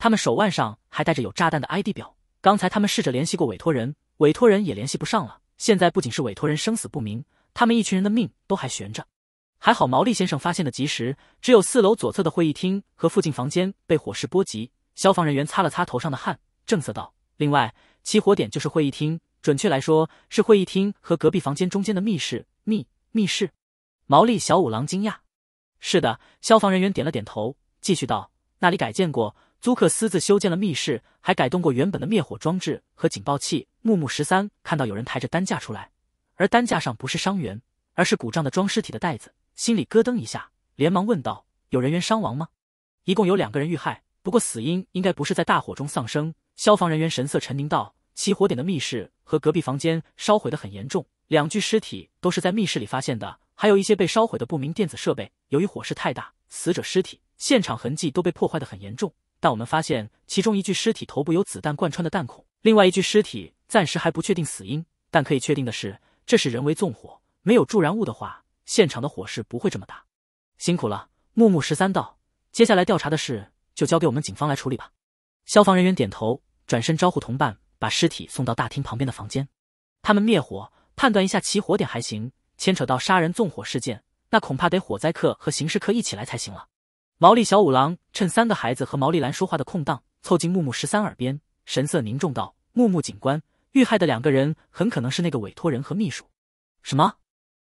他们手腕上还带着有炸弹的 ID 表。刚才他们试着联系过委托人，委托人也联系不上了。现在不仅是委托人生死不明，他们一群人的命都还悬着。还好毛利先生发现的及时，只有四楼左侧的会议厅和附近房间被火势波及。消防人员擦了擦头上的汗，正色道：“另外，起火点就是会议厅，准确来说是会议厅和隔壁房间中间的密室。”“密密室？”毛利小五郎惊讶。“是的。”消防人员点了点头，继续道：“那里改建过。”租客私自修建了密室，还改动过原本的灭火装置和警报器。木木十三看到有人抬着担架出来，而担架上不是伤员，而是鼓胀的装尸体的袋子，心里咯噔一下，连忙问道：“有人员伤亡吗？”一共有两个人遇害，不过死因应该不是在大火中丧生。消防人员神色沉凝道：“起火点的密室和隔壁房间烧毁的很严重，两具尸体都是在密室里发现的，还有一些被烧毁的不明电子设备。由于火势太大，死者尸体、现场痕迹都被破坏的很严重。”但我们发现，其中一具尸体头部有子弹贯穿的弹孔，另外一具尸体暂时还不确定死因，但可以确定的是，这是人为纵火。没有助燃物的话，现场的火势不会这么大。辛苦了，木木十三道。接下来调查的事就交给我们警方来处理吧。消防人员点头，转身招呼同伴，把尸体送到大厅旁边的房间。他们灭火，判断一下起火点还行。牵扯到杀人纵火事件，那恐怕得火灾客和刑事客一起来才行了。毛利小五郎趁三个孩子和毛利兰说话的空档，凑近木木十三耳边，神色凝重道：“木木警官遇害的两个人很可能是那个委托人和秘书。”“什么？”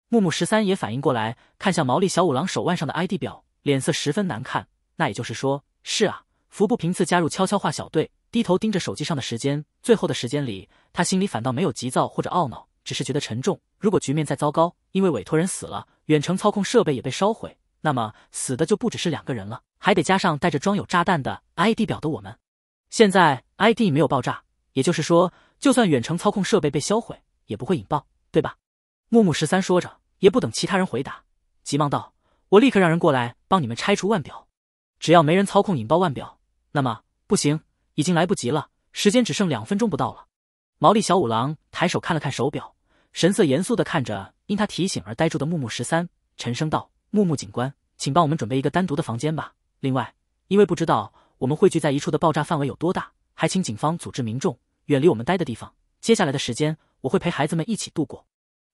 木木十三也反应过来，看向毛利小五郎手腕上的 ID 表，脸色十分难看。那也就是说，是啊。服部平次加入悄悄话小队，低头盯着手机上的时间。最后的时间里，他心里反倒没有急躁或者懊恼，只是觉得沉重。如果局面再糟糕，因为委托人死了，远程操控设备也被烧毁。那么死的就不只是两个人了，还得加上带着装有炸弹的 I D 表的我们。现在 I D 没有爆炸，也就是说，就算远程操控设备被销毁，也不会引爆，对吧？木木十三说着，也不等其他人回答，急忙道：“我立刻让人过来帮你们拆除腕表。只要没人操控引爆腕表，那么不行，已经来不及了，时间只剩两分钟不到了。”毛利小五郎抬手看了看手表，神色严肃的看着因他提醒而呆住的木木十三，沉声道：“木木警官。”请帮我们准备一个单独的房间吧。另外，因为不知道我们汇聚在一处的爆炸范围有多大，还请警方组织民众远离我们待的地方。接下来的时间，我会陪孩子们一起度过。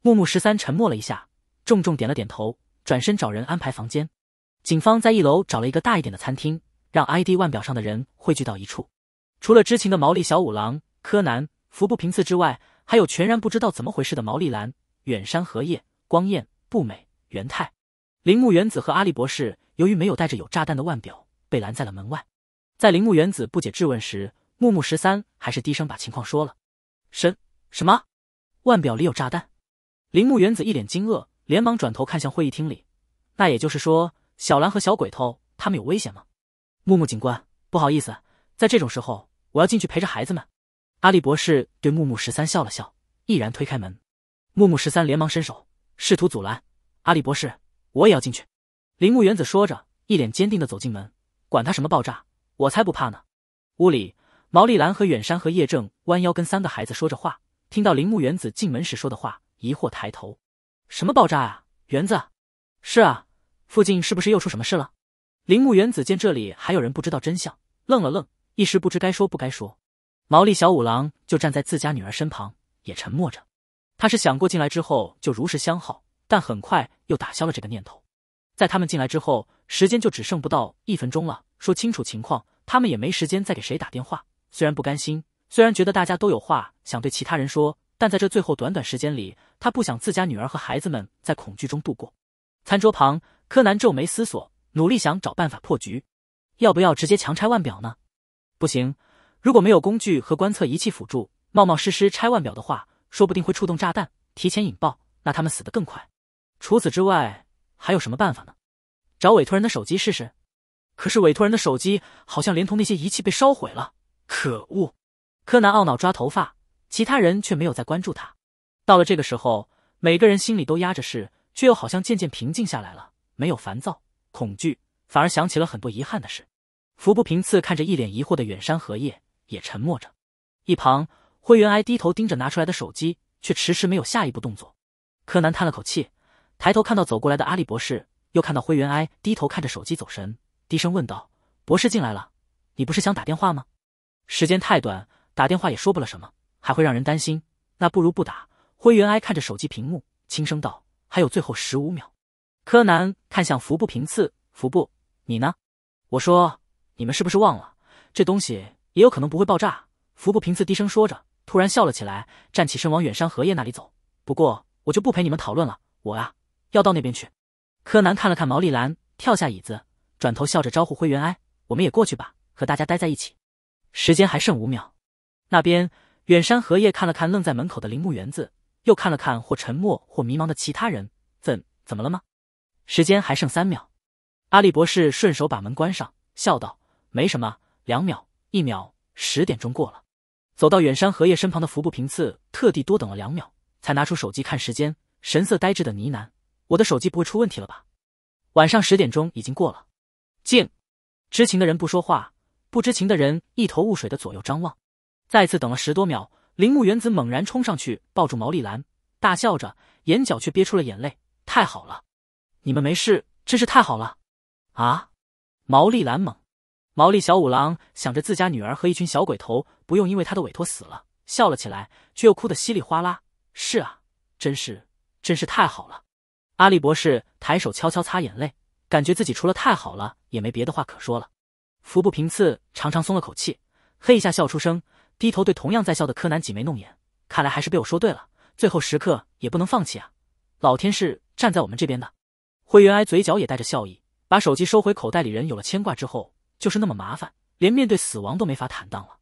木木十三沉默了一下，重重点了点头，转身找人安排房间。警方在一楼找了一个大一点的餐厅，让 ID 腕表上的人汇聚到一处。除了知情的毛利小五郎、柯南、服部平次之外，还有全然不知道怎么回事的毛利兰、远山荷叶、光彦、不美、元太。铃木原子和阿笠博士由于没有带着有炸弹的腕表，被拦在了门外。在铃木原子不解质问时，木木十三还是低声把情况说了。神什么？腕表里有炸弹？铃木原子一脸惊愕，连忙转头看向会议厅里。那也就是说，小兰和小鬼头他们有危险吗？木木警官，不好意思，在这种时候，我要进去陪着孩子们。阿笠博士对木木十三笑了笑，毅然推开门。木木十三连忙伸手试图阻拦阿笠博士。我也要进去，铃木原子说着，一脸坚定的走进门。管他什么爆炸，我才不怕呢。屋里，毛利兰和远山和叶正弯腰跟三个孩子说着话，听到铃木原子进门时说的话，疑惑抬头：“什么爆炸啊？园子？”“是啊，附近是不是又出什么事了？”铃木原子见这里还有人不知道真相，愣了愣，一时不知该说不该说。毛利小五郎就站在自家女儿身旁，也沉默着。他是想过进来之后就如实相好。但很快又打消了这个念头，在他们进来之后，时间就只剩不到一分钟了。说清楚情况，他们也没时间再给谁打电话。虽然不甘心，虽然觉得大家都有话想对其他人说，但在这最后短短时间里，他不想自家女儿和孩子们在恐惧中度过。餐桌旁，柯南皱眉思索，努力想找办法破局。要不要直接强拆腕表呢？不行，如果没有工具和观测仪器辅助，冒冒失失拆腕表的话，说不定会触动炸弹，提前引爆，那他们死得更快。除此之外还有什么办法呢？找委托人的手机试试。可是委托人的手机好像连同那些仪器被烧毁了。可恶！柯南懊恼抓头发，其他人却没有再关注他。到了这个时候，每个人心里都压着事，却又好像渐渐平静下来了，没有烦躁、恐惧，反而想起了很多遗憾的事。服部平次看着一脸疑惑的远山荷叶，也沉默着。一旁灰原哀低头盯着拿出来的手机，却迟迟没有下一步动作。柯南叹了口气。抬头看到走过来的阿笠博士，又看到灰原哀低头看着手机走神，低声问道：“博士进来了，你不是想打电话吗？时间太短，打电话也说不了什么，还会让人担心，那不如不打。”灰原哀看着手机屏幕，轻声道：“还有最后十五秒。”柯南看向服部平次，服部，你呢？我说：“你们是不是忘了，这东西也有可能不会爆炸？”服部平次低声说着，突然笑了起来，站起身往远山荷叶那里走。不过我就不陪你们讨论了，我呀。要到那边去，柯南看了看毛利兰，跳下椅子，转头笑着招呼灰原哀：“我们也过去吧，和大家待在一起。”时间还剩五秒。那边远山荷叶看了看愣在门口的铃木园子，又看了看或沉默或迷茫的其他人，怎怎么了吗？时间还剩三秒。阿笠博士顺手把门关上，笑道：“没什么。”两秒，一秒，十点钟过了。走到远山荷叶身旁的服部平次特地多等了两秒，才拿出手机看时间，神色呆滞的呢喃。我的手机不会出问题了吧？晚上十点钟已经过了。静，知情的人不说话，不知情的人一头雾水的左右张望。再次等了十多秒，铃木原子猛然冲上去抱住毛利兰，大笑着，眼角却憋出了眼泪。太好了，你们没事，真是太好了！啊！毛利兰猛，毛利小五郎想着自家女儿和一群小鬼头不用因为他的委托死了，笑了起来，却又哭得稀里哗啦。是啊，真是，真是太好了。阿笠博士抬手悄悄擦眼泪，感觉自己除了太好了也没别的话可说了。服部平次长长松了口气，嘿一下笑出声，低头对同样在笑的柯南挤眉弄眼。看来还是被我说对了，最后时刻也不能放弃啊！老天是站在我们这边的。灰原哀嘴角也带着笑意，把手机收回口袋里。人有了牵挂之后，就是那么麻烦，连面对死亡都没法坦荡了。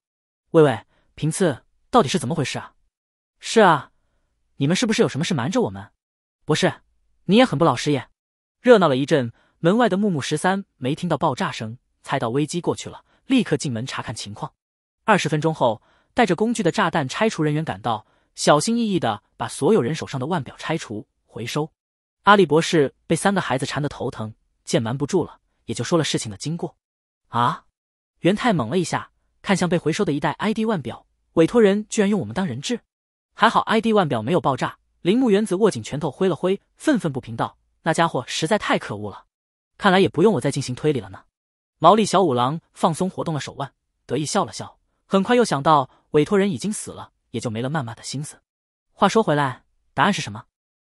喂喂，平次到底是怎么回事啊？是啊，你们是不是有什么事瞒着我们？不是。你也很不老实耶！热闹了一阵，门外的木木十三没听到爆炸声，猜到危机过去了，立刻进门查看情况。二十分钟后，带着工具的炸弹拆除人员赶到，小心翼翼的把所有人手上的腕表拆除回收。阿笠博士被三个孩子缠得头疼，见瞒不住了，也就说了事情的经过。啊！元太猛了一下，看向被回收的一代 ID 腕表，委托人居然用我们当人质，还好 ID 腕表没有爆炸。铃木原子握紧拳头，挥了挥，愤愤不平道：“那家伙实在太可恶了，看来也不用我再进行推理了呢。”毛利小五郎放松活动了手腕，得意笑了笑。很快又想到委托人已经死了，也就没了谩骂的心思。话说回来，答案是什么？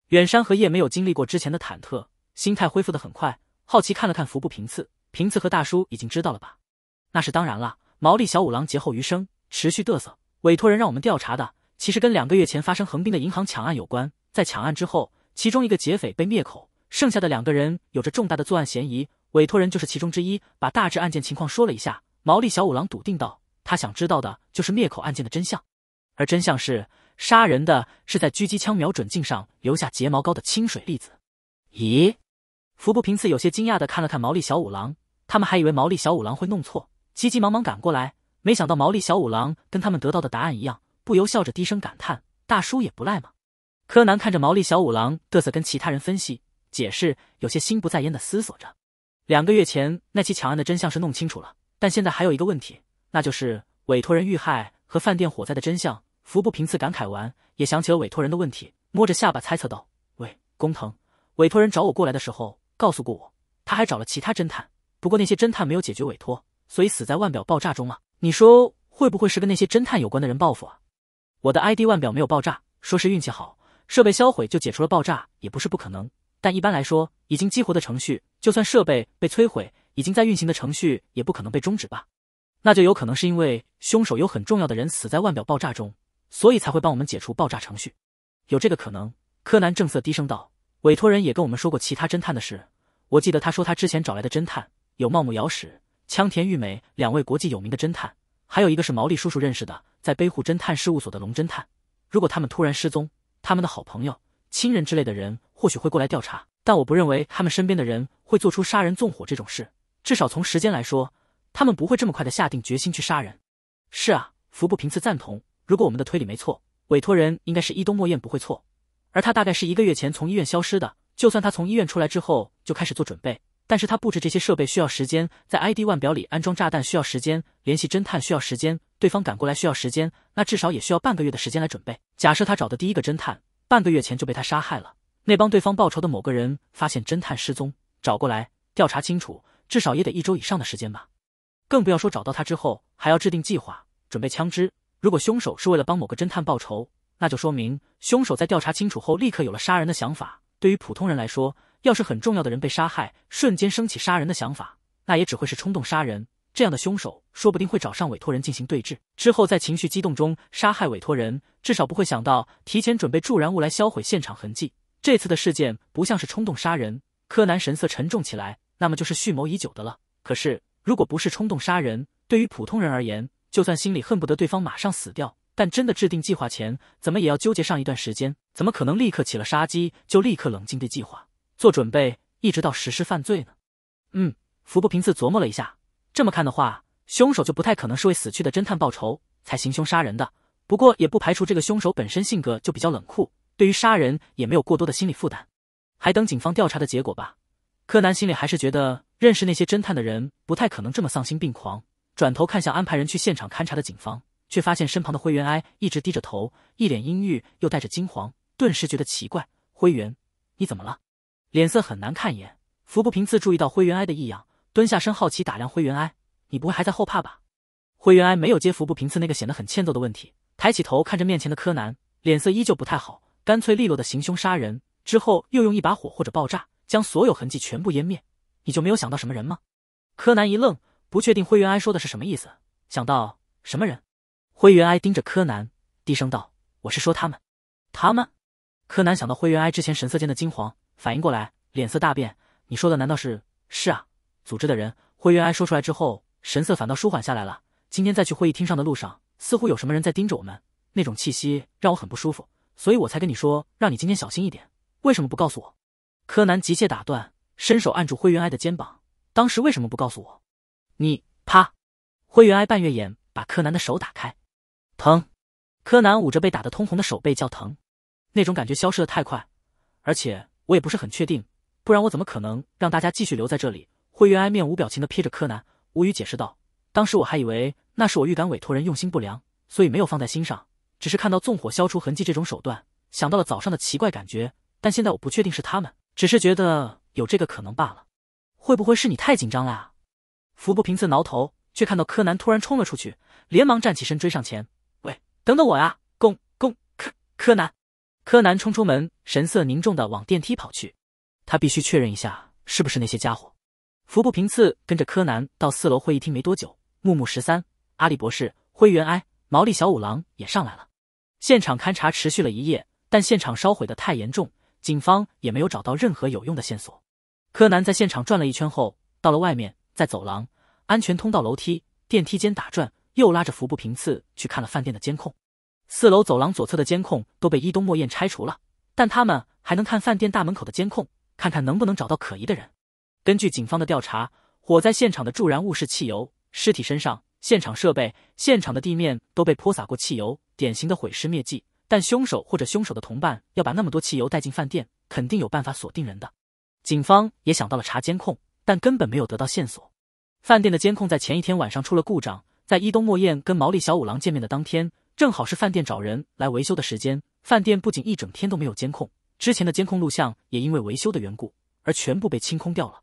远山和叶没有经历过之前的忐忑，心态恢复的很快，好奇看了看服部平次，平次和大叔已经知道了吧？那是当然了。毛利小五郎劫后余生，持续嘚瑟。委托人让我们调查的。其实跟两个月前发生横滨的银行抢案有关。在抢案之后，其中一个劫匪被灭口，剩下的两个人有着重大的作案嫌疑。委托人就是其中之一。把大致案件情况说了一下，毛利小五郎笃定道：“他想知道的就是灭口案件的真相。”而真相是，杀人的是在狙击枪瞄准镜上留下睫毛膏的清水粒子。咦？服部平次有些惊讶的看了看毛利小五郎，他们还以为毛利小五郎会弄错，急急忙忙赶过来，没想到毛利小五郎跟他们得到的答案一样。不由笑着低声感叹：“大叔也不赖嘛。”柯南看着毛利小五郎嘚瑟，跟其他人分析、解释，有些心不在焉的思索着。两个月前那起抢案的真相是弄清楚了，但现在还有一个问题，那就是委托人遇害和饭店火灾的真相。服部平次感慨完，也想起了委托人的问题，摸着下巴猜测道：“喂，工藤，委托人找我过来的时候告诉过我，他还找了其他侦探，不过那些侦探没有解决委托，所以死在腕表爆炸中了。你说会不会是跟那些侦探有关的人报复啊？”我的 ID 腕表没有爆炸，说是运气好。设备销毁就解除了爆炸，也不是不可能。但一般来说，已经激活的程序，就算设备被摧毁，已经在运行的程序也不可能被终止吧？那就有可能是因为凶手有很重要的人死在腕表爆炸中，所以才会帮我们解除爆炸程序。有这个可能，柯南正色低声道：“委托人也跟我们说过其他侦探的事。我记得他说他之前找来的侦探有茂木遥史、枪田玉美两位国际有名的侦探，还有一个是毛利叔叔认识的。”在背护侦探事务所的龙侦探，如果他们突然失踪，他们的好朋友、亲人之类的人或许会过来调查。但我不认为他们身边的人会做出杀人纵火这种事。至少从时间来说，他们不会这么快的下定决心去杀人。是啊，服部平次赞同。如果我们的推理没错，委托人应该是伊东莫彦不会错，而他大概是一个月前从医院消失的。就算他从医院出来之后就开始做准备，但是他布置这些设备需要时间，在 ID 腕表里安装炸弹需要时间，联系侦探需要时间。对方赶过来需要时间，那至少也需要半个月的时间来准备。假设他找的第一个侦探半个月前就被他杀害了，那帮对方报仇的某个人发现侦探失踪，找过来调查清楚，至少也得一周以上的时间吧。更不要说找到他之后，还要制定计划、准备枪支。如果凶手是为了帮某个侦探报仇，那就说明凶手在调查清楚后立刻有了杀人的想法。对于普通人来说，要是很重要的人被杀害，瞬间升起杀人的想法，那也只会是冲动杀人。这样的凶手说不定会找上委托人进行对峙，之后在情绪激动中杀害委托人，至少不会想到提前准备助燃物来销毁现场痕迹。这次的事件不像是冲动杀人，柯南神色沉重起来。那么就是蓄谋已久的了。可是，如果不是冲动杀人，对于普通人而言，就算心里恨不得对方马上死掉，但真的制定计划前，怎么也要纠结上一段时间，怎么可能立刻起了杀机就立刻冷静地计划做准备，一直到实施犯罪呢？嗯，福布平次琢磨了一下。这么看的话，凶手就不太可能是为死去的侦探报仇才行凶杀人的。不过，也不排除这个凶手本身性格就比较冷酷，对于杀人也没有过多的心理负担。还等警方调查的结果吧。柯南心里还是觉得认识那些侦探的人不太可能这么丧心病狂。转头看向安排人去现场勘查的警方，却发现身旁的灰原哀一直低着头，一脸阴郁又带着惊慌，顿时觉得奇怪。灰原，你怎么了？脸色很难看。一眼福不平次注意到灰原哀的异样。蹲下身，好奇打量灰原哀，你不会还在后怕吧？灰原哀没有接服部平次那个显得很欠揍的问题，抬起头看着面前的柯南，脸色依旧不太好。干脆利落的行凶杀人之后，又用一把火或者爆炸将所有痕迹全部湮灭，你就没有想到什么人吗？柯南一愣，不确定灰原哀说的是什么意思。想到什么人？灰原哀盯着柯南，低声道：“我是说他们。”他们？柯南想到灰原哀之前神色间的惊慌，反应过来，脸色大变。你说的难道是……是啊。组织的人，灰原哀说出来之后，神色反倒舒缓下来了。今天在去会议厅上的路上，似乎有什么人在盯着我们，那种气息让我很不舒服，所以我才跟你说，让你今天小心一点。为什么不告诉我？柯南急切打断，伸手按住灰原哀的肩膀。当时为什么不告诉我？你啪！灰原哀半月眼把柯南的手打开，疼。柯南捂着被打得通红的手背叫疼。那种感觉消失的太快，而且我也不是很确定，不然我怎么可能让大家继续留在这里？灰原哀面无表情的瞥着柯南，无语解释道：“当时我还以为那是我预感委托人用心不良，所以没有放在心上。只是看到纵火消除痕迹这种手段，想到了早上的奇怪感觉。但现在我不确定是他们，只是觉得有这个可能罢了。会不会是你太紧张了？”服部平次挠头，却看到柯南突然冲了出去，连忙站起身追上前：“喂，等等我呀！”“公公柯柯南！”柯南冲出门，神色凝重的往电梯跑去。他必须确认一下是不是那些家伙。服部平次跟着柯南到四楼会议厅没多久，木木十三、阿笠博士、灰原哀、毛利小五郎也上来了。现场勘查持续了一夜，但现场烧毁的太严重，警方也没有找到任何有用的线索。柯南在现场转了一圈后，到了外面，在走廊、安全通道、楼梯、电梯间打转，又拉着服部平次去看了饭店的监控。四楼走廊左侧的监控都被伊东莫彦拆除了，但他们还能看饭店大门口的监控，看看能不能找到可疑的人。根据警方的调查，火灾现场的助燃物是汽油，尸体身上、现场设备、现场的地面都被泼洒过汽油，典型的毁尸灭迹。但凶手或者凶手的同伴要把那么多汽油带进饭店，肯定有办法锁定人的。警方也想到了查监控，但根本没有得到线索。饭店的监控在前一天晚上出了故障，在伊东莫彦跟毛利小五郎见面的当天，正好是饭店找人来维修的时间。饭店不仅一整天都没有监控，之前的监控录像也因为维修的缘故而全部被清空掉了。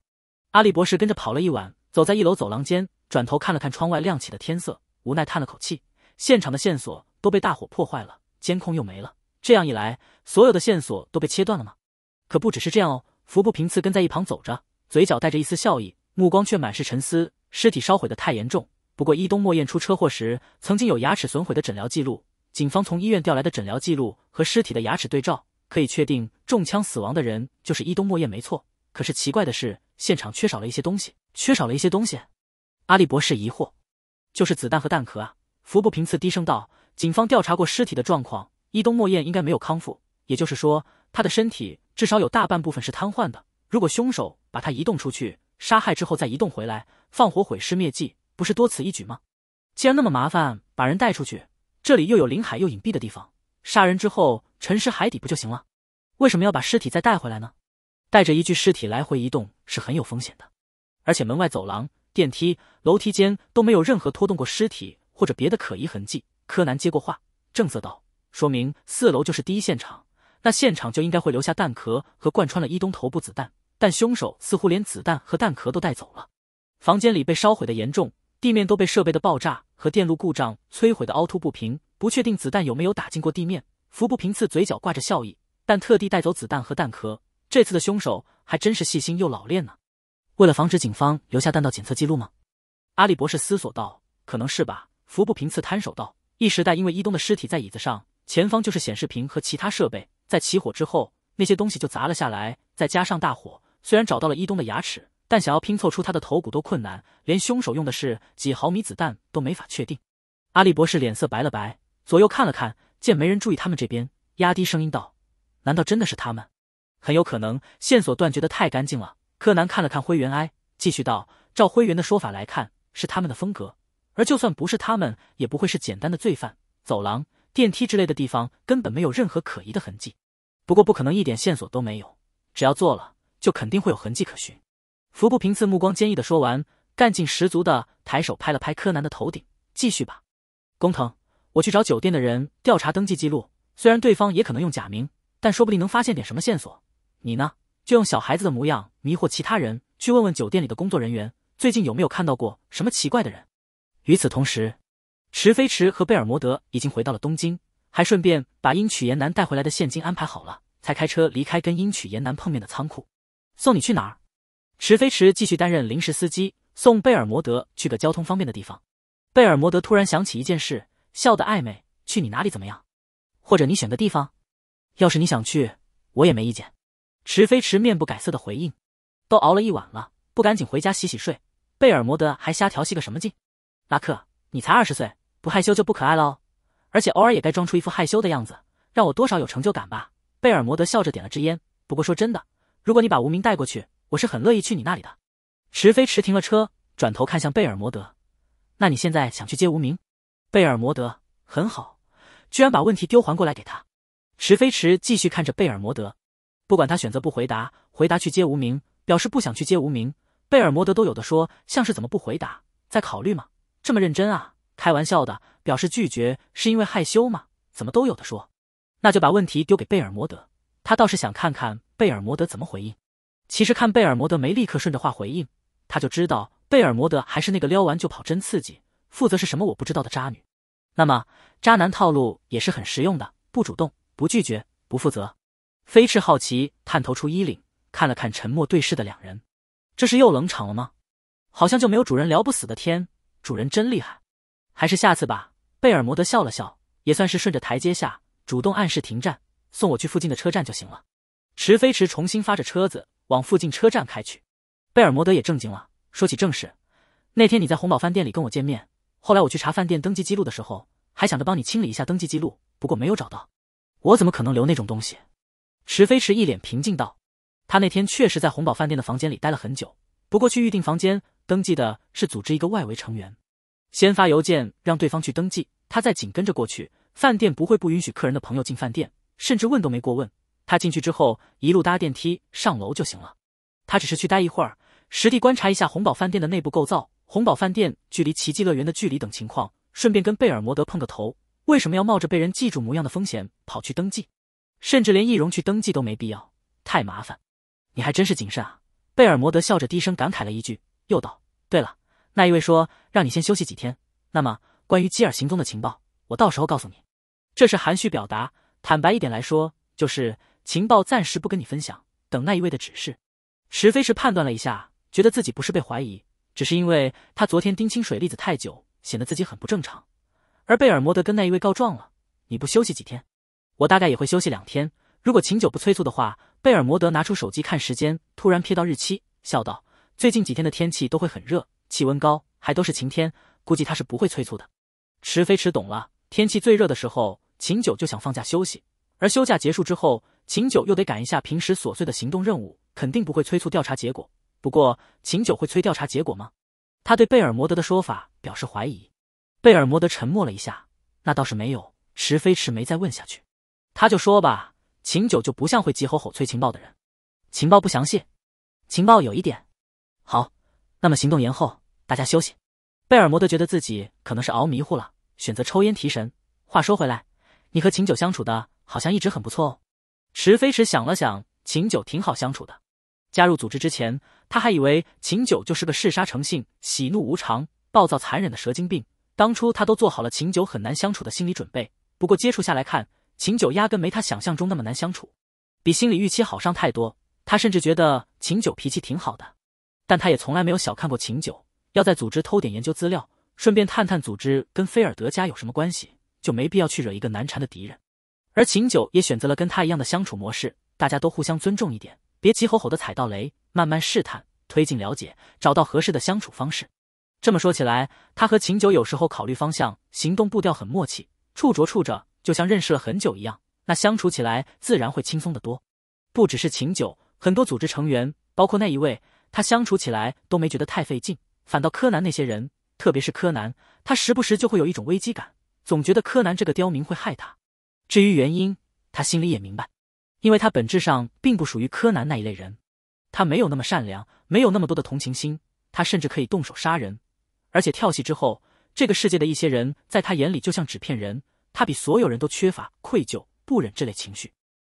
阿笠博士跟着跑了一晚，走在一楼走廊间，转头看了看窗外亮起的天色，无奈叹了口气。现场的线索都被大火破坏了，监控又没了，这样一来，所有的线索都被切断了吗？可不只是这样哦。服部平次跟在一旁走着，嘴角带着一丝笑意，目光却满是沉思。尸体烧毁的太严重，不过伊东莫彦出车祸时曾经有牙齿损毁的诊疗记录，警方从医院调来的诊疗记录和尸体的牙齿对照，可以确定中枪死亡的人就是伊东莫彦，没错。可是奇怪的是，现场缺少了一些东西。缺少了一些东西，阿笠博士疑惑。就是子弹和弹壳啊。福布平次低声道：“警方调查过尸体的状况，伊东莫彦应该没有康复，也就是说，他的身体至少有大半部分是瘫痪的。如果凶手把他移动出去杀害之后再移动回来，放火毁尸灭迹，不是多此一举吗？既然那么麻烦把人带出去，这里又有临海又隐蔽的地方，杀人之后沉尸海底不就行了？为什么要把尸体再带回来呢？”带着一具尸体来回移动是很有风险的，而且门外走廊、电梯、楼梯间都没有任何拖动过尸体或者别的可疑痕迹。柯南接过话，正色道：“说明四楼就是第一现场，那现场就应该会留下弹壳和贯穿了伊东头部子弹。但凶手似乎连子弹和弹壳都带走了。房间里被烧毁的严重，地面都被设备的爆炸和电路故障摧毁的凹凸不平，不确定子弹有没有打进过地面。”服部平次嘴角挂着笑意，但特地带走子弹和弹壳。这次的凶手还真是细心又老练呢。为了防止警方留下弹道检测记录吗？阿笠博士思索道：“可能是吧。”服部平次摊手道：“一时代，因为伊东的尸体在椅子上，前方就是显示屏和其他设备。在起火之后，那些东西就砸了下来，再加上大火。虽然找到了伊东的牙齿，但想要拼凑出他的头骨都困难，连凶手用的是几毫米子弹都没法确定。”阿笠博士脸色白了白，左右看了，看见没人注意他们这边，压低声音道：“难道真的是他们？”很有可能线索断绝的太干净了。柯南看了看灰原哀，继续道：“照灰原的说法来看，是他们的风格。而就算不是他们，也不会是简单的罪犯。走廊、电梯之类的地方根本没有任何可疑的痕迹。不过不可能一点线索都没有，只要做了，就肯定会有痕迹可循。”服部平次目光坚毅的说完，干劲十足的抬手拍了拍柯南的头顶：“继续吧，工藤，我去找酒店的人调查登记记录。虽然对方也可能用假名，但说不定能发现点什么线索。”你呢？就用小孩子的模样迷惑其他人，去问问酒店里的工作人员，最近有没有看到过什么奇怪的人。与此同时，池飞池和贝尔摩德已经回到了东京，还顺便把樱曲炎南带回来的现金安排好了，才开车离开跟樱曲炎南碰面的仓库。送你去哪儿？池飞池继续担任临时司机，送贝尔摩德去个交通方便的地方。贝尔摩德突然想起一件事，笑得暧昧：“去你哪里怎么样？或者你选个地方。要是你想去，我也没意见。”池飞池面不改色的回应：“都熬了一晚了，不赶紧回家洗洗睡？贝尔摩德还瞎调戏个什么劲？拉克，你才二十岁，不害羞就不可爱喽。而且偶尔也该装出一副害羞的样子，让我多少有成就感吧。”贝尔摩德笑着点了支烟。不过说真的，如果你把无名带过去，我是很乐意去你那里的。池飞池停了车，转头看向贝尔摩德：“那你现在想去接无名？”贝尔摩德很好，居然把问题丢还过来给他。池飞池继续看着贝尔摩德。不管他选择不回答，回答去接无名，表示不想去接无名；贝尔摩德都有的说，像是怎么不回答，在考虑吗？这么认真啊？开玩笑的，表示拒绝是因为害羞吗？怎么都有的说，那就把问题丢给贝尔摩德，他倒是想看看贝尔摩德怎么回应。其实看贝尔摩德没立刻顺着话回应，他就知道贝尔摩德还是那个撩完就跑，真刺激，负责是什么我不知道的渣女。那么渣男套路也是很实用的，不主动，不拒绝，不负责。飞驰好奇探头出衣领，看了看沉默对视的两人，这是又冷场了吗？好像就没有主人聊不死的天，主人真厉害，还是下次吧。贝尔摩德笑了笑，也算是顺着台阶下，主动暗示停站，送我去附近的车站就行了。池飞驰重新发着车子往附近车站开去，贝尔摩德也正经了，说起正事，那天你在红宝饭店里跟我见面，后来我去查饭店登记记录的时候，还想着帮你清理一下登记记录，不过没有找到，我怎么可能留那种东西？池飞驰一脸平静道：“他那天确实在红宝饭店的房间里待了很久，不过去预定房间登记的是组织一个外围成员，先发邮件让对方去登记，他再紧跟着过去。饭店不会不允许客人的朋友进饭店，甚至问都没过问。他进去之后，一路搭电梯上楼就行了。他只是去待一会儿，实地观察一下红宝饭店的内部构造、红宝饭店距离奇迹乐园的距离等情况，顺便跟贝尔摩德碰个头。为什么要冒着被人记住模样的风险跑去登记？”甚至连易容去登记都没必要，太麻烦。你还真是谨慎啊！贝尔摩德笑着低声感慨了一句，又道：“对了，那一位说让你先休息几天，那么关于基尔行踪的情报，我到时候告诉你。”这是含蓄表达，坦白一点来说，就是情报暂时不跟你分享，等那一位的指示。石飞是判断了一下，觉得自己不是被怀疑，只是因为他昨天盯清水粒子太久，显得自己很不正常。而贝尔摩德跟那一位告状了，你不休息几天？我大概也会休息两天，如果秦九不催促的话。贝尔摩德拿出手机看时间，突然瞥到日期，笑道：“最近几天的天气都会很热，气温高，还都是晴天，估计他是不会催促的。”池飞池懂了，天气最热的时候，秦九就想放假休息，而休假结束之后，秦九又得赶一下平时琐碎的行动任务，肯定不会催促调查结果。不过，秦九会催调查结果吗？他对贝尔摩德的说法表示怀疑。贝尔摩德沉默了一下，那倒是没有。池飞池没再问下去。他就说吧，秦九就不像会急吼吼催情报的人，情报不详细，情报有一点，好，那么行动延后，大家休息。贝尔摩德觉得自己可能是熬迷糊了，选择抽烟提神。话说回来，你和秦九相处的好像一直很不错哦。池飞驰想了想，秦九挺好相处的。加入组织之前，他还以为秦九就是个嗜杀成性、喜怒无常、暴躁残忍的蛇精病。当初他都做好了秦九很难相处的心理准备。不过接触下来看。秦九压根没他想象中那么难相处，比心理预期好上太多。他甚至觉得秦九脾气挺好的，但他也从来没有小看过秦九。要在组织偷点研究资料，顺便探探组织跟菲尔德家有什么关系，就没必要去惹一个难缠的敌人。而秦九也选择了跟他一样的相处模式，大家都互相尊重一点，别急吼吼的踩到雷，慢慢试探，推进了解，找到合适的相处方式。这么说起来，他和秦九有时候考虑方向、行动步调很默契，处着处着。就像认识了很久一样，那相处起来自然会轻松得多。不只是秦九，很多组织成员，包括那一位，他相处起来都没觉得太费劲，反倒柯南那些人，特别是柯南，他时不时就会有一种危机感，总觉得柯南这个刁民会害他。至于原因，他心里也明白，因为他本质上并不属于柯南那一类人，他没有那么善良，没有那么多的同情心，他甚至可以动手杀人，而且跳戏之后，这个世界的一些人在他眼里就像纸片人。他比所有人都缺乏愧疚、不忍这类情绪，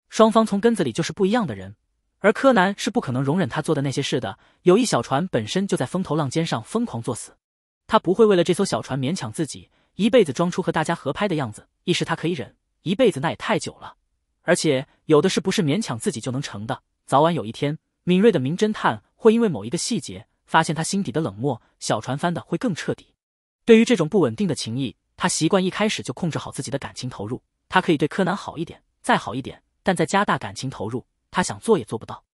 双方从根子里就是不一样的人，而柯南是不可能容忍他做的那些事的。友谊小船本身就在风头浪尖上疯狂作死，他不会为了这艘小船勉强自己一辈子装出和大家合拍的样子。一时他可以忍，一辈子那也太久了。而且有的事不是勉强自己就能成的，早晚有一天，敏锐的名侦探会因为某一个细节发现他心底的冷漠，小船翻的会更彻底。对于这种不稳定的情谊。他习惯一开始就控制好自己的感情投入，他可以对柯南好一点，再好一点，但再加大感情投入，他想做也做不到。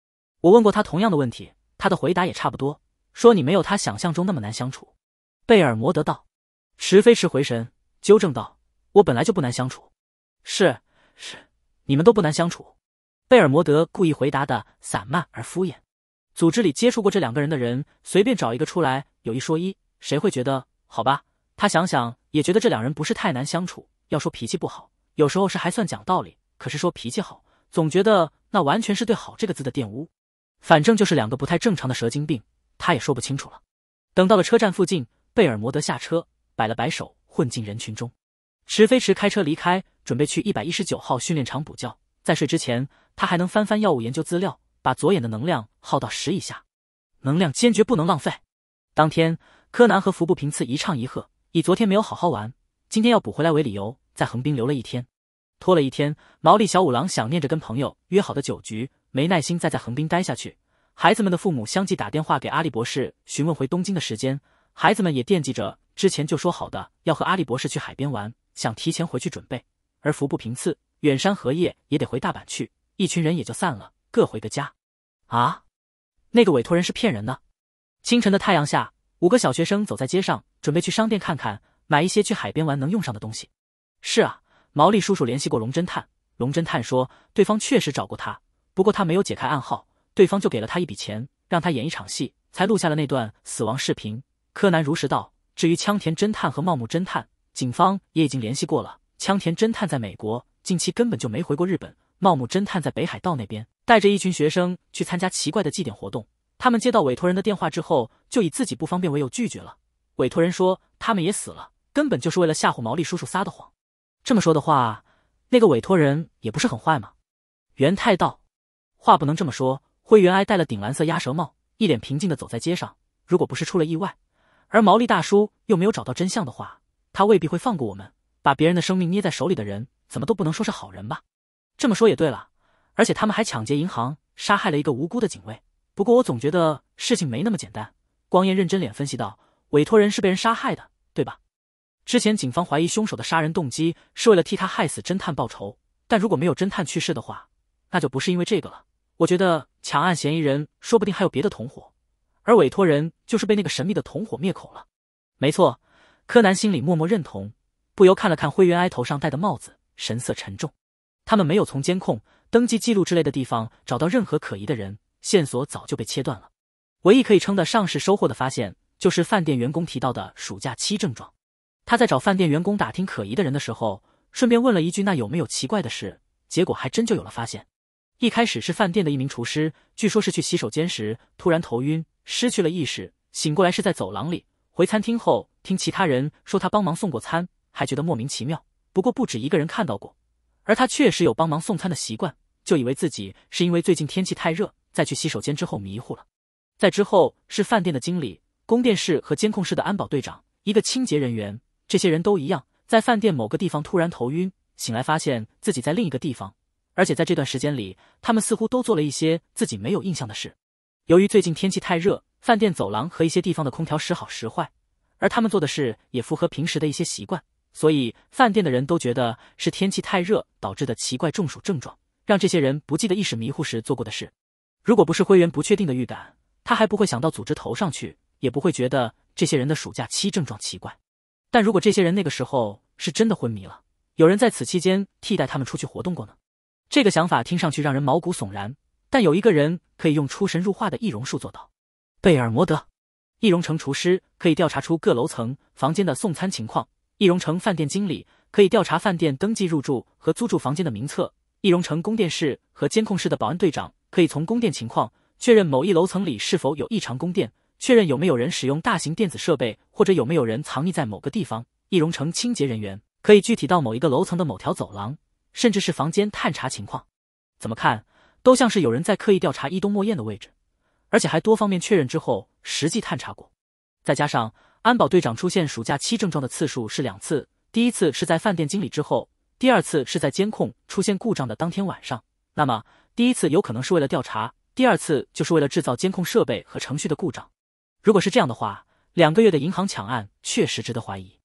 我问过他同样的问题，他的回答也差不多，说你没有他想象中那么难相处。”贝尔摩德道。池飞驰回神，纠正道：“我本来就不难相处，是是，你们都不难相处。”贝尔摩德故意回答的散漫而敷衍。组织里接触过这两个人的人，随便找一个出来，有一说一，谁会觉得好吧？他想想。也觉得这两人不是太难相处。要说脾气不好，有时候是还算讲道理；可是说脾气好，总觉得那完全是对“好”这个字的玷污。反正就是两个不太正常的蛇精病，他也说不清楚了。等到了车站附近，贝尔摩德下车，摆了摆手，混进人群中。池飞池开车离开，准备去一百一十九号训练场补觉。在睡之前，他还能翻翻药物研究资料，把左眼的能量耗到十以下。能量坚决不能浪费。当天，柯南和服部平次一唱一和。以昨天没有好好玩，今天要补回来为理由，在横滨留了一天，拖了一天。毛利小五郎想念着跟朋友约好的酒局，没耐心再在横滨待下去。孩子们的父母相继打电话给阿笠博士询问回东京的时间，孩子们也惦记着之前就说好的要和阿笠博士去海边玩，想提前回去准备。而服部平次、远山和叶也得回大阪去，一群人也就散了，各回个家。啊，那个委托人是骗人的。清晨的太阳下，五个小学生走在街上。准备去商店看看，买一些去海边玩能用上的东西。是啊，毛利叔叔联系过龙侦探，龙侦探说对方确实找过他，不过他没有解开暗号，对方就给了他一笔钱，让他演一场戏，才录下了那段死亡视频。柯南如实道：“至于枪田侦探和茂木侦探，警方也已经联系过了。枪田侦探在美国，近期根本就没回过日本。茂木侦探在北海道那边，带着一群学生去参加奇怪的祭典活动。他们接到委托人的电话之后，就以自己不方便为由拒绝了。”委托人说他们也死了，根本就是为了吓唬毛利叔叔撒的谎。这么说的话，那个委托人也不是很坏吗？元太道，话不能这么说。灰原哀戴了顶蓝色鸭舌帽，一脸平静的走在街上。如果不是出了意外，而毛利大叔又没有找到真相的话，他未必会放过我们。把别人的生命捏在手里的人，怎么都不能说是好人吧？这么说也对了。而且他们还抢劫银行，杀害了一个无辜的警卫。不过我总觉得事情没那么简单。光彦认真脸分析道。委托人是被人杀害的，对吧？之前警方怀疑凶手的杀人动机是为了替他害死侦探报仇，但如果没有侦探去世的话，那就不是因为这个了。我觉得抢案嫌疑人说不定还有别的同伙，而委托人就是被那个神秘的同伙灭口了。没错，柯南心里默默认同，不由看了看灰原哀头上戴的帽子，神色沉重。他们没有从监控、登记记录之类的地方找到任何可疑的人，线索早就被切断了。唯一可以称得上是收获的发现。就是饭店员工提到的暑假期症状。他在找饭店员工打听可疑的人的时候，顺便问了一句：“那有没有奇怪的事？”结果还真就有了发现。一开始是饭店的一名厨师，据说是去洗手间时突然头晕，失去了意识，醒过来是在走廊里。回餐厅后听其他人说他帮忙送过餐，还觉得莫名其妙。不过不止一个人看到过，而他确实有帮忙送餐的习惯，就以为自己是因为最近天气太热，在去洗手间之后迷糊了。在之后是饭店的经理。供电室和监控室的安保队长，一个清洁人员，这些人都一样，在饭店某个地方突然头晕，醒来发现自己在另一个地方，而且在这段时间里，他们似乎都做了一些自己没有印象的事。由于最近天气太热，饭店走廊和一些地方的空调时好时坏，而他们做的事也符合平时的一些习惯，所以饭店的人都觉得是天气太热导致的奇怪中暑症状，让这些人不记得意识迷糊时做过的事。如果不是灰原不确定的预感，他还不会想到组织头上去。也不会觉得这些人的暑假期症状奇怪，但如果这些人那个时候是真的昏迷了，有人在此期间替代他们出去活动过呢？这个想法听上去让人毛骨悚然，但有一个人可以用出神入化的易容术做到。贝尔摩德，易容成厨师，可以调查出各楼层房间的送餐情况；易容成饭店经理，可以调查饭店登记入住和租住房间的名册；易容成供电室和监控室的保安队长，可以从供电情况确认某一楼层里是否有异常供电。确认有没有人使用大型电子设备，或者有没有人藏匿在某个地方，易容成清洁人员，可以具体到某一个楼层的某条走廊，甚至是房间探查情况。怎么看都像是有人在刻意调查伊东墨砚的位置，而且还多方面确认之后实际探查过。再加上安保队长出现暑假期症状的次数是两次，第一次是在饭店经理之后，第二次是在监控出现故障的当天晚上。那么第一次有可能是为了调查，第二次就是为了制造监控设备和程序的故障。如果是这样的话，两个月的银行抢案确实值得怀疑。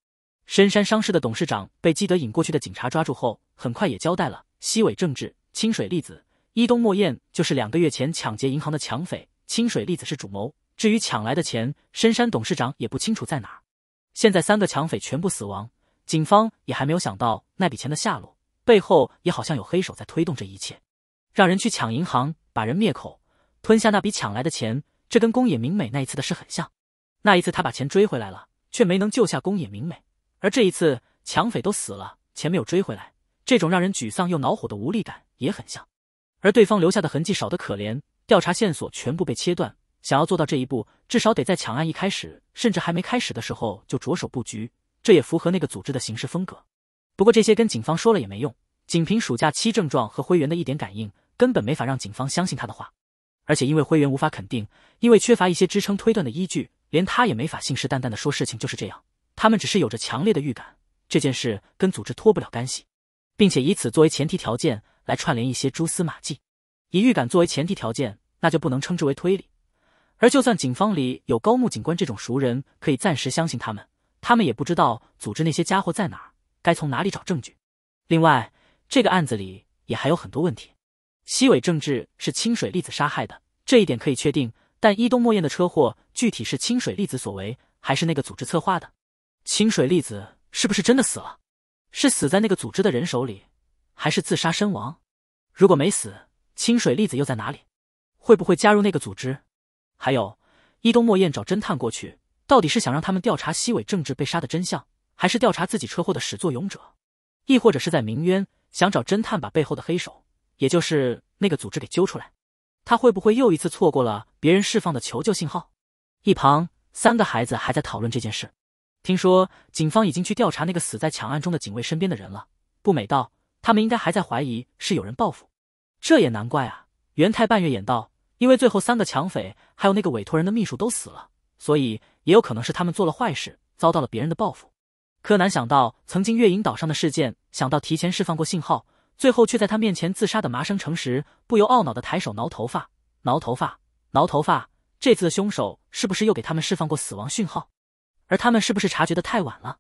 深山商事的董事长被基德引过去的警察抓住后，很快也交代了西尾正治、清水丽子、伊东莫彦就是两个月前抢劫银行的抢匪，清水丽子是主谋。至于抢来的钱，深山董事长也不清楚在哪儿。现在三个抢匪全部死亡，警方也还没有想到那笔钱的下落，背后也好像有黑手在推动这一切，让人去抢银行，把人灭口，吞下那笔抢来的钱。这跟宫野明美那一次的事很像，那一次他把钱追回来了，却没能救下宫野明美。而这一次，抢匪都死了，钱没有追回来，这种让人沮丧又恼火的无力感也很像。而对方留下的痕迹少得可怜，调查线索全部被切断，想要做到这一步，至少得在抢案一开始，甚至还没开始的时候就着手布局。这也符合那个组织的行事风格。不过这些跟警方说了也没用，仅凭暑假期症状和灰原的一点感应，根本没法让警方相信他的话。而且，因为灰原无法肯定，因为缺乏一些支撑推断的依据，连他也没法信誓旦旦的说事情就是这样。他们只是有着强烈的预感，这件事跟组织脱不了干系，并且以此作为前提条件来串联一些蛛丝马迹。以预感作为前提条件，那就不能称之为推理。而就算警方里有高木警官这种熟人可以暂时相信他们，他们也不知道组织那些家伙在哪，该从哪里找证据。另外，这个案子里也还有很多问题。西尾政治是清水粒子杀害的，这一点可以确定。但伊东莫彦的车祸具体是清水粒子所为，还是那个组织策划的？清水粒子是不是真的死了？是死在那个组织的人手里，还是自杀身亡？如果没死，清水粒子又在哪里？会不会加入那个组织？还有，伊东莫彦找侦探过去，到底是想让他们调查西尾政治被杀的真相，还是调查自己车祸的始作俑者？亦或者是在鸣冤，想找侦探把背后的黑手？也就是那个组织给揪出来，他会不会又一次错过了别人释放的求救信号？一旁三个孩子还在讨论这件事。听说警方已经去调查那个死在抢案中的警卫身边的人了。不美道，他们应该还在怀疑是有人报复。这也难怪啊。元太半月眼道，因为最后三个抢匪还有那个委托人的秘书都死了，所以也有可能是他们做了坏事，遭到了别人的报复。柯南想到曾经月影岛上的事件，想到提前释放过信号。最后却在他面前自杀的麻生诚时，不由懊恼的抬手挠头发，挠头发，挠头发。这次的凶手是不是又给他们释放过死亡讯号？而他们是不是察觉得太晚了？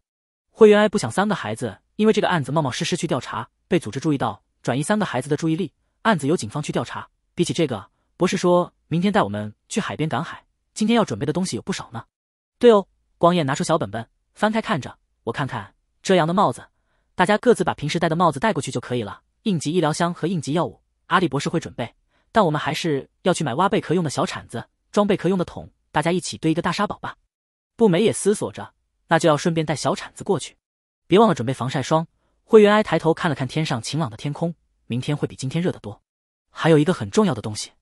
灰原哀不想三个孩子因为这个案子冒冒失失去调查，被组织注意到，转移三个孩子的注意力，案子由警方去调查。比起这个，博士说明天带我们去海边赶海，今天要准备的东西有不少呢。对哦，光彦拿出小本本，翻开看着，我看看遮阳的帽子，大家各自把平时戴的帽子戴过去就可以了。应急医疗箱和应急药物，阿笠博士会准备，但我们还是要去买挖贝壳用的小铲子、装贝壳用的桶，大家一起堆一个大沙堡吧。步美也思索着，那就要顺便带小铲子过去，别忘了准备防晒霜。灰原哀抬头看了看天上晴朗的天空，明天会比今天热得多。还有一个很重要的东西。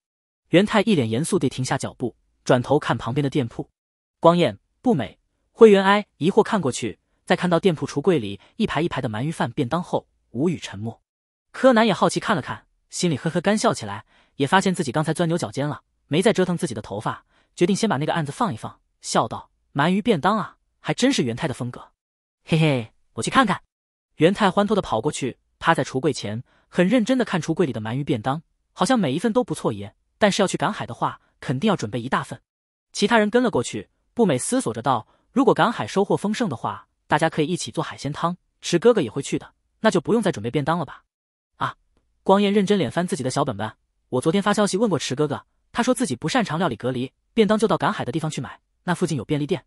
元太一脸严肃地停下脚步，转头看旁边的店铺。光彦、步美、灰原哀疑惑看过去，在看到店铺橱柜里一排一排的鳗鱼饭便当后，无语沉默。柯南也好奇看了看，心里呵呵干笑起来，也发现自己刚才钻牛角尖了，没再折腾自己的头发，决定先把那个案子放一放，笑道：“鳗鱼便当啊，还真是元太的风格，嘿嘿，我去看看。”元太欢脱的跑过去，趴在橱柜前，很认真的看橱柜里的鳗鱼便当，好像每一份都不错耶。但是要去赶海的话，肯定要准备一大份。其他人跟了过去，步美思索着道：“如果赶海收获丰盛的话，大家可以一起做海鲜汤，池哥哥也会去的，那就不用再准备便当了吧。”光彦认真脸翻自己的小本本，我昨天发消息问过池哥哥，他说自己不擅长料理隔离便当，就到赶海的地方去买。那附近有便利店，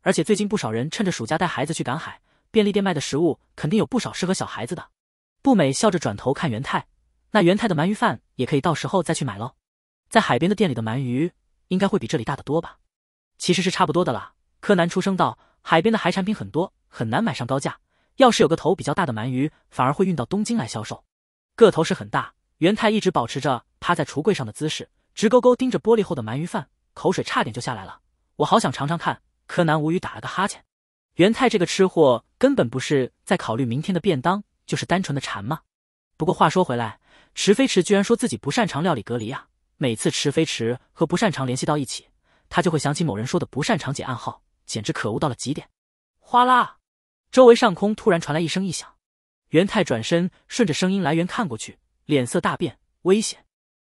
而且最近不少人趁着暑假带孩子去赶海，便利店卖的食物肯定有不少适合小孩子的。步美笑着转头看元太，那元太的鳗鱼饭也可以到时候再去买喽。在海边的店里的鳗鱼应该会比这里大得多吧？其实是差不多的啦。柯南出声道，海边的海产品很多，很难买上高价。要是有个头比较大的鳗鱼，反而会运到东京来销售。个头是很大，元太一直保持着趴在橱柜上的姿势，直勾勾盯着玻璃后的鳗鱼饭，口水差点就下来了。我好想尝尝看。柯南无语打了个哈欠。元太这个吃货根本不是在考虑明天的便当，就是单纯的馋吗？不过话说回来，池飞池居然说自己不擅长料理隔离啊。每次池飞池和不擅长联系到一起，他就会想起某人说的不擅长解暗号，简直可恶到了极点。哗啦，周围上空突然传来一声异响。元太转身，顺着声音来源看过去，脸色大变。危险！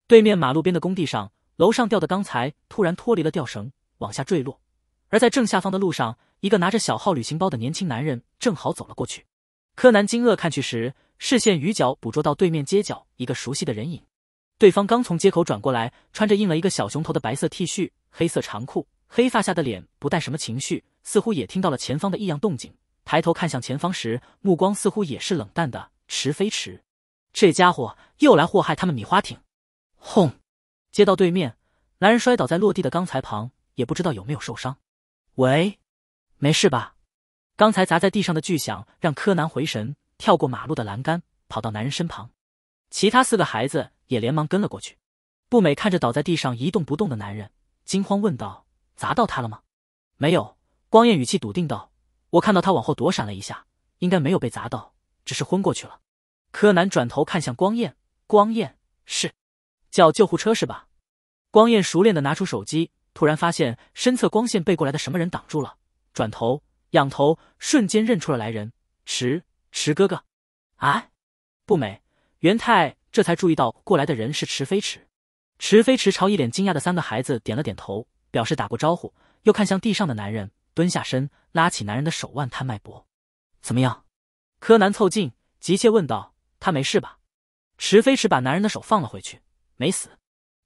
对面马路边的工地上，楼上吊的钢材突然脱离了吊绳，往下坠落。而在正下方的路上，一个拿着小号旅行包的年轻男人正好走了过去。柯南惊愕看去时，视线余角捕捉到对面街角一个熟悉的人影。对方刚从街口转过来，穿着印了一个小熊头的白色 T 恤，黑色长裤，黑发下的脸不带什么情绪，似乎也听到了前方的异样动静。抬头看向前方时，目光似乎也是冷淡的。池飞池，这家伙又来祸害他们米花町。轰！接到对面，男人摔倒在落地的钢材旁，也不知道有没有受伤。喂，没事吧？刚才砸在地上的巨响让柯南回神，跳过马路的栏杆，跑到男人身旁。其他四个孩子也连忙跟了过去。步美看着倒在地上一动不动的男人，惊慌问道：“砸到他了吗？”“没有。”光彦语气笃定道。我看到他往后躲闪了一下，应该没有被砸到，只是昏过去了。柯南转头看向光彦，光彦是叫救护车是吧？光彦熟练的拿出手机，突然发现身侧光线被过来的什么人挡住了，转头仰头，瞬间认出了来人，池池哥哥。啊，不美。元太这才注意到过来的人是池飞池。池飞池朝一脸惊讶的三个孩子点了点头，表示打过招呼，又看向地上的男人。蹲下身，拉起男人的手腕，探脉搏，怎么样？柯南凑近，急切问道：“他没事吧？”池飞驰把男人的手放了回去，没死。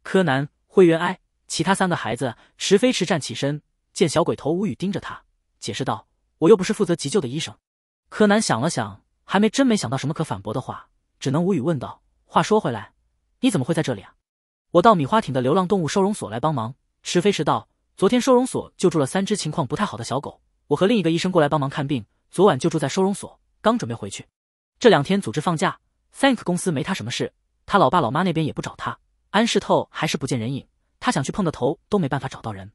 柯南、灰原哀、其他三个孩子，池飞驰站起身，见小鬼头无语盯着他，解释道：“我又不是负责急救的医生。”柯南想了想，还没真没想到什么可反驳的话，只能无语问道：“话说回来，你怎么会在这里啊？”“我到米花町的流浪动物收容所来帮忙。”池飞驰道。昨天收容所救助了三只情况不太好的小狗，我和另一个医生过来帮忙看病。昨晚就住在收容所，刚准备回去。这两天组织放假，Thank 公司没他什么事，他老爸老妈那边也不找他，安世透还是不见人影。他想去碰个头都没办法找到人。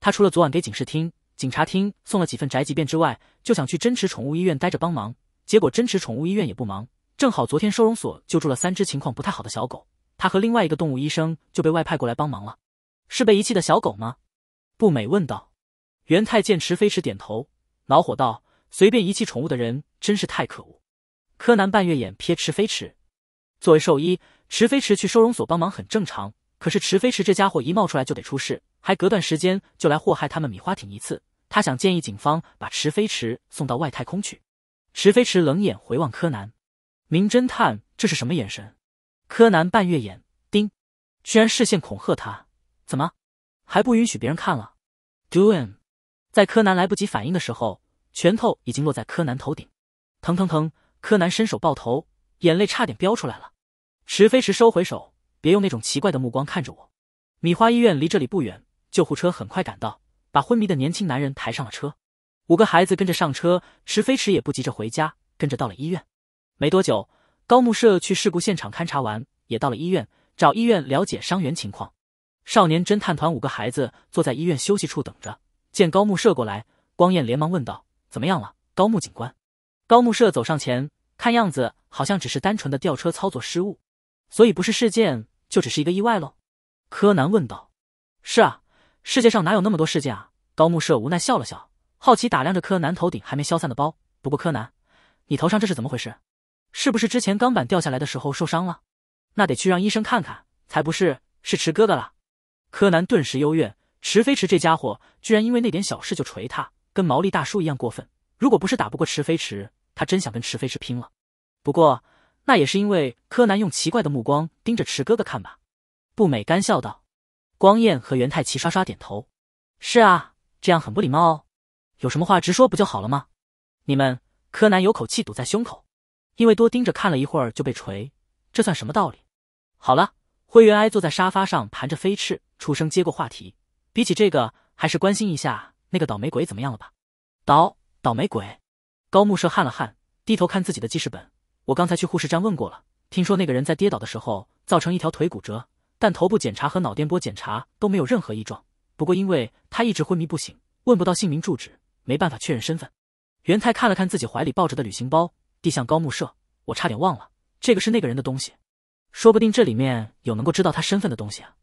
他除了昨晚给警视厅、警察厅送了几份宅急便之外，就想去真池宠物医院待着帮忙。结果真池宠物医院也不忙，正好昨天收容所救助了三只情况不太好的小狗，他和另外一个动物医生就被外派过来帮忙了。是被遗弃的小狗吗？不美问道，元太见池飞池点头，恼火道：“随便遗弃宠物的人真是太可恶。”柯南半月眼瞥池飞池，作为兽医，池飞池去收容所帮忙很正常。可是池飞池这家伙一冒出来就得出事，还隔段时间就来祸害他们米花町一次。他想建议警方把池飞池送到外太空去。池飞池冷眼回望柯南，名侦探这是什么眼神？柯南半月眼，叮，居然视线恐吓他，怎么？还不允许别人看了。doing，在柯南来不及反应的时候，拳头已经落在柯南头顶，疼疼疼！柯南伸手抱头，眼泪差点飙出来了。池飞驰收回手，别用那种奇怪的目光看着我。米花医院离这里不远，救护车很快赶到，把昏迷的年轻男人抬上了车。五个孩子跟着上车，池飞驰也不急着回家，跟着到了医院。没多久，高木社去事故现场勘察完，也到了医院，找医院了解伤员情况。少年侦探团五个孩子坐在医院休息处等着，见高木社过来，光彦连忙问道：“怎么样了，高木警官？”高木社走上前，看样子好像只是单纯的吊车操作失误，所以不是事件，就只是一个意外喽。柯南问道：“是啊，世界上哪有那么多事件啊？”高木社无奈笑了笑，好奇打量着柯南头顶还没消散的包。不过柯南，你头上这是怎么回事？是不是之前钢板掉下来的时候受伤了？那得去让医生看看。才不是，是迟哥哥了。柯南顿时幽怨，池飞驰这家伙居然因为那点小事就锤他，跟毛利大叔一样过分。如果不是打不过池飞驰，他真想跟池飞驰拼了。不过那也是因为柯南用奇怪的目光盯着池哥哥看吧？不美干笑道。光彦和元太齐刷刷点头。是啊，这样很不礼貌哦。有什么话直说不就好了吗？你们，柯南有口气堵在胸口，因为多盯着看了一会儿就被锤，这算什么道理？好了，灰原哀坐在沙发上盘着飞翅。出声接过话题，比起这个，还是关心一下那个倒霉鬼怎么样了吧？倒倒霉鬼，高木社汗了汗，低头看自己的记事本。我刚才去护士站问过了，听说那个人在跌倒的时候造成一条腿骨折，但头部检查和脑电波检查都没有任何异状。不过因为他一直昏迷不醒，问不到姓名住址，没办法确认身份。元太看了看自己怀里抱着的旅行包，递向高木社：“我差点忘了，这个是那个人的东西，说不定这里面有能够知道他身份的东西啊。”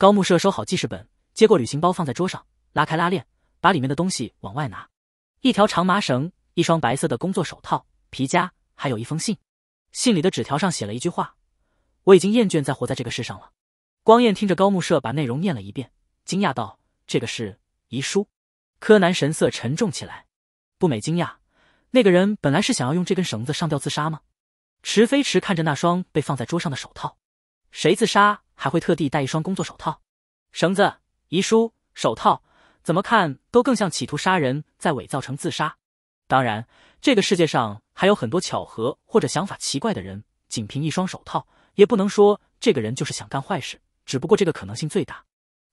高木社收好记事本，接过旅行包放在桌上，拉开拉链，把里面的东西往外拿：一条长麻绳，一双白色的工作手套、皮夹，还有一封信。信里的纸条上写了一句话：“我已经厌倦再活在这个世上了。”光彦听着高木社把内容念了一遍，惊讶道：“这个是遗书。”柯南神色沉重起来。不美惊讶：“那个人本来是想要用这根绳子上吊自杀吗？”池飞池看着那双被放在桌上的手套。谁自杀还会特地带一双工作手套、绳子、遗书、手套？怎么看都更像企图杀人，再伪造成自杀。当然，这个世界上还有很多巧合或者想法奇怪的人，仅凭一双手套也不能说这个人就是想干坏事，只不过这个可能性最大。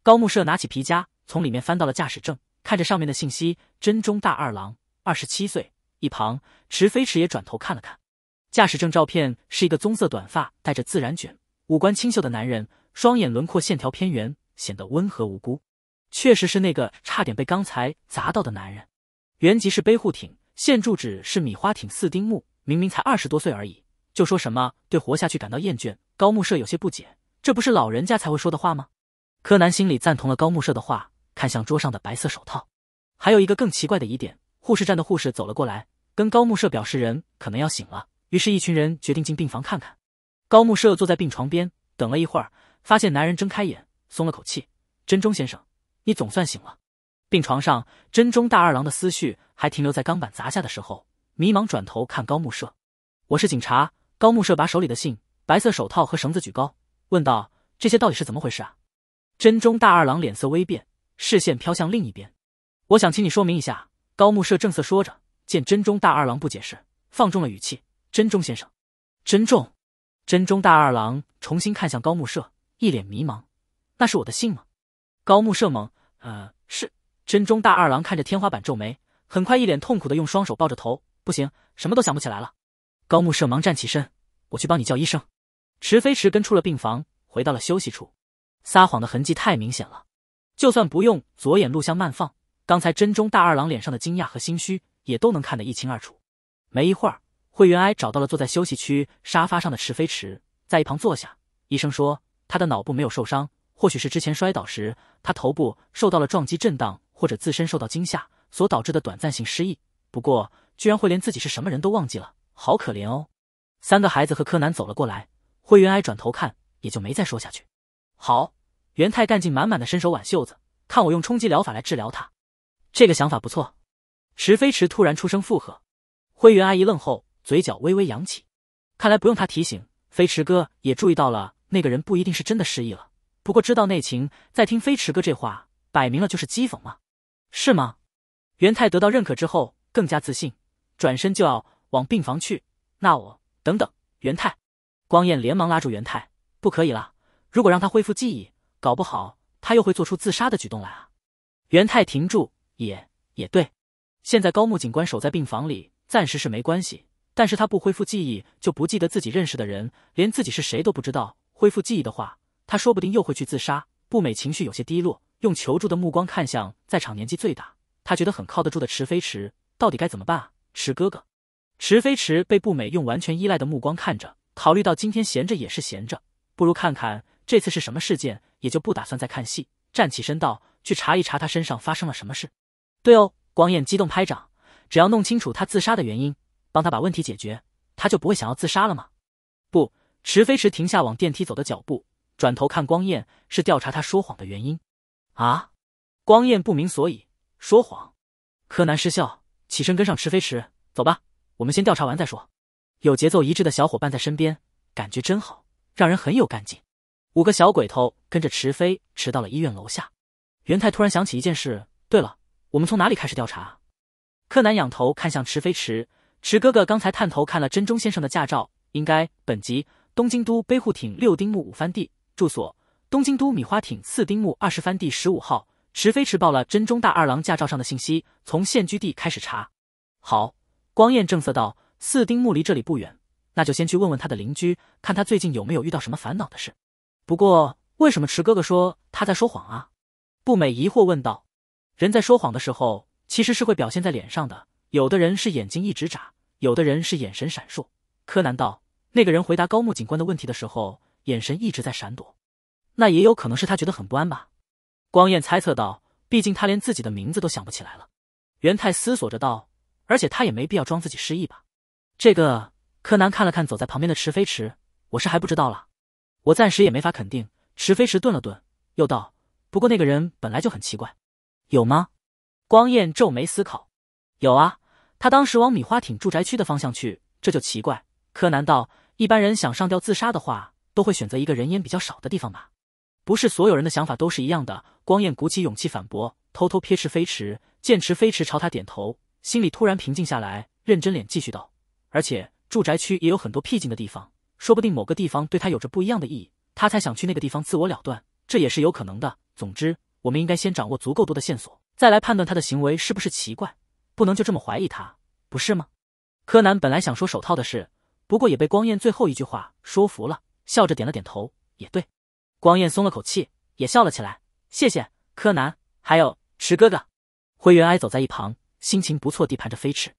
高木社拿起皮夹，从里面翻到了驾驶证，看着上面的信息：真中大二郎，二十七岁。一旁，池飞驰也转头看了看驾驶证照片，是一个棕色短发，带着自然卷。五官清秀的男人，双眼轮廓线条偏圆，显得温和无辜。确实是那个差点被刚才砸到的男人。原籍是背户町，现住址是米花町四丁目。明明才二十多岁而已，就说什么对活下去感到厌倦。高木社有些不解，这不是老人家才会说的话吗？柯南心里赞同了高木社的话，看向桌上的白色手套。还有一个更奇怪的疑点。护士站的护士走了过来，跟高木社表示人可能要醒了。于是，一群人决定进病房看看。高木社坐在病床边，等了一会儿，发现男人睁开眼，松了口气。真中先生，你总算醒了。病床上，真中大二郎的思绪还停留在钢板砸下的时候，迷茫转头看高木社。我是警察。高木社把手里的信、白色手套和绳子举高，问道：“这些到底是怎么回事啊？”真中大二郎脸色微变，视线飘向另一边。我想请你说明一下。高木社正色说着，见真中大二郎不解释，放重了语气：“真中先生，真重。”真中大二郎重新看向高木社，一脸迷茫：“那是我的信吗？”高木社猛：“呃，是。”真中大二郎看着天花板皱眉，很快一脸痛苦的用双手抱着头：“不行，什么都想不起来了。”高木社忙站起身：“我去帮你叫医生。”池飞池跟出了病房，回到了休息处。撒谎的痕迹太明显了，就算不用左眼录像慢放，刚才真中大二郎脸上的惊讶和心虚也都能看得一清二楚。没一会儿。灰原哀找到了坐在休息区沙发上的池飞池，在一旁坐下。医生说，他的脑部没有受伤，或许是之前摔倒时他头部受到了撞击震荡，或者自身受到惊吓所导致的短暂性失忆。不过，居然会连自己是什么人都忘记了，好可怜哦。三个孩子和柯南走了过来，灰原哀转头看，也就没再说下去。好，元太干劲满满的伸手挽袖子，看我用冲击疗法来治疗他。这个想法不错。池飞池突然出声附和，灰原哀一愣后。嘴角微微扬起，看来不用他提醒，飞驰哥也注意到了。那个人不一定是真的失忆了，不过知道内情，再听飞驰哥这话，摆明了就是讥讽嘛，是吗？元太得到认可之后，更加自信，转身就要往病房去。那我等等，元太。光彦连忙拉住元太，不可以啦，如果让他恢复记忆，搞不好他又会做出自杀的举动来啊！元太停住，也也对，现在高木警官守在病房里，暂时是没关系。但是他不恢复记忆，就不记得自己认识的人，连自己是谁都不知道。恢复记忆的话，他说不定又会去自杀。步美情绪有些低落，用求助的目光看向在场年纪最大、他觉得很靠得住的池飞池，到底该怎么办啊，池哥哥？池飞池被步美用完全依赖的目光看着，考虑到今天闲着也是闲着，不如看看这次是什么事件，也就不打算再看戏，站起身道：“去查一查他身上发生了什么事。”对哦，光彦激动拍掌，只要弄清楚他自杀的原因。帮他把问题解决，他就不会想要自杀了吗？不，池飞驰停下往电梯走的脚步，转头看光彦，是调查他说谎的原因。啊？光彦不明所以，说谎。柯南失笑，起身跟上池飞驰，走吧，我们先调查完再说。有节奏一致的小伙伴在身边，感觉真好，让人很有干劲。五个小鬼头跟着池飞驰到了医院楼下。元太突然想起一件事，对了，我们从哪里开始调查？柯南仰头看向池飞驰。池哥哥刚才探头看了真中先生的驾照，应该本集东京都杯户町六丁目五番地，住所东京都米花町四丁目二十番地十五号。池飞驰报了真中大二郎驾照上的信息，从现居地开始查。好，光彦正色道：“四丁目离这里不远，那就先去问问他的邻居，看他最近有没有遇到什么烦恼的事。”不过，为什么池哥哥说他在说谎啊？步美疑惑问道：“人在说谎的时候，其实是会表现在脸上的，有的人是眼睛一直眨。”有的人是眼神闪烁，柯南道。那个人回答高木警官的问题的时候，眼神一直在闪躲，那也有可能是他觉得很不安吧。光彦猜测道。毕竟他连自己的名字都想不起来了。元太思索着道。而且他也没必要装自己失忆吧。这个，柯南看了看走在旁边的池飞池，我是还不知道了。我暂时也没法肯定。池飞池顿了顿，又道。不过那个人本来就很奇怪，有吗？光彦皱眉思考。有啊。他当时往米花町住宅区的方向去，这就奇怪。柯南道一般人想上吊自杀的话，都会选择一个人烟比较少的地方吧？不是所有人的想法都是一样的。光彦鼓起勇气反驳，偷偷瞥池飞驰，见池飞驰朝他点头，心里突然平静下来，认真脸继续道：“而且住宅区也有很多僻静的地方，说不定某个地方对他有着不一样的意义，他才想去那个地方自我了断，这也是有可能的。总之，我们应该先掌握足够多的线索，再来判断他的行为是不是奇怪。”不能就这么怀疑他，不是吗？柯南本来想说手套的事，不过也被光彦最后一句话说服了，笑着点了点头。也对，光彦松了口气，也笑了起来。谢谢柯南，还有池哥哥。灰原哀走在一旁，心情不错地盘着飞驰。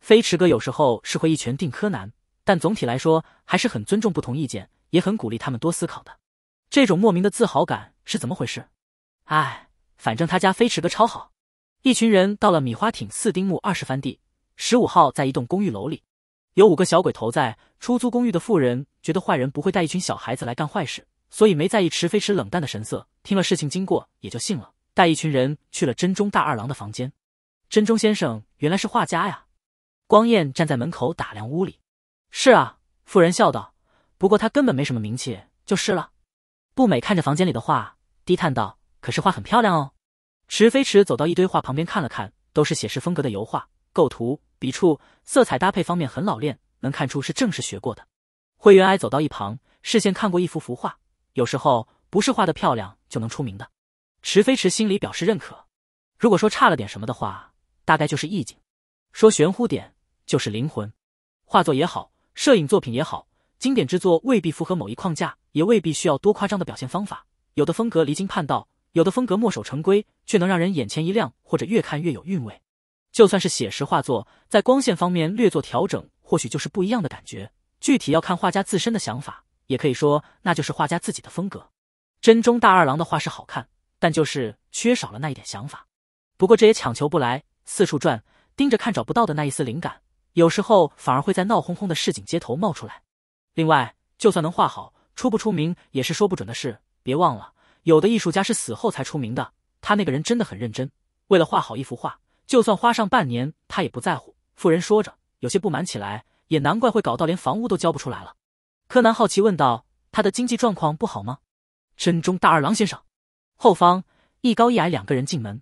飞驰哥有时候是会一拳定柯南，但总体来说还是很尊重不同意见，也很鼓励他们多思考的。这种莫名的自豪感是怎么回事？唉，反正他家飞驰哥超好。一群人到了米花町四丁目二十番地十五号，在一栋公寓楼里，有五个小鬼头在。出租公寓的妇人觉得坏人不会带一群小孩子来干坏事，所以没在意池飞池冷淡的神色。听了事情经过，也就信了，带一群人去了真中大二郎的房间。真中先生原来是画家呀！光彦站在门口打量屋里。是啊，妇人笑道。不过他根本没什么名气，就是了。步美看着房间里的画，低叹道：“可是画很漂亮哦。”池飞驰走到一堆画旁边看了看，都是写实风格的油画，构图、笔触、色彩搭配方面很老练，能看出是正式学过的。灰原哀走到一旁，视线看过一幅幅画，有时候不是画的漂亮就能出名的。池飞驰心里表示认可，如果说差了点什么的话，大概就是意境，说玄乎点就是灵魂。画作也好，摄影作品也好，经典之作未必符合某一框架，也未必需要多夸张的表现方法，有的风格离经叛道。有的风格墨守成规，却能让人眼前一亮，或者越看越有韵味。就算是写实画作，在光线方面略作调整，或许就是不一样的感觉。具体要看画家自身的想法，也可以说那就是画家自己的风格。真中大二郎的画是好看，但就是缺少了那一点想法。不过这也强求不来。四处转，盯着看，找不到的那一丝灵感，有时候反而会在闹哄哄的市井街头冒出来。另外，就算能画好，出不出名也是说不准的事。别忘了。有的艺术家是死后才出名的，他那个人真的很认真，为了画好一幅画，就算花上半年，他也不在乎。富人说着，有些不满起来，也难怪会搞到连房屋都交不出来了。柯南好奇问道：“他的经济状况不好吗？”真中大二郎先生，后方一高一矮两个人进门，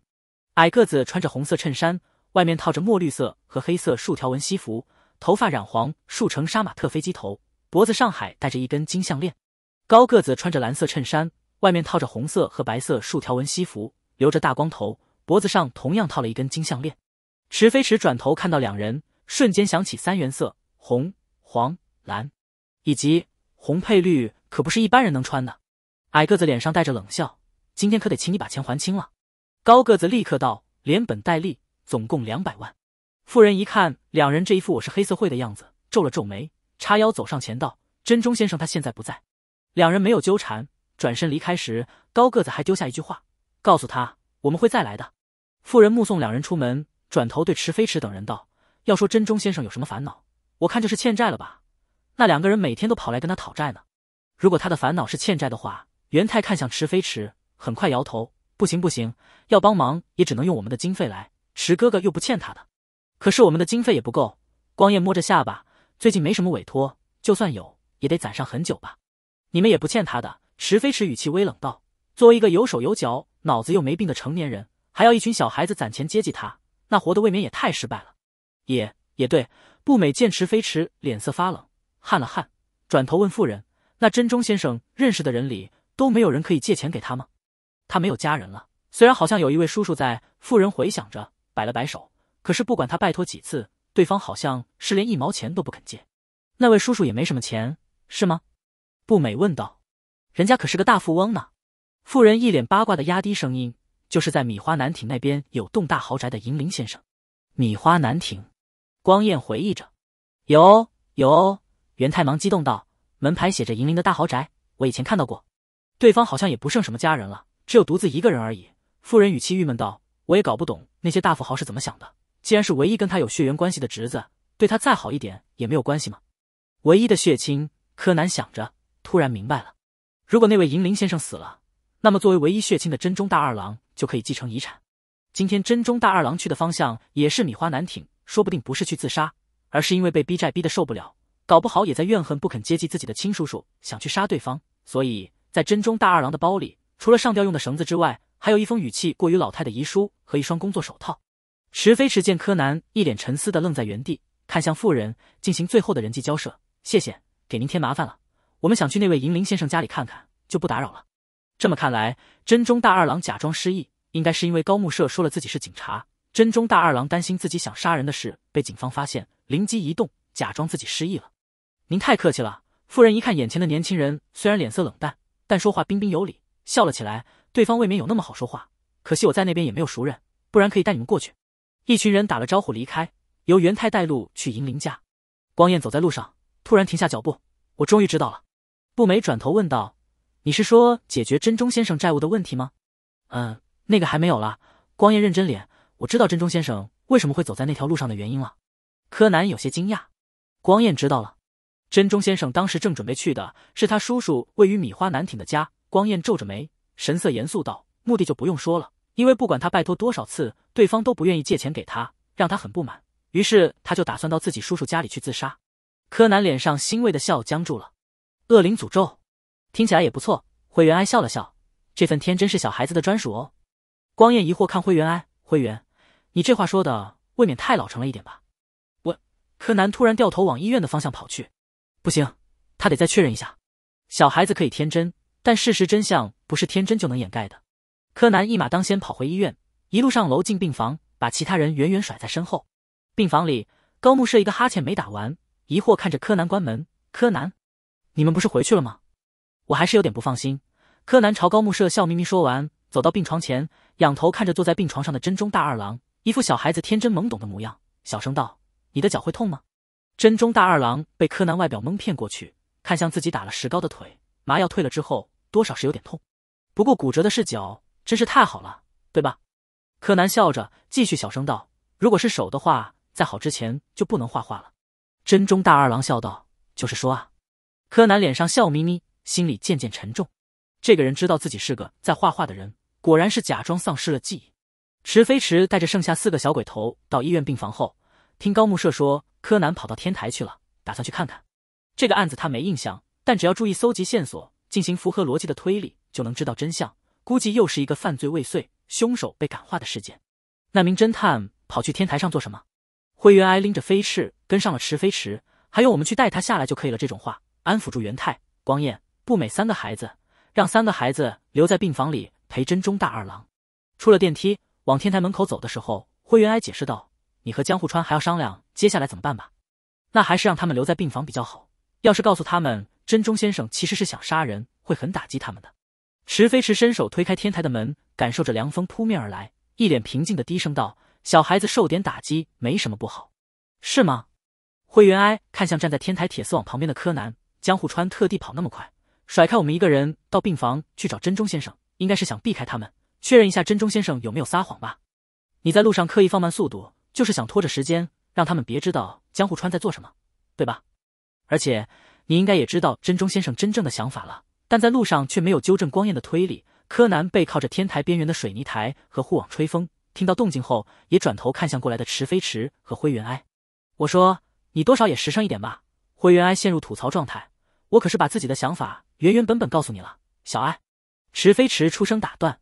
矮个子穿着红色衬衫，外面套着墨绿色和黑色竖条纹西服，头发染黄，竖成杀马特飞机头，脖子上还戴着一根金项链。高个子穿着蓝色衬衫。外面套着红色和白色竖条纹西服，留着大光头，脖子上同样套了一根金项链。池飞驰转头看到两人，瞬间想起三原色红、黄、蓝，以及红配绿，可不是一般人能穿的。矮个子脸上带着冷笑：“今天可得请你把钱还清了。”高个子立刻道：“连本带利，总共两百万。”妇人一看两人这一副我是黑社会的样子，皱了皱眉，叉腰走上前道：“真中先生他现在不在。”两人没有纠缠。转身离开时，高个子还丢下一句话，告诉他我们会再来的。妇人目送两人出门，转头对池飞驰等人道：“要说真中先生有什么烦恼，我看就是欠债了吧？那两个人每天都跑来跟他讨债呢。如果他的烦恼是欠债的话，元太看向池飞驰，很快摇头：不行不行，要帮忙也只能用我们的经费来。池哥哥又不欠他的，可是我们的经费也不够。光彦摸着下巴，最近没什么委托，就算有也得攒上很久吧。你们也不欠他的。”池飞驰语气微冷道：“作为一个有手有脚、脑子又没病的成年人，还要一群小孩子攒钱接济他，那活得未免也太失败了。”“也也对。”步美见池飞驰脸色发冷，汗了汗，转头问妇人：“那真中先生认识的人里都没有人可以借钱给他吗？他没有家人了，虽然好像有一位叔叔在。”妇人回想着，摆了摆手：“可是不管他拜托几次，对方好像是连一毛钱都不肯借。那位叔叔也没什么钱，是吗？”不美问道。人家可是个大富翁呢，富人一脸八卦的压低声音：“就是在米花南亭那边有栋大豪宅的银铃先生。”米花南亭，光彦回忆着：“有有。”袁太忙激动道：“门牌写着银铃的大豪宅，我以前看到过。”对方好像也不剩什么家人了，只有独自一个人而已。富人语气郁闷道：“我也搞不懂那些大富豪是怎么想的，既然是唯一跟他有血缘关系的侄子，对他再好一点也没有关系吗？”唯一的血亲，柯南想着，突然明白了。如果那位银铃先生死了，那么作为唯一血亲的真中大二郎就可以继承遗产。今天真中大二郎去的方向也是米花南町，说不定不是去自杀，而是因为被逼债逼得受不了，搞不好也在怨恨不肯接济自己的亲叔叔，想去杀对方。所以在真中大二郎的包里，除了上吊用的绳子之外，还有一封语气过于老态的遗书和一双工作手套。池飞池见柯南一脸沉思的愣在原地，看向妇人进行最后的人际交涉。谢谢，给您添麻烦了。我们想去那位银铃先生家里看看，就不打扰了。这么看来，真中大二郎假装失忆，应该是因为高木社说了自己是警察。真中大二郎担心自己想杀人的事被警方发现，灵机一动，假装自己失忆了。您太客气了，妇人一看眼前的年轻人，虽然脸色冷淡，但说话彬彬有礼，笑了起来。对方未免有那么好说话。可惜我在那边也没有熟人，不然可以带你们过去。一群人打了招呼离开，由元太带路去银铃家。光彦走在路上，突然停下脚步。我终于知道了。顾梅转头问道：“你是说解决真中先生债务的问题吗？”“嗯，那个还没有了。”光彦认真脸，我知道真中先生为什么会走在那条路上的原因了。柯南有些惊讶：“光彦知道了？真中先生当时正准备去的是他叔叔位于米花南町的家。”光彦皱着眉，神色严肃道：“目的就不用说了，因为不管他拜托多少次，对方都不愿意借钱给他，让他很不满。于是他就打算到自己叔叔家里去自杀。”柯南脸上欣慰的笑僵住了。恶灵诅咒，听起来也不错。灰原哀笑了笑，这份天真是小孩子的专属哦。光彦疑惑看灰原哀，灰原，你这话说的未免太老成了一点吧？我，柯南突然掉头往医院的方向跑去，不行，他得再确认一下。小孩子可以天真，但事实真相不是天真就能掩盖的。柯南一马当先跑回医院，一路上楼进病房，把其他人远远甩在身后。病房里，高木社一个哈欠没打完，疑惑看着柯南关门。柯南。你们不是回去了吗？我还是有点不放心。柯南朝高木社笑眯眯说完，走到病床前，仰头看着坐在病床上的真中大二郎，一副小孩子天真懵懂的模样，小声道：“你的脚会痛吗？”真中大二郎被柯南外表蒙骗过去，看向自己打了石膏的腿，麻药退了之后，多少是有点痛。不过骨折的是脚，真是太好了，对吧？柯南笑着继续小声道：“如果是手的话，在好之前就不能画画了。”真中大二郎笑道：“就是说啊。”柯南脸上笑眯眯，心里渐渐沉重。这个人知道自己是个在画画的人，果然是假装丧失了记忆。池飞驰带着剩下四个小鬼头到医院病房后，听高木社说柯南跑到天台去了，打算去看看。这个案子他没印象，但只要注意搜集线索，进行符合逻辑的推理，就能知道真相。估计又是一个犯罪未遂、凶手被感化的事件。那名侦探跑去天台上做什么？灰原哀拎着飞翅跟上了池飞驰，还用我们去带他下来就可以了。这种话。安抚住元太、光彦、步美三个孩子，让三个孩子留在病房里陪真中大二郎。出了电梯，往天台门口走的时候，灰原哀解释道：“你和江户川还要商量接下来怎么办吧？那还是让他们留在病房比较好。要是告诉他们真中先生其实是想杀人，会很打击他们的。”池飞驰伸手推开天台的门，感受着凉风扑面而来，一脸平静的低声道：“小孩子受点打击没什么不好，是吗？”灰原哀看向站在天台铁丝网旁边的柯南。江户川特地跑那么快，甩开我们一个人到病房去找真中先生，应该是想避开他们，确认一下真中先生有没有撒谎吧。你在路上刻意放慢速度，就是想拖着时间，让他们别知道江户川在做什么，对吧？而且你应该也知道真中先生真正的想法了，但在路上却没有纠正光彦的推理。柯南背靠着天台边缘的水泥台和护网吹风，听到动静后也转头看向过来的池飞池和灰原哀。我说你多少也实诚一点吧。灰原哀陷入吐槽状态。我可是把自己的想法原原本本告诉你了，小爱。池飞池出声打断，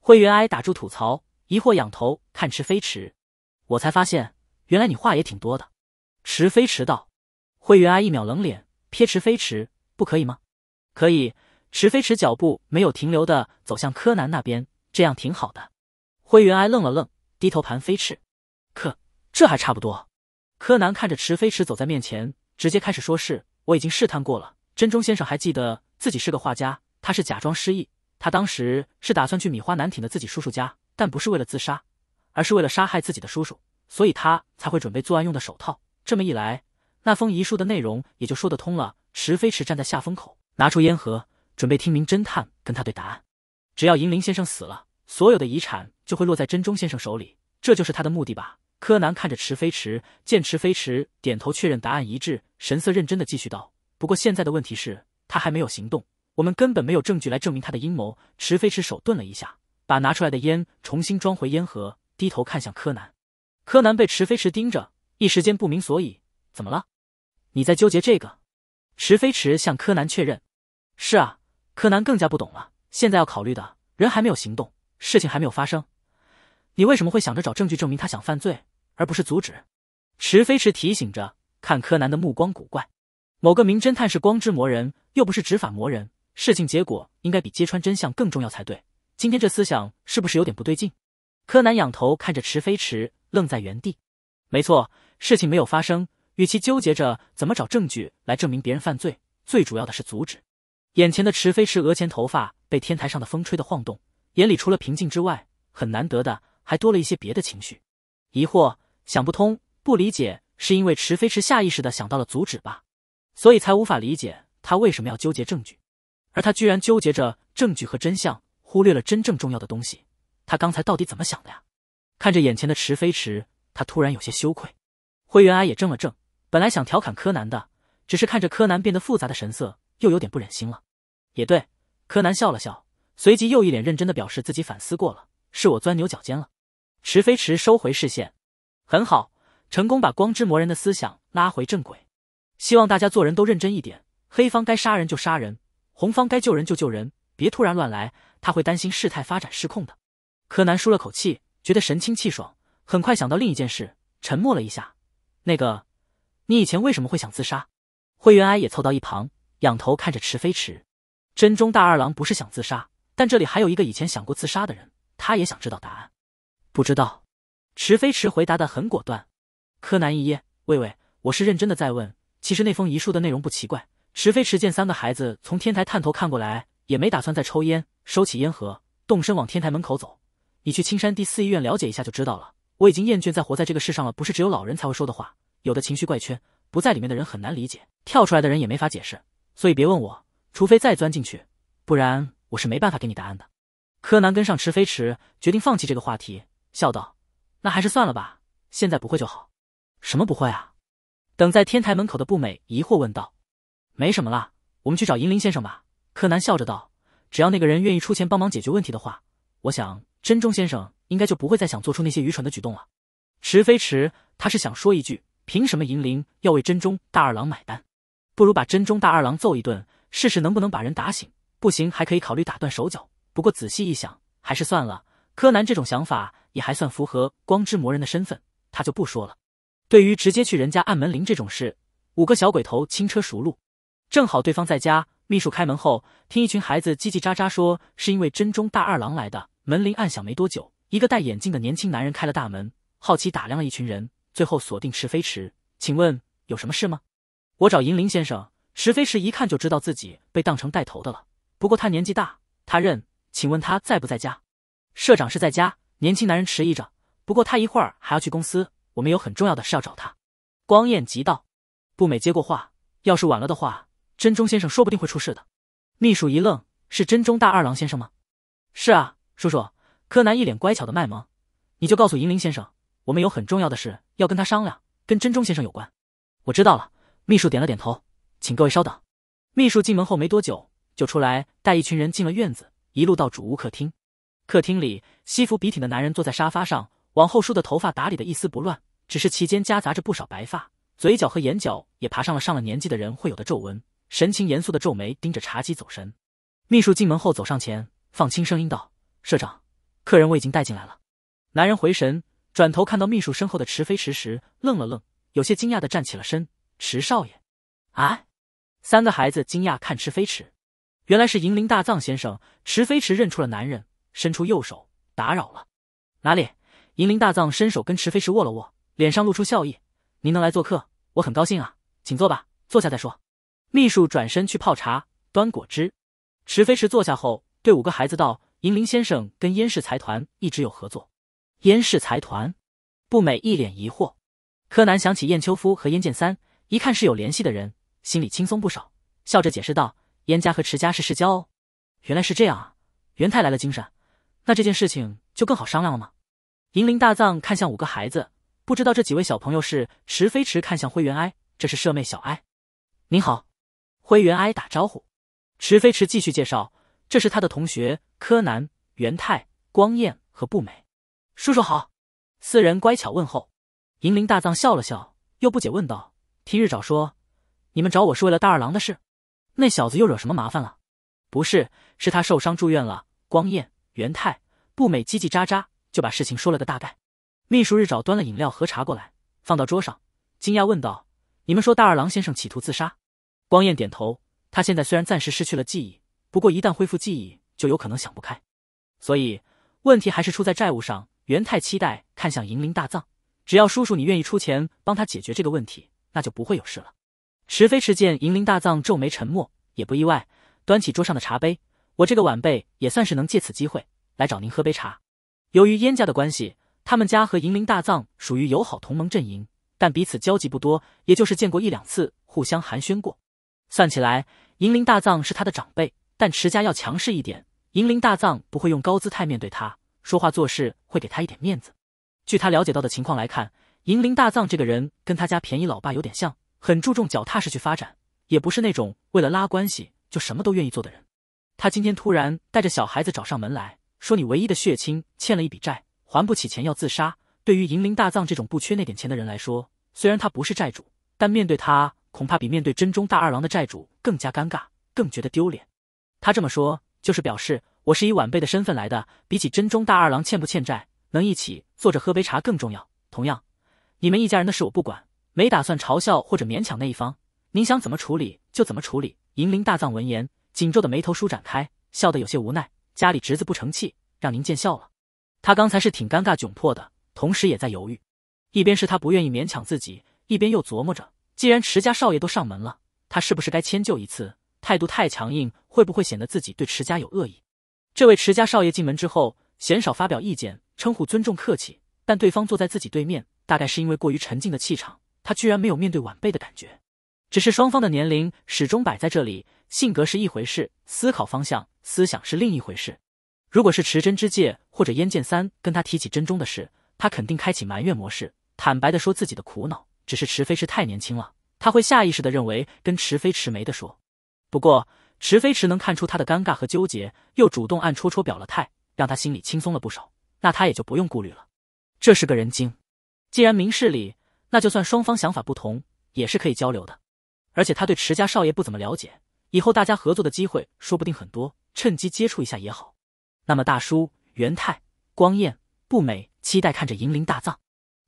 灰原哀打住吐槽，疑惑仰头看池飞池。我才发现，原来你话也挺多的。池飞池道。灰原哀一秒冷脸，瞥池飞池，不可以吗？可以。池飞池脚步没有停留的走向柯南那边，这样挺好的。灰原哀愣了愣，低头盘飞翅。可这还差不多。柯南看着池飞池走在面前，直接开始说事。我已经试探过了。真钟先生还记得自己是个画家，他是假装失忆。他当时是打算去米花南町的自己叔叔家，但不是为了自杀，而是为了杀害自己的叔叔，所以他才会准备作案用的手套。这么一来，那封遗书的内容也就说得通了。池飞驰站在下风口，拿出烟盒，准备听名侦探跟他对答案。只要银铃先生死了，所有的遗产就会落在真钟先生手里，这就是他的目的吧？柯南看着池飞驰，见池飞驰点头确认答案一致，神色认真的继续道。不过现在的问题是，他还没有行动，我们根本没有证据来证明他的阴谋。池飞池手顿了一下，把拿出来的烟重新装回烟盒，低头看向柯南。柯南被池飞池盯着，一时间不明所以。怎么了？你在纠结这个？池飞池向柯南确认。是啊，柯南更加不懂了。现在要考虑的人还没有行动，事情还没有发生，你为什么会想着找证据证明他想犯罪，而不是阻止？池飞池提醒着，看柯南的目光古怪。某个名侦探是光之魔人，又不是执法魔人，事情结果应该比揭穿真相更重要才对。今天这思想是不是有点不对劲？柯南仰头看着池飞池，愣在原地。没错，事情没有发生。与其纠结着怎么找证据来证明别人犯罪，最主要的是阻止。眼前的池飞池额前头发被天台上的风吹得晃动，眼里除了平静之外，很难得的还多了一些别的情绪：疑惑、想不通、不理解。是因为池飞池下意识的想到了阻止吧？所以才无法理解他为什么要纠结证据，而他居然纠结着证据和真相，忽略了真正重要的东西。他刚才到底怎么想的呀？看着眼前的池飞池，他突然有些羞愧。灰原哀也怔了怔，本来想调侃柯南的，只是看着柯南变得复杂的神色，又有点不忍心了。也对，柯南笑了笑，随即又一脸认真的表示自己反思过了，是我钻牛角尖了。池飞池收回视线，很好，成功把光之魔人的思想拉回正轨。希望大家做人都认真一点，黑方该杀人就杀人，红方该救人就救人，别突然乱来，他会担心事态发展失控的。柯南舒了口气，觉得神清气爽，很快想到另一件事，沉默了一下。那个，你以前为什么会想自杀？灰原哀也凑到一旁，仰头看着池飞池。真中大二郎不是想自杀，但这里还有一个以前想过自杀的人，他也想知道答案。不知道。池飞池回答的很果断。柯南一噎，喂喂，我是认真的在问。其实那封遗书的内容不奇怪。池飞池见三个孩子从天台探头看过来，也没打算再抽烟，收起烟盒，动身往天台门口走。你去青山第四医院了解一下就知道了。我已经厌倦再活在这个世上了，不是只有老人才会说的话。有的情绪怪圈，不在里面的人很难理解，跳出来的人也没法解释，所以别问我，除非再钻进去，不然我是没办法给你答案的。柯南跟上池飞池，决定放弃这个话题，笑道：“那还是算了吧，现在不会就好。”“什么不会啊？”等在天台门口的步美疑惑问道：“没什么啦，我们去找银铃先生吧。”柯南笑着道：“只要那个人愿意出钱帮忙解决问题的话，我想真中先生应该就不会再想做出那些愚蠢的举动了。”池飞池，他是想说一句：“凭什么银铃要为真中大二郎买单？不如把真中大二郎揍一顿，试试能不能把人打醒。不行，还可以考虑打断手脚。不过仔细一想，还是算了。”柯南这种想法也还算符合光之魔人的身份，他就不说了。对于直接去人家按门铃这种事，五个小鬼头轻车熟路。正好对方在家，秘书开门后，听一群孩子叽叽喳喳说是因为真中大二郎来的。门铃按响没多久，一个戴眼镜的年轻男人开了大门，好奇打量了一群人，最后锁定池飞池，请问有什么事吗？我找银铃先生。池飞池一看就知道自己被当成带头的了，不过他年纪大，他认。请问他在不在家？社长是在家。年轻男人迟疑着，不过他一会儿还要去公司。我们有很重要的事要找他，光彦急道。步美接过话，要是晚了的话，真中先生说不定会出事的。秘书一愣，是真中大二郎先生吗？是啊，叔叔。柯南一脸乖巧的卖萌，你就告诉银铃先生，我们有很重要的事要跟他商量，跟真中先生有关。我知道了。秘书点了点头，请各位稍等。秘书进门后没多久就出来，带一群人进了院子，一路到主屋客厅。客厅里，西服笔挺的男人坐在沙发上，往后梳的头发打理的一丝不乱。只是其间夹杂着不少白发，嘴角和眼角也爬上了上了年纪的人会有的皱纹，神情严肃的皱眉盯着茶几走神。秘书进门后走上前，放轻声音道：“社长，客人我已经带进来了。”男人回神，转头看到秘书身后的池飞池时愣了愣，有些惊讶的站起了身。池少爷，啊！三个孩子惊讶看池飞池，原来是银铃大藏先生。池飞池认出了男人，伸出右手：“打扰了。”哪里？银铃大藏伸手跟池飞池握了握。脸上露出笑意，您能来做客，我很高兴啊，请坐吧，坐下再说。秘书转身去泡茶，端果汁。池飞石坐下后，对五个孩子道：“银铃先生跟燕氏财团一直有合作。”燕氏财团，不美一脸疑惑。柯南想起燕秋夫和燕剑三，一看是有联系的人，心里轻松不少，笑着解释道：“燕家和池家是世交哦，原来是这样啊。”元太来了精神，那这件事情就更好商量了吗？银铃大藏看向五个孩子。不知道这几位小朋友是池飞池看向灰原哀，这是舍妹小哀，您好。灰原哀打招呼。池飞池继续介绍，这是他的同学柯南、元太、光彦和步美。叔叔好。四人乖巧问候。银铃大藏笑了笑，又不解问道：“听日找说，你们找我是为了大二郎的事？那小子又惹什么麻烦了？不是，是他受伤住院了。光彦、元太、步美叽叽喳喳就把事情说了个大概。”秘书日找端了饮料和茶过来，放到桌上，惊讶问道：“你们说大二郎先生企图自杀？”光彦点头。他现在虽然暂时失去了记忆，不过一旦恢复记忆，就有可能想不开。所以问题还是出在债务上。元太期待看向银铃大藏：“只要叔叔你愿意出钱帮他解决这个问题，那就不会有事了。”池飞池见银铃大藏皱眉沉默，也不意外，端起桌上的茶杯：“我这个晚辈也算是能借此机会来找您喝杯茶。由于燕家的关系。”他们家和银铃大藏属于友好同盟阵营，但彼此交集不多，也就是见过一两次，互相寒暄过。算起来，银铃大藏是他的长辈，但迟家要强势一点，银铃大藏不会用高姿态面对他，说话做事会给他一点面子。据他了解到的情况来看，银铃大藏这个人跟他家便宜老爸有点像，很注重脚踏实去发展，也不是那种为了拉关系就什么都愿意做的人。他今天突然带着小孩子找上门来说，你唯一的血亲欠了一笔债。还不起钱要自杀，对于银铃大藏这种不缺那点钱的人来说，虽然他不是债主，但面对他，恐怕比面对真中大二郎的债主更加尴尬，更觉得丢脸。他这么说，就是表示我是以晚辈的身份来的，比起真中大二郎欠不欠债，能一起坐着喝杯茶更重要。同样，你们一家人的事我不管，没打算嘲笑或者勉强那一方，您想怎么处理就怎么处理。银铃大藏闻言，紧皱的眉头舒展开，笑得有些无奈：“家里侄子不成器，让您见笑了。”他刚才是挺尴尬窘迫的，同时也在犹豫，一边是他不愿意勉强自己，一边又琢磨着，既然迟家少爷都上门了，他是不是该迁就一次？态度太强硬，会不会显得自己对迟家有恶意？这位迟家少爷进门之后，鲜少发表意见，称呼尊重客气，但对方坐在自己对面，大概是因为过于沉静的气场，他居然没有面对晚辈的感觉，只是双方的年龄始终摆在这里，性格是一回事，思考方向、思想是另一回事。如果是池真之介或者燕剑三跟他提起真中的事，他肯定开启埋怨模式，坦白的说自己的苦恼。只是池飞驰太年轻了，他会下意识的认为跟池飞驰没得说。不过池飞驰能看出他的尴尬和纠结，又主动暗戳戳表了态，让他心里轻松了不少。那他也就不用顾虑了。这是个人精，既然明事理，那就算双方想法不同，也是可以交流的。而且他对池家少爷不怎么了解，以后大家合作的机会说不定很多，趁机接触一下也好。那么，大叔、元太、光彦、不美期待看着银铃大藏。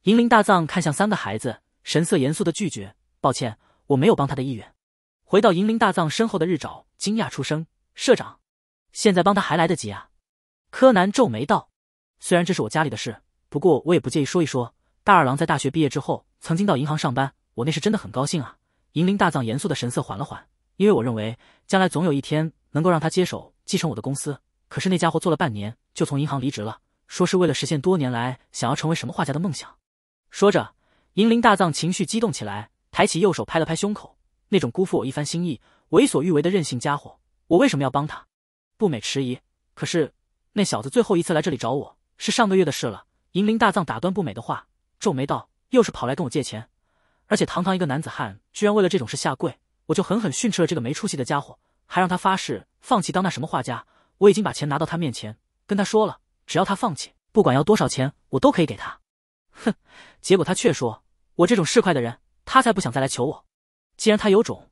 银铃大藏看向三个孩子，神色严肃的拒绝：“抱歉，我没有帮他的意愿。”回到银铃大藏身后的日昭惊讶出声：“社长，现在帮他还来得及啊？”柯南皱眉道：“虽然这是我家里的事，不过我也不介意说一说。大二郎在大学毕业之后，曾经到银行上班，我那是真的很高兴啊。”银铃大藏严肃的神色缓了缓，因为我认为将来总有一天能够让他接手继承我的公司。可是那家伙做了半年，就从银行离职了，说是为了实现多年来想要成为什么画家的梦想。说着，银铃大藏情绪激动起来，抬起右手拍了拍胸口。那种辜负我一番心意、为所欲为的任性家伙，我为什么要帮他？不美迟疑。可是那小子最后一次来这里找我，是上个月的事了。银铃大藏打断不美的话，皱眉道：“又是跑来跟我借钱，而且堂堂一个男子汉，居然为了这种事下跪，我就狠狠训斥了这个没出息的家伙，还让他发誓放弃当那什么画家。”我已经把钱拿到他面前，跟他说了，只要他放弃，不管要多少钱，我都可以给他。哼，结果他却说，我这种市侩的人，他才不想再来求我。既然他有种，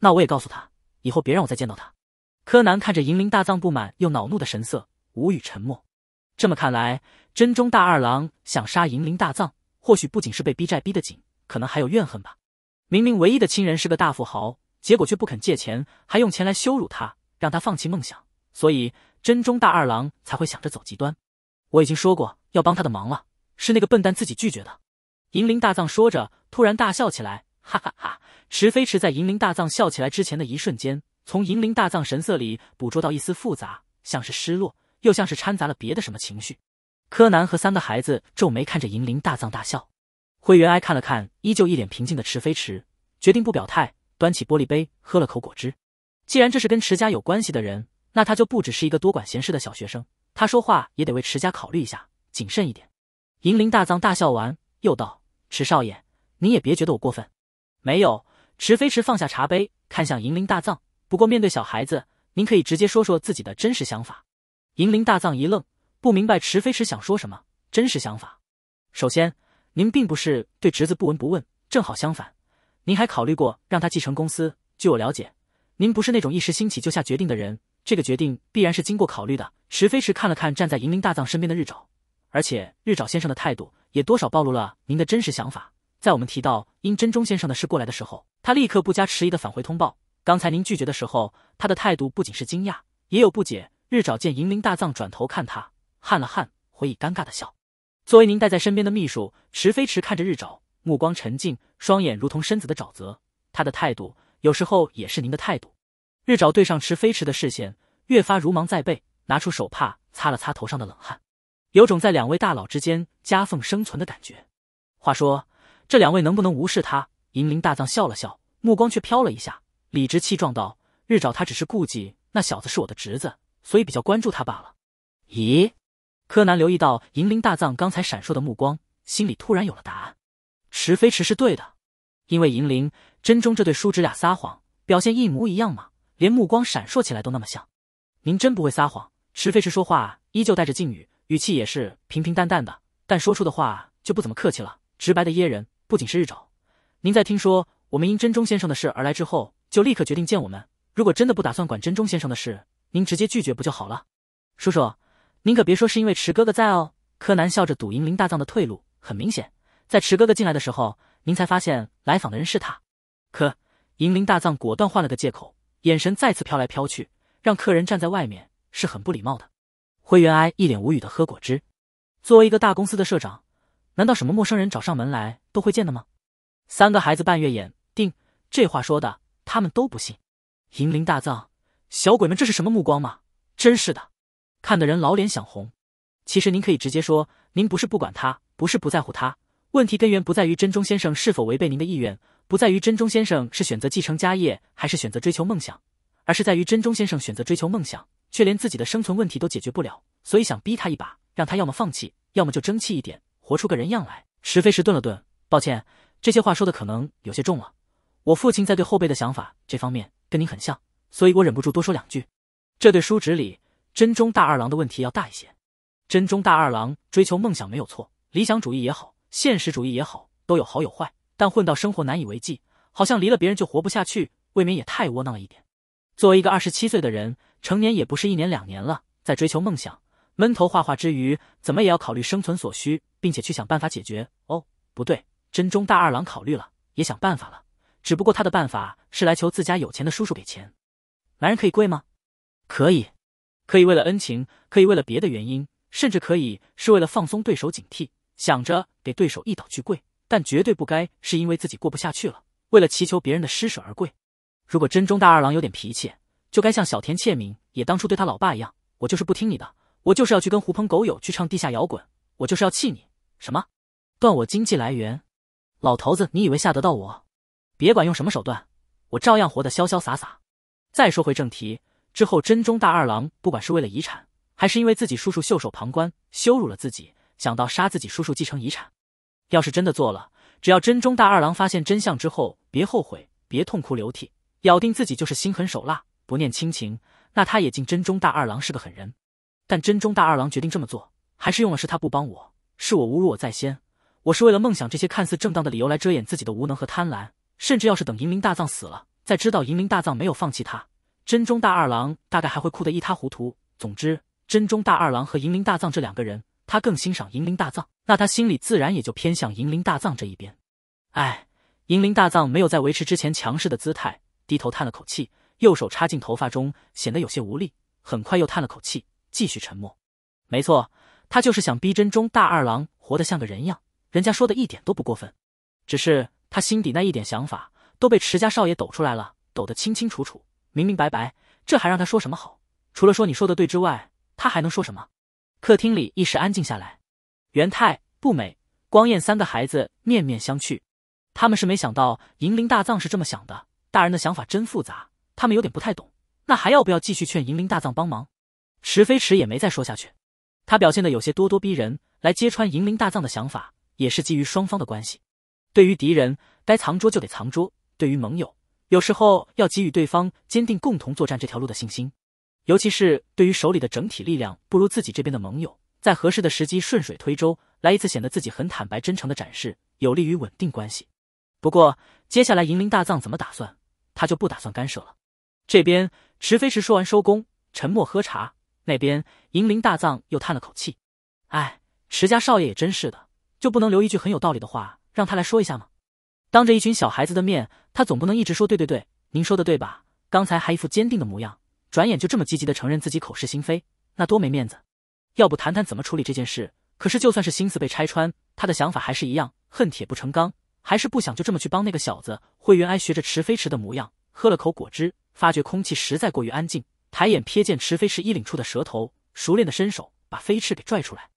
那我也告诉他，以后别让我再见到他。柯南看着银铃大藏不满又恼怒的神色，无语沉默。这么看来，真中大二郎想杀银铃大藏，或许不仅是被逼债逼得紧，可能还有怨恨吧。明明唯一的亲人是个大富豪，结果却不肯借钱，还用钱来羞辱他，让他放弃梦想。所以真中大二郎才会想着走极端。我已经说过要帮他的忙了，是那个笨蛋自己拒绝的。银铃大藏说着，突然大笑起来，哈哈哈！池飞池在银铃大藏笑起来之前的一瞬间，从银铃大藏神色里捕捉到一丝复杂，像是失落，又像是掺杂了别的什么情绪。柯南和三个孩子皱眉看着银铃大藏大笑。灰原哀看了看依旧一脸平静的池飞池，决定不表态，端起玻璃杯喝了口果汁。既然这是跟池家有关系的人。那他就不只是一个多管闲事的小学生，他说话也得为迟家考虑一下，谨慎一点。银铃大藏大笑完，又道：“迟少爷，您也别觉得我过分。没有。”池飞驰放下茶杯，看向银铃大藏。不过面对小孩子，您可以直接说说自己的真实想法。银铃大藏一愣，不明白池飞驰想说什么真实想法。首先，您并不是对侄子不闻不问，正好相反，您还考虑过让他继承公司。据我了解，您不是那种一时兴起就下决定的人。这个决定必然是经过考虑的。池飞池看了看站在银铃大藏身边的日沼，而且日沼先生的态度也多少暴露了您的真实想法。在我们提到因真中先生的事过来的时候，他立刻不加迟疑的返回通报。刚才您拒绝的时候，他的态度不仅是惊讶，也有不解。日沼见银铃大藏转头看他，汗了汗，回以尴尬的笑。作为您带在身边的秘书，池飞池看着日沼，目光沉静，双眼如同深紫的沼泽。他的态度，有时候也是您的态度。日沼对上池飞驰的视线，越发如芒在背，拿出手帕擦了擦头上的冷汗，有种在两位大佬之间夹缝生存的感觉。话说，这两位能不能无视他？银铃大藏笑了笑，目光却飘了一下，理直气壮道：“日沼，他只是顾忌那小子是我的侄子，所以比较关注他罢了。”咦？柯南留意到银铃大藏刚才闪烁的目光，心里突然有了答案。池飞驰是对的，因为银铃真中这对叔侄俩撒谎表现一模一样嘛。连目光闪烁起来都那么像，您真不会撒谎。池飞驰说话依旧带着敬语，语气也是平平淡淡的，但说出的话就不怎么客气了，直白的噎人。不仅是日找。您在听说我们因真中先生的事而来之后，就立刻决定见我们。如果真的不打算管真中先生的事，您直接拒绝不就好了？叔叔，您可别说是因为池哥哥在哦。柯南笑着堵银铃大藏的退路，很明显，在池哥哥进来的时候，您才发现来访的人是他。可银铃大藏果断换了个借口。眼神再次飘来飘去，让客人站在外面是很不礼貌的。灰原哀一脸无语的喝果汁。作为一个大公司的社长，难道什么陌生人找上门来都会见的吗？三个孩子半月眼定，这话说的他们都不信。银铃大藏，小鬼们这是什么目光吗？真是的，看的人老脸想红。其实您可以直接说，您不是不管他，不是不在乎他。问题根源不在于真中先生是否违背您的意愿。不在于真中先生是选择继承家业还是选择追求梦想，而是在于真中先生选择追求梦想，却连自己的生存问题都解决不了，所以想逼他一把，让他要么放弃，要么就争气一点，活出个人样来。石飞石顿了顿，抱歉，这些话说的可能有些重了。我父亲在对后辈的想法这方面跟您很像，所以我忍不住多说两句。这对叔侄里，真中大二郎的问题要大一些。真中大二郎追求梦想没有错，理想主义也好，现实主义也好，都有好有坏。但混到生活难以为继，好像离了别人就活不下去，未免也太窝囊了一点。作为一个二十七岁的人，成年也不是一年两年了，在追求梦想、闷头画画之余，怎么也要考虑生存所需，并且去想办法解决。哦，不对，真中大二郎考虑了，也想办法了，只不过他的办法是来求自家有钱的叔叔给钱。男人可以跪吗？可以，可以为了恩情，可以为了别的原因，甚至可以是为了放松对手警惕，想着给对手一刀去跪。但绝对不该是因为自己过不下去了，为了祈求别人的施舍而跪。如果真中大二郎有点脾气，就该像小田切敏也当初对他老爸一样，我就是不听你的，我就是要去跟狐朋狗友去唱地下摇滚，我就是要气你。什么断我经济来源？老头子，你以为吓得到我？别管用什么手段，我照样活得潇潇洒洒。再说回正题，之后真中大二郎不管是为了遗产，还是因为自己叔叔袖手旁观羞辱了自己，想到杀自己叔叔继承遗产。要是真的做了，只要真中大二郎发现真相之后，别后悔，别痛哭流涕，咬定自己就是心狠手辣，不念亲情，那他也敬真中大二郎是个狠人。但真中大二郎决定这么做，还是用了是他不帮我，是我侮辱我在先，我是为了梦想这些看似正当的理由来遮掩自己的无能和贪婪。甚至要是等银铃大藏死了，再知道银铃大藏没有放弃他，真中大二郎大概还会哭得一塌糊涂。总之，真中大二郎和银铃大藏这两个人。他更欣赏银铃大藏，那他心里自然也就偏向银铃大藏这一边。哎，银铃大藏没有再维持之前强势的姿态，低头叹了口气，右手插进头发中，显得有些无力。很快又叹了口气，继续沉默。没错，他就是想逼真中大二郎活得像个人样，人家说的一点都不过分。只是他心底那一点想法都被池家少爷抖出来了，抖得清清楚楚、明明白白，这还让他说什么好？除了说你说的对之外，他还能说什么？客厅里一时安静下来，元太、不美、光彦三个孩子面面相觑。他们是没想到银铃大藏是这么想的，大人的想法真复杂，他们有点不太懂。那还要不要继续劝银铃大藏帮忙？池飞池也没再说下去，他表现的有些咄咄逼人，来揭穿银铃大藏的想法，也是基于双方的关系。对于敌人，该藏桌就得藏桌；对于盟友，有时候要给予对方坚定共同作战这条路的信心。尤其是对于手里的整体力量不如自己这边的盟友，在合适的时机顺水推舟，来一次显得自己很坦白真诚的展示，有利于稳定关系。不过接下来银铃大藏怎么打算，他就不打算干涉了。这边池飞石说完收工，沉默喝茶。那边银铃大藏又叹了口气：“哎，池家少爷也真是的，就不能留一句很有道理的话让他来说一下吗？当着一群小孩子的面，他总不能一直说对对对，您说的对吧？刚才还一副坚定的模样。”转眼就这么积极的承认自己口是心非，那多没面子！要不谈谈怎么处理这件事？可是就算是心思被拆穿，他的想法还是一样，恨铁不成钢，还是不想就这么去帮那个小子。惠原哀学着池飞驰的模样，喝了口果汁，发觉空气实在过于安静，抬眼瞥见池飞驰衣领处的蛇头，熟练的伸手把飞驰给拽出来。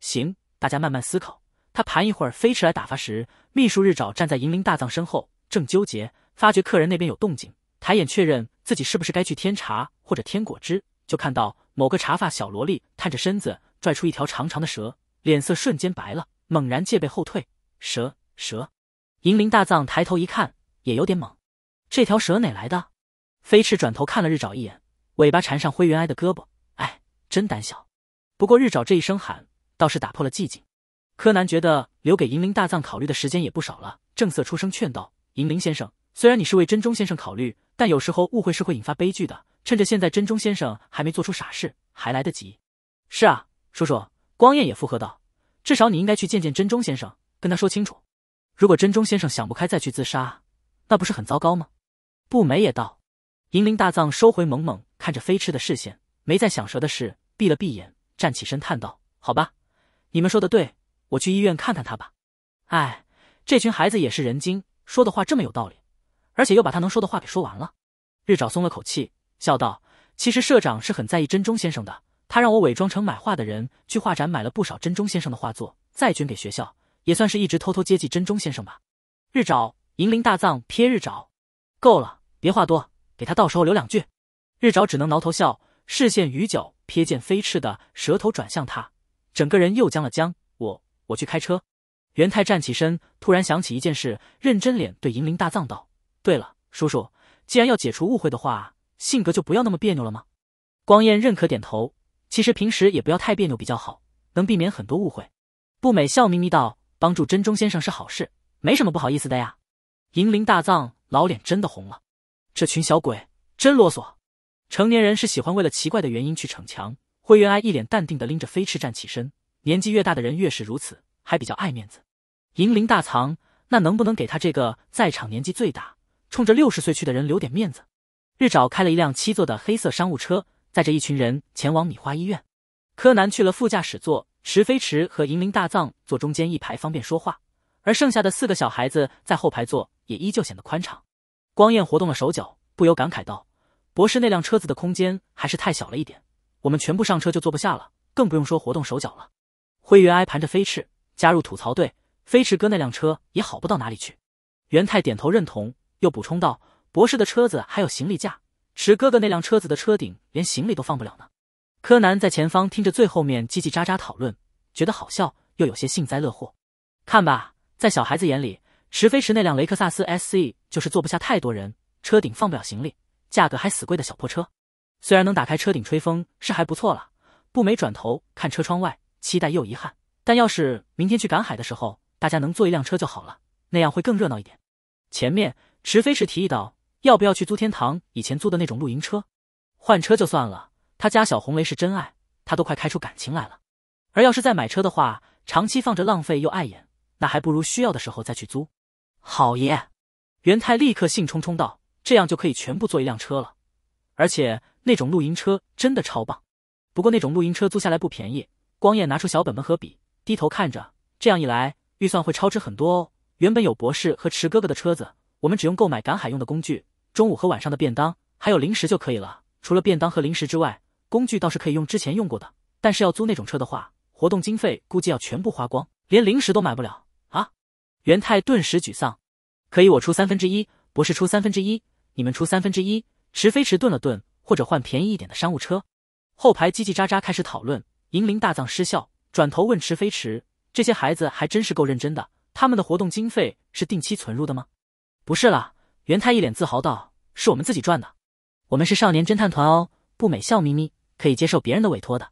行，大家慢慢思考。他盘一会儿飞驰来打发时，秘书日沼站在银铃大藏身后，正纠结，发觉客人那边有动静，抬眼确认。自己是不是该去添茶或者添果汁？就看到某个茶发小萝莉探着身子拽出一条长长的蛇，脸色瞬间白了，猛然戒备后退。蛇蛇，银铃大藏抬头一看，也有点懵，这条蛇哪来的？飞驰转头看了日爪一眼，尾巴缠上灰原哀的胳膊，哎，真胆小。不过日爪这一声喊倒是打破了寂静。柯南觉得留给银铃大藏考虑的时间也不少了，正色出声劝道：“银铃先生，虽然你是为真中先生考虑。”但有时候误会是会引发悲剧的。趁着现在真中先生还没做出傻事，还来得及。是啊，叔叔。光彦也附和道：“至少你应该去见见真中先生，跟他说清楚。如果真中先生想不开再去自杀，那不是很糟糕吗？”不美也道。银铃大藏收回懵懵看着飞驰的视线，没再想蛇的事，闭了闭眼，站起身叹道：“好吧，你们说的对，我去医院看看他吧。”哎，这群孩子也是人精，说的话这么有道理。而且又把他能说的话给说完了，日昭松了口气，笑道：“其实社长是很在意真中先生的，他让我伪装成买画的人去画展买了不少真中先生的画作，再捐给学校，也算是一直偷偷接济真中先生吧。”日昭，银铃大藏瞥日昭，够了，别话多，给他到时候留两句。日昭只能挠头笑，视线余久，瞥见飞翅的舌头转向他，整个人又僵了僵。我，我去开车。元太站起身，突然想起一件事，认真脸对银铃大藏道。对了，叔叔，既然要解除误会的话，性格就不要那么别扭了吗？光彦认可点头，其实平时也不要太别扭比较好，能避免很多误会。步美笑眯眯道：“帮助真中先生是好事，没什么不好意思的呀。”银铃大藏老脸真的红了，这群小鬼真啰嗦。成年人是喜欢为了奇怪的原因去逞强。灰原哀一脸淡定的拎着飞翅站起身，年纪越大的人越是如此，还比较爱面子。银铃大藏，那能不能给他这个在场年纪最大？冲着六十岁去的人留点面子，日昭开了一辆七座的黑色商务车，载着一群人前往米花医院。柯南去了副驾驶座，池飞驰和银铃大藏坐中间一排方便说话，而剩下的四个小孩子在后排坐也依旧显得宽敞。光彦活动了手脚，不由感慨道：“博士那辆车子的空间还是太小了一点，我们全部上车就坐不下了，更不用说活动手脚了。”灰原哀盘着飞驰，加入吐槽队：“飞驰哥那辆车也好不到哪里去。”元太点头认同。又补充道：“博士的车子还有行李架，池哥哥那辆车子的车顶连行李都放不了呢。”柯南在前方听着，最后面叽叽喳喳讨论，觉得好笑，又有些幸灾乐祸。看吧，在小孩子眼里，池飞驰那辆雷克萨斯 S C 就是坐不下太多人，车顶放不了行李，价格还死贵的小破车。虽然能打开车顶吹风是还不错了。步美转头看车窗外，期待又遗憾。但要是明天去赶海的时候，大家能坐一辆车就好了，那样会更热闹一点。前面。石飞石提议道：“要不要去租天堂以前租的那种露营车？换车就算了，他家小红雷是真爱，他都快开出感情来了。而要是再买车的话，长期放着浪费又碍眼，那还不如需要的时候再去租。好耶！”元太立刻兴冲冲道：“这样就可以全部坐一辆车了，而且那种露营车真的超棒。不过那种露营车租下来不便宜。”光彦拿出小本本和笔，低头看着：“这样一来，预算会超支很多哦。原本有博士和池哥哥的车子。”我们只用购买赶海用的工具，中午和晚上的便当，还有零食就可以了。除了便当和零食之外，工具倒是可以用之前用过的。但是要租那种车的话，活动经费估计要全部花光，连零食都买不了啊！元太顿时沮丧。可以，我出三分之一，博士出三分之一，你们出三分之一。池飞池顿了顿，或者换便宜一点的商务车。后排叽叽喳喳开始讨论。银铃大藏失效，转头问池飞池：“这些孩子还真是够认真的。他们的活动经费是定期存入的吗？”不是啦，元太一脸自豪道：“是我们自己赚的，我们是少年侦探团哦。”不美笑眯眯，可以接受别人的委托的。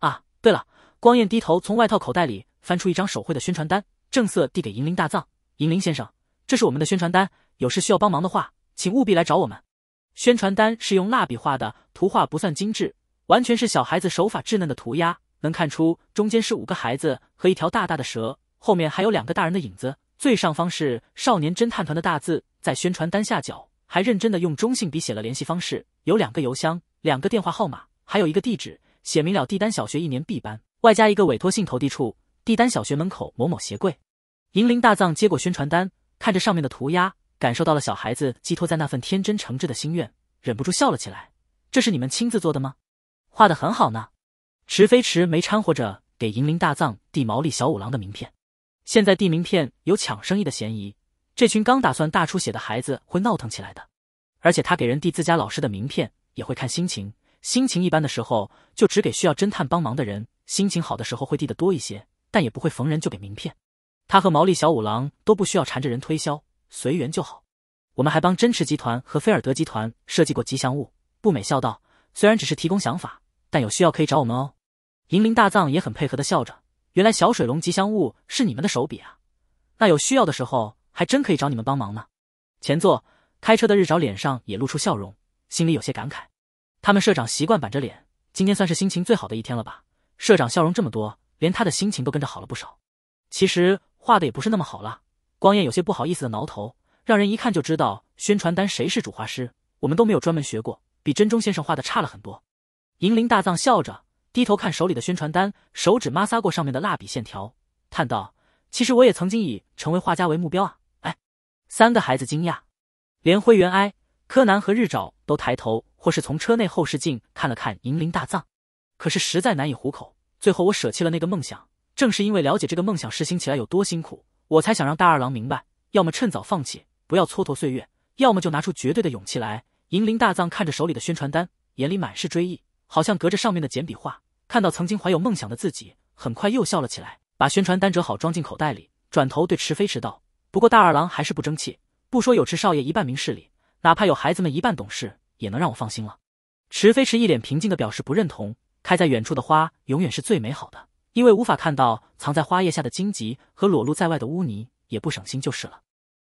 啊，对了，光彦低头从外套口袋里翻出一张手绘的宣传单，正色递给银铃大藏：“银铃先生，这是我们的宣传单，有事需要帮忙的话，请务必来找我们。”宣传单是用蜡笔画的，图画不算精致，完全是小孩子手法稚嫩的涂鸦，能看出中间是五个孩子和一条大大的蛇，后面还有两个大人的影子。最上方是少年侦探团的大字，在宣传单下角，还认真的用中性笔写了联系方式，有两个邮箱，两个电话号码，还有一个地址，写明了地丹小学一年 B 班，外加一个委托信投递处，地丹小学门口某某鞋柜。银铃大藏接过宣传单，看着上面的涂鸦，感受到了小孩子寄托在那份天真诚挚的心愿，忍不住笑了起来。这是你们亲自做的吗？画的很好呢。池飞池没掺和着给银铃大藏递毛利小五郎的名片。现在递名片有抢生意的嫌疑，这群刚打算大出血的孩子会闹腾起来的。而且他给人递自家老师的名片也会看心情，心情一般的时候就只给需要侦探帮忙的人，心情好的时候会递的多一些，但也不会逢人就给名片。他和毛利小五郎都不需要缠着人推销，随缘就好。我们还帮真池集团和菲尔德集团设计过吉祥物，不美笑道，虽然只是提供想法，但有需要可以找我们哦。银铃大藏也很配合的笑着。原来小水龙吉祥物是你们的手笔啊，那有需要的时候还真可以找你们帮忙呢。前座开车的日找脸上也露出笑容，心里有些感慨。他们社长习惯板着脸，今天算是心情最好的一天了吧？社长笑容这么多，连他的心情都跟着好了不少。其实画的也不是那么好了，光彦有些不好意思的挠头，让人一看就知道宣传单谁是主画师。我们都没有专门学过，比真中先生画的差了很多。银铃大藏笑着。低头看手里的宣传单，手指摩擦过上面的蜡笔线条，叹道：“其实我也曾经以成为画家为目标啊。”哎，三个孩子惊讶，连灰原哀、柯南和日昭都抬头或是从车内后视镜看了看银铃大藏。可是实在难以糊口，最后我舍弃了那个梦想。正是因为了解这个梦想实行起来有多辛苦，我才想让大二郎明白：要么趁早放弃，不要蹉跎岁月；要么就拿出绝对的勇气来。银铃大藏看着手里的宣传单，眼里满是追忆。好像隔着上面的简笔画，看到曾经怀有梦想的自己，很快又笑了起来，把宣传单折好装进口袋里，转头对池飞驰道：“不过大二郎还是不争气，不说有池少爷一半明事理，哪怕有孩子们一半懂事，也能让我放心了。”池飞驰一脸平静的表示不认同：“开在远处的花永远是最美好的，因为无法看到藏在花叶下的荆棘和裸露在外的污泥，也不省心就是了。”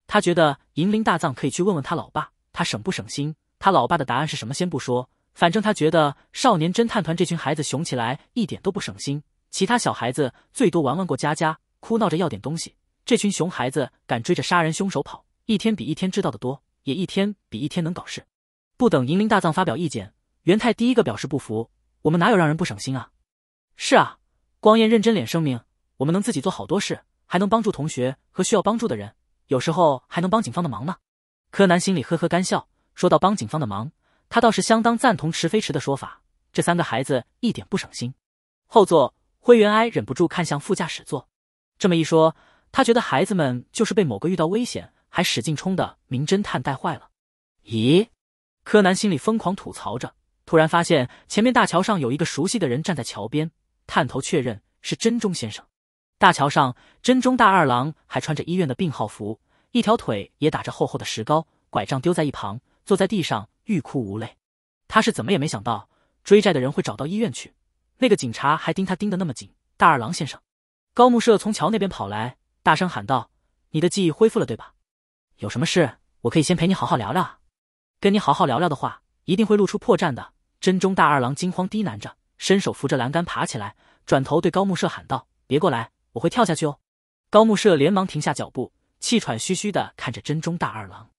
他觉得银铃大藏可以去问问他老爸，他省不省心？他老爸的答案是什么？先不说。反正他觉得少年侦探团这群孩子熊起来一点都不省心。其他小孩子最多玩玩过家家，哭闹着要点东西。这群熊孩子敢追着杀人凶手跑，一天比一天知道的多，也一天比一天能搞事。不等银铃大藏发表意见，元太第一个表示不服：“我们哪有让人不省心啊？”“是啊。”光彦认真脸声明：“我们能自己做好多事，还能帮助同学和需要帮助的人，有时候还能帮警方的忙呢。”柯南心里呵呵干笑，说到帮警方的忙。”他倒是相当赞同池飞池的说法，这三个孩子一点不省心。后座灰原哀忍不住看向副驾驶座，这么一说，他觉得孩子们就是被某个遇到危险还使劲冲的名侦探带坏了。咦，柯南心里疯狂吐槽着，突然发现前面大桥上有一个熟悉的人站在桥边，探头确认是真中先生。大桥上，真中大二郎还穿着医院的病号服，一条腿也打着厚厚的石膏，拐杖丢在一旁，坐在地上。欲哭无泪，他是怎么也没想到追债的人会找到医院去。那个警察还盯他盯得那么紧。大二郎先生，高木社从桥那边跑来，大声喊道：“你的记忆恢复了对吧？有什么事，我可以先陪你好好聊聊啊。跟你好好聊聊的话，一定会露出破绽的。”真中大二郎惊慌低喃着，伸手扶着栏杆爬起来，转头对高木社喊道：“别过来，我会跳下去哦。”高木社连忙停下脚步，气喘吁吁地看着真中大二郎。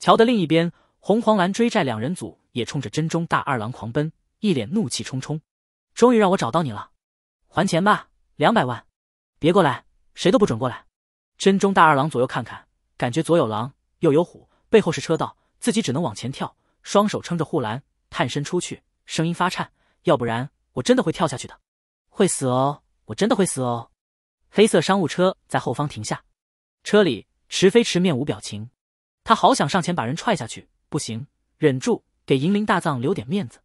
桥的另一边。红黄蓝追债两人组也冲着真中大二郎狂奔，一脸怒气冲冲。终于让我找到你了，还钱吧，两百万！别过来，谁都不准过来！真中大二郎左右看看，感觉左有狼，右有虎，背后是车道，自己只能往前跳，双手撑着护栏，探身出去，声音发颤：“要不然我真的会跳下去的，会死哦，我真的会死哦！”黑色商务车在后方停下，车里池飞池面无表情，他好想上前把人踹下去。不行，忍住，给银铃大藏留点面子。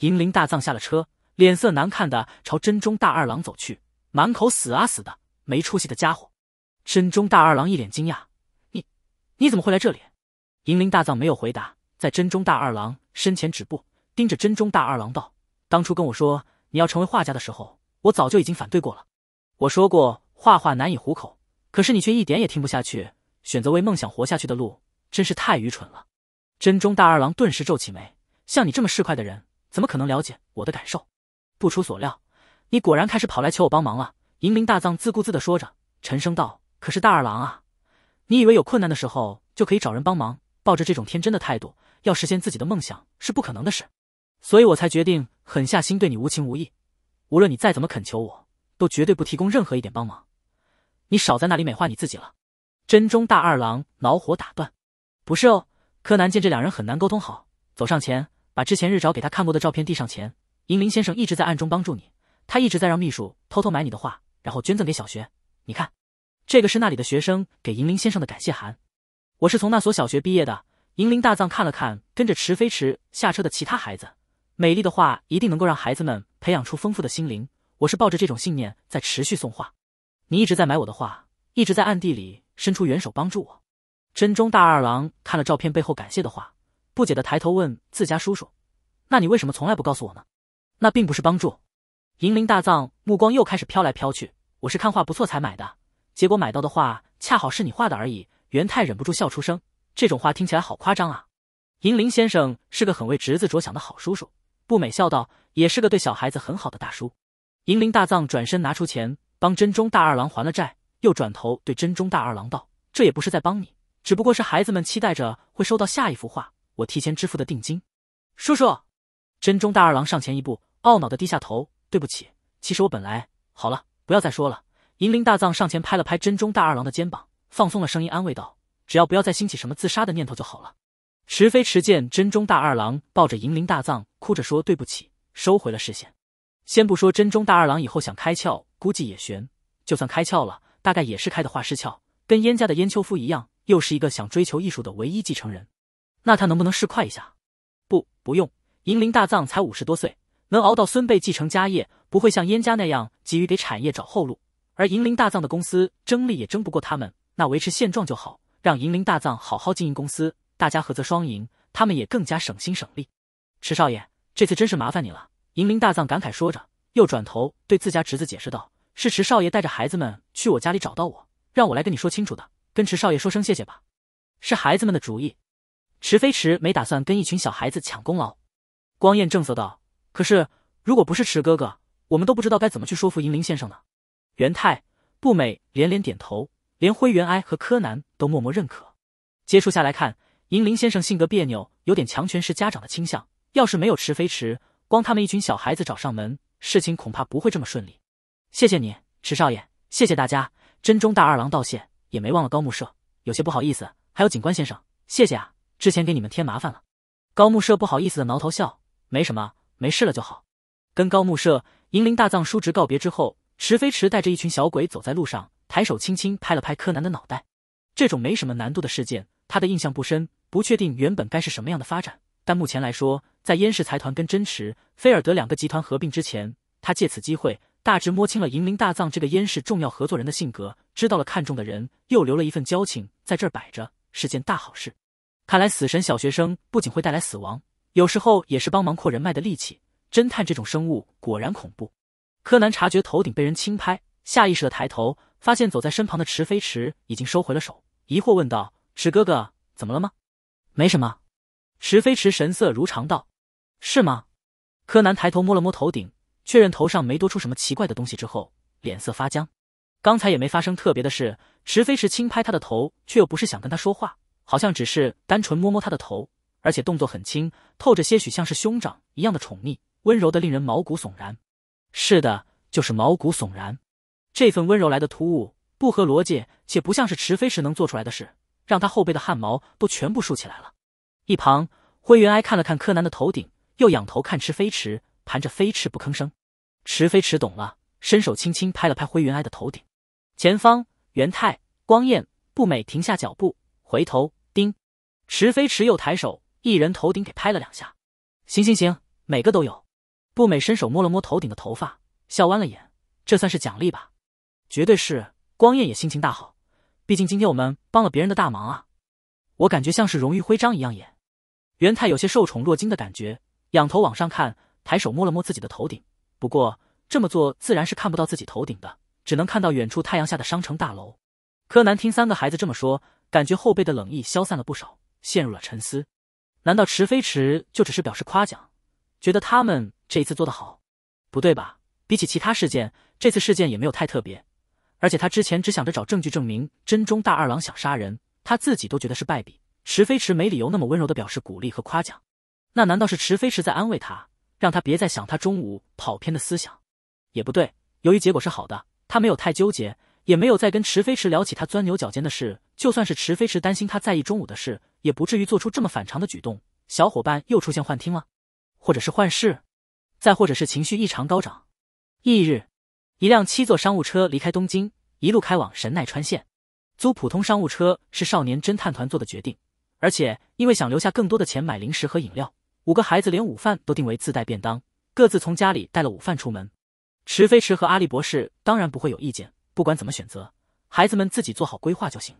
银铃大藏下了车，脸色难看的朝真中大二郎走去，满口死啊死的，没出息的家伙。真中大二郎一脸惊讶：“你，你怎么会来这里？”银铃大藏没有回答，在真中大二郎身前止步，盯着真中大二郎道：“当初跟我说你要成为画家的时候，我早就已经反对过了。我说过画画难以糊口，可是你却一点也听不下去，选择为梦想活下去的路，真是太愚蠢了。”真中大二郎顿时皱起眉，像你这么市侩的人，怎么可能了解我的感受？不出所料，你果然开始跑来求我帮忙了。银铃大藏自顾自地说着，沉声道：“可是大二郎啊，你以为有困难的时候就可以找人帮忙？抱着这种天真的态度，要实现自己的梦想是不可能的事。所以我才决定狠下心对你无情无义，无论你再怎么恳求我，都绝对不提供任何一点帮忙。你少在那里美化你自己了。”真中大二郎恼火打断：“不是哦。”柯南见这两人很难沟通好，走上前，把之前日昭给他看过的照片递上前。银铃先生一直在暗中帮助你，他一直在让秘书偷偷买你的画，然后捐赠给小学。你看，这个是那里的学生给银铃先生的感谢函。我是从那所小学毕业的。银铃大藏看了看跟着池飞池下车的其他孩子，美丽的画一定能够让孩子们培养出丰富的心灵。我是抱着这种信念在持续送画。你一直在买我的画，一直在暗地里伸出援手帮助我。真中大二郎看了照片背后感谢的话，不解地抬头问自家叔叔：“那你为什么从来不告诉我呢？”“那并不是帮助。”银铃大藏目光又开始飘来飘去。“我是看画不错才买的，结果买到的画恰好是你画的而已。”元太忍不住笑出声：“这种话听起来好夸张啊！”银铃先生是个很为侄子着想的好叔叔，不美笑道：“也是个对小孩子很好的大叔。”银铃大藏转身拿出钱帮真中大二郎还了债，又转头对真中大二郎道：“这也不是在帮你。”只不过是孩子们期待着会收到下一幅画，我提前支付的定金。叔叔，真中大二郎上前一步，懊恼的低下头，对不起。其实我本来好了，不要再说了。银铃大藏上前拍了拍真中大二郎的肩膀，放松了声音安慰道：“只要不要再兴起什么自杀的念头就好了。”池飞池见真中大二郎抱着银铃大藏，哭着说：“对不起。”收回了视线。先不说真中大二郎以后想开窍，估计也悬。就算开窍了，大概也是开的画师窍，跟燕家的燕秋夫一样。又是一个想追求艺术的唯一继承人，那他能不能试快一下？不，不用。银铃大藏才五十多岁，能熬到孙辈继承家业，不会像燕家那样急于给产业找后路。而银铃大藏的公司争利也争不过他们，那维持现状就好，让银铃大藏好好经营公司，大家合则双赢，他们也更加省心省力。迟少爷，这次真是麻烦你了。”银铃大藏感慨说着，又转头对自家侄子解释道：“是迟少爷带着孩子们去我家里找到我，让我来跟你说清楚的。”跟池少爷说声谢谢吧，是孩子们的主意。池飞池没打算跟一群小孩子抢功劳。光彦正色道：“可是，如果不是池哥哥，我们都不知道该怎么去说服银铃先生呢。”元太、不美连连点头，连灰原哀和柯南都默默认可。接触下来看，银铃先生性格别扭，有点强权式家长的倾向。要是没有池飞池，光他们一群小孩子找上门，事情恐怕不会这么顺利。谢谢你，池少爷，谢谢大家。真中大二郎道谢。也没忘了高木社，有些不好意思，还有警官先生，谢谢啊，之前给你们添麻烦了。高木社不好意思的挠头笑，没什么，没事了就好。跟高木社、银铃大藏叔侄告别之后，池飞池带着一群小鬼走在路上，抬手轻轻拍了拍柯南的脑袋。这种没什么难度的事件，他的印象不深，不确定原本该是什么样的发展，但目前来说，在燕氏财团跟真池菲尔德两个集团合并之前，他借此机会。大直摸清了银铃大藏这个烟氏重要合作人的性格，知道了看中的人，又留了一份交情在这儿摆着，是件大好事。看来死神小学生不仅会带来死亡，有时候也是帮忙扩人脉的利器。侦探这种生物果然恐怖。柯南察觉头顶被人轻拍，下意识的抬头，发现走在身旁的池飞池已经收回了手，疑惑问道：“池哥哥，怎么了吗？”“没什么。”池飞池神色如常道。“是吗？”柯南抬头摸了摸头顶。确认头上没多出什么奇怪的东西之后，脸色发僵。刚才也没发生特别的事。池飞驰轻拍他的头，却又不是想跟他说话，好像只是单纯摸摸他的头，而且动作很轻，透着些许像是兄长一样的宠溺，温柔的令人毛骨悚然。是的，就是毛骨悚然。这份温柔来的突兀，不合逻辑，且不像是池飞驰能做出来的事，让他后背的汗毛都全部竖起来了。一旁灰原哀看了看柯南的头顶，又仰头看池飞驰，盘着飞翅不吭声。池飞池懂了，伸手轻轻拍了拍灰原哀的头顶。前方，元太、光彦、步美停下脚步，回头。叮，池飞池又抬手，一人头顶给拍了两下。行行行，每个都有。步美伸手摸了摸头顶的头发，笑弯了眼。这算是奖励吧？绝对是。光彦也心情大好，毕竟今天我们帮了别人的大忙啊。我感觉像是荣誉徽章一样耶。元太有些受宠若惊的感觉，仰头往上看，抬手摸了摸自己的头顶。不过这么做自然是看不到自己头顶的，只能看到远处太阳下的商城大楼。柯南听三个孩子这么说，感觉后背的冷意消散了不少，陷入了沉思。难道池飞池就只是表示夸奖，觉得他们这一次做得好？不对吧？比起其他事件，这次事件也没有太特别。而且他之前只想着找证据证明真中大二郎想杀人，他自己都觉得是败笔。池飞池没理由那么温柔的表示鼓励和夸奖。那难道是池飞池在安慰他？让他别再想他中午跑偏的思想，也不对。由于结果是好的，他没有太纠结，也没有再跟池飞驰聊起他钻牛角尖的事。就算是池飞驰担心他在意中午的事，也不至于做出这么反常的举动。小伙伴又出现幻听了，或者是幻视，再或者是情绪异常高涨。翌日，一辆七座商务车离开东京，一路开往神奈川县。租普通商务车是少年侦探团做的决定，而且因为想留下更多的钱买零食和饮料。五个孩子连午饭都定为自带便当，各自从家里带了午饭出门。池飞驰和阿笠博士当然不会有意见，不管怎么选择，孩子们自己做好规划就行。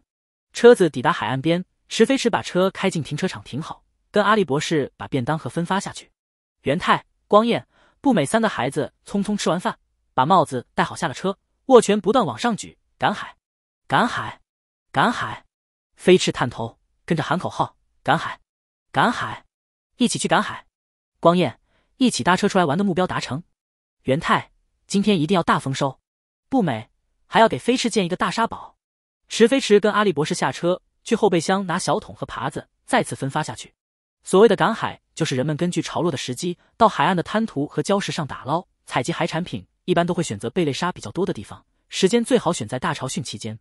车子抵达海岸边，池飞驰把车开进停车场停好，跟阿笠博士把便当盒分发下去。元太、光彦、步美三个孩子匆匆吃完饭，把帽子戴好下了车，握拳不断往上举，赶海，赶海，赶海。飞驰探头跟着喊口号：赶海，赶海。一起去赶海，光彦，一起搭车出来玩的目标达成。元太，今天一定要大丰收。不美还要给飞驰建一个大沙堡。池飞驰跟阿笠博士下车，去后备箱拿小桶和耙子，再次分发下去。所谓的赶海，就是人们根据潮落的时机，到海岸的滩涂和礁石上打捞、采集海产品。一般都会选择贝类沙比较多的地方，时间最好选在大潮汛期间。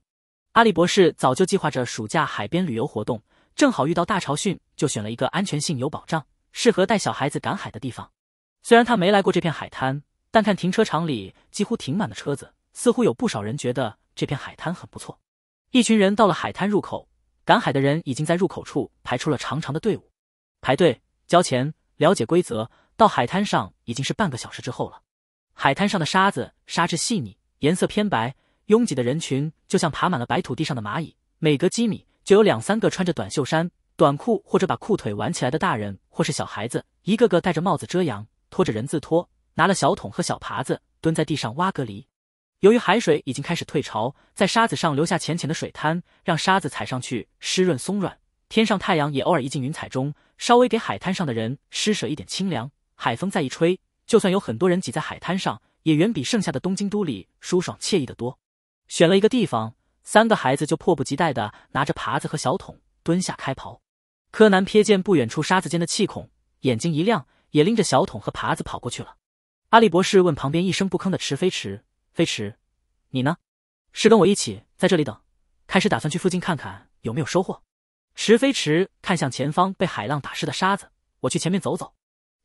阿笠博士早就计划着暑假海边旅游活动。正好遇到大潮汛，就选了一个安全性有保障、适合带小孩子赶海的地方。虽然他没来过这片海滩，但看停车场里几乎停满了车子，似乎有不少人觉得这片海滩很不错。一群人到了海滩入口，赶海的人已经在入口处排出了长长的队伍，排队交钱、了解规则。到海滩上已经是半个小时之后了。海滩上的沙子沙质细腻，颜色偏白，拥挤的人群就像爬满了白土地上的蚂蚁，每隔几米。就有两三个穿着短袖衫、短裤或者把裤腿挽起来的大人，或是小孩子，一个个戴着帽子遮阳，拖着人字拖，拿了小桶和小耙子，蹲在地上挖蛤蜊。由于海水已经开始退潮，在沙子上留下浅浅的水滩，让沙子踩上去湿润松软。天上太阳也偶尔一进云彩中，稍微给海滩上的人施舍一点清凉。海风再一吹，就算有很多人挤在海滩上，也远比剩下的东京都里舒爽惬意的多。选了一个地方。三个孩子就迫不及待的拿着耙子和小桶蹲下开刨，柯南瞥见不远处沙子间的气孔，眼睛一亮，也拎着小桶和耙子跑过去了。阿笠博士问旁边一声不吭的池飞池飞池：“你呢？是跟我一起在这里等？开始打算去附近看看有没有收获？”池飞池看向前方被海浪打湿的沙子：“我去前面走走。”“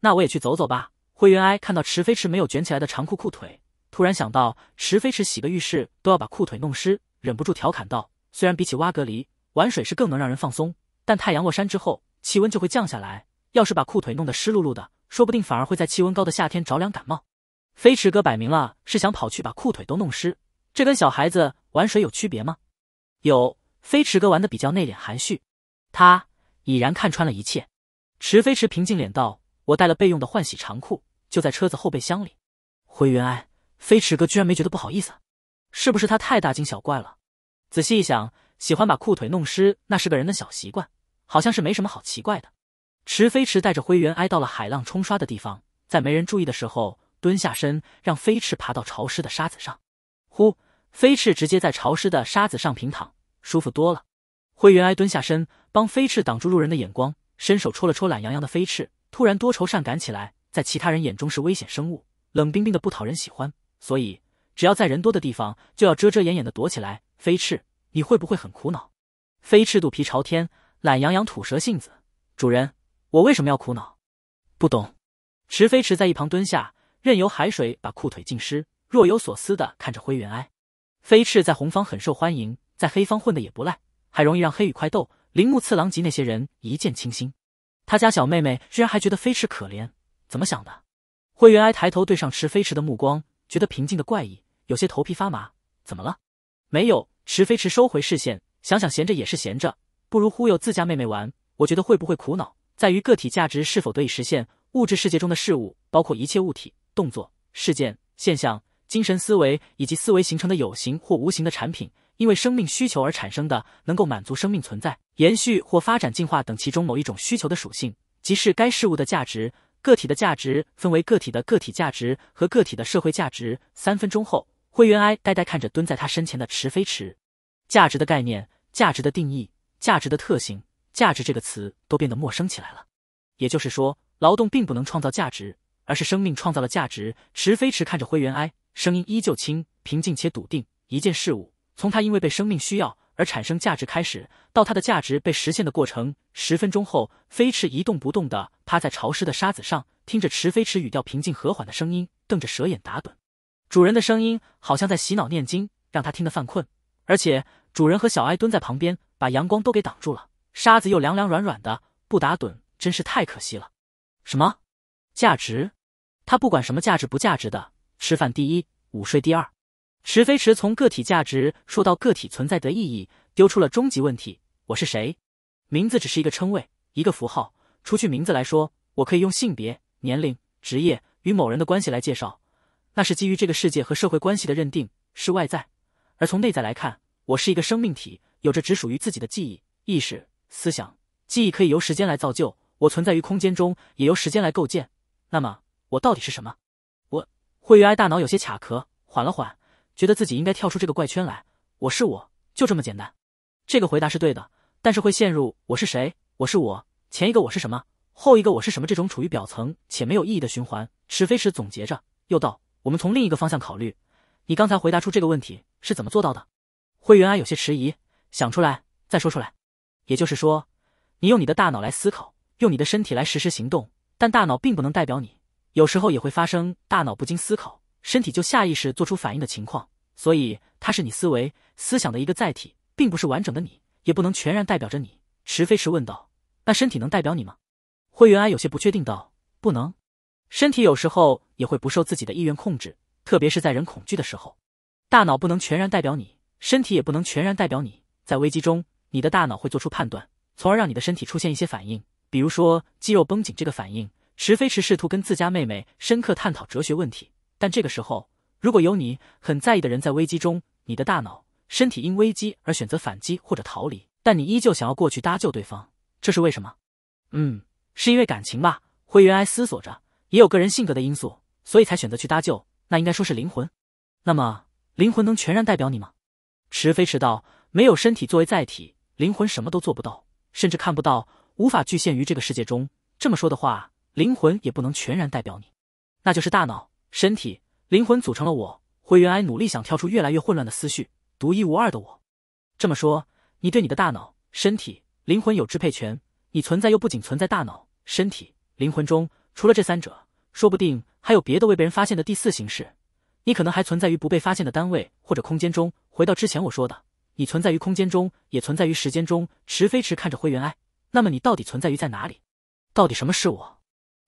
那我也去走走吧。”灰原哀看到池飞池没有卷起来的长裤裤腿，突然想到池飞池洗个浴室都要把裤腿弄湿。忍不住调侃道：“虽然比起挖蛤离玩水是更能让人放松，但太阳落山之后气温就会降下来，要是把裤腿弄得湿漉漉的，说不定反而会在气温高的夏天着凉感冒。”飞驰哥摆明了是想跑去把裤腿都弄湿，这跟小孩子玩水有区别吗？有，飞驰哥玩的比较内敛含蓄，他已然看穿了一切。池飞驰平静脸道：“我带了备用的换洗长裤，就在车子后备箱里。”灰原哀，飞驰哥居然没觉得不好意思。是不是他太大惊小怪了？仔细一想，喜欢把裤腿弄湿，那是个人的小习惯，好像是没什么好奇怪的。池飞驰带着灰原哀到了海浪冲刷的地方，在没人注意的时候，蹲下身，让飞驰爬到潮湿的沙子上。呼，飞驰直接在潮湿的沙子上平躺，舒服多了。灰原哀蹲下身，帮飞驰挡住路人的眼光，伸手戳了戳懒洋洋的飞驰，突然多愁善感起来。在其他人眼中是危险生物，冷冰冰的不讨人喜欢，所以。只要在人多的地方，就要遮遮掩掩的躲起来。飞翅，你会不会很苦恼？飞翅肚皮朝天，懒洋洋吐舌，性子。主人，我为什么要苦恼？不懂。池飞驰在一旁蹲下，任由海水把裤腿浸湿，若有所思的看着灰原哀。飞翅在红方很受欢迎，在黑方混得也不赖，还容易让黑羽快斗、铃木次郎吉那些人一见倾心。他家小妹妹居然还觉得飞翅可怜，怎么想的？灰原哀抬头对上池飞驰的目光，觉得平静的怪异。有些头皮发麻，怎么了？没有。池飞驰收回视线，想想闲着也是闲着，不如忽悠自家妹妹玩。我觉得会不会苦恼，在于个体价值是否得以实现。物质世界中的事物，包括一切物体、动作、事件、现象、精神思维以及思维形成的有形或无形的产品，因为生命需求而产生的，能够满足生命存在、延续或发展、进化等其中某一种需求的属性，即是该事物的价值。个体的价值分为个体的个体价值和个体的社会价值。三分钟后。灰原哀呆呆看着蹲在他身前的池飞驰，价值的概念、价值的定义、价值的特性、价值这个词都变得陌生起来了。也就是说，劳动并不能创造价值，而是生命创造了价值。池飞驰看着灰原哀，声音依旧轻、平静且笃定。一件事物从它因为被生命需要而产生价值开始，到它的价值被实现的过程。十分钟后，飞驰一动不动地趴在潮湿的沙子上，听着池飞驰语调平静和缓的声音，瞪着蛇眼打盹。主人的声音好像在洗脑念经，让他听得犯困。而且主人和小哀蹲在旁边，把阳光都给挡住了。沙子又凉凉软软的，不打盹真是太可惜了。什么价值？他不管什么价值不价值的，吃饭第一，午睡第二。池飞驰从个体价值说到个体存在的意义，丢出了终极问题：我是谁？名字只是一个称谓，一个符号。除去名字来说，我可以用性别、年龄、职业与某人的关系来介绍。那是基于这个世界和社会关系的认定，是外在；而从内在来看，我是一个生命体，有着只属于自己的记忆、意识、思想。记忆可以由时间来造就，我存在于空间中，也由时间来构建。那么，我到底是什么？我惠玉哀大脑有些卡壳，缓了缓，觉得自己应该跳出这个怪圈来。我是我，就这么简单。这个回答是对的，但是会陷入“我是谁？我是我”，前一个“我”是什么，后一个“我”是什么这种处于表层且没有意义的循环。池飞时总结着，又道。我们从另一个方向考虑，你刚才回答出这个问题是怎么做到的？灰原哀有些迟疑，想出来再说出来。也就是说，你用你的大脑来思考，用你的身体来实施行动，但大脑并不能代表你，有时候也会发生大脑不经思考，身体就下意识做出反应的情况。所以，它是你思维、思想的一个载体，并不是完整的你，也不能全然代表着你。池飞石问道：“那身体能代表你吗？”灰原哀有些不确定道：“不能。”身体有时候也会不受自己的意愿控制，特别是在人恐惧的时候，大脑不能全然代表你，身体也不能全然代表你。在危机中，你的大脑会做出判断，从而让你的身体出现一些反应，比如说肌肉绷紧这个反应。迟飞迟试图跟自家妹妹深刻探讨哲学问题，但这个时候，如果有你很在意的人在危机中，你的大脑、身体因危机而选择反击或者逃离，但你依旧想要过去搭救对方，这是为什么？嗯，是因为感情吧？灰原哀思索着。也有个人性格的因素，所以才选择去搭救。那应该说是灵魂。那么灵魂能全然代表你吗？池飞迟道，没有身体作为载体，灵魂什么都做不到，甚至看不到，无法局限于这个世界中。这么说的话，灵魂也不能全然代表你。那就是大脑、身体、灵魂组成了我。灰原哀努力想跳出越来越混乱的思绪，独一无二的我。这么说，你对你的大脑、身体、灵魂有支配权？你存在又不仅存在大脑、身体、灵魂中。除了这三者，说不定还有别的未被人发现的第四形式。你可能还存在于不被发现的单位或者空间中。回到之前我说的，你存在于空间中，也存在于时间中。池飞池看着灰原哀，那么你到底存在于在哪里？到底什么是我？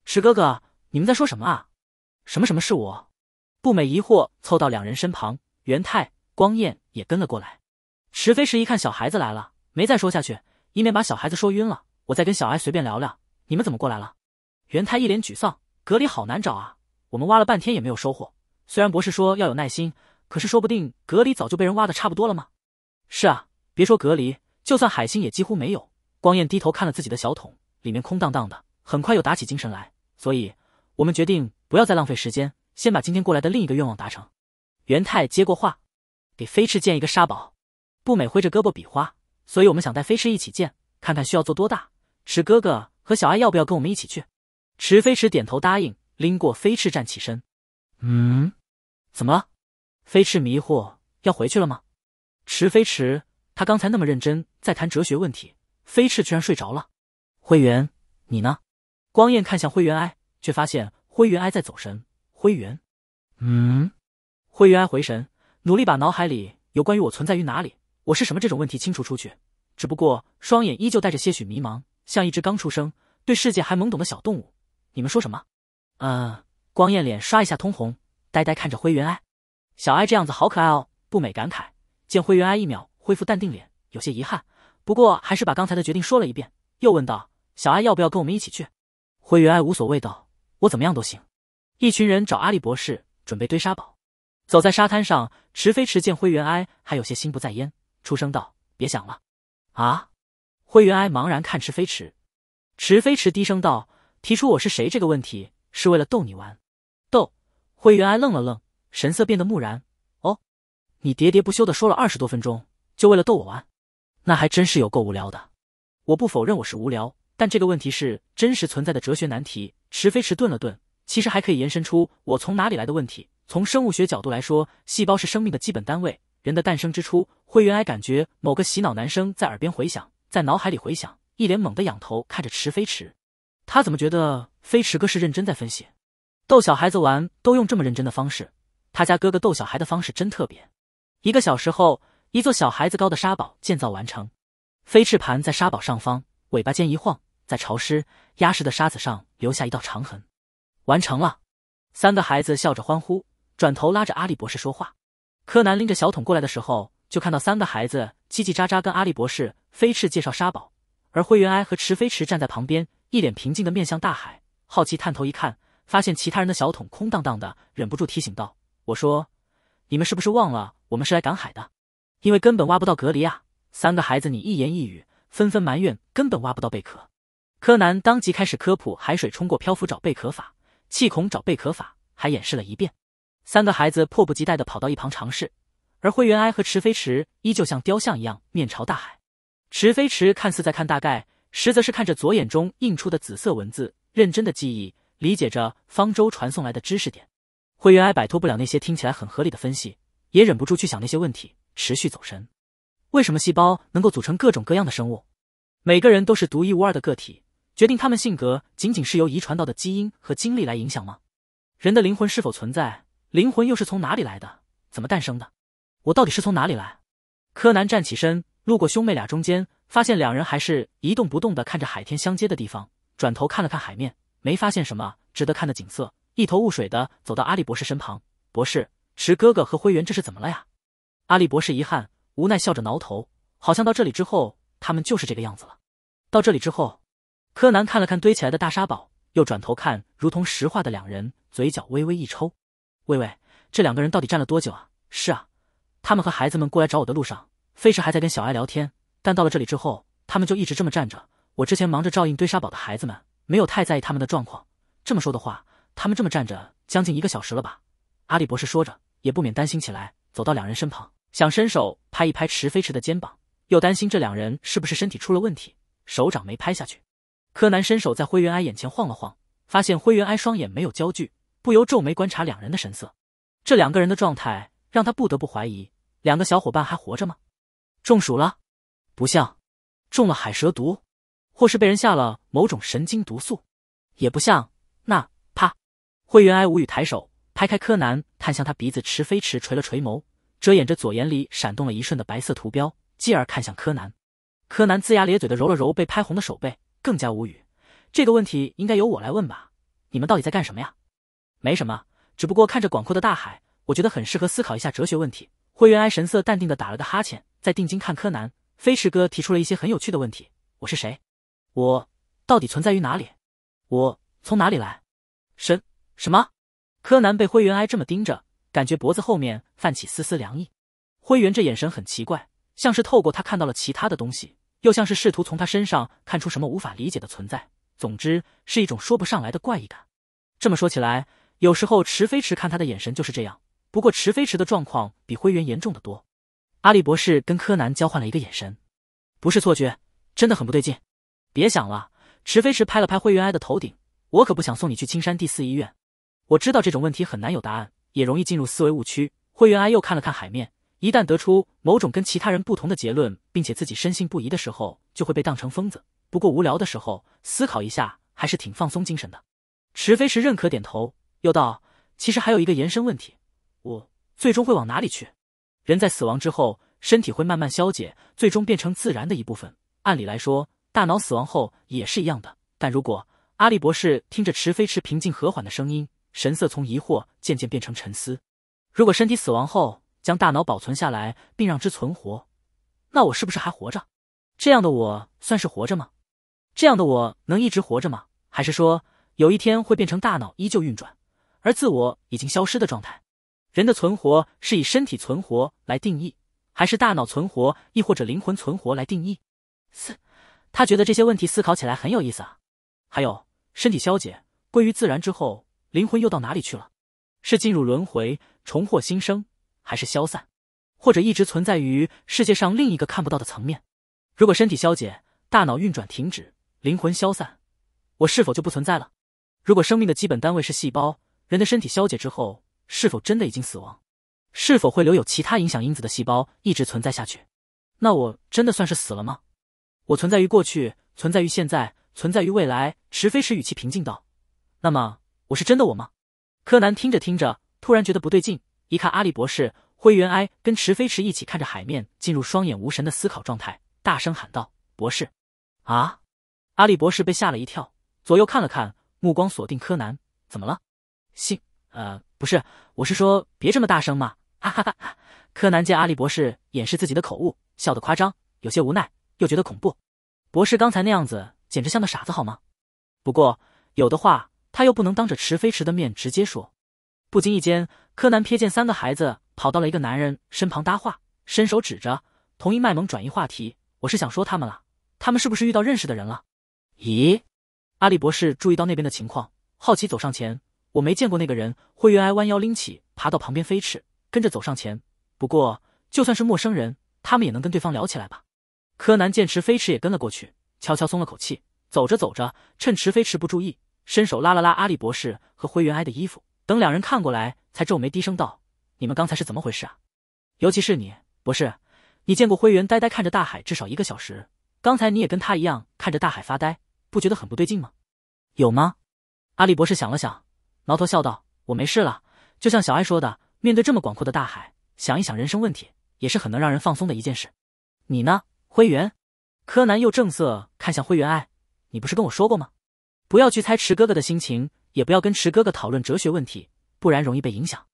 池哥哥，你们在说什么啊？什么什么是我？步美疑惑，凑到两人身旁。元太、光彦也跟了过来。池飞池一看小孩子来了，没再说下去，以免把小孩子说晕了。我再跟小哀随便聊聊，你们怎么过来了？元太一脸沮丧，隔离好难找啊，我们挖了半天也没有收获。虽然博士说要有耐心，可是说不定隔离早就被人挖的差不多了吗？是啊，别说隔离，就算海星也几乎没有。光彦低头看了自己的小桶，里面空荡荡的，很快又打起精神来。所以，我们决定不要再浪费时间，先把今天过来的另一个愿望达成。元太接过话，给飞翅建一个沙堡。步美挥着胳膊比划，所以我们想带飞翅一起建，看看需要做多大。池哥哥和小爱要不要跟我们一起去？池飞驰点头答应，拎过飞翅站起身。嗯，怎么了？飞驰迷惑，要回去了吗？池飞驰，他刚才那么认真在谈哲学问题，飞驰居然睡着了。灰原，你呢？光彦看向灰原哀，却发现灰原哀在走神。灰原，嗯。灰原哀回神，努力把脑海里有关于我存在于哪里，我是什么这种问题清除出去，只不过双眼依旧带着些许迷茫，像一只刚出生、对世界还懵懂的小动物。你们说什么？嗯，光彦脸刷一下通红，呆呆看着灰原哀。小哀这样子好可爱哦，不美感慨。见灰原哀一秒恢复淡定脸，有些遗憾，不过还是把刚才的决定说了一遍，又问道：“小哀要不要跟我们一起去？”灰原哀无所谓道：“我怎么样都行。”一群人找阿笠博士准备堆沙堡，走在沙滩上，池飞池见灰原哀还有些心不在焉，出声道：“别想了。”啊！灰原哀茫然看池飞池，池飞池低声道。提出我是谁这个问题是为了逗你玩，逗。灰原哀愣了愣，神色变得木然。哦，你喋喋不休的说了二十多分钟，就为了逗我玩？那还真是有够无聊的。我不否认我是无聊，但这个问题是真实存在的哲学难题。池飞池顿了顿，其实还可以延伸出我从哪里来的问题。从生物学角度来说，细胞是生命的基本单位。人的诞生之初，灰原哀感觉某个洗脑男生在耳边回响，在脑海里回响，一脸猛的仰头看着池飞池。他怎么觉得飞驰哥是认真在分析？逗小孩子玩都用这么认真的方式，他家哥哥逗小孩的方式真特别。一个小时后，一座小孩子高的沙堡建造完成，飞驰盘在沙堡上方，尾巴尖一晃，在潮湿压实的沙子上留下一道长痕。完成了，三个孩子笑着欢呼，转头拉着阿笠博士说话。柯南拎着小桶过来的时候，就看到三个孩子叽叽喳喳跟阿笠博士飞驰介绍沙堡，而灰原哀和池飞驰站在旁边。一脸平静的面向大海，好奇探头一看，发现其他人的小桶空荡荡的，忍不住提醒道：“我说，你们是不是忘了我们是来赶海的？因为根本挖不到蛤蜊啊！”三个孩子你一言一语，纷纷埋怨根本挖不到贝壳。柯南当即开始科普海水冲过漂浮找贝壳法、气孔找贝壳法，还演示了一遍。三个孩子迫不及待地跑到一旁尝试，而灰原哀和池飞池依旧像雕像一样面朝大海。池飞池看似在看大概。实则是看着左眼中映出的紫色文字，认真的记忆，理解着方舟传送来的知识点。灰原哀摆脱不了那些听起来很合理的分析，也忍不住去想那些问题，持续走神。为什么细胞能够组成各种各样的生物？每个人都是独一无二的个体，决定他们性格仅仅是由遗传到的基因和经历来影响吗？人的灵魂是否存在？灵魂又是从哪里来的？怎么诞生的？我到底是从哪里来？柯南站起身，路过兄妹俩中间。发现两人还是一动不动的看着海天相接的地方，转头看了看海面，没发现什么值得看的景色，一头雾水的走到阿笠博士身旁。博士，池哥哥和灰原这是怎么了呀？阿笠博士遗憾无奈笑着挠头，好像到这里之后他们就是这个样子了。到这里之后，柯南看了看堆起来的大沙堡，又转头看如同石化的两人，嘴角微微一抽。喂喂，这两个人到底站了多久啊？是啊，他们和孩子们过来找我的路上，飞驰还在跟小艾聊天。但到了这里之后，他们就一直这么站着。我之前忙着照应堆沙堡的孩子们，没有太在意他们的状况。这么说的话，他们这么站着将近一个小时了吧？阿笠博士说着，也不免担心起来，走到两人身旁，想伸手拍一拍池飞驰的肩膀，又担心这两人是不是身体出了问题，手掌没拍下去。柯南伸手在灰原哀眼前晃了晃，发现灰原哀双眼没有焦距，不由皱眉观察两人的神色。这两个人的状态让他不得不怀疑，两个小伙伴还活着吗？中暑了？不像中了海蛇毒，或是被人下了某种神经毒素，也不像那啪。灰原哀无语，抬手拍开柯南，看向他鼻子，持飞驰垂了垂眸，遮掩着左眼里闪动了一瞬的白色图标，继而看向柯南。柯南龇牙咧嘴的揉了揉被拍红的手背，更加无语。这个问题应该由我来问吧？你们到底在干什么呀？没什么，只不过看着广阔的大海，我觉得很适合思考一下哲学问题。灰原哀神色淡定的打了个哈欠，再定睛看柯南。飞驰哥提出了一些很有趣的问题：我是谁？我到底存在于哪里？我从哪里来？神什么？柯南被灰原哀这么盯着，感觉脖子后面泛起丝丝凉意。灰原这眼神很奇怪，像是透过他看到了其他的东西，又像是试图从他身上看出什么无法理解的存在。总之，是一种说不上来的怪异感。这么说起来，有时候池飞驰看他的眼神就是这样。不过池飞驰的状况比灰原严重的多。阿笠博士跟柯南交换了一个眼神，不是错觉，真的很不对劲。别想了，池飞石拍了拍灰原哀的头顶，我可不想送你去青山第四医院。我知道这种问题很难有答案，也容易进入思维误区。灰原哀又看了看海面，一旦得出某种跟其他人不同的结论，并且自己深信不疑的时候，就会被当成疯子。不过无聊的时候思考一下，还是挺放松精神的。池飞石认可点头，又道：“其实还有一个延伸问题，我最终会往哪里去？”人在死亡之后，身体会慢慢消解，最终变成自然的一部分。按理来说，大脑死亡后也是一样的。但如果阿笠博士听着池飞池平静和缓的声音，神色从疑惑渐渐变成沉思。如果身体死亡后将大脑保存下来并让之存活，那我是不是还活着？这样的我算是活着吗？这样的我能一直活着吗？还是说有一天会变成大脑依旧运转，而自我已经消失的状态？人的存活是以身体存活来定义，还是大脑存活，亦或者灵魂存活来定义？四，他觉得这些问题思考起来很有意思啊。还有，身体消解归于自然之后，灵魂又到哪里去了？是进入轮回重获新生，还是消散，或者一直存在于世界上另一个看不到的层面？如果身体消解，大脑运转停止，灵魂消散，我是否就不存在了？如果生命的基本单位是细胞，人的身体消解之后？是否真的已经死亡？是否会留有其他影响因子的细胞一直存在下去？那我真的算是死了吗？我存在于过去，存在于现在，存在于未来。池飞驰语气平静道：“那么，我是真的我吗？”柯南听着听着，突然觉得不对劲，一看阿笠博士、灰原哀跟池飞驰一起看着海面，进入双眼无神的思考状态，大声喊道：“博士！”啊！阿笠博士被吓了一跳，左右看了看，目光锁定柯南：“怎么了？”信……呃。不是，我是说，别这么大声嘛！哈哈哈！柯南见阿笠博士掩饰自己的口误，笑得夸张，有些无奈，又觉得恐怖。博士刚才那样子，简直像个傻子，好吗？不过，有的话，他又不能当着池飞池的面直接说。不经意间，柯南瞥见三个孩子跑到了一个男人身旁搭话，伸手指着，同意卖萌转移话题。我是想说他们了，他们是不是遇到认识的人了？咦？阿笠博士注意到那边的情况，好奇走上前。我没见过那个人。灰原哀弯腰拎起，爬到旁边，飞驰跟着走上前。不过就算是陌生人，他们也能跟对方聊起来吧？柯南见池飞驰也跟了过去，悄悄松了口气。走着走着，趁池飞驰不注意，伸手拉了拉阿笠博士和灰原哀的衣服。等两人看过来，才皱眉低声道：“你们刚才是怎么回事啊？尤其是你，博士，你见过灰原呆呆看着大海至少一个小时？刚才你也跟他一样看着大海发呆，不觉得很不对劲吗？”有吗？阿笠博士想了想。挠头笑道：“我没事了，就像小爱说的，面对这么广阔的大海，想一想人生问题，也是很能让人放松的一件事。你呢，灰原？柯南又正色看向灰原哀，你不是跟我说过吗？不要去猜迟哥哥的心情，也不要跟迟哥哥讨论哲学问题，不然容易被影响。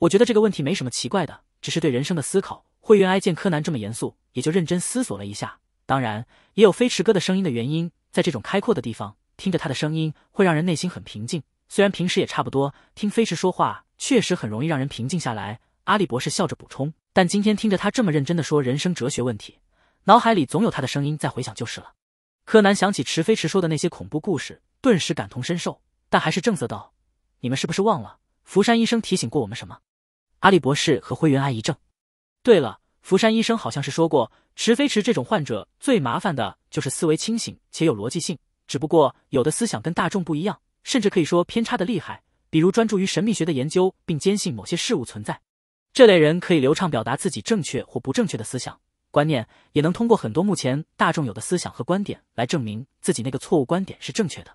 我觉得这个问题没什么奇怪的，只是对人生的思考。”灰原哀见柯南这么严肃，也就认真思索了一下。当然，也有飞驰哥的声音的原因，在这种开阔的地方，听着他的声音会让人内心很平静。虽然平时也差不多，听飞驰说话确实很容易让人平静下来。阿笠博士笑着补充，但今天听着他这么认真的说人生哲学问题，脑海里总有他的声音在回响，就是了。柯南想起池飞驰说的那些恐怖故事，顿时感同身受，但还是正色道：“你们是不是忘了福山医生提醒过我们什么？”阿笠博士和灰原哀一怔。对了，福山医生好像是说过，池飞驰这种患者最麻烦的就是思维清醒且有逻辑性，只不过有的思想跟大众不一样。甚至可以说偏差的厉害，比如专注于神秘学的研究，并坚信某些事物存在。这类人可以流畅表达自己正确或不正确的思想观念，也能通过很多目前大众有的思想和观点来证明自己那个错误观点是正确的。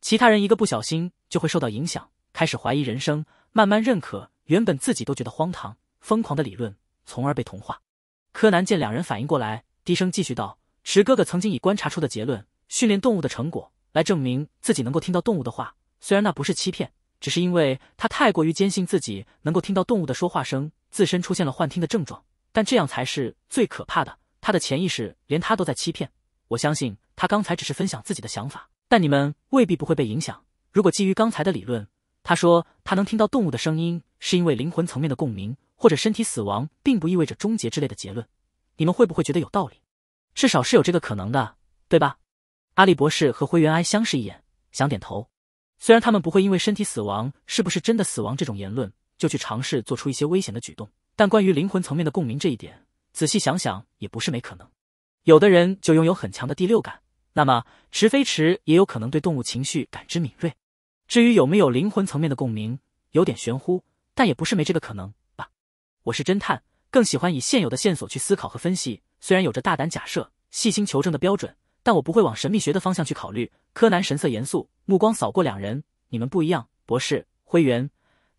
其他人一个不小心就会受到影响，开始怀疑人生，慢慢认可原本自己都觉得荒唐、疯狂的理论，从而被同化。柯南见两人反应过来，低声继续道：“池哥哥曾经已观察出的结论训练动物的成果。”来证明自己能够听到动物的话，虽然那不是欺骗，只是因为他太过于坚信自己能够听到动物的说话声，自身出现了幻听的症状，但这样才是最可怕的。他的潜意识连他都在欺骗。我相信他刚才只是分享自己的想法，但你们未必不会被影响。如果基于刚才的理论，他说他能听到动物的声音，是因为灵魂层面的共鸣，或者身体死亡并不意味着终结之类的结论，你们会不会觉得有道理？至少是有这个可能的，对吧？阿笠博士和灰原哀相视一眼，想点头。虽然他们不会因为身体死亡是不是真的死亡这种言论就去尝试做出一些危险的举动，但关于灵魂层面的共鸣这一点，仔细想想也不是没可能。有的人就拥有很强的第六感，那么池飞池也有可能对动物情绪感知敏锐。至于有没有灵魂层面的共鸣，有点玄乎，但也不是没这个可能吧？我是侦探，更喜欢以现有的线索去思考和分析。虽然有着大胆假设、细心求证的标准。但我不会往神秘学的方向去考虑。柯南神色严肃，目光扫过两人：“你们不一样，博士、灰原，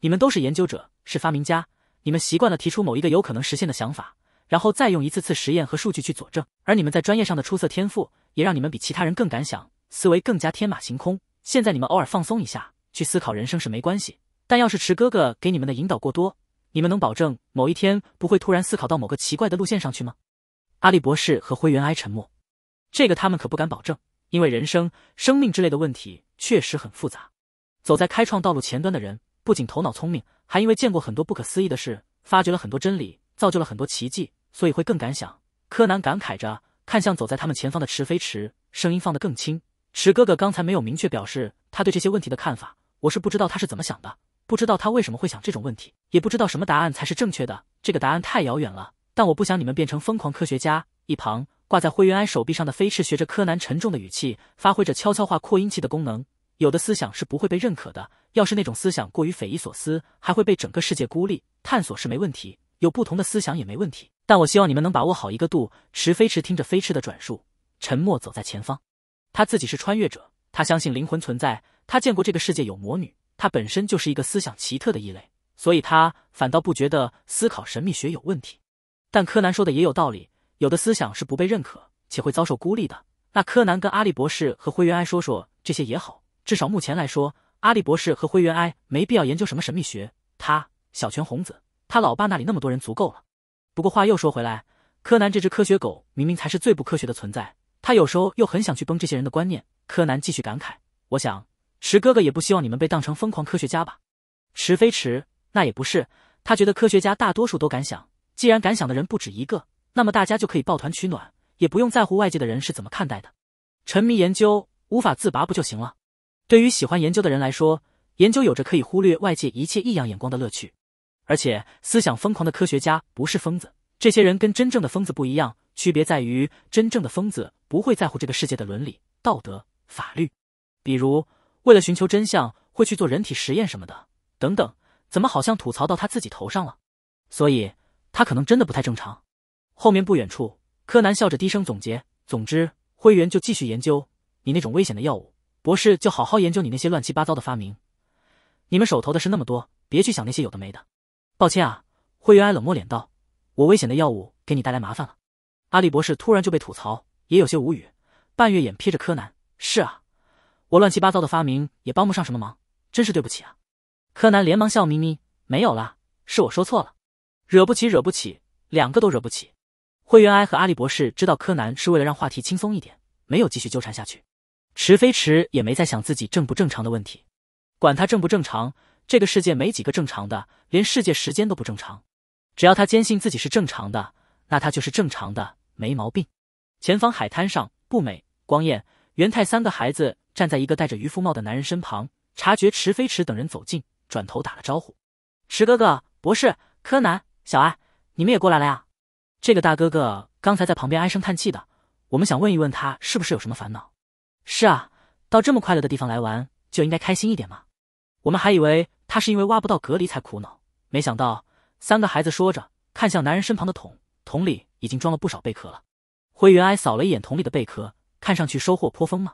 你们都是研究者，是发明家。你们习惯了提出某一个有可能实现的想法，然后再用一次次实验和数据去佐证。而你们在专业上的出色天赋，也让你们比其他人更敢想，思维更加天马行空。现在你们偶尔放松一下，去思考人生是没关系。但要是池哥哥给你们的引导过多，你们能保证某一天不会突然思考到某个奇怪的路线上去吗？”阿笠博士和灰原哀沉默。这个他们可不敢保证，因为人生、生命之类的问题确实很复杂。走在开创道路前端的人，不仅头脑聪明，还因为见过很多不可思议的事，发掘了很多真理，造就了很多奇迹，所以会更敢想。柯南感慨着，看向走在他们前方的池飞池，声音放得更轻：“池哥哥刚才没有明确表示他对这些问题的看法，我是不知道他是怎么想的，不知道他为什么会想这种问题，也不知道什么答案才是正确的。这个答案太遥远了，但我不想你们变成疯狂科学家。”一旁。挂在灰原哀手臂上的飞翅，学着柯南沉重的语气，发挥着悄悄话扩音器的功能。有的思想是不会被认可的，要是那种思想过于匪夷所思，还会被整个世界孤立。探索是没问题，有不同的思想也没问题。但我希望你们能把握好一个度。石飞翅听着飞翅的转述，沉默走在前方。他自己是穿越者，他相信灵魂存在，他见过这个世界有魔女，他本身就是一个思想奇特的异类，所以他反倒不觉得思考神秘学有问题。但柯南说的也有道理。有的思想是不被认可且会遭受孤立的。那柯南跟阿笠博士和灰原哀说说这些也好，至少目前来说，阿笠博士和灰原哀没必要研究什么神秘学。他小泉红子，他老爸那里那么多人足够了。不过话又说回来，柯南这只科学狗明明才是最不科学的存在，他有时候又很想去崩这些人的观念。柯南继续感慨：“我想，池哥哥也不希望你们被当成疯狂科学家吧？”池飞池那也不是，他觉得科学家大多数都敢想，既然敢想的人不止一个。那么大家就可以抱团取暖，也不用在乎外界的人是怎么看待的，沉迷研究无法自拔不就行了？对于喜欢研究的人来说，研究有着可以忽略外界一切异样眼光的乐趣。而且思想疯狂的科学家不是疯子，这些人跟真正的疯子不一样，区别在于真正的疯子不会在乎这个世界的伦理、道德、法律。比如为了寻求真相，会去做人体实验什么的，等等。怎么好像吐槽到他自己头上了？所以他可能真的不太正常。后面不远处，柯南笑着低声总结：“总之，灰原就继续研究你那种危险的药物，博士就好好研究你那些乱七八糟的发明。你们手头的事那么多，别去想那些有的没的。”抱歉啊，灰原哀冷漠脸道：“我危险的药物给你带来麻烦了。”阿笠博士突然就被吐槽，也有些无语。半月眼瞥着柯南：“是啊，我乱七八糟的发明也帮不上什么忙，真是对不起啊。”柯南连忙笑眯眯：“没有啦，是我说错了，惹不起，惹不起，两个都惹不起。”灰原哀和阿笠博士知道柯南是为了让话题轻松一点，没有继续纠缠下去。池飞池也没再想自己正不正常的问题，管他正不正常，这个世界没几个正常的，连世界时间都不正常。只要他坚信自己是正常的，那他就是正常的，没毛病。前方海滩上，不美光彦、元太三个孩子站在一个戴着渔夫帽的男人身旁，察觉池飞池等人走近，转头打了招呼：“池哥哥，博士，柯南，小爱，你们也过来了呀。”这个大哥哥刚才在旁边唉声叹气的，我们想问一问他是不是有什么烦恼？是啊，到这么快乐的地方来玩就应该开心一点嘛。我们还以为他是因为挖不到隔离才苦恼，没想到三个孩子说着看向男人身旁的桶，桶里已经装了不少贝壳了。灰原哀扫了一眼桶里的贝壳，看上去收获颇丰嘛。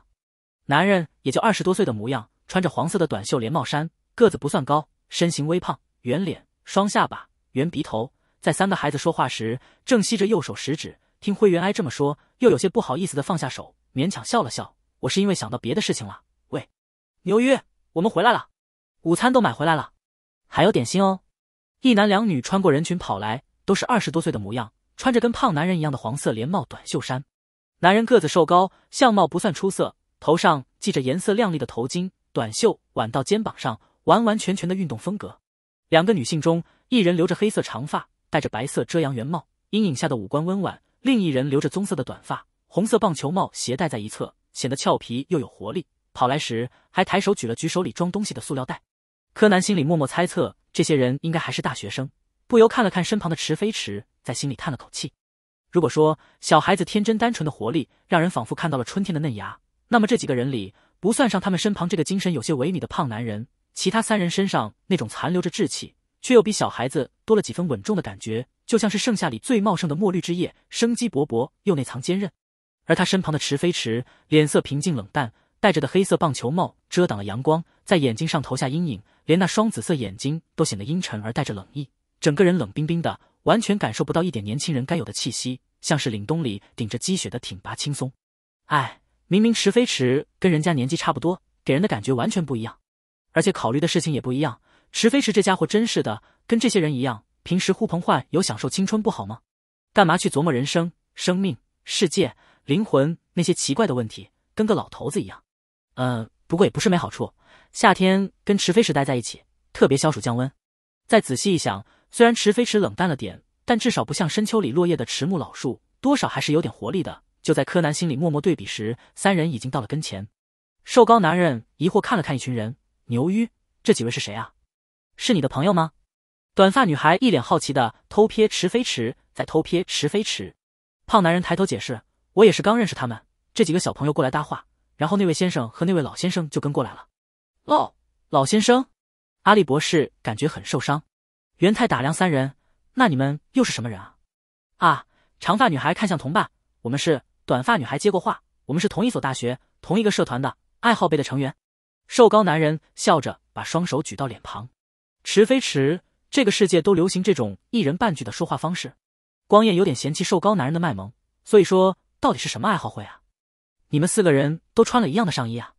男人也就二十多岁的模样，穿着黄色的短袖连帽衫，个子不算高，身形微胖，圆脸，双下巴，圆鼻头。在三个孩子说话时，正吸着右手食指。听灰原哀这么说，又有些不好意思的放下手，勉强笑了笑。我是因为想到别的事情了。喂，牛约，我们回来了，午餐都买回来了，还有点心哦。一男两女穿过人群跑来，都是二十多岁的模样，穿着跟胖男人一样的黄色连帽短袖衫。男人个子瘦高，相貌不算出色，头上系着颜色亮丽的头巾，短袖挽到肩膀上，完完全全的运动风格。两个女性中，一人留着黑色长发。戴着白色遮阳圆帽，阴影下的五官温婉；另一人留着棕色的短发，红色棒球帽斜戴在一侧，显得俏皮又有活力。跑来时还抬手举了举手里装东西的塑料袋。柯南心里默默猜测，这些人应该还是大学生，不由看了看身旁的池飞池，在心里叹了口气。如果说小孩子天真单纯的活力让人仿佛看到了春天的嫩芽，那么这几个人里，不算上他们身旁这个精神有些萎靡的胖男人，其他三人身上那种残留着稚气。却又比小孩子多了几分稳重的感觉，就像是盛夏里最茂盛的墨绿枝叶，生机勃勃又内藏坚韧。而他身旁的池飞池，脸色平静冷淡，戴着的黑色棒球帽遮挡了阳光，在眼睛上投下阴影，连那双紫色眼睛都显得阴沉而带着冷意，整个人冷冰冰的，完全感受不到一点年轻人该有的气息，像是凛冬里顶着积雪的挺拔青松。唉，明明池飞池跟人家年纪差不多，给人的感觉完全不一样，而且考虑的事情也不一样。池飞池这家伙真是的，跟这些人一样，平时呼朋唤友享受青春不好吗？干嘛去琢磨人生、生命、世界、灵魂那些奇怪的问题，跟个老头子一样。嗯，不过也不是没好处，夏天跟池飞池待在一起，特别消暑降温。再仔细一想，虽然池飞池冷淡了点，但至少不像深秋里落叶的迟暮老树，多少还是有点活力的。就在柯南心里默默对比时，三人已经到了跟前。瘦高男人疑惑看了看一群人，牛逼，这几位是谁啊？是你的朋友吗？短发女孩一脸好奇的偷瞥池飞池，在偷瞥池飞池。胖男人抬头解释：“我也是刚认识他们这几个小朋友过来搭话，然后那位先生和那位老先生就跟过来了。”哦，老先生，阿笠博士感觉很受伤。元太打量三人：“那你们又是什么人啊？”啊！长发女孩看向同伴：“我们是……”短发女孩接过话：“我们是同一所大学、同一个社团的爱好杯的成员。”瘦高男人笑着把双手举到脸庞。池飞池，这个世界都流行这种一人半句的说话方式。光彦有点嫌弃瘦高男人的卖萌，所以说到底是什么爱好会啊？你们四个人都穿了一样的上衣啊？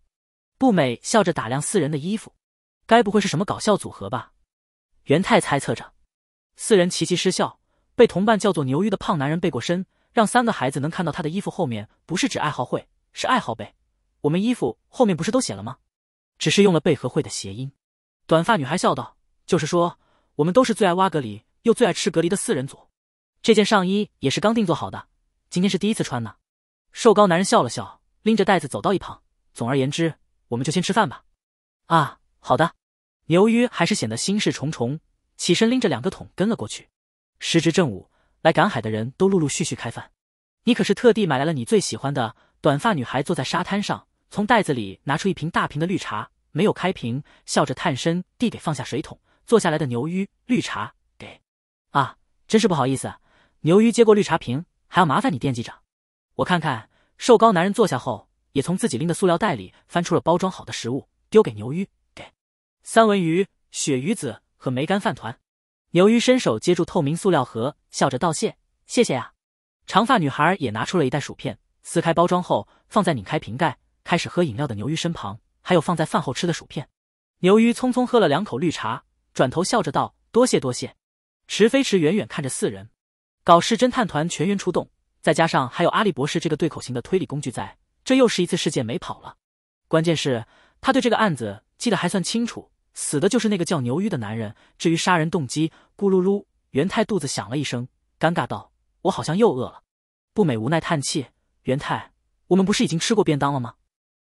步美笑着打量四人的衣服，该不会是什么搞笑组合吧？元太猜测着。四人齐齐失笑，被同伴叫做牛鱼的胖男人背过身，让三个孩子能看到他的衣服后面。不是指爱好会，是爱好背。我们衣服后面不是都写了吗？只是用了背和会的谐音。短发女孩笑道。就是说，我们都是最爱挖蛤蜊又最爱吃蛤蜊的四人组。这件上衣也是刚定做好的，今天是第一次穿呢。瘦高男人笑了笑，拎着袋子走到一旁。总而言之，我们就先吃饭吧。啊，好的。牛鱼还是显得心事重重，起身拎着两个桶跟了过去。时值正午，来赶海的人都陆陆续续开饭。你可是特地买来了你最喜欢的。短发女孩坐在沙滩上，从袋子里拿出一瓶大瓶的绿茶，没有开瓶，笑着探身递给放下水桶。坐下来的牛鱼绿茶给啊，真是不好意思。牛鱼接过绿茶瓶，还要麻烦你惦记着。我看看，瘦高男人坐下后，也从自己拎的塑料袋里翻出了包装好的食物，丢给牛鱼。给三文鱼、鳕鱼子和梅干饭团。牛鱼伸手接住透明塑料盒，笑着道谢：“谢谢啊。”长发女孩也拿出了一袋薯片，撕开包装后放在拧开瓶盖开始喝饮料的牛鱼身旁，还有放在饭后吃的薯片。牛鱼匆匆喝了两口绿茶。转头笑着道：“多谢多谢。”池飞池远远看着四人，搞事侦探团全员出动，再加上还有阿笠博士这个对口型的推理工具，在这又是一次事件没跑了。关键是他对这个案子记得还算清楚，死的就是那个叫牛玉的男人。至于杀人动机，咕噜噜，元太肚子响了一声，尴尬道：“我好像又饿了。”不美无奈叹气：“元太，我们不是已经吃过便当了吗？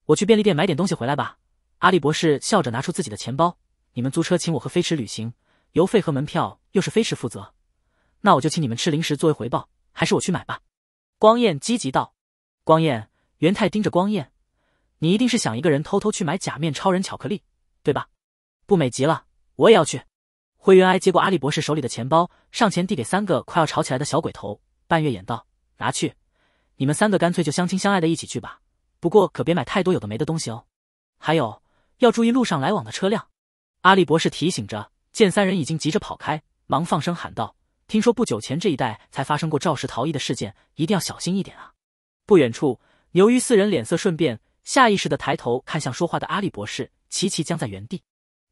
我去便利店买点东西回来吧。”阿笠博士笑着拿出自己的钱包。你们租车请我和飞驰旅行，油费和门票又是飞驰负责，那我就请你们吃零食作为回报，还是我去买吧。光彦积极道。光彦，元太盯着光彦，你一定是想一个人偷偷去买假面超人巧克力，对吧？不美极了，我也要去。灰原哀接过阿笠博士手里的钱包，上前递给三个快要吵起来的小鬼头。半月眼道，拿去，你们三个干脆就相亲相爱的一起去吧。不过可别买太多有的没的东西哦。还有要注意路上来往的车辆。阿笠博士提醒着，见三人已经急着跑开，忙放声喊道：“听说不久前这一带才发生过肇事逃逸的事件，一定要小心一点啊！”不远处，由于四人脸色瞬变，下意识的抬头看向说话的阿笠博士，齐齐僵在原地。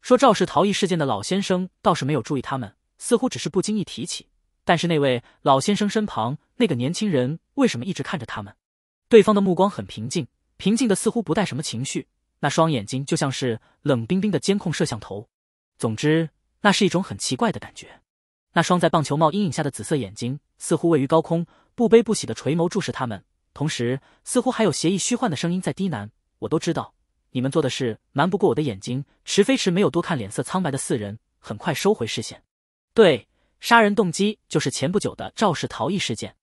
说肇事逃逸事件的老先生倒是没有注意他们，似乎只是不经意提起。但是那位老先生身旁那个年轻人为什么一直看着他们？对方的目光很平静，平静的似乎不带什么情绪。那双眼睛就像是冷冰冰的监控摄像头，总之，那是一种很奇怪的感觉。那双在棒球帽阴影下的紫色眼睛，似乎位于高空，不悲不喜的垂眸注视他们，同时，似乎还有邪异虚幻的声音在低喃：“我都知道你们做的事，瞒不过我的眼睛。”池飞池没有多看脸色苍白的四人，很快收回视线。对，杀人动机就是前不久的肇事逃逸事件。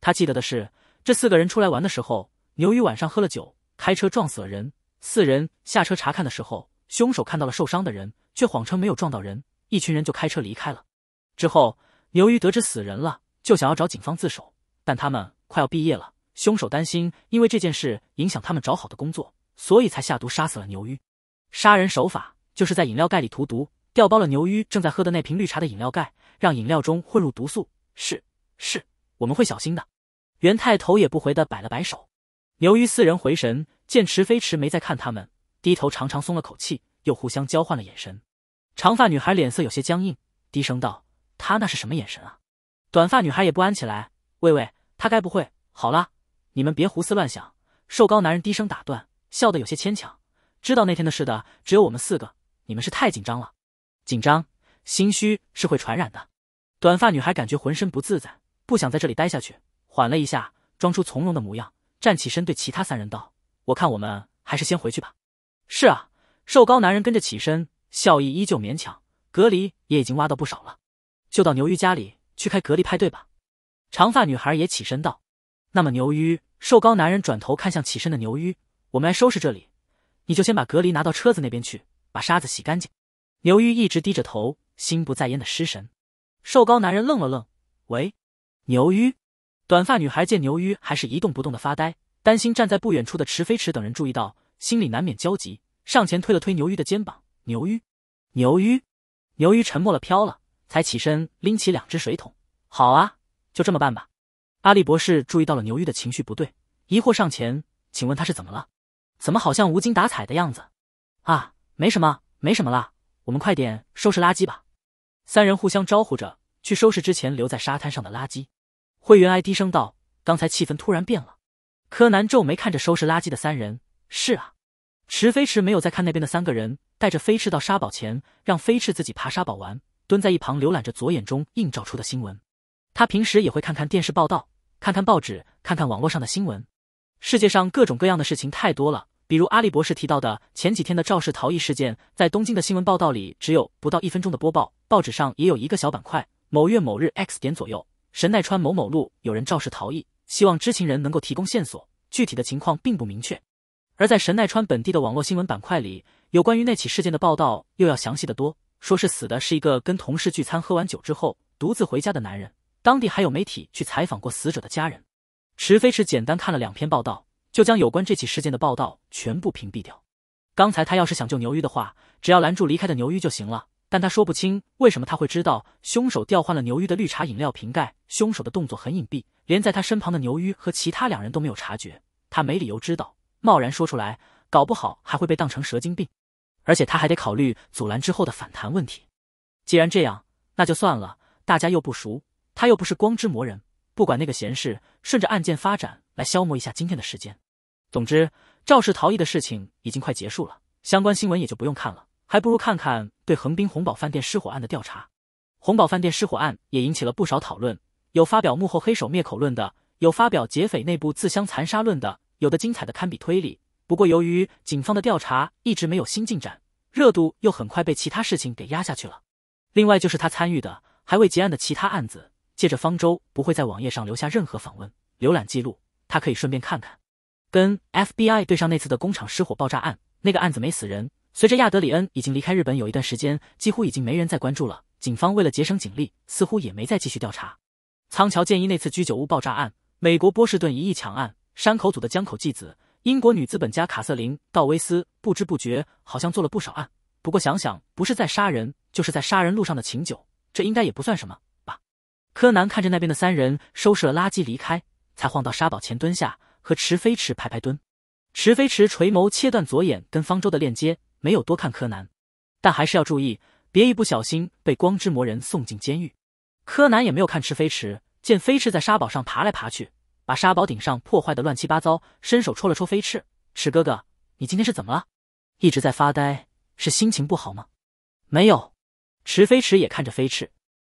他记得的是，这四个人出来玩的时候，牛于晚上喝了酒，开车撞死了人。四人下车查看的时候，凶手看到了受伤的人，却谎称没有撞到人，一群人就开车离开了。之后，牛于得知死人了，就想要找警方自首，但他们快要毕业了，凶手担心因为这件事影响他们找好的工作，所以才下毒杀死了牛于。杀人手法就是在饮料盖里涂毒，调包了牛于正在喝的那瓶绿茶的饮料盖，让饮料中混入毒素。是是，我们会小心的。元太头也不回的摆了摆手，牛于四人回神。见池飞驰没再看他们，低头长长松了口气，又互相交换了眼神。长发女孩脸色有些僵硬，低声道：“他那是什么眼神啊？”短发女孩也不安起来：“喂喂，他该不会……好了，你们别胡思乱想。”瘦高男人低声打断，笑得有些牵强：“知道那天的事的只有我们四个，你们是太紧张了，紧张、心虚是会传染的。”短发女孩感觉浑身不自在，不想在这里待下去，缓了一下，装出从容的模样，站起身对其他三人道。我看我们还是先回去吧。是啊，瘦高男人跟着起身，笑意依旧勉强。隔离也已经挖到不少了，就到牛鱼家里去开隔离派对吧。长发女孩也起身道：“那么牛鱼。”瘦高男人转头看向起身的牛鱼：“我们来收拾这里，你就先把隔离拿到车子那边去，把沙子洗干净。”牛鱼一直低着头，心不在焉的失神。瘦高男人愣了愣：“喂，牛鱼。”短发女孩见牛鱼还是一动不动的发呆。担心站在不远处的池飞池等人注意到，心里难免焦急，上前推了推牛鱼的肩膀。牛鱼，牛鱼，牛鱼沉默了，飘了，才起身拎起两只水桶。好啊，就这么办吧。阿笠博士注意到了牛鱼的情绪不对，疑惑上前：“请问他是怎么了？怎么好像无精打采的样子？”啊，没什么，没什么啦。我们快点收拾垃圾吧。三人互相招呼着去收拾之前留在沙滩上的垃圾。会员哀低声道：“刚才气氛突然变了。”柯南皱眉看着收拾垃圾的三人。是啊，池飞驰没有再看那边的三个人，带着飞驰到沙堡前，让飞驰自己爬沙堡玩，蹲在一旁浏览着左眼中映照出的新闻。他平时也会看看电视报道，看看报纸，看看网络上的新闻。世界上各种各样的事情太多了，比如阿笠博士提到的前几天的肇事逃逸事件，在东京的新闻报道里只有不到一分钟的播报，报纸上也有一个小板块，某月某日 x 点左右，神奈川某某路有人肇事逃逸。希望知情人能够提供线索，具体的情况并不明确。而在神奈川本地的网络新闻板块里，有关于那起事件的报道又要详细的多。说是死的是一个跟同事聚餐喝完酒之后独自回家的男人。当地还有媒体去采访过死者的家人。池飞池简单看了两篇报道，就将有关这起事件的报道全部屏蔽掉。刚才他要是想救牛玉的话，只要拦住离开的牛玉就行了。但他说不清为什么他会知道凶手调换了牛玉的绿茶饮料瓶盖。凶手的动作很隐蔽，连在他身旁的牛玉和其他两人都没有察觉。他没理由知道，贸然说出来，搞不好还会被当成蛇精病。而且他还得考虑阻拦之后的反弹问题。既然这样，那就算了。大家又不熟，他又不是光之魔人，不管那个闲事。顺着案件发展来消磨一下今天的时间。总之，肇事逃逸的事情已经快结束了，相关新闻也就不用看了。还不如看看对横滨红宝饭店失火案的调查。红宝饭店失火案也引起了不少讨论，有发表幕后黑手灭口论的，有发表劫匪内部自相残杀论的，有的精彩的堪比推理。不过由于警方的调查一直没有新进展，热度又很快被其他事情给压下去了。另外就是他参与的还未结案的其他案子。借着方舟不会在网页上留下任何访问浏览记录，他可以顺便看看，跟 FBI 对上那次的工厂失火爆炸案，那个案子没死人。随着亚德里恩已经离开日本有一段时间，几乎已经没人再关注了。警方为了节省警力，似乎也没再继续调查。苍桥建议那次居酒屋爆炸案、美国波士顿一亿抢案、山口组的江口继子、英国女资本家卡瑟琳·道威斯，不知不觉好像做了不少案。不过想想，不是在杀人，就是在杀人路上的请酒，这应该也不算什么吧？柯南看着那边的三人收拾了垃圾离开，才晃到沙堡前蹲下，和池飞池排排蹲。池飞池垂眸切断左眼跟方舟的链接。没有多看柯南，但还是要注意，别一不小心被光之魔人送进监狱。柯南也没有看池飞驰，见飞驰在沙堡上爬来爬去，把沙堡顶上破坏的乱七八糟，伸手戳了戳飞驰：“池哥哥，你今天是怎么了？一直在发呆，是心情不好吗？”“没有。”池飞驰也看着飞驰，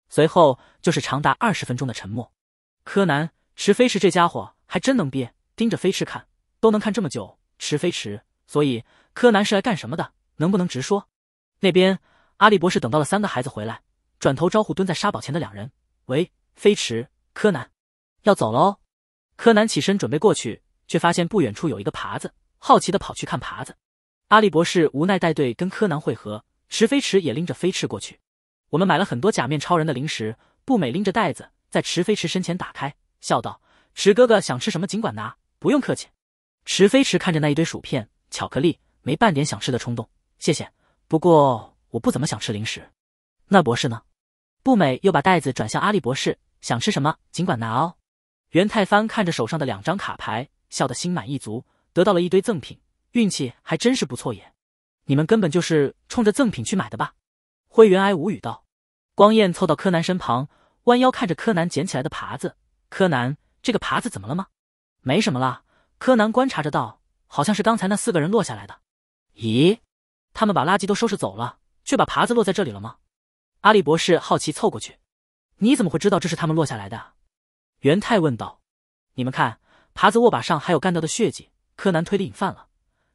随后就是长达二十分钟的沉默。柯南，池飞驰这家伙还真能憋，盯着飞驰看都能看这么久。池飞驰，所以柯南是来干什么的？能不能直说？那边，阿笠博士等到了三个孩子回来，转头招呼蹲在沙堡前的两人：“喂，飞驰、柯南，要走喽。”柯南起身准备过去，却发现不远处有一个耙子，好奇的跑去看耙子。阿笠博士无奈带队跟柯南汇合，池飞驰也拎着飞驰过去。我们买了很多假面超人的零食，步美拎着袋子在池飞驰身前打开，笑道：“池哥哥想吃什么尽管拿，不用客气。”池飞驰看着那一堆薯片、巧克力，没半点想吃的冲动。谢谢，不过我不怎么想吃零食。那博士呢？步美又把袋子转向阿笠博士，想吃什么尽管拿哦。袁太帆看着手上的两张卡牌，笑得心满意足，得到了一堆赠品，运气还真是不错耶。你们根本就是冲着赠品去买的吧？灰原哀无语道。光彦凑到柯南身旁，弯腰看着柯南捡起来的耙子。柯南，这个耙子怎么了吗？没什么啦。柯南观察着道，好像是刚才那四个人落下来的。咦？他们把垃圾都收拾走了，却把耙子落在这里了吗？阿笠博士好奇凑过去。你怎么会知道这是他们落下来的？元太问道。你们看，耙子握把上还有干掉的血迹。柯南推理瘾犯了，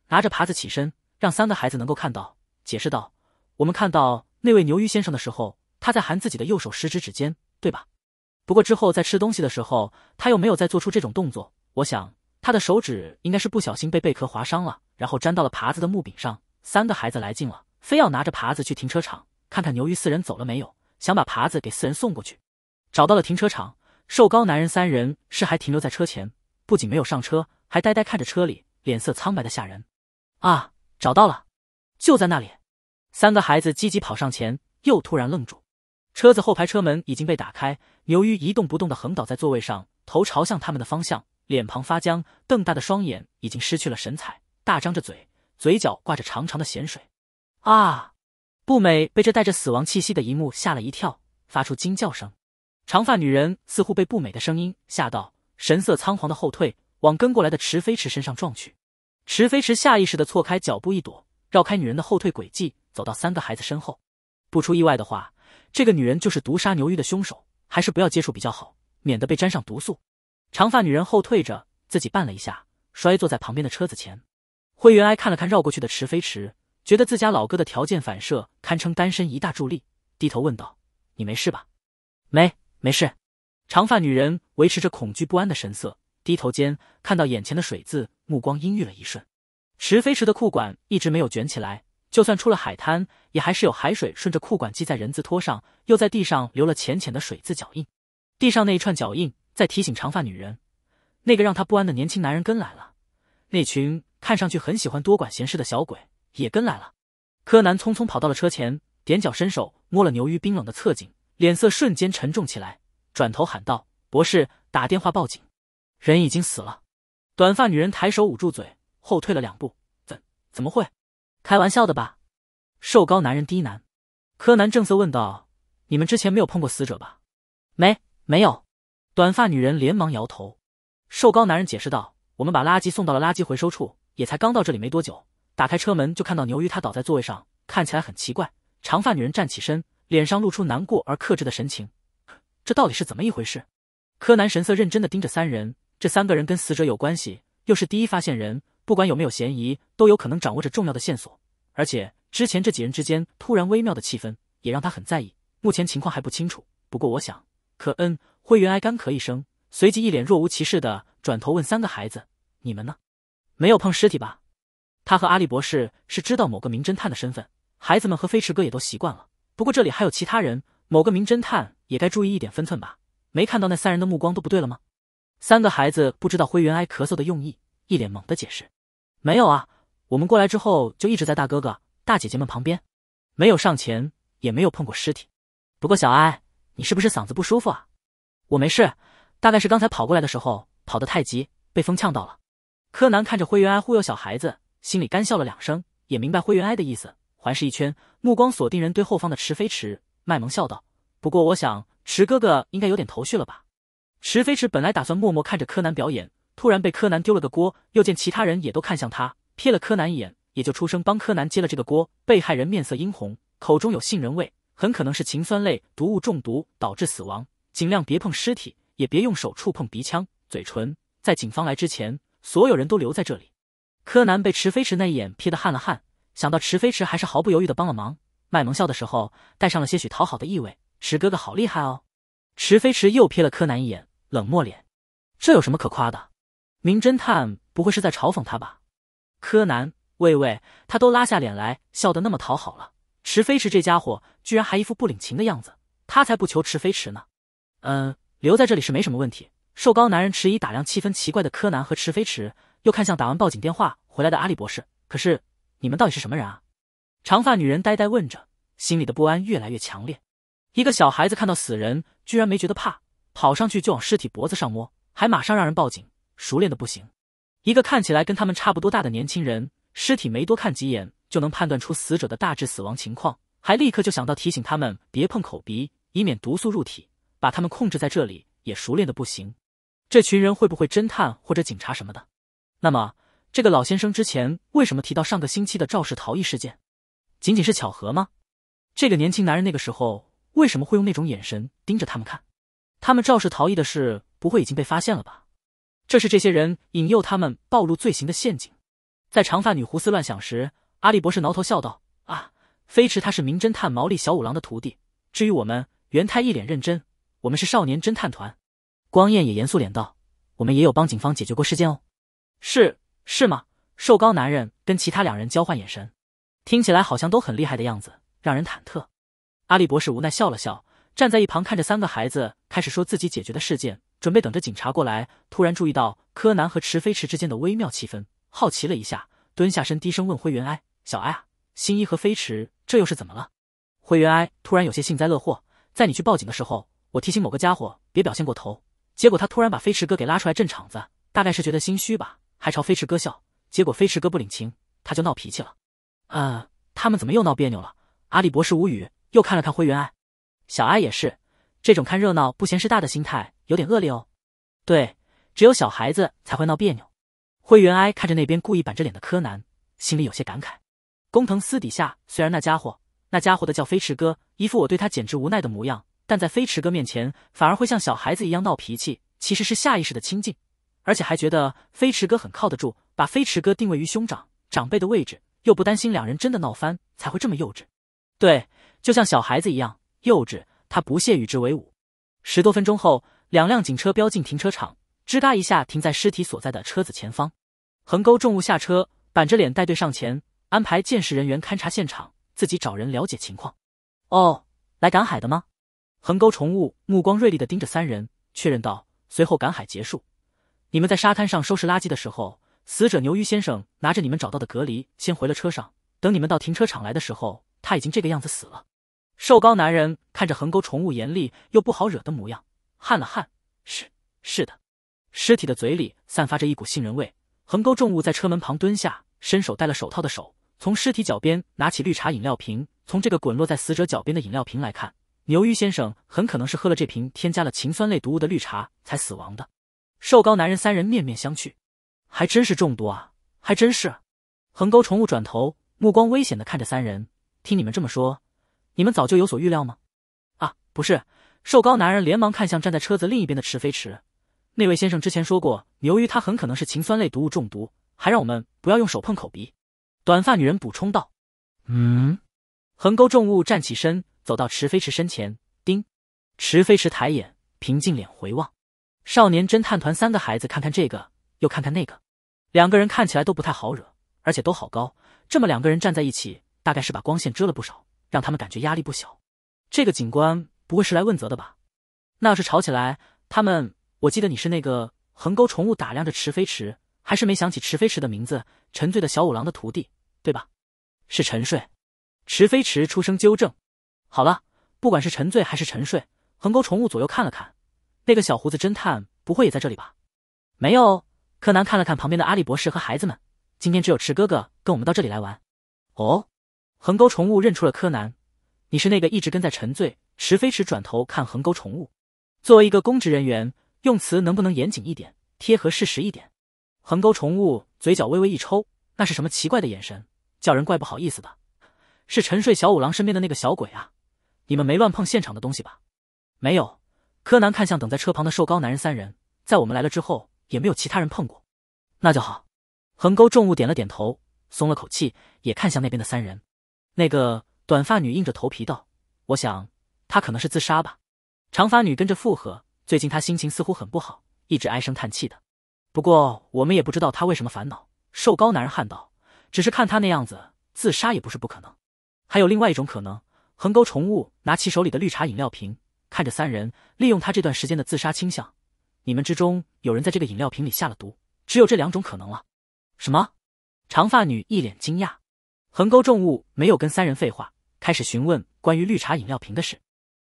拿着耙子起身，让三个孩子能够看到，解释道：“我们看到那位牛鱼先生的时候，他在含自己的右手食指指尖，对吧？不过之后在吃东西的时候，他又没有再做出这种动作。我想他的手指应该是不小心被贝壳划伤了，然后粘到了耙子的木柄上。”三个孩子来劲了，非要拿着耙子去停车场看看牛鱼四人走了没有，想把耙子给四人送过去。找到了停车场，瘦高男人三人是还停留在车前，不仅没有上车，还呆呆看着车里，脸色苍白的吓人。啊，找到了，就在那里。三个孩子积极跑上前，又突然愣住。车子后排车门已经被打开，牛鱼一动不动的横倒在座位上，头朝向他们的方向，脸庞发僵，瞪大的双眼已经失去了神采，大张着嘴。嘴角挂着长长的咸水，啊！不美被这带着死亡气息的一幕吓了一跳，发出惊叫声。长发女人似乎被不美的声音吓到，神色仓皇的后退，往跟过来的池飞池身上撞去。池飞池下意识的错开脚步一躲，绕开女人的后退轨迹，走到三个孩子身后。不出意外的话，这个女人就是毒杀牛玉的凶手，还是不要接触比较好，免得被沾上毒素。长发女人后退着，自己绊了一下，摔坐在旁边的车子前。灰原哀看了看绕过去的池飞池，觉得自家老哥的条件反射堪称单身一大助力，低头问道：“你没事吧？”“没，没事。”长发女人维持着恐惧不安的神色，低头间看到眼前的水渍，目光阴郁了一瞬。池飞池的裤管一直没有卷起来，就算出了海滩，也还是有海水顺着裤管系在人字拖上，又在地上留了浅浅的水渍脚印。地上那一串脚印在提醒长发女人，那个让她不安的年轻男人跟来了。那群。看上去很喜欢多管闲事的小鬼也跟来了。柯南匆匆跑到了车前，踮脚伸手摸了牛鱼冰冷的侧颈，脸色瞬间沉重起来，转头喊道：“博士，打电话报警，人已经死了。”短发女人抬手捂住嘴，后退了两步：“怎怎么会？开玩笑的吧？”瘦高男人低喃。柯南正色问道：“你们之前没有碰过死者吧？”“没，没有。”短发女人连忙摇头。瘦高男人解释道：“我们把垃圾送到了垃圾回收处。”也才刚到这里没多久，打开车门就看到牛鱼，他倒在座位上，看起来很奇怪。长发女人站起身，脸上露出难过而克制的神情。这到底是怎么一回事？柯南神色认真的盯着三人，这三个人跟死者有关系，又是第一发现人，不管有没有嫌疑，都有可能掌握着重要的线索。而且之前这几人之间突然微妙的气氛，也让他很在意。目前情况还不清楚，不过我想，可恩灰原哀干咳一声，随即一脸若无其事的转头问三个孩子：“你们呢？”没有碰尸体吧？他和阿笠博士是知道某个名侦探的身份，孩子们和飞驰哥也都习惯了。不过这里还有其他人，某个名侦探也该注意一点分寸吧？没看到那三人的目光都不对了吗？三个孩子不知道灰原哀咳嗽的用意，一脸懵的解释：“没有啊，我们过来之后就一直在大哥哥、大姐姐们旁边，没有上前，也没有碰过尸体。不过小哀，你是不是嗓子不舒服啊？”“我没事，大概是刚才跑过来的时候跑得太急，被风呛到了。”柯南看着灰原哀忽悠小孩子，心里干笑了两声，也明白灰原哀的意思。环视一圈，目光锁定人堆后方的池飞池，卖萌笑道：“不过我想，池哥哥应该有点头绪了吧？”池飞池本来打算默默看着柯南表演，突然被柯南丢了个锅，又见其他人也都看向他，瞥了柯南一眼，也就出声帮柯南接了这个锅。被害人面色殷红，口中有杏仁味，很可能是氰酸类毒物中毒导致死亡。尽量别碰尸体，也别用手触碰鼻腔、嘴唇。在警方来之前。所有人都留在这里。柯南被池飞池那一眼瞥得汗了汗，想到池飞池，还是毫不犹豫的帮了忙。卖萌笑的时候，带上了些许讨好的意味：“池哥哥好厉害哦。”池飞池又瞥了柯南一眼，冷漠脸：“这有什么可夸的？名侦探不会是在嘲讽他吧？”柯南，喂喂，他都拉下脸来，笑得那么讨好了，池飞池这家伙居然还一副不领情的样子，他才不求池飞池呢。嗯，留在这里是没什么问题。瘦高男人迟疑打量气氛奇怪的柯南和池飞池，又看向打完报警电话回来的阿笠博士。可是你们到底是什么人啊？长发女人呆呆问着，心里的不安越来越强烈。一个小孩子看到死人居然没觉得怕，跑上去就往尸体脖子上摸，还马上让人报警，熟练的不行。一个看起来跟他们差不多大的年轻人，尸体没多看几眼就能判断出死者的大致死亡情况，还立刻就想到提醒他们别碰口鼻，以免毒素入体，把他们控制在这里也熟练的不行。这群人会不会侦探或者警察什么的？那么这个老先生之前为什么提到上个星期的肇事逃逸事件？仅仅是巧合吗？这个年轻男人那个时候为什么会用那种眼神盯着他们看？他们肇事逃逸的事不会已经被发现了吧？这是这些人引诱他们暴露罪行的陷阱。在长发女胡思乱想时，阿笠博士挠头笑道：“啊，飞驰他是名侦探毛利小五郎的徒弟。至于我们，元太一脸认真，我们是少年侦探团。”光彦也严肃脸道：“我们也有帮警方解决过事件哦，是是吗？”瘦高男人跟其他两人交换眼神，听起来好像都很厉害的样子，让人忐忑。阿笠博士无奈笑了笑，站在一旁看着三个孩子开始说自己解决的事件，准备等着警察过来。突然注意到柯南和池飞驰之间的微妙气氛，好奇了一下，蹲下身低声问灰原哀：“小哀，新一和飞驰这又是怎么了？”灰原哀突然有些幸灾乐祸：“在你去报警的时候，我提醒某个家伙别表现过头。”结果他突然把飞驰哥给拉出来镇场子，大概是觉得心虚吧，还朝飞驰哥笑。结果飞驰哥不领情，他就闹脾气了。啊，他们怎么又闹别扭了？阿里博士无语，又看了看灰原哀，小哀也是，这种看热闹不嫌事大的心态有点恶劣哦。对，只有小孩子才会闹别扭。灰原哀看着那边故意板着脸的柯南，心里有些感慨。工藤私底下虽然那家伙，那家伙的叫飞驰哥，一副我对他简直无奈的模样。但在飞驰哥面前，反而会像小孩子一样闹脾气，其实是下意识的亲近，而且还觉得飞驰哥很靠得住，把飞驰哥定位于兄长、长辈的位置，又不担心两人真的闹翻，才会这么幼稚。对，就像小孩子一样幼稚，他不屑与之为伍。十多分钟后，两辆警车飙进停车场，吱嘎一下停在尸体所在的车子前方，横沟重物下车，板着脸带队上前，安排见识人员勘察现场，自己找人了解情况。哦，来赶海的吗？横沟重物目光锐利的盯着三人，确认道：“随后赶海结束，你们在沙滩上收拾垃圾的时候，死者牛鱼先生拿着你们找到的隔离，先回了车上。等你们到停车场来的时候，他已经这个样子死了。”瘦高男人看着横沟重物严厉又不好惹的模样，汗了汗：“是，是的。”尸体的嘴里散发着一股杏仁味。横沟重物在车门旁蹲下，伸手戴了手套的手从尸体脚边拿起绿茶饮料瓶。从这个滚落在死者脚边的饮料瓶来看。牛鱼先生很可能是喝了这瓶添加了氰酸类毒物的绿茶才死亡的。瘦高男人三人面面相觑，还真是中毒啊！还真是。横沟重物转头，目光危险的看着三人，听你们这么说，你们早就有所预料吗？啊，不是！瘦高男人连忙看向站在车子另一边的池飞池，那位先生之前说过，牛鱼他很可能是氰酸类毒物中毒，还让我们不要用手碰口鼻。短发女人补充道。嗯。横沟重物站起身。走到池飞池身前，叮，池飞池抬眼，平静脸回望，少年侦探团三个孩子看看这个，又看看那个，两个人看起来都不太好惹，而且都好高，这么两个人站在一起，大概是把光线遮了不少，让他们感觉压力不小。这个警官不会是来问责的吧？那要是吵起来，他们……我记得你是那个横沟重物打量着池飞池，还是没想起池飞池的名字，沉醉的小五郎的徒弟，对吧？是沉睡，池飞池出声纠正。好了，不管是沉醉还是沉睡，横沟重物左右看了看，那个小胡子侦探不会也在这里吧？没有。柯南看了看旁边的阿笠博士和孩子们，今天只有池哥哥跟我们到这里来玩。哦，横沟重物认出了柯南，你是那个一直跟在沉醉池飞驰转头看横沟重物。作为一个公职人员，用词能不能严谨一点，贴合事实一点？横沟重物嘴角微微一抽，那是什么奇怪的眼神，叫人怪不好意思的。是沉睡小五郎身边的那个小鬼啊。你们没乱碰现场的东西吧？没有。柯南看向等在车旁的瘦高男人三人，在我们来了之后也没有其他人碰过。那就好。横沟重物点了点头，松了口气，也看向那边的三人。那个短发女硬着头皮道：“我想她可能是自杀吧。”长发女跟着附和：“最近她心情似乎很不好，一直唉声叹气的。不过我们也不知道她为什么烦恼。”瘦高男人汗道：“只是看她那样子，自杀也不是不可能。还有另外一种可能。”横沟重物拿起手里的绿茶饮料瓶，看着三人，利用他这段时间的自杀倾向，你们之中有人在这个饮料瓶里下了毒，只有这两种可能了。什么？长发女一脸惊讶。横沟重物没有跟三人废话，开始询问关于绿茶饮料瓶的事。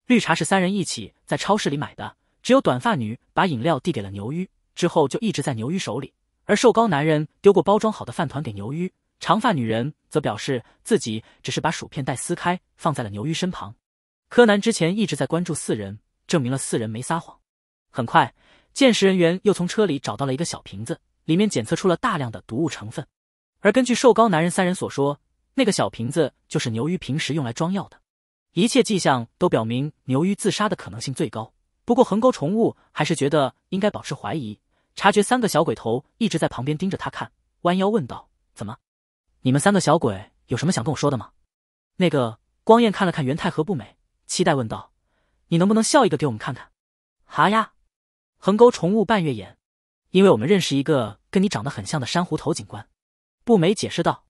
绿茶是三人一起在超市里买的，只有短发女把饮料递给了牛鱼，之后就一直在牛鱼手里，而瘦高男人丢过包装好的饭团给牛鱼。长发女人则表示自己只是把薯片袋撕开放在了牛鱼身旁。柯南之前一直在关注四人，证明了四人没撒谎。很快，鉴识人员又从车里找到了一个小瓶子，里面检测出了大量的毒物成分。而根据瘦高男人三人所说，那个小瓶子就是牛鱼平时用来装药的。一切迹象都表明牛鱼自杀的可能性最高。不过，横沟重物还是觉得应该保持怀疑。察觉三个小鬼头一直在旁边盯着他看，弯腰问道：“怎么？”你们三个小鬼有什么想跟我说的吗？那个光彦看了看元太和不美，期待问道：“你能不能笑一个给我们看看？”“哈呀，横沟重雾半月眼。”“因为我们认识一个跟你长得很像的珊瑚头警官。”不美解释道。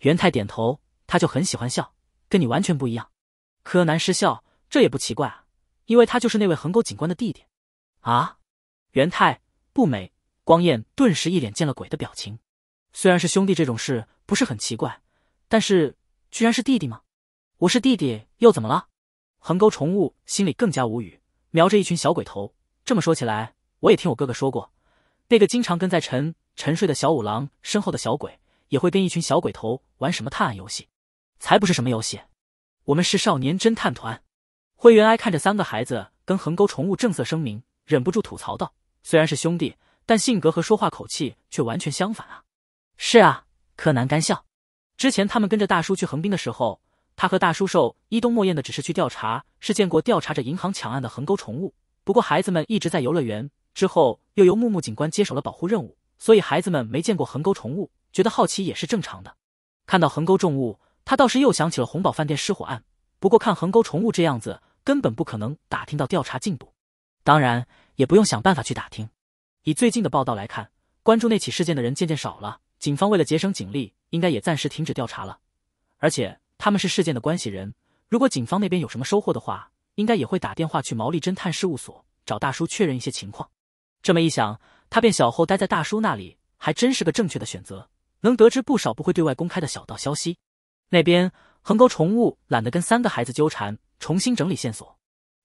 元太点头，他就很喜欢笑，跟你完全不一样。柯南失笑：“这也不奇怪啊，因为他就是那位横沟警官的弟弟。”啊！元太、不美、光彦顿时一脸见了鬼的表情。虽然是兄弟，这种事。不是很奇怪，但是居然是弟弟吗？我是弟弟又怎么了？横沟重物心里更加无语，瞄着一群小鬼头。这么说起来，我也听我哥哥说过，那个经常跟在沉沉睡的小五郎身后的小鬼，也会跟一群小鬼头玩什么探案游戏？才不是什么游戏，我们是少年侦探团。灰原哀看着三个孩子跟横沟重物正色声明，忍不住吐槽道：“虽然是兄弟，但性格和说话口气却完全相反啊。”是啊。柯南干笑，之前他们跟着大叔去横滨的时候，他和大叔受伊东莫彦的指示去调查，是见过调查着银行抢案的横沟重物。不过孩子们一直在游乐园，之后又由木木警官接手了保护任务，所以孩子们没见过横沟重物，觉得好奇也是正常的。看到横沟重物，他倒是又想起了红宝饭店失火案。不过看横沟重物这样子，根本不可能打听到调查进度。当然也不用想办法去打听，以最近的报道来看，关注那起事件的人渐渐少了。警方为了节省警力，应该也暂时停止调查了。而且他们是事件的关系人，如果警方那边有什么收获的话，应该也会打电话去毛利侦探事务所找大叔确认一些情况。这么一想，他便小后待在大叔那里还真是个正确的选择，能得知不少不会对外公开的小道消息。那边横沟重物懒得跟三个孩子纠缠，重新整理线索。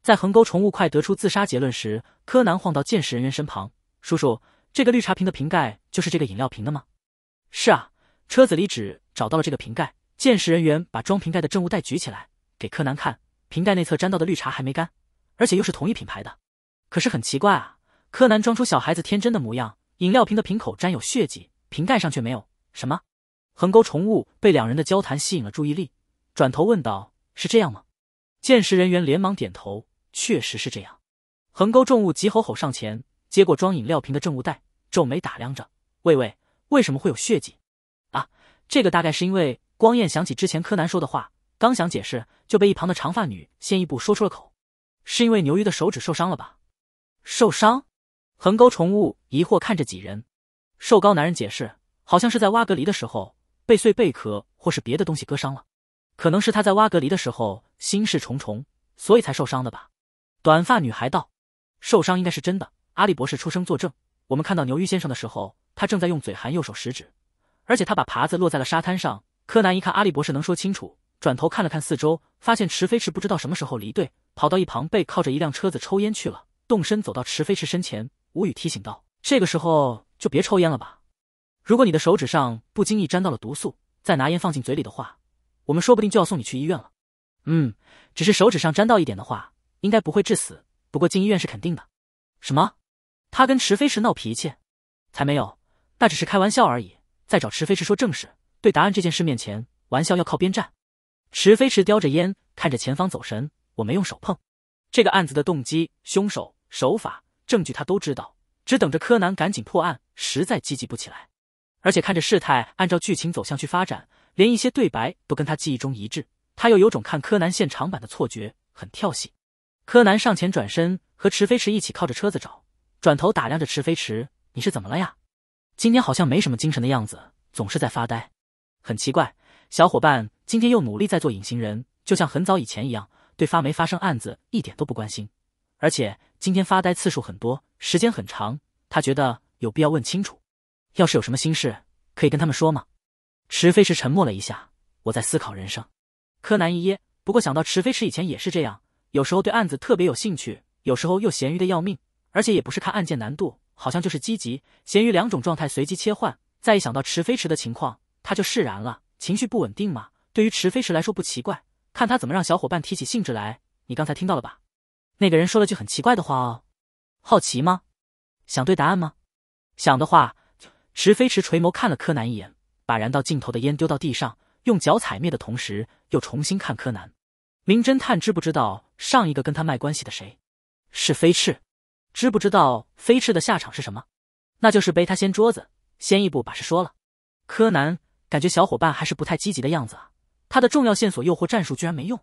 在横沟重物快得出自杀结论时，柯南晃到见识人员身旁：“叔叔，这个绿茶瓶的瓶盖就是这个饮料瓶的吗？”是啊，车子里只找到了这个瓶盖。鉴识人员把装瓶盖的证物袋举起来给柯南看，瓶盖内侧沾到的绿茶还没干，而且又是同一品牌的。可是很奇怪啊！柯南装出小孩子天真的模样，饮料瓶的瓶口沾有血迹，瓶盖上却没有。什么？横沟重物被两人的交谈吸引了注意力，转头问道：“是这样吗？”鉴识人员连忙点头：“确实是这样。”横沟重物急吼吼上前，接过装饮料瓶的证物袋，皱眉打量着：“喂喂。”为什么会有血迹？啊，这个大概是因为光彦想起之前柯南说的话，刚想解释，就被一旁的长发女先一步说出了口：“是因为牛鱼的手指受伤了吧？”受伤？横沟重物疑惑看着几人。瘦高男人解释：“好像是在挖蛤蜊的时候被碎贝壳或是别的东西割伤了，可能是他在挖蛤蜊的时候心事重重，所以才受伤的吧。”短发女孩道：“受伤应该是真的。”阿笠博士出声作证：“我们看到牛鱼先生的时候。”他正在用嘴含右手食指，而且他把耙子落在了沙滩上。柯南一看，阿笠博士能说清楚，转头看了看四周，发现池飞驰不知道什么时候离队，跑到一旁背靠着一辆车子抽烟去了。动身走到池飞驰身前，无语提醒道：“这个时候就别抽烟了吧。如果你的手指上不经意沾到了毒素，再拿烟放进嘴里的话，我们说不定就要送你去医院了。”“嗯，只是手指上沾到一点的话，应该不会致死，不过进医院是肯定的。”“什么？他跟池飞驰闹脾气？才没有。”那只是开玩笑而已，在找池飞池说正事。对答案这件事面前，玩笑要靠边站。池飞池叼着烟，看着前方走神。我没用手碰。这个案子的动机、凶手、手法、证据他都知道，只等着柯南赶紧破案，实在积极不起来。而且看着事态按照剧情走向去发展，连一些对白都跟他记忆中一致，他又有种看柯南现场版的错觉，很跳戏。柯南上前转身，和池飞池一起靠着车子找，转头打量着池飞池：“你是怎么了呀？”今天好像没什么精神的样子，总是在发呆，很奇怪。小伙伴今天又努力在做隐形人，就像很早以前一样，对发没发生案子一点都不关心。而且今天发呆次数很多，时间很长。他觉得有必要问清楚，要是有什么心事，可以跟他们说吗？池飞石沉默了一下，我在思考人生。柯南一噎，不过想到池飞驰以前也是这样，有时候对案子特别有兴趣，有时候又咸鱼的要命，而且也不是看案件难度。好像就是积极、闲鱼两种状态随机切换。再一想到池飞池的情况，他就释然了。情绪不稳定嘛，对于池飞池来说不奇怪。看他怎么让小伙伴提起兴致来。你刚才听到了吧？那个人说了句很奇怪的话哦。好奇吗？想对答案吗？想的话，池飞池垂眸看了柯南一眼，把燃到尽头的烟丢到地上，用脚踩灭的同时，又重新看柯南。名侦探知不知道上一个跟他卖关系的谁？是飞翅。知不知道飞驰的下场是什么？那就是背他掀桌子，先一步把事说了。柯南感觉小伙伴还是不太积极的样子啊。他的重要线索诱惑战术居然没用。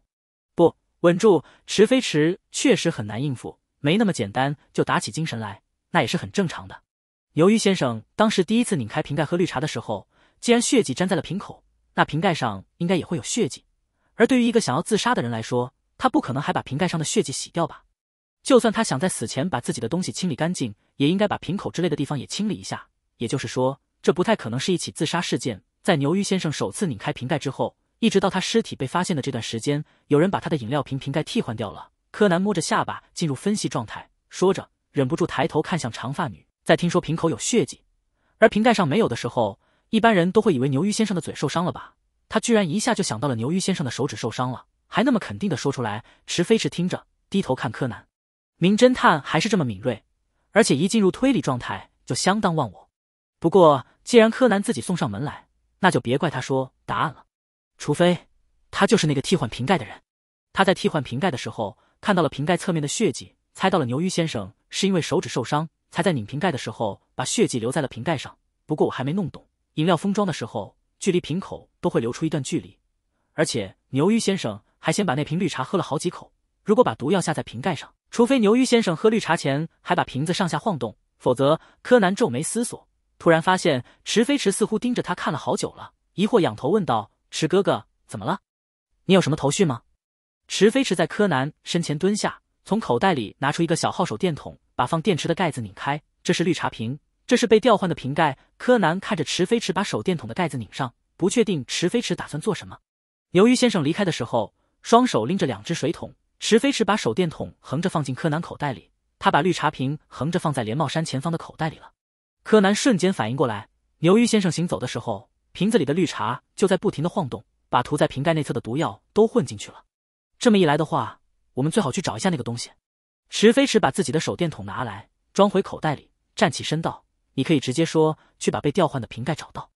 不，稳住，池飞驰确实很难应付，没那么简单。就打起精神来，那也是很正常的。鱿鱼先生当时第一次拧开瓶盖喝绿茶的时候，既然血迹粘在了瓶口，那瓶盖上应该也会有血迹。而对于一个想要自杀的人来说，他不可能还把瓶盖上的血迹洗掉吧？就算他想在死前把自己的东西清理干净，也应该把瓶口之类的地方也清理一下。也就是说，这不太可能是一起自杀事件。在牛鱼先生首次拧开瓶盖之后，一直到他尸体被发现的这段时间，有人把他的饮料瓶瓶盖替换掉了。柯南摸着下巴进入分析状态，说着，忍不住抬头看向长发女。在听说瓶口有血迹，而瓶盖上没有的时候，一般人都会以为牛鱼先生的嘴受伤了吧？他居然一下就想到了牛鱼先生的手指受伤了，还那么肯定的说出来。池飞驰听着，低头看柯南。名侦探还是这么敏锐，而且一进入推理状态就相当忘我。不过，既然柯南自己送上门来，那就别怪他说答案了。除非他就是那个替换瓶盖的人。他在替换瓶盖的时候看到了瓶盖侧面的血迹，猜到了牛鱼先生是因为手指受伤才在拧瓶盖的时候把血迹留在了瓶盖上。不过我还没弄懂，饮料封装的时候距离瓶口都会留出一段距离，而且牛鱼先生还先把那瓶绿茶喝了好几口。如果把毒药下在瓶盖上，除非牛鱼先生喝绿茶前还把瓶子上下晃动，否则。柯南皱眉思索，突然发现池飞池似乎盯着他看了好久了，疑惑仰头问道：“池哥哥，怎么了？你有什么头绪吗？”池飞池在柯南身前蹲下，从口袋里拿出一个小号手电筒，把放电池的盖子拧开。这是绿茶瓶，这是被调换的瓶盖。柯南看着池飞池把手电筒的盖子拧上，不确定池飞池打算做什么。牛鱼先生离开的时候，双手拎着两只水桶。石飞驰把手电筒横着放进柯南口袋里，他把绿茶瓶横着放在连帽衫前方的口袋里了。柯南瞬间反应过来，牛鱼先生行走的时候，瓶子里的绿茶就在不停地晃动，把涂在瓶盖内侧的毒药都混进去了。这么一来的话，我们最好去找一下那个东西。石飞驰把自己的手电筒拿来，装回口袋里，站起身道：“你可以直接说，去把被调换的瓶盖找到。”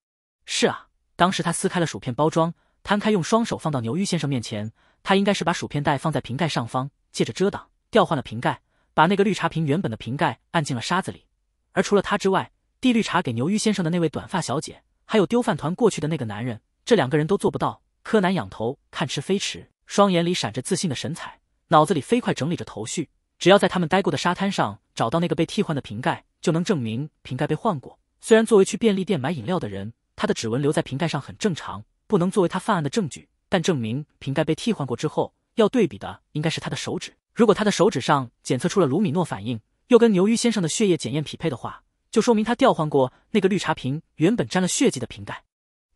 是啊，当时他撕开了薯片包装，摊开用双手放到牛鱼先生面前。他应该是把薯片袋放在瓶盖上方，借着遮挡调换了瓶盖，把那个绿茶瓶原本的瓶盖按进了沙子里。而除了他之外，递绿茶给牛鱼先生的那位短发小姐，还有丢饭团过去的那个男人，这两个人都做不到。柯南仰头看池飞驰，双眼里闪着自信的神采，脑子里飞快整理着头绪。只要在他们待过的沙滩上找到那个被替换的瓶盖，就能证明瓶盖被换过。虽然作为去便利店买饮料的人，他的指纹留在瓶盖上很正常，不能作为他犯案的证据。但证明瓶盖被替换过之后，要对比的应该是他的手指。如果他的手指上检测出了卢米诺反应，又跟牛鱼先生的血液检验匹配的话，就说明他调换过那个绿茶瓶原本沾了血迹的瓶盖。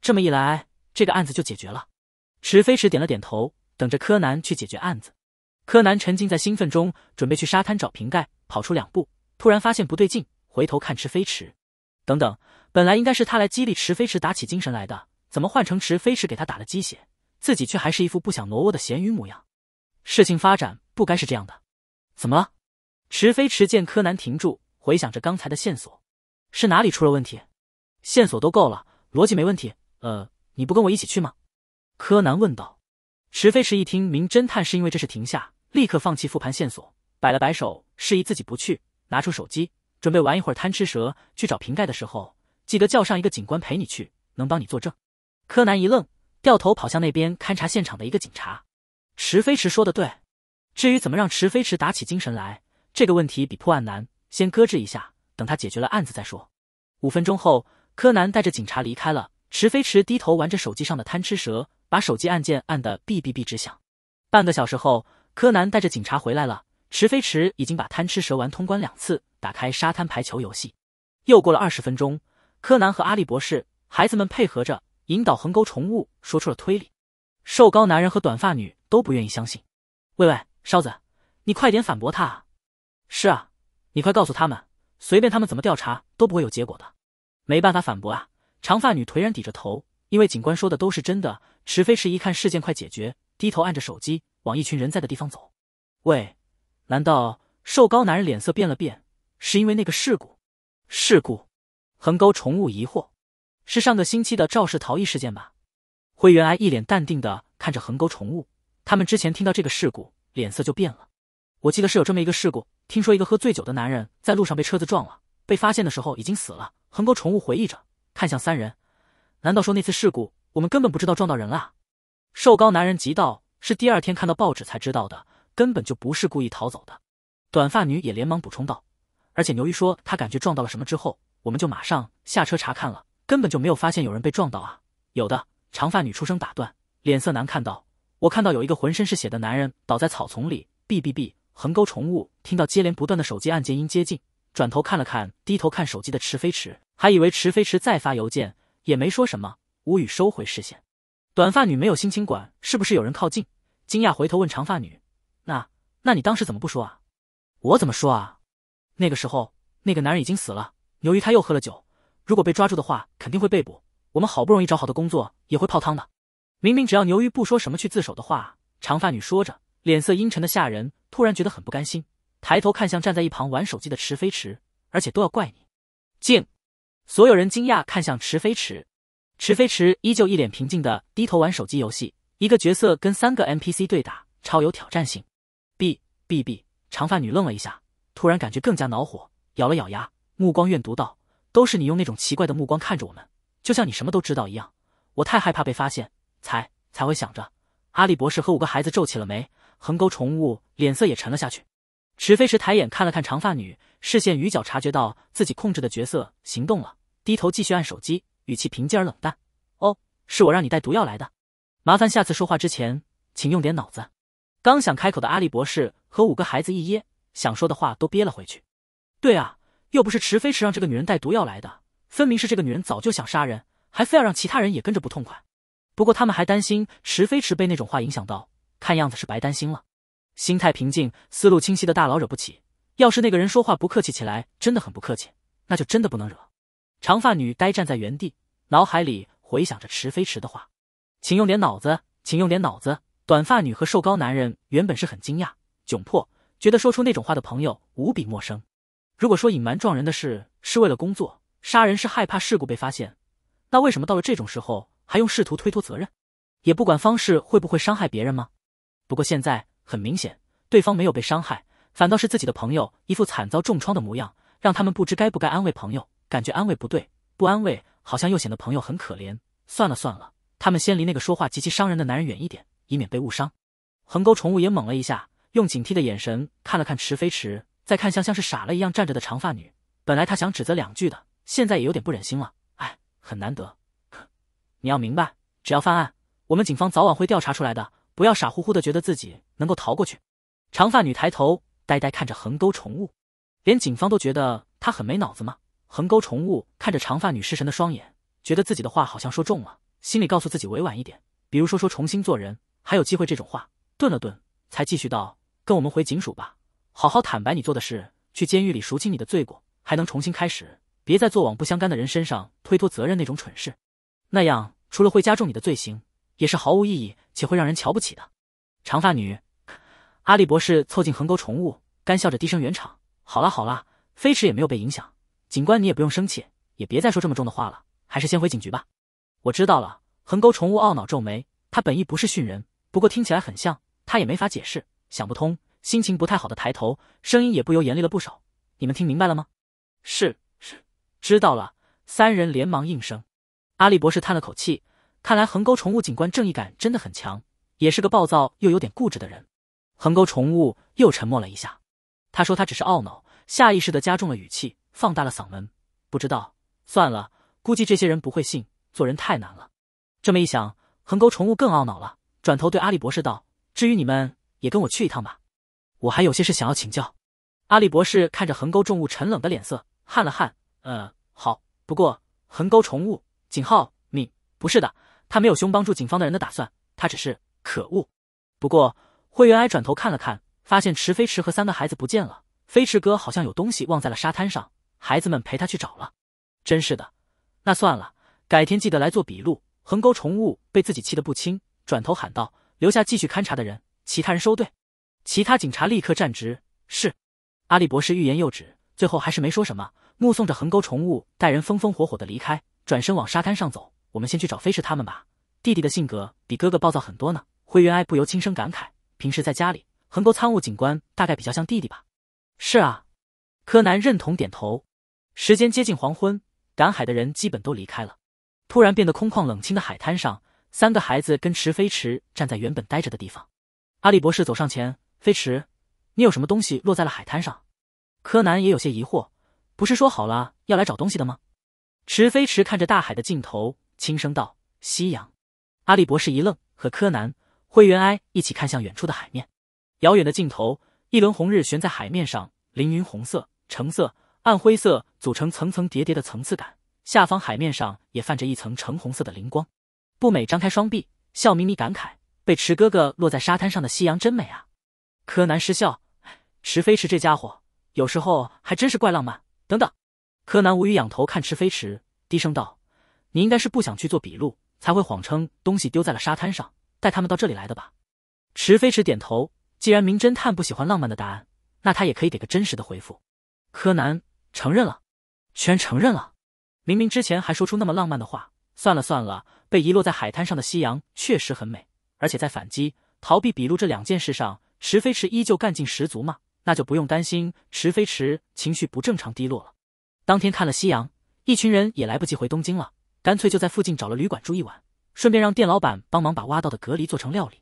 这么一来，这个案子就解决了。池飞驰点了点头，等着柯南去解决案子。柯南沉浸在兴奋中，准备去沙滩找瓶盖，跑出两步，突然发现不对劲，回头看池飞驰。等等，本来应该是他来激励池飞驰打起精神来的，怎么换成池飞驰给他打了鸡血？自己却还是一副不想挪窝的咸鱼模样，事情发展不该是这样的。怎么了？池飞池见柯南停住，回想着刚才的线索，是哪里出了问题？线索都够了，逻辑没问题。呃，你不跟我一起去吗？柯南问道。池飞池一听名侦探是因为这是停下，立刻放弃复盘线索，摆了摆手，示意自己不去，拿出手机准备玩一会儿贪吃蛇。去找瓶盖的时候，记得叫上一个警官陪你去，能帮你作证。柯南一愣。掉头跑向那边勘察现场的一个警察，池飞池说的对。至于怎么让池飞池打起精神来，这个问题比破案难，先搁置一下，等他解决了案子再说。五分钟后，柯南带着警察离开了。池飞池低头玩着手机上的贪吃蛇，把手机按键按得哔哔哔直响。半个小时后，柯南带着警察回来了。池飞池已经把贪吃蛇玩通关两次，打开沙滩排球游戏。又过了二十分钟，柯南和阿笠博士、孩子们配合着。引导横沟重物说出了推理，瘦高男人和短发女都不愿意相信。喂喂，烧子，你快点反驳他啊！是啊，你快告诉他们，随便他们怎么调查都不会有结果的。没办法反驳啊！长发女颓然低着头，因为警官说的都是真的。池飞石一看事件快解决，低头按着手机往一群人在的地方走。喂？难道瘦高男人脸色变了变？是因为那个事故？事故？横沟重物疑惑。是上个星期的肇事逃逸事件吧？灰原哀一脸淡定的看着横沟重物，他们之前听到这个事故，脸色就变了。我记得是有这么一个事故，听说一个喝醉酒的男人在路上被车子撞了，被发现的时候已经死了。横沟重物回忆着，看向三人，难道说那次事故我们根本不知道撞到人了？瘦高男人急道：“是第二天看到报纸才知道的，根本就不是故意逃走的。”短发女也连忙补充道：“而且牛一说他感觉撞到了什么之后，我们就马上下车查看了。”根本就没有发现有人被撞到啊！有的长发女出声打断，脸色难看到。我看到有一个浑身是血的男人倒在草丛里。哔哔哔，横沟重物听到接连不断的手机按键音接近，转头看了看低头看手机的池飞池，还以为池飞池在发邮件，也没说什么，无语收回视线。短发女没有心情管是不是有人靠近，惊讶回头问长发女：“那那你当时怎么不说啊？我怎么说啊？那个时候那个男人已经死了，由于他又喝了酒。”如果被抓住的话，肯定会被捕。我们好不容易找好的工作也会泡汤的。明明只要牛玉不说什么去自首的话，长发女说着，脸色阴沉的吓人，突然觉得很不甘心，抬头看向站在一旁玩手机的池飞池，而且都要怪你。静，所有人惊讶看向池飞池，池飞池依旧一脸平静的低头玩手机游戏，一个角色跟三个 NPC 对打，超有挑战性。B B B，长发女愣了一下，突然感觉更加恼火，咬了咬牙，目光怨毒道。都是你用那种奇怪的目光看着我们，就像你什么都知道一样。我太害怕被发现，才才会想着。阿笠博士和五个孩子皱起了眉，横沟重物脸色也沉了下去。池飞石抬眼看了看长发女，视线余角察觉到自己控制的角色行动了，低头继续按手机，语气平静而冷淡：“哦，是我让你带毒药来的。麻烦下次说话之前，请用点脑子。”刚想开口的阿笠博士和五个孩子一噎，想说的话都憋了回去。对啊。又不是池飞池让这个女人带毒药来的，分明是这个女人早就想杀人，还非要让其他人也跟着不痛快。不过他们还担心池飞池被那种话影响到，看样子是白担心了。心态平静、思路清晰的大佬惹不起，要是那个人说话不客气起来，真的很不客气，那就真的不能惹。长发女呆站在原地，脑海里回想着池飞池的话：“请用点脑子，请用点脑子。”短发女和瘦高男人原本是很惊讶、窘迫，觉得说出那种话的朋友无比陌生。如果说隐瞒撞人的事是为了工作，杀人是害怕事故被发现，那为什么到了这种时候还用试图推脱责任？也不管方式会不会伤害别人吗？不过现在很明显，对方没有被伤害，反倒是自己的朋友一副惨遭重创的模样，让他们不知该不该安慰朋友。感觉安慰不对，不安慰好像又显得朋友很可怜。算了算了，他们先离那个说话极其伤人的男人远一点，以免被误伤。横沟宠物也懵了一下，用警惕的眼神看了看池飞池。再看向像是傻了一样站着的长发女，本来她想指责两句的，现在也有点不忍心了。哎，很难得，你要明白，只要犯案，我们警方早晚会调查出来的。不要傻乎乎的觉得自己能够逃过去。长发女抬头，呆呆看着横沟重物，连警方都觉得她很没脑子吗？横沟重物看着长发女失神的双眼，觉得自己的话好像说重了，心里告诉自己委婉一点，比如说说重新做人，还有机会这种话。顿了顿，才继续道：“跟我们回警署吧。”好好坦白你做的事，去监狱里赎清你的罪过，还能重新开始。别再做往不相干的人身上推脱责任那种蠢事，那样除了会加重你的罪行，也是毫无意义且会让人瞧不起的。长发女，阿笠博士凑近横沟重物，干笑着低声圆场：“好啦好啦，飞驰也没有被影响，警官你也不用生气，也别再说这么重的话了，还是先回警局吧。”我知道了。横沟重物懊恼皱眉，他本意不是训人，不过听起来很像，他也没法解释，想不通。心情不太好的抬头，声音也不由严厉了不少。你们听明白了吗？是是，知道了。三人连忙应声。阿笠博士叹了口气，看来横沟重物警官正义感真的很强，也是个暴躁又有点固执的人。横沟重物又沉默了一下，他说他只是懊恼，下意识的加重了语气，放大了嗓门。不知道，算了，估计这些人不会信。做人太难了。这么一想，横沟重物更懊恼了，转头对阿笠博士道：“至于你们，也跟我去一趟吧。”我还有些事想要请教。阿笠博士看着横沟重物沉冷的脸色，汗了汗。嗯，好。不过横沟重物，井号你不是的，他没有凶帮助警方的人的打算，他只是可恶。不过灰原哀转头看了看，发现池飞驰和三个孩子不见了。飞驰哥好像有东西忘在了沙滩上，孩子们陪他去找了。真是的，那算了，改天记得来做笔录。横沟重物被自己气得不轻，转头喊道：“留下继续勘察的人，其他人收队。”其他警察立刻站直。是，阿笠博士欲言又止，最后还是没说什么，目送着横沟重物带人风风火火的离开，转身往沙滩上走。我们先去找飞驰他们吧。弟弟的性格比哥哥暴躁很多呢。灰原哀不由轻声感慨。平时在家里，横沟参悟警官大概比较像弟弟吧？是啊，柯南认同点头。时间接近黄昏，赶海的人基本都离开了。突然变得空旷冷清的海滩上，三个孩子跟池飞驰站在原本待着的地方。阿笠博士走上前。飞驰，你有什么东西落在了海滩上？柯南也有些疑惑，不是说好了要来找东西的吗？池飞驰看着大海的尽头，轻声道：“夕阳。”阿笠博士一愣，和柯南、灰原哀一起看向远处的海面。遥远的尽头，一轮红日悬在海面上，凌云红色、橙色、暗灰色组成层层叠叠的层次感，下方海面上也泛着一层橙红色的灵光。步美张开双臂，笑眯眯感慨：“被池哥哥落在沙滩上的夕阳真美啊！”柯南失笑，池飞池这家伙有时候还真是怪浪漫。等等，柯南无语，仰头看池飞池，低声道：“你应该是不想去做笔录，才会谎称东西丢在了沙滩上，带他们到这里来的吧？”池飞池点头。既然名侦探不喜欢浪漫的答案，那他也可以给个真实的回复。柯南承认了，居然承认了！明明之前还说出那么浪漫的话。算了算了，被遗落在海滩上的夕阳确实很美，而且在反击、逃避笔录这两件事上。池飞池依旧干劲十足嘛，那就不用担心池飞池情绪不正常低落了。当天看了夕阳，一群人也来不及回东京了，干脆就在附近找了旅馆住一晚，顺便让店老板帮忙把挖到的蛤蜊做成料理。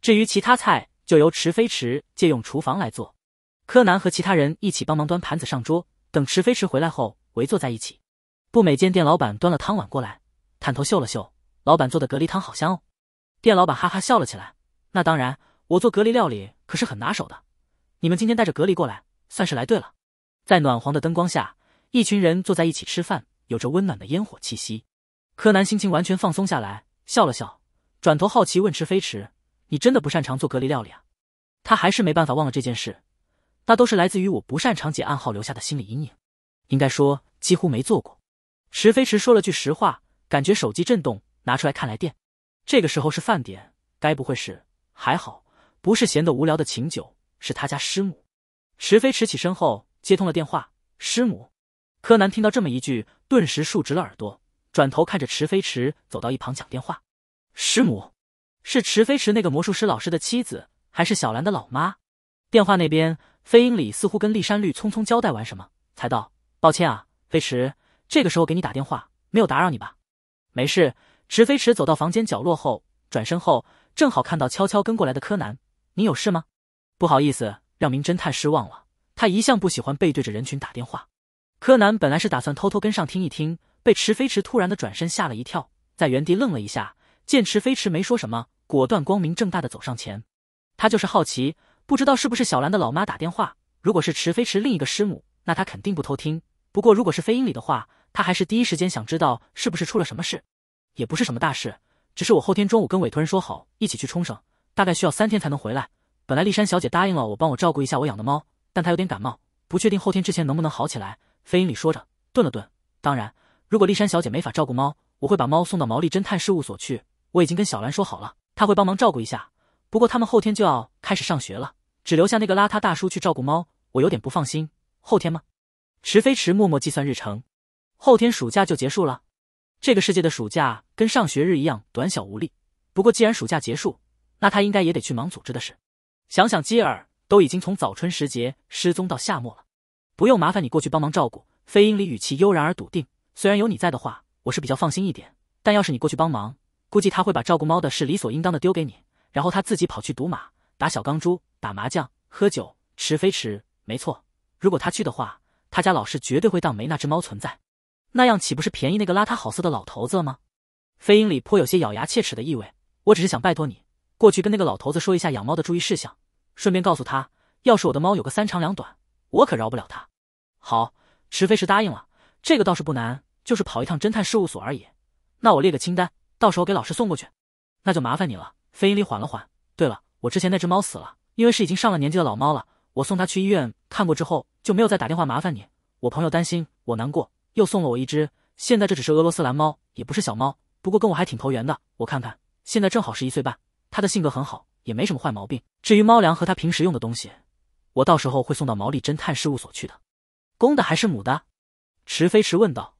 至于其他菜，就由池飞池借用厨房来做。柯南和其他人一起帮忙端盘子上桌，等池飞池回来后围坐在一起。步美见店老板端了汤碗过来，探头嗅了嗅，老板做的蛤蜊汤好香哦。店老板哈哈笑了起来，那当然。我做隔离料理可是很拿手的，你们今天带着隔离过来，算是来对了。在暖黄的灯光下，一群人坐在一起吃饭，有着温暖的烟火气息。柯南心情完全放松下来，笑了笑，转头好奇问池飞池：“你真的不擅长做隔离料理啊？”他还是没办法忘了这件事，那都是来自于我不擅长解暗号留下的心理阴影，应该说几乎没做过。池飞池说了句实话，感觉手机震动，拿出来看来电。这个时候是饭点，该不会是……还好。不是闲得无聊的请酒，是他家师母，池飞驰起身后接通了电话。师母，柯南听到这么一句，顿时竖直了耳朵，转头看着池飞驰，走到一旁讲电话。师母，是池飞驰那个魔术师老师的妻子，还是小兰的老妈？电话那边，飞鹰里似乎跟立山绿匆匆交代完什么，才道：“抱歉啊，飞驰，这个时候给你打电话，没有打扰你吧？”“没事。”池飞驰走到房间角落后转身后，正好看到悄悄跟过来的柯南。你有事吗？不好意思，让名侦探失望了。他一向不喜欢背对着人群打电话。柯南本来是打算偷偷跟上听一听，被池飞驰突然的转身吓了一跳，在原地愣了一下。见池飞驰没说什么，果断光明正大的走上前。他就是好奇，不知道是不是小兰的老妈打电话。如果是池飞驰另一个师母，那他肯定不偷听。不过如果是飞鹰里的话，他还是第一时间想知道是不是出了什么事。也不是什么大事，只是我后天中午跟委托人说好一起去冲绳。大概需要三天才能回来。本来丽珊小姐答应了我，帮我照顾一下我养的猫，但她有点感冒，不确定后天之前能不能好起来。飞鹰里说着，顿了顿，当然，如果丽珊小姐没法照顾猫，我会把猫送到毛利侦探事务所去。我已经跟小兰说好了，她会帮忙照顾一下。不过他们后天就要开始上学了，只留下那个邋遢大叔去照顾猫，我有点不放心。后天吗？池飞池默默计算日程，后天暑假就结束了。这个世界的暑假跟上学日一样短小无力。不过既然暑假结束。那他应该也得去忙组织的事。想想基尔都已经从早春时节失踪到夏末了，不用麻烦你过去帮忙照顾。飞鹰里语气悠然而笃定。虽然有你在的话，我是比较放心一点。但要是你过去帮忙，估计他会把照顾猫的事理所应当的丢给你，然后他自己跑去赌马、打小钢珠、打麻将、喝酒、吃飞驰。没错，如果他去的话，他家老是绝对会当没那只猫存在。那样岂不是便宜那个邋遢好色的老头子了吗？飞鹰里颇有些咬牙切齿的意味。我只是想拜托你。过去跟那个老头子说一下养猫的注意事项，顺便告诉他，要是我的猫有个三长两短，我可饶不了他。好，池飞石答应了，这个倒是不难，就是跑一趟侦探事务所而已。那我列个清单，到时候给老师送过去。那就麻烦你了。飞里缓了缓。对了，我之前那只猫死了，因为是已经上了年纪的老猫了，我送它去医院看过之后就没有再打电话麻烦你。我朋友担心我难过，又送了我一只。现在这只是俄罗斯蓝猫，也不是小猫，不过跟我还挺投缘的。我看看，现在正好是一岁半。它的性格很好，也没什么坏毛病。至于猫粮和它平时用的东西，我到时候会送到毛利侦探事务所去的。公的还是母的？池飞池问道。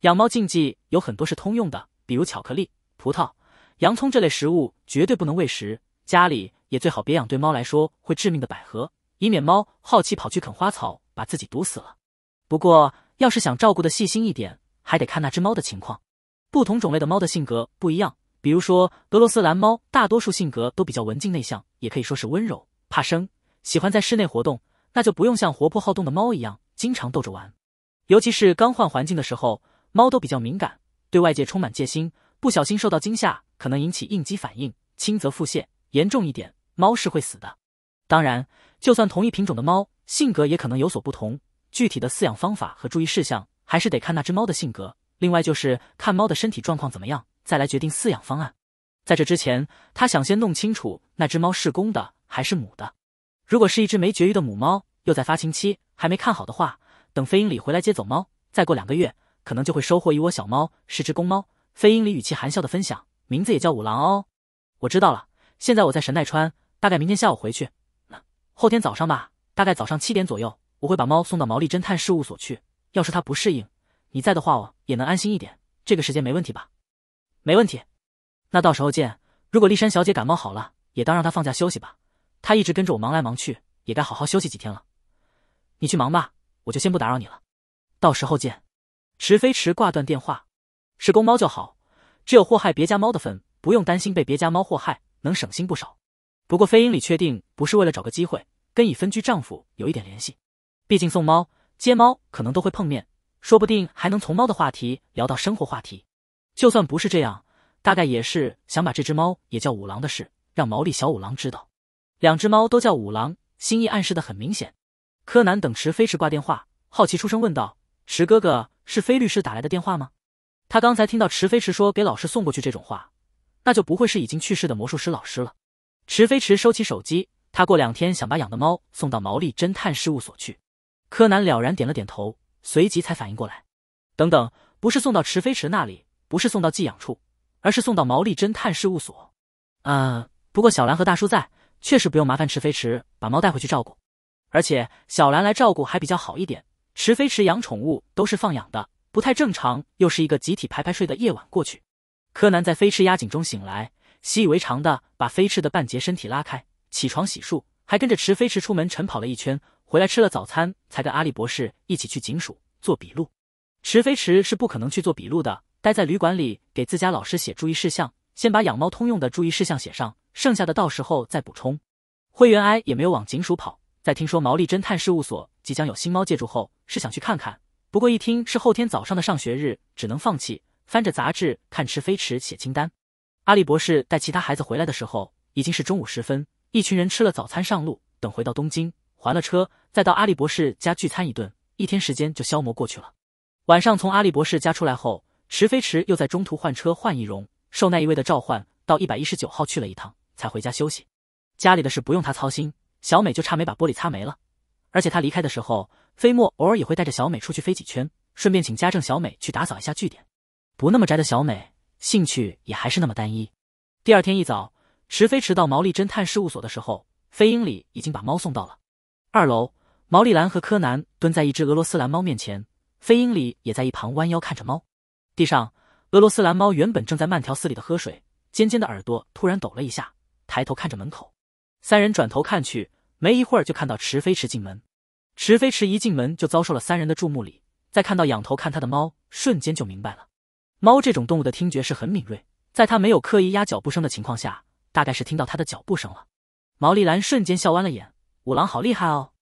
养猫禁忌有很多是通用的，比如巧克力、葡萄、洋葱这类食物绝对不能喂食。家里也最好别养对猫来说会致命的百合，以免猫好奇跑去啃花草，把自己毒死了。不过要是想照顾的细心一点，还得看那只猫的情况。不同种类的猫的性格不一样。比如说，俄罗斯蓝猫大多数性格都比较文静内向，也可以说是温柔、怕生，喜欢在室内活动。那就不用像活泼好动的猫一样经常逗着玩。尤其是刚换环境的时候，猫都比较敏感，对外界充满戒心，不小心受到惊吓，可能引起应激反应，轻则腹泻，严重一点，猫是会死的。当然，就算同一品种的猫，性格也可能有所不同。具体的饲养方法和注意事项，还是得看那只猫的性格，另外就是看猫的身体状况怎么样。再来决定饲养方案，在这之前，他想先弄清楚那只猫是公的还是母的。如果是一只没绝育的母猫，又在发情期，还没看好的话，等飞鹰里回来接走猫，再过两个月，可能就会收获一窝小猫。是只公猫，飞鹰里语气含笑的分享，名字也叫五郎哦。我知道了，现在我在神奈川，大概明天下午回去，后天早上吧，大概早上七点左右，我会把猫送到毛利侦探事务所去。要是他不适应，你在的话，哦，也能安心一点。这个时间没问题吧？没问题，那到时候见。如果丽珊小姐感冒好了，也当让她放假休息吧。她一直跟着我忙来忙去，也该好好休息几天了。你去忙吧，我就先不打扰你了。到时候见。池飞池挂断电话，是公猫就好，只有祸害别家猫的份，不用担心被别家猫祸害，能省心不少。不过飞鹰里确定不是为了找个机会跟已分居丈夫有一点联系，毕竟送猫、接猫可能都会碰面，说不定还能从猫的话题聊到生活话题。就算不是这样，大概也是想把这只猫也叫五郎的事让毛利小五郎知道。两只猫都叫五郎，心意暗示的很明显。柯南等池飞驰挂电话，好奇出声问道：“池哥哥是飞律师打来的电话吗？”他刚才听到池飞驰说给老师送过去这种话，那就不会是已经去世的魔术师老师了。池飞驰收起手机，他过两天想把养的猫送到毛利侦探事务所去。柯南了然点了点头，随即才反应过来：“等等，不是送到池飞驰那里？”不是送到寄养处，而是送到毛利侦探事务所。啊，不过小兰和大叔在，确实不用麻烦池飞驰把猫带回去照顾。而且小兰来照顾还比较好一点。池飞驰养宠物都是放养的，不太正常。又是一个集体排排睡的夜晚过去。柯南在飞驰压井中醒来，习以为常的把飞驰的半截身体拉开，起床洗漱，还跟着池飞驰出门晨跑了一圈，回来吃了早餐，才跟阿笠博士一起去警署做笔录。池飞驰是不可能去做笔录的。待在旅馆里给自家老师写注意事项，先把养猫通用的注意事项写上，剩下的到时候再补充。灰原哀也没有往警署跑，在听说毛利侦探事务所即将有新猫借住后，是想去看看，不过一听是后天早上的上学日，只能放弃。翻着杂志看《吃飞驰》，写清单。阿笠博士带其他孩子回来的时候，已经是中午时分，一群人吃了早餐上路，等回到东京还了车，再到阿笠博士家聚餐一顿，一天时间就消磨过去了。晚上从阿笠博士家出来后。池飞池又在中途换车换易容，受那一位的召唤，到一百一十九号去了一趟，才回家休息。家里的事不用他操心，小美就差没把玻璃擦没了。而且他离开的时候，飞沫偶尔也会带着小美出去飞几圈，顺便请家政小美去打扫一下据点。不那么宅的小美，兴趣也还是那么单一。第二天一早，池飞池到毛利侦探事务所的时候，飞鹰里已经把猫送到了二楼。毛利兰和柯南蹲在一只俄罗斯蓝猫面前，飞鹰里也在一旁弯腰看着猫。地上，俄罗斯蓝猫原本正在慢条斯理的喝水，尖尖的耳朵突然抖了一下，抬头看着门口。三人转头看去，没一会儿就看到池飞池进门。池飞池一进门就遭受了三人的注目礼，在看到仰头看他的猫，瞬间就明白了。猫这种动物的听觉是很敏锐，在他没有刻意压脚步声的情况下，大概是听到他的脚步声了。毛利兰瞬间笑弯了眼：“五郎好厉害哦！”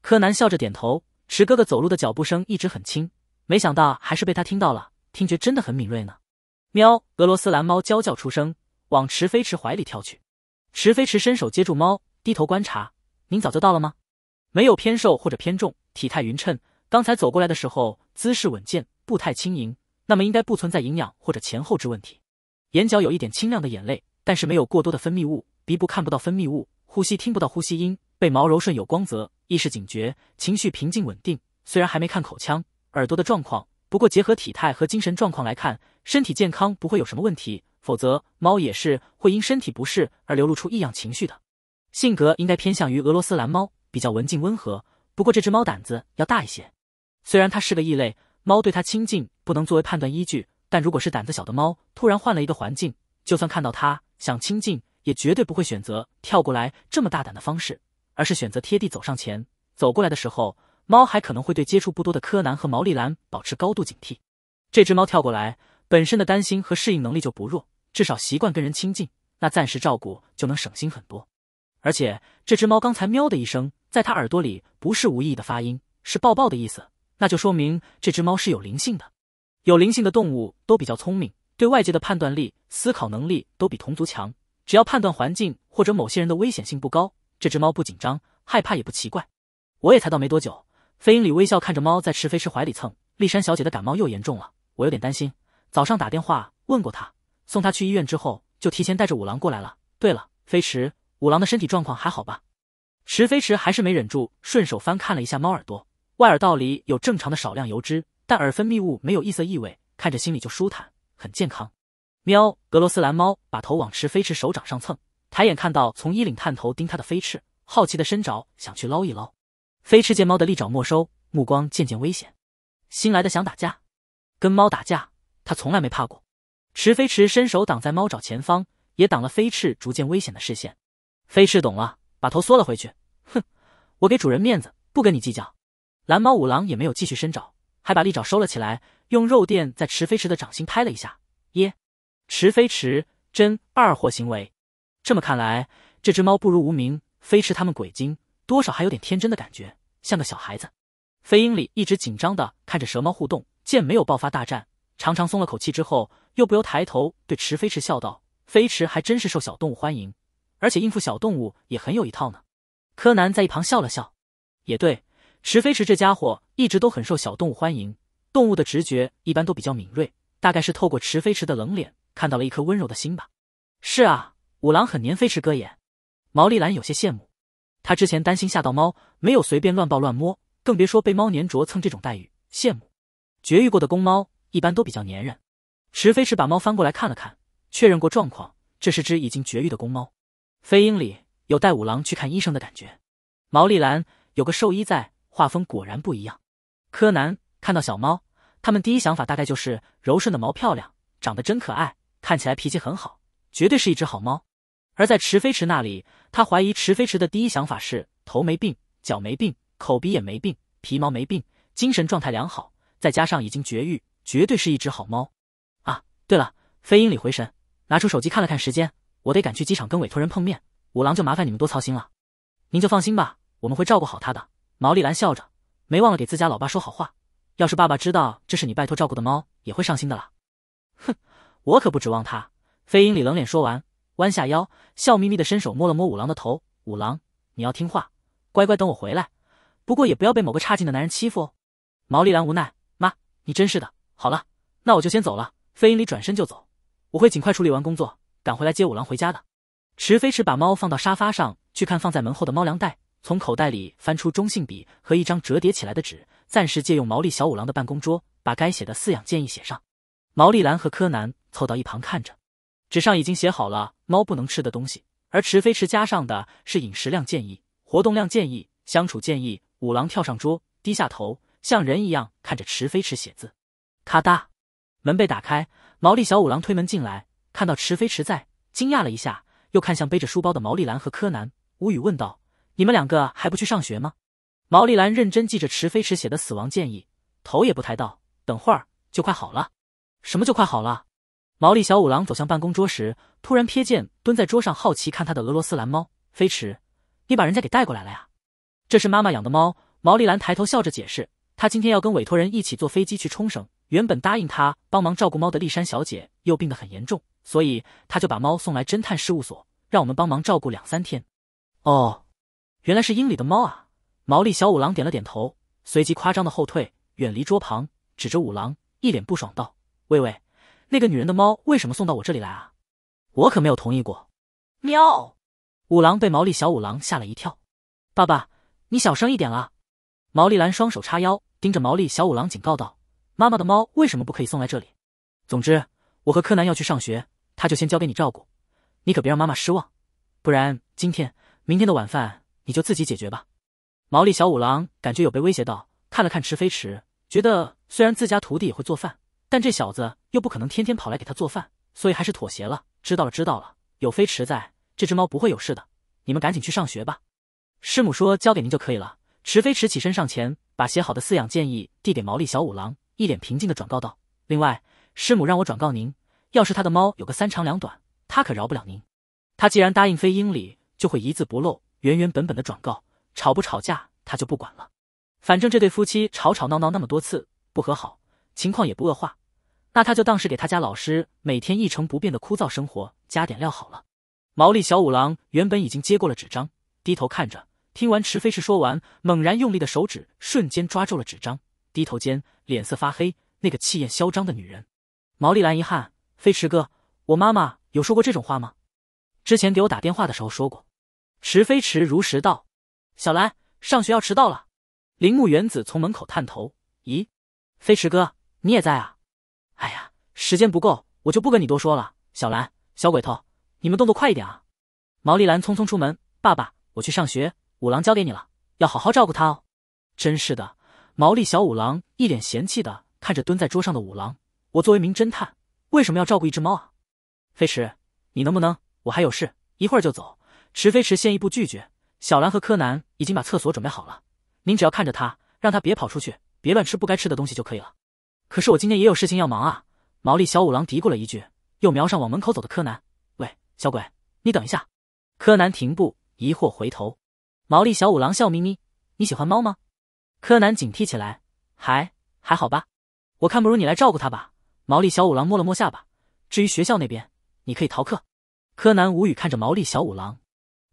柯南笑着点头：“池哥哥走路的脚步声一直很轻，没想到还是被他听到了。”听觉真的很敏锐呢，喵！俄罗斯蓝猫娇叫出声，往池飞池怀里跳去。池飞池伸手接住猫，低头观察。您早就到了吗？没有偏瘦或者偏重，体态匀称。刚才走过来的时候，姿势稳健，步态轻盈。那么应该不存在营养或者前后肢问题。眼角有一点清亮的眼泪，但是没有过多的分泌物。鼻部看不到分泌物，呼吸听不到呼吸音。被毛柔顺有光泽，意识警觉，情绪平静稳定。虽然还没看口腔、耳朵的状况。不过，结合体态和精神状况来看，身体健康不会有什么问题。否则，猫也是会因身体不适而流露出异样情绪的。性格应该偏向于俄罗斯蓝猫，比较文静温和。不过，这只猫胆子要大一些。虽然它是个异类，猫对它亲近不能作为判断依据，但如果是胆子小的猫，突然换了一个环境，就算看到它想亲近，也绝对不会选择跳过来这么大胆的方式，而是选择贴地走上前走过来的时候。猫还可能会对接触不多的柯南和毛利兰保持高度警惕。这只猫跳过来，本身的担心和适应能力就不弱，至少习惯跟人亲近，那暂时照顾就能省心很多。而且这只猫刚才喵的一声，在它耳朵里不是无意的发音，是抱抱的意思，那就说明这只猫是有灵性的。有灵性的动物都比较聪明，对外界的判断力、思考能力都比同族强。只要判断环境或者某些人的危险性不高，这只猫不紧张、害怕也不奇怪。我也才到没多久。飞鹰里微笑看着猫在池飞池怀里蹭，丽珊小姐的感冒又严重了，我有点担心。早上打电话问过她，送她去医院之后，就提前带着五郎过来了。对了，飞驰，五郎的身体状况还好吧？池飞驰还是没忍住，顺手翻看了一下猫耳朵，外耳道里有正常的少量油脂，但耳分泌物没有异色异味，看着心里就舒坦，很健康。喵，俄罗斯蓝猫把头往池飞驰手掌上蹭，抬眼看到从衣领探头盯它的飞翅，好奇的伸爪想去捞一捞。飞翅见猫的利爪没收，目光渐渐危险。新来的想打架，跟猫打架，他从来没怕过。池飞驰伸手挡在猫爪前方，也挡了飞翅逐渐危险的视线。飞翅懂了，把头缩了回去。哼，我给主人面子，不跟你计较。蓝猫五郎也没有继续伸爪，还把利爪收了起来，用肉垫在池飞驰的掌心拍了一下。耶！池飞驰真二货行为。这么看来，这只猫不如无名飞驰他们鬼精。多少还有点天真的感觉，像个小孩子。飞鹰里一直紧张的看着蛇猫互动，见没有爆发大战，长长松了口气之后，又不由抬头对池飞驰笑道：“飞驰还真是受小动物欢迎，而且应付小动物也很有一套呢。”柯南在一旁笑了笑：“也对，池飞驰这家伙一直都很受小动物欢迎。动物的直觉一般都比较敏锐，大概是透过池飞驰的冷脸看到了一颗温柔的心吧。”“是啊，五郎很粘飞驰哥眼，毛利兰有些羡慕。他之前担心吓到猫，没有随便乱抱乱摸，更别说被猫粘着蹭这种待遇，羡慕。绝育过的公猫一般都比较粘人。池飞是把猫翻过来看了看，确认过状况，这是只已经绝育的公猫。飞鹰里有带五郎去看医生的感觉。毛利兰有个兽医在，画风果然不一样。柯南看到小猫，他们第一想法大概就是柔顺的毛漂亮，长得真可爱，看起来脾气很好，绝对是一只好猫。而在池飞池那里，他怀疑池飞池的第一想法是头没病，脚没病，口鼻也没病，皮毛没病，精神状态良好，再加上已经绝育，绝对是一只好猫。啊，对了，飞鹰里回神，拿出手机看了看时间，我得赶去机场跟委托人碰面。五郎就麻烦你们多操心了，您就放心吧，我们会照顾好他的。毛利兰笑着，没忘了给自家老爸说好话。要是爸爸知道这是你拜托照顾的猫，也会上心的啦。哼，我可不指望他。飞鹰里冷脸说完。弯下腰，笑眯眯的伸手摸了摸五郎的头。五郎，你要听话，乖乖等我回来。不过也不要被某个差劲的男人欺负哦。毛利兰无奈，妈，你真是的。好了，那我就先走了。飞鹰里转身就走，我会尽快处理完工作，赶回来接五郎回家的。池飞池把猫放到沙发上去看，放在门后的猫粮袋，从口袋里翻出中性笔和一张折叠起来的纸，暂时借用毛利小五郎的办公桌，把该写的饲养建议写上。毛利兰和柯南凑到一旁看着。纸上已经写好了猫不能吃的东西，而池飞池加上的是饮食量建议、活动量建议、相处建议。五郎跳上桌，低下头，像人一样看着池飞池写字。咔哒，门被打开，毛利小五郎推门进来，看到池飞池在，惊讶了一下，又看向背着书包的毛利兰和柯南，无语问道：“你们两个还不去上学吗？”毛利兰认真记着池飞池写的死亡建议，头也不抬道：“等会儿就快好了。”“什么就快好了？”毛利小五郎走向办公桌时，突然瞥见蹲在桌上好奇看他的俄罗斯蓝猫飞驰。你把人家给带过来了呀？这是妈妈养的猫。毛利兰抬头笑着解释，她今天要跟委托人一起坐飞机去冲绳。原本答应她帮忙照顾猫的丽山小姐又病得很严重，所以她就把猫送来侦探事务所，让我们帮忙照顾两三天。哦，原来是英里的猫啊！毛利小五郎点了点头，随即夸张的后退，远离桌旁，指着五郎，一脸不爽道：“喂喂。”那个女人的猫为什么送到我这里来啊？我可没有同意过。喵！五郎被毛利小五郎吓了一跳。爸爸，你小声一点啦！毛利兰双手叉腰，盯着毛利小五郎警告道：“妈妈的猫为什么不可以送来这里？”总之，我和柯南要去上学，他就先交给你照顾，你可别让妈妈失望，不然今天、明天的晚饭你就自己解决吧。毛利小五郎感觉有被威胁到，看了看池飞池，觉得虽然自家徒弟也会做饭。但这小子又不可能天天跑来给他做饭，所以还是妥协了。知道了，知道了，有飞驰在这只猫不会有事的。你们赶紧去上学吧。师母说：“交给您就可以了。”池飞驰起身上前，把写好的饲养建议递给毛利小五郎，一脸平静的转告道：“另外，师母让我转告您，要是他的猫有个三长两短，他可饶不了您。他既然答应飞鹰里，就会一字不漏、原原本本的转告。吵不吵架，他就不管了。反正这对夫妻吵吵闹闹那么多次，不和好，情况也不恶化。”那他就当是给他家老师每天一成不变的枯燥生活加点料好了。毛利小五郎原本已经接过了纸张，低头看着，听完池飞驰说完，猛然用力的手指瞬间抓住了纸张，低头间脸色发黑。那个气焰嚣张的女人，毛利兰遗憾，飞驰哥，我妈妈有说过这种话吗？之前给我打电话的时候说过。池飞驰如实道：“小兰，上学要迟到了。”铃木原子从门口探头：“咦，飞驰哥，你也在啊？”哎呀，时间不够，我就不跟你多说了。小兰、小鬼头，你们动作快一点啊！毛利兰匆匆出门。爸爸，我去上学，五郎交给你了，要好好照顾他哦。真是的，毛利小五郎一脸嫌弃的看着蹲在桌上的五郎。我作为一名侦探，为什么要照顾一只猫啊？飞驰，你能不能？我还有事，一会儿就走。池飞驰先一步拒绝。小兰和柯南已经把厕所准备好了，您只要看着他，让他别跑出去，别乱吃不该吃的东西就可以了。可是我今天也有事情要忙啊！毛利小五郎嘀咕了一句，又瞄上往门口走的柯南：“喂，小鬼，你等一下。”柯南停步，疑惑回头。毛利小五郎笑眯眯：“你喜欢猫吗？”柯南警惕起来：“还还好吧。”我看不如你来照顾他吧。毛利小五郎摸了摸下巴：“至于学校那边，你可以逃课。”柯南无语看着毛利小五郎。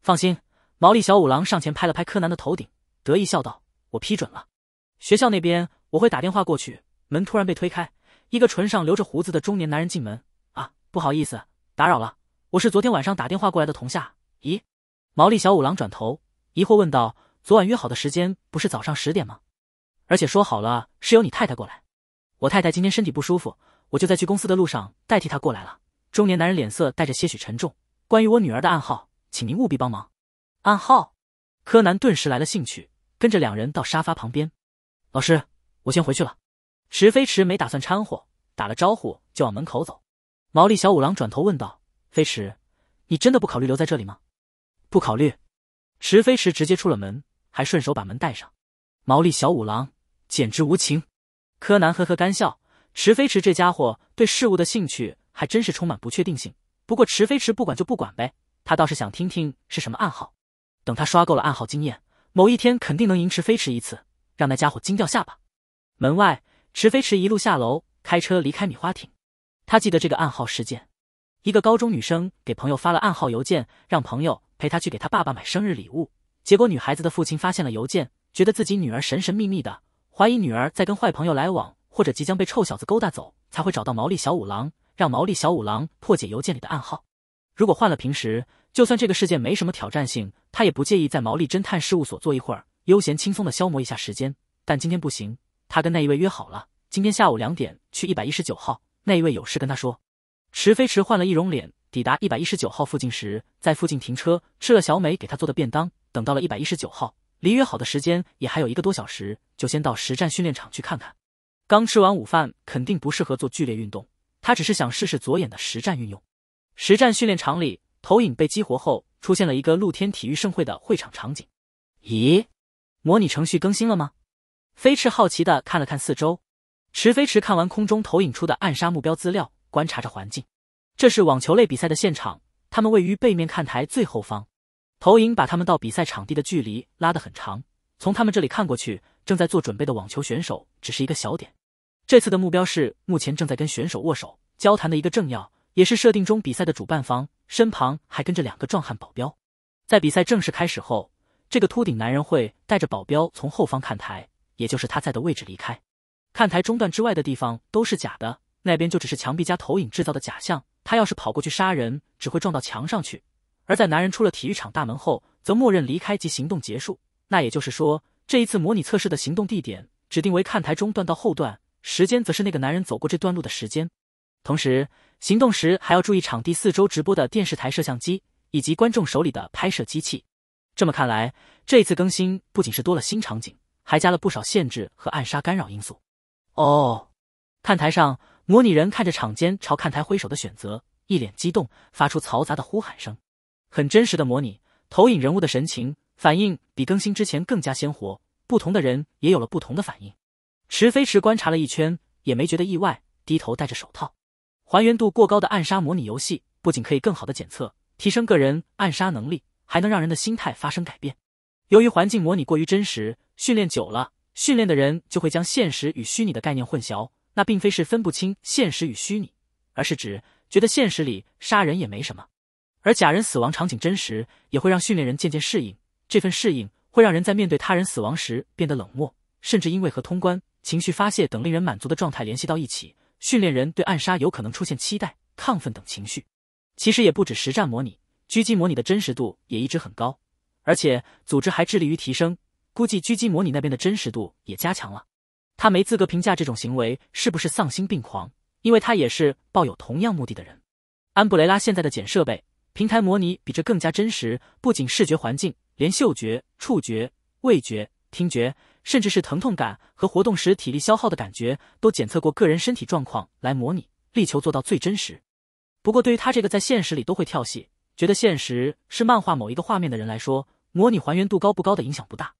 放心，毛利小五郎上前拍了拍柯南的头顶，得意笑道：“我批准了，学校那边我会打电话过去。”门突然被推开，一个唇上留着胡子的中年男人进门。啊，不好意思，打扰了，我是昨天晚上打电话过来的。童下？咦？毛利小五郎转头疑惑问道：“昨晚约好的时间不是早上十点吗？而且说好了是由你太太过来，我太太今天身体不舒服，我就在去公司的路上代替她过来了。”中年男人脸色带着些许沉重：“关于我女儿的暗号，请您务必帮忙。”暗号？柯南顿时来了兴趣，跟着两人到沙发旁边。老师，我先回去了。池飞驰没打算掺和，打了招呼就往门口走。毛利小五郎转头问道：“飞驰，你真的不考虑留在这里吗？”“不考虑。”池飞驰直接出了门，还顺手把门带上。毛利小五郎简直无情。柯南呵呵干笑：“池飞驰这家伙对事物的兴趣还真是充满不确定性。不过池飞驰不管就不管呗，他倒是想听听是什么暗号。等他刷够了暗号经验，某一天肯定能赢池飞驰一次，让那家伙惊掉下巴。”门外。石飞驰一路下楼，开车离开米花町。他记得这个暗号事件：一个高中女生给朋友发了暗号邮件，让朋友陪她去给她爸爸买生日礼物。结果女孩子的父亲发现了邮件，觉得自己女儿神神秘秘的，怀疑女儿在跟坏朋友来往，或者即将被臭小子勾搭走，才会找到毛利小五郎，让毛利小五郎破解邮件里的暗号。如果换了平时，就算这个事件没什么挑战性，他也不介意在毛利侦探事务所坐一会儿，悠闲轻松的消磨一下时间。但今天不行。他跟那一位约好了，今天下午两点去一百一十九号。那一位有事跟他说。池飞池换了易容脸，抵达一百一十九号附近时，在附近停车，吃了小美给他做的便当。等到了一百一十九号，离约好的时间也还有一个多小时，就先到实战训练场去看看。刚吃完午饭，肯定不适合做剧烈运动。他只是想试试左眼的实战运用。实战训练场里，投影被激活后，出现了一个露天体育盛会的会场场景。咦，模拟程序更新了吗？飞驰好奇的看了看四周，池飞驰看完空中投影出的暗杀目标资料，观察着环境。这是网球类比赛的现场，他们位于背面看台最后方。投影把他们到比赛场地的距离拉得很长，从他们这里看过去，正在做准备的网球选手只是一个小点。这次的目标是目前正在跟选手握手交谈的一个政要，也是设定中比赛的主办方，身旁还跟着两个壮汉保镖。在比赛正式开始后，这个秃顶男人会带着保镖从后方看台。也就是他在的位置离开，看台中段之外的地方都是假的，那边就只是墙壁加投影制造的假象。他要是跑过去杀人，只会撞到墙上去。而在男人出了体育场大门后，则默认离开及行动结束。那也就是说，这一次模拟测试的行动地点指定为看台中段到后段，时间则是那个男人走过这段路的时间。同时，行动时还要注意场地四周直播的电视台摄像机以及观众手里的拍摄机器。这么看来，这一次更新不仅是多了新场景。还加了不少限制和暗杀干扰因素。哦，看台上模拟人看着场间朝看台挥手的选择，一脸激动，发出嘈杂的呼喊声。很真实的模拟，投影人物的神情反应比更新之前更加鲜活。不同的人也有了不同的反应。池飞池观察了一圈，也没觉得意外，低头戴着手套。还原度过高的暗杀模拟游戏，不仅可以更好的检测、提升个人暗杀能力，还能让人的心态发生改变。由于环境模拟过于真实。训练久了，训练的人就会将现实与虚拟的概念混淆。那并非是分不清现实与虚拟，而是指觉得现实里杀人也没什么，而假人死亡场景真实，也会让训练人渐渐适应。这份适应会让人在面对他人死亡时变得冷漠，甚至因为和通关、情绪发泄等令人满足的状态联系到一起，训练人对暗杀有可能出现期待、亢奋等情绪。其实也不止实战模拟，狙击模拟的真实度也一直很高，而且组织还致力于提升。估计狙击模拟那边的真实度也加强了。他没资格评价这种行为是不是丧心病狂，因为他也是抱有同样目的的人。安布雷拉现在的检设备平台模拟比这更加真实，不仅视觉环境，连嗅觉、触觉、味觉、听觉，甚至是疼痛感和活动时体力消耗的感觉，都检测过个人身体状况来模拟，力求做到最真实。不过，对于他这个在现实里都会跳戏，觉得现实是漫画某一个画面的人来说，模拟还原度高不高的影响不大。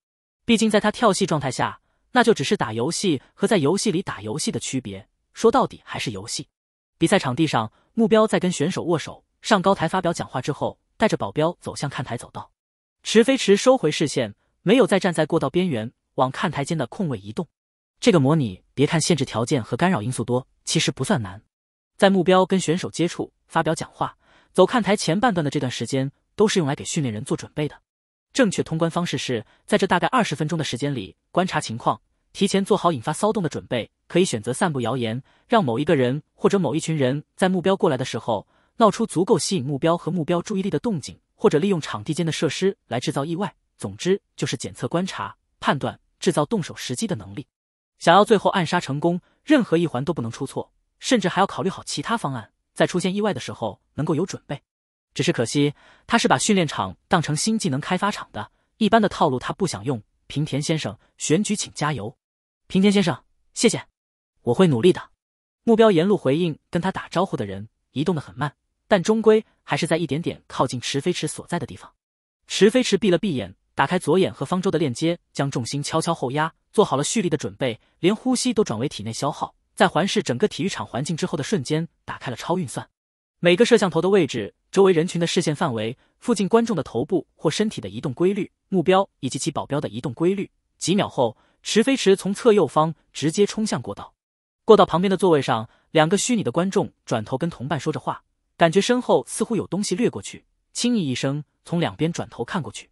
毕竟在他跳戏状态下，那就只是打游戏和在游戏里打游戏的区别。说到底还是游戏。比赛场地上，目标在跟选手握手、上高台发表讲话之后，带着保镖走向看台走道。池飞池收回视线，没有再站在过道边缘，往看台间的空位移动。这个模拟，别看限制条件和干扰因素多，其实不算难。在目标跟选手接触、发表讲话、走看台前半段的这段时间，都是用来给训练人做准备的。正确通关方式是在这大概二十分钟的时间里观察情况，提前做好引发骚动的准备。可以选择散布谣言，让某一个人或者某一群人在目标过来的时候闹出足够吸引目标和目标注意力的动静，或者利用场地间的设施来制造意外。总之，就是检测、观察、判断、制造动手时机的能力。想要最后暗杀成功，任何一环都不能出错，甚至还要考虑好其他方案，在出现意外的时候能够有准备。只是可惜，他是把训练场当成新技能开发场的，一般的套路他不想用。平田先生，选举请加油！平田先生，谢谢，我会努力的。目标沿路回应，跟他打招呼的人移动的很慢，但终归还是在一点点靠近池飞池所在的地方。池飞池闭了闭眼，打开左眼和方舟的链接，将重心悄悄后压，做好了蓄力的准备，连呼吸都转为体内消耗。在环视整个体育场环境之后的瞬间，打开了超运算，每个摄像头的位置。周围人群的视线范围、附近观众的头部或身体的移动规律、目标以及其保镖的移动规律。几秒后，池飞池从侧右方直接冲向过道。过道旁边的座位上，两个虚拟的观众转头跟同伴说着话，感觉身后似乎有东西掠过去，轻咦一声，从两边转头看过去。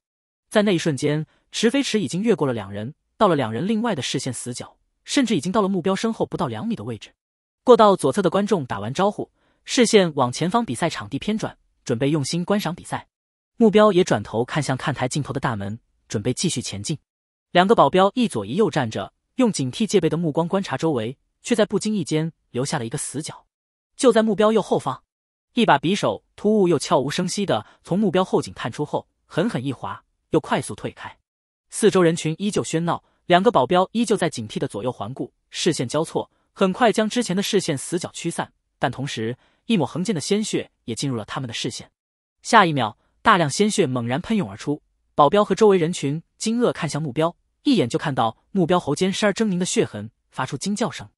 在那一瞬间，池飞池已经越过了两人，到了两人另外的视线死角，甚至已经到了目标身后不到两米的位置。过道左侧的观众打完招呼，视线往前方比赛场地偏转。准备用心观赏比赛，目标也转头看向看台尽头的大门，准备继续前进。两个保镖一左一右站着，用警惕戒备的目光观察周围，却在不经意间留下了一个死角。就在目标右后方，一把匕首突兀又悄无声息的从目标后颈探出，后狠狠一划，又快速退开。四周人群依旧喧闹，两个保镖依旧在警惕的左右环顾，视线交错，很快将之前的视线死角驱散，但同时。一抹横剑的鲜血也进入了他们的视线，下一秒，大量鲜血猛然喷涌而出，保镖和周围人群惊愕看向目标，一眼就看到目标喉间时而狰狞的血痕，发出惊叫声。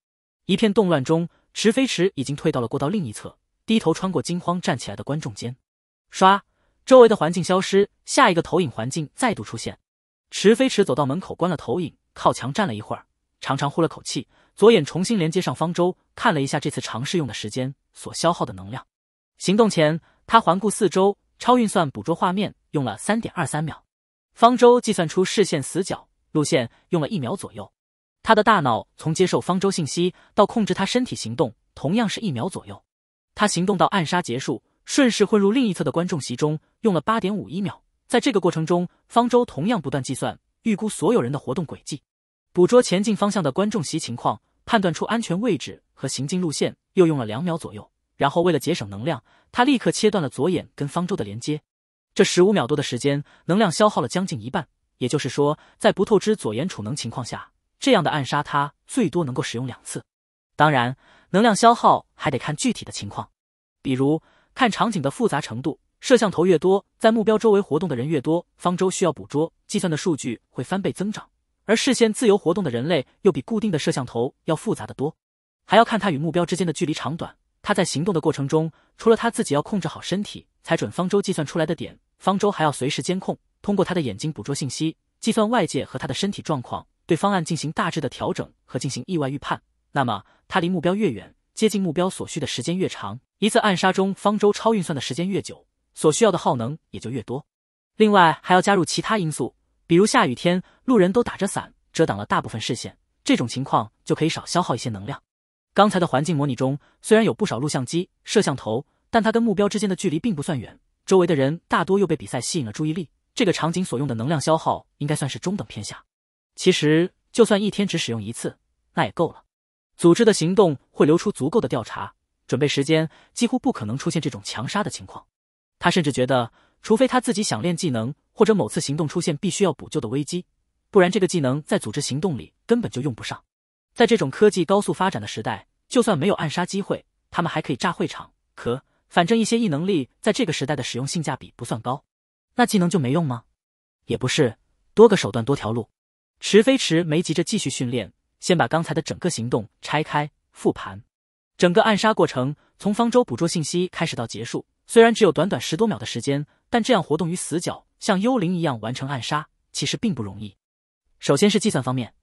一片动乱中，池飞池已经退到了过道另一侧，低头穿过惊慌站起来的观众间，唰，周围的环境消失，下一个投影环境再度出现。池飞池走到门口关了投影，靠墙站了一会儿，长长呼了口气。左眼重新连接上方舟，看了一下这次尝试用的时间所消耗的能量。行动前，他环顾四周，超运算捕捉画面用了三点二三秒。方舟计算出视线死角路线，用了一秒左右。他的大脑从接受方舟信息到控制他身体行动，同样是一秒左右。他行动到暗杀结束，顺势混入另一侧的观众席中，用了八点五一秒。在这个过程中，方舟同样不断计算、预估所有人的活动轨迹，捕捉前进方向的观众席情况。判断出安全位置和行进路线，又用了两秒左右。然后为了节省能量，他立刻切断了左眼跟方舟的连接。这十五秒多的时间，能量消耗了将近一半。也就是说，在不透支左眼储能情况下，这样的暗杀他最多能够使用两次。当然，能量消耗还得看具体的情况，比如看场景的复杂程度，摄像头越多，在目标周围活动的人越多，方舟需要捕捉计算的数据会翻倍增长。而视线自由活动的人类又比固定的摄像头要复杂的多，还要看他与目标之间的距离长短。他在行动的过程中，除了他自己要控制好身体，踩准方舟计算出来的点，方舟还要随时监控，通过他的眼睛捕捉信息，计算外界和他的身体状况，对方案进行大致的调整和进行意外预判。那么他离目标越远，接近目标所需的时间越长，一次暗杀中方舟超运算的时间越久，所需要的耗能也就越多。另外还要加入其他因素。比如下雨天，路人都打着伞，遮挡了大部分视线，这种情况就可以少消耗一些能量。刚才的环境模拟中，虽然有不少录像机、摄像头，但它跟目标之间的距离并不算远，周围的人大多又被比赛吸引了注意力，这个场景所用的能量消耗应该算是中等偏下。其实，就算一天只使用一次，那也够了。组织的行动会留出足够的调查准备时间，几乎不可能出现这种强杀的情况。他甚至觉得。除非他自己想练技能，或者某次行动出现必须要补救的危机，不然这个技能在组织行动里根本就用不上。在这种科技高速发展的时代，就算没有暗杀机会，他们还可以炸会场。可反正一些异能力在这个时代的使用性价比不算高，那技能就没用吗？也不是，多个手段多条路。池飞池没急着继续训练，先把刚才的整个行动拆开复盘。整个暗杀过程从方舟捕捉信息开始到结束，虽然只有短短十多秒的时间。但这样活动于死角，像幽灵一样完成暗杀，其实并不容易。首先是计算方面，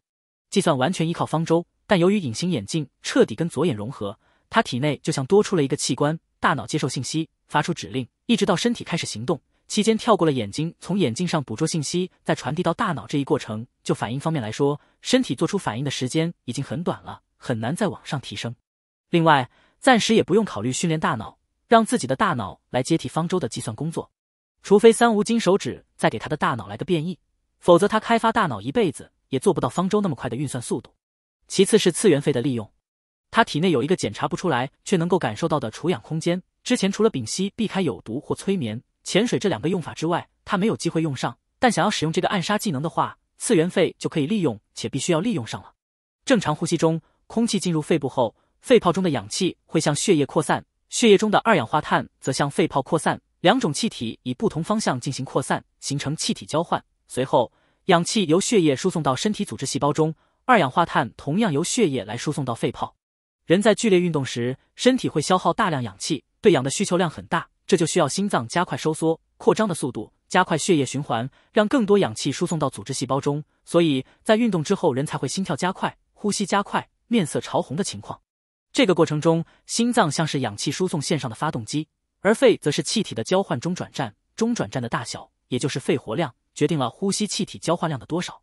计算完全依靠方舟，但由于隐形眼镜彻底跟左眼融合，他体内就像多出了一个器官，大脑接受信息，发出指令，一直到身体开始行动期间，跳过了眼睛从眼镜上捕捉信息，再传递到大脑这一过程。就反应方面来说，身体做出反应的时间已经很短了，很难再往上提升。另外，暂时也不用考虑训练大脑，让自己的大脑来接替方舟的计算工作。除非三无金手指再给他的大脑来个变异，否则他开发大脑一辈子也做不到方舟那么快的运算速度。其次，是次元肺的利用，他体内有一个检查不出来却能够感受到的储氧空间。之前除了丙烯避开有毒或催眠潜水这两个用法之外，他没有机会用上。但想要使用这个暗杀技能的话，次元肺就可以利用，且必须要利用上了。正常呼吸中，空气进入肺部后，肺泡中的氧气会向血液扩散，血液中的二氧化碳则向肺泡扩散。两种气体以不同方向进行扩散，形成气体交换。随后，氧气由血液输送到身体组织细胞中，二氧化碳同样由血液来输送到肺泡。人在剧烈运动时，身体会消耗大量氧气，对氧的需求量很大，这就需要心脏加快收缩、扩张的速度，加快血液循环，让更多氧气输送到组织细胞中。所以在运动之后，人才会心跳加快、呼吸加快、面色潮红的情况。这个过程中，心脏像是氧气输送线上的发动机。而肺则是气体的交换中转站，中转站的大小，也就是肺活量，决定了呼吸气体交换量的多少。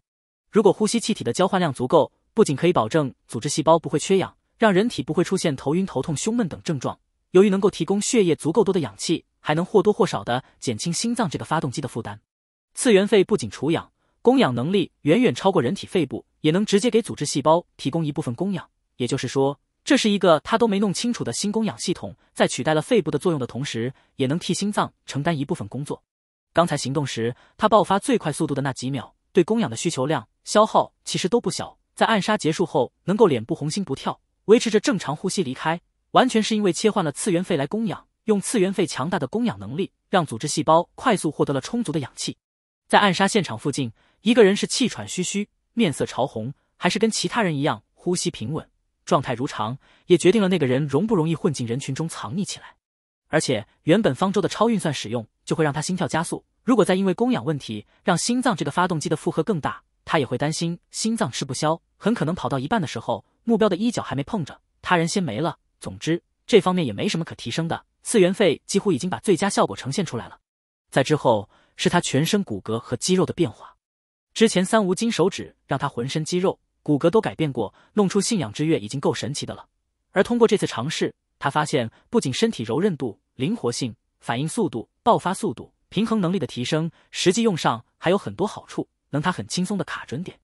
如果呼吸气体的交换量足够，不仅可以保证组织细胞不会缺氧，让人体不会出现头晕、头痛、胸闷等症状，由于能够提供血液足够多的氧气，还能或多或少的减轻心脏这个发动机的负担。次元肺不仅储氧，供氧能力远远超过人体肺部，也能直接给组织细胞提供一部分供氧。也就是说。这是一个他都没弄清楚的新供氧系统，在取代了肺部的作用的同时，也能替心脏承担一部分工作。刚才行动时，他爆发最快速度的那几秒，对供氧的需求量消耗其实都不小。在暗杀结束后，能够脸部红心不跳，维持着正常呼吸离开，完全是因为切换了次元肺来供氧，用次元肺强大的供氧能力，让组织细胞快速获得了充足的氧气。在暗杀现场附近，一个人是气喘吁吁、面色潮红，还是跟其他人一样呼吸平稳？状态如常，也决定了那个人容不容易混进人群中藏匿起来。而且，原本方舟的超运算使用就会让他心跳加速，如果再因为供氧问题让心脏这个发动机的负荷更大，他也会担心心脏吃不消，很可能跑到一半的时候，目标的衣角还没碰着，他人先没了。总之，这方面也没什么可提升的。次元肺几乎已经把最佳效果呈现出来了。在之后，是他全身骨骼和肌肉的变化。之前三无金手指让他浑身肌肉。骨骼都改变过，弄出信仰之月已经够神奇的了。而通过这次尝试，他发现不仅身体柔韧度、灵活性、反应速度、爆发速度、平衡能力的提升，实际用上还有很多好处。能他很轻松的卡准点。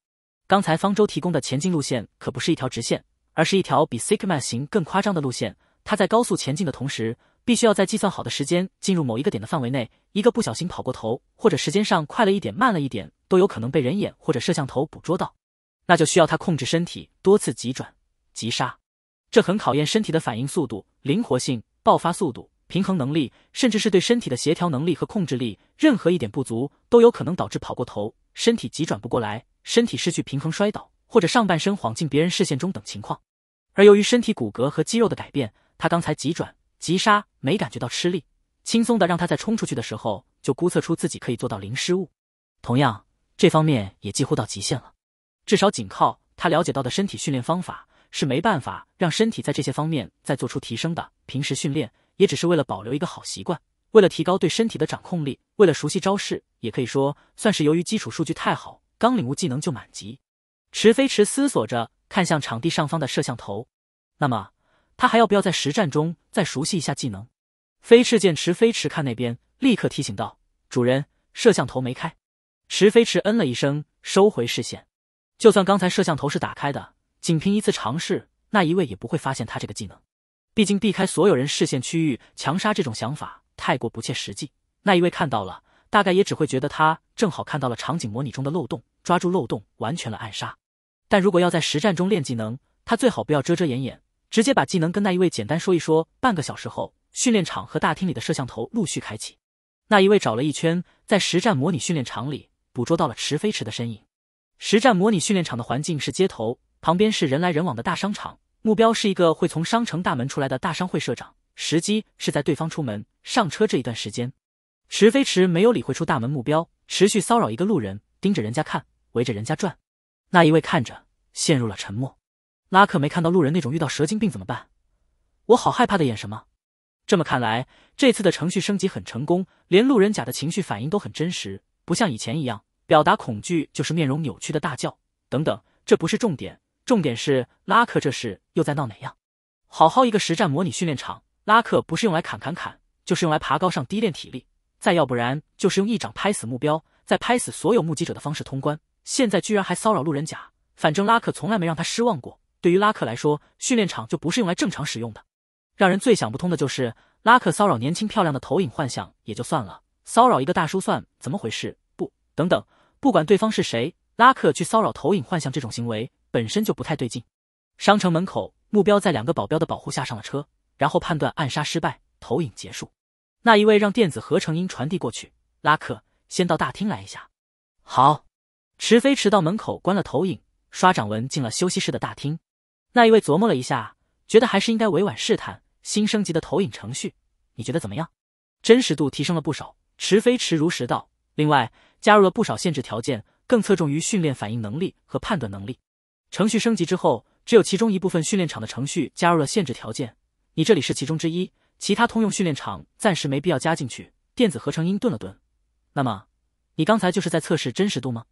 刚才方舟提供的前进路线可不是一条直线，而是一条比 Sigma 型更夸张的路线。他在高速前进的同时，必须要在计算好的时间进入某一个点的范围内。一个不小心跑过头，或者时间上快了一点、慢了一点，都有可能被人眼或者摄像头捕捉到。那就需要他控制身体多次急转急刹，这很考验身体的反应速度、灵活性、爆发速度、平衡能力，甚至是对身体的协调能力和控制力。任何一点不足，都有可能导致跑过头，身体急转不过来，身体失去平衡摔倒，或者上半身晃进别人视线中等情况。而由于身体骨骼和肌肉的改变，他刚才急转急刹没感觉到吃力，轻松的让他在冲出去的时候就估测出自己可以做到零失误。同样，这方面也几乎到极限了。至少仅靠他了解到的身体训练方法是没办法让身体在这些方面再做出提升的。平时训练也只是为了保留一个好习惯，为了提高对身体的掌控力，为了熟悉招式。也可以说，算是由于基础数据太好，刚领悟技能就满级。池飞池思索着，看向场地上方的摄像头。那么，他还要不要在实战中再熟悉一下技能？飞翅见池飞池看那边，立刻提醒道：“主人，摄像头没开。”池飞池嗯了一声，收回视线。就算刚才摄像头是打开的，仅凭一次尝试，那一位也不会发现他这个技能。毕竟避开所有人视线区域强杀这种想法太过不切实际。那一位看到了，大概也只会觉得他正好看到了场景模拟中的漏洞，抓住漏洞完全了暗杀。但如果要在实战中练技能，他最好不要遮遮掩掩，直接把技能跟那一位简单说一说。半个小时后，训练场和大厅里的摄像头陆续开启，那一位找了一圈，在实战模拟训练场里捕捉到了池飞驰的身影。实战模拟训练场的环境是街头，旁边是人来人往的大商场，目标是一个会从商城大门出来的大商会社长。时机是在对方出门上车这一段时间。池飞池没有理会出大门目标，持续骚扰一个路人，盯着人家看，围着人家转。那一位看着陷入了沉默。拉克没看到路人那种遇到蛇精病怎么办？我好害怕的眼神吗？这么看来，这次的程序升级很成功，连路人甲的情绪反应都很真实，不像以前一样。表达恐惧就是面容扭曲的大叫，等等，这不是重点，重点是拉克这事又在闹哪样？好好一个实战模拟训练场，拉克不是用来砍砍砍，就是用来爬高上低练体力，再要不然就是用一掌拍死目标，再拍死所有目击者的方式通关。现在居然还骚扰路人甲，反正拉克从来没让他失望过。对于拉克来说，训练场就不是用来正常使用的。让人最想不通的就是拉克骚扰年轻漂亮的投影幻想也就算了，骚扰一个大叔算怎么回事？不，等等。不管对方是谁，拉克去骚扰投影幻象这种行为本身就不太对劲。商城门口，目标在两个保镖的保护下上了车，然后判断暗杀失败，投影结束。那一位让电子合成音传递过去：“拉克，先到大厅来一下。”好，池飞迟到门口关了投影，刷掌纹进了休息室的大厅。那一位琢磨了一下，觉得还是应该委婉试探新升级的投影程序。你觉得怎么样？真实度提升了不少。池飞迟如实道：“另外。”加入了不少限制条件，更侧重于训练反应能力和判断能力。程序升级之后，只有其中一部分训练场的程序加入了限制条件。你这里是其中之一，其他通用训练场暂时没必要加进去。电子合成音顿了顿，那么，你刚才就是在测试真实度吗？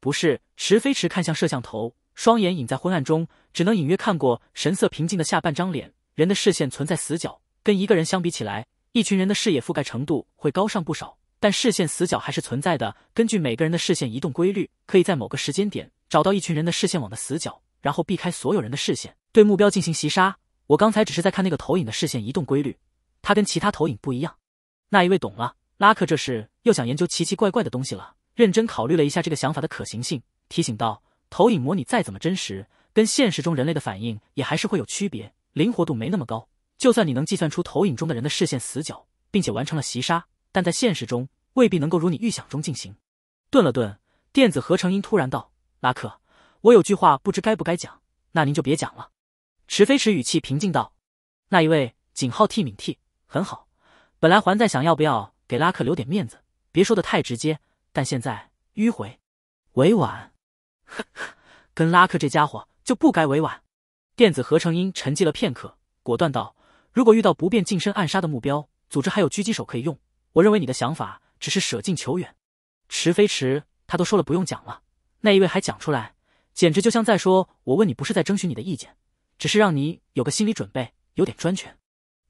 不是。池飞池看向摄像头，双眼隐在昏暗中，只能隐约看过神色平静的下半张脸。人的视线存在死角，跟一个人相比起来，一群人的视野覆盖程度会高上不少。但视线死角还是存在的。根据每个人的视线移动规律，可以在某个时间点找到一群人的视线网的死角，然后避开所有人的视线，对目标进行袭杀。我刚才只是在看那个投影的视线移动规律，它跟其他投影不一样。那一位懂了，拉克这是又想研究奇奇怪怪的东西了。认真考虑了一下这个想法的可行性，提醒道：“投影模拟再怎么真实，跟现实中人类的反应也还是会有区别，灵活度没那么高。就算你能计算出投影中的人的视线死角，并且完成了袭杀。但在现实中未必能够如你预想中进行。顿了顿，电子合成音突然道：“拉克，我有句话不知该不该讲，那您就别讲了。”池飞驰语气平静道：“那一位井号替敏替很好。本来还在想要不要给拉克留点面子，别说的太直接，但现在迂回委婉，呵呵，跟拉克这家伙就不该委婉。”电子合成音沉寂了片刻，果断道：“如果遇到不便近身暗杀的目标，组织还有狙击手可以用。”我认为你的想法只是舍近求远，池飞池他都说了不用讲了，那一位还讲出来，简直就像在说，我问你不是在征询你的意见，只是让你有个心理准备，有点专权。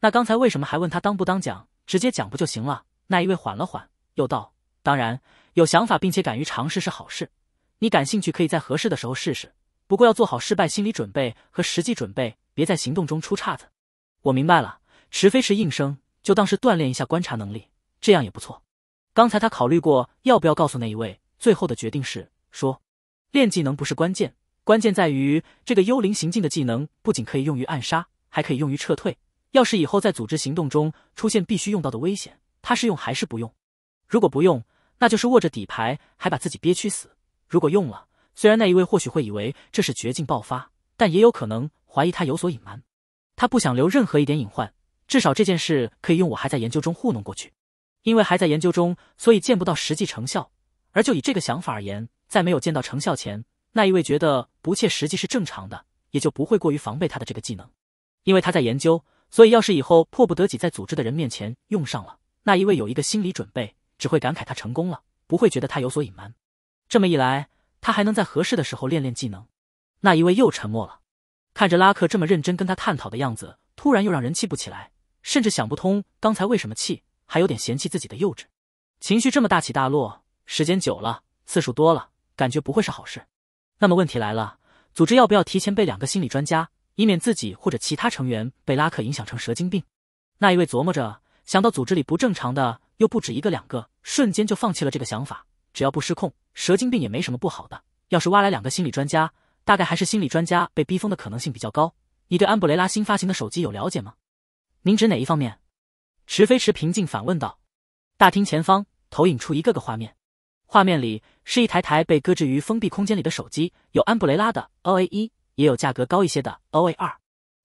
那刚才为什么还问他当不当讲，直接讲不就行了？那一位缓了缓，又道：当然有想法并且敢于尝试是好事，你感兴趣可以在合适的时候试试，不过要做好失败心理准备和实际准备，别在行动中出岔子。我明白了，池飞池应声，就当是锻炼一下观察能力。这样也不错。刚才他考虑过要不要告诉那一位，最后的决定是说，练技能不是关键，关键在于这个幽灵行进的技能不仅可以用于暗杀，还可以用于撤退。要是以后在组织行动中出现必须用到的危险，他是用还是不用？如果不用，那就是握着底牌还把自己憋屈死；如果用了，虽然那一位或许会以为这是绝境爆发，但也有可能怀疑他有所隐瞒。他不想留任何一点隐患，至少这件事可以用我还在研究中糊弄过去。因为还在研究中，所以见不到实际成效。而就以这个想法而言，在没有见到成效前，那一位觉得不切实际是正常的，也就不会过于防备他的这个技能。因为他在研究，所以要是以后迫不得已在组织的人面前用上了，那一位有一个心理准备，只会感慨他成功了，不会觉得他有所隐瞒。这么一来，他还能在合适的时候练练技能。那一位又沉默了，看着拉克这么认真跟他探讨的样子，突然又让人气不起来，甚至想不通刚才为什么气。还有点嫌弃自己的幼稚，情绪这么大起大落，时间久了，次数多了，感觉不会是好事。那么问题来了，组织要不要提前备两个心理专家，以免自己或者其他成员被拉克影响成蛇精病？那一位琢磨着，想到组织里不正常的又不止一个两个，瞬间就放弃了这个想法。只要不失控，蛇精病也没什么不好的。要是挖来两个心理专家，大概还是心理专家被逼疯的可能性比较高。你对安布雷拉新发行的手机有了解吗？您指哪一方面？池飞池平静反问道：“大厅前方投影出一个个画面，画面里是一台台被搁置于封闭空间里的手机，有安布雷拉的 O A 一，也有价格高一些的 O A 二。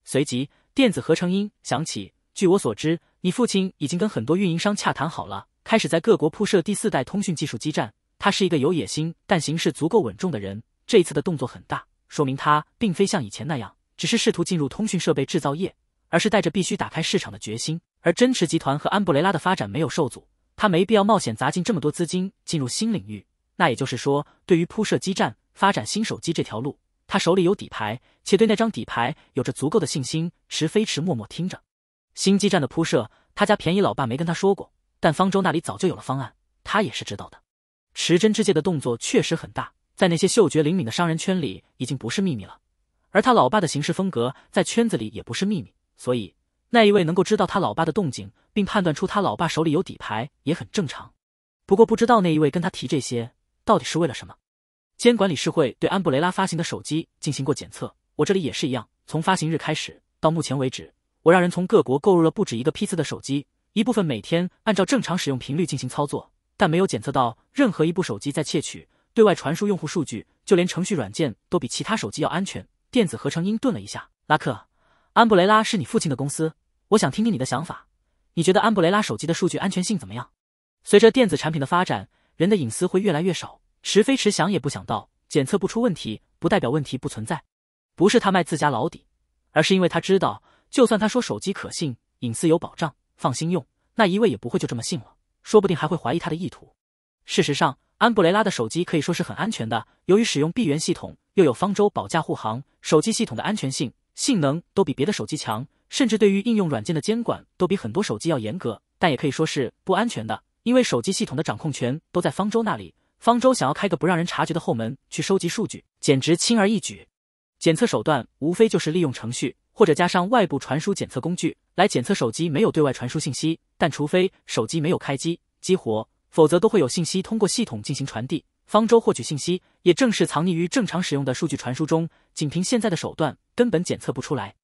随即，电子合成音响起：‘据我所知，你父亲已经跟很多运营商洽谈好了，开始在各国铺设第四代通讯技术基站。他是一个有野心但行事足够稳重的人。这一次的动作很大，说明他并非像以前那样只是试图进入通讯设备制造业，而是带着必须打开市场的决心。’”而真池集团和安布雷拉的发展没有受阻，他没必要冒险砸进这么多资金进入新领域。那也就是说，对于铺设基站、发展新手机这条路，他手里有底牌，且对那张底牌有着足够的信心。池飞驰默默听着，新基站的铺设，他家便宜老爸没跟他说过，但方舟那里早就有了方案，他也是知道的。池真之界的动作确实很大，在那些嗅觉灵敏的商人圈里已经不是秘密了。而他老爸的行事风格在圈子里也不是秘密，所以。那一位能够知道他老爸的动静，并判断出他老爸手里有底牌，也很正常。不过，不知道那一位跟他提这些，到底是为了什么？监管理事会对安布雷拉发行的手机进行过检测，我这里也是一样。从发行日开始到目前为止，我让人从各国购入了不止一个批次的手机，一部分每天按照正常使用频率进行操作，但没有检测到任何一部手机在窃取、对外传输用户数据，就连程序软件都比其他手机要安全。电子合成音顿了一下，拉克，安布雷拉是你父亲的公司。我想听听你的想法，你觉得安布雷拉手机的数据安全性怎么样？随着电子产品的发展，人的隐私会越来越少。迟飞迟想也不想到，检测不出问题不代表问题不存在，不是他卖自家老底，而是因为他知道，就算他说手机可信，隐私有保障，放心用，那一位也不会就这么信了，说不定还会怀疑他的意图。事实上，安布雷拉的手机可以说是很安全的，由于使用闭源系统，又有方舟保驾护航，手机系统的安全性。性能都比别的手机强，甚至对于应用软件的监管都比很多手机要严格，但也可以说是不安全的，因为手机系统的掌控权都在方舟那里，方舟想要开个不让人察觉的后门去收集数据，简直轻而易举。检测手段无非就是利用程序或者加上外部传输检测工具来检测手机没有对外传输信息，但除非手机没有开机激活，否则都会有信息通过系统进行传递。方舟获取信息，也正是藏匿于正常使用的数据传输中，仅凭现在的手段根本检测不出来。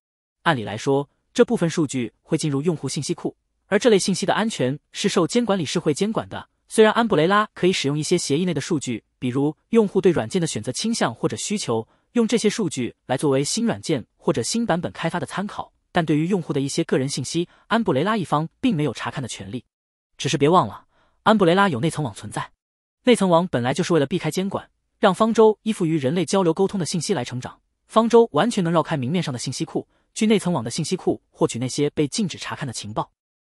按理来说，这部分数据会进入用户信息库，而这类信息的安全是受监管理事会监管的。虽然安布雷拉可以使用一些协议内的数据，比如用户对软件的选择倾向或者需求，用这些数据来作为新软件或者新版本开发的参考，但对于用户的一些个人信息，安布雷拉一方并没有查看的权利。只是别忘了，安布雷拉有内层网存在。内层网本来就是为了避开监管，让方舟依附于人类交流沟通的信息来成长。方舟完全能绕开明面上的信息库，去内层网的信息库获取那些被禁止查看的情报。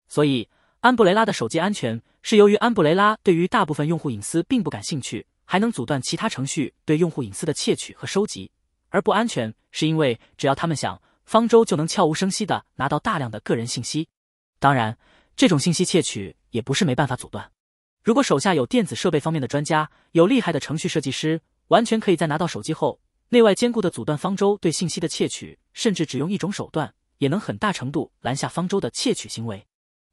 所以，安布雷拉的手机安全是由于安布雷拉对于大部分用户隐私并不感兴趣，还能阻断其他程序对用户隐私的窃取和收集；而不安全是因为只要他们想，方舟就能悄无声息地拿到大量的个人信息。当然，这种信息窃取也不是没办法阻断。如果手下有电子设备方面的专家，有厉害的程序设计师，完全可以在拿到手机后，内外兼顾的阻断方舟对信息的窃取，甚至只用一种手段，也能很大程度拦下方舟的窃取行为。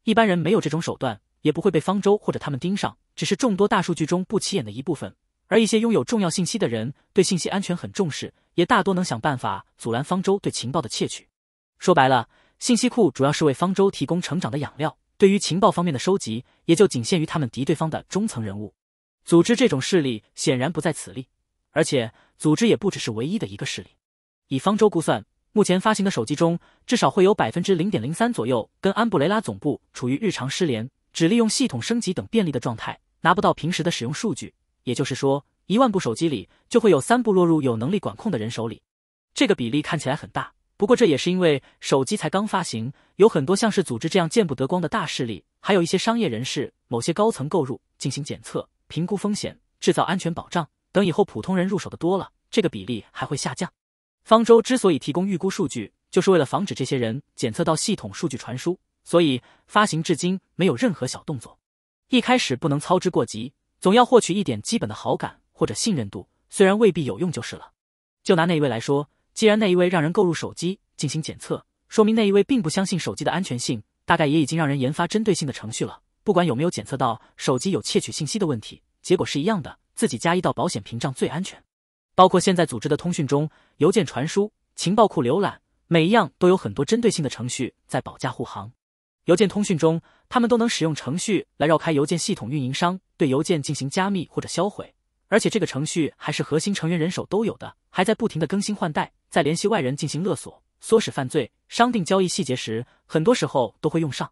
一般人没有这种手段，也不会被方舟或者他们盯上，只是众多大数据中不起眼的一部分。而一些拥有重要信息的人，对信息安全很重视，也大多能想办法阻拦方舟对情报的窃取。说白了，信息库主要是为方舟提供成长的养料，对于情报方面的收集。也就仅限于他们敌对方的中层人物，组织这种势力显然不在此例，而且组织也不只是唯一的一个势力。以方舟估算，目前发行的手机中，至少会有百分之零点零三左右跟安布雷拉总部处于日常失联，只利用系统升级等便利的状态，拿不到平时的使用数据。也就是说，一万部手机里就会有三部落入有能力管控的人手里。这个比例看起来很大，不过这也是因为手机才刚发行，有很多像是组织这样见不得光的大势力。还有一些商业人士，某些高层购入进行检测、评估风险、制造安全保障等。以后普通人入手的多了，这个比例还会下降。方舟之所以提供预估数据，就是为了防止这些人检测到系统数据传输，所以发行至今没有任何小动作。一开始不能操之过急，总要获取一点基本的好感或者信任度，虽然未必有用就是了。就拿那一位来说，既然那一位让人购入手机进行检测，说明那一位并不相信手机的安全性。大概也已经让人研发针对性的程序了，不管有没有检测到手机有窃取信息的问题，结果是一样的，自己加一道保险屏障最安全。包括现在组织的通讯中，邮件传输、情报库浏览，每一样都有很多针对性的程序在保驾护航。邮件通讯中，他们都能使用程序来绕开邮件系统运营商对邮件进行加密或者销毁，而且这个程序还是核心成员人手都有的，还在不停的更新换代，在联系外人进行勒索。唆使犯罪，商定交易细节时，很多时候都会用上。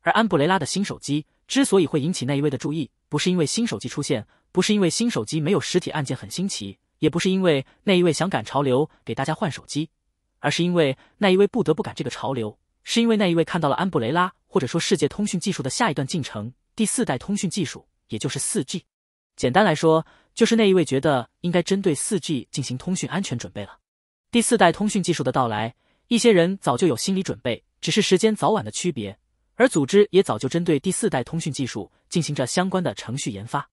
而安布雷拉的新手机之所以会引起那一位的注意，不是因为新手机出现，不是因为新手机没有实体按键很新奇，也不是因为那一位想赶潮流给大家换手机，而是因为那一位不得不赶这个潮流，是因为那一位看到了安布雷拉或者说世界通讯技术的下一段进程——第四代通讯技术，也就是 4G。简单来说，就是那一位觉得应该针对 4G 进行通讯安全准备了。第四代通讯技术的到来。一些人早就有心理准备，只是时间早晚的区别。而组织也早就针对第四代通讯技术进行着相关的程序研发。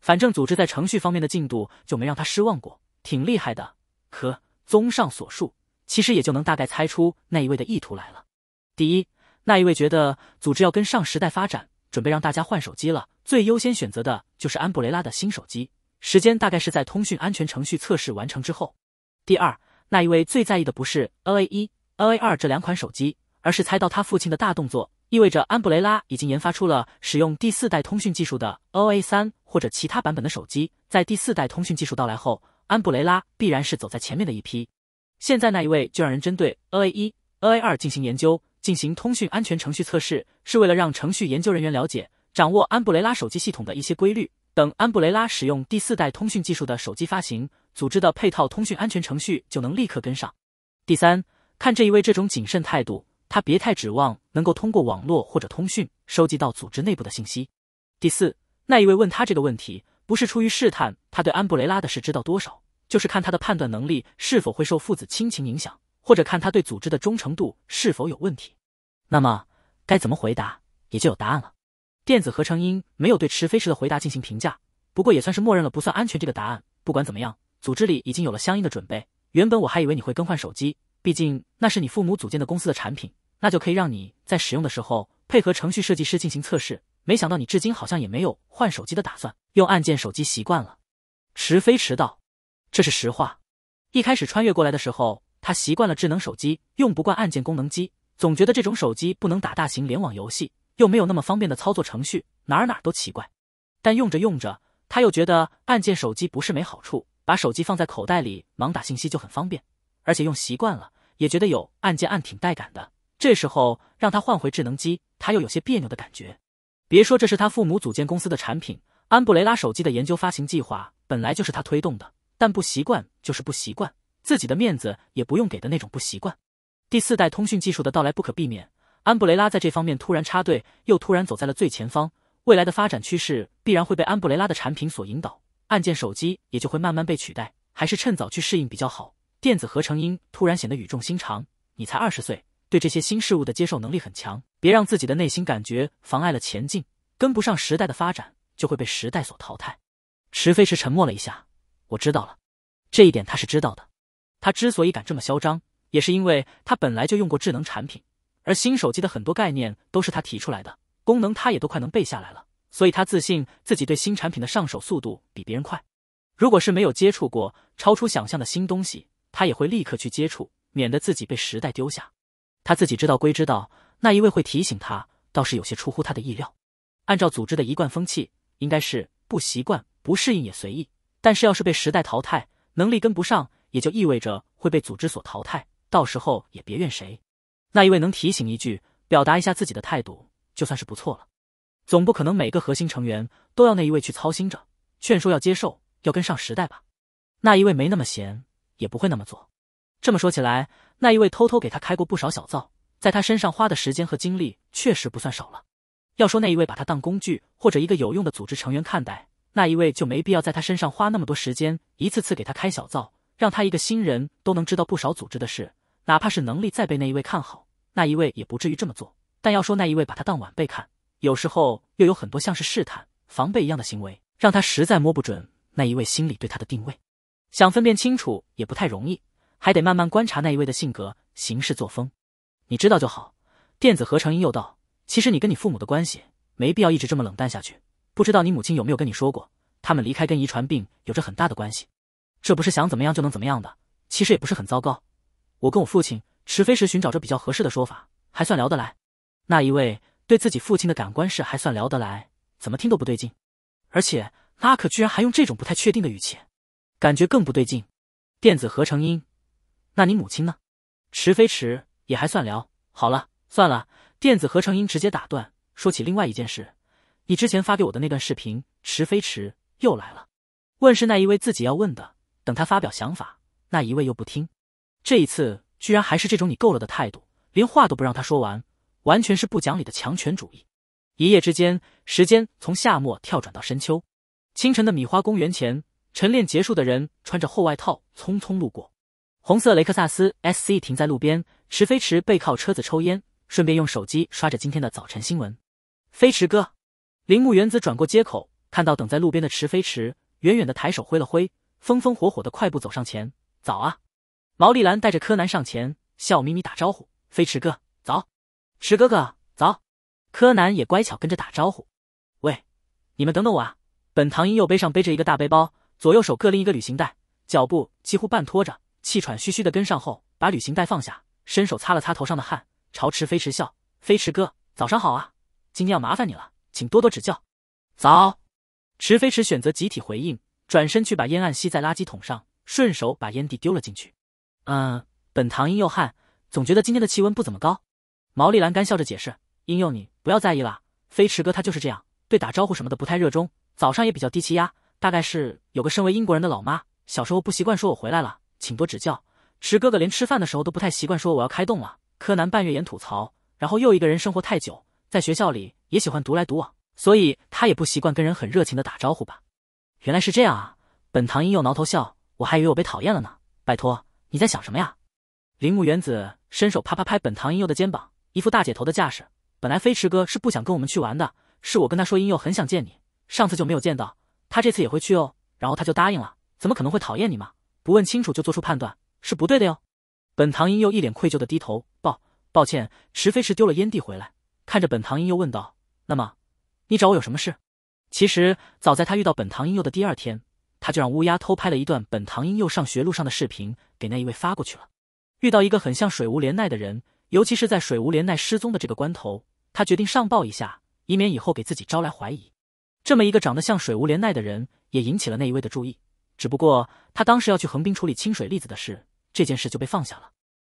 反正组织在程序方面的进度就没让他失望过，挺厉害的。可综上所述，其实也就能大概猜出那一位的意图来了。第一，那一位觉得组织要跟上时代发展，准备让大家换手机了，最优先选择的就是安布雷拉的新手机。时间大概是在通讯安全程序测试完成之后。第二，那一位最在意的不是 N A 一。O A 二这两款手机，而是猜到他父亲的大动作，意味着安布雷拉已经研发出了使用第四代通讯技术的 O A 三或者其他版本的手机。在第四代通讯技术到来后，安布雷拉必然是走在前面的一批。现在那一位就让人针对 O A 一、O A 二进行研究，进行通讯安全程序测试，是为了让程序研究人员了解、掌握安布雷拉手机系统的一些规律。等安布雷拉使用第四代通讯技术的手机发行，组织的配套通讯安全程序就能立刻跟上。第三。看这一位这种谨慎态度，他别太指望能够通过网络或者通讯收集到组织内部的信息。第四，那一位问他这个问题，不是出于试探他对安布雷拉的事知道多少，就是看他的判断能力是否会受父子亲情影响，或者看他对组织的忠诚度是否有问题。那么该怎么回答，也就有答案了。电子合成音没有对池飞石的回答进行评价，不过也算是默认了不算安全这个答案。不管怎么样，组织里已经有了相应的准备。原本我还以为你会更换手机。毕竟那是你父母组建的公司的产品，那就可以让你在使用的时候配合程序设计师进行测试。没想到你至今好像也没有换手机的打算，用按键手机习惯了。迟飞迟到，这是实话。一开始穿越过来的时候，他习惯了智能手机，用不惯按键功能机，总觉得这种手机不能打大型联网游戏，又没有那么方便的操作程序，哪儿哪儿都奇怪。但用着用着，他又觉得按键手机不是没好处，把手机放在口袋里忙打信息就很方便，而且用习惯了。”也觉得有按键按挺带感的，这时候让他换回智能机，他又有些别扭的感觉。别说这是他父母组建公司的产品，安布雷拉手机的研究发行计划本来就是他推动的，但不习惯就是不习惯，自己的面子也不用给的那种不习惯。第四代通讯技术的到来不可避免，安布雷拉在这方面突然插队，又突然走在了最前方，未来的发展趋势必然会被安布雷拉的产品所引导，按键手机也就会慢慢被取代，还是趁早去适应比较好。电子合成音突然显得语重心长：“你才二十岁，对这些新事物的接受能力很强，别让自己的内心感觉妨碍了前进，跟不上时代的发展，就会被时代所淘汰。”池飞石沉默了一下：“我知道了，这一点他是知道的。他之所以敢这么嚣张，也是因为他本来就用过智能产品，而新手机的很多概念都是他提出来的，功能他也都快能背下来了，所以他自信自己对新产品的上手速度比别人快。如果是没有接触过超出想象的新东西，他也会立刻去接触，免得自己被时代丢下。他自己知道归知道，那一位会提醒他，倒是有些出乎他的意料。按照组织的一贯风气，应该是不习惯、不适应也随意。但是要是被时代淘汰，能力跟不上，也就意味着会被组织所淘汰。到时候也别怨谁。那一位能提醒一句，表达一下自己的态度，就算是不错了。总不可能每个核心成员都要那一位去操心着，劝说要接受、要跟上时代吧？那一位没那么闲。也不会那么做。这么说起来，那一位偷偷给他开过不少小灶，在他身上花的时间和精力确实不算少了。要说那一位把他当工具或者一个有用的组织成员看待，那一位就没必要在他身上花那么多时间，一次次给他开小灶，让他一个新人都能知道不少组织的事。哪怕是能力再被那一位看好，那一位也不至于这么做。但要说那一位把他当晚辈看，有时候又有很多像是试探、防备一样的行为，让他实在摸不准那一位心里对他的定位。想分辨清楚也不太容易，还得慢慢观察那一位的性格、行事作风。你知道就好。电子合成音又道：“其实你跟你父母的关系没必要一直这么冷淡下去。不知道你母亲有没有跟你说过，他们离开跟遗传病有着很大的关系。这不是想怎么样就能怎么样的。其实也不是很糟糕。我跟我父亲迟飞时寻找着比较合适的说法，还算聊得来。那一位对自己父亲的感官是还算聊得来，怎么听都不对劲。而且拉克居然还用这种不太确定的语气。”感觉更不对劲，电子合成音。那你母亲呢？池飞池也还算聊好了，算了，电子合成音直接打断，说起另外一件事。你之前发给我的那段视频，池飞池又来了。问是那一位自己要问的，等他发表想法，那一位又不听。这一次居然还是这种你够了的态度，连话都不让他说完，完全是不讲理的强权主义。一夜之间，时间从夏末跳转到深秋。清晨的米花公园前。晨练结束的人穿着厚外套匆匆路过，红色雷克萨斯 S C 停在路边，池飞驰背靠车子抽烟，顺便用手机刷着今天的早晨新闻。飞驰哥，铃木原子转过街口，看到等在路边的池飞驰，远远的抬手挥了挥，风风火火的快步走上前。早啊！毛利兰带着柯南上前，笑眯眯打招呼：“飞驰哥，早！”“池哥哥，早！”柯南也乖巧跟着打招呼：“喂，你们等等我啊！”本堂英右背上背着一个大背包。左右手各拎一个旅行袋，脚步几乎半拖着，气喘吁吁的跟上后，把旅行袋放下，伸手擦了擦头上的汗，朝池飞驰笑：“飞驰哥，早上好啊！今天要麻烦你了，请多多指教。”早，池飞驰选择集体回应，转身去把烟按吸在垃圾桶上，顺手把烟蒂丢了进去。嗯，本堂英佑汉总觉得今天的气温不怎么高。毛利兰干笑着解释：“英佑，你不要在意啦，飞驰哥他就是这样，对打招呼什么的不太热衷，早上也比较低气压。”大概是有个身为英国人的老妈，小时候不习惯说“我回来了，请多指教”。池哥哥连吃饭的时候都不太习惯说“我要开动了”。柯南半月眼吐槽，然后又一个人生活太久，在学校里也喜欢独来独往，所以他也不习惯跟人很热情的打招呼吧。原来是这样啊！本堂英佑挠头笑，我还以为我被讨厌了呢。拜托，你在想什么呀？铃木原子伸手啪啪拍本堂英佑的肩膀，一副大姐头的架势。本来飞驰哥是不想跟我们去玩的，是我跟他说英佑很想见你，上次就没有见到。他这次也会去哦，然后他就答应了。怎么可能会讨厌你嘛？不问清楚就做出判断是不对的哟。本堂英佑一脸愧疚的低头，抱抱歉。池飞是丢了烟蒂回来，看着本堂英佑问道：“那么，你找我有什么事？”其实早在他遇到本堂英佑的第二天，他就让乌鸦偷拍了一段本堂英佑上学路上的视频，给那一位发过去了。遇到一个很像水无莲奈的人，尤其是在水无莲奈失踪的这个关头，他决定上报一下，以免以后给自己招来怀疑。这么一个长得像水无怜奈的人，也引起了那一位的注意。只不过他当时要去横滨处理清水粒子的事，这件事就被放下了。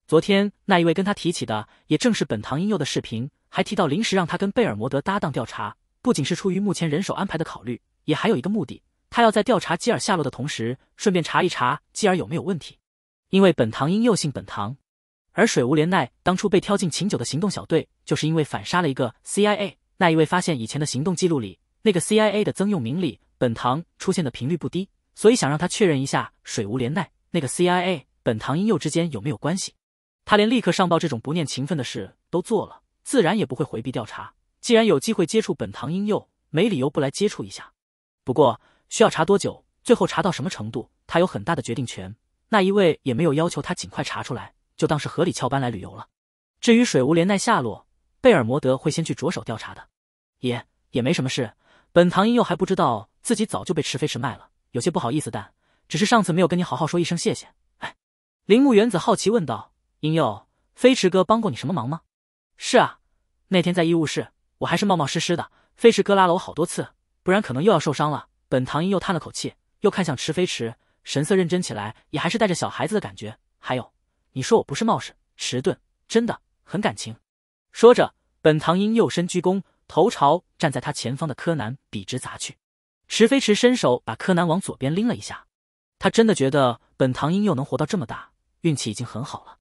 昨天那一位跟他提起的，也正是本堂英佑的视频，还提到临时让他跟贝尔摩德搭档调查。不仅是出于目前人手安排的考虑，也还有一个目的，他要在调查基尔下落的同时，顺便查一查基尔有没有问题。因为本堂英佑姓本堂，而水无怜奈当初被挑进秦九的行动小队，就是因为反杀了一个 CIA。那一位发现以前的行动记录里。那个 CIA 的曾用名里本堂出现的频率不低，所以想让他确认一下水无怜奈那个 CIA 本堂英佑之间有没有关系。他连立刻上报这种不念情分的事都做了，自然也不会回避调查。既然有机会接触本堂英佑，没理由不来接触一下。不过需要查多久，最后查到什么程度，他有很大的决定权。那一位也没有要求他尽快查出来，就当是合理翘班来旅游了。至于水无怜奈下落，贝尔摩德会先去着手调查的。也也没什么事。本堂英佑还不知道自己早就被池飞驰卖了，有些不好意思，但只是上次没有跟你好好说一声谢谢。哎，铃木园子好奇问道：“婴佑，飞驰哥帮过你什么忙吗？”“是啊，那天在医务室，我还是冒冒失失的，飞驰哥拉了我好多次，不然可能又要受伤了。”本堂英佑叹了口气，又看向池飞驰，神色认真起来，也还是带着小孩子的感觉。还有，你说我不是冒失迟钝，真的很感情。说着，本堂英佑深鞠躬。头朝站在他前方的柯南笔直砸去，池飞驰伸手把柯南往左边拎了一下。他真的觉得本堂瑛又能活到这么大，运气已经很好了。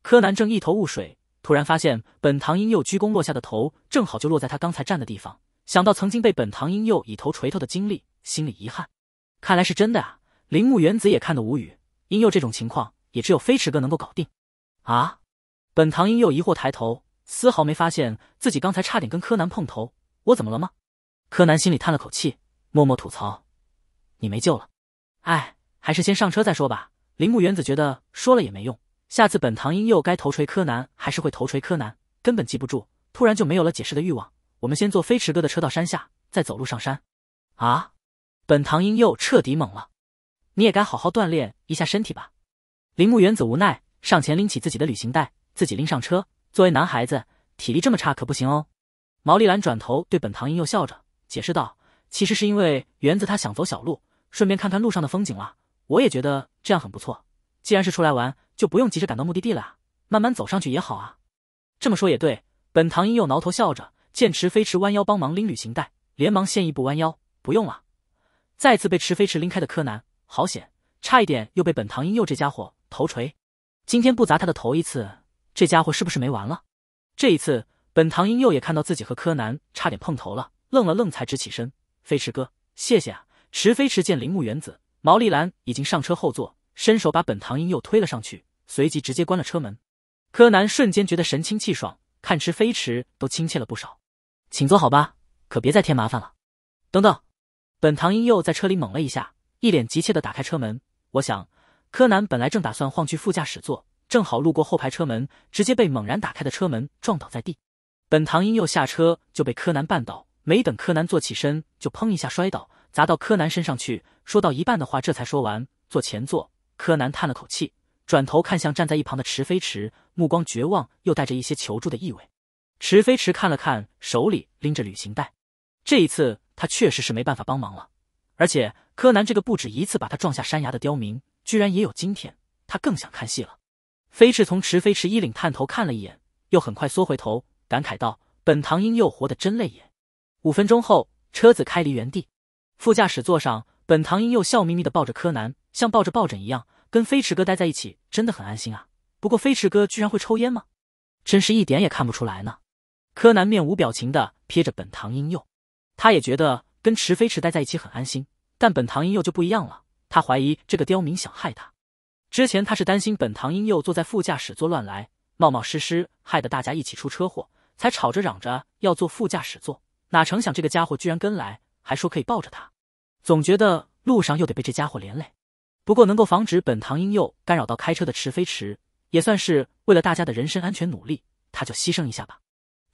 柯南正一头雾水，突然发现本堂瑛又鞠躬落下的头正好就落在他刚才站的地方。想到曾经被本堂瑛又以头锤头的经历，心里遗憾。看来是真的啊！铃木原子也看得无语。瑛佑这种情况也只有飞驰哥能够搞定。啊！本堂瑛又疑惑抬头。丝毫没发现自己刚才差点跟柯南碰头，我怎么了吗？柯南心里叹了口气，默默吐槽：“你没救了。”哎，还是先上车再说吧。铃木原子觉得说了也没用，下次本堂英佑该头锤柯南还是会头锤柯南，根本记不住。突然就没有了解释的欲望。我们先坐飞驰哥的车到山下，再走路上山。啊！本堂英佑彻底懵了。你也该好好锻炼一下身体吧。铃木原子无奈上前拎起自己的旅行袋，自己拎上车。作为男孩子，体力这么差可不行哦。毛利兰转头对本堂英又笑着解释道：“其实是因为园子他想走小路，顺便看看路上的风景了。我也觉得这样很不错。既然是出来玩，就不用急着赶到目的地了啊，慢慢走上去也好啊。”这么说也对。本堂英又挠头笑着，见池飞驰弯腰帮忙拎旅行袋，连忙先一步弯腰：“不用了。”再次被池飞驰拎开的柯南，好险，差一点又被本堂英又这家伙头锤。今天不砸他的头一次。这家伙是不是没完了？这一次，本堂英佑也看到自己和柯南差点碰头了，愣了愣，才直起身。飞驰哥，谢谢啊！池飞驰见铃木原子、毛利兰已经上车后座，伸手把本堂英佑推了上去，随即直接关了车门。柯南瞬间觉得神清气爽，看池飞驰都亲切了不少。请坐好吧，可别再添麻烦了。等等，本堂英佑在车里猛了一下，一脸急切的打开车门。我想，柯南本来正打算晃去副驾驶座。正好路过后排车门，直接被猛然打开的车门撞倒在地。本堂英佑下车就被柯南绊倒，没等柯南坐起身，就砰一下摔倒，砸到柯南身上去。说到一半的话，这才说完。坐前座，柯南叹了口气，转头看向站在一旁的池飞池，目光绝望又带着一些求助的意味。池飞池看了看，手里拎着旅行袋。这一次他确实是没办法帮忙了。而且柯南这个不止一次把他撞下山崖的刁民，居然也有今天。他更想看戏了。飞驰从池飞驰衣领探头看了一眼，又很快缩回头，感慨道：“本唐英佑活得真累也。”五分钟后，车子开离原地，副驾驶座上，本唐英佑笑眯眯的抱着柯南，像抱着抱枕一样。跟飞驰哥待在一起真的很安心啊。不过飞驰哥居然会抽烟吗？真是一点也看不出来呢。柯南面无表情的瞥着本唐英佑，他也觉得跟池飞驰待在一起很安心，但本唐英佑就不一样了，他怀疑这个刁民想害他。之前他是担心本堂英佑坐在副驾驶座乱来，冒冒失失，害得大家一起出车祸，才吵着嚷着要坐副驾驶座。哪成想这个家伙居然跟来，还说可以抱着他。总觉得路上又得被这家伙连累。不过能够防止本堂英佑干扰到开车的池飞池，也算是为了大家的人身安全努力。他就牺牲一下吧。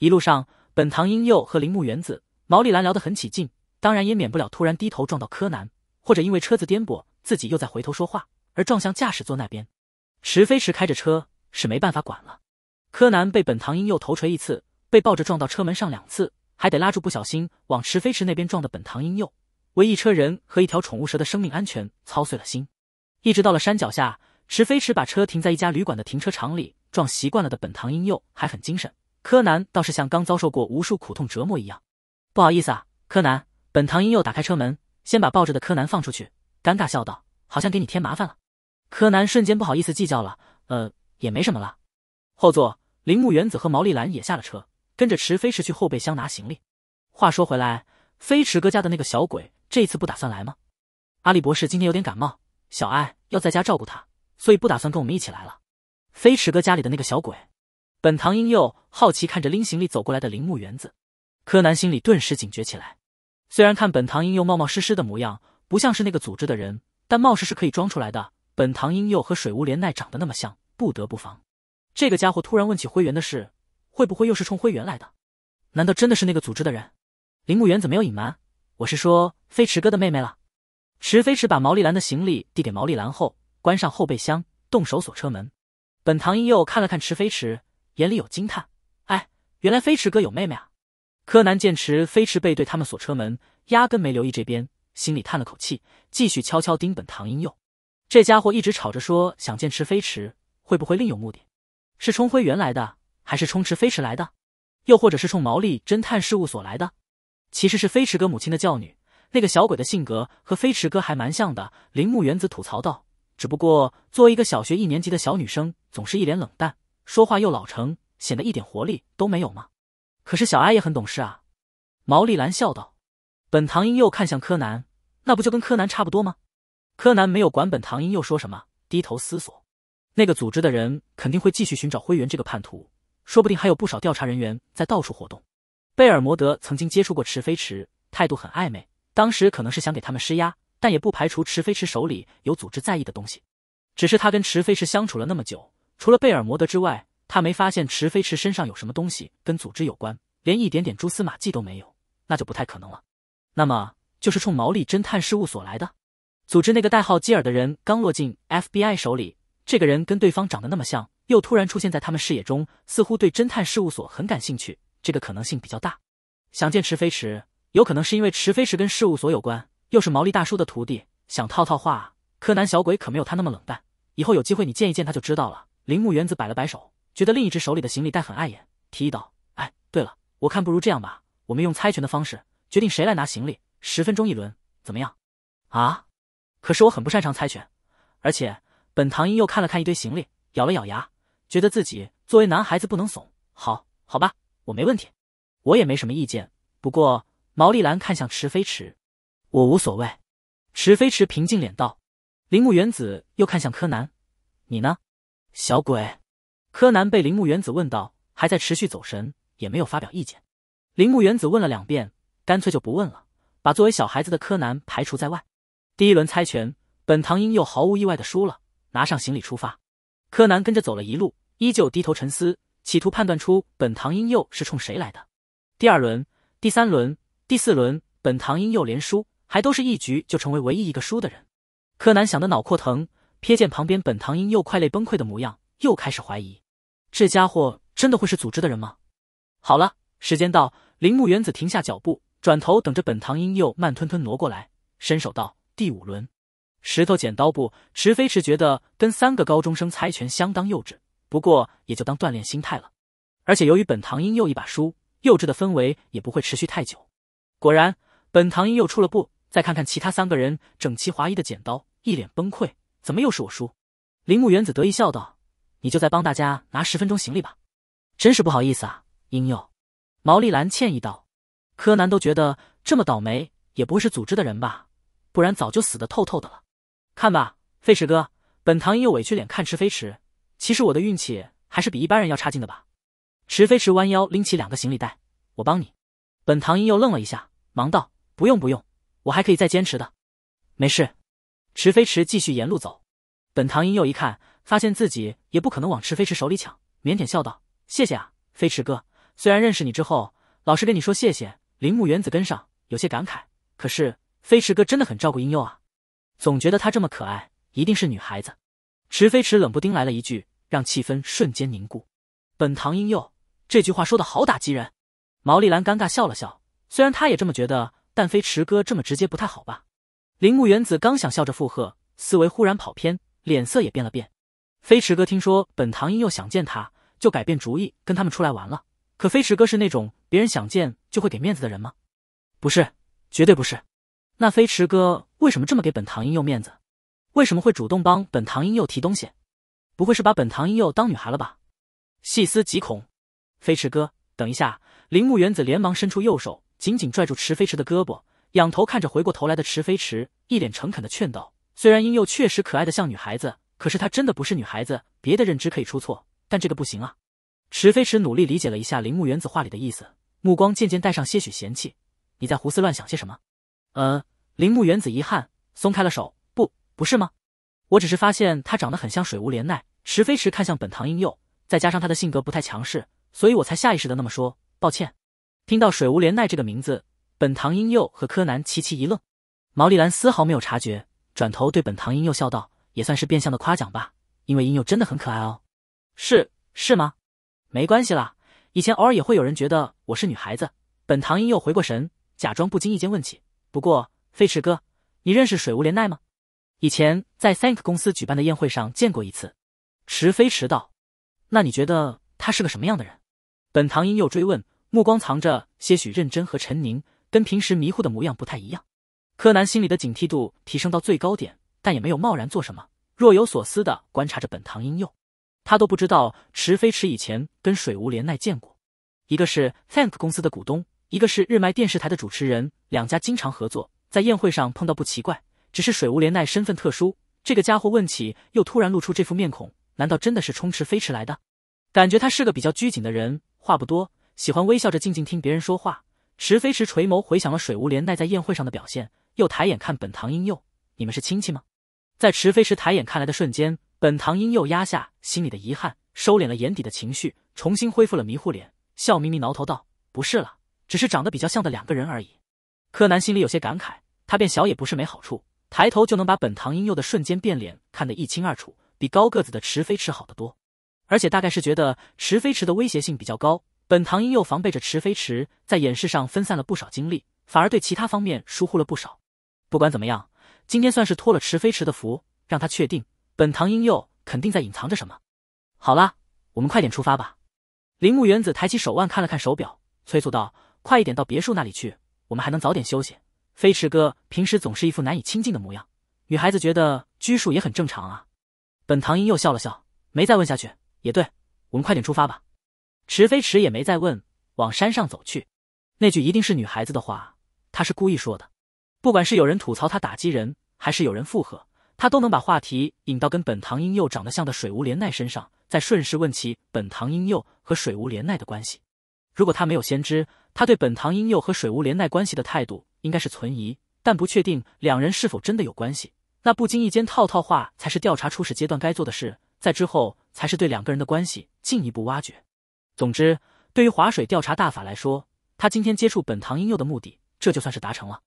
一路上，本堂英佑和铃木原子、毛利兰聊得很起劲，当然也免不了突然低头撞到柯南，或者因为车子颠簸自己又在回头说话。而撞向驾驶座那边，池飞驰开着车是没办法管了。柯南被本堂英佑头锤一次，被抱着撞到车门上两次，还得拉住不小心往池飞驰那边撞的本堂英佑，为一车人和一条宠物蛇的生命安全操碎了心。一直到了山脚下，池飞驰把车停在一家旅馆的停车场里。撞习惯了的本堂英佑还很精神，柯南倒是像刚遭受过无数苦痛折磨一样。不好意思啊，柯南。本堂英佑打开车门，先把抱着的柯南放出去，尴尬笑道：“好像给你添麻烦了。”柯南瞬间不好意思计较了，呃，也没什么了。后座，铃木原子和毛利兰也下了车，跟着池飞驰去后备箱拿行李。话说回来，飞驰哥家的那个小鬼这次不打算来吗？阿笠博士今天有点感冒，小爱要在家照顾他，所以不打算跟我们一起来了。飞驰哥家里的那个小鬼，本堂英佑好奇看着拎行李走过来的铃木原子，柯南心里顿时警觉起来。虽然看本堂英佑冒冒失失的模样，不像是那个组织的人，但貌似是可以装出来的。本堂瑛佑和水无莲奈长得那么像，不得不防。这个家伙突然问起灰原的事，会不会又是冲灰原来的？难道真的是那个组织的人？铃木园子没有隐瞒，我是说飞驰哥的妹妹了。池飞驰把毛利兰的行李递给毛利兰后，关上后备箱，动手锁车门。本堂瑛佑看了看池飞驰，眼里有惊叹：“哎，原来飞驰哥有妹妹啊！”柯南见池飞驰背对他们锁车门，压根没留意这边，心里叹了口气，继续悄悄盯本堂瑛佑。这家伙一直吵着说想见池飞驰，会不会另有目的？是冲灰原来的，还是冲池飞驰来的？又或者是冲毛利侦探事务所来的？其实是飞驰哥母亲的教女，那个小鬼的性格和飞驰哥还蛮像的。铃木原子吐槽道：“只不过作为一个小学一年级的小女生，总是一脸冷淡，说话又老成，显得一点活力都没有吗？”可是小哀也很懂事啊，毛利兰笑道。本堂英佑看向柯南，那不就跟柯南差不多吗？柯南没有管本堂英又说什么，低头思索。那个组织的人肯定会继续寻找灰原这个叛徒，说不定还有不少调查人员在到处活动。贝尔摩德曾经接触过池飞池，态度很暧昧，当时可能是想给他们施压，但也不排除池飞池手里有组织在意的东西。只是他跟池飞池相处了那么久，除了贝尔摩德之外，他没发现池飞池身上有什么东西跟组织有关，连一点点蛛丝马迹都没有，那就不太可能了。那么就是冲毛利侦探事务所来的。组织那个代号基尔的人刚落进 FBI 手里，这个人跟对方长得那么像，又突然出现在他们视野中，似乎对侦探事务所很感兴趣，这个可能性比较大。想见池飞池，有可能是因为池飞池跟事务所有关，又是毛利大叔的徒弟，想套套话。柯南小鬼可没有他那么冷淡，以后有机会你见一见他就知道了。铃木园子摆了摆手，觉得另一只手里的行李袋很碍眼，提议道：“哎，对了，我看不如这样吧，我们用猜拳的方式决定谁来拿行李，十分钟一轮，怎么样？”啊。可是我很不擅长猜拳，而且本堂英又看了看一堆行李，咬了咬牙，觉得自己作为男孩子不能怂。好好吧，我没问题，我也没什么意见。不过毛利兰看向池飞池，我无所谓。池飞池平静脸道。铃木原子又看向柯南，你呢，小鬼？柯南被铃木原子问到，还在持续走神，也没有发表意见。铃木原子问了两遍，干脆就不问了，把作为小孩子的柯南排除在外。第一轮猜拳，本堂英佑毫无意外的输了，拿上行李出发。柯南跟着走了一路，依旧低头沉思，企图判断出本堂英佑是冲谁来的。第二轮、第三轮、第四轮，本堂英佑连输，还都是一局就成为唯一一个输的人。柯南想的脑阔疼，瞥见旁边本堂英佑快累崩溃的模样，又开始怀疑，这家伙真的会是组织的人吗？好了，时间到，铃木原子停下脚步，转头等着本堂英佑慢吞吞挪过来，伸手道。第五轮，石头剪刀布，池飞池觉得跟三个高中生猜拳相当幼稚，不过也就当锻炼心态了。而且由于本堂英又一把输，幼稚的氛围也不会持续太久。果然，本堂英又出了布，再看看其他三个人整齐划一的剪刀，一脸崩溃，怎么又是我输？铃木原子得意笑道：“你就再帮大家拿十分钟行李吧。”真是不好意思啊，英佑。”毛利兰歉意道。柯南都觉得这么倒霉，也不会是组织的人吧？不然早就死得透透的了。看吧，飞驰哥，本堂英又委屈脸看池飞驰。其实我的运气还是比一般人要差劲的吧。池飞驰弯腰拎起两个行李袋，我帮你。本堂英又愣了一下，忙道：“不用不用，我还可以再坚持的。”没事。池飞驰继续沿路走。本堂英又一看，发现自己也不可能往池飞驰手里抢，腼腆笑道：“谢谢啊，飞驰哥。虽然认识你之后，老是跟你说谢谢。”铃木原子跟上，有些感慨，可是。飞驰哥真的很照顾婴佑啊，总觉得她这么可爱，一定是女孩子。池飞驰冷不丁来了一句，让气氛瞬间凝固。本堂婴佑这句话说的好打击人。毛利兰尴尬笑了笑，虽然她也这么觉得，但飞驰哥这么直接不太好吧？铃木原子刚想笑着附和，思维忽然跑偏，脸色也变了变。飞驰哥听说本堂婴佑想见他，就改变主意跟他们出来玩了。可飞驰哥是那种别人想见就会给面子的人吗？不是，绝对不是。那飞驰哥为什么这么给本堂英佑面子？为什么会主动帮本堂英佑提东西？不会是把本堂英佑当女孩了吧？细思极恐。飞驰哥，等一下！铃木原子连忙伸出右手，紧紧拽住池飞驰的胳膊，仰头看着回过头来的池飞驰，一脸诚恳的劝道：“虽然英佑确实可爱的像女孩子，可是她真的不是女孩子。别的认知可以出错，但这个不行啊！”池飞驰努力理解了一下铃木原子话里的意思，目光渐渐带上些许嫌弃：“你在胡思乱想些什么？”呃，铃木原子遗憾松开了手，不，不是吗？我只是发现她长得很像水无怜奈。池飞池看向本堂英佑，再加上她的性格不太强势，所以我才下意识的那么说。抱歉。听到水无怜奈这个名字，本堂英佑和柯南齐齐一愣。毛利兰丝毫没有察觉，转头对本堂英佑笑道：“也算是变相的夸奖吧，因为英佑真的很可爱哦。”是是吗？没关系啦，以前偶尔也会有人觉得我是女孩子。本堂英佑回过神，假装不经意间问起。不过，飞驰哥，你认识水无怜奈吗？以前在 Thank 公司举办的宴会上见过一次。池飞驰道，那你觉得他是个什么样的人？本堂英佑追问，目光藏着些许认真和沉凝，跟平时迷糊的模样不太一样。柯南心里的警惕度提升到最高点，但也没有贸然做什么，若有所思的观察着本堂英佑。他都不知道池飞驰以前跟水无怜奈见过，一个是 Thank 公司的股东。一个是日麦电视台的主持人，两家经常合作，在宴会上碰到不奇怪。只是水无莲奈身份特殊，这个家伙问起，又突然露出这副面孔，难道真的是冲斥飞驰来的？感觉他是个比较拘谨的人，话不多，喜欢微笑着静静听别人说话。池飞驰垂眸回想了水无莲奈在宴会上的表现，又抬眼看本堂英佑，你们是亲戚吗？在池飞驰抬眼看来的瞬间，本堂英佑压下心里的遗憾，收敛了眼底的情绪，重新恢复了迷糊脸，笑眯眯挠头道：“不是了。”只是长得比较像的两个人而已，柯南心里有些感慨。他变小也不是没好处，抬头就能把本堂瑛佑的瞬间变脸看得一清二楚，比高个子的池飞池好得多。而且大概是觉得池飞池的威胁性比较高，本堂瑛佑防备着池飞池，在演示上分散了不少精力，反而对其他方面疏忽了不少。不管怎么样，今天算是托了池飞池的福，让他确定本堂瑛佑肯定在隐藏着什么。好啦，我们快点出发吧！铃木原子抬起手腕看了看手表，催促道。快一点到别墅那里去，我们还能早点休息。飞驰哥平时总是一副难以亲近的模样，女孩子觉得拘束也很正常啊。本唐英佑笑了笑，没再问下去。也对，我们快点出发吧。池飞驰也没再问，往山上走去。那句一定是女孩子的话，他是故意说的。不管是有人吐槽他打击人，还是有人附和，他都能把话题引到跟本唐英佑长得像的水无莲奈身上，再顺势问起本唐英佑和水无莲奈的关系。如果他没有先知。他对本堂英佑和水无莲奈关系的态度应该是存疑，但不确定两人是否真的有关系。那不经意间套套话才是调查初始阶段该做的事，在之后才是对两个人的关系进一步挖掘。总之，对于划水调查大法来说，他今天接触本堂英佑的目的这就算是达成了。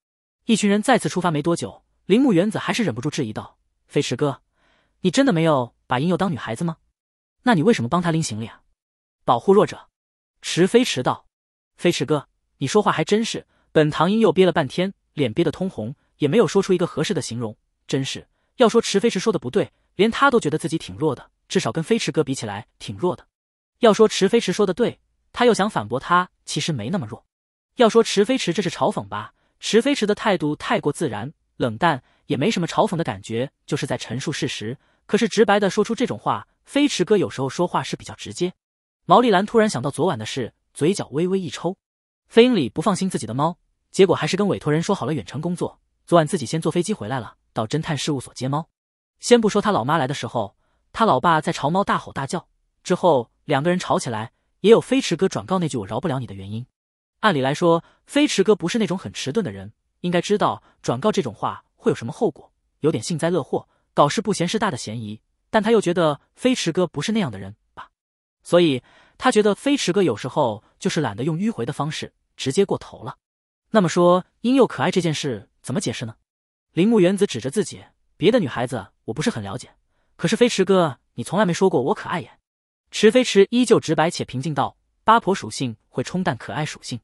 一群人再次出发没多久，铃木原子还是忍不住质疑道：“飞驰哥，你真的没有把英佑当女孩子吗？那你为什么帮他拎行李啊？”“保护弱者。”池飞驰道。飞驰哥，你说话还真是。本唐英又憋了半天，脸憋得通红，也没有说出一个合适的形容。真是要说池飞驰说的不对，连他都觉得自己挺弱的，至少跟飞驰哥比起来挺弱的。要说池飞驰说的对，他又想反驳他，其实没那么弱。要说池飞驰这是嘲讽吧？池飞驰的态度太过自然冷淡，也没什么嘲讽的感觉，就是在陈述事实。可是直白的说出这种话，飞驰哥有时候说话是比较直接。毛利兰突然想到昨晚的事。嘴角微微一抽，飞鹰里不放心自己的猫，结果还是跟委托人说好了远程工作。昨晚自己先坐飞机回来了，到侦探事务所接猫。先不说他老妈来的时候，他老爸在朝猫大吼大叫，之后两个人吵起来，也有飞驰哥转告那句“我饶不了你”的原因。按理来说，飞驰哥不是那种很迟钝的人，应该知道转告这种话会有什么后果，有点幸灾乐祸、搞事不嫌事大的嫌疑。但他又觉得飞驰哥不是那样的人吧，所以。他觉得飞驰哥有时候就是懒得用迂回的方式，直接过头了。那么说，婴幼可爱这件事怎么解释呢？铃木原子指着自己，别的女孩子我不是很了解，可是飞驰哥，你从来没说过我可爱耶。池飞驰依旧直白且平静道：“八婆属性会冲淡可爱属性。”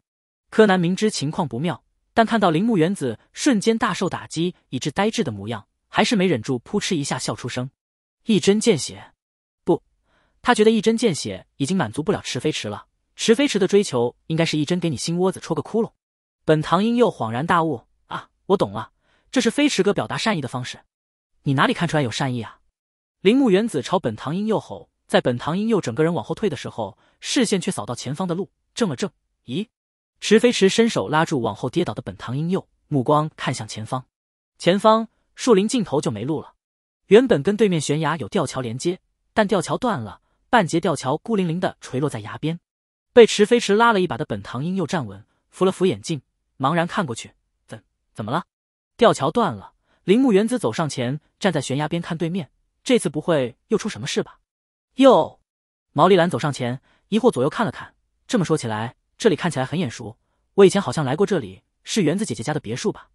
柯南明知情况不妙，但看到铃木原子瞬间大受打击，以致呆滞的模样，还是没忍住，扑哧一下笑出声，一针见血。他觉得一针见血已经满足不了池飞池了。池飞池的追求应该是一针给你心窝子戳个窟窿。本堂英佑恍然大悟啊，我懂了，这是飞池哥表达善意的方式。你哪里看出来有善意啊？铃木原子朝本堂英佑吼，在本堂英佑整个人往后退的时候，视线却扫到前方的路，怔了怔。咦？池飞池伸手拉住往后跌倒的本堂英佑，目光看向前方。前方树林尽头就没路了。原本跟对面悬崖有吊桥连接，但吊桥断了。半截吊桥孤零零的垂落在崖边，被池飞驰拉了一把的本堂英又站稳，扶了扶眼镜，茫然看过去，怎怎么了？吊桥断了。铃木园子走上前，站在悬崖边看对面，这次不会又出什么事吧？哟，毛利兰走上前，疑惑左右看了看，这么说起来，这里看起来很眼熟，我以前好像来过这里，是园子姐姐家的别墅吧？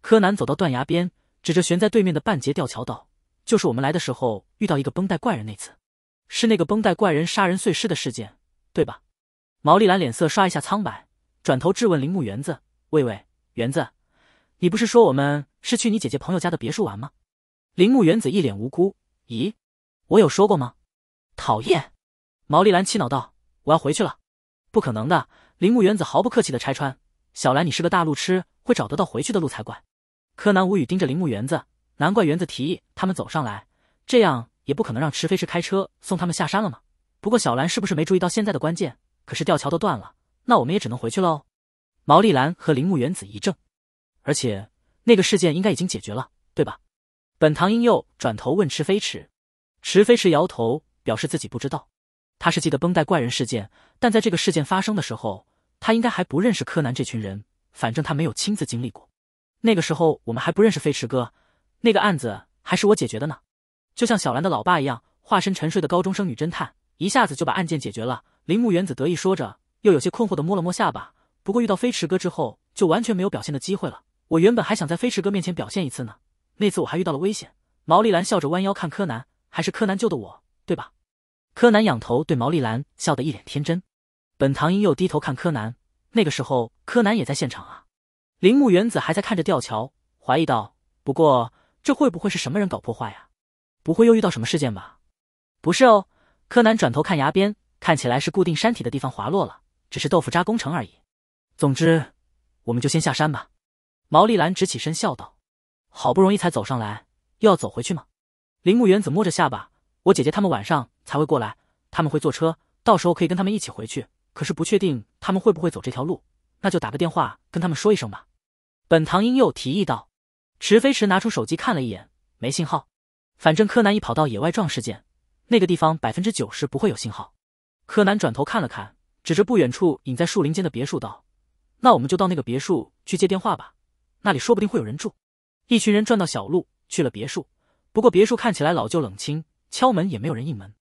柯南走到断崖边，指着悬在对面的半截吊桥道：“就是我们来的时候遇到一个绷带怪人那次。”是那个绷带怪人杀人碎尸的事件，对吧？毛利兰脸色刷一下苍白，转头质问铃木园子：“喂喂，园子，你不是说我们是去你姐姐朋友家的别墅玩吗？”铃木园子一脸无辜：“咦，我有说过吗？”讨厌！毛利兰气恼道：“我要回去了。”不可能的！铃木园子毫不客气的拆穿：“小兰，你是个大路痴，会找得到回去的路才怪。”柯南无语盯着铃木园子，难怪园子提议他们走上来，这样。也不可能让池飞驰开车送他们下山了吗？不过小兰是不是没注意到现在的关键？可是吊桥都断了，那我们也只能回去喽。毛利兰和铃木原子一怔，而且那个事件应该已经解决了，对吧？本堂英佑转头问池飞驰，池飞驰摇头表示自己不知道。他是记得绷带怪人事件，但在这个事件发生的时候，他应该还不认识柯南这群人。反正他没有亲自经历过，那个时候我们还不认识飞驰哥。那个案子还是我解决的呢。就像小兰的老爸一样，化身沉睡的高中生女侦探，一下子就把案件解决了。铃木原子得意说着，又有些困惑的摸了摸下巴。不过遇到飞驰哥之后，就完全没有表现的机会了。我原本还想在飞驰哥面前表现一次呢，那次我还遇到了危险。毛利兰笑着弯腰看柯南，还是柯南救的我，对吧？柯南仰头对毛利兰笑得一脸天真。本堂英又低头看柯南，那个时候柯南也在现场啊。铃木原子还在看着吊桥，怀疑道：“不过这会不会是什么人搞破坏呀？”不会又遇到什么事件吧？不是哦，柯南转头看崖边，看起来是固定山体的地方滑落了，只是豆腐渣工程而已。总之，我们就先下山吧。毛利兰直起身笑道：“好不容易才走上来，又要走回去吗？”铃木园子摸着下巴：“我姐姐他们晚上才会过来，他们会坐车，到时候可以跟他们一起回去。可是不确定他们会不会走这条路，那就打个电话跟他们说一声吧。”本堂英佑提议道。池飞驰拿出手机看了一眼，没信号。反正柯南已跑到野外撞事件，那个地方百分之九十不会有信号。柯南转头看了看，指着不远处隐在树林间的别墅道：“那我们就到那个别墅去接电话吧，那里说不定会有人住。”一群人转到小路，去了别墅。不过别墅看起来老旧冷清，敲门也没有人应门。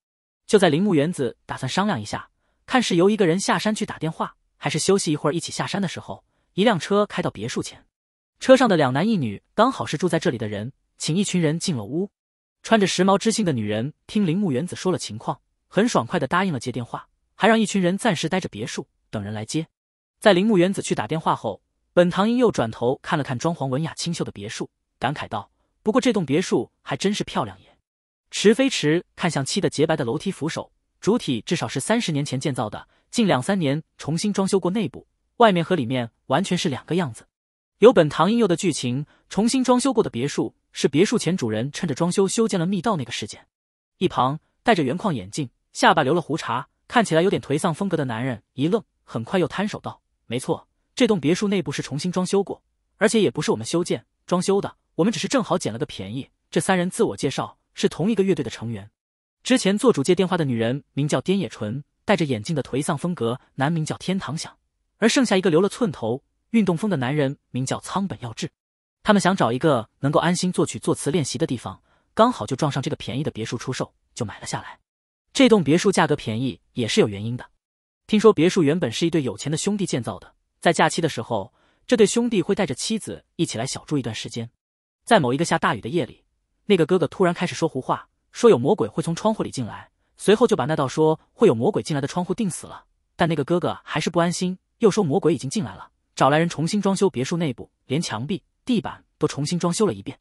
就在铃木园子打算商量一下，看是由一个人下山去打电话，还是休息一会儿一起下山的时候，一辆车开到别墅前，车上的两男一女刚好是住在这里的人，请一群人进了屋。穿着时髦知性的女人听铃木原子说了情况，很爽快的答应了接电话，还让一群人暂时待着别墅，等人来接。在铃木原子去打电话后，本堂英佑转头看了看装潢文雅清秀的别墅，感慨道：“不过这栋别墅还真是漂亮耶。”池飞池看向漆的洁白的楼梯扶手，主体至少是三十年前建造的，近两三年重新装修过内部，外面和里面完全是两个样子。有本堂英佑的剧情，重新装修过的别墅。是别墅前主人趁着装修修建了密道那个事件。一旁戴着圆框眼镜、下巴留了胡茬，看起来有点颓丧风格的男人一愣，很快又摊手道：“没错，这栋别墅内部是重新装修过，而且也不是我们修建装修的，我们只是正好捡了个便宜。”这三人自我介绍是同一个乐队的成员。之前做主接电话的女人名叫滇野纯，戴着眼镜的颓丧风格男名叫天堂响，而剩下一个留了寸头、运动风的男人名叫仓本耀志。他们想找一个能够安心作曲作词练习的地方，刚好就撞上这个便宜的别墅出售，就买了下来。这栋别墅价格便宜也是有原因的。听说别墅原本是一对有钱的兄弟建造的，在假期的时候，这对兄弟会带着妻子一起来小住一段时间。在某一个下大雨的夜里，那个哥哥突然开始说胡话，说有魔鬼会从窗户里进来，随后就把那道说会有魔鬼进来的窗户钉死了。但那个哥哥还是不安心，又说魔鬼已经进来了，找来人重新装修别墅内部，连墙壁。地板都重新装修了一遍，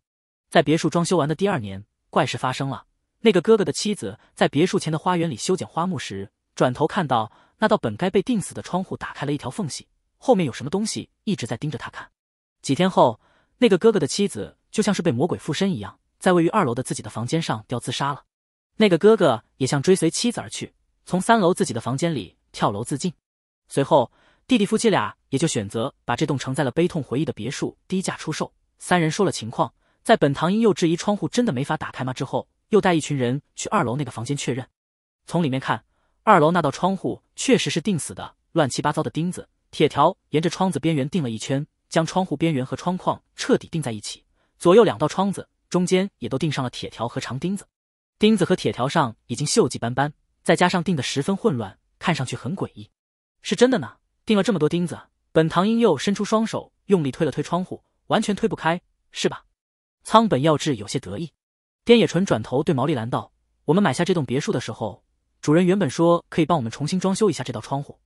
在别墅装修完的第二年，怪事发生了。那个哥哥的妻子在别墅前的花园里修剪花木时，转头看到那道本该被钉死的窗户打开了一条缝隙，后面有什么东西一直在盯着他看。几天后，那个哥哥的妻子就像是被魔鬼附身一样，在位于二楼的自己的房间上吊自杀了。那个哥哥也像追随妻子而去，从三楼自己的房间里跳楼自尽。随后，弟弟夫妻俩。也就选择把这栋承载了悲痛回忆的别墅低价出售。三人说了情况，在本堂因又质疑窗户真的没法打开吗之后，又带一群人去二楼那个房间确认。从里面看，二楼那道窗户确实是钉死的，乱七八糟的钉子、铁条沿着窗子边缘钉了一圈，将窗户边缘和窗框彻底钉在一起。左右两道窗子中间也都钉上了铁条和长钉子，钉子和铁条上已经锈迹斑斑，再加上钉的十分混乱，看上去很诡异。是真的呢，钉了这么多钉子。本堂英佑伸出双手，用力推了推窗户，完全推不开，是吧？仓本耀治有些得意。天野纯转头对毛利兰道：“我们买下这栋别墅的时候，主人原本说可以帮我们重新装修一下这道窗户，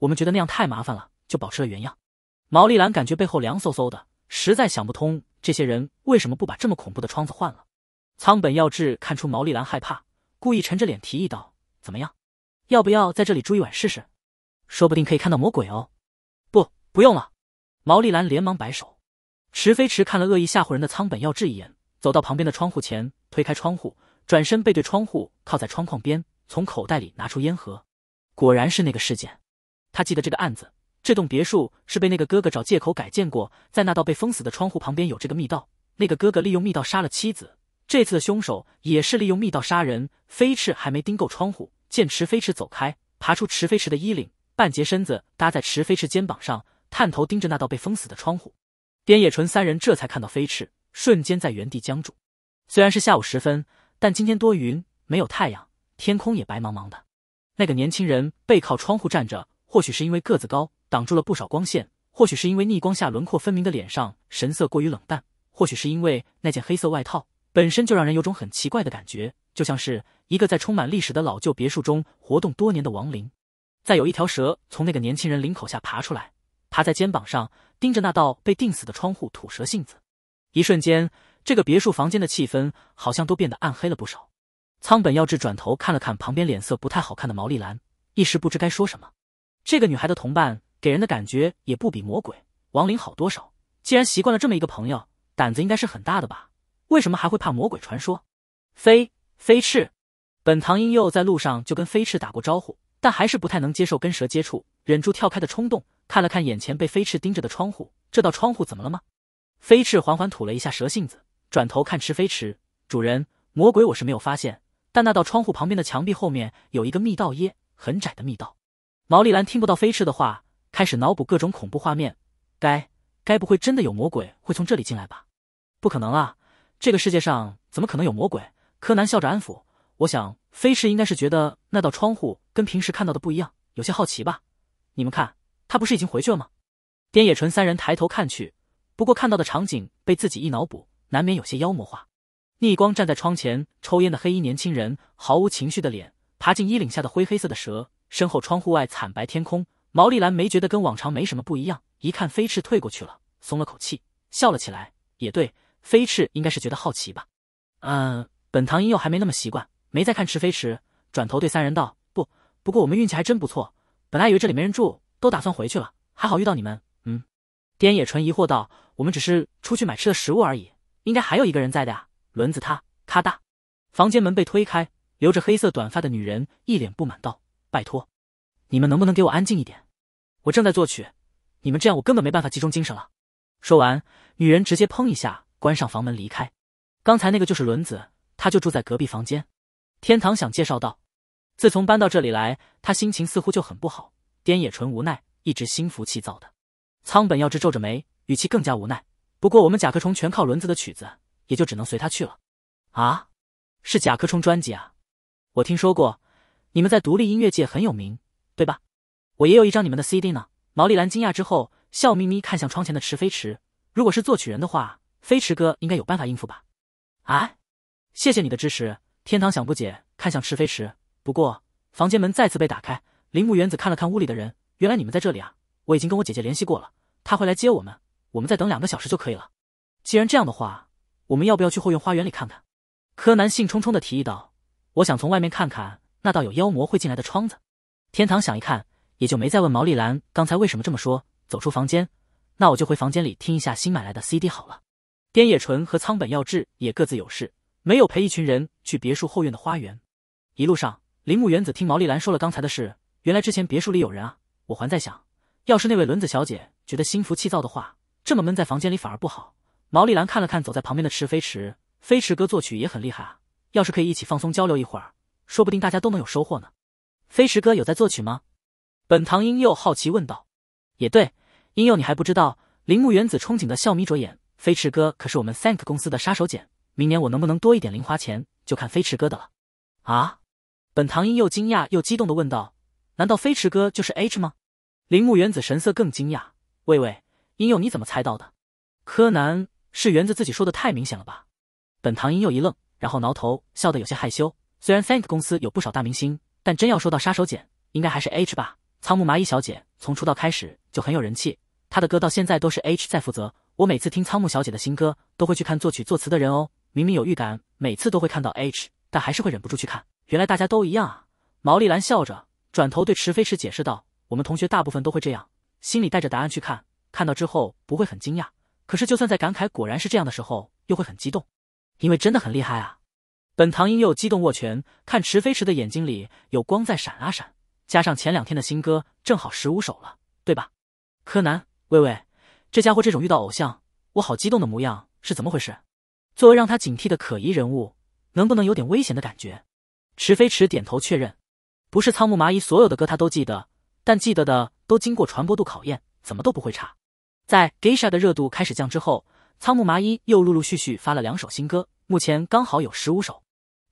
我们觉得那样太麻烦了，就保持了原样。”毛利兰感觉背后凉飕飕的，实在想不通这些人为什么不把这么恐怖的窗子换了。仓本耀治看出毛利兰害怕，故意沉着脸提议道：“怎么样，要不要在这里住一晚试试？说不定可以看到魔鬼哦。”不用了，毛利兰连忙摆手。池飞池看了恶意吓唬人的仓本耀治一眼，走到旁边的窗户前，推开窗户，转身背对窗户，靠在窗框边，从口袋里拿出烟盒。果然是那个事件，他记得这个案子。这栋别墅是被那个哥哥找借口改建过，在那道被封死的窗户旁边有这个密道。那个哥哥利用密道杀了妻子，这次的凶手也是利用密道杀人。飞翅还没盯够窗户，见池飞驰走开，爬出池飞驰的衣领，半截身子搭在池飞驰肩膀上。探头盯着那道被封死的窗户，边野纯三人这才看到飞驰，瞬间在原地僵住。虽然是下午时分，但今天多云，没有太阳，天空也白茫茫的。那个年轻人背靠窗户站着，或许是因为个子高，挡住了不少光线；或许是因为逆光下轮廓分明的脸上神色过于冷淡；或许是因为那件黑色外套本身就让人有种很奇怪的感觉，就像是一个在充满历史的老旧别墅中活动多年的亡灵。再有一条蛇从那个年轻人领口下爬出来。趴在肩膀上，盯着那道被钉死的窗户，吐舌信子。一瞬间，这个别墅房间的气氛好像都变得暗黑了不少。仓本耀志转头看了看旁边脸色不太好看的毛利兰，一时不知该说什么。这个女孩的同伴给人的感觉也不比魔鬼亡灵好多少。既然习惯了这么一个朋友，胆子应该是很大的吧？为什么还会怕魔鬼传说？飞飞翅，本堂英佑在路上就跟飞翅打过招呼，但还是不太能接受跟蛇接触，忍住跳开的冲动。看了看眼前被飞翅盯着的窗户，这道窗户怎么了吗？飞翅缓缓吐了一下蛇信子，转头看池飞驰主人，魔鬼我是没有发现，但那道窗户旁边的墙壁后面有一个密道耶，很窄的密道。毛利兰听不到飞驰的话，开始脑补各种恐怖画面，该该不会真的有魔鬼会从这里进来吧？不可能啊，这个世界上怎么可能有魔鬼？柯南笑着安抚，我想飞驰应该是觉得那道窗户跟平时看到的不一样，有些好奇吧？你们看。他不是已经回去了吗？滇野纯三人抬头看去，不过看到的场景被自己一脑补，难免有些妖魔化。逆光站在窗前抽烟的黑衣年轻人，毫无情绪的脸，爬进衣领下的灰黑色的蛇，身后窗户外惨白天空。毛利兰没觉得跟往常没什么不一样，一看飞翅退过去了，松了口气，笑了起来。也对，飞翅应该是觉得好奇吧。嗯，本堂瑛佑还没那么习惯，没再看池飞驰，转头对三人道：“不，不过我们运气还真不错，本来以为这里没人住。”都打算回去了，还好遇到你们。嗯，滇野纯疑惑道：“我们只是出去买吃的食物而已，应该还有一个人在的啊。”轮子他咔哒，房间门被推开，留着黑色短发的女人一脸不满道：“拜托，你们能不能给我安静一点？我正在作曲，你们这样我根本没办法集中精神了。”说完，女人直接砰一下关上房门离开。刚才那个就是轮子，他就住在隔壁房间。天堂想介绍道：“自从搬到这里来，他心情似乎就很不好。”滇野纯无奈，一直心浮气躁的。仓本耀之皱着眉，语气更加无奈。不过我们甲壳虫全靠轮子的曲子，也就只能随他去了。啊，是甲壳虫专辑啊！我听说过，你们在独立音乐界很有名，对吧？我也有一张你们的 CD 呢。毛利兰惊讶之后，笑眯眯看向窗前的池飞池。如果是作曲人的话，飞池哥应该有办法应付吧？啊，谢谢你的支持。天堂想不解，看向池飞池。不过房间门再次被打开。铃木原子看了看屋里的人，原来你们在这里啊！我已经跟我姐姐联系过了，她会来接我们，我们再等两个小时就可以了。既然这样的话，我们要不要去后院花园里看看？柯南兴冲冲地提议道：“我想从外面看看那道有妖魔会进来的窗子。”天堂想一看，也就没再问毛利兰刚才为什么这么说。走出房间，那我就回房间里听一下新买来的 CD 好了。滇野纯和仓本耀志也各自有事，没有陪一群人去别墅后院的花园。一路上，铃木原子听毛利兰说了刚才的事。原来之前别墅里有人啊！我还在想，要是那位轮子小姐觉得心浮气躁的话，这么闷在房间里反而不好。毛利兰看了看走在旁边的池飞驰，飞驰哥作曲也很厉害啊！要是可以一起放松交流一会儿，说不定大家都能有收获呢。飞驰哥有在作曲吗？本堂英又好奇问道。也对，英佑你还不知道，铃木原子憧憬的笑眯着眼。飞驰哥可是我们 Thank 公司的杀手锏，明年我能不能多一点零花钱，就看飞驰哥的了。啊！本堂英又惊讶又激动的问道。难道飞驰哥就是 H 吗？铃木原子神色更惊讶。喂喂，英佑，你怎么猜到的？柯南是原子自己说的太明显了吧？本堂英佑一愣，然后挠头，笑得有些害羞。虽然 t h a n k 公司有不少大明星，但真要说到杀手锏，应该还是 H 吧？仓木麻衣小姐从出道开始就很有人气，她的歌到现在都是 H 在负责。我每次听仓木小姐的新歌，都会去看作曲作词的人哦。明明有预感，每次都会看到 H，但还是会忍不住去看。原来大家都一样啊！毛利兰笑着。转头对池飞池解释道：“我们同学大部分都会这样，心里带着答案去看，看到之后不会很惊讶。可是就算在感慨果然是这样的时候，又会很激动，因为真的很厉害啊！”本堂英佑激动握拳，看池飞池的眼睛里有光在闪啊闪，加上前两天的新歌正好十五首了，对吧？柯南，喂喂，这家伙这种遇到偶像我好激动的模样是怎么回事？作为让他警惕的可疑人物，能不能有点危险的感觉？池飞池点头确认。不是仓木麻衣所有的歌他都记得，但记得的都经过传播度考验，怎么都不会差。在 g e i h a 的热度开始降之后，仓木麻衣又陆陆续续发了两首新歌，目前刚好有十五首。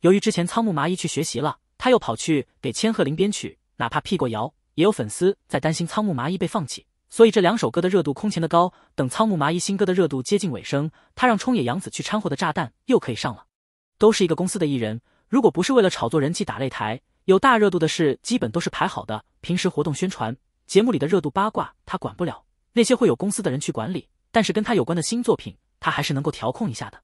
由于之前仓木麻衣去学习了，他又跑去给千鹤林编曲，哪怕辟过谣，也有粉丝在担心仓木麻衣被放弃。所以这两首歌的热度空前的高。等仓木麻衣新歌的热度接近尾声，他让冲野洋子去掺和的炸弹又可以上了。都是一个公司的艺人，如果不是为了炒作人气打擂台，有大热度的事，基本都是排好的。平时活动、宣传、节目里的热度八卦，他管不了，那些会有公司的人去管理。但是跟他有关的新作品，他还是能够调控一下的。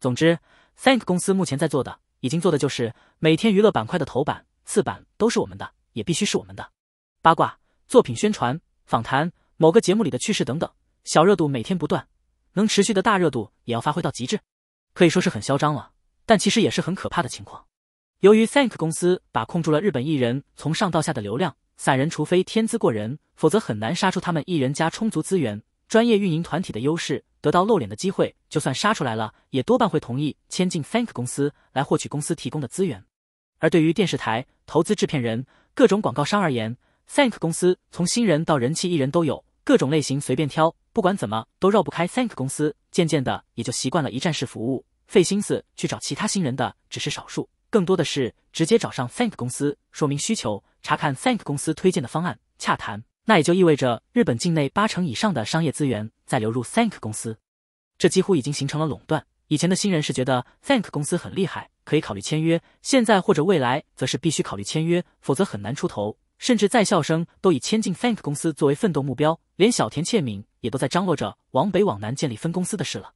总之，Thank 公司目前在做的，已经做的就是每天娱乐板块的头版、次版都是我们的，也必须是我们的八卦、作品宣传、访谈、某个节目里的趣事等等。小热度每天不断，能持续的大热度也要发挥到极致，可以说是很嚣张了，但其实也是很可怕的情况。由于 Thank 公司把控住了日本艺人从上到下的流量，散人除非天资过人，否则很难杀出他们艺人加充足资源、专业运营团体的优势，得到露脸的机会。就算杀出来了，也多半会同意签进 Thank 公司来获取公司提供的资源。而对于电视台、投资制片人、各种广告商而言，Thank 公司从新人到人气艺人都有各种类型，随便挑，不管怎么都绕不开 Thank 公司。渐渐的，也就习惯了一站式服务，费心思去找其他新人的只是少数。更多的是直接找上 Thank 公司说明需求，查看 Thank 公司推荐的方案，洽谈。那也就意味着日本境内八成以上的商业资源在流入 Thank 公司，这几乎已经形成了垄断。以前的新人是觉得 Thank 公司很厉害，可以考虑签约；现在或者未来，则是必须考虑签约，否则很难出头。甚至在校生都以签进 Thank 公司作为奋斗目标，连小田切敏也都在张罗着往北往南建立分公司的事了。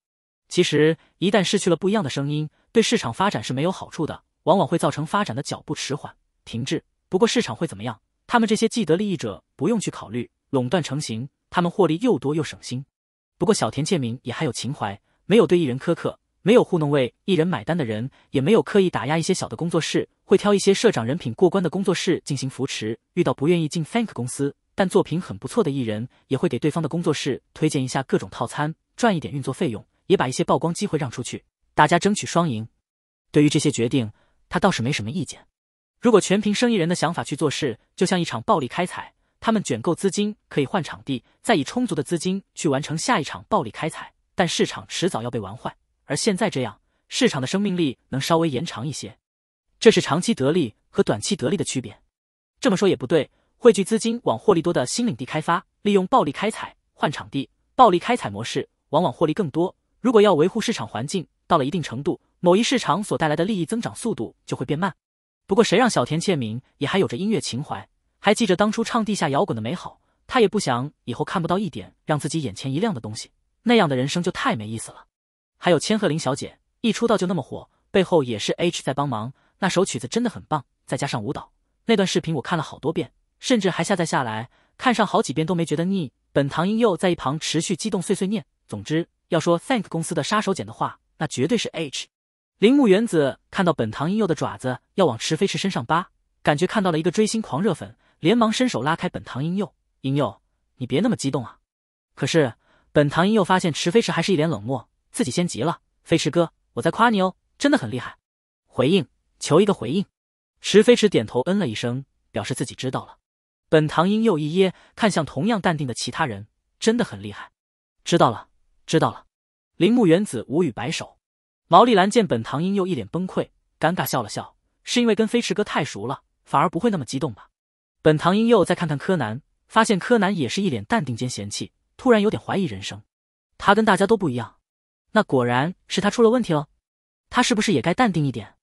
其实，一旦失去了不一样的声音，对市场发展是没有好处的。往往会造成发展的脚步迟缓、停滞。不过市场会怎么样？他们这些既得利益者不用去考虑垄断成型，他们获利又多又省心。不过小田切明也还有情怀，没有对艺人苛刻，没有糊弄为艺人买单的人，也没有刻意打压一些小的工作室，会挑一些社长人品过关的工作室进行扶持。遇到不愿意进 Fank 公司但作品很不错的艺人，也会给对方的工作室推荐一下各种套餐，赚一点运作费用，也把一些曝光机会让出去，大家争取双赢。对于这些决定。他倒是没什么意见。如果全凭生意人的想法去做事，就像一场暴力开采，他们卷够资金可以换场地，再以充足的资金去完成下一场暴力开采，但市场迟早要被玩坏。而现在这样，市场的生命力能稍微延长一些。这是长期得利和短期得利的区别。这么说也不对，汇聚资金往获利多的新领地开发，利用暴力开采换场地，暴力开采模式往往获利更多。如果要维护市场环境，到了一定程度。某一市场所带来的利益增长速度就会变慢。不过，谁让小田切敏也还有着音乐情怀，还记着当初唱地下摇滚的美好？他也不想以后看不到一点让自己眼前一亮的东西，那样的人生就太没意思了。还有千鹤林小姐一出道就那么火，背后也是 H 在帮忙。那首曲子真的很棒，再加上舞蹈那段视频，我看了好多遍，甚至还下载下来，看上好几遍都没觉得腻。本堂英佑在一旁持续激动碎碎念。总之，要说 Thank 公司的杀手锏的话，那绝对是 H。铃木原子看到本堂英佑的爪子要往池飞驰身上扒，感觉看到了一个追星狂热粉，连忙伸手拉开本堂英佑。英佑，你别那么激动啊！可是本堂英佑发现池飞驰还是一脸冷漠，自己先急了。飞驰哥，我在夸你哦，真的很厉害。回应，求一个回应。池飞驰点头，嗯了一声，表示自己知道了。本堂英佑一噎，看向同样淡定的其他人，真的很厉害。知道了，知道了。铃木原子无语摆手。毛利兰见本堂英又一脸崩溃，尴尬笑了笑，是因为跟飞驰哥太熟了，反而不会那么激动吧？本堂英又再看看柯南，发现柯南也是一脸淡定兼嫌弃，突然有点怀疑人生。他跟大家都不一样，那果然是他出了问题喽。他是不是也该淡定一点？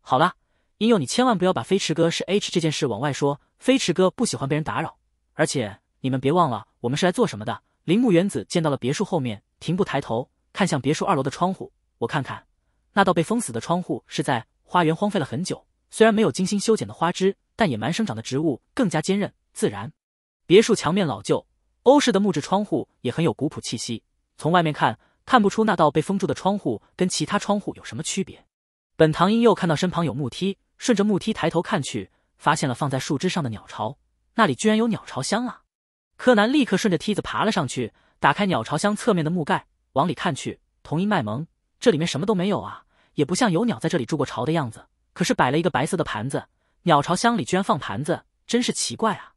好了，英佑，你千万不要把飞驰哥是 H 这件事往外说。飞驰哥不喜欢被人打扰，而且你们别忘了，我们是来做什么的？铃木原子见到了别墅后面，停步抬头看向别墅二楼的窗户。我看看，那道被封死的窗户是在花园荒废了很久。虽然没有精心修剪的花枝，但野蛮生长的植物更加坚韧自然。别墅墙面老旧，欧式的木质窗户也很有古朴气息。从外面看，看不出那道被封住的窗户跟其他窗户有什么区别。本唐英又看到身旁有木梯，顺着木梯抬头看去，发现了放在树枝上的鸟巢，那里居然有鸟巢箱啊！柯南立刻顺着梯子爬了上去，打开鸟巢箱侧面的木盖，往里看去，同一卖萌。这里面什么都没有啊，也不像有鸟在这里筑过巢的样子。可是摆了一个白色的盘子，鸟巢箱里居然放盘子，真是奇怪啊！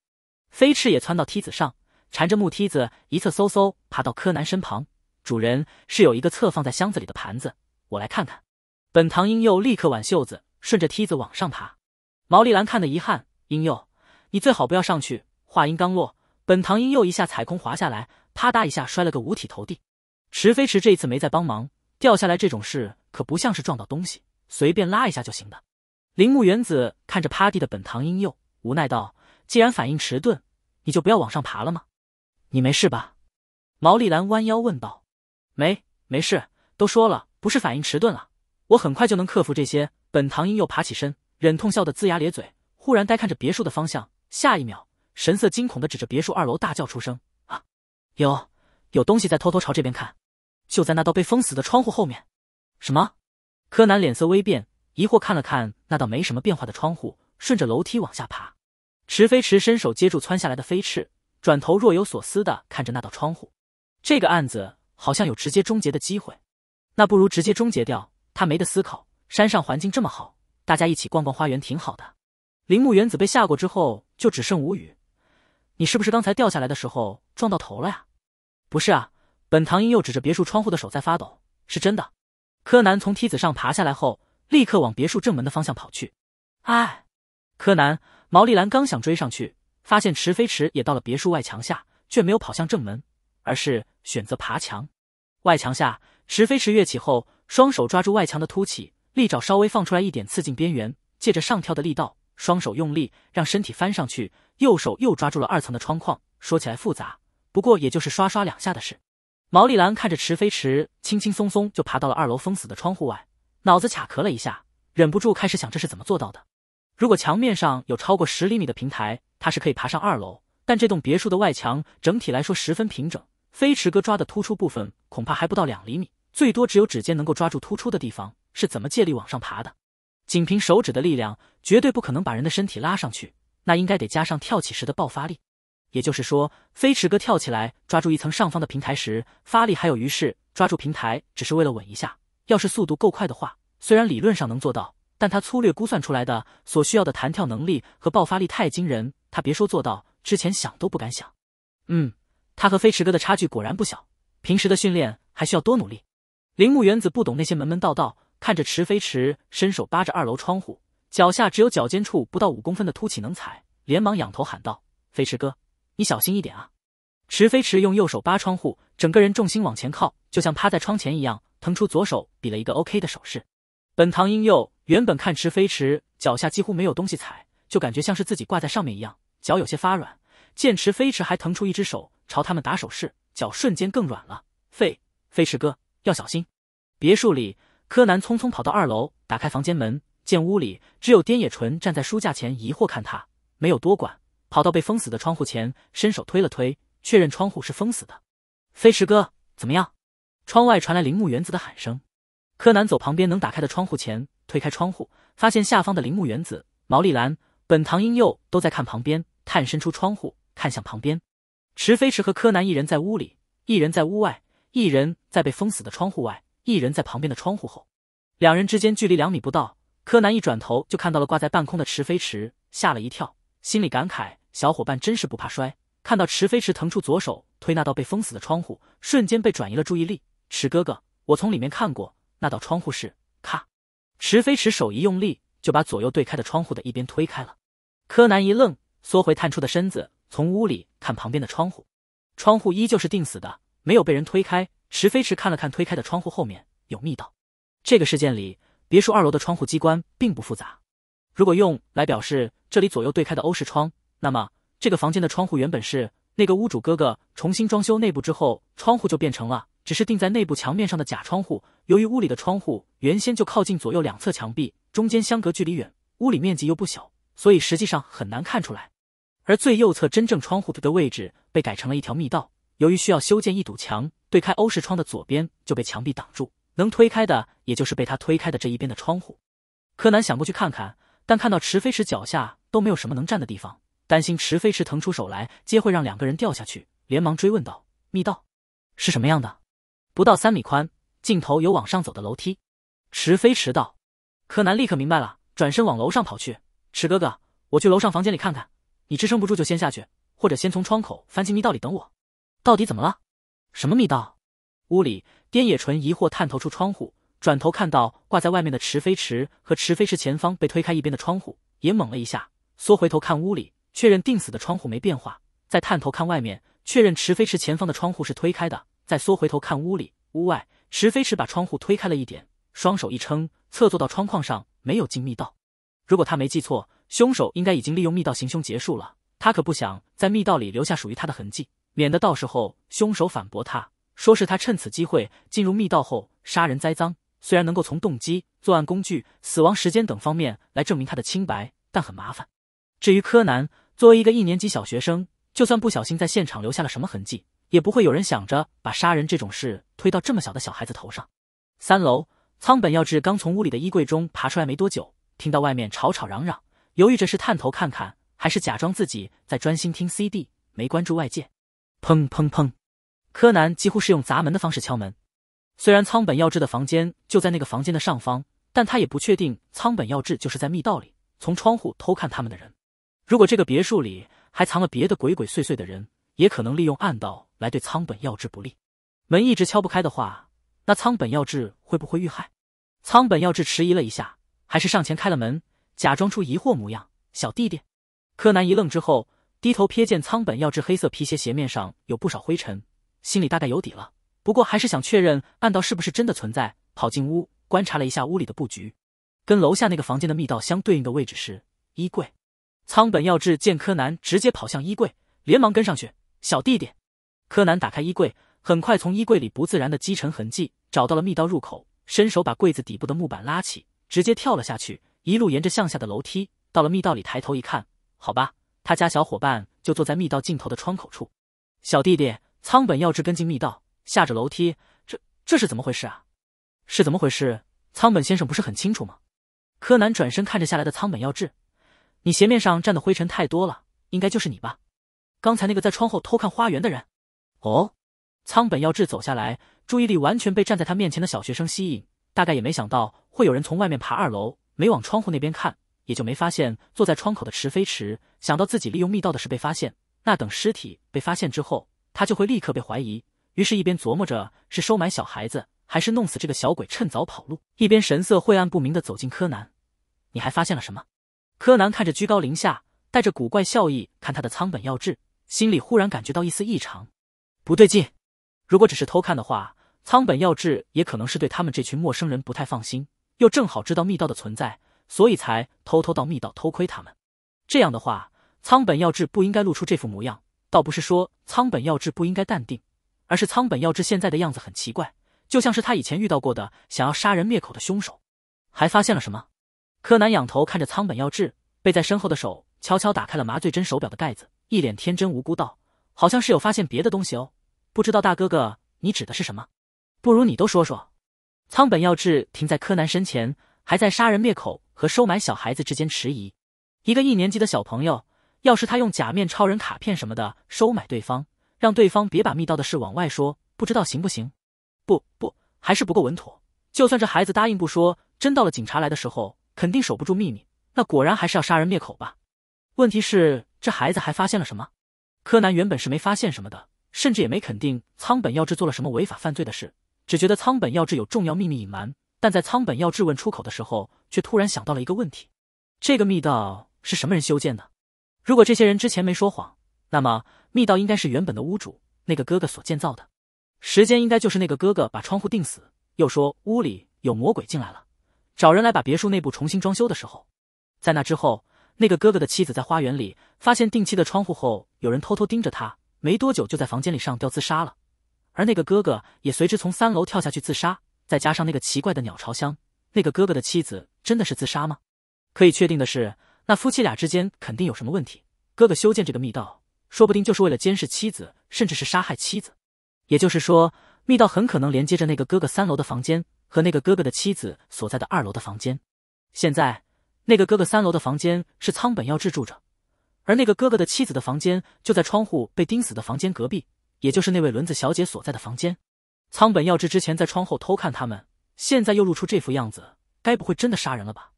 飞翅也窜到梯子上，缠着木梯子，一侧嗖嗖爬到柯南身旁。主人是有一个侧放在箱子里的盘子，我来看看。本堂英佑立刻挽袖子，顺着梯子往上爬。毛利兰看得遗憾，英佑，你最好不要上去。话音刚落，本堂英佑一下踩空滑下来，啪嗒一下摔了个五体投地。池飞池这一次没再帮忙。掉下来这种事可不像是撞到东西，随便拉一下就行的。铃木原子看着趴地的本堂英佑，无奈道：“既然反应迟钝，你就不要往上爬了吗？”“你没事吧？”毛利兰弯腰问道。“没，没事。都说了不是反应迟钝了，我很快就能克服这些。”本堂英佑爬起身，忍痛笑得龇牙咧嘴，忽然呆看着别墅的方向，下一秒神色惊恐的指着别墅二楼大叫出声：“啊，有，有东西在偷偷朝这边看！”就在那道被封死的窗户后面，什么？柯南脸色微变，疑惑看了看那道没什么变化的窗户，顺着楼梯往下爬。池飞驰伸手接住窜下来的飞翅，转头若有所思的看着那道窗户。这个案子好像有直接终结的机会，那不如直接终结掉。他没得思考，山上环境这么好，大家一起逛逛花园挺好的。铃木原子被吓过之后，就只剩无语。你是不是刚才掉下来的时候撞到头了呀？不是啊。本唐英又指着别墅窗户的手在发抖，是真的。柯南从梯子上爬下来后，立刻往别墅正门的方向跑去。哎，柯南，毛利兰刚想追上去，发现池飞池也到了别墅外墙下，却没有跑向正门，而是选择爬墙。外墙下，池飞池跃起后，双手抓住外墙的凸起，利爪稍微放出来一点刺进边缘，借着上跳的力道，双手用力让身体翻上去，右手又抓住了二层的窗框。说起来复杂，不过也就是刷刷两下的事。毛丽兰看着池飞驰，轻轻松松就爬到了二楼封死的窗户外，脑子卡壳了一下，忍不住开始想这是怎么做到的。如果墙面上有超过十厘米的平台，他是可以爬上二楼。但这栋别墅的外墙整体来说十分平整，飞驰哥抓的突出部分恐怕还不到两厘米，最多只有指尖能够抓住突出的地方，是怎么借力往上爬的？仅凭手指的力量，绝对不可能把人的身体拉上去，那应该得加上跳起时的爆发力。也就是说，飞驰哥跳起来抓住一层上方的平台时，发力还有余势；抓住平台只是为了稳一下。要是速度够快的话，虽然理论上能做到，但他粗略估算出来的所需要的弹跳能力和爆发力太惊人，他别说做到，之前想都不敢想。嗯，他和飞驰哥的差距果然不小，平时的训练还需要多努力。铃木原子不懂那些门门道道，看着池飞驰伸手扒着二楼窗户，脚下只有脚尖处不到五公分的凸起能踩，连忙仰头喊道：“飞驰哥！”你小心一点啊！池飞驰用右手扒窗户，整个人重心往前靠，就像趴在窗前一样，腾出左手比了一个 OK 的手势。本堂瑛佑原本看池飞驰脚下几乎没有东西踩，就感觉像是自己挂在上面一样，脚有些发软。见池飞驰还腾出一只手朝他们打手势，脚瞬间更软了。飞飞驰哥要小心！别墅里，柯南匆匆跑到二楼，打开房间门，见屋里只有滇野纯站在书架前疑惑看他，没有多管。跑到被封死的窗户前，伸手推了推，确认窗户是封死的。飞驰哥，怎么样？窗外传来铃木原子的喊声。柯南走旁边能打开的窗户前，推开窗户，发现下方的铃木原子、毛利兰、本堂英佑都在看旁边。探身出窗户，看向旁边。池飞驰和柯南一人在屋里，一人在屋外，一人在被封死的窗户外，一人在旁边的窗户后。两人之间距离两米不到。柯南一转头就看到了挂在半空的池飞驰，吓了一跳，心里感慨。小伙伴真是不怕摔，看到池飞驰腾出左手推那道被封死的窗户，瞬间被转移了注意力。池哥哥，我从里面看过那道窗户是咔，池飞驰手一用力就把左右对开的窗户的一边推开了。柯南一愣，缩回探出的身子，从屋里看旁边的窗户，窗户依旧是定死的，没有被人推开。池飞驰看了看推开的窗户后面有密道。这个事件里，别墅二楼的窗户机关并不复杂，如果用来表示这里左右对开的欧式窗。那么，这个房间的窗户原本是那个屋主哥哥重新装修内部之后，窗户就变成了只是钉在内部墙面上的假窗户。由于屋里的窗户原先就靠近左右两侧墙壁，中间相隔距离远，屋里面积又不小，所以实际上很难看出来。而最右侧真正窗户的位置被改成了一条密道。由于需要修建一堵墙，对开欧式窗的左边就被墙壁挡住，能推开的也就是被他推开的这一边的窗户。柯南想过去看看，但看到池飞池脚下都没有什么能站的地方。担心池飞池腾出手来，皆会让两个人掉下去，连忙追问道：“密道是什么样的？不到三米宽，尽头有往上走的楼梯。”池飞池道，柯南立刻明白了，转身往楼上跑去。“池哥哥，我去楼上房间里看看，你支撑不住就先下去，或者先从窗口翻进密道里等我。”到底怎么了？什么密道？屋里，滇野纯疑惑探头出窗户，转头看到挂在外面的池飞池和池飞池前方被推开一边的窗户，也懵了一下，缩回头看屋里。确认定死的窗户没变化，再探头看外面，确认池飞池前方的窗户是推开的，再缩回头看屋里屋外。池飞池把窗户推开了一点，双手一撑，侧坐到窗框上，没有进密道。如果他没记错，凶手应该已经利用密道行凶结束了。他可不想在密道里留下属于他的痕迹，免得到时候凶手反驳他，说是他趁此机会进入密道后杀人栽赃。虽然能够从动机、作案工具、死亡时间等方面来证明他的清白，但很麻烦。至于柯南，作为一个一年级小学生，就算不小心在现场留下了什么痕迹，也不会有人想着把杀人这种事推到这么小的小孩子头上。三楼，仓本耀治刚从屋里的衣柜中爬出来没多久，听到外面吵吵嚷嚷，犹豫着是探头看看，还是假装自己在专心听 CD，没关注外界。砰砰砰，柯南几乎是用砸门的方式敲门。虽然仓本耀治的房间就在那个房间的上方，但他也不确定仓本耀治就是在密道里从窗户偷看他们的人。如果这个别墅里还藏了别的鬼鬼祟祟的人，也可能利用暗道来对仓本耀治不利。门一直敲不开的话，那仓本耀治会不会遇害？仓本耀治迟疑了一下，还是上前开了门，假装出疑惑模样。小弟弟，柯南一愣之后，低头瞥见仓本耀治黑色皮鞋鞋面上有不少灰尘，心里大概有底了。不过还是想确认暗道是不是真的存在，跑进屋观察了一下屋里的布局，跟楼下那个房间的密道相对应的位置是衣柜。仓本耀治见柯南直接跑向衣柜，连忙跟上去。小弟弟，柯南打开衣柜，很快从衣柜里不自然的积尘痕迹找到了密道入口，伸手把柜子底部的木板拉起，直接跳了下去，一路沿着向下的楼梯到了密道里。抬头一看，好吧，他家小伙伴就坐在密道尽头的窗口处。小弟弟，仓本耀治跟进密道下着楼梯，这这是怎么回事啊？是怎么回事？仓本先生不是很清楚吗？柯南转身看着下来的仓本耀治。你鞋面上沾的灰尘太多了，应该就是你吧？刚才那个在窗后偷看花园的人？哦，仓本耀治走下来，注意力完全被站在他面前的小学生吸引，大概也没想到会有人从外面爬二楼，没往窗户那边看，也就没发现坐在窗口的池飞池。想到自己利用密道的事被发现，那等尸体被发现之后，他就会立刻被怀疑。于是，一边琢磨着是收买小孩子，还是弄死这个小鬼趁早跑路，一边神色晦暗不明的走进柯南。你还发现了什么？柯南看着居高临下、带着古怪笑意看他的仓本耀治，心里忽然感觉到一丝异常，不对劲。如果只是偷看的话，仓本耀治也可能是对他们这群陌生人不太放心，又正好知道密道的存在，所以才偷偷到密道偷窥他们。这样的话，仓本耀治不应该露出这副模样。倒不是说仓本耀治不应该淡定，而是仓本耀治现在的样子很奇怪，就像是他以前遇到过的想要杀人灭口的凶手。还发现了什么？柯南仰头看着仓本耀治，背在身后的手悄悄打开了麻醉针手表的盖子，一脸天真无辜道：“好像是有发现别的东西哦，不知道大哥哥你指的是什么？不如你都说说。”仓本耀治停在柯南身前，还在杀人灭口和收买小孩子之间迟疑。一个一年级的小朋友，要是他用假面超人卡片什么的收买对方，让对方别把密道的事往外说，不知道行不行？不不，还是不够稳妥。就算这孩子答应不说，真到了警察来的时候。肯定守不住秘密，那果然还是要杀人灭口吧？问题是，这孩子还发现了什么？柯南原本是没发现什么的，甚至也没肯定仓本耀治做了什么违法犯罪的事，只觉得仓本耀治有重要秘密隐瞒。但在仓本耀质问出口的时候，却突然想到了一个问题：这个密道是什么人修建的？如果这些人之前没说谎，那么密道应该是原本的屋主那个哥哥所建造的，时间应该就是那个哥哥把窗户钉死，又说屋里有魔鬼进来了。找人来把别墅内部重新装修的时候，在那之后，那个哥哥的妻子在花园里发现定期的窗户后，有人偷偷盯着他，没多久就在房间里上吊自杀了，而那个哥哥也随之从三楼跳下去自杀。再加上那个奇怪的鸟巢箱，那个哥哥的妻子真的是自杀吗？可以确定的是，那夫妻俩之间肯定有什么问题。哥哥修建这个密道，说不定就是为了监视妻子，甚至是杀害妻子。也就是说，密道很可能连接着那个哥哥三楼的房间。和那个哥哥的妻子所在的二楼的房间，现在那个哥哥三楼的房间是仓本耀治住着，而那个哥哥的妻子的房间就在窗户被钉死的房间隔壁，也就是那位轮子小姐所在的房间。仓本耀治之前在窗后偷看他们，现在又露出这副样子，该不会真的杀人了吧？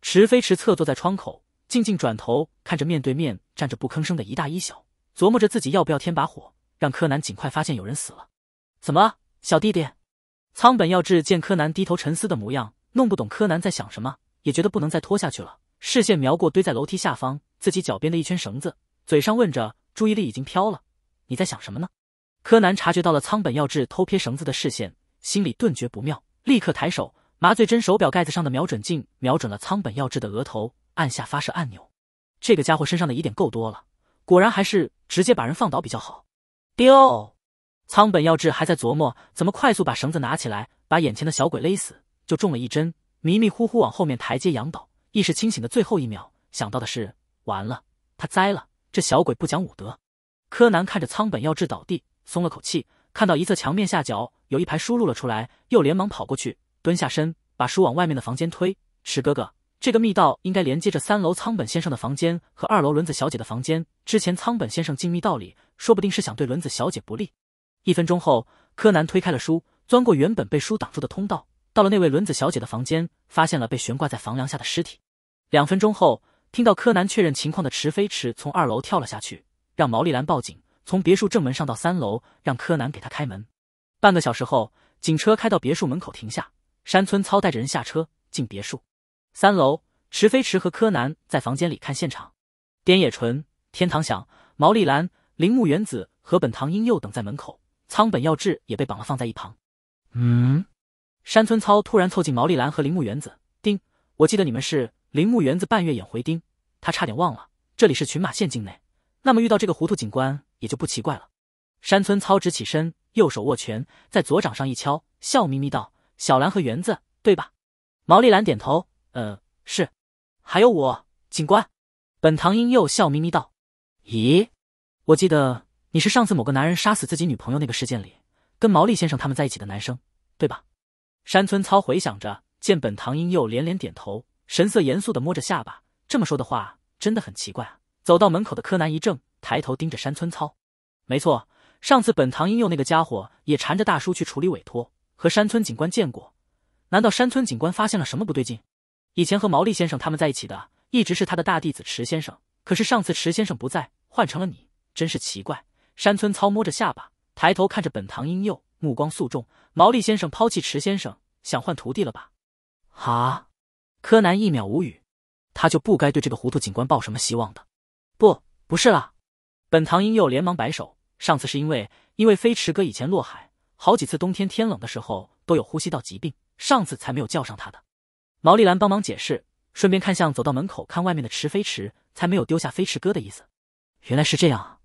池飞池侧坐在窗口，静静转头看着面对面站着不吭声的一大一小，琢磨着自己要不要添把火，让柯南尽快发现有人死了。怎么，小弟弟？仓本耀志见柯南低头沉思的模样，弄不懂柯南在想什么，也觉得不能再拖下去了。视线瞄过堆在楼梯下方自己脚边的一圈绳子，嘴上问着，注意力已经飘了：“你在想什么呢？”柯南察觉到了仓本耀志偷瞥绳子的视线，心里顿觉不妙，立刻抬手，麻醉针手表盖子上的瞄准镜瞄准了仓本耀志的额头，按下发射按钮。这个家伙身上的疑点够多了，果然还是直接把人放倒比较好。丢。仓本耀治还在琢磨怎么快速把绳子拿起来，把眼前的小鬼勒死，就中了一针，迷迷糊糊往后面台阶仰倒。意识清醒的最后一秒，想到的是：完了，他栽了。这小鬼不讲武德。柯南看着仓本耀治倒地，松了口气。看到一侧墙面下角有一排书露了出来，又连忙跑过去，蹲下身把书往外面的房间推。池哥哥，这个密道应该连接着三楼仓本先生的房间和二楼轮子小姐的房间。之前仓本先生进密道里，说不定是想对轮子小姐不利。一分钟后，柯南推开了书，钻过原本被书挡住的通道，到了那位轮子小姐的房间，发现了被悬挂在房梁下的尸体。两分钟后，听到柯南确认情况的池飞池从二楼跳了下去，让毛利兰报警，从别墅正门上到三楼，让柯南给他开门。半个小时后，警车开到别墅门口停下，山村操带着人下车进别墅。三楼，池飞池和柯南在房间里看现场，滇野纯、天堂响、毛利兰、铃木原子和本堂英佑等在门口。仓本耀治也被绑了，放在一旁。嗯，山村操突然凑近毛利兰和铃木园子。丁，我记得你们是铃木园子半月眼回丁。他差点忘了，这里是群马县境内，那么遇到这个糊涂警官也就不奇怪了。山村操直起身，右手握拳，在左掌上一敲，笑眯眯道：“小兰和园子，对吧？”毛利兰点头。嗯，是。还有我，警官。本堂英佑笑眯眯道：“咦，我记得。”你是上次某个男人杀死自己女朋友那个事件里跟毛利先生他们在一起的男生，对吧？山村操回想着，见本堂英佑连连点头，神色严肃地摸着下巴。这么说的话，真的很奇怪。走到门口的柯南一怔，抬头盯着山村操。没错，上次本堂英佑那个家伙也缠着大叔去处理委托，和山村警官见过。难道山村警官发现了什么不对劲？以前和毛利先生他们在一起的一直是他的大弟子池先生，可是上次池先生不在，换成了你，真是奇怪。山村操摸着下巴，抬头看着本堂英佑，目光肃重。毛利先生抛弃池先生，想换徒弟了吧？啊！柯南一秒无语，他就不该对这个糊涂警官抱什么希望的。不，不是啦！本堂英佑连忙摆手，上次是因为因为飞驰哥以前落海好几次，冬天天冷的时候都有呼吸道疾病，上次才没有叫上他的。毛利兰帮忙解释，顺便看向走到门口看外面的池飞驰，才没有丢下飞驰哥的意思。原来是这样啊！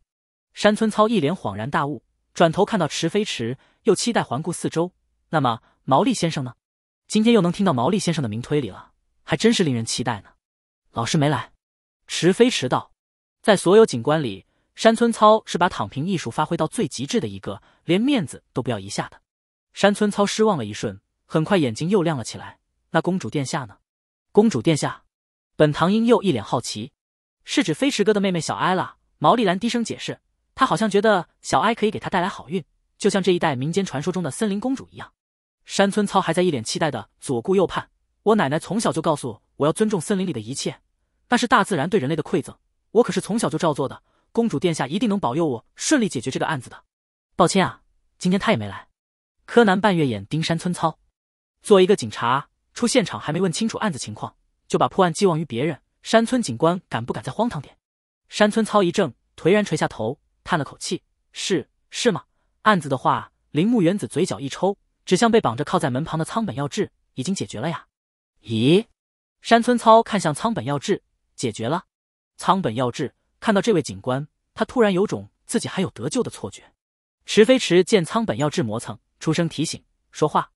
山村操一脸恍然大悟，转头看到池飞池，又期待环顾四周。那么毛利先生呢？今天又能听到毛利先生的名推理了，还真是令人期待呢。老师没来，池飞池道。在所有警官里，山村操是把躺平艺术发挥到最极致的一个，连面子都不要一下的。山村操失望了一瞬，很快眼睛又亮了起来。那公主殿下呢？公主殿下，本堂英佑一脸好奇，是指飞驰哥的妹妹小艾拉。毛利兰低声解释。他好像觉得小哀可以给他带来好运，就像这一代民间传说中的森林公主一样。山村操还在一脸期待的左顾右盼。我奶奶从小就告诉我要尊重森林里的一切，那是大自然对人类的馈赠。我可是从小就照做的。公主殿下一定能保佑我顺利解决这个案子的。抱歉啊，今天她也没来。柯南半月眼盯山村操，作为一个警察，出现场还没问清楚案子情况，就把破案寄望于别人。山村警官敢不敢再荒唐点？山村操一怔，颓然垂下头。叹了口气，是是吗？案子的话，铃木原子嘴角一抽，指向被绑着靠在门旁的仓本要治，已经解决了呀？咦？山村操看向仓本要治，解决了？仓本要治看到这位警官，他突然有种自己还有得救的错觉。池飞池见仓本要治磨蹭，出声提醒说话。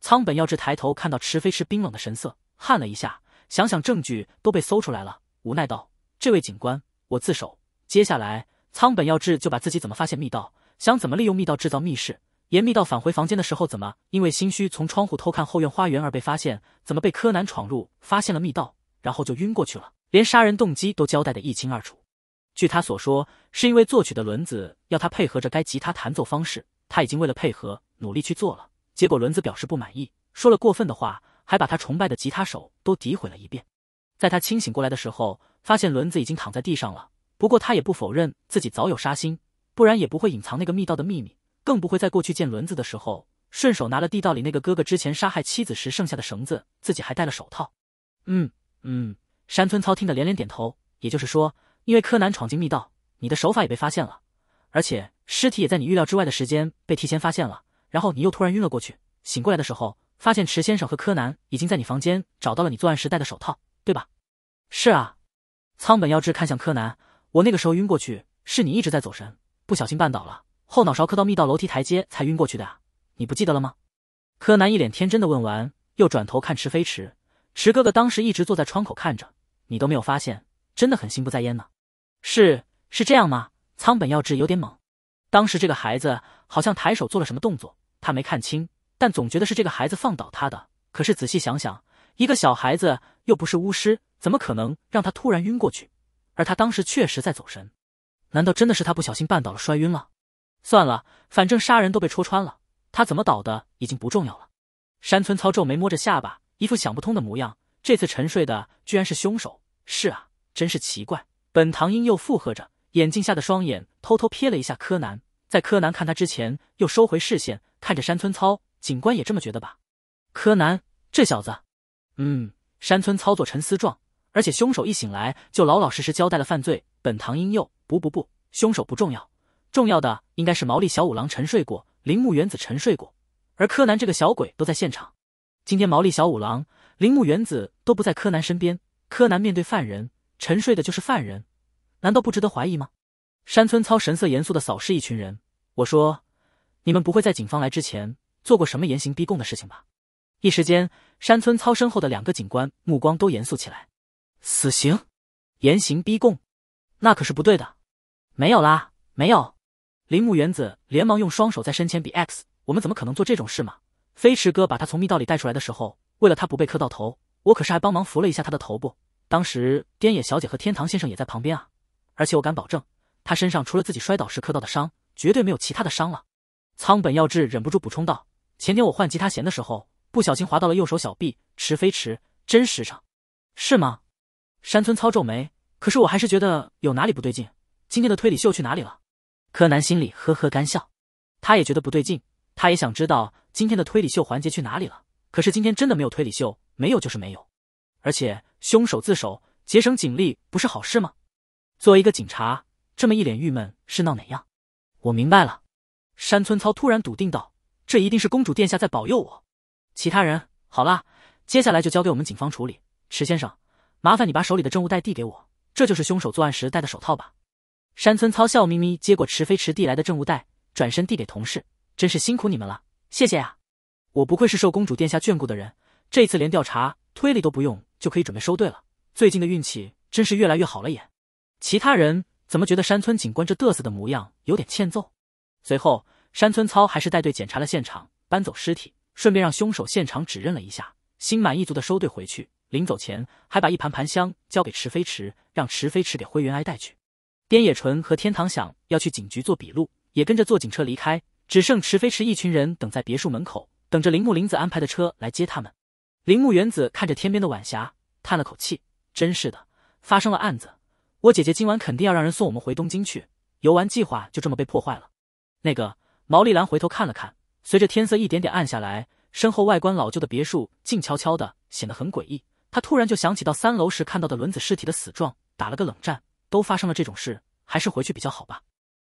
仓本要治抬头看到池飞池冰冷的神色，汗了一下，想想证据都被搜出来了，无奈道：“这位警官，我自首，接下来。”仓本要治就把自己怎么发现密道，想怎么利用密道制造密室，沿密道返回房间的时候怎么因为心虚从窗户偷看后院花园而被发现，怎么被柯南闯入发现了密道，然后就晕过去了，连杀人动机都交代的一清二楚。据他所说，是因为作曲的轮子要他配合着该吉他弹奏方式，他已经为了配合努力去做了，结果轮子表示不满意，说了过分的话，还把他崇拜的吉他手都诋毁了一遍。在他清醒过来的时候，发现轮子已经躺在地上了。不过他也不否认自己早有杀心，不然也不会隐藏那个密道的秘密，更不会在过去见轮子的时候顺手拿了地道里那个哥哥之前杀害妻子时剩下的绳子，自己还戴了手套。嗯嗯，山村操听得连连点头。也就是说，因为柯南闯进密道，你的手法也被发现了，而且尸体也在你预料之外的时间被提前发现了，然后你又突然晕了过去，醒过来的时候发现池先生和柯南已经在你房间找到了你作案时戴的手套，对吧？是啊，仓本耀志看向柯南。我那个时候晕过去，是你一直在走神，不小心绊倒了，后脑勺磕到密道楼梯台阶才晕过去的啊！你不记得了吗？柯南一脸天真的问完，又转头看池飞池，池哥哥当时一直坐在窗口看着，你都没有发现，真的很心不在焉呢。是是这样吗？仓本耀治有点懵。当时这个孩子好像抬手做了什么动作，他没看清，但总觉得是这个孩子放倒他的。可是仔细想想，一个小孩子又不是巫师，怎么可能让他突然晕过去？而他当时确实在走神，难道真的是他不小心绊倒了摔晕了？算了，反正杀人都被戳穿了，他怎么倒的已经不重要了。山村操皱眉摸着下巴，一副想不通的模样。这次沉睡的居然是凶手，是啊，真是奇怪。本堂英又附和着，眼镜下的双眼偷偷瞥了一下柯南，在柯南看他之前又收回视线，看着山村操警官也这么觉得吧？柯南这小子，嗯，山村操作沉思状。而且凶手一醒来就老老实实交代了犯罪。本堂英佑，不不不，凶手不重要，重要的应该是毛利小五郎沉睡过，铃木原子沉睡过，而柯南这个小鬼都在现场。今天毛利小五郎、铃木原子都不在柯南身边，柯南面对犯人沉睡的就是犯人，难道不值得怀疑吗？山村操神色严肃的扫视一群人，我说，你们不会在警方来之前做过什么严刑逼供的事情吧？一时间，山村操身后的两个警官目光都严肃起来。死刑，严刑逼供，那可是不对的。没有啦，没有。铃木原子连忙用双手在身前比 X，我们怎么可能做这种事嘛？飞驰哥把他从密道里带出来的时候，为了他不被磕到头，我可是还帮忙扶了一下他的头部。当时滇野小姐和天堂先生也在旁边啊，而且我敢保证，他身上除了自己摔倒时磕到的伤，绝对没有其他的伤了。仓本耀志忍不住补充道：“前天我换吉他弦的时候，不小心划到了右手小臂。”池飞驰，真实诚，是吗？山村操皱眉，可是我还是觉得有哪里不对劲。今天的推理秀去哪里了？柯南心里呵呵干笑，他也觉得不对劲。他也想知道今天的推理秀环节去哪里了。可是今天真的没有推理秀，没有就是没有。而且凶手自首，节省警力不是好事吗？作为一个警察，这么一脸郁闷是闹哪样？我明白了，山村操突然笃定道：“这一定是公主殿下在保佑我。”其他人好啦，接下来就交给我们警方处理，池先生。麻烦你把手里的证物袋递给我，这就是凶手作案时戴的手套吧？山村操笑眯眯接过池飞池递来的证物袋，转身递给同事，真是辛苦你们了，谢谢啊！我不愧是受公主殿下眷顾的人，这次连调查推理都不用就可以准备收队了，最近的运气真是越来越好了耶！其他人怎么觉得山村警官这嘚瑟的模样有点欠揍？随后，山村操还是带队检查了现场，搬走尸体，顺便让凶手现场指认了一下，心满意足的收队回去。临走前，还把一盘盘香交给池飞池，让池飞池给灰原哀带去。边野纯和天堂想要去警局做笔录，也跟着坐警车离开。只剩池飞池一群人等在别墅门口，等着铃木林子安排的车来接他们。铃木园子看着天边的晚霞，叹了口气：“真是的，发生了案子，我姐姐今晚肯定要让人送我们回东京去。游玩计划就这么被破坏了。”那个毛利兰回头看了看，随着天色一点点暗下来，身后外观老旧的别墅静悄悄的，显得很诡异。他突然就想起到三楼时看到的轮子尸体的死状，打了个冷战。都发生了这种事，还是回去比较好吧。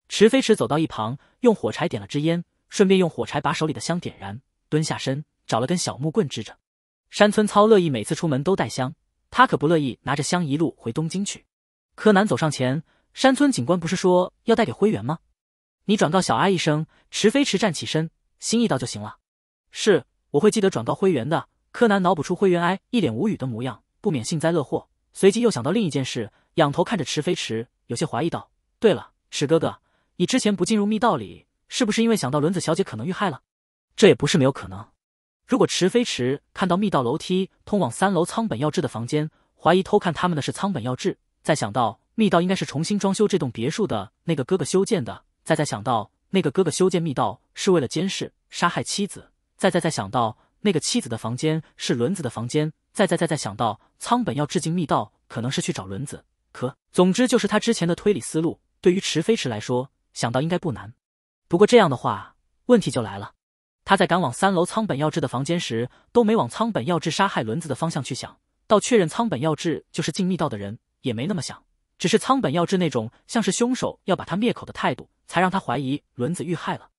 池飞驰走到一旁，用火柴点了支烟，顺便用火柴把手里的香点燃，蹲下身找了根小木棍支着。山村操乐意每次出门都带香，他可不乐意拿着香一路回东京去。柯南走上前，山村警官不是说要带给灰原吗？你转告小阿一声。池飞驰站起身，心意到就行了。是，我会记得转告灰原的。柯南脑补出灰原哀一脸无语的模样，不免幸灾乐祸，随即又想到另一件事，仰头看着池飞池，有些怀疑道：“对了，池哥哥，你之前不进入密道里，是不是因为想到轮子小姐可能遇害了？这也不是没有可能。如果池飞池看到密道楼梯通往三楼仓本耀治的房间，怀疑偷看他们的是仓本耀治，再想到密道应该是重新装修这栋别墅的那个哥哥修建的，再再想到那个哥哥修建密道是为了监视、杀害妻子，再再再想到……”那个妻子的房间是轮子的房间，在在在在想到仓本要致敬密道，可能是去找轮子。可总之就是他之前的推理思路，对于池飞池来说，想到应该不难。不过这样的话，问题就来了。他在赶往三楼仓本要治的房间时，都没往仓本要治杀害轮子的方向去想，到确认仓本要治就是进密道的人也没那么想，只是仓本要治那种像是凶手要把他灭口的态度，才让他怀疑轮子遇害了。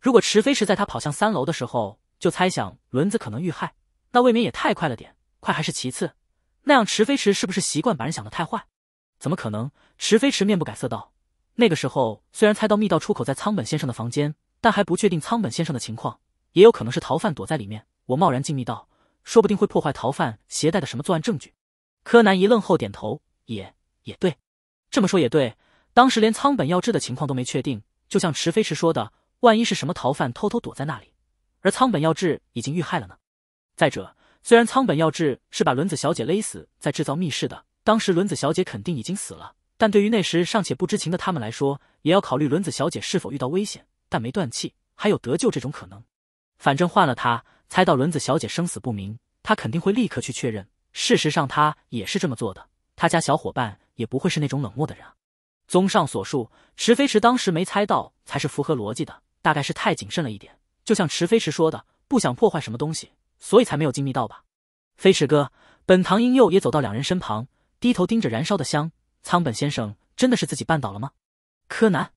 如果池飞池在他跑向三楼的时候。就猜想轮子可能遇害，那未免也太快了点。快还是其次，那样池飞池是不是习惯把人想得太坏？怎么可能？池飞池面不改色道：“那个时候虽然猜到密道出口在仓本先生的房间，但还不确定仓本先生的情况，也有可能是逃犯躲在里面。我贸然进密道，说不定会破坏逃犯携带的什么作案证据。”柯南一愣后点头：“也也对，这么说也对。当时连仓本要治的情况都没确定，就像池飞池说的，万一是什么逃犯偷偷躲在那里。”而仓本耀治已经遇害了呢。再者，虽然仓本耀治是把轮子小姐勒死在制造密室的，当时轮子小姐肯定已经死了，但对于那时尚且不知情的他们来说，也要考虑轮子小姐是否遇到危险，但没断气，还有得救这种可能。反正换了他，猜到轮子小姐生死不明，他肯定会立刻去确认。事实上，他也是这么做的。他家小伙伴也不会是那种冷漠的人。综上所述，池飞池当时没猜到，才是符合逻辑的，大概是太谨慎了一点。就像池飞驰说的，不想破坏什么东西，所以才没有进密道吧。飞驰哥，本堂英佑也走到两人身旁，低头盯着燃烧的香。仓本先生真的是自己绊倒了吗？柯南，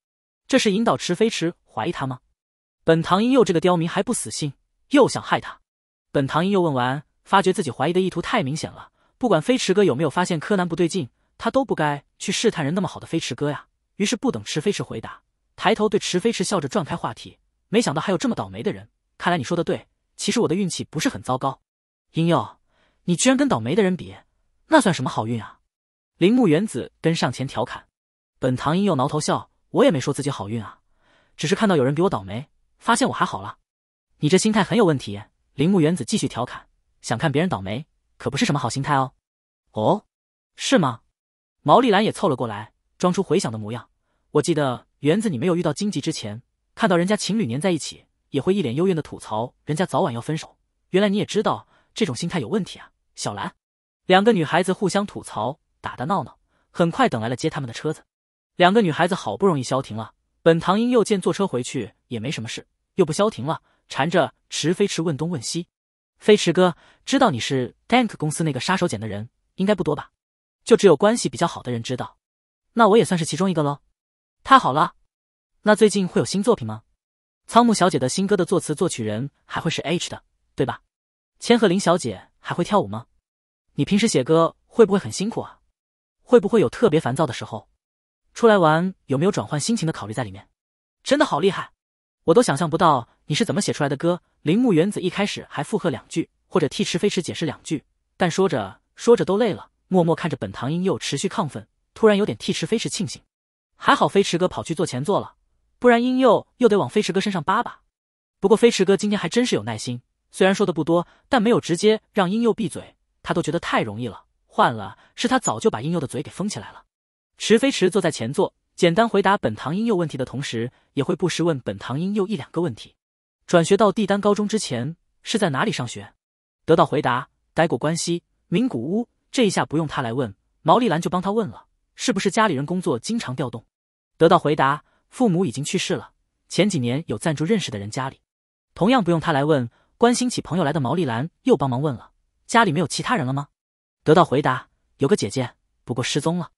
这是引导池飞驰怀疑他吗？本堂英佑这个刁民还不死心，又想害他。本堂英佑问完，发觉自己怀疑的意图太明显了，不管飞驰哥有没有发现柯南不对劲，他都不该去试探人那么好的飞驰哥呀。于是不等池飞驰回答，抬头对池飞驰笑着转开话题。没想到还有这么倒霉的人，看来你说的对。其实我的运气不是很糟糕。婴佑，你居然跟倒霉的人比，那算什么好运啊？铃木原子跟上前调侃。本堂婴幼挠头笑，我也没说自己好运啊，只是看到有人比我倒霉，发现我还好了。你这心态很有问题。铃木原子继续调侃，想看别人倒霉可不是什么好心态哦。哦，是吗？毛利兰也凑了过来，装出回想的模样。我记得原子，你没有遇到荆棘之前。看到人家情侣粘在一起，也会一脸幽怨的吐槽，人家早晚要分手。原来你也知道这种心态有问题啊，小兰。两个女孩子互相吐槽，打打闹闹，很快等来了接他们的车子。两个女孩子好不容易消停了，本唐英又见坐车回去也没什么事，又不消停了，缠着池飞驰问东问西。飞驰哥，知道你是 Tank 公司那个杀手锏的人应该不多吧？就只有关系比较好的人知道。那我也算是其中一个喽。太好了。那最近会有新作品吗？仓木小姐的新歌的作词作曲人还会是 H 的，对吧？千鹤林小姐还会跳舞吗？你平时写歌会不会很辛苦啊？会不会有特别烦躁的时候？出来玩有没有转换心情的考虑在里面？真的好厉害，我都想象不到你是怎么写出来的歌。铃木原子一开始还附和两句，或者替池飞池解释两句，但说着说着都累了，默默看着本堂英佑持续亢奋，突然有点替池飞池庆幸，还好飞池哥跑去做前座了。不然英佑又得往飞驰哥身上扒扒。不过飞驰哥今天还真是有耐心，虽然说的不多，但没有直接让婴佑闭嘴，他都觉得太容易了。换了是他，早就把婴佑的嘴给封起来了。池飞驰坐在前座，简单回答本堂英佑问题的同时，也会不时问本堂英佑一两个问题。转学到帝丹高中之前是在哪里上学？得到回答，待过关西名古屋。这一下不用他来问，毛利兰就帮他问了。是不是家里人工作经常调动？得到回答。父母已经去世了。前几年有暂住认识的人家里，同样不用他来问，关心起朋友来的毛利兰又帮忙问了：家里没有其他人了吗？得到回答，有个姐姐，不过失踪了。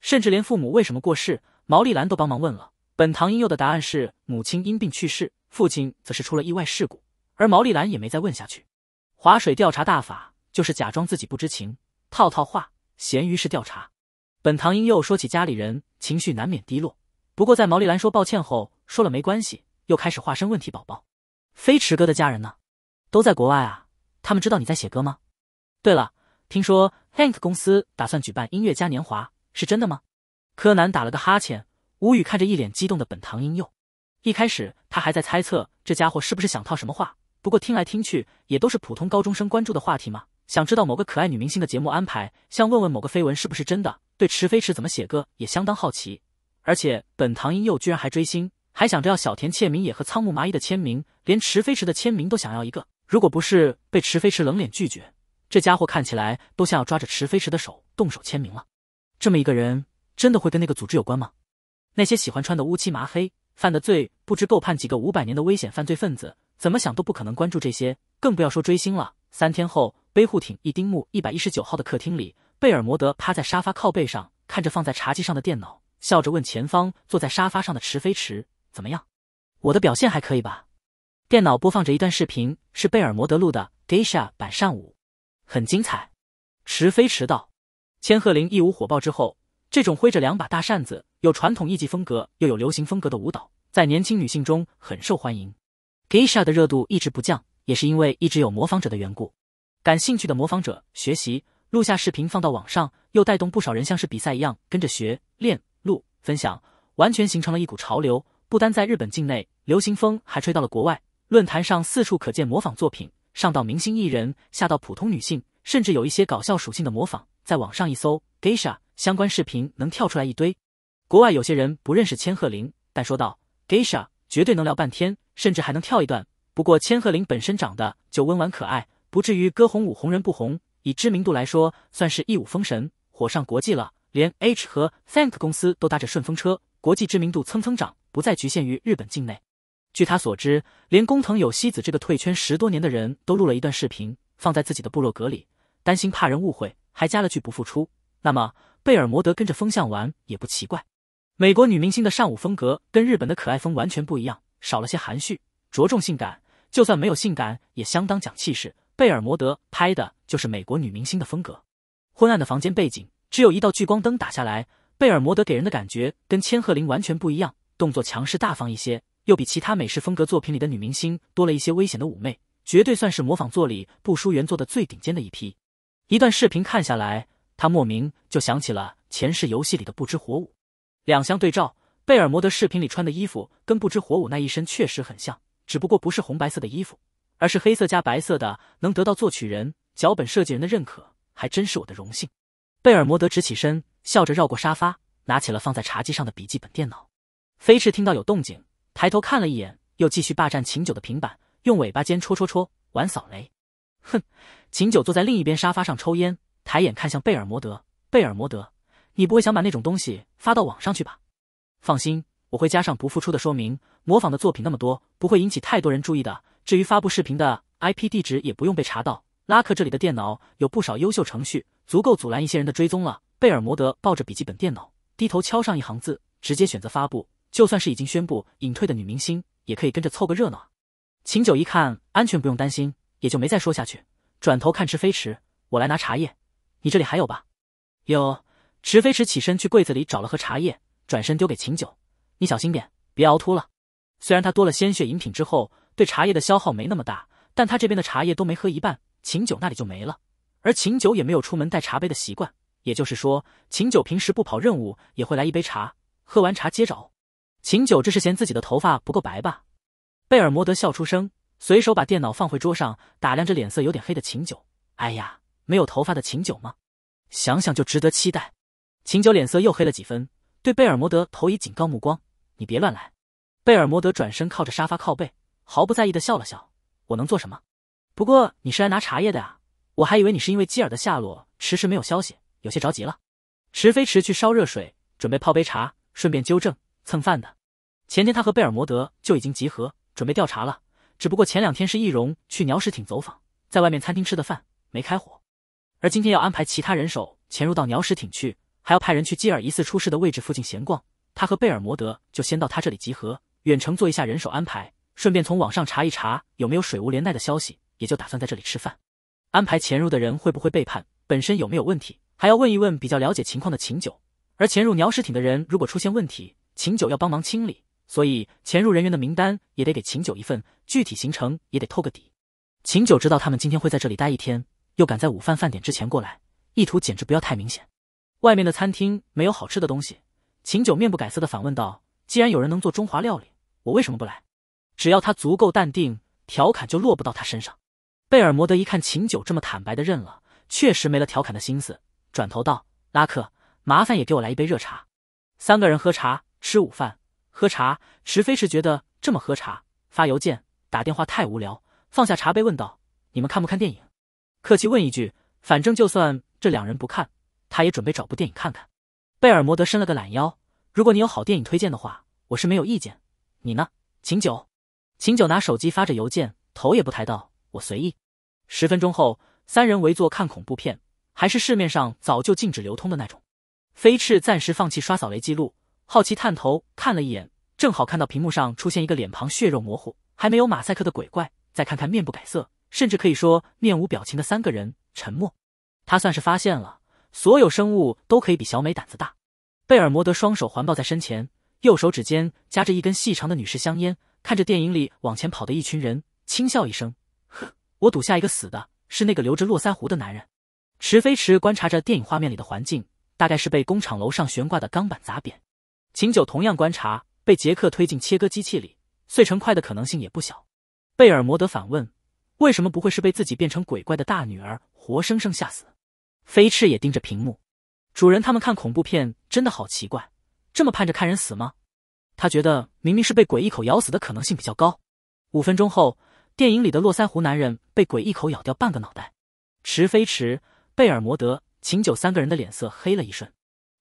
甚至连父母为什么过世，毛利兰都帮忙问了。本堂英佑的答案是母亲因病去世，父亲则是出了意外事故。而毛利兰也没再问下去。划水调查大法就是假装自己不知情，套套话，咸鱼式调查。本堂英佑说起家里人，情绪难免低落。不过，在毛利兰说抱歉后，说了没关系，又开始化身问题宝宝。飞驰哥的家人呢？都在国外啊？他们知道你在写歌吗？对了，听说 Hank 公司打算举办音乐嘉年华，是真的吗？柯南打了个哈欠，无语看着一脸激动的本堂瑛佑。一开始他还在猜测这家伙是不是想套什么话，不过听来听去也都是普通高中生关注的话题嘛。想知道某个可爱女明星的节目安排，像问问某个绯闻是不是真的，对池飞驰怎么写歌也相当好奇。而且本堂英佑居然还追星，还想着要小田切明也和仓木麻衣的签名，连池飞池的签名都想要一个。如果不是被池飞池冷脸拒绝，这家伙看起来都像要抓着池飞池的手动手签名了。这么一个人，真的会跟那个组织有关吗？那些喜欢穿的乌漆麻黑、犯的罪不知够判几个五百年的危险犯罪分子，怎么想都不可能关注这些，更不要说追星了。三天后，背护町一丁目一百一十九号的客厅里，贝尔摩德趴在沙发靠背上，看着放在茶几上的电脑。笑着问前方坐在沙发上的池飞池：“怎么样？我的表现还可以吧？”电脑播放着一段视频，是贝尔摩德录的 Gisha 版扇舞，很精彩。池飞池道：“千鹤铃一舞火爆之后，这种挥着两把大扇子、有传统艺伎风格又有流行风格的舞蹈，在年轻女性中很受欢迎。Gisha 的热度一直不降，也是因为一直有模仿者的缘故。感兴趣的模仿者学习录下视频放到网上，又带动不少人像是比赛一样跟着学练。”分享完全形成了一股潮流，不单在日本境内流行风，还吹到了国外。论坛上四处可见模仿作品，上到明星艺人，下到普通女性，甚至有一些搞笑属性的模仿。在网上一搜 geisha 相关视频，能跳出来一堆。国外有些人不认识千鹤玲，但说到 geisha，绝对能聊半天，甚至还能跳一段。不过千鹤玲本身长得就温婉可爱，不至于歌红舞红人不红。以知名度来说，算是一舞封神，火上国际了。连 H 和 Thank 公司都搭着顺风车，国际知名度蹭蹭涨，不再局限于日本境内。据他所知，连工藤有希子这个退圈十多年的人都录了一段视频，放在自己的部落格里，担心怕人误会，还加了句不复出。那么贝尔摩德跟着风向玩也不奇怪。美国女明星的上午风格跟日本的可爱风完全不一样，少了些含蓄，着重性感。就算没有性感，也相当讲气势。贝尔摩德拍的就是美国女明星的风格。昏暗的房间背景。只有一道聚光灯打下来，贝尔摩德给人的感觉跟千鹤铃完全不一样，动作强势大方一些，又比其他美式风格作品里的女明星多了一些危险的妩媚，绝对算是模仿作里不输原作的最顶尖的一批。一段视频看下来，他莫名就想起了前世游戏里的不知火舞。两相对照，贝尔摩德视频里穿的衣服跟不知火舞那一身确实很像，只不过不是红白色的衣服，而是黑色加白色的。能得到作曲人、脚本设计人的认可，还真是我的荣幸。贝尔摩德直起身，笑着绕过沙发，拿起了放在茶几上的笔记本电脑。飞翅听到有动静，抬头看了一眼，又继续霸占秦九的平板，用尾巴尖戳戳戳玩扫雷。哼！秦九坐在另一边沙发上抽烟，抬眼看向贝尔摩德。贝尔摩德，你不会想把那种东西发到网上去吧？放心，我会加上不付出的说明。模仿的作品那么多，不会引起太多人注意的。至于发布视频的 IP 地址，也不用被查到。拉克这里的电脑有不少优秀程序，足够阻拦一些人的追踪了。贝尔摩德抱着笔记本电脑，低头敲上一行字，直接选择发布。就算是已经宣布隐退的女明星，也可以跟着凑个热闹。秦九一看安全不用担心，也就没再说下去，转头看池飞池：“我来拿茶叶，你这里还有吧？”有。池飞池起身去柜子里找了盒茶叶，转身丢给秦九：“你小心点，别熬秃了。”虽然他多了鲜血饮品之后，对茶叶的消耗没那么大，但他这边的茶叶都没喝一半。秦九那里就没了，而秦九也没有出门带茶杯的习惯，也就是说，秦九平时不跑任务也会来一杯茶，喝完茶接着。秦九这是嫌自己的头发不够白吧？贝尔摩德笑出声，随手把电脑放回桌上，打量着脸色有点黑的秦九。哎呀，没有头发的秦九吗？想想就值得期待。秦九脸色又黑了几分，对贝尔摩德投以警告目光：“你别乱来。”贝尔摩德转身靠着沙发靠背，毫不在意的笑了笑：“我能做什么？”不过你是来拿茶叶的啊，我还以为你是因为基尔的下落迟迟没有消息，有些着急了。池飞池去烧热水，准备泡杯茶，顺便纠正蹭饭的。前天他和贝尔摩德就已经集合，准备调查了。只不过前两天是易容去鸟屎艇走访，在外面餐厅吃的饭，没开火。而今天要安排其他人手潜入到鸟屎艇去，还要派人去基尔疑似出事的位置附近闲逛。他和贝尔摩德就先到他这里集合，远程做一下人手安排，顺便从网上查一查有没有水无连奈的消息。也就打算在这里吃饭，安排潜入的人会不会背叛，本身有没有问题，还要问一问比较了解情况的秦九。而潜入鸟食艇的人如果出现问题，秦九要帮忙清理，所以潜入人员的名单也得给秦九一份，具体行程也得透个底。秦九知道他们今天会在这里待一天，又赶在午饭饭点之前过来，意图简直不要太明显。外面的餐厅没有好吃的东西，秦九面不改色的反问道：“既然有人能做中华料理，我为什么不来？只要他足够淡定，调侃就落不到他身上。”贝尔摩德一看秦九这么坦白的认了，确实没了调侃的心思，转头道：“拉克，麻烦也给我来一杯热茶。”三个人喝茶吃午饭，喝茶。池飞是觉得这么喝茶、发邮件、打电话太无聊，放下茶杯问道：“你们看不看电影？”客气问一句，反正就算这两人不看，他也准备找部电影看看。贝尔摩德伸了个懒腰：“如果你有好电影推荐的话，我是没有意见。你呢，秦九？”秦九拿手机发着邮件，头也不抬道。我随意。十分钟后，三人围坐看恐怖片，还是市面上早就禁止流通的那种。飞翅暂时放弃刷扫雷记录，好奇探头看了一眼，正好看到屏幕上出现一个脸庞血肉模糊、还没有马赛克的鬼怪。再看看面不改色，甚至可以说面无表情的三个人，沉默。他算是发现了，所有生物都可以比小美胆子大。贝尔摩德双手环抱在身前，右手指尖夹着一根细长的女士香烟，看着电影里往前跑的一群人，轻笑一声。呵，我赌下一个死的是那个留着络腮胡的男人。池飞驰观察着电影画面里的环境，大概是被工厂楼上悬挂的钢板砸扁。秦九同样观察，被杰克推进切割机器里碎成块的可能性也不小。贝尔摩德反问：为什么不会是被自己变成鬼怪的大女儿活生生吓死？飞驰也盯着屏幕，主人他们看恐怖片真的好奇怪，这么盼着看人死吗？他觉得明明是被鬼一口咬死的可能性比较高。五分钟后。电影里的络腮胡男人被鬼一口咬掉半个脑袋，池飞驰、贝尔摩德、秦九三个人的脸色黑了一瞬。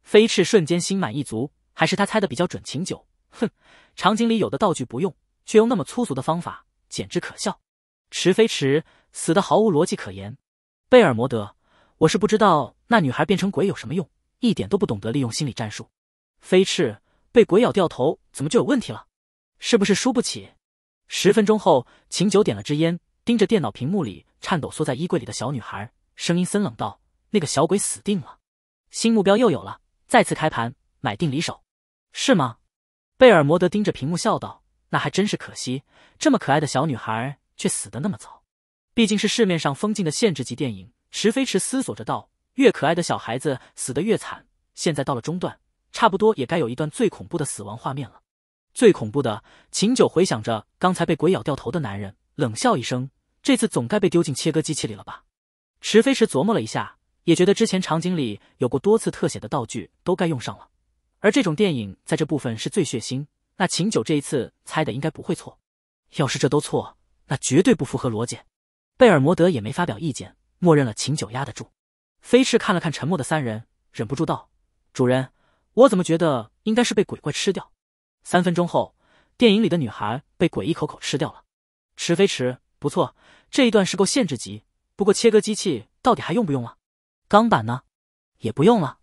飞驰瞬间心满意足，还是他猜的比较准。秦九，哼，场景里有的道具不用，却用那么粗俗的方法，简直可笑。池飞驰死的毫无逻辑可言。贝尔摩德，我是不知道那女孩变成鬼有什么用，一点都不懂得利用心理战术。飞驰被鬼咬掉头，怎么就有问题了？是不是输不起？十分钟后，秦九点了支烟，盯着电脑屏幕里颤抖缩在衣柜里的小女孩，声音森冷道：“那个小鬼死定了，新目标又有了，再次开盘，买定离手，是吗？”贝尔摩德盯着屏幕笑道：“那还真是可惜，这么可爱的小女孩却死得那么早，毕竟是市面上封禁的限制级电影。”池飞驰思索着道：“越可爱的小孩子死得越惨，现在到了中段，差不多也该有一段最恐怖的死亡画面了。”最恐怖的，秦九回想着刚才被鬼咬掉头的男人，冷笑一声：“这次总该被丢进切割机器里了吧？”池飞石琢磨了一下，也觉得之前场景里有过多次特写的道具都该用上了，而这种电影在这部分是最血腥。那秦九这一次猜的应该不会错。要是这都错，那绝对不符合逻辑。贝尔摩德也没发表意见，默认了秦九压得住。飞驰看了看沉默的三人，忍不住道：“主人，我怎么觉得应该是被鬼怪吃掉？”三分钟后，电影里的女孩被鬼一口口吃掉了。池飞驰不错，这一段是够限制级。不过切割机器到底还用不用了？钢板呢？也不用了。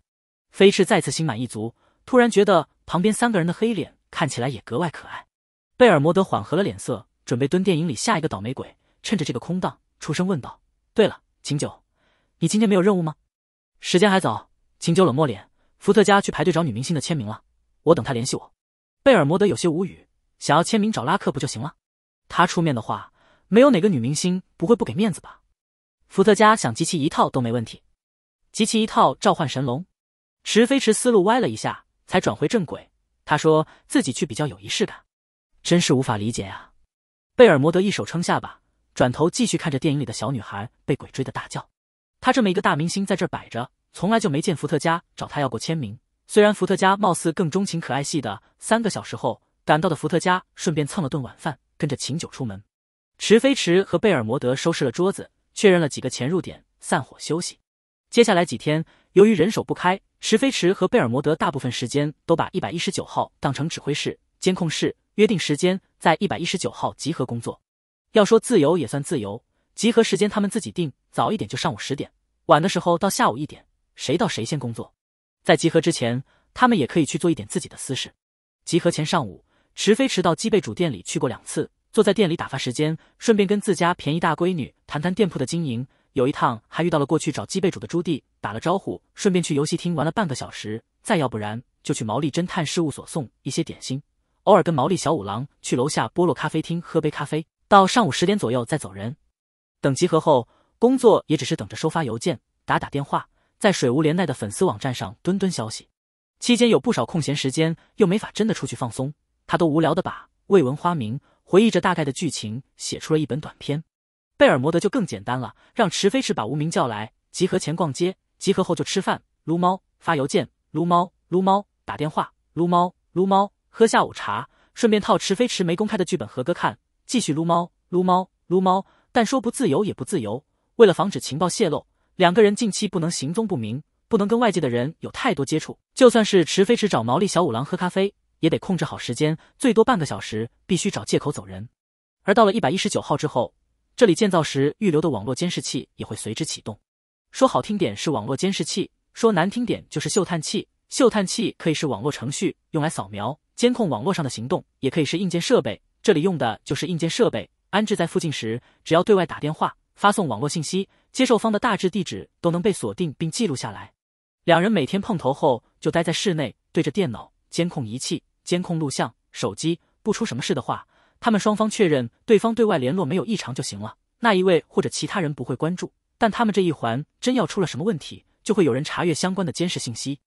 飞驰再次心满意足，突然觉得旁边三个人的黑脸看起来也格外可爱。贝尔摩德缓和了脸色，准备蹲电影里下一个倒霉鬼。趁着这个空档，出声问道：“对了，秦九，你今天没有任务吗？时间还早。”秦九冷漠脸，伏特加去排队找女明星的签名了。我等他联系我。贝尔摩德有些无语，想要签名找拉克不就行了？他出面的话，没有哪个女明星不会不给面子吧？伏特加想集齐一套都没问题，集齐一套召唤神龙。池飞池思路歪了一下，才转回正轨。他说自己去比较有仪式感，真是无法理解呀。贝尔摩德一手撑下巴，转头继续看着电影里的小女孩被鬼追的大叫。他这么一个大明星在这摆着，从来就没见伏特加找他要过签名。虽然伏特加貌似更钟情可爱系的，三个小时后赶到的伏特加顺便蹭了顿晚饭，跟着秦九出门。池飞池和贝尔摩德收拾了桌子，确认了几个潜入点，散伙休息。接下来几天，由于人手不开，池飞池和贝尔摩德大部分时间都把一百一十九号当成指挥室、监控室，约定时间在一百一十九号集合工作。要说自由也算自由，集合时间他们自己定，早一点就上午十点，晚的时候到下午一点，谁到谁先工作。在集合之前，他们也可以去做一点自己的私事。集合前上午，池飞迟到鸡背主店里去过两次，坐在店里打发时间，顺便跟自家便宜大闺女谈谈店铺的经营。有一趟还遇到了过去找鸡背主的朱棣，打了招呼，顺便去游戏厅玩了半个小时。再要不然就去毛利侦探事务所送一些点心，偶尔跟毛利小五郎去楼下波洛咖啡厅喝杯咖啡。到上午十点左右再走人。等集合后，工作也只是等着收发邮件、打打电话。在水无怜奈的粉丝网站上蹲蹲消息，期间有不少空闲时间，又没法真的出去放松，他都无聊的把未闻花名回忆着大概的剧情，写出了一本短篇。贝尔摩德就更简单了，让池飞驰把无名叫来，集合前逛街，集合后就吃饭、撸猫、发邮件、撸猫、撸猫、打电话、撸猫、撸猫、喝下午茶，顺便套池飞驰没公开的剧本和歌看，继续撸猫、撸猫、撸猫。但说不自由也不自由，为了防止情报泄露。两个人近期不能行踪不明，不能跟外界的人有太多接触。就算是池飞池找毛利小五郎喝咖啡，也得控制好时间，最多半个小时，必须找借口走人。而到了一百一十九号之后，这里建造时预留的网络监视器也会随之启动。说好听点是网络监视器，说难听点就是嗅探器。嗅探器可以是网络程序用来扫描、监控网络上的行动，也可以是硬件设备。这里用的就是硬件设备。安置在附近时，只要对外打电话、发送网络信息。接受方的大致地址都能被锁定并记录下来。两人每天碰头后就待在室内，对着电脑监控仪器、监控录像、手机。不出什么事的话，他们双方确认对方对外联络没有异常就行了。那一位或者其他人不会关注，但他们这一环真要出了什么问题，就会有人查阅相关的监视信息。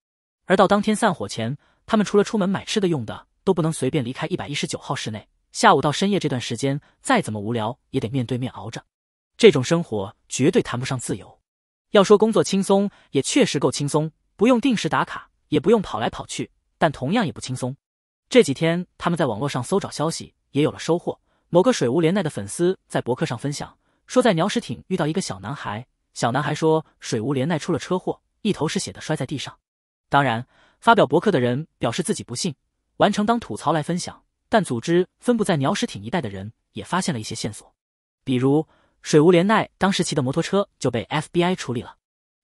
而到当天散伙前，他们除了出门买吃的用的，都不能随便离开一百一十九号室内。下午到深夜这段时间，再怎么无聊也得面对面熬着。这种生活绝对谈不上自由，要说工作轻松，也确实够轻松，不用定时打卡，也不用跑来跑去，但同样也不轻松。这几天他们在网络上搜找消息，也有了收获。某个水无连奈的粉丝在博客上分享，说在鸟屎艇遇到一个小男孩，小男孩说水无连奈出了车祸，一头是血的摔在地上。当然，发表博客的人表示自己不信，完成当吐槽来分享。但组织分布在鸟屎艇一带的人也发现了一些线索，比如。水无怜奈当时骑的摩托车就被 FBI 处理了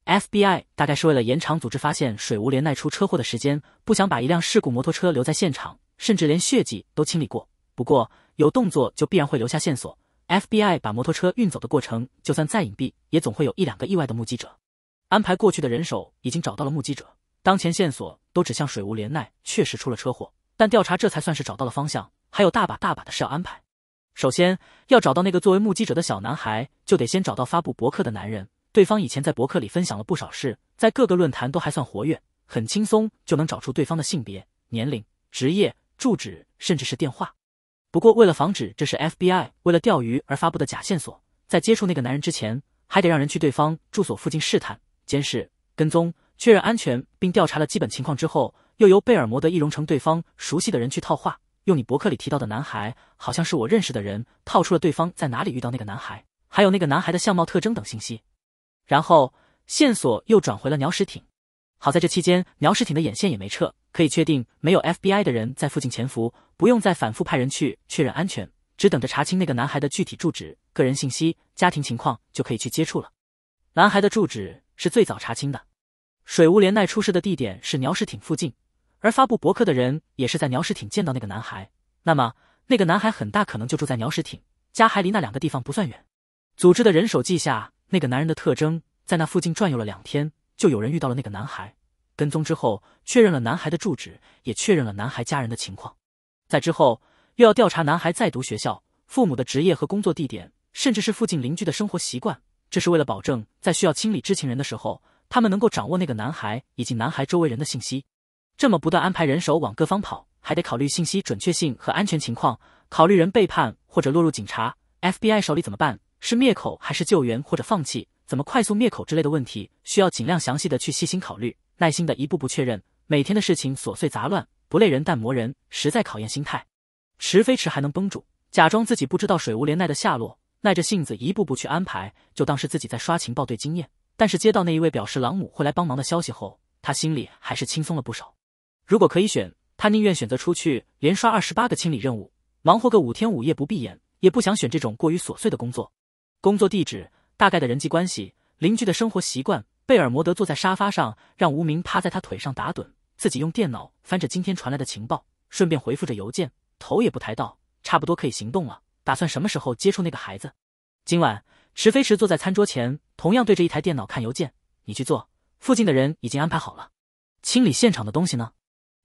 ，FBI 大概是为了延长组织发现水无怜奈出车祸的时间，不想把一辆事故摩托车留在现场，甚至连血迹都清理过。不过有动作就必然会留下线索，FBI 把摩托车运走的过程，就算再隐蔽，也总会有一两个意外的目击者。安排过去的人手已经找到了目击者，当前线索都指向水无怜奈确实出了车祸，但调查这才算是找到了方向，还有大把大把的事要安排。首先要找到那个作为目击者的小男孩，就得先找到发布博客的男人。对方以前在博客里分享了不少事，在各个论坛都还算活跃，很轻松就能找出对方的性别、年龄、职业、住址，甚至是电话。不过，为了防止这是 FBI 为了钓鱼而发布的假线索，在接触那个男人之前，还得让人去对方住所附近试探、监视、跟踪，确认安全，并调查了基本情况之后，又由贝尔摩德易容成对方熟悉的人去套话。用你博客里提到的男孩，好像是我认识的人，套出了对方在哪里遇到那个男孩，还有那个男孩的相貌特征等信息。然后线索又转回了鸟屎艇。好在这期间，鸟屎艇的眼线也没撤，可以确定没有 FBI 的人在附近潜伏，不用再反复派人去确认安全，只等着查清那个男孩的具体住址、个人信息、家庭情况就可以去接触了。男孩的住址是最早查清的，水无怜奈出事的地点是鸟屎艇附近。而发布博客的人也是在鸟屎町见到那个男孩，那么那个男孩很大可能就住在鸟屎町，家还离那两个地方不算远。组织的人手记下那个男人的特征，在那附近转悠了两天，就有人遇到了那个男孩。跟踪之后，确认了男孩的住址，也确认了男孩家人的情况。在之后，又要调查男孩在读学校、父母的职业和工作地点，甚至是附近邻居的生活习惯。这是为了保证在需要清理知情人的时候，他们能够掌握那个男孩以及男孩周围人的信息。这么不断安排人手往各方跑，还得考虑信息准确性和安全情况，考虑人背叛或者落入警察 FBI 手里怎么办？是灭口还是救援或者放弃？怎么快速灭口之类的问题，需要尽量详细的去细心考虑，耐心的一步步确认。每天的事情琐碎杂乱，不累人但磨人，实在考验心态。池飞池还能绷住，假装自己不知道水无连奈的下落，耐着性子一步步去安排，就当是自己在刷情报队经验。但是接到那一位表示朗姆会来帮忙的消息后，他心里还是轻松了不少。如果可以选，他宁愿选择出去连刷二十八个清理任务，忙活个五天五夜不闭眼，也不想选这种过于琐碎的工作。工作地址、大概的人际关系、邻居的生活习惯。贝尔摩德坐在沙发上，让无名趴在他腿上打盹，自己用电脑翻着今天传来的情报，顺便回复着邮件，头也不抬道：“差不多可以行动了，打算什么时候接触那个孩子？”今晚，池飞驰坐在餐桌前，同样对着一台电脑看邮件。你去做，附近的人已经安排好了。清理现场的东西呢？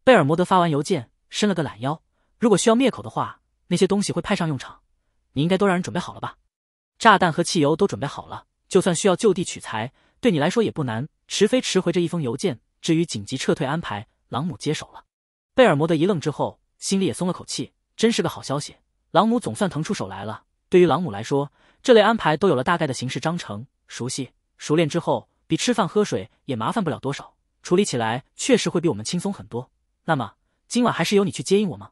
贝尔摩德发完邮件，伸了个懒腰。如果需要灭口的话，那些东西会派上用场。你应该都让人准备好了吧？炸弹和汽油都准备好了，就算需要就地取材，对你来说也不难。迟飞迟回这一封邮件。至于紧急撤退安排，朗姆接手了。贝尔摩德一愣之后，心里也松了口气，真是个好消息。朗姆总算腾出手来了。对于朗姆来说，这类安排都有了大概的形式章程，熟悉熟练之后，比吃饭喝水也麻烦不了多少，处理起来确实会比我们轻松很多。那么今晚还是由你去接应我吗？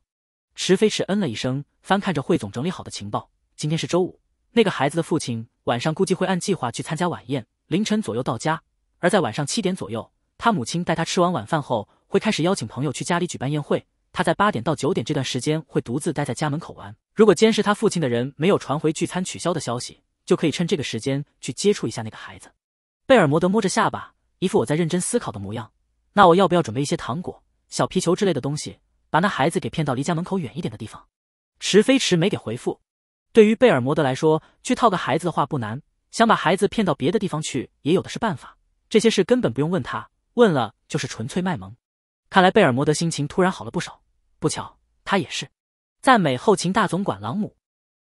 池飞驰嗯了一声，翻看着汇总整理好的情报。今天是周五，那个孩子的父亲晚上估计会按计划去参加晚宴，凌晨左右到家；而在晚上七点左右，他母亲带他吃完晚饭后，会开始邀请朋友去家里举办宴会。他在八点到九点这段时间会独自待在家门口玩。如果监视他父亲的人没有传回聚餐取消的消息，就可以趁这个时间去接触一下那个孩子。贝尔摩德摸着下巴，一副我在认真思考的模样。那我要不要准备一些糖果？小皮球之类的东西，把那孩子给骗到离家门口远一点的地方。迟飞池没给回复。对于贝尔摩德来说，去套个孩子的话不难，想把孩子骗到别的地方去，也有的是办法。这些事根本不用问他，问了就是纯粹卖萌。看来贝尔摩德心情突然好了不少。不巧，他也是赞美后勤大总管朗姆。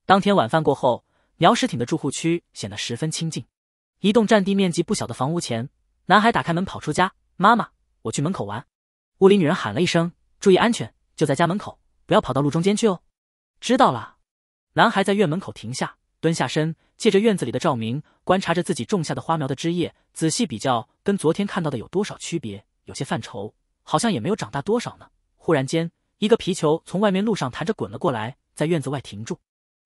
当天晚饭过后，鸟食艇的住户区显得十分清静。一栋占地面积不小的房屋前，男孩打开门跑出家：“妈妈，我去门口玩。”屋里女人喊了一声：“注意安全，就在家门口，不要跑到路中间去哦。”知道了。男孩在院门口停下，蹲下身，借着院子里的照明，观察着自己种下的花苗的枝叶，仔细比较，跟昨天看到的有多少区别。有些犯愁，好像也没有长大多少呢。忽然间，一个皮球从外面路上弹着滚了过来，在院子外停住。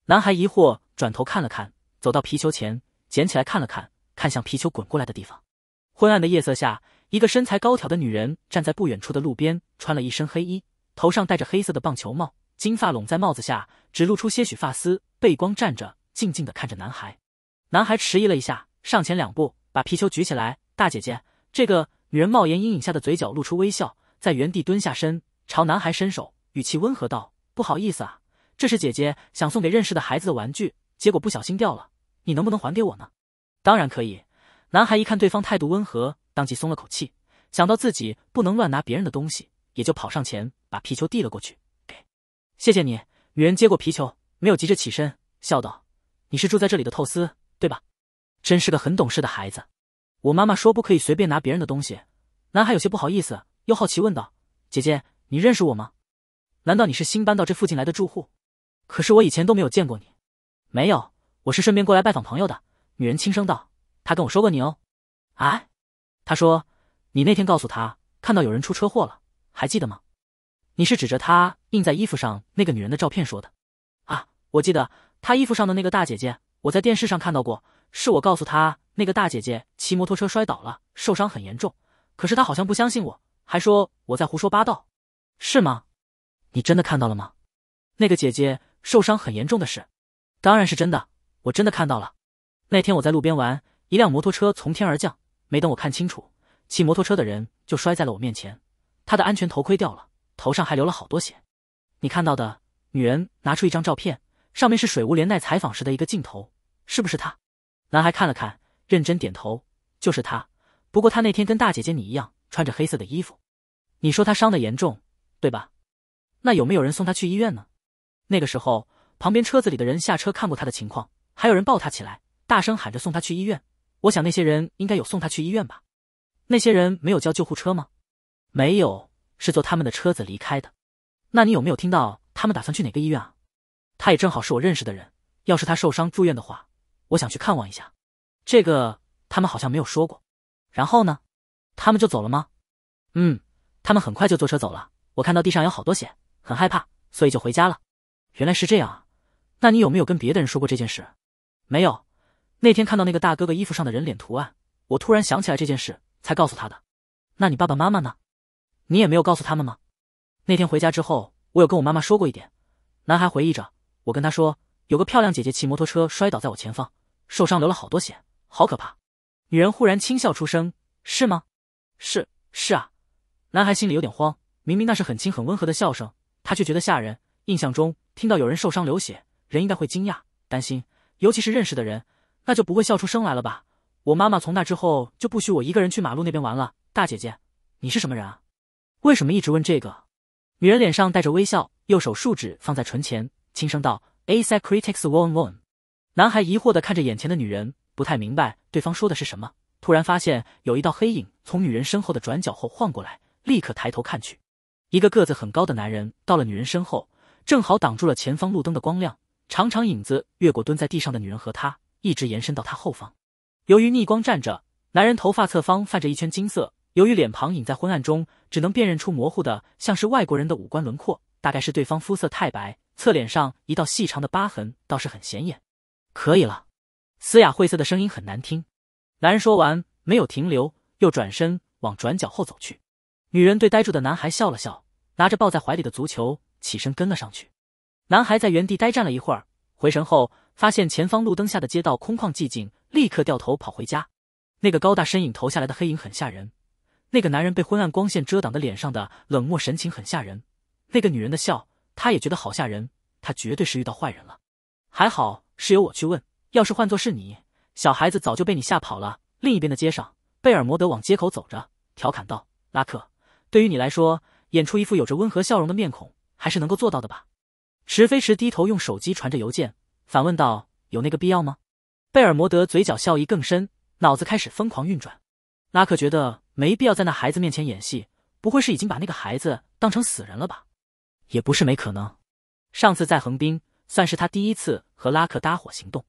男孩疑惑，转头看了看，走到皮球前，捡起来看了看，看向皮球滚过来的地方。昏暗的夜色下。一个身材高挑的女人站在不远处的路边，穿了一身黑衣，头上戴着黑色的棒球帽，金发拢在帽子下，只露出些许发丝。背光站着，静静地看着男孩。男孩迟疑了一下，上前两步，把皮球举起来。大姐姐，这个女人帽檐阴影下的嘴角露出微笑，在原地蹲下身，朝男孩伸手，语气温和道：“不好意思啊，这是姐姐想送给认识的孩子的玩具，结果不小心掉了，你能不能还给我呢？”“当然可以。”男孩一看对方态度温和。当即松了口气，想到自己不能乱拿别人的东西，也就跑上前把皮球递了过去。给，谢谢你。女人接过皮球，没有急着起身，笑道：“你是住在这里的透司，对吧？真是个很懂事的孩子。我妈妈说不可以随便拿别人的东西。”男孩有些不好意思，又好奇问道：“姐姐，你认识我吗？难道你是新搬到这附近来的住户？可是我以前都没有见过你。”“没有，我是顺便过来拜访朋友的。”女人轻声道：“他跟我说过你哦。”“啊？”他说：“你那天告诉他看到有人出车祸了，还记得吗？你是指着他印在衣服上那个女人的照片说的，啊？我记得他衣服上的那个大姐姐，我在电视上看到过。是我告诉他那个大姐姐骑摩托车摔倒了，受伤很严重。可是他好像不相信我，还说我在胡说八道，是吗？你真的看到了吗？那个姐姐受伤很严重的事，当然是真的，我真的看到了。那天我在路边玩，一辆摩托车从天而降。”没等我看清楚，骑摩托车的人就摔在了我面前。他的安全头盔掉了，头上还流了好多血。你看到的，女人拿出一张照片，上面是水无连奈采访时的一个镜头，是不是他？男孩看了看，认真点头，就是他。不过他那天跟大姐姐你一样，穿着黑色的衣服。你说他伤的严重，对吧？那有没有人送他去医院呢？那个时候，旁边车子里的人下车看过他的情况，还有人抱他起来，大声喊着送他去医院。我想那些人应该有送他去医院吧？那些人没有叫救护车吗？没有，是坐他们的车子离开的。那你有没有听到他们打算去哪个医院啊？他也正好是我认识的人，要是他受伤住院的话，我想去看望一下。这个他们好像没有说过。然后呢？他们就走了吗？嗯，他们很快就坐车走了。我看到地上有好多血，很害怕，所以就回家了。原来是这样啊。那你有没有跟别的人说过这件事？没有。那天看到那个大哥哥衣服上的人脸图案，我突然想起来这件事，才告诉他的。那你爸爸妈妈呢？你也没有告诉他们吗？那天回家之后，我有跟我妈妈说过一点。男孩回忆着，我跟他说，有个漂亮姐姐骑摩托车摔倒在我前方，受伤流了好多血，好可怕。女人忽然轻笑出声：“是吗？是是啊。”男孩心里有点慌，明明那是很轻很温和的笑声，他却觉得吓人。印象中，听到有人受伤流血，人应该会惊讶、担心，尤其是认识的人。那就不会笑出声来了吧？我妈妈从那之后就不许我一个人去马路那边玩了。大姐姐，你是什么人啊？为什么一直问这个？女人脸上带着微笑，右手竖指放在唇前，轻声道：“A s e c r i t c s won won。”男孩疑惑地看着眼前的女人，不太明白对方说的是什么。突然发现有一道黑影从女人身后的转角后晃过来，立刻抬头看去，一个个子很高的男人到了女人身后，正好挡住了前方路灯的光亮，长长影子越过蹲在地上的女人和他。一直延伸到他后方。由于逆光站着，男人头发侧方泛着一圈金色。由于脸庞隐在昏暗中，只能辨认出模糊的，像是外国人的五官轮廓。大概是对方肤色太白，侧脸上一道细长的疤痕倒是很显眼。可以了。嘶哑晦涩的声音很难听。男人说完，没有停留，又转身往转角后走去。女人对呆住的男孩笑了笑，拿着抱在怀里的足球起身跟了上去。男孩在原地呆站了一会儿，回神后。发现前方路灯下的街道空旷寂静，立刻掉头跑回家。那个高大身影投下来的黑影很吓人，那个男人被昏暗光线遮挡的脸上的冷漠神情很吓人，那个女人的笑，他也觉得好吓人。他绝对是遇到坏人了。还好是由我去问，要是换做是你，小孩子早就被你吓跑了。另一边的街上，贝尔摩德往街口走着，调侃道：“拉克，对于你来说，演出一副有着温和笑容的面孔，还是能够做到的吧？”池飞驰低头用手机传着邮件。反问道：“有那个必要吗？”贝尔摩德嘴角笑意更深，脑子开始疯狂运转。拉克觉得没必要在那孩子面前演戏，不会是已经把那个孩子当成死人了吧？也不是没可能。上次在横滨，算是他第一次和拉克搭伙行动。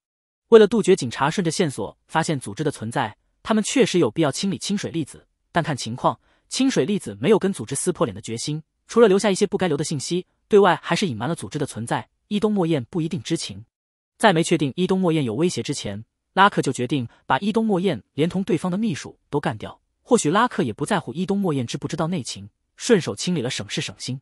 为了杜绝警察顺着线索发现组织的存在，他们确实有必要清理清水粒子。但看情况，清水粒子没有跟组织撕破脸的决心，除了留下一些不该留的信息，对外还是隐瞒了组织的存在。伊东莫彦不一定知情。在没确定伊东莫彦有威胁之前，拉克就决定把伊东莫彦连同对方的秘书都干掉。或许拉克也不在乎伊东莫彦知不知道内情，顺手清理了省事省心。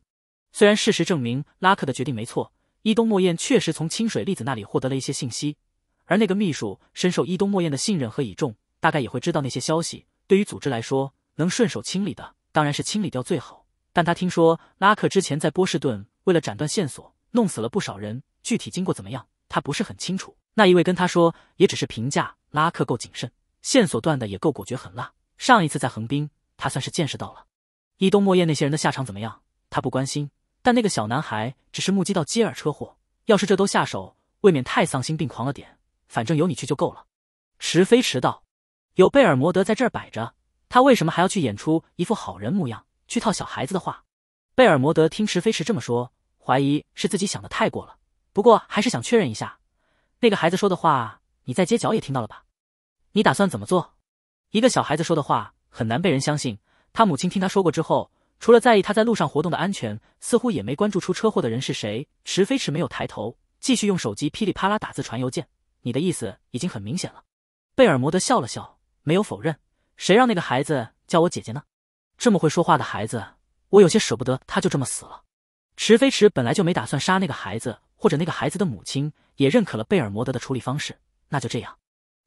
虽然事实证明拉克的决定没错，伊东莫彦确实从清水粒子那里获得了一些信息，而那个秘书深受伊东莫彦的信任和倚重，大概也会知道那些消息。对于组织来说，能顺手清理的当然是清理掉最好。但他听说拉克之前在波士顿为了斩断线索，弄死了不少人，具体经过怎么样？他不是很清楚，那一位跟他说，也只是评价拉克够谨慎，线索断的也够果决狠辣。上一次在横滨，他算是见识到了伊东莫叶那些人的下场怎么样，他不关心。但那个小男孩只是目击到基尔车祸，要是这都下手，未免太丧心病狂了点。反正有你去就够了。石飞驰道，有贝尔摩德在这儿摆着，他为什么还要去演出一副好人模样，去套小孩子的话？贝尔摩德听石飞驰这么说，怀疑是自己想的太过了。不过还是想确认一下，那个孩子说的话，你在街角也听到了吧？你打算怎么做？一个小孩子说的话很难被人相信。他母亲听他说过之后，除了在意他在路上活动的安全，似乎也没关注出车祸的人是谁。池飞驰没有抬头，继续用手机噼里啪啦打字传邮件。你的意思已经很明显了。贝尔摩德笑了笑，没有否认。谁让那个孩子叫我姐姐呢？这么会说话的孩子，我有些舍不得，他就这么死了。池飞驰本来就没打算杀那个孩子。或者那个孩子的母亲也认可了贝尔摩德的处理方式，那就这样。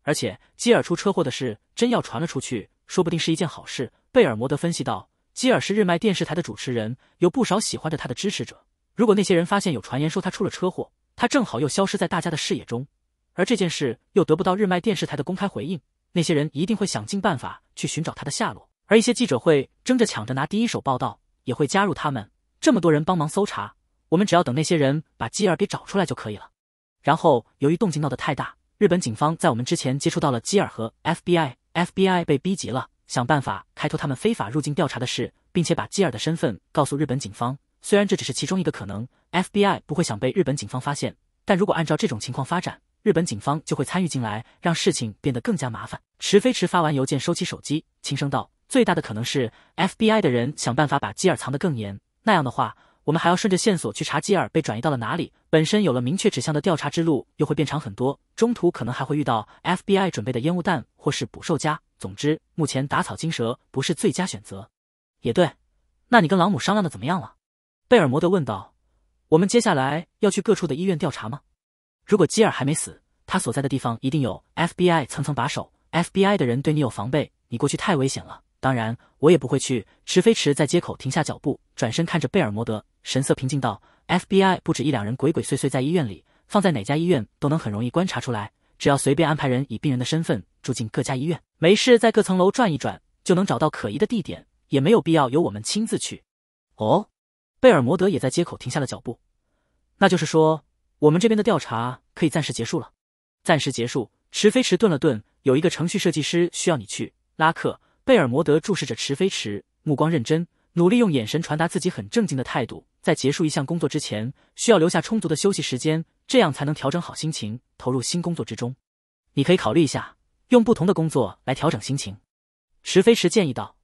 而且基尔出车祸的事真要传了出去，说不定是一件好事。贝尔摩德分析道：“基尔是日麦电视台的主持人，有不少喜欢着他的支持者。如果那些人发现有传言说他出了车祸，他正好又消失在大家的视野中，而这件事又得不到日麦电视台的公开回应，那些人一定会想尽办法去寻找他的下落，而一些记者会争着抢着拿第一手报道，也会加入他们，这么多人帮忙搜查。”我们只要等那些人把基尔给找出来就可以了。然后，由于动静闹得太大，日本警方在我们之前接触到了基尔和 FBI。FBI 被逼急了，想办法开脱他们非法入境调查的事，并且把基尔的身份告诉日本警方。虽然这只是其中一个可能，FBI 不会想被日本警方发现，但如果按照这种情况发展，日本警方就会参与进来，让事情变得更加麻烦。池飞池发完邮件，收起手机，轻声道：“最大的可能是 FBI 的人想办法把基尔藏得更严。那样的话。”我们还要顺着线索去查基尔被转移到了哪里，本身有了明确指向的调查之路又会变长很多，中途可能还会遇到 FBI 准备的烟雾弹或是捕兽夹。总之，目前打草惊蛇不是最佳选择。也对，那你跟朗姆商量的怎么样了？贝尔摩德问道。我们接下来要去各处的医院调查吗？如果基尔还没死，他所在的地方一定有 FBI 层层把守，FBI 的人对你有防备，你过去太危险了。当然，我也不会去。池飞池在街口停下脚步，转身看着贝尔摩德，神色平静道：“FBI 不止一两人，鬼鬼祟祟在医院里，放在哪家医院都能很容易观察出来。只要随便安排人以病人的身份住进各家医院，没事在各层楼转一转，就能找到可疑的地点。也没有必要由我们亲自去。”哦，贝尔摩德也在街口停下了脚步。那就是说，我们这边的调查可以暂时结束了。暂时结束。池飞池顿了顿，有一个程序设计师需要你去拉客。贝尔摩德注视着池飞池，目光认真，努力用眼神传达自己很正经的态度。在结束一项工作之前，需要留下充足的休息时间，这样才能调整好心情，投入新工作之中。你可以考虑一下，用不同的工作来调整心情。”池飞池建议道。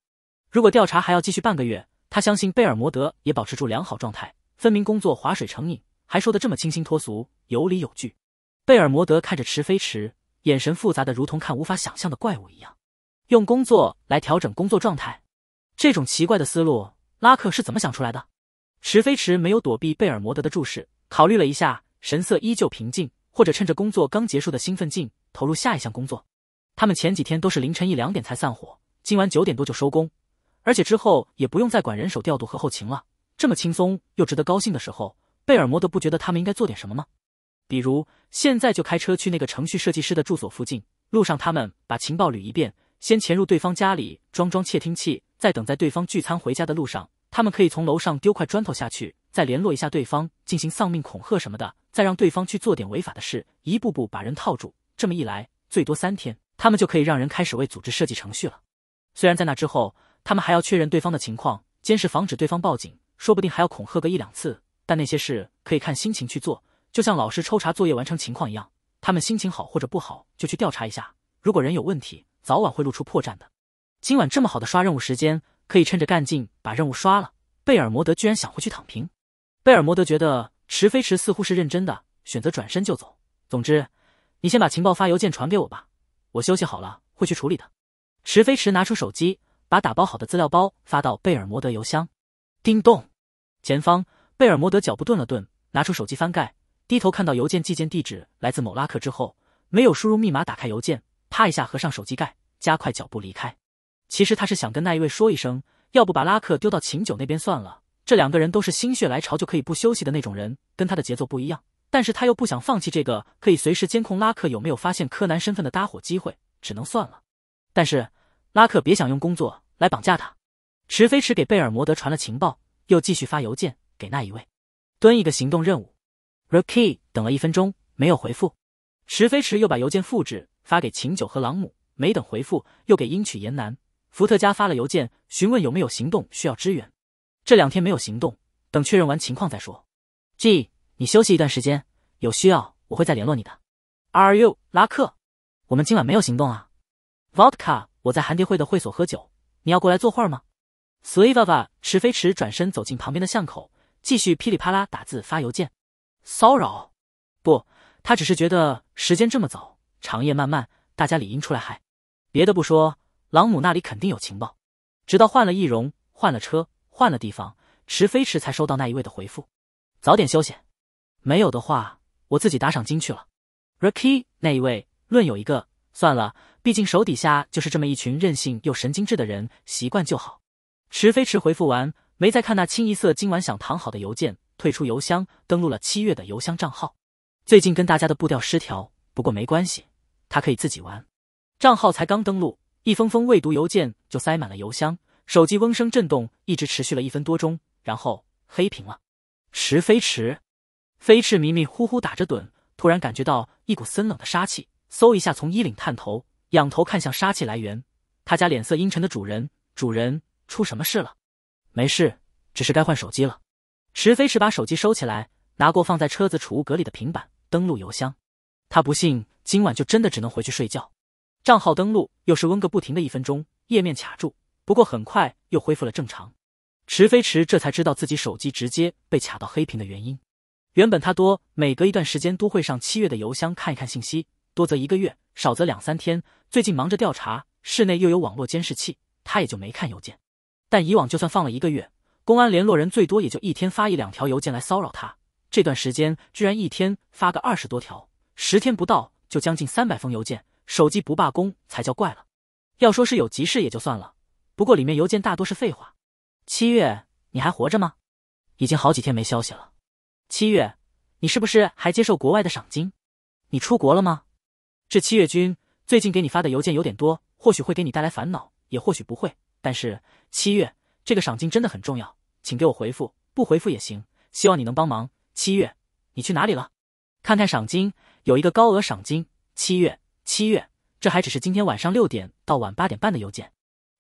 如果调查还要继续半个月，他相信贝尔摩德也保持住良好状态，分明工作划水成瘾，还说的这么清新脱俗，有理有据。贝尔摩德看着池飞池，眼神复杂的如同看无法想象的怪物一样。用工作来调整工作状态，这种奇怪的思路，拉克是怎么想出来的？池飞池没有躲避贝尔摩德的注视，考虑了一下，神色依旧平静。或者趁着工作刚结束的兴奋劲，投入下一项工作。他们前几天都是凌晨一两点才散伙，今晚九点多就收工，而且之后也不用再管人手调度和后勤了。这么轻松又值得高兴的时候，贝尔摩德不觉得他们应该做点什么吗？比如现在就开车去那个程序设计师的住所附近，路上他们把情报捋一遍。先潜入对方家里装装窃听器，再等在对方聚餐回家的路上，他们可以从楼上丢块砖头下去，再联络一下对方，进行丧命恐吓什么的，再让对方去做点违法的事，一步步把人套住。这么一来，最多三天，他们就可以让人开始为组织设计程序了。虽然在那之后，他们还要确认对方的情况，监视防止对方报警，说不定还要恐吓个一两次，但那些事可以看心情去做，就像老师抽查作业完成情况一样，他们心情好或者不好就去调查一下。如果人有问题。早晚会露出破绽的。今晚这么好的刷任务时间，可以趁着干劲把任务刷了。贝尔摩德居然想回去躺平？贝尔摩德觉得池飞池似乎是认真的，选择转身就走。总之，你先把情报发邮件传给我吧，我休息好了会去处理的。池飞池拿出手机，把打包好的资料包发到贝尔摩德邮箱。叮咚！前方，贝尔摩德脚步顿了顿，拿出手机翻盖，低头看到邮件寄件地址来自某拉克之后，没有输入密码打开邮件。啪一下合上手机盖，加快脚步离开。其实他是想跟那一位说一声，要不把拉克丢到秦九那边算了。这两个人都是心血来潮就可以不休息的那种人，跟他的节奏不一样。但是他又不想放弃这个可以随时监控拉克有没有发现柯南身份的搭伙机会，只能算了。但是拉克别想用工作来绑架他。池飞驰给贝尔摩德传了情报，又继续发邮件给那一位，蹲一个行动任务。Ruki 等了一分钟没有回复，池飞驰又把邮件复制。发给秦九和朗姆，没等回复，又给英曲、言南、伏特加发了邮件，询问有没有行动需要支援。这两天没有行动，等确认完情况再说。G，你休息一段时间，有需要我会再联络你的。Are you 拉克？我们今晚没有行动啊。Vodka，我在韩蝶会的会所喝酒，你要过来坐会吗？Sleeva 池飞池转身走进旁边的巷口，继续噼里啪啦打字发邮件。骚扰？不，他只是觉得时间这么早。长夜漫漫，大家理应出来嗨。别的不说，朗姆那里肯定有情报。直到换了易容，换了车，换了地方，池飞驰才收到那一位的回复。早点休息。没有的话，我自己打赏金去了。Ricky 那一位论有一个，算了，毕竟手底下就是这么一群任性又神经质的人，习惯就好。池飞驰回复完，没再看那清一色今晚想躺好的邮件，退出邮箱，登录了七月的邮箱账号。最近跟大家的步调失调。不过没关系，他可以自己玩。账号才刚登录，一封封未读邮件就塞满了邮箱。手机嗡声震动，一直持续了一分多钟，然后黑屏了。池飞池，飞驰迷迷糊糊打着盹，突然感觉到一股森冷的杀气，嗖一下从衣领探头，仰头看向杀气来源，他家脸色阴沉的主人，主人出什么事了？没事，只是该换手机了。池飞池把手机收起来，拿过放在车子储物格里的平板，登录邮箱。他不信，今晚就真的只能回去睡觉。账号登录又是嗡个不停的一分钟，页面卡住，不过很快又恢复了正常。池飞池这才知道自己手机直接被卡到黑屏的原因。原本他多每隔一段时间都会上七月的邮箱看一看信息，多则一个月，少则两三天。最近忙着调查，室内又有网络监视器，他也就没看邮件。但以往就算放了一个月，公安联络人最多也就一天发一两条邮件来骚扰他。这段时间居然一天发个二十多条。十天不到就将近三百封邮件，手机不罢工才叫怪了。要说是有急事也就算了，不过里面邮件大多是废话。七月，你还活着吗？已经好几天没消息了。七月，你是不是还接受国外的赏金？你出国了吗？这七月君最近给你发的邮件有点多，或许会给你带来烦恼，也或许不会。但是七月，这个赏金真的很重要，请给我回复，不回复也行。希望你能帮忙。七月，你去哪里了？看看赏金。有一个高额赏金。七月，七月，这还只是今天晚上六点到晚八点半的邮件。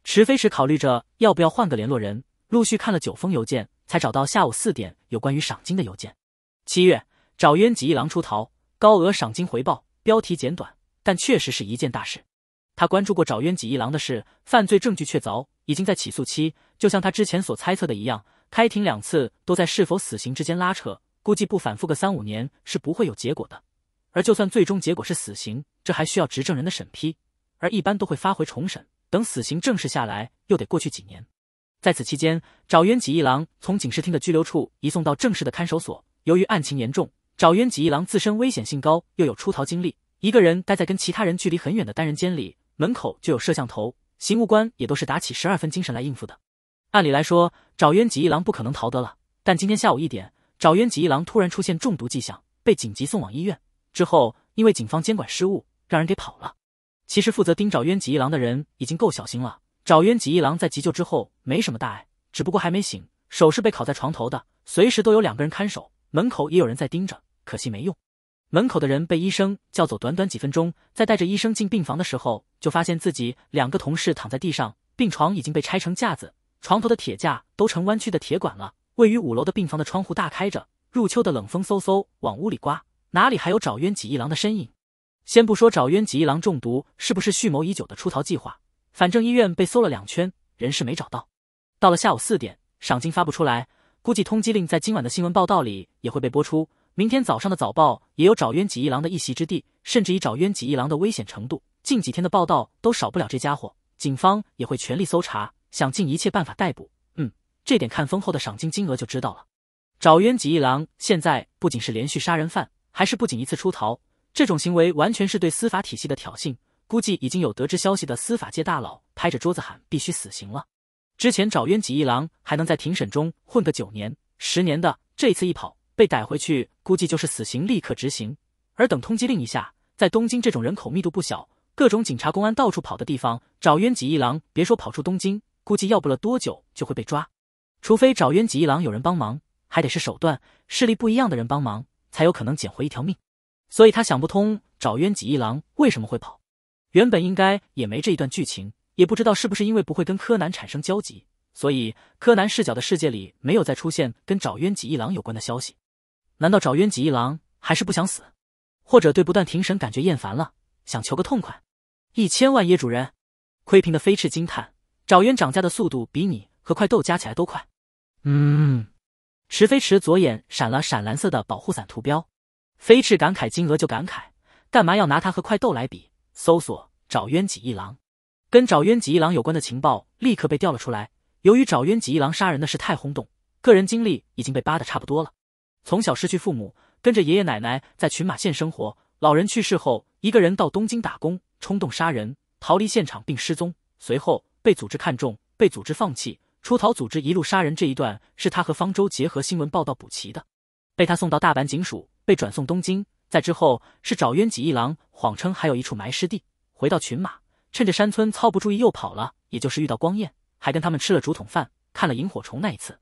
池飞石考虑着要不要换个联络人，陆续看了九封邮件，才找到下午四点有关于赏金的邮件。七月，找渊几一郎出逃，高额赏金回报。标题简短，但确实是一件大事。他关注过找渊几一郎的事，犯罪证据确凿，已经在起诉期。就像他之前所猜测的一样，开庭两次都在是否死刑之间拉扯，估计不反复个三五年是不会有结果的。而就算最终结果是死刑，这还需要执政人的审批，而一般都会发回重审。等死刑正式下来，又得过去几年。在此期间，沼渊几一郎从警视厅的拘留处移送到正式的看守所。由于案情严重，沼渊几一郎自身危险性高，又有出逃经历，一个人待在跟其他人距离很远的单人间里，门口就有摄像头。刑务官也都是打起十二分精神来应付的。按理来说，沼渊几一郎不可能逃得了，但今天下午一点，沼渊几一郎突然出现中毒迹象，被紧急送往医院。之后，因为警方监管失误，让人给跑了。其实负责盯找渊几一郎的人已经够小心了。找渊几一郎在急救之后没什么大碍，只不过还没醒，手是被铐在床头的，随时都有两个人看守，门口也有人在盯着，可惜没用。门口的人被医生叫走，短短几分钟，在带着医生进病房的时候，就发现自己两个同事躺在地上，病床已经被拆成架子，床头的铁架都成弯曲的铁管了。位于五楼的病房的窗户大开着，入秋的冷风嗖嗖往屋里刮。哪里还有找渊几一郎的身影？先不说找渊几一郎中毒是不是蓄谋已久的出逃计划，反正医院被搜了两圈，人是没找到。到了下午四点，赏金发不出来，估计通缉令在今晚的新闻报道里也会被播出。明天早上的早报也有找渊几一郎的一席之地，甚至以找渊几一郎的危险程度，近几天的报道都少不了这家伙。警方也会全力搜查，想尽一切办法逮捕。嗯，这点看丰厚的赏金金额就知道了。找渊几一郎现在不仅是连续杀人犯。还是不仅一次出逃，这种行为完全是对司法体系的挑衅。估计已经有得知消息的司法界大佬拍着桌子喊：“必须死刑了！”之前找冤几一郎还能在庭审中混个九年、十年的，这次一跑被逮回去，估计就是死刑，立刻执行。而等通缉令一下，在东京这种人口密度不小、各种警察公安到处跑的地方找冤几一郎，别说跑出东京，估计要不了多久就会被抓。除非找冤几一郎有人帮忙，还得是手段、势力不一样的人帮忙。才有可能捡回一条命，所以他想不通找渊几一郎为什么会跑。原本应该也没这一段剧情，也不知道是不是因为不会跟柯南产生交集，所以柯南视角的世界里没有再出现跟找渊几一郎有关的消息。难道找渊几一郎还是不想死，或者对不断庭审感觉厌烦了，想求个痛快？一千万业主人，窥屏的飞翅惊叹，找渊涨价的速度比你和块豆加起来都快。嗯。池飞池左眼闪了闪蓝色的保护伞图标，飞驰感慨：“金额就感慨，干嘛要拿他和快斗来比？”搜索找渊己一郎，跟找渊己一郎有关的情报立刻被调了出来。由于找渊己一郎杀人的事太轰动，个人经历已经被扒的差不多了。从小失去父母，跟着爷爷奶奶在群马县生活。老人去世后，一个人到东京打工，冲动杀人，逃离现场并失踪。随后被组织看中，被组织放弃。出逃组织一路杀人这一段是他和方舟结合新闻报道补齐的，被他送到大阪警署，被转送东京，在之后是找渊己一郎，谎称还有一处埋尸地，回到群马，趁着山村操不注意又跑了，也就是遇到光彦，还跟他们吃了竹筒饭，看了萤火虫那一次。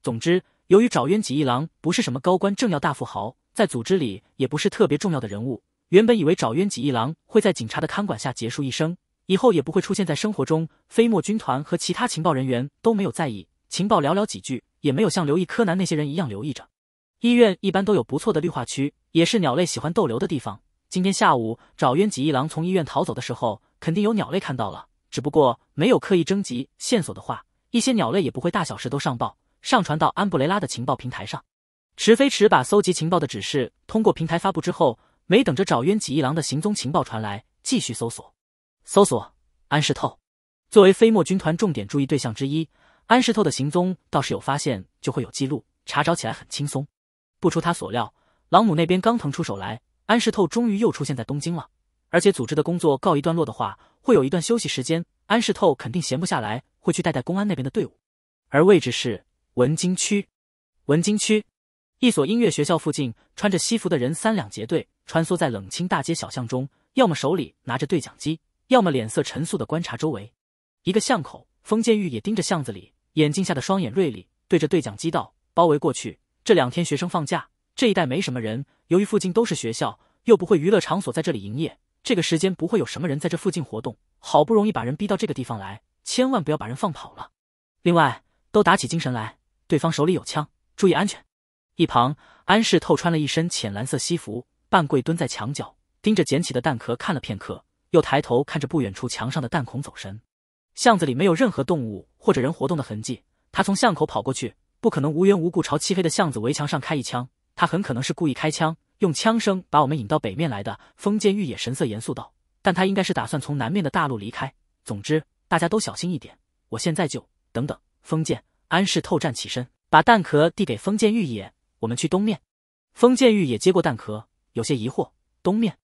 总之，由于找渊己一郎不是什么高官政要大富豪，在组织里也不是特别重要的人物，原本以为找渊己一郎会在警察的看管下结束一生。以后也不会出现在生活中。飞墨军团和其他情报人员都没有在意，情报寥寥几句，也没有像留意柯南那些人一样留意着。医院一般都有不错的绿化区，也是鸟类喜欢逗留的地方。今天下午找渊几一郎从医院逃走的时候，肯定有鸟类看到了，只不过没有刻意征集线索的话，一些鸟类也不会大小事都上报上传到安布雷拉的情报平台上。池飞池把搜集情报的指示通过平台发布之后，没等着找渊几一郎的行踪情报传来，继续搜索。搜索安石透，作为飞墨军团重点注意对象之一，安石透的行踪倒是有发现，就会有记录，查找起来很轻松。不出他所料，朗姆那边刚腾出手来，安石透终于又出现在东京了。而且组织的工作告一段落的话，会有一段休息时间，安石透肯定闲不下来，会去带带公安那边的队伍。而位置是文京区，文京区，一所音乐学校附近，穿着西服的人三两结队穿梭在冷清大街小巷中，要么手里拿着对讲机。要么脸色沉肃的观察周围，一个巷口，封建玉也盯着巷子里，眼镜下的双眼锐利，对着对讲机道：“包围过去。这两天学生放假，这一带没什么人。由于附近都是学校，又不会娱乐场所在这里营业，这个时间不会有什么人在这附近活动。好不容易把人逼到这个地方来，千万不要把人放跑了。另外，都打起精神来，对方手里有枪，注意安全。”一旁，安氏透穿了一身浅蓝色西服，半跪蹲在墙角，盯着捡起的弹壳看了片刻。又抬头看着不远处墙上的弹孔，走神。巷子里没有任何动物或者人活动的痕迹。他从巷口跑过去，不可能无缘无故朝漆黑的巷子围墙上开一枪。他很可能是故意开枪，用枪声把我们引到北面来的。封建玉野神色严肃道：“但他应该是打算从南面的大陆离开。总之，大家都小心一点。我现在就……等等。”封建安室透站起身，把弹壳递给封建玉野：“我们去东面。”封建玉野接过弹壳，有些疑惑：“东面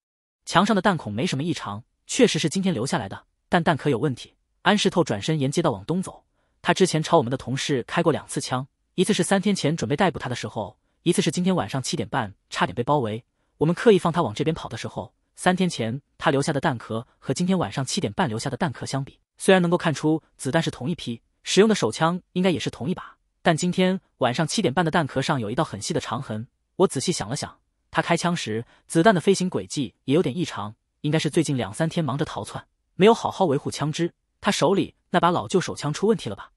墙上的弹孔没什么异常。”确实是今天留下来的，但弹壳有问题。安石透转身沿街道往东走。他之前朝我们的同事开过两次枪，一次是三天前准备逮捕他的时候，一次是今天晚上七点半差点被包围。我们刻意放他往这边跑的时候，三天前他留下的弹壳和今天晚上七点半留下的弹壳相比，虽然能够看出子弹是同一批，使用的手枪应该也是同一把，但今天晚上七点半的弹壳上有一道很细的长痕。我仔细想了想，他开枪时子弹的飞行轨迹也有点异常。应该是最近两三天忙着逃窜，没有好好维护枪支。他手里那把老旧手枪出问题了吧？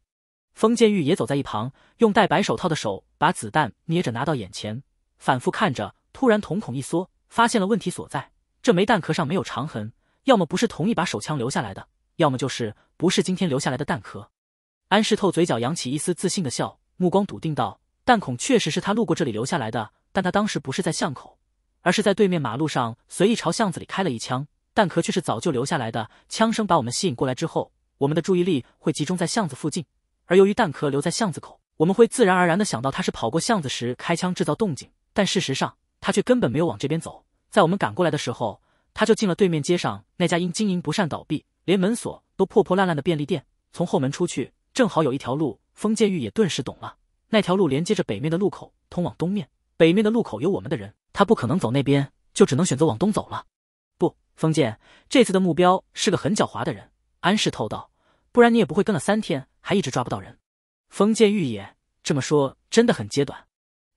封建玉也走在一旁，用戴白手套的手把子弹捏着拿到眼前，反复看着，突然瞳孔一缩，发现了问题所在。这枚弹壳上没有长痕，要么不是同一把手枪留下来的，要么就是不是今天留下来的弹壳。安世透嘴角扬起一丝自信的笑，目光笃定道：“弹孔确实是他路过这里留下来的，但他当时不是在巷口。”而是在对面马路上随意朝巷子里开了一枪，弹壳却是早就留下来的。枪声把我们吸引过来之后，我们的注意力会集中在巷子附近。而由于弹壳留在巷子口，我们会自然而然的想到他是跑过巷子时开枪制造动静。但事实上，他却根本没有往这边走。在我们赶过来的时候，他就进了对面街上那家因经营不善倒闭、连门锁都破破烂烂的便利店。从后门出去，正好有一条路。封建玉也顿时懂了，那条路连接着北面的路口，通往东面。北面的路口有我们的人。他不可能走那边，就只能选择往东走了。不，封建这次的目标是个很狡猾的人。安世透道，不然你也不会跟了三天还一直抓不到人。封建预言，这么说真的很揭短。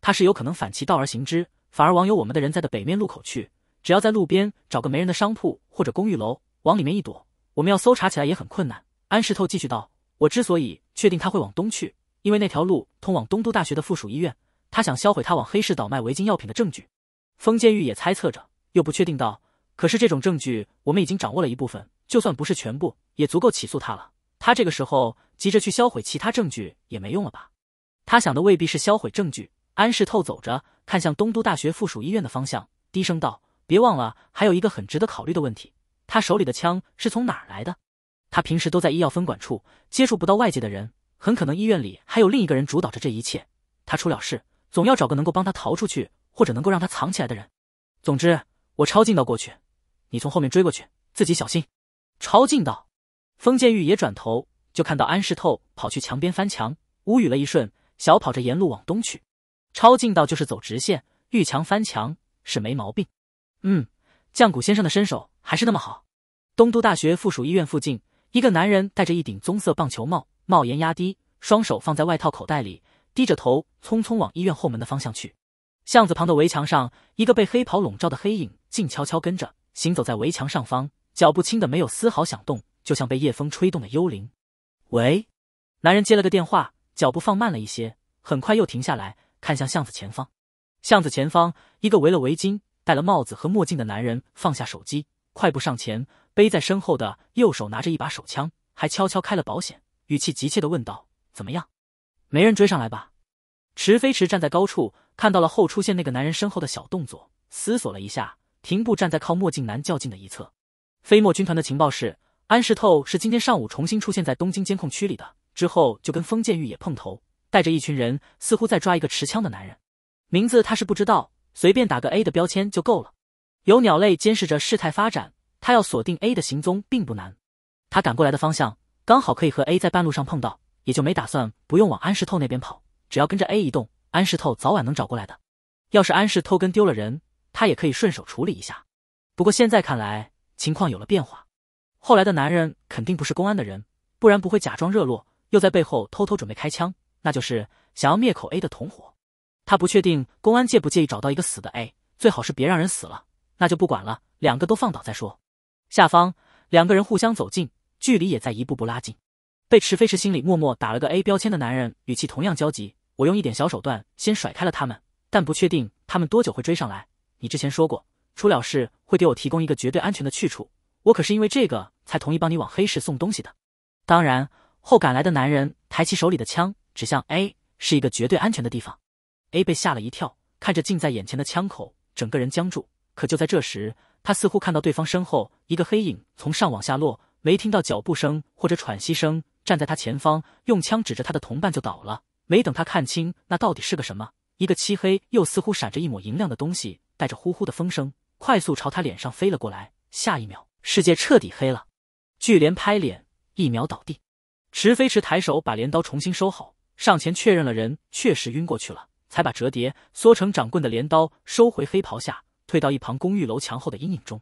他是有可能反其道而行之，反而往有我们的人在的北面路口去。只要在路边找个没人的商铺或者公寓楼，往里面一躲，我们要搜查起来也很困难。安世透继续道，我之所以确定他会往东去，因为那条路通往东都大学的附属医院，他想销毁他往黑市倒卖违禁药品的证据。封监狱也猜测着，又不确定道：“可是这种证据，我们已经掌握了一部分，就算不是全部，也足够起诉他了。他这个时候急着去销毁其他证据，也没用了吧？”他想的未必是销毁证据。安世透走着，看向东都大学附属医院的方向，低声道：“别忘了，还有一个很值得考虑的问题。他手里的枪是从哪儿来的？他平时都在医药分管处，接触不到外界的人，很可能医院里还有另一个人主导着这一切。他出了事，总要找个能够帮他逃出去。”或者能够让他藏起来的人，总之，我抄近道过去，你从后面追过去，自己小心。抄近道，封建玉也转头，就看到安世透跑去墙边翻墙，无语了一瞬，小跑着沿路往东去。抄近道就是走直线，遇墙翻墙是没毛病。嗯，降谷先生的身手还是那么好。东都大学附属医院附近，一个男人戴着一顶棕色棒球帽，帽檐压低，双手放在外套口袋里，低着头，匆匆往医院后门的方向去。巷子旁的围墙上，一个被黑袍笼罩的黑影静悄悄跟着，行走在围墙上方，脚步轻的没有丝毫响动，就像被夜风吹动的幽灵。喂，男人接了个电话，脚步放慢了一些，很快又停下来，看向巷子前方。巷子前方，一个围了围巾、戴了帽子和墨镜的男人放下手机，快步上前，背在身后的右手拿着一把手枪，还悄悄开了保险，语气急切的问道：“怎么样？没人追上来吧？”池飞驰站在高处，看到了后出现那个男人身后的小动作，思索了一下，停步站在靠墨镜男较近的一侧。飞墨军团的情报是，安石透是今天上午重新出现在东京监控区里的，之后就跟封建狱也碰头，带着一群人，似乎在抓一个持枪的男人。名字他是不知道，随便打个 A 的标签就够了。有鸟类监视着事态发展，他要锁定 A 的行踪并不难。他赶过来的方向刚好可以和 A 在半路上碰到，也就没打算不用往安石透那边跑。只要跟着 A 移动，安世透早晚能找过来的。要是安世透跟丢了人，他也可以顺手处理一下。不过现在看来，情况有了变化。后来的男人肯定不是公安的人，不然不会假装热络，又在背后偷偷准备开枪，那就是想要灭口 A 的同伙。他不确定公安介不介意找到一个死的 A，最好是别让人死了，那就不管了，两个都放倒再说。下方两个人互相走近，距离也在一步步拉近。被池飞池心里默默打了个 A 标签的男人，语气同样焦急。我用一点小手段先甩开了他们，但不确定他们多久会追上来。你之前说过，出了事会给我提供一个绝对安全的去处。我可是因为这个才同意帮你往黑市送东西的。当然，后赶来的男人抬起手里的枪，指向 A，是一个绝对安全的地方。A 被吓了一跳，看着近在眼前的枪口，整个人僵住。可就在这时，他似乎看到对方身后一个黑影从上往下落，没听到脚步声或者喘息声，站在他前方用枪指着他的同伴就倒了。没等他看清那到底是个什么，一个漆黑又似乎闪着一抹银亮的东西，带着呼呼的风声，快速朝他脸上飞了过来。下一秒，世界彻底黑了。巨镰拍脸，一秒倒地。池飞池抬手把镰刀重新收好，上前确认了人确实晕过去了，才把折叠缩成长棍的镰刀收回黑袍下，退到一旁公寓楼墙后的阴影中。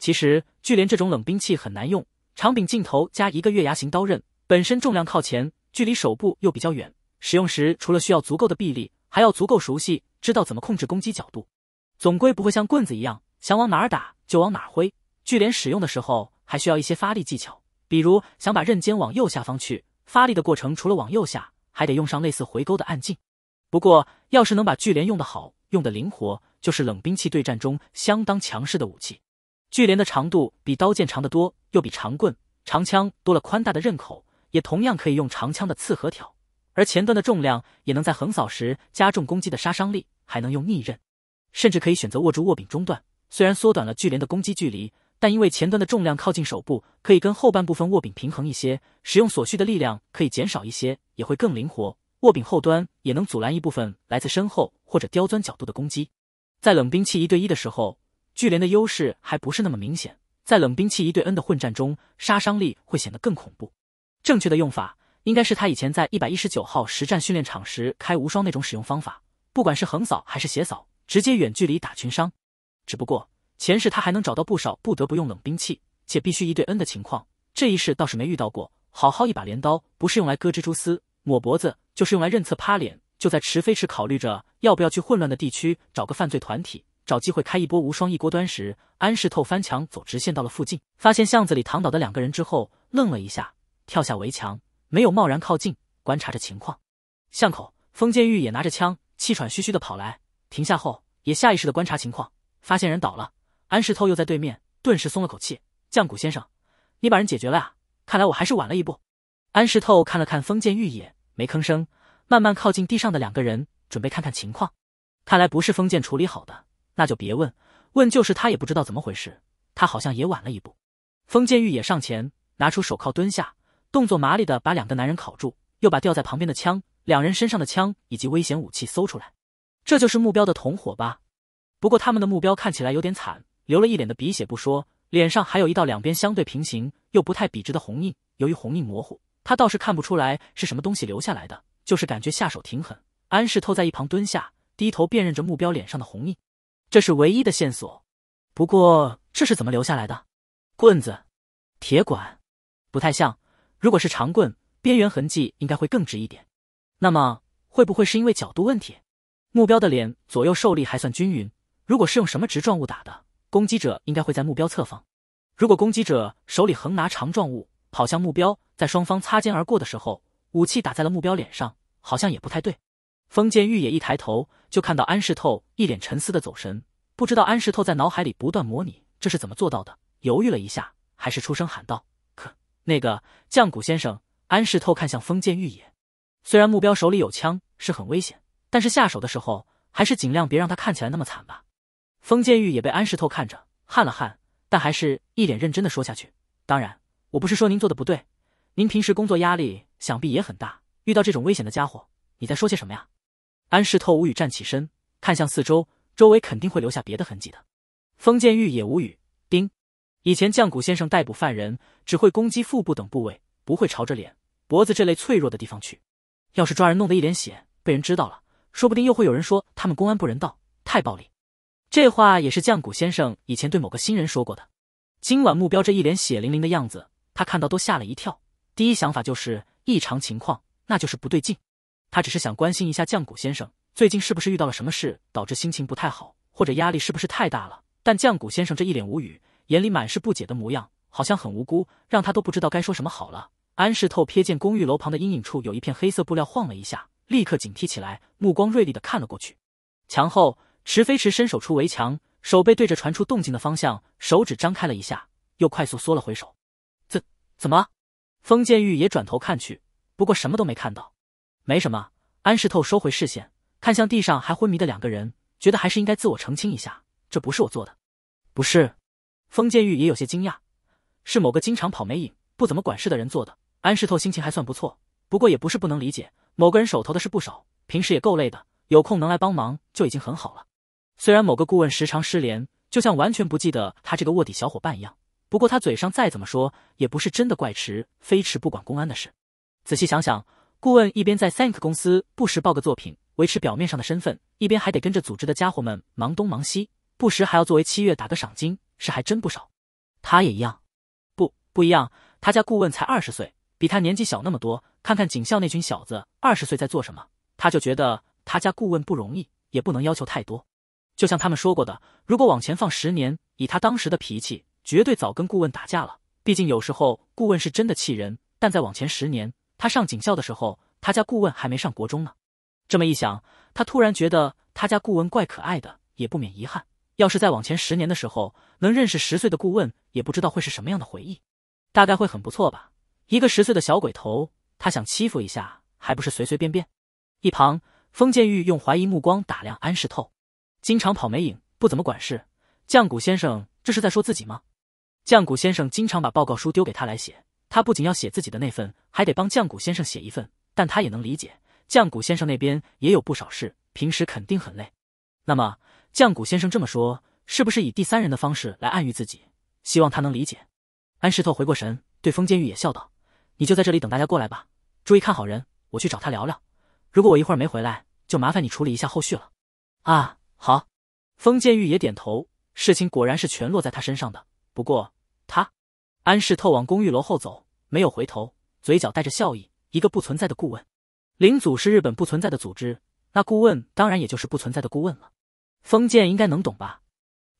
其实，巨镰这种冷兵器很难用，长柄镜头加一个月牙形刀刃，本身重量靠前，距离手部又比较远。使用时除了需要足够的臂力，还要足够熟悉，知道怎么控制攻击角度，总归不会像棍子一样想往哪儿打就往哪儿挥。巨镰使用的时候还需要一些发力技巧，比如想把刃尖往右下方去，发力的过程除了往右下，还得用上类似回勾的暗劲。不过要是能把巨镰用得好，用得灵活，就是冷兵器对战中相当强势的武器。巨镰的长度比刀剑长得多，又比长棍、长枪多了宽大的刃口，也同样可以用长枪的刺和挑。而前端的重量也能在横扫时加重攻击的杀伤力，还能用逆刃，甚至可以选择握住握柄中段。虽然缩短了巨镰的攻击距离，但因为前端的重量靠近手部，可以跟后半部分握柄平衡一些，使用所需的力量可以减少一些，也会更灵活。握柄后端也能阻拦一部分来自身后或者刁钻角度的攻击。在冷兵器一对一的时候，巨镰的优势还不是那么明显。在冷兵器一对 N 的混战中，杀伤力会显得更恐怖。正确的用法。应该是他以前在一百一十九号实战训练场时开无双那种使用方法，不管是横扫还是斜扫，直接远距离打群伤。只不过前世他还能找到不少不得不用冷兵器且必须一对 N 的情况，这一世倒是没遇到过。好好一把镰刀，不是用来割蜘蛛丝、抹脖子，就是用来认侧趴脸。就在池飞池考虑着要不要去混乱的地区找个犯罪团体，找机会开一波无双一锅端时，安室透翻墙走直线到了附近，发现巷子里躺倒的两个人之后愣了一下，跳下围墙。没有贸然靠近，观察着情况。巷口，封建玉也拿着枪，气喘吁吁的跑来，停下后也下意识的观察情况，发现人倒了，安石透又在对面，顿时松了口气。降谷先生，你把人解决了呀？看来我还是晚了一步。安石透看了看封建玉，也没吭声，慢慢靠近地上的两个人，准备看看情况。看来不是封建处理好的，那就别问。问就是他也不知道怎么回事，他好像也晚了一步。封建玉也上前，拿出手铐，蹲下。动作麻利的把两个男人铐住，又把吊在旁边的枪、两人身上的枪以及危险武器搜出来。这就是目标的同伙吧？不过他们的目标看起来有点惨，流了一脸的鼻血不说，脸上还有一道两边相对平行又不太笔直的红印。由于红印模糊，他倒是看不出来是什么东西留下来的，就是感觉下手挺狠。安氏透在一旁蹲下，低头辨认着目标脸上的红印，这是唯一的线索。不过这是怎么留下来的？棍子、铁管，不太像。如果是长棍，边缘痕迹应该会更直一点。那么会不会是因为角度问题？目标的脸左右受力还算均匀。如果是用什么直状物打的，攻击者应该会在目标侧方。如果攻击者手里横拿长状物，跑向目标，在双方擦肩而过的时候，武器打在了目标脸上，好像也不太对。封建玉也一抬头，就看到安世透一脸沉思的走神，不知道安世透在脑海里不断模拟这是怎么做到的。犹豫了一下，还是出声喊道。那个降谷先生，安室透看向封建玉也。虽然目标手里有枪是很危险，但是下手的时候还是尽量别让他看起来那么惨吧。封建玉也被安室透看着，汗了汗，但还是一脸认真的说下去。当然，我不是说您做的不对，您平时工作压力想必也很大，遇到这种危险的家伙，你在说些什么呀？安室透无语站起身，看向四周，周围肯定会留下别的痕迹的。封建玉也无语。以前降骨先生逮捕犯人只会攻击腹部等部位，不会朝着脸、脖子这类脆弱的地方去。要是抓人弄得一脸血，被人知道了，说不定又会有人说他们公安不人道、太暴力。这话也是降骨先生以前对某个新人说过的。今晚目标这一脸血淋淋的样子，他看到都吓了一跳，第一想法就是异常情况，那就是不对劲。他只是想关心一下降骨先生最近是不是遇到了什么事，导致心情不太好，或者压力是不是太大了。但降骨先生这一脸无语。眼里满是不解的模样，好像很无辜，让他都不知道该说什么好了。安世透瞥见公寓楼旁的阴影处有一片黑色布料晃了一下，立刻警惕起来，目光锐利的看了过去。墙后，池飞池伸手出围墙，手背对着传出动静的方向，手指张开了一下，又快速缩了回手。怎怎么？风建玉也转头看去，不过什么都没看到。没什么。安世透收回视线，看向地上还昏迷的两个人，觉得还是应该自我澄清一下，这不是我做的，不是。封建玉也有些惊讶，是某个经常跑没影、不怎么管事的人做的。安石透心情还算不错，不过也不是不能理解，某个人手头的事不少，平时也够累的，有空能来帮忙就已经很好了。虽然某个顾问时常失联，就像完全不记得他这个卧底小伙伴一样，不过他嘴上再怎么说，也不是真的怪迟飞迟不管公安的事。仔细想想，顾问一边在 t h n K 公司不时报个作品，维持表面上的身份，一边还得跟着组织的家伙们忙东忙西，不时还要作为七月打个赏金。是还真不少，他也一样，不不一样，他家顾问才二十岁，比他年纪小那么多。看看警校那群小子，二十岁在做什么，他就觉得他家顾问不容易，也不能要求太多。就像他们说过的，如果往前放十年，以他当时的脾气，绝对早跟顾问打架了。毕竟有时候顾问是真的气人，但在往前十年，他上警校的时候，他家顾问还没上国中呢。这么一想，他突然觉得他家顾问怪可爱的，也不免遗憾。要是再往前十年的时候，能认识十岁的顾问，也不知道会是什么样的回忆，大概会很不错吧。一个十岁的小鬼头，他想欺负一下，还不是随随便便？一旁，封建玉用怀疑目光打量安世透，经常跑没影，不怎么管事。降谷先生这是在说自己吗？降谷先生经常把报告书丢给他来写，他不仅要写自己的那份，还得帮降谷先生写一份。但他也能理解，降谷先生那边也有不少事，平时肯定很累。那么。降谷先生这么说，是不是以第三人的方式来暗喻自己？希望他能理解。安石透回过神，对风建玉也笑道：“你就在这里等大家过来吧，注意看好人。我去找他聊聊。如果我一会儿没回来，就麻烦你处理一下后续了。”啊，好。风建玉也点头。事情果然是全落在他身上的。不过他，安石透往公寓楼后走，没有回头，嘴角带着笑意。一个不存在的顾问，领组是日本不存在的组织，那顾问当然也就是不存在的顾问了。封建应该能懂吧，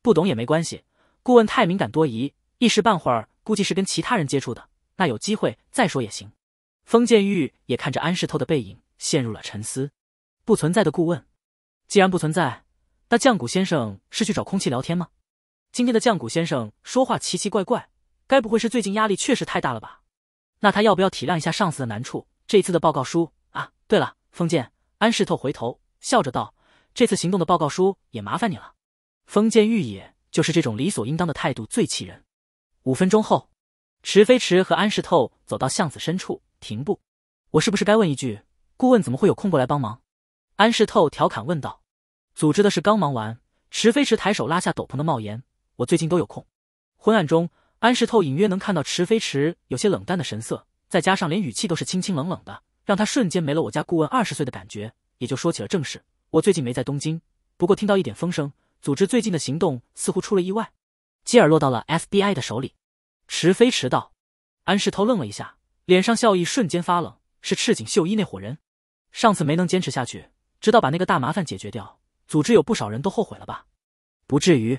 不懂也没关系。顾问太敏感多疑，一时半会儿估计是跟其他人接触的，那有机会再说也行。封建玉也看着安世透的背影，陷入了沉思。不存在的顾问，既然不存在，那降谷先生是去找空气聊天吗？今天的降谷先生说话奇奇怪怪，该不会是最近压力确实太大了吧？那他要不要体谅一下上司的难处？这次的报告书啊，对了，封建安世透回头笑着道。这次行动的报告书也麻烦你了，封建御野就是这种理所应当的态度最气人。五分钟后，池飞池和安世透走到巷子深处，停步。我是不是该问一句，顾问怎么会有空过来帮忙？安世透调侃问道。组织的事刚忙完，池飞池抬手拉下斗篷的帽檐。我最近都有空。昏暗中，安世透隐约能看到池飞池有些冷淡的神色，再加上连语气都是清清冷冷的，让他瞬间没了我家顾问二十岁的感觉，也就说起了正事。我最近没在东京，不过听到一点风声，组织最近的行动似乎出了意外，基尔落到了 FBI 的手里。池飞迟道，安室透愣了一下，脸上笑意瞬间发冷。是赤井秀一那伙人，上次没能坚持下去，直到把那个大麻烦解决掉，组织有不少人都后悔了吧？不至于，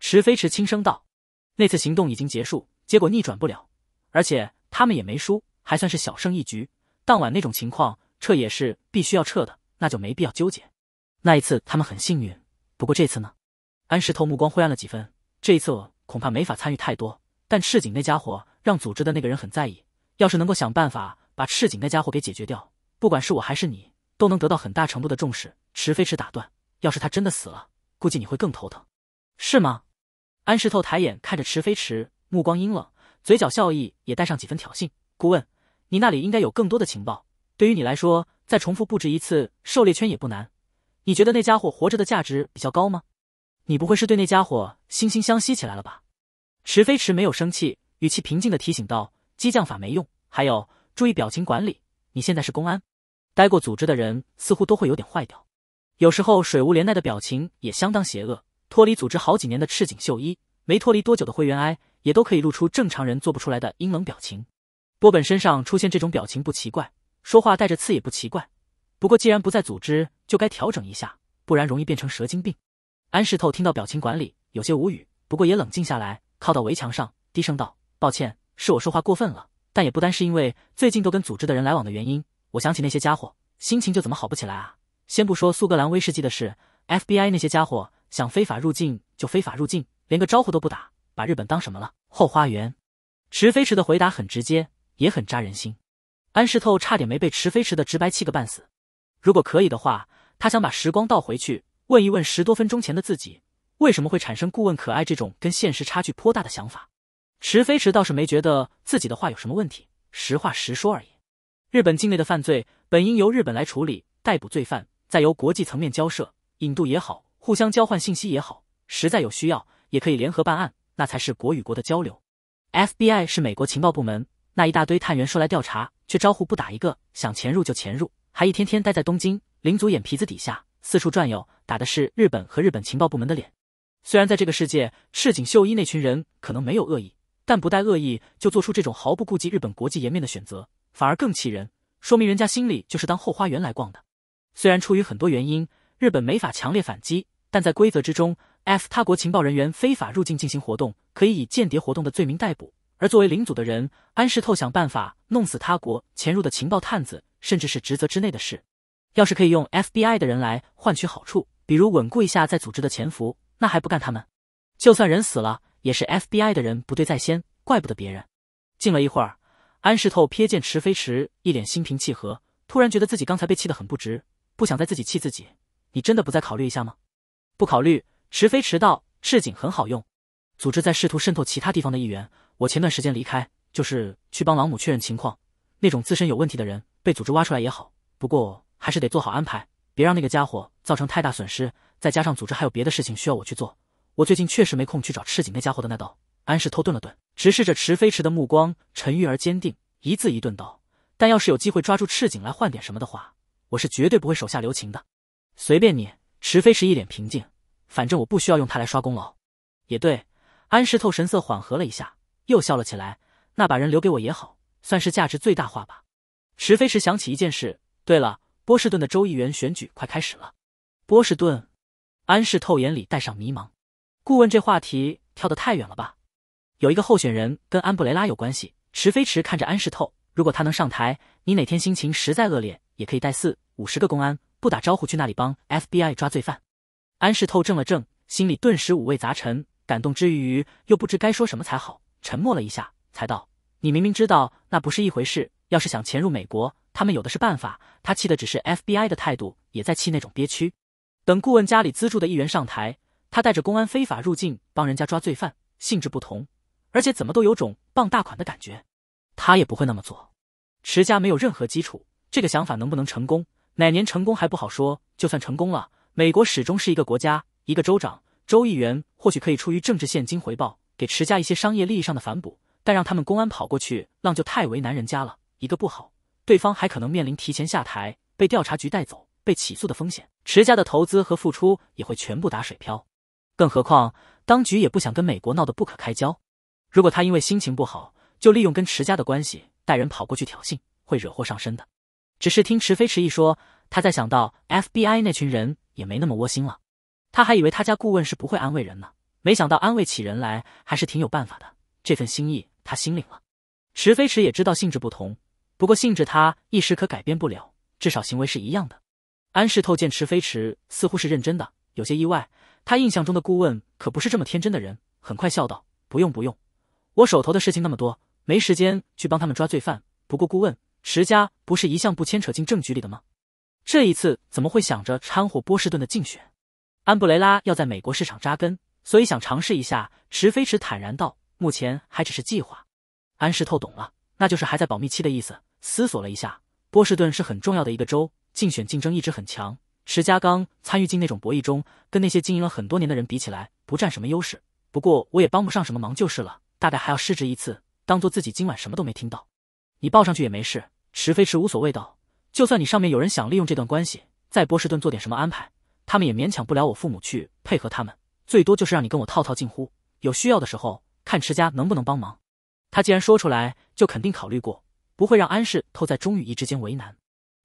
池飞迟轻声道，那次行动已经结束，结果逆转不了，而且他们也没输，还算是小胜一局。当晚那种情况撤也是必须要撤的，那就没必要纠结。那一次他们很幸运，不过这次呢？安石头目光灰暗了几分，这一次恐怕没法参与太多。但赤井那家伙让组织的那个人很在意，要是能够想办法把赤井那家伙给解决掉，不管是我还是你，都能得到很大程度的重视。池飞驰打断，要是他真的死了，估计你会更头疼，是吗？安石头抬眼看着池飞驰，目光阴冷，嘴角笑意也带上几分挑衅。顾问，你那里应该有更多的情报，对于你来说，再重复布置一次狩猎圈也不难。你觉得那家伙活着的价值比较高吗？你不会是对那家伙惺惺相惜起来了吧？池飞池没有生气，语气平静的提醒道：“激将法没用，还有注意表情管理。你现在是公安，待过组织的人似乎都会有点坏掉。有时候水无怜奈的表情也相当邪恶，脱离组织好几年的赤井秀一，没脱离多久的灰原哀，也都可以露出正常人做不出来的阴冷表情。波本身上出现这种表情不奇怪，说话带着刺也不奇怪。”不过既然不在组织，就该调整一下，不然容易变成蛇精病。安世透听到表情管理，有些无语，不过也冷静下来，靠到围墙上，低声道：“抱歉，是我说话过分了，但也不单是因为最近都跟组织的人来往的原因。我想起那些家伙，心情就怎么好不起来啊！先不说苏格兰威士忌的事，FBI 那些家伙想非法入境就非法入境，连个招呼都不打，把日本当什么了？”后花园，池飞池的回答很直接，也很扎人心。安世透差点没被池飞池的直白气个半死。如果可以的话，他想把时光倒回去，问一问十多分钟前的自己，为什么会产生“顾问可爱”这种跟现实差距颇大的想法。池飞驰倒是没觉得自己的话有什么问题，实话实说而已。日本境内的犯罪本应由日本来处理，逮捕罪犯，再由国际层面交涉，引渡也好，互相交换信息也好，实在有需要也可以联合办案，那才是国与国的交流。FBI 是美国情报部门，那一大堆探员说来调查，却招呼不打一个，想潜入就潜入。还一天天待在东京领族眼皮子底下四处转悠，打的是日本和日本情报部门的脸。虽然在这个世界，赤井秀一那群人可能没有恶意，但不带恶意就做出这种毫不顾及日本国际颜面的选择，反而更气人。说明人家心里就是当后花园来逛的。虽然出于很多原因，日本没法强烈反击，但在规则之中，f 他国情报人员非法入境进行活动，可以以间谍活动的罪名逮捕。而作为领组的人，安室透想办法弄死他国潜入的情报探子，甚至是职责之内的事。要是可以用 FBI 的人来换取好处，比如稳固一下在组织的潜伏，那还不干他们？就算人死了，也是 FBI 的人不对在先，怪不得别人。静了一会儿，安室透瞥见池飞池一脸心平气和，突然觉得自己刚才被气得很不值，不想再自己气自己。你真的不再考虑一下吗？不考虑。池飞池道：赤井很好用，组织在试图渗透其他地方的一员。我前段时间离开，就是去帮老母确认情况。那种自身有问题的人，被组织挖出来也好。不过还是得做好安排，别让那个家伙造成太大损失。再加上组织还有别的事情需要我去做，我最近确实没空去找赤井那家伙的。那道安石透顿了顿，直视着池飞池的目光，沉郁而坚定，一字一顿道：“但要是有机会抓住赤井来换点什么的话，我是绝对不会手下留情的。”随便你，池飞池一脸平静，反正我不需要用他来刷功劳。也对，安石透神色缓和了一下。又笑了起来，那把人留给我也好，算是价值最大化吧。池飞驰想起一件事，对了，波士顿的州议员选举快开始了。波士顿，安世透眼里带上迷茫。顾问，这话题跳得太远了吧？有一个候选人跟安布雷拉有关系。池飞驰看着安世透，如果他能上台，你哪天心情实在恶劣，也可以带四五十个公安，不打招呼去那里帮 FBI 抓罪犯。安世透怔了怔，心里顿时五味杂陈，感动之余又不知该说什么才好。沉默了一下，才道：“你明明知道那不是一回事。要是想潜入美国，他们有的是办法。他气的只是 FBI 的态度，也在气那种憋屈。等顾问家里资助的议员上台，他带着公安非法入境，帮人家抓罪犯，性质不同。而且怎么都有种傍大款的感觉。他也不会那么做。持家没有任何基础，这个想法能不能成功，哪年成功还不好说。就算成功了，美国始终是一个国家，一个州长、州议员或许可以出于政治现金回报。”给迟家一些商业利益上的反哺，但让他们公安跑过去浪就太为难人家了。一个不好，对方还可能面临提前下台、被调查局带走、被起诉的风险。迟家的投资和付出也会全部打水漂。更何况，当局也不想跟美国闹得不可开交。如果他因为心情不好，就利用跟迟家的关系带人跑过去挑衅，会惹祸上身的。只是听迟飞池一说，他在想到 FBI 那群人也没那么窝心了。他还以为他家顾问是不会安慰人呢。没想到安慰起人来还是挺有办法的，这份心意他心领了。池飞驰也知道性质不同，不过性质他一时可改变不了，至少行为是一样的。安世透见池飞驰似乎是认真的，有些意外。他印象中的顾问可不是这么天真的人。很快笑道：“不用不用，我手头的事情那么多，没时间去帮他们抓罪犯。不过顾问，池家不是一向不牵扯进政局里的吗？这一次怎么会想着掺和波士顿的竞选？安布雷拉要在美国市场扎根。”所以想尝试一下，池飞池坦然道：“目前还只是计划。”安世透懂了，那就是还在保密期的意思。思索了一下，波士顿是很重要的一个州，竞选竞争一直很强。池家刚参与进那种博弈中，跟那些经营了很多年的人比起来，不占什么优势。不过我也帮不上什么忙，就是了。大概还要失职一次，当做自己今晚什么都没听到。你报上去也没事。池飞池无所谓道：“就算你上面有人想利用这段关系，在波士顿做点什么安排，他们也勉强不了我父母去配合他们。”最多就是让你跟我套套近乎，有需要的时候看迟家能不能帮忙。他既然说出来，就肯定考虑过，不会让安世透在钟雨翼之间为难。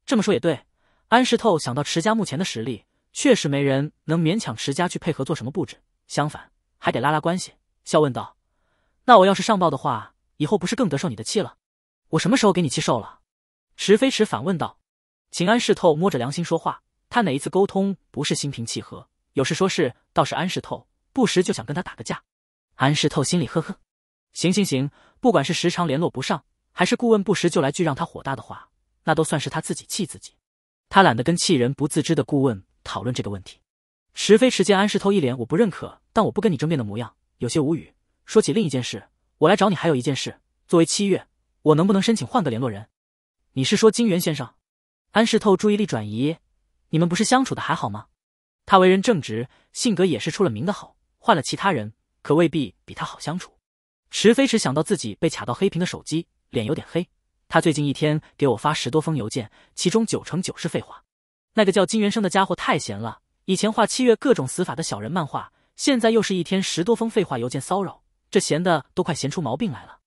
这么说也对，安世透想到迟家目前的实力，确实没人能勉强迟家去配合做什么布置，相反还得拉拉关系。笑问道：“那我要是上报的话，以后不是更得受你的气了？我什么时候给你气受了？”迟飞驰反问道。秦安世透摸着良心说话，他哪一次沟通不是心平气和？有事说事，倒是安世透，不时就想跟他打个架。安世透心里呵呵，行行行，不管是时常联络不上，还是顾问不时就来句让他火大的话，那都算是他自己气自己。他懒得跟气人不自知的顾问讨论这个问题。池飞池见安世透一脸我不认可，但我不跟你争辩的模样，有些无语。说起另一件事，我来找你还有一件事。作为七月，我能不能申请换个联络人？你是说金元先生？安世透注意力转移，你们不是相处的还好吗？他为人正直，性格也是出了名的好。换了其他人，可未必比他好相处。池飞驰想到自己被卡到黑屏的手机，脸有点黑。他最近一天给我发十多封邮件，其中九成九是废话。那个叫金元生的家伙太闲了，以前画七月各种死法的小人漫画，现在又是一天十多封废话邮件骚扰，这闲的都快闲出毛病来了。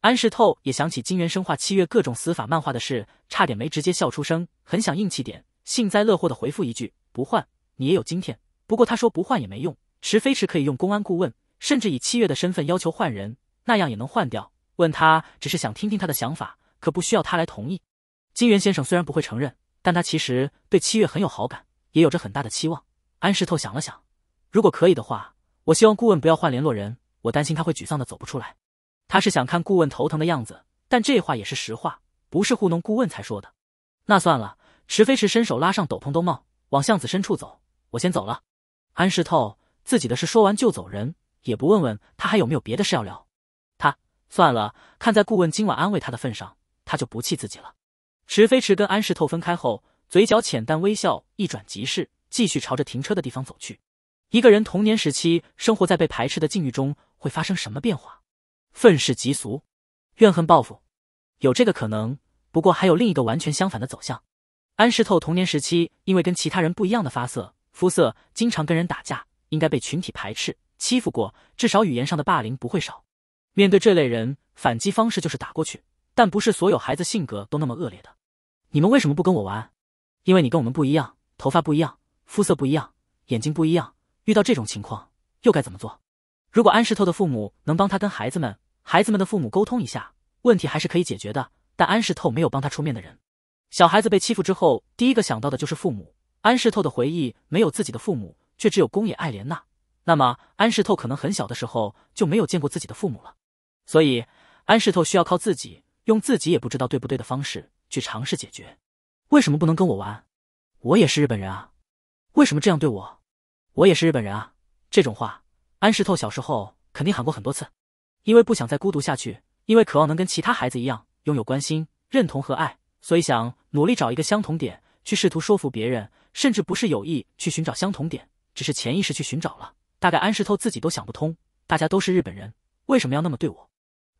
安世透也想起金元生画七月各种死法漫画的事，差点没直接笑出声。很想硬气点，幸灾乐祸的回复一句：“不换。”也有今天，不过他说不换也没用。池飞池可以用公安顾问，甚至以七月的身份要求换人，那样也能换掉。问他只是想听听他的想法，可不需要他来同意。金元先生虽然不会承认，但他其实对七月很有好感，也有着很大的期望。安石头想了想，如果可以的话，我希望顾问不要换联络人，我担心他会沮丧的走不出来。他是想看顾问头疼的样子，但这话也是实话，不是糊弄顾问才说的。那算了，池飞池伸手拉上斗篷兜帽，往巷子深处走。我先走了，安世透自己的事说完就走人，也不问问他还有没有别的事要聊。他算了，看在顾问今晚安慰他的份上，他就不气自己了。池飞池跟安世透分开后，嘴角浅淡微笑一转即逝，继续朝着停车的地方走去。一个人童年时期生活在被排斥的境遇中，会发生什么变化？愤世嫉俗、怨恨报复，有这个可能。不过还有另一个完全相反的走向。安世透童年时期因为跟其他人不一样的发色。肤色经常跟人打架，应该被群体排斥欺负过，至少语言上的霸凌不会少。面对这类人，反击方式就是打过去。但不是所有孩子性格都那么恶劣的。你们为什么不跟我玩？因为你跟我们不一样，头发不一样，肤色不一样，眼睛不一样。遇到这种情况又该怎么做？如果安石透的父母能帮他跟孩子们、孩子们的父母沟通一下，问题还是可以解决的。但安石透没有帮他出面的人。小孩子被欺负之后，第一个想到的就是父母。安室透的回忆没有自己的父母，却只有宫野爱莲娜。那么，安室透可能很小的时候就没有见过自己的父母了。所以，安室透需要靠自己，用自己也不知道对不对的方式去尝试解决。为什么不能跟我玩？我也是日本人啊！为什么这样对我？我也是日本人啊！这种话，安室透小时候肯定喊过很多次。因为不想再孤独下去，因为渴望能跟其他孩子一样拥有关心、认同和爱，所以想努力找一个相同点，去试图说服别人。甚至不是有意去寻找相同点，只是潜意识去寻找了。大概安石透自己都想不通，大家都是日本人，为什么要那么对我？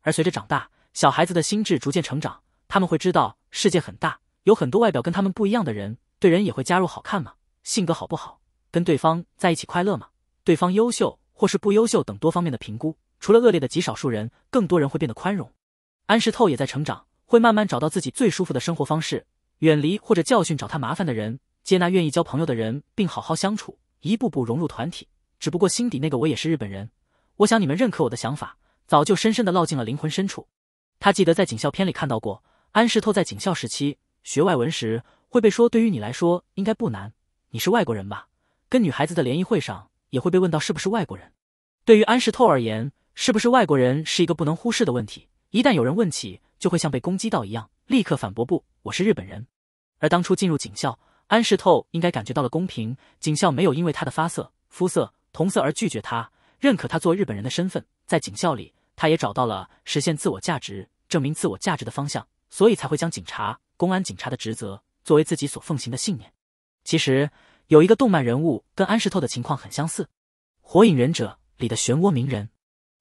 而随着长大，小孩子的心智逐渐成长，他们会知道世界很大，有很多外表跟他们不一样的人。对人也会加入好看吗？性格好不好？跟对方在一起快乐吗？对方优秀或是不优秀等多方面的评估。除了恶劣的极少数人，更多人会变得宽容。安石透也在成长，会慢慢找到自己最舒服的生活方式，远离或者教训找他麻烦的人。接纳愿意交朋友的人，并好好相处，一步步融入团体。只不过心底那个我也是日本人。我想你们认可我的想法，早就深深的烙进了灵魂深处。他记得在警校片里看到过，安室透在警校时期学外文时，会被说对于你来说应该不难。你是外国人吧？跟女孩子的联谊会上也会被问到是不是外国人。对于安室透而言，是不是外国人是一个不能忽视的问题。一旦有人问起，就会像被攻击到一样，立刻反驳不，我是日本人。而当初进入警校。安室透应该感觉到了公平，警校没有因为他的发色、肤色同色而拒绝他，认可他做日本人的身份。在警校里，他也找到了实现自我价值、证明自我价值的方向，所以才会将警察、公安警察的职责作为自己所奉行的信念。其实有一个动漫人物跟安室透的情况很相似，《火影忍者》里的漩涡鸣人。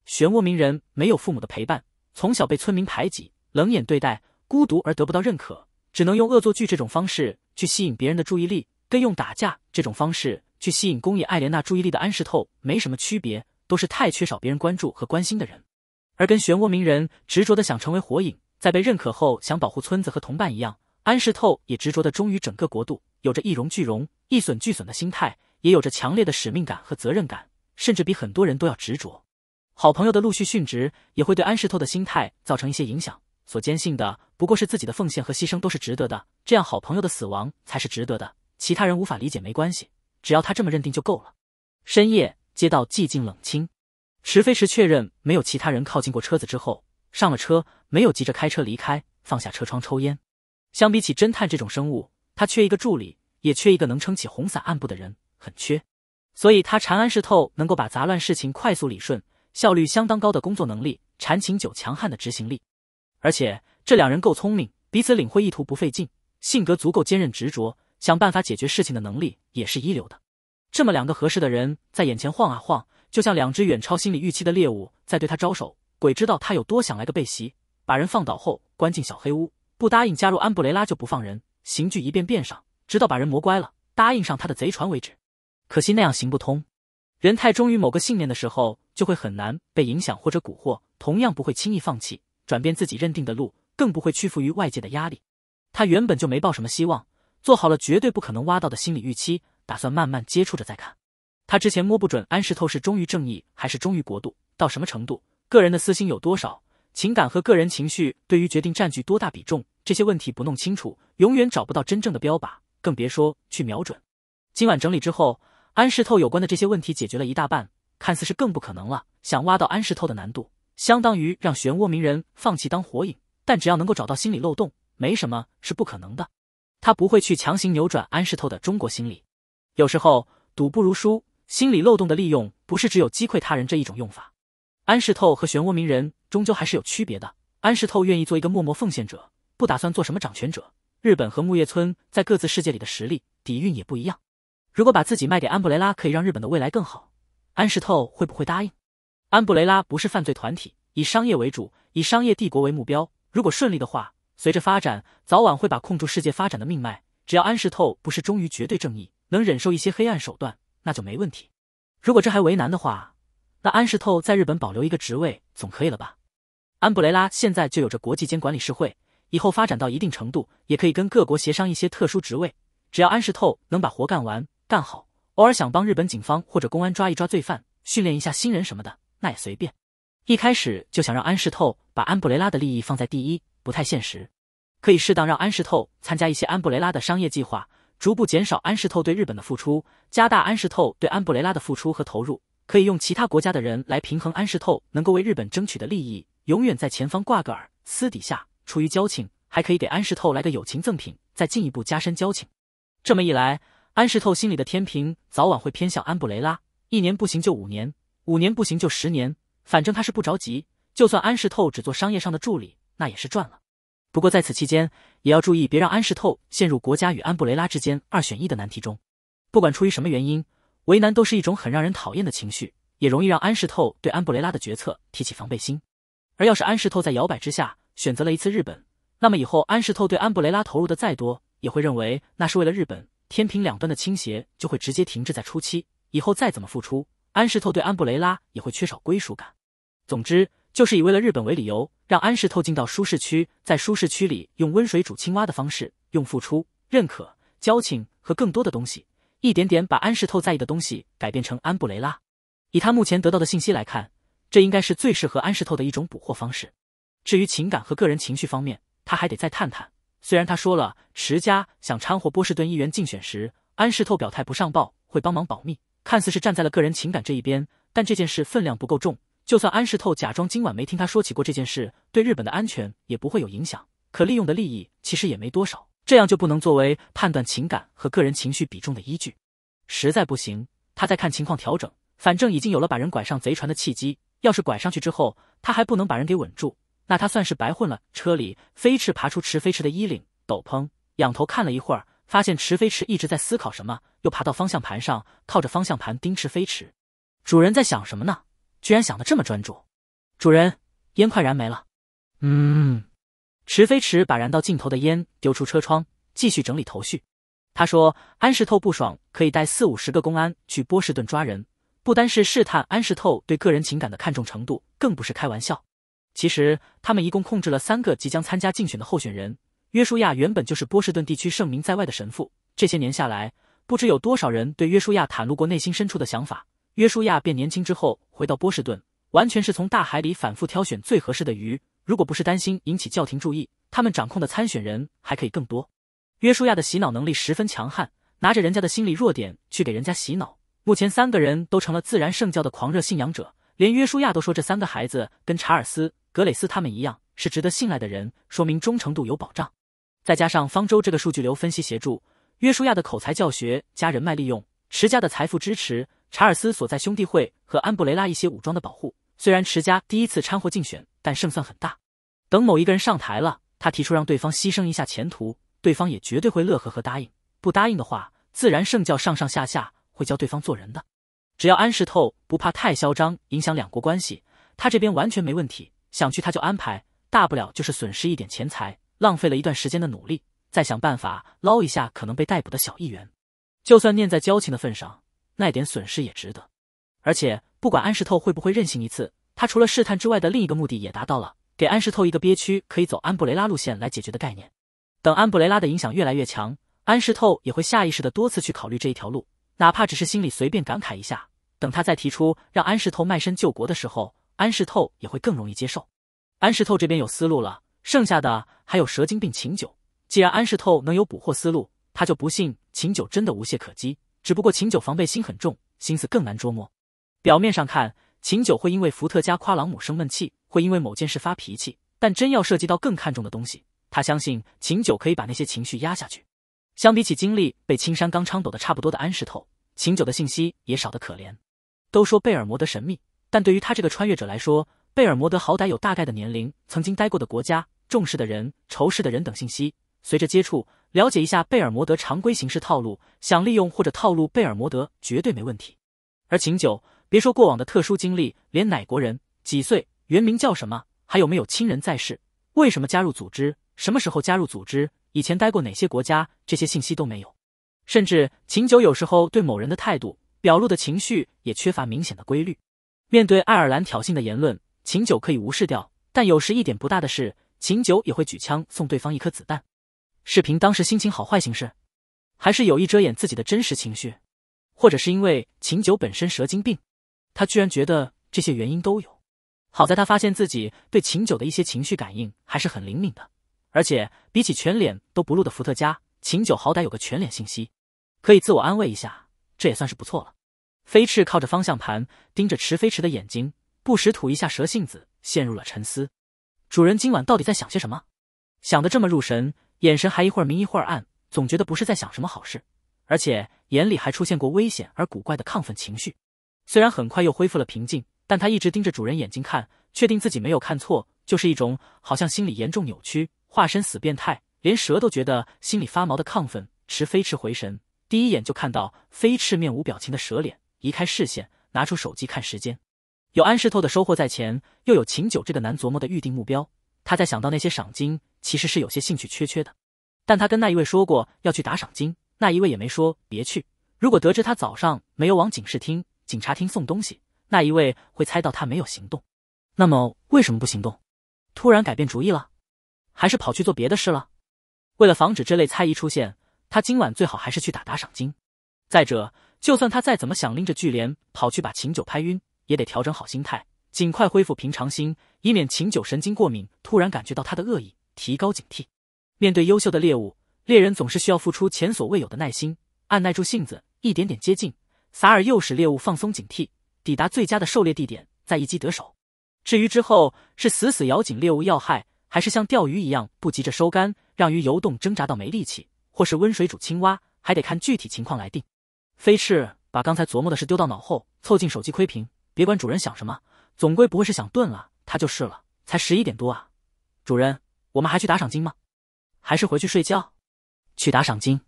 漩涡鸣人没有父母的陪伴，从小被村民排挤、冷眼对待，孤独而得不到认可，只能用恶作剧这种方式。去吸引别人的注意力，跟用打架这种方式去吸引公野艾莲娜注意力的安室透没什么区别，都是太缺少别人关注和关心的人。而跟漩涡鸣人执着的想成为火影，在被认可后想保护村子和同伴一样，安室透也执着的忠于整个国度，有着一荣俱荣、一损俱损的心态，也有着强烈的使命感和责任感，甚至比很多人都要执着。好朋友的陆续殉职，也会对安室透的心态造成一些影响。所坚信的不过是自己的奉献和牺牲都是值得的，这样好朋友的死亡才是值得的。其他人无法理解没关系，只要他这么认定就够了。深夜，街道寂静冷清，池飞石确认没有其他人靠近过车子之后，上了车，没有急着开车离开，放下车窗抽烟。相比起侦探这种生物，他缺一个助理，也缺一个能撑起红伞暗部的人，很缺。所以，他禅安石透能够把杂乱事情快速理顺，效率相当高的工作能力，缠情九强悍的执行力。而且这两人够聪明，彼此领会意图不费劲，性格足够坚韧执着，想办法解决事情的能力也是一流的。这么两个合适的人在眼前晃啊晃，就像两只远超心理预期的猎物在对他招手。鬼知道他有多想来个背袭，把人放倒后关进小黑屋，不答应加入安布雷拉就不放人，刑具一遍遍上，直到把人磨乖了，答应上他的贼船为止。可惜那样行不通。人太忠于某个信念的时候，就会很难被影响或者蛊惑，同样不会轻易放弃。转变自己认定的路，更不会屈服于外界的压力。他原本就没抱什么希望，做好了绝对不可能挖到的心理预期，打算慢慢接触着再看。他之前摸不准安石透是忠于正义还是忠于国度，到什么程度，个人的私心有多少，情感和个人情绪对于决定占据多大比重，这些问题不弄清楚，永远找不到真正的标靶，更别说去瞄准。今晚整理之后，安石透有关的这些问题解决了一大半，看似是更不可能了，想挖到安石透的难度。相当于让漩涡鸣人放弃当火影，但只要能够找到心理漏洞，没什么是不可能的。他不会去强行扭转安室透的中国心理。有时候赌不如输，心理漏洞的利用不是只有击溃他人这一种用法。安室透和漩涡鸣人终究还是有区别的。安室透愿意做一个默默奉献者，不打算做什么掌权者。日本和木叶村在各自世界里的实力底蕴也不一样。如果把自己卖给安布雷拉可以让日本的未来更好，安室透会不会答应？安布雷拉不是犯罪团体，以商业为主，以商业帝国为目标。如果顺利的话，随着发展，早晚会把控住世界发展的命脉。只要安室透不是忠于绝对正义，能忍受一些黑暗手段，那就没问题。如果这还为难的话，那安室透在日本保留一个职位总可以了吧？安布雷拉现在就有着国际监管理事会，以后发展到一定程度，也可以跟各国协商一些特殊职位。只要安室透能把活干完干好，偶尔想帮日本警方或者公安抓一抓罪犯，训练一下新人什么的。那也随便，一开始就想让安石透把安布雷拉的利益放在第一，不太现实。可以适当让安石透参加一些安布雷拉的商业计划，逐步减少安石透对日本的付出，加大安石透对安布雷拉的付出和投入。可以用其他国家的人来平衡安石透能够为日本争取的利益，永远在前方挂个耳。私底下出于交情，还可以给安石透来个友情赠品，再进一步加深交情。这么一来，安石透心里的天平早晚会偏向安布雷拉。一年不行就五年。五年不行就十年，反正他是不着急。就算安世透只做商业上的助理，那也是赚了。不过在此期间，也要注意别让安世透陷入国家与安布雷拉之间二选一的难题中。不管出于什么原因，为难都是一种很让人讨厌的情绪，也容易让安世透对安布雷拉的决策提起防备心。而要是安世透在摇摆之下选择了一次日本，那么以后安世透对安布雷拉投入的再多，也会认为那是为了日本，天平两端的倾斜就会直接停滞在初期，以后再怎么付出。安室透对安布雷拉也会缺少归属感，总之就是以为了日本为理由，让安室透进到舒适区，在舒适区里用温水煮青蛙的方式，用付出、认可、交情和更多的东西，一点点把安室透在意的东西改变成安布雷拉。以他目前得到的信息来看，这应该是最适合安室透的一种捕获方式。至于情感和个人情绪方面，他还得再探探。虽然他说了，石家想掺和波士顿议员竞选时，安室透表态不上报，会帮忙保密。看似是站在了个人情感这一边，但这件事分量不够重。就算安世透假装今晚没听他说起过这件事，对日本的安全也不会有影响。可利用的利益其实也没多少，这样就不能作为判断情感和个人情绪比重的依据。实在不行，他再看情况调整。反正已经有了把人拐上贼船的契机，要是拐上去之后他还不能把人给稳住，那他算是白混了。车里飞驰，爬出池飞驰的衣领、斗篷，仰头看了一会儿。发现池飞池一直在思考什么，又爬到方向盘上，靠着方向盘盯池飞池。主人在想什么呢？居然想的这么专注。主人，烟快燃没了。嗯，池飞池把燃到尽头的烟丢出车窗，继续整理头绪。他说：“安石透不爽，可以带四五十个公安去波士顿抓人。不单是试探安石透对个人情感的看重程度，更不是开玩笑。其实他们一共控制了三个即将参加竞选的候选人。”约书亚原本就是波士顿地区盛名在外的神父，这些年下来，不知有多少人对约书亚袒露过内心深处的想法。约书亚变年轻之后回到波士顿，完全是从大海里反复挑选最合适的鱼。如果不是担心引起教廷注意，他们掌控的参选人还可以更多。约书亚的洗脑能力十分强悍，拿着人家的心理弱点去给人家洗脑。目前三个人都成了自然圣教的狂热信仰者，连约书亚都说这三个孩子跟查尔斯、格蕾斯他们一样是值得信赖的人，说明忠诚度有保障。再加上方舟这个数据流分析协助，约书亚的口才教学加人脉利用，池家的财富支持，查尔斯所在兄弟会和安布雷拉一些武装的保护。虽然池家第一次掺和竞选，但胜算很大。等某一个人上台了，他提出让对方牺牲一下前途，对方也绝对会乐呵呵答应。不答应的话，自然圣教上上下下会教对方做人的。只要安石透不怕太嚣张影响两国关系，他这边完全没问题。想去他就安排，大不了就是损失一点钱财。浪费了一段时间的努力，再想办法捞一下可能被逮捕的小议员，就算念在交情的份上，那点损失也值得。而且不管安石透会不会任性一次，他除了试探之外的另一个目的也达到了，给安石透一个憋屈可以走安布雷拉路线来解决的概念。等安布雷拉的影响越来越强，安石透也会下意识的多次去考虑这一条路，哪怕只是心里随便感慨一下。等他再提出让安石透卖身救国的时候，安室透也会更容易接受。安室透这边有思路了。剩下的还有蛇精病秦九，既然安室透能有捕获思路，他就不信秦九真的无懈可击。只不过秦九防备心很重，心思更难捉摸。表面上看，秦九会因为伏特加夸朗姆生闷气，会因为某件事发脾气，但真要涉及到更看重的东西，他相信秦九可以把那些情绪压下去。相比起经历被青山刚昌抖得差不多的安室透，秦九的信息也少得可怜。都说贝尔摩德神秘，但对于他这个穿越者来说，贝尔摩德好歹有大概的年龄，曾经待过的国家。重视的人、仇视的人等信息，随着接触了解一下贝尔摩德常规行事套路，想利用或者套路贝尔摩德绝对没问题。而秦九，别说过往的特殊经历，连哪国人、几岁、原名叫什么，还有没有亲人在世，为什么加入组织，什么时候加入组织，以前待过哪些国家，这些信息都没有。甚至秦九有时候对某人的态度、表露的情绪也缺乏明显的规律。面对爱尔兰挑衅的言论，秦九可以无视掉，但有时一点不大的事。秦九也会举枪送对方一颗子弹，视频当时心情好坏形式，还是有意遮掩自己的真实情绪，或者是因为秦九本身蛇精病？他居然觉得这些原因都有。好在他发现自己对秦九的一些情绪感应还是很灵敏的，而且比起全脸都不露的伏特加，秦九好歹有个全脸信息，可以自我安慰一下，这也算是不错了。飞驰靠着方向盘，盯着池飞驰的眼睛，不时吐一下蛇信子，陷入了沉思。主人今晚到底在想些什么？想得这么入神，眼神还一会儿明一会儿暗，总觉得不是在想什么好事，而且眼里还出现过危险而古怪的亢奋情绪。虽然很快又恢复了平静，但他一直盯着主人眼睛看，确定自己没有看错，就是一种好像心理严重扭曲，化身死变态，连蛇都觉得心里发毛的亢奋。持飞驰回神，第一眼就看到飞驰面无表情的蛇脸，移开视线，拿出手机看时间。有安世透的收获在前，又有秦九这个难琢磨的预定目标，他在想到那些赏金，其实是有些兴趣缺缺的。但他跟那一位说过要去打赏金，那一位也没说别去。如果得知他早上没有往警视厅、警察厅送东西，那一位会猜到他没有行动。那么为什么不行动？突然改变主意了？还是跑去做别的事了？为了防止这类猜疑出现，他今晚最好还是去打打赏金。再者，就算他再怎么想拎着巨镰跑去把秦九拍晕。也得调整好心态，尽快恢复平常心，以免秦九神经过敏，突然感觉到他的恶意，提高警惕。面对优秀的猎物，猎人总是需要付出前所未有的耐心，按耐住性子，一点点接近。撒饵诱使猎物放松警惕，抵达最佳的狩猎地点，再一击得手。至于之后是死死咬紧猎物要害，还是像钓鱼一样不急着收竿，让鱼游动挣扎到没力气，或是温水煮青蛙，还得看具体情况来定。飞翅把刚才琢磨的事丢到脑后，凑近手机窥屏。别管主人想什么，总归不会是想炖了他就是了。才十一点多啊，主人，我们还去打赏金吗？还是回去睡觉？去打赏金。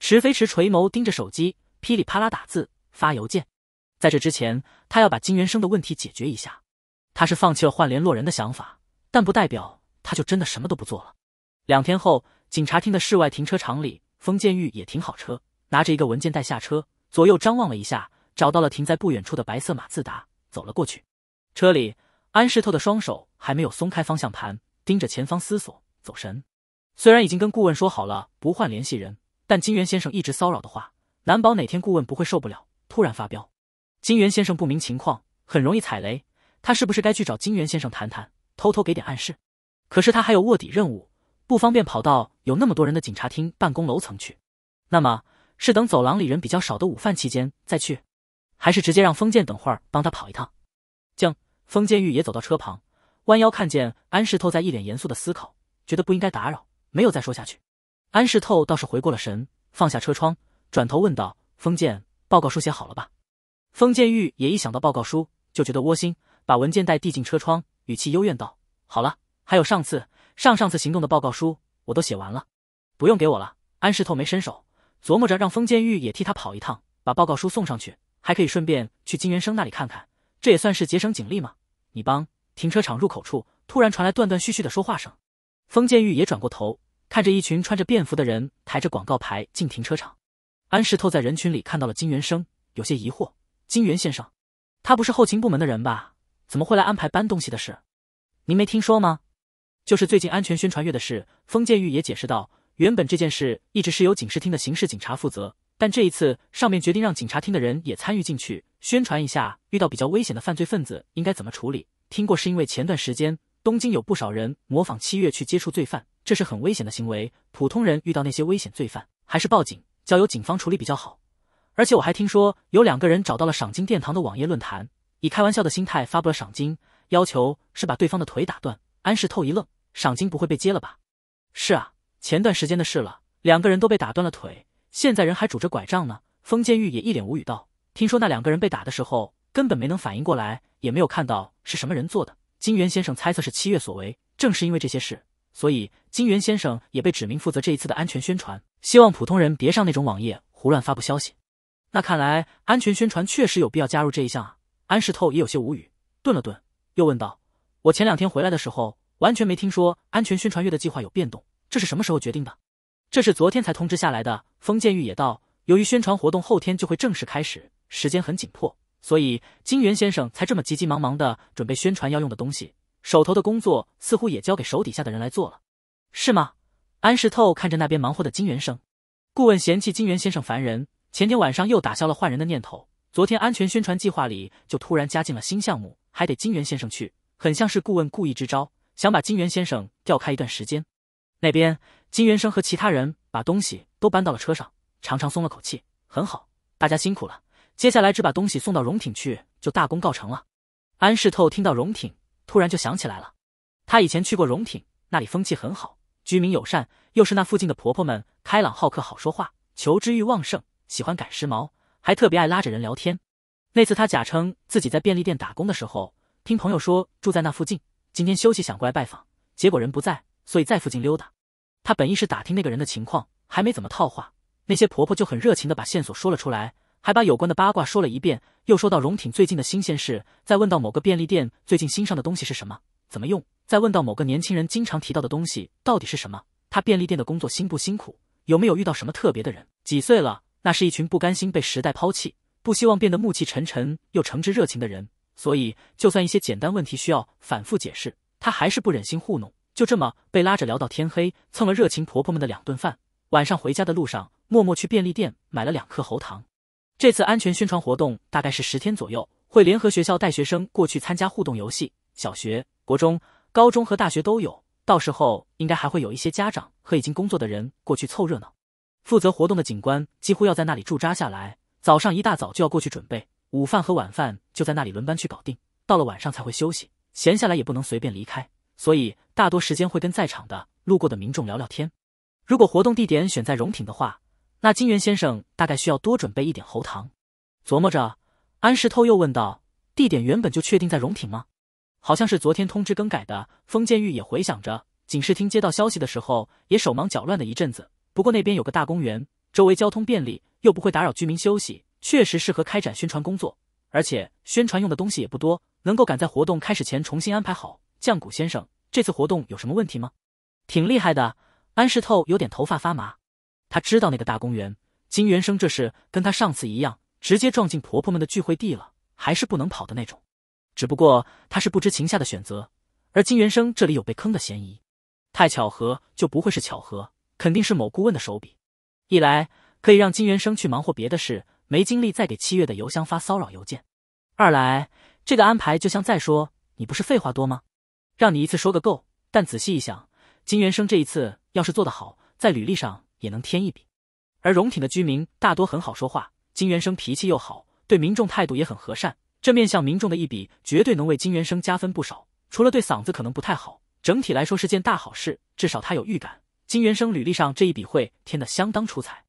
池飞池垂眸盯着手机，噼里啪啦打字发邮件。在这之前，他要把金元生的问题解决一下。他是放弃了换联络人的想法，但不代表他就真的什么都不做了。两天后，警察厅的室外停车场里，封建玉也停好车，拿着一个文件袋下车，左右张望了一下。找到了停在不远处的白色马自达，走了过去。车里安室透的双手还没有松开方向盘，盯着前方思索，走神。虽然已经跟顾问说好了不换联系人，但金元先生一直骚扰的话，难保哪天顾问不会受不了，突然发飙。金元先生不明情况，很容易踩雷。他是不是该去找金元先生谈谈，偷偷给点暗示？可是他还有卧底任务，不方便跑到有那么多人的警察厅办公楼层去。那么是等走廊里人比较少的午饭期间再去？还是直接让封建等会儿帮他跑一趟。将封建玉也走到车旁，弯腰看见安世透在一脸严肃的思考，觉得不应该打扰，没有再说下去。安世透倒是回过了神，放下车窗，转头问道：“封建，报告书写好了吧？”封建玉也一想到报告书，就觉得窝心，把文件袋递进车窗，语气幽怨道：“好了，还有上次、上上次行动的报告书，我都写完了，不用给我了。”安世透没伸手，琢磨着让封建玉也替他跑一趟，把报告书送上去。还可以顺便去金元生那里看看，这也算是节省警力嘛。你帮停车场入口处突然传来断断续续的说话声，封建玉也转过头，看着一群穿着便服的人抬着广告牌进停车场。安石透在人群里看到了金元生，有些疑惑：“金元先生，他不是后勤部门的人吧？怎么会来安排搬东西的事？”“您没听说吗？就是最近安全宣传月的事。”封建玉也解释道：“原本这件事一直是由警视厅的刑事警察负责。”但这一次，上面决定让警察厅的人也参与进去，宣传一下遇到比较危险的犯罪分子应该怎么处理。听过是因为前段时间东京有不少人模仿七月去接触罪犯，这是很危险的行为。普通人遇到那些危险罪犯，还是报警，交由警方处理比较好。而且我还听说有两个人找到了赏金殿堂的网页论坛，以开玩笑的心态发布了赏金，要求是把对方的腿打断。安室透一愣：赏金不会被接了吧？是啊，前段时间的事了，两个人都被打断了腿。现在人还拄着拐杖呢，封建玉也一脸无语道：“听说那两个人被打的时候，根本没能反应过来，也没有看到是什么人做的。”金元先生猜测是七月所为。正是因为这些事，所以金元先生也被指明负责这一次的安全宣传，希望普通人别上那种网页胡乱发布消息。那看来安全宣传确实有必要加入这一项啊！安世透也有些无语，顿了顿，又问道：“我前两天回来的时候，完全没听说安全宣传月的计划有变动，这是什么时候决定的？”这是昨天才通知下来的。封建玉也道：“由于宣传活动后天就会正式开始，时间很紧迫，所以金元先生才这么急急忙忙的准备宣传要用的东西。手头的工作似乎也交给手底下的人来做了，是吗？”安石透看着那边忙活的金元生，顾问嫌弃金元先生烦人，前天晚上又打消了换人的念头。昨天安全宣传计划里就突然加进了新项目，还得金元先生去，很像是顾问故意支招，想把金元先生调开一段时间。那边。金元生和其他人把东西都搬到了车上，长长松了口气。很好，大家辛苦了。接下来只把东西送到荣町去，就大功告成了。安世透听到荣町，突然就想起来了。他以前去过荣町，那里风气很好，居民友善，又是那附近的婆婆们开朗好客、好说话，求知欲旺盛，喜欢赶时髦，还特别爱拉着人聊天。那次他假称自己在便利店打工的时候，听朋友说住在那附近，今天休息想过来拜访，结果人不在，所以在附近溜达。她本意是打听那个人的情况，还没怎么套话，那些婆婆就很热情的把线索说了出来，还把有关的八卦说了一遍，又说到荣挺最近的新鲜事，再问到某个便利店最近新上的东西是什么，怎么用，再问到某个年轻人经常提到的东西到底是什么，他便利店的工作辛不辛苦，有没有遇到什么特别的人，几岁了？那是一群不甘心被时代抛弃，不希望变得暮气沉沉又诚挚热情的人，所以就算一些简单问题需要反复解释，他还是不忍心糊弄。就这么被拉着聊到天黑，蹭了热情婆婆们的两顿饭。晚上回家的路上，默默去便利店买了两颗喉糖。这次安全宣传活动大概是十天左右，会联合学校带学生过去参加互动游戏，小学、国中、高中和大学都有。到时候应该还会有一些家长和已经工作的人过去凑热闹。负责活动的警官几乎要在那里驻扎下来，早上一大早就要过去准备，午饭和晚饭就在那里轮班去搞定，到了晚上才会休息。闲下来也不能随便离开。所以，大多时间会跟在场的路过的民众聊聊天。如果活动地点选在荣町的话，那金元先生大概需要多准备一点喉糖。琢磨着，安石透又问道：“地点原本就确定在荣町吗？好像是昨天通知更改的。”封建玉也回想着，警视厅接到消息的时候也手忙脚乱的一阵子。不过那边有个大公园，周围交通便利，又不会打扰居民休息，确实适合开展宣传工作。而且宣传用的东西也不多，能够赶在活动开始前重新安排好。降谷先生，这次活动有什么问题吗？挺厉害的，安世透有点头发发麻。他知道那个大公园，金元生这是跟他上次一样，直接撞进婆婆们的聚会地了，还是不能跑的那种。只不过他是不知情下的选择，而金元生这里有被坑的嫌疑。太巧合就不会是巧合，肯定是某顾问的手笔。一来可以让金元生去忙活别的事，没精力再给七月的邮箱发骚扰邮件；二来这个安排就像在说你不是废话多吗？让你一次说个够。但仔细一想，金元生这一次要是做得好，在履历上也能添一笔。而荣挺的居民大多很好说话，金元生脾气又好，对民众态度也很和善。这面向民众的一笔，绝对能为金元生加分不少。除了对嗓子可能不太好，整体来说是件大好事。至少他有预感，金元生履历上这一笔会添得相当出彩。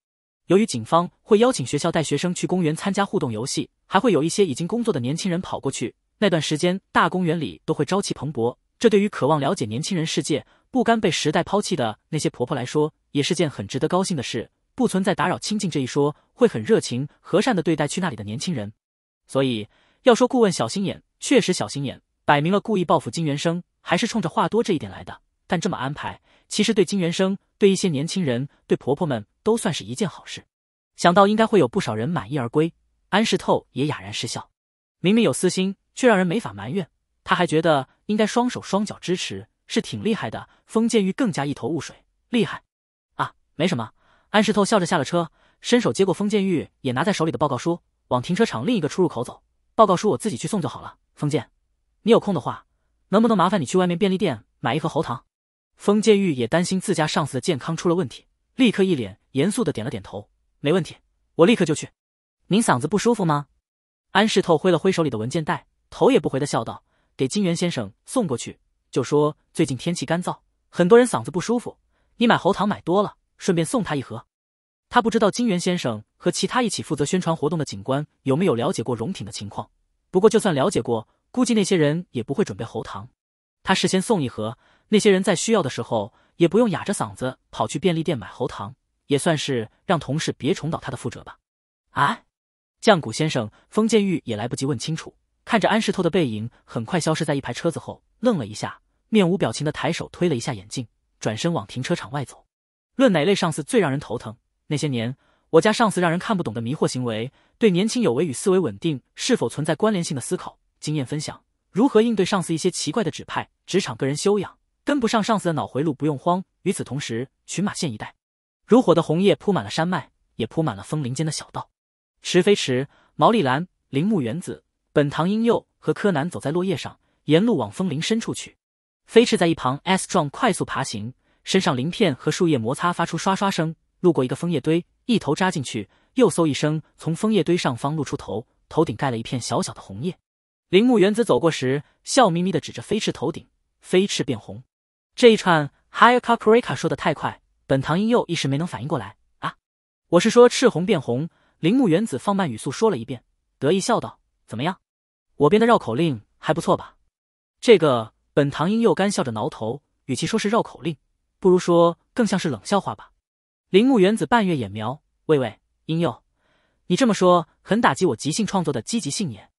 由于警方会邀请学校带学生去公园参加互动游戏，还会有一些已经工作的年轻人跑过去，那段时间大公园里都会朝气蓬勃。这对于渴望了解年轻人世界、不甘被时代抛弃的那些婆婆来说，也是件很值得高兴的事。不存在打扰、亲近这一说，会很热情、和善的对待去那里的年轻人。所以，要说顾问小心眼，确实小心眼，摆明了故意报复金元生，还是冲着话多这一点来的。但这么安排，其实对金元生、对一些年轻人、对婆婆们都算是一件好事。想到应该会有不少人满意而归，安世透也哑然失笑。明明有私心，却让人没法埋怨，他还觉得。应该双手双脚支持是挺厉害的，封建玉更加一头雾水。厉害啊，没什么。安石头笑着下了车，伸手接过封建玉也拿在手里的报告书，往停车场另一个出入口走。报告书我自己去送就好了。封建，你有空的话，能不能麻烦你去外面便利店买一盒喉糖？封建玉也担心自家上司的健康出了问题，立刻一脸严肃的点了点头。没问题，我立刻就去。您嗓子不舒服吗？安石头挥了挥手里的文件袋，头也不回的笑道。给金元先生送过去，就说最近天气干燥，很多人嗓子不舒服，你买喉糖买多了，顺便送他一盒。他不知道金元先生和其他一起负责宣传活动的警官有没有了解过荣挺的情况，不过就算了解过，估计那些人也不会准备喉糖。他事先送一盒，那些人在需要的时候也不用哑着嗓子跑去便利店买喉糖，也算是让同事别重蹈他的覆辙吧。啊，降谷先生，封建玉也来不及问清楚。看着安石透的背影，很快消失在一排车子后，愣了一下，面无表情的抬手推了一下眼镜，转身往停车场外走。论哪类上司最让人头疼？那些年，我家上司让人看不懂的迷惑行为，对年轻有为与思维稳定是否存在关联性的思考，经验分享，如何应对上司一些奇怪的指派，职场个人修养，跟不上上司的脑回路不用慌。与此同时，群马县一带，如火的红叶铺满了山脉，也铺满了枫林间的小道。池飞池、毛利兰、铃木原子。本堂英佑和柯南走在落叶上，沿路往枫林深处去。飞翅在一旁 S 状快速爬行，身上鳞片和树叶摩擦发出刷刷声。路过一个枫叶堆，一头扎进去，又嗖一声从枫叶堆上方露出头，头顶盖了一片小小的红叶。铃木原子走过时，笑眯眯地指着飞翅头顶，飞翅变红。这一串 h i y a k u r i c a 说的太快，本堂英佑一时没能反应过来。啊，我是说赤红变红。铃木原子放慢语速说了一遍，得意笑道：“怎么样？”我编的绕口令还不错吧？这个本堂英佑干笑着挠头，与其说是绕口令，不如说更像是冷笑话吧。铃木原子半月眼瞄，喂喂，英佑，你这么说很打击我即兴创作的积极信念。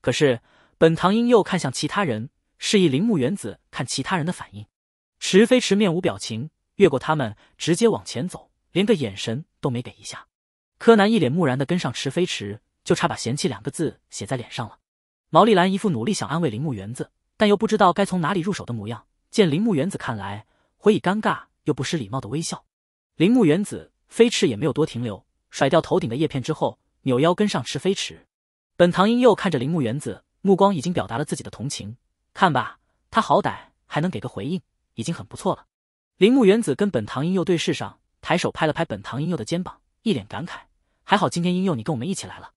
可是本堂英佑看向其他人，示意铃木原子看其他人的反应。池飞池面无表情，越过他们直接往前走，连个眼神都没给一下。柯南一脸木然的跟上池飞池，就差把嫌弃两个字写在脸上了。毛利兰一副努力想安慰铃木园子，但又不知道该从哪里入手的模样。见铃木园子看来，回以尴尬又不失礼貌的微笑。铃木园子飞驰也没有多停留，甩掉头顶的叶片之后，扭腰跟上池飞驰。本堂英佑看着铃木园子，目光已经表达了自己的同情。看吧，他好歹还能给个回应，已经很不错了。铃木园子跟本堂英佑对视上，抬手拍了拍本堂英佑的肩膀，一脸感慨：还好今天英佑你跟我们一起来了。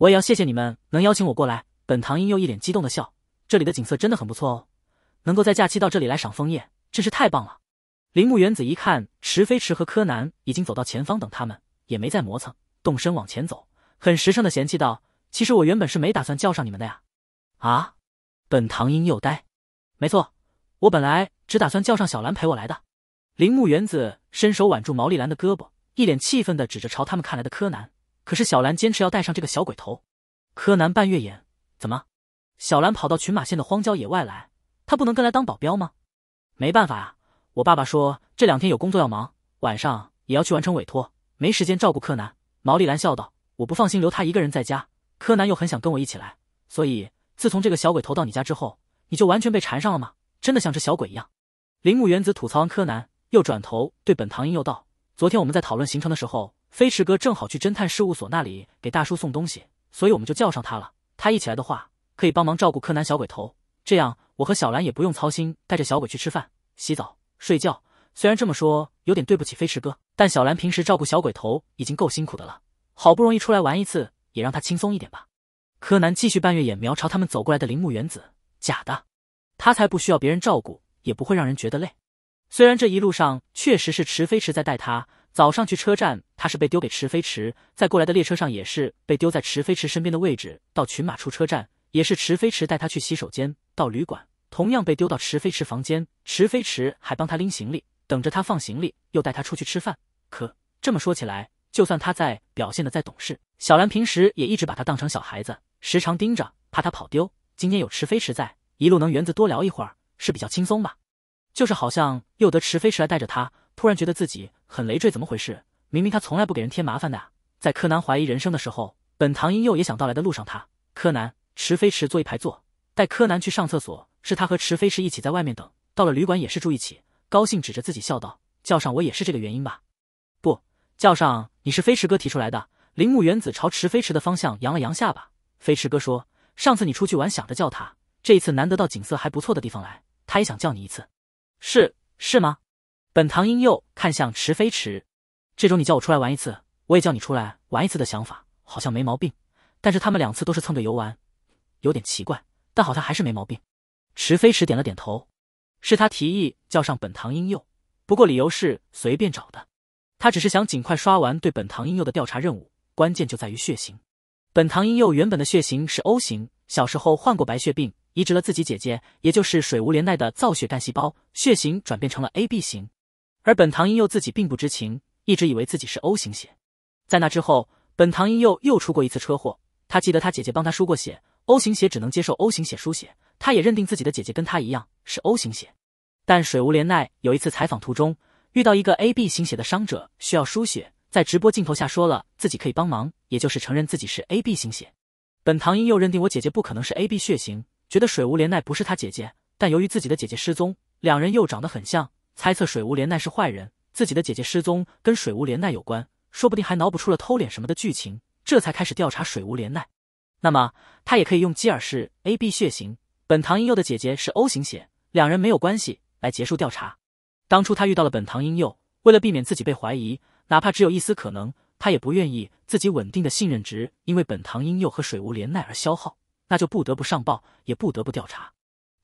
我也要谢谢你们能邀请我过来。本唐英又一脸激动的笑，这里的景色真的很不错哦，能够在假期到这里来赏枫叶，真是太棒了。铃木原子一看池飞池和柯南已经走到前方等他们，也没再磨蹭，动身往前走，很实诚的嫌弃道：“其实我原本是没打算叫上你们的呀。”啊，本唐英又呆。没错，我本来只打算叫上小兰陪我来的。铃木原子伸手挽住毛利兰的胳膊，一脸气愤的指着朝他们看来的柯南。可是小兰坚持要带上这个小鬼头，柯南半月眼怎么？小兰跑到群马县的荒郊野外来，她不能跟来当保镖吗？没办法呀，我爸爸说这两天有工作要忙，晚上也要去完成委托，没时间照顾柯南。毛利兰笑道：“我不放心留他一个人在家，柯南又很想跟我一起来，所以自从这个小鬼头到你家之后，你就完全被缠上了吗？真的像只小鬼一样？”铃木园子吐槽完柯南，又转头对本堂英又道：“昨天我们在讨论行程的时候。”飞驰哥正好去侦探事务所那里给大叔送东西，所以我们就叫上他了。他一起来的话，可以帮忙照顾柯南小鬼头，这样我和小兰也不用操心带着小鬼去吃饭、洗澡、睡觉。虽然这么说有点对不起飞驰哥，但小兰平时照顾小鬼头已经够辛苦的了，好不容易出来玩一次，也让他轻松一点吧。柯南继续半月眼，瞄朝他们走过来的铃木原子，假的，他才不需要别人照顾，也不会让人觉得累。虽然这一路上确实是池飞驰在带他。早上去车站，他是被丢给池飞池，在过来的列车上也是被丢在池飞池身边的位置。到群马出车站，也是池飞池带他去洗手间，到旅馆同样被丢到池飞池房间。池飞池还帮他拎行李，等着他放行李，又带他出去吃饭。可这么说起来，就算他在表现的再懂事，小兰平时也一直把他当成小孩子，时常盯着怕他跑丢。今天有池飞池在，一路能园子多聊一会儿，是比较轻松吧？就是好像又得池飞池来带着他。突然觉得自己很累赘，怎么回事？明明他从来不给人添麻烦的。在柯南怀疑人生的时候，本堂瑛佑也想到来的路上，他柯南池飞驰坐一排坐，带柯南去上厕所，是他和池飞驰一起在外面等到了旅馆，也是住一起。高兴指着自己笑道：“叫上我也是这个原因吧？”不，叫上你是飞驰哥提出来的。铃木原子朝池飞驰的方向扬了扬下巴。飞驰哥说：“上次你出去玩想着叫他，这一次难得到景色还不错的地方来，他也想叫你一次。”是是吗？本堂英佑看向池飞池，这种你叫我出来玩一次，我也叫你出来玩一次的想法好像没毛病。但是他们两次都是蹭着游玩，有点奇怪，但好像还是没毛病。池飞池点了点头，是他提议叫上本堂英佑，不过理由是随便找的。他只是想尽快刷完对本堂英佑的调查任务，关键就在于血型。本堂英佑原本的血型是 O 型，小时候患过白血病，移植了自己姐姐，也就是水无怜奈的造血干细胞，血型转变成了 AB 型。而本堂英佑自己并不知情，一直以为自己是 O 型血。在那之后，本堂英佑又出过一次车祸。他记得他姐姐帮他输过血，O 型血只能接受 O 型血输血。他也认定自己的姐姐跟他一样是 O 型血。但水无怜奈有一次采访途中遇到一个 AB 型血的伤者需要输血，在直播镜头下说了自己可以帮忙，也就是承认自己是 AB 型血。本堂英佑认定我姐姐不可能是 AB 血型，觉得水无怜奈不是他姐姐。但由于自己的姐姐失踪，两人又长得很像。猜测水无怜奈是坏人，自己的姐姐失踪跟水无怜奈有关，说不定还脑补出了偷脸什么的剧情，这才开始调查水无怜奈。那么他也可以用基尔氏 A B 血型，本堂瑛佑的姐姐是 O 型血，两人没有关系来结束调查。当初他遇到了本堂瑛佑，为了避免自己被怀疑，哪怕只有一丝可能，他也不愿意自己稳定的信任值因为本堂瑛佑和水无怜奈而消耗，那就不得不上报，也不得不调查。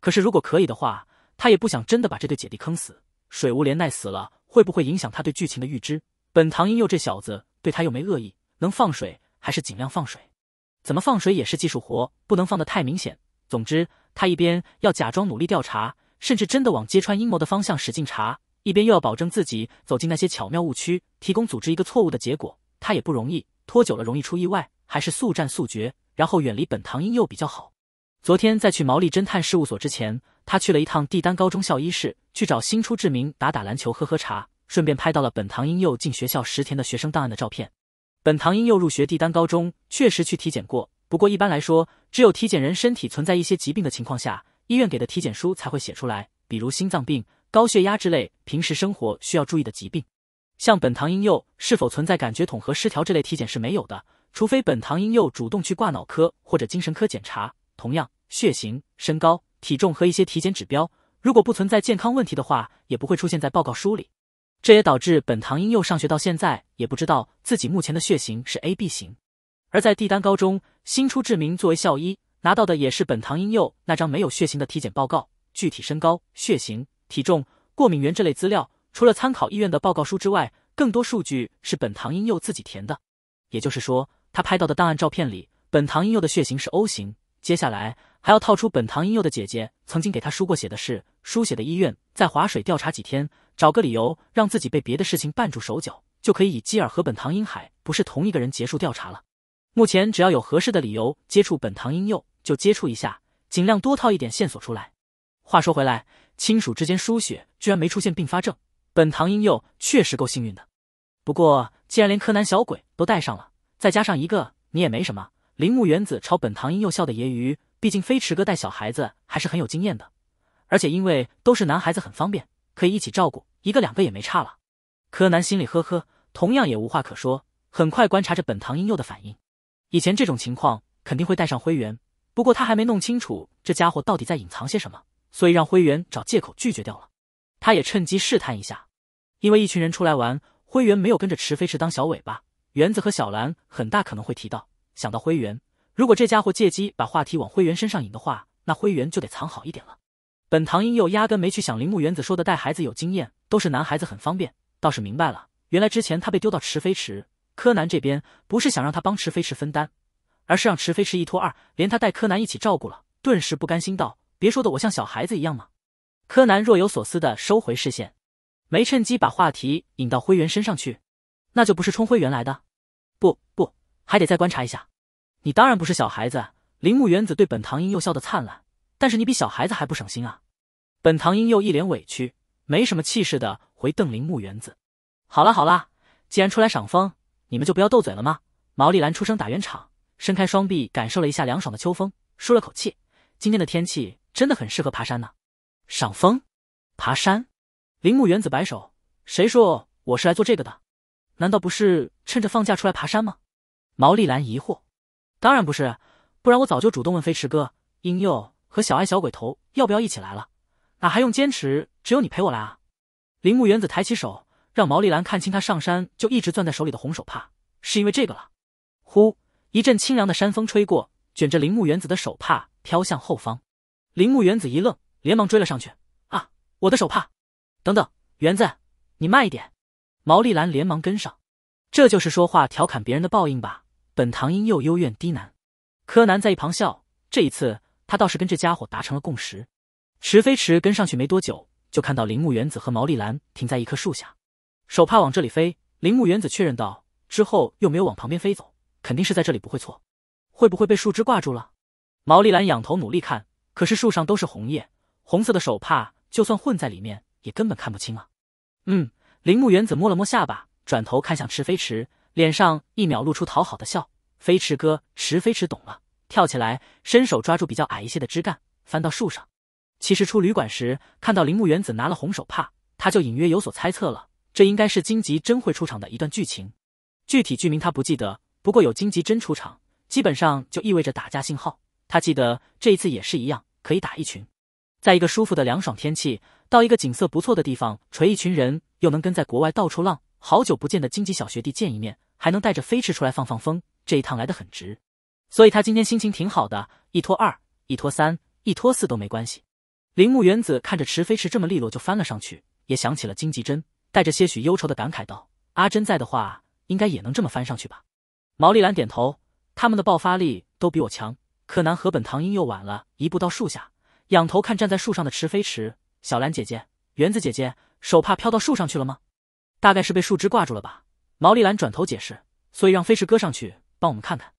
可是如果可以的话，他也不想真的把这对姐弟坑死。水无怜奈死了，会不会影响他对剧情的预知？本堂英佑这小子对他又没恶意，能放水还是尽量放水。怎么放水也是技术活，不能放的太明显。总之，他一边要假装努力调查，甚至真的往揭穿阴谋的方向使劲查，一边又要保证自己走进那些巧妙误区，提供组织一个错误的结果。他也不容易，拖久了容易出意外，还是速战速决，然后远离本堂英佑比较好。昨天在去毛利侦探事务所之前。他去了一趟地丹高中校医室，去找新出志明打打篮球、喝喝茶，顺便拍到了本堂英佑进学校十天的学生档案的照片。本堂英佑入学地丹高中确实去体检过，不过一般来说，只有体检人身体存在一些疾病的情况下，医院给的体检书才会写出来，比如心脏病、高血压之类，平时生活需要注意的疾病。像本堂英佑是否存在感觉统合失调这类体检是没有的，除非本堂英佑主动去挂脑科或者精神科检查。同样。血型、身高、体重和一些体检指标，如果不存在健康问题的话，也不会出现在报告书里。这也导致本堂英佑上学到现在也不知道自己目前的血型是 A B 型。而在帝丹高中，新出志明作为校医拿到的也是本堂英佑那张没有血型的体检报告。具体身高、血型、体重、过敏源这类资料，除了参考医院的报告书之外，更多数据是本堂英佑自己填的。也就是说，他拍到的档案照片里，本堂英佑的血型是 O 型。接下来。还要套出本堂英佑的姐姐曾经给他输过血的事，输血的医院，在划水调查几天，找个理由让自己被别的事情绊住手脚，就可以以基尔和本堂英海不是同一个人结束调查了。目前只要有合适的理由接触本堂英佑，就接触一下，尽量多套一点线索出来。话说回来，亲属之间输血居然没出现并发症，本堂英佑确实够幸运的。不过既然连柯南小鬼都带上了，再加上一个你也没什么。铃木原子朝本堂英佑笑的揶揄。毕竟飞驰哥带小孩子还是很有经验的，而且因为都是男孩子，很方便，可以一起照顾，一个两个也没差了。柯南心里呵呵，同样也无话可说。很快观察着本堂瑛佑的反应，以前这种情况肯定会带上灰原，不过他还没弄清楚这家伙到底在隐藏些什么，所以让灰原找借口拒绝掉了。他也趁机试探一下，因为一群人出来玩，灰原没有跟着池飞驰当小尾巴，园子和小兰很大可能会提到想到灰原。如果这家伙借机把话题往灰原身上引的话，那灰原就得藏好一点了。本堂英佑压根没去想铃木原子说的带孩子有经验，都是男孩子很方便，倒是明白了，原来之前他被丢到池飞池，柯南这边不是想让他帮池飞池分担，而是让池飞池一拖二，连他带柯南一起照顾了。顿时不甘心道：“别说的我像小孩子一样吗？”柯南若有所思的收回视线，没趁机把话题引到灰原身上去，那就不是冲灰原来的。不不，还得再观察一下。你当然不是小孩子，铃木原子对本堂瑛又笑得灿烂，但是你比小孩子还不省心啊！本堂瑛又一脸委屈，没什么气势的回瞪铃木原子。好啦好啦，既然出来赏风，你们就不要斗嘴了吗？毛利兰出声打圆场，伸开双臂感受了一下凉爽的秋风，舒了口气。今天的天气真的很适合爬山呢。赏风？爬山？铃木原子摆手，谁说我是来做这个的？难道不是趁着放假出来爬山吗？毛利兰疑惑。当然不是，不然我早就主动问飞驰哥、婴佑和小爱、小鬼头要不要一起来了，哪还用坚持只有你陪我来啊？铃木原子抬起手，让毛利兰看清他上山就一直攥在手里的红手帕，是因为这个了。呼，一阵清凉的山风吹过，卷着铃木原子的手帕飘向后方。铃木原子一愣，连忙追了上去。啊，我的手帕！等等，原子，你慢一点。毛利兰连忙跟上。这就是说话调侃别人的报应吧。本堂英又幽怨低喃，柯南在一旁笑。这一次，他倒是跟这家伙达成了共识。池飞池跟上去没多久，就看到铃木原子和毛利兰停在一棵树下，手帕往这里飞。铃木原子确认道，之后又没有往旁边飞走，肯定是在这里不会错。会不会被树枝挂住了？毛利兰仰头努力看，可是树上都是红叶，红色的手帕就算混在里面，也根本看不清啊。嗯，铃木原子摸了摸下巴，转头看向池飞池。脸上一秒露出讨好的笑，飞驰哥石飞驰懂了，跳起来，伸手抓住比较矮一些的枝干，翻到树上。其实出旅馆时看到铃木原子拿了红手帕，他就隐约有所猜测了，这应该是荆棘真会出场的一段剧情。具体剧名他不记得，不过有荆棘真出场，基本上就意味着打架信号。他记得这一次也是一样，可以打一群。在一个舒服的凉爽天气，到一个景色不错的地方，锤一群人，又能跟在国外到处浪，好久不见的荆棘小学弟见一面。还能带着飞驰出来放放风，这一趟来得很值，所以他今天心情挺好的。一拖二，一拖三，一拖四都没关系。铃木原子看着池飞驰这么利落，就翻了上去，也想起了金吉真，带着些许忧愁的感慨道：“阿珍在的话，应该也能这么翻上去吧？”毛利兰点头，他们的爆发力都比我强。柯南和本堂瑛又晚了一步到树下，仰头看站在树上的池飞驰，小兰姐姐、原子姐姐，手帕飘到树上去了吗？大概是被树枝挂住了吧。毛利兰转头解释，所以让飞石哥上去帮我们看看。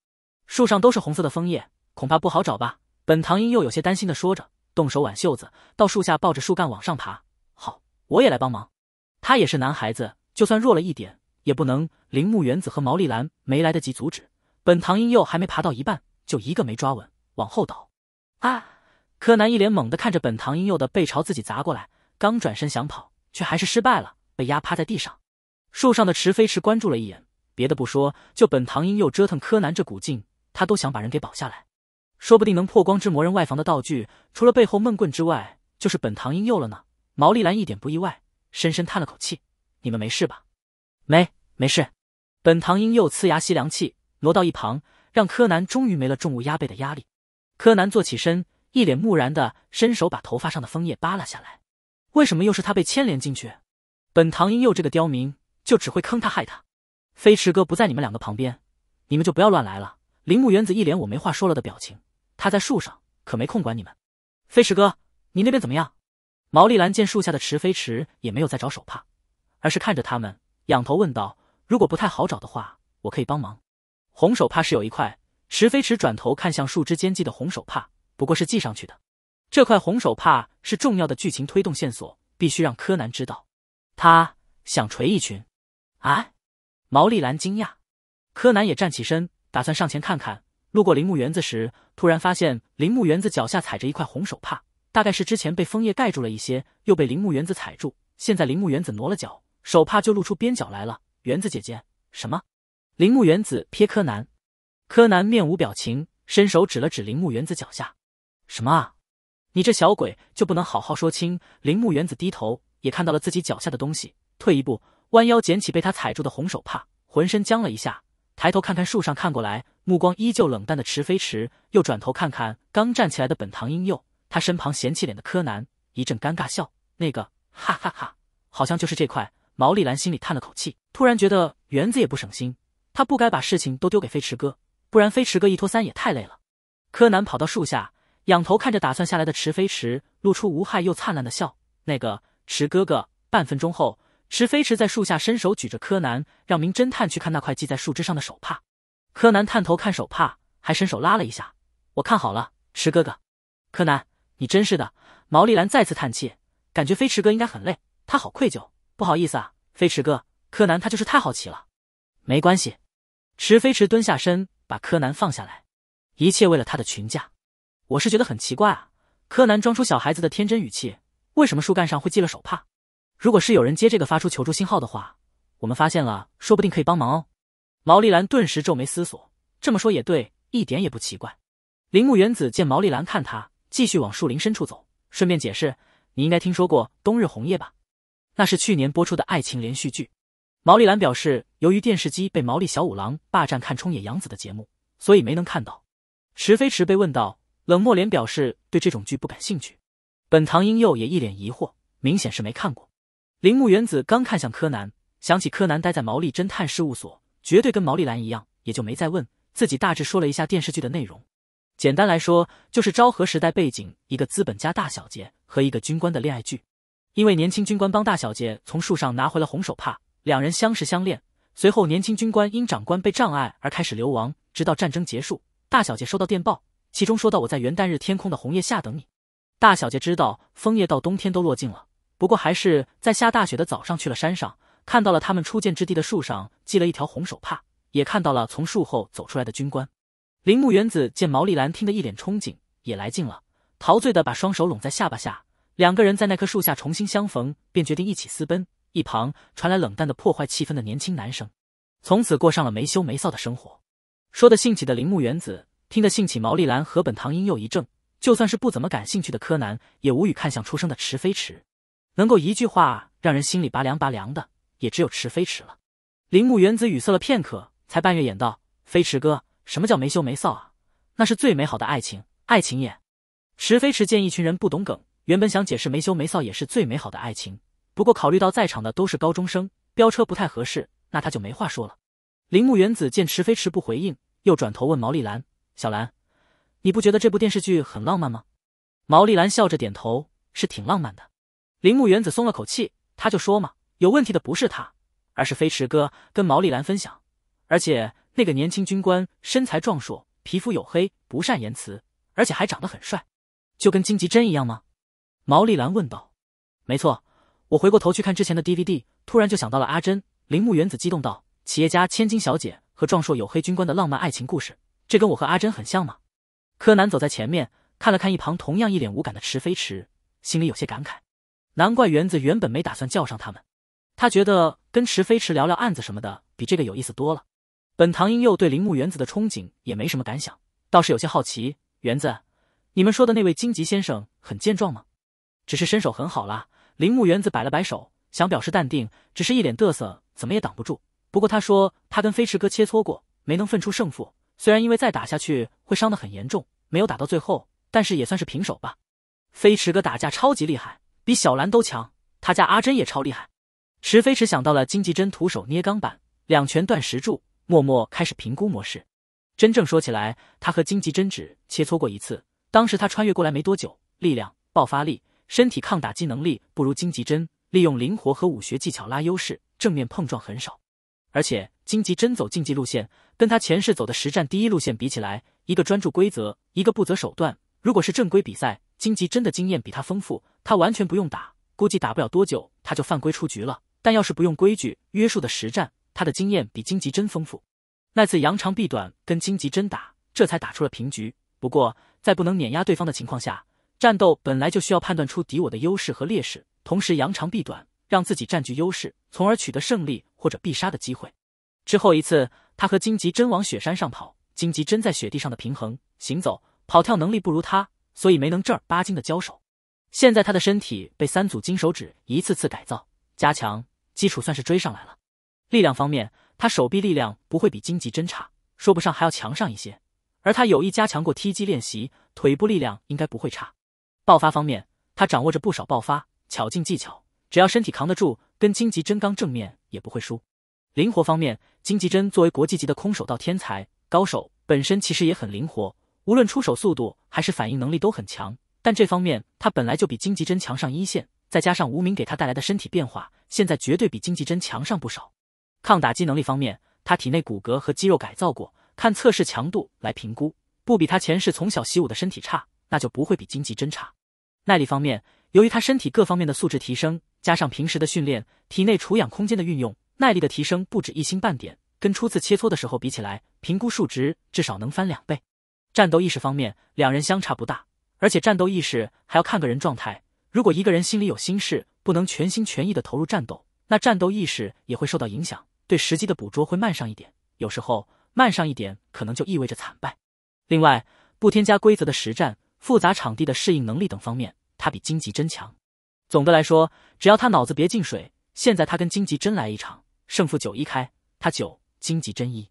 树上都是红色的枫叶，恐怕不好找吧？本堂英佑有些担心的说着，动手挽袖子，到树下抱着树干往上爬。好，我也来帮忙。他也是男孩子，就算弱了一点，也不能。铃木原子和毛利兰没来得及阻止，本堂英佑还没爬到一半，就一个没抓稳，往后倒。啊！柯南一脸懵的看着本堂英佑的背朝自己砸过来，刚转身想跑，却还是失败了，被压趴在地上。树上的池飞池关注了一眼，别的不说，就本堂英佑折腾柯南这股劲，他都想把人给保下来，说不定能破光之魔人外防的道具，除了背后闷棍之外，就是本堂英佑了呢。毛利兰一点不意外，深深叹了口气：“你们没事吧？没没事。”本堂英佑呲牙吸凉气，挪到一旁，让柯南终于没了重物压背的压力。柯南坐起身，一脸木然的伸手把头发上的枫叶扒拉下来。为什么又是他被牵连进去？本堂英佑这个刁民！就只会坑他害他，飞驰哥不在你们两个旁边，你们就不要乱来了。铃木园子一脸我没话说了的表情，他在树上可没空管你们。飞驰哥，你那边怎么样？毛利兰见树下的池飞驰也没有再找手帕，而是看着他们，仰头问道：“如果不太好找的话，我可以帮忙。”红手帕是有一块。池飞驰转头看向树枝间系的红手帕，不过是系上去的。这块红手帕是重要的剧情推动线索，必须让柯南知道。他想锤一群。哎，毛利兰惊讶，柯南也站起身，打算上前看看。路过铃木园子时，突然发现铃木园子脚下踩着一块红手帕，大概是之前被枫叶盖住了一些，又被铃木园子踩住。现在铃木园子挪了脚，手帕就露出边角来了。园子姐姐，什么？铃木园子瞥柯南，柯南面无表情，伸手指了指铃木园子脚下。什么啊？你这小鬼就不能好好说清？铃木园子低头，也看到了自己脚下的东西，退一步。弯腰捡起被他踩住的红手帕，浑身僵了一下，抬头看看树上，看过来，目光依旧冷淡的池飞驰，又转头看看刚站起来的本堂英佑，他身旁嫌弃脸的柯南，一阵尴尬笑。那个，哈哈哈，好像就是这块。毛利兰心里叹了口气，突然觉得园子也不省心，他不该把事情都丢给飞驰哥，不然飞驰哥一拖三也太累了。柯南跑到树下，仰头看着打算下来的池飞驰，露出无害又灿烂的笑。那个，池哥哥。半分钟后。池飞驰在树下伸手举着柯南，让名侦探去看那块系在树枝上的手帕。柯南探头看手帕，还伸手拉了一下。我看好了，池哥哥。柯南，你真是的。毛利兰再次叹气，感觉飞驰哥应该很累，他好愧疚，不好意思啊，飞驰哥。柯南他就是太好奇了。没关系。池飞驰蹲下身把柯南放下来，一切为了他的群架。我是觉得很奇怪啊。柯南装出小孩子的天真语气，为什么树干上会系了手帕？如果是有人接这个发出求助信号的话，我们发现了，说不定可以帮忙。哦。毛利兰顿时皱眉思索，这么说也对，一点也不奇怪。铃木原子见毛利兰看他，继续往树林深处走，顺便解释：“你应该听说过《冬日红叶》吧？那是去年播出的爱情连续剧。”毛利兰表示，由于电视机被毛利小五郎霸占看冲野洋子的节目，所以没能看到。池飞池被问到，冷漠脸表示对这种剧不感兴趣。本堂英佑也一脸疑惑，明显是没看过。铃木原子刚看向柯南，想起柯南待在毛利侦探事务所，绝对跟毛利兰一样，也就没再问。自己大致说了一下电视剧的内容，简单来说就是昭和时代背景，一个资本家大小姐和一个军官的恋爱剧。因为年轻军官帮大小姐从树上拿回了红手帕，两人相识相恋。随后年轻军官因长官被障碍而开始流亡，直到战争结束，大小姐收到电报，其中说到我在元旦日天空的红叶下等你。大小姐知道枫叶到冬天都落尽了。不过还是在下大雪的早上去了山上，看到了他们初见之地的树上系了一条红手帕，也看到了从树后走出来的军官。铃木原子见毛利兰听得一脸憧憬，也来劲了，陶醉的把双手拢在下巴下。两个人在那棵树下重新相逢，便决定一起私奔。一旁传来冷淡的破坏气氛的年轻男生，从此过上了没羞没臊的生活。说的兴起的铃木原子，听得兴起毛利兰和本堂英又一怔。就算是不怎么感兴趣的柯南，也无语看向出声的池飞池。能够一句话让人心里拔凉拔凉的，也只有池飞驰了。铃木原子语塞了片刻，才半月眼道：“飞驰哥，什么叫没羞没臊啊？那是最美好的爱情，爱情也。”池飞驰见一群人不懂梗，原本想解释没羞没臊也是最美好的爱情，不过考虑到在场的都是高中生，飙车不太合适，那他就没话说了。铃木原子见池飞驰不回应，又转头问毛利兰：“小兰，你不觉得这部电视剧很浪漫吗？”毛利兰笑着点头：“是挺浪漫的。”铃木原子松了口气，他就说嘛，有问题的不是他，而是飞驰哥跟毛利兰分享。而且那个年轻军官身材壮硕，皮肤黝黑，不善言辞，而且还长得很帅，就跟金吉针一样吗？毛利兰问道。没错，我回过头去看之前的 DVD，突然就想到了阿珍。铃木原子激动道：“企业家千金小姐和壮硕黝黑军官的浪漫爱情故事，这跟我和阿珍很像吗？”柯南走在前面，看了看一旁同样一脸无感的池飞驰，心里有些感慨。难怪园子原本没打算叫上他们，他觉得跟池飞驰聊聊案子什么的，比这个有意思多了。本堂英佑对铃木园子的憧憬也没什么感想，倒是有些好奇。园子，你们说的那位荆棘先生很健壮吗？只是身手很好啦。铃木园子摆了摆手，想表示淡定，只是一脸嘚瑟，怎么也挡不住。不过他说他跟飞驰哥切磋过，没能分出胜负。虽然因为再打下去会伤得很严重，没有打到最后，但是也算是平手吧。飞驰哥打架超级厉害。比小兰都强，他家阿珍也超厉害。池飞池想到了荆棘针徒手捏钢板，两拳断石柱，默默开始评估模式。真正说起来，他和荆棘针只切磋过一次。当时他穿越过来没多久，力量、爆发力、身体抗打击能力不如荆棘针，利用灵活和武学技巧拉优势，正面碰撞很少。而且荆棘针走竞技路线，跟他前世走的实战第一路线比起来，一个专注规则，一个不择手段。如果是正规比赛，荆棘珍的经验比他丰富。他完全不用打，估计打不了多久他就犯规出局了。但要是不用规矩约束的实战，他的经验比荆棘真丰富。那次扬长避短跟荆棘真打，这才打出了平局。不过在不能碾压对方的情况下，战斗本来就需要判断出敌我的优势和劣势，同时扬长避短，让自己占据优势，从而取得胜利或者必杀的机会。之后一次，他和荆棘真往雪山上跑，荆棘真在雪地上的平衡、行走、跑跳能力不如他，所以没能正儿八经的交手。现在他的身体被三组金手指一次次改造、加强，基础算是追上来了。力量方面，他手臂力量不会比荆棘针差，说不上还要强上一些。而他有意加强过踢击练习，腿部力量应该不会差。爆发方面，他掌握着不少爆发巧劲技巧，只要身体扛得住，跟荆棘真刚正面也不会输。灵活方面，荆棘针作为国际级的空手道天才高手，本身其实也很灵活，无论出手速度还是反应能力都很强。但这方面他本来就比荆棘针强上一线，再加上无名给他带来的身体变化，现在绝对比荆棘针强上不少。抗打击能力方面，他体内骨骼和肌肉改造过，看测试强度来评估，不比他前世从小习武的身体差，那就不会比荆棘针差。耐力方面，由于他身体各方面的素质提升，加上平时的训练，体内储氧空间的运用，耐力的提升不止一星半点，跟初次切磋的时候比起来，评估数值至少能翻两倍。战斗意识方面，两人相差不大。而且战斗意识还要看个人状态，如果一个人心里有心事，不能全心全意的投入战斗，那战斗意识也会受到影响，对时机的捕捉会慢上一点。有时候慢上一点，可能就意味着惨败。另外，不添加规则的实战、复杂场地的适应能力等方面，他比荆棘真强。总的来说，只要他脑子别进水，现在他跟荆棘真来一场，胜负九一开，他九，荆棘真一。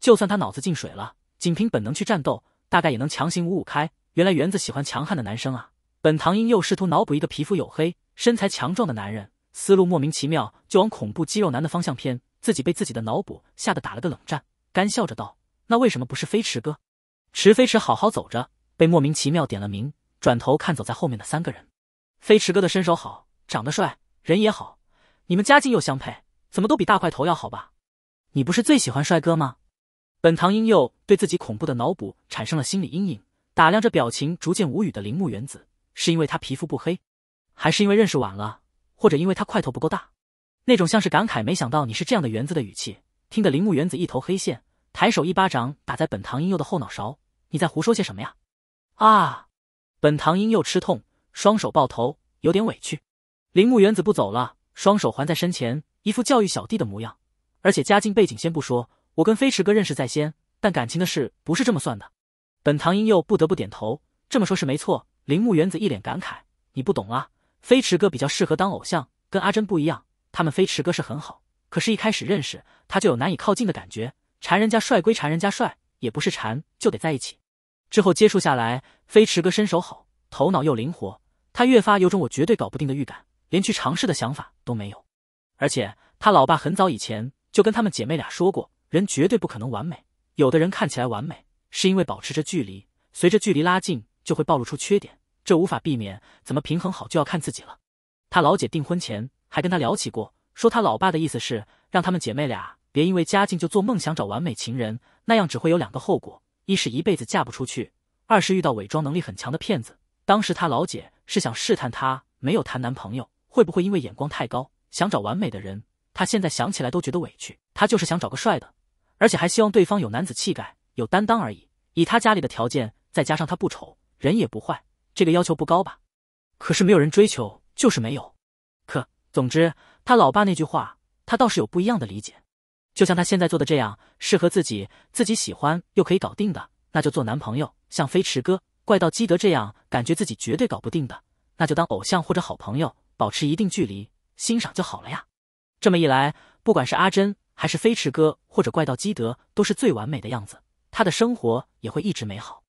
就算他脑子进水了，仅凭本能去战斗，大概也能强行五五开。原来园子喜欢强悍的男生啊！本堂英佑试图脑补一个皮肤黝黑、身材强壮的男人，思路莫名其妙就往恐怖肌肉男的方向偏，自己被自己的脑补吓得打了个冷战，干笑着道：“那为什么不是飞驰哥？”池飞驰好好走着，被莫名其妙点了名，转头看走在后面的三个人。飞驰哥的身手好，长得帅，人也好，你们家境又相配，怎么都比大块头要好吧？你不是最喜欢帅哥吗？本堂英佑对自己恐怖的脑补产生了心理阴影。打量着表情逐渐无语的铃木原子，是因为他皮肤不黑，还是因为认识晚了，或者因为他块头不够大？那种像是感慨没想到你是这样的原子的语气，听得铃木原子一头黑线，抬手一巴掌打在本堂英佑的后脑勺：“你在胡说些什么呀？”啊！本堂英佑吃痛，双手抱头，有点委屈。铃木原子不走了，双手环在身前，一副教育小弟的模样。而且家境背景先不说，我跟飞驰哥认识在先，但感情的事不是这么算的。本堂英佑不得不点头，这么说是没错。铃木原子一脸感慨：“你不懂啊，飞驰哥比较适合当偶像，跟阿珍不一样。他们飞驰哥是很好，可是一开始认识他就有难以靠近的感觉。缠人家帅归缠人家帅，也不是缠就得在一起。之后接触下来，飞驰哥身手好，头脑又灵活，他越发有种我绝对搞不定的预感，连去尝试的想法都没有。而且他老爸很早以前就跟他们姐妹俩说过，人绝对不可能完美，有的人看起来完美。”是因为保持着距离，随着距离拉近，就会暴露出缺点，这无法避免。怎么平衡好，就要看自己了。他老姐订婚前还跟他聊起过，说他老爸的意思是让他们姐妹俩别因为家境就做梦想找完美情人，那样只会有两个后果：一是一辈子嫁不出去；二是遇到伪装能力很强的骗子。当时他老姐是想试探他没有谈男朋友，会不会因为眼光太高，想找完美的人。他现在想起来都觉得委屈，他就是想找个帅的，而且还希望对方有男子气概、有担当而已。以他家里的条件，再加上他不丑，人也不坏，这个要求不高吧？可是没有人追求，就是没有。可总之，他老爸那句话，他倒是有不一样的理解。就像他现在做的这样，适合自己、自己喜欢又可以搞定的，那就做男朋友；像飞驰哥、怪盗基德这样，感觉自己绝对搞不定的，那就当偶像或者好朋友，保持一定距离，欣赏就好了呀。这么一来，不管是阿珍还是飞驰哥或者怪盗基德，都是最完美的样子。他的生活也会一直美好，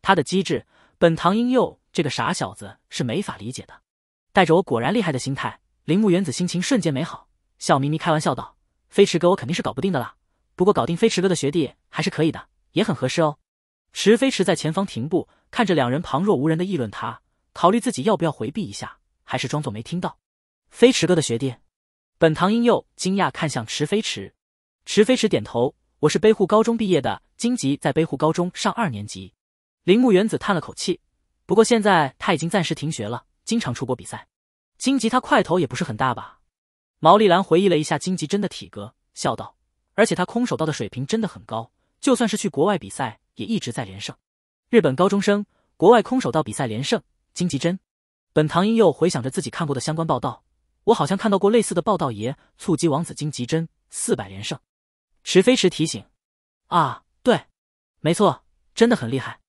他的机智，本堂英佑这个傻小子是没法理解的。带着我果然厉害的心态，铃木原子心情瞬间美好，笑眯眯开玩笑道：“飞驰哥，我肯定是搞不定的啦。不过搞定飞驰哥的学弟还是可以的，也很合适哦。”池飞驰在前方停步，看着两人旁若无人的议论他，考虑自己要不要回避一下，还是装作没听到。飞驰哥的学弟，本堂英佑惊讶看向池飞驰，池飞驰点头。我是背户高中毕业的，荆棘在背户高中上二年级。铃木原子叹了口气，不过现在他已经暂时停学了，经常出国比赛。荆棘他块头也不是很大吧？毛利兰回忆了一下荆棘真的体格，笑道：“而且他空手道的水平真的很高，就算是去国外比赛也一直在连胜。”日本高中生国外空手道比赛连胜荆棘真。本堂英佑回想着自己看过的相关报道，我好像看到过类似的报道，爷蹴击王子荆棘真四百连胜。池飞池提醒：“啊，对，没错，真的很厉害。”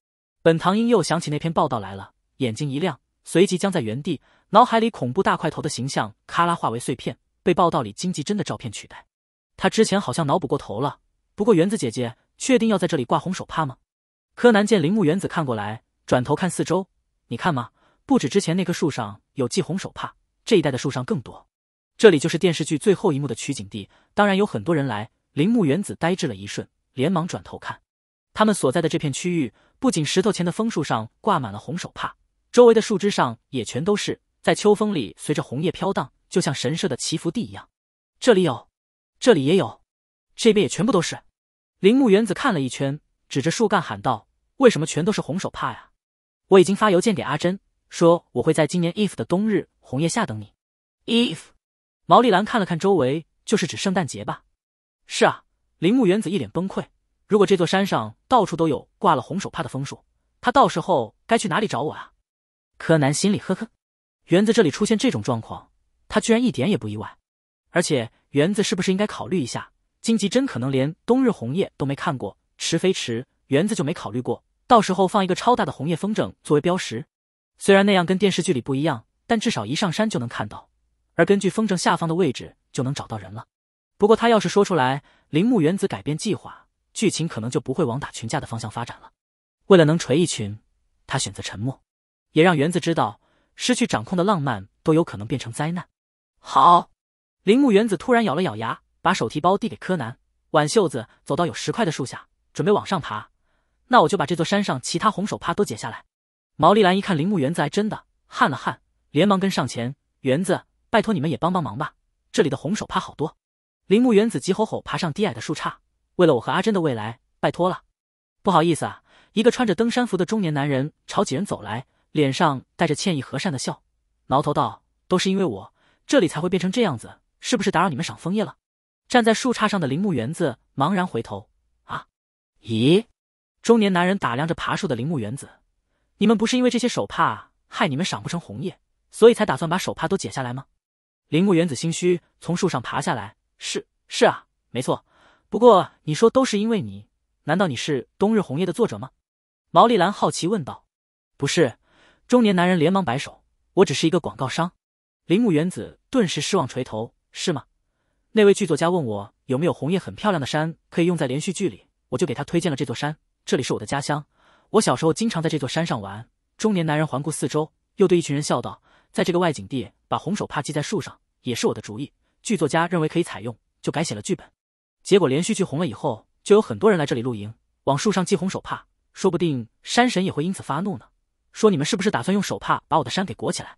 本唐英又想起那篇报道来了，眼睛一亮，随即僵在原地。脑海里恐怖大块头的形象咔啦化为碎片，被报道里金棘真的照片取代。他之前好像脑补过头了。不过园子姐姐，确定要在这里挂红手帕吗？柯南见铃木园子看过来，转头看四周：“你看吗？不止之前那棵树上有系红手帕，这一带的树上更多。这里就是电视剧最后一幕的取景地，当然有很多人来。”铃木原子呆滞了一瞬，连忙转头看，他们所在的这片区域，不仅石头前的枫树上挂满了红手帕，周围的树枝上也全都是在秋风里随着红叶飘荡，就像神社的祈福地一样。这里有，这里也有，这边也全部都是。铃木原子看了一圈，指着树干喊道：“为什么全都是红手帕呀？”我已经发邮件给阿珍，说我会在今年 If 的冬日红叶下等你。If，毛利兰看了看周围，就是指圣诞节吧。是啊，铃木园子一脸崩溃。如果这座山上到处都有挂了红手帕的枫树，他到时候该去哪里找我啊？柯南心里呵呵。园子这里出现这种状况，他居然一点也不意外。而且，园子是不是应该考虑一下，金吉真可能连冬日红叶都没看过，池飞池园子就没考虑过，到时候放一个超大的红叶风筝作为标识？虽然那样跟电视剧里不一样，但至少一上山就能看到，而根据风筝下方的位置就能找到人了。不过他要是说出来，铃木原子改变计划，剧情可能就不会往打群架的方向发展了。为了能锤一群，他选择沉默，也让原子知道，失去掌控的浪漫都有可能变成灾难。好，铃木原子突然咬了咬牙，把手提包递给柯南，挽袖子走到有石块的树下，准备往上爬。那我就把这座山上其他红手帕都解下来。毛利兰一看铃木原子还真的汗了汗，连忙跟上前，原子，拜托你们也帮帮忙吧，这里的红手帕好多。铃木原子急吼吼爬上低矮的树杈，为了我和阿珍的未来，拜托了。不好意思啊，一个穿着登山服的中年男人朝几人走来，脸上带着歉意和善的笑，挠头道：“都是因为我，这里才会变成这样子，是不是打扰你们赏枫叶了？”站在树杈上的铃木原子茫然回头：“啊？咦？”中年男人打量着爬树的铃木原子：“你们不是因为这些手帕害你们赏不成红叶，所以才打算把手帕都解下来吗？”铃木原子心虚，从树上爬下来。是是啊，没错。不过你说都是因为你，难道你是《冬日红叶》的作者吗？毛利兰好奇问道。不是，中年男人连忙摆手，我只是一个广告商。铃木原子顿时失望垂头，是吗？那位剧作家问我有没有红叶很漂亮的山可以用在连续剧里，我就给他推荐了这座山。这里是我的家乡，我小时候经常在这座山上玩。中年男人环顾四周，又对一群人笑道，在这个外景地把红手帕系在树上，也是我的主意。剧作家认为可以采用，就改写了剧本。结果连续剧红了以后，就有很多人来这里露营，往树上系红手帕。说不定山神也会因此发怒呢，说你们是不是打算用手帕把我的山给裹起来？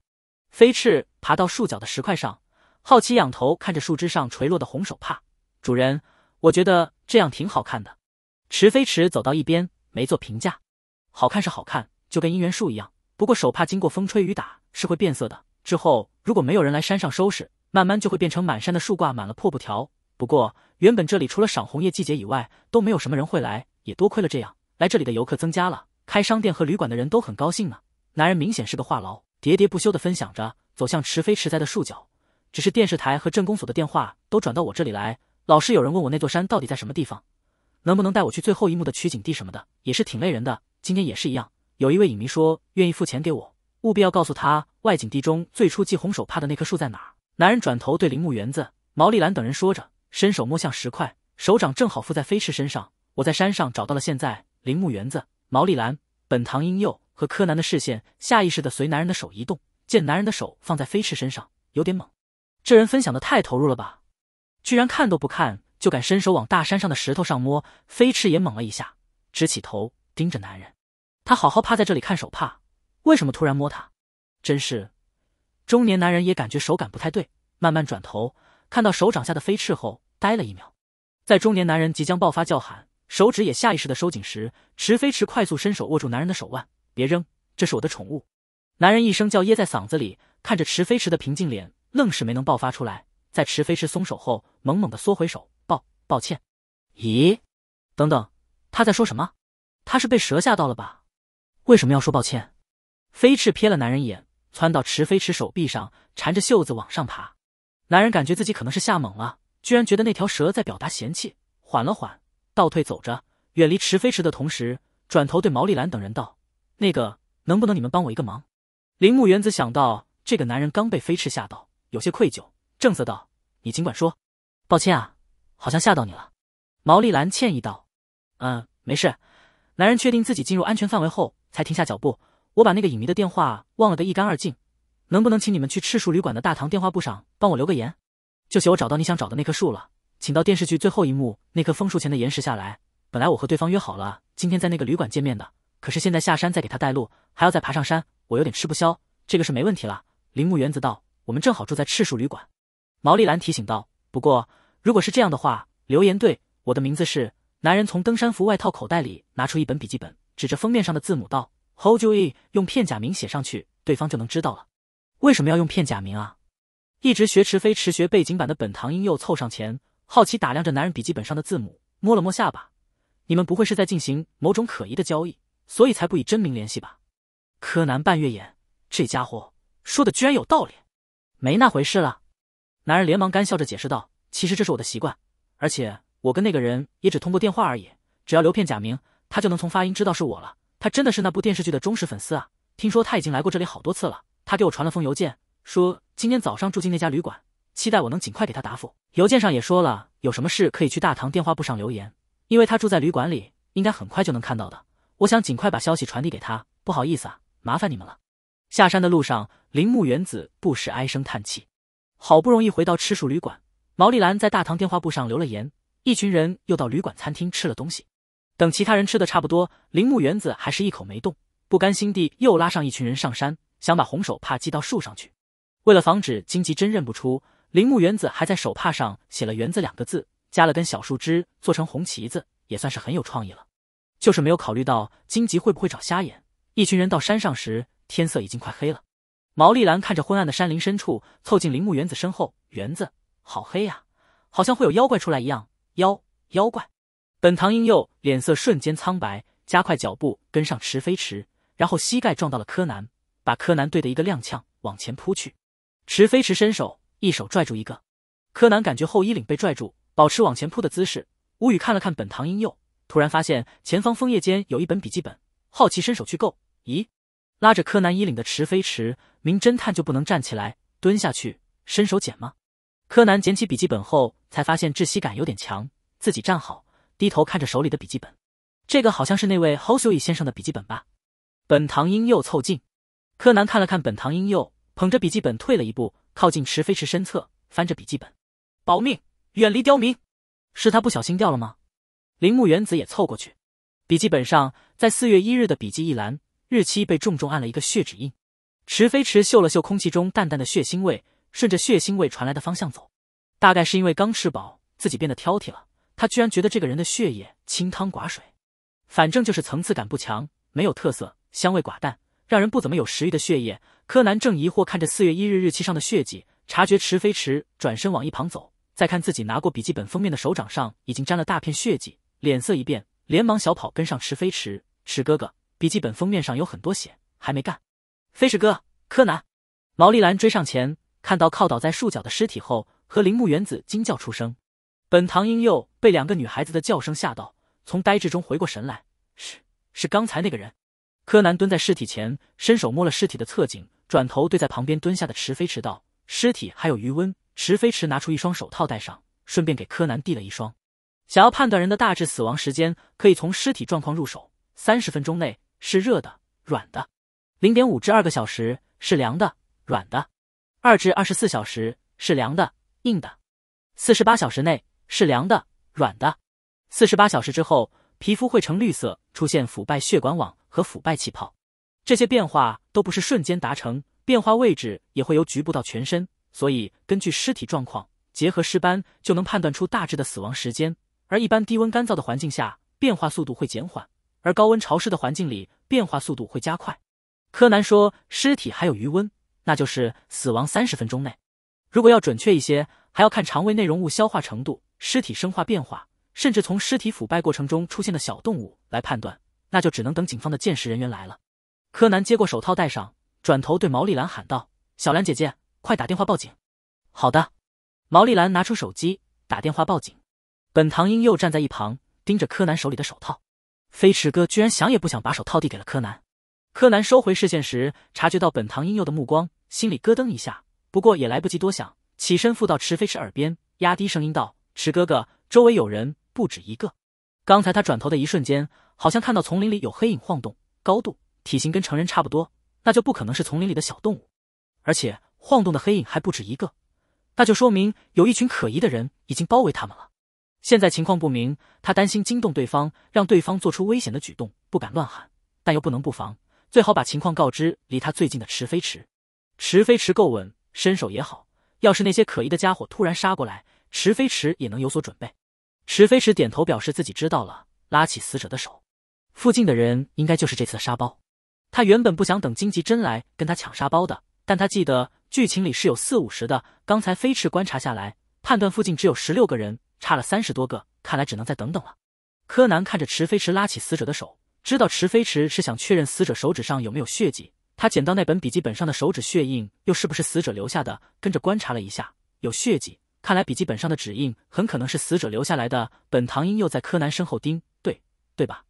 飞翅爬到树脚的石块上，好奇仰头看着树枝上垂落的红手帕。主人，我觉得这样挺好看的。池飞池走到一边，没做评价。好看是好看，就跟姻缘树一样。不过手帕经过风吹雨打是会变色的。之后如果没有人来山上收拾。慢慢就会变成满山的树挂满了破布条。不过原本这里除了赏红叶季节以外都没有什么人会来，也多亏了这样，来这里的游客增加了。开商店和旅馆的人都很高兴呢。男人明显是个话痨，喋喋不休地分享着走向迟飞迟栽的树脚。只是电视台和镇公所的电话都转到我这里来，老是有人问我那座山到底在什么地方，能不能带我去最后一幕的取景地什么的，也是挺累人的。今天也是一样，有一位影迷说愿意付钱给我，务必要告诉他外景地中最初系红手帕的那棵树在哪儿。男人转头对铃木园子、毛利兰等人说着，伸手摸向石块，手掌正好附在飞驰身上。我在山上找到了现在铃木园子、毛利兰、本堂英佑和柯南的视线，下意识地随男人的手移动。见男人的手放在飞驰身上，有点猛。这人分享的太投入了吧，居然看都不看就敢伸手往大山上的石头上摸。飞驰也猛了一下，直起头盯着男人。他好好趴在这里看手帕，为什么突然摸他？真是。中年男人也感觉手感不太对，慢慢转头，看到手掌下的飞翅后，呆了一秒。在中年男人即将爆发叫喊，手指也下意识的收紧时，池飞驰快速伸手握住男人的手腕，别扔，这是我的宠物。男人一声叫噎在嗓子里，看着池飞驰的平静脸，愣是没能爆发出来。在池飞驰松手后，猛猛的缩回手，抱，抱歉。咦？等等，他在说什么？他是被蛇吓到了吧？为什么要说抱歉？飞翅瞥了男人一眼。窜到池飞驰手臂上，缠着袖子往上爬。男人感觉自己可能是吓懵了，居然觉得那条蛇在表达嫌弃。缓了缓，倒退走着，远离池飞驰的同时，转头对毛利兰等人道：“那个，能不能你们帮我一个忙？”铃木园子想到这个男人刚被飞驰吓到，有些愧疚，正色道：“你尽管说，抱歉啊，好像吓到你了。”毛利兰歉意道：“嗯，没事。”男人确定自己进入安全范围后，才停下脚步。我把那个影迷的电话忘了个一干二净，能不能请你们去赤树旅馆的大堂电话簿上帮我留个言，就写我找到你想找的那棵树了，请到电视剧最后一幕那棵枫树前的岩石下来。本来我和对方约好了今天在那个旅馆见面的，可是现在下山再给他带路，还要再爬上山，我有点吃不消。这个是没问题了。铃木原子道，我们正好住在赤树旅馆。毛利兰提醒道。不过如果是这样的话，留言对我的名字是。男人从登山服外套口袋里拿出一本笔记本，指着封面上的字母道。Hold y o y 用片假名写上去，对方就能知道了。为什么要用片假名啊？一直学池飞池学背景版的本堂英佑凑上前，好奇打量着男人笔记本上的字母，摸了摸下巴：“你们不会是在进行某种可疑的交易，所以才不以真名联系吧？”柯南半月眼，这家伙说的居然有道理。没那回事了。男人连忙干笑着解释道：“其实这是我的习惯，而且我跟那个人也只通过电话而已，只要留片假名，他就能从发音知道是我了。”他真的是那部电视剧的忠实粉丝啊！听说他已经来过这里好多次了。他给我传了封邮件，说今天早上住进那家旅馆，期待我能尽快给他答复。邮件上也说了，有什么事可以去大堂电话簿上留言，因为他住在旅馆里，应该很快就能看到的。我想尽快把消息传递给他。不好意思啊，麻烦你们了。下山的路上，铃木原子不时唉声叹气。好不容易回到赤树旅馆，毛利兰在大堂电话簿上留了言。一群人又到旅馆餐厅吃了东西。等其他人吃的差不多，铃木园子还是一口没动，不甘心地又拉上一群人上山，想把红手帕系到树上去。为了防止荆棘真认不出，铃木园子还在手帕上写了“园子”两个字，加了根小树枝做成红旗子，也算是很有创意了。就是没有考虑到荆棘会不会找瞎眼。一群人到山上时，天色已经快黑了。毛利兰看着昏暗的山林深处，凑近铃木园子身后：“园子，好黑呀，好像会有妖怪出来一样。妖，妖怪。”本堂英佑脸色瞬间苍白，加快脚步跟上池飞池，然后膝盖撞到了柯南，把柯南对的一个踉跄，往前扑去。池飞池伸手，一手拽住一个。柯南感觉后衣领被拽住，保持往前扑的姿势。无语看了看本堂英佑，突然发现前方枫叶间有一本笔记本，好奇伸手去够。咦，拉着柯南衣领的池飞池，名侦探就不能站起来蹲下去伸手捡吗？柯南捡起笔记本后，才发现窒息感有点强，自己站好。低头看着手里的笔记本，这个好像是那位 Hosui 先生的笔记本吧？本堂英佑凑近，柯南看了看本堂英佑，捧着笔记本退了一步，靠近池飞池身侧，翻着笔记本。保命，远离刁民。是他不小心掉了吗？铃木原子也凑过去，笔记本上在四月一日的笔记一栏，日期被重重按了一个血指印。池飞池嗅了嗅空气中淡淡的血腥味，顺着血腥味传来的方向走。大概是因为刚吃饱，自己变得挑剔了。他居然觉得这个人的血液清汤寡水，反正就是层次感不强，没有特色，香味寡淡，让人不怎么有食欲的血液。柯南正疑惑看着四月一日日期上的血迹，察觉池飞池转身往一旁走，再看自己拿过笔记本封面的手掌上已经沾了大片血迹，脸色一变，连忙小跑跟上池飞池。池哥哥，笔记本封面上有很多血，还没干。飞驰哥，柯南，毛利兰追上前，看到靠倒在树脚的尸体后，和铃木原子惊叫出声。本堂英佑被两个女孩子的叫声吓到，从呆滞中回过神来，是是刚才那个人。柯南蹲在尸体前，伸手摸了尸体的侧颈，转头对在旁边蹲下的池飞池道：“尸体还有余温。”池飞池拿出一双手套戴上，顺便给柯南递了一双。想要判断人的大致死亡时间，可以从尸体状况入手。三十分钟内是热的、软的；零点五至二个小时是凉的、软的；二至二十四小时是凉的、硬的；四十八小时内。是凉的、软的。四十八小时之后，皮肤会呈绿色，出现腐败血管网和腐败气泡。这些变化都不是瞬间达成，变化位置也会由局部到全身。所以，根据尸体状况结合尸斑，就能判断出大致的死亡时间。而一般低温干燥的环境下，变化速度会减缓；而高温潮湿的环境里，变化速度会加快。柯南说，尸体还有余温，那就是死亡三十分钟内。如果要准确一些，还要看肠胃内容物消化程度。尸体生化变化，甚至从尸体腐败过程中出现的小动物来判断，那就只能等警方的见识人员来了。柯南接过手套戴上，转头对毛利兰喊道：“小兰姐姐，快打电话报警！”“好的。”毛利兰拿出手机打电话报警。本堂英佑站在一旁，盯着柯南手里的手套。飞驰哥居然想也不想把手套递给了柯南。柯南收回视线时，察觉到本堂英佑的目光，心里咯噔一下，不过也来不及多想，起身附到池飞驰耳边，压低声音道。池哥哥，周围有人不止一个。刚才他转头的一瞬间，好像看到丛林里有黑影晃动，高度、体型跟成人差不多，那就不可能是丛林里的小动物。而且晃动的黑影还不止一个，那就说明有一群可疑的人已经包围他们了。现在情况不明，他担心惊动对方，让对方做出危险的举动，不敢乱喊，但又不能不防，最好把情况告知离他最近的池飞池。池飞池够稳，身手也好。要是那些可疑的家伙突然杀过来，池飞驰也能有所准备。池飞驰点头表示自己知道了，拉起死者的手。附近的人应该就是这次的沙包。他原本不想等金吉真来跟他抢沙包的，但他记得剧情里是有四五十的。刚才飞驰观察下来，判断附近只有十六个人，差了三十多个，看来只能再等等了。柯南看着池飞驰拉起死者的手，知道池飞驰是想确认死者手指上有没有血迹。他捡到那本笔记本上的手指血印，又是不是死者留下的？跟着观察了一下，有血迹。看来笔记本上的指印很可能是死者留下来的。本堂英又在柯南身后盯，对，对吧？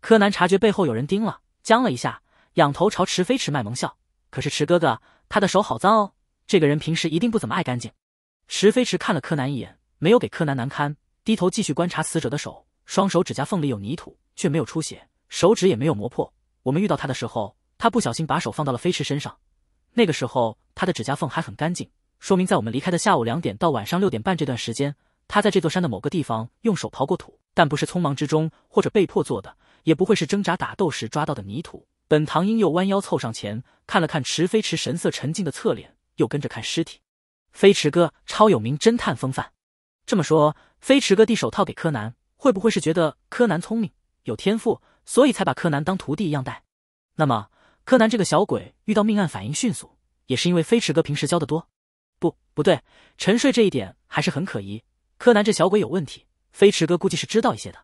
柯南察觉背后有人盯了，僵了一下，仰头朝池飞池卖萌笑。可是池哥哥，他的手好脏哦！这个人平时一定不怎么爱干净。池飞池看了柯南一眼，没有给柯南难堪，低头继续观察死者的手。双手指甲缝里有泥土，却没有出血，手指也没有磨破。我们遇到他的时候，他不小心把手放到了飞池身上，那个时候他的指甲缝还很干净。说明在我们离开的下午两点到晚上六点半这段时间，他在这座山的某个地方用手刨过土，但不是匆忙之中或者被迫做的，也不会是挣扎打斗时抓到的泥土。本堂英又弯腰凑上前看了看池飞驰神色沉静的侧脸，又跟着看尸体。飞驰哥超有名侦探风范。这么说，飞驰哥递手套给柯南，会不会是觉得柯南聪明有天赋，所以才把柯南当徒弟一样带？那么，柯南这个小鬼遇到命案反应迅速，也是因为飞驰哥平时教的多？不，不对，沉睡这一点还是很可疑。柯南这小鬼有问题，飞驰哥估计是知道一些的。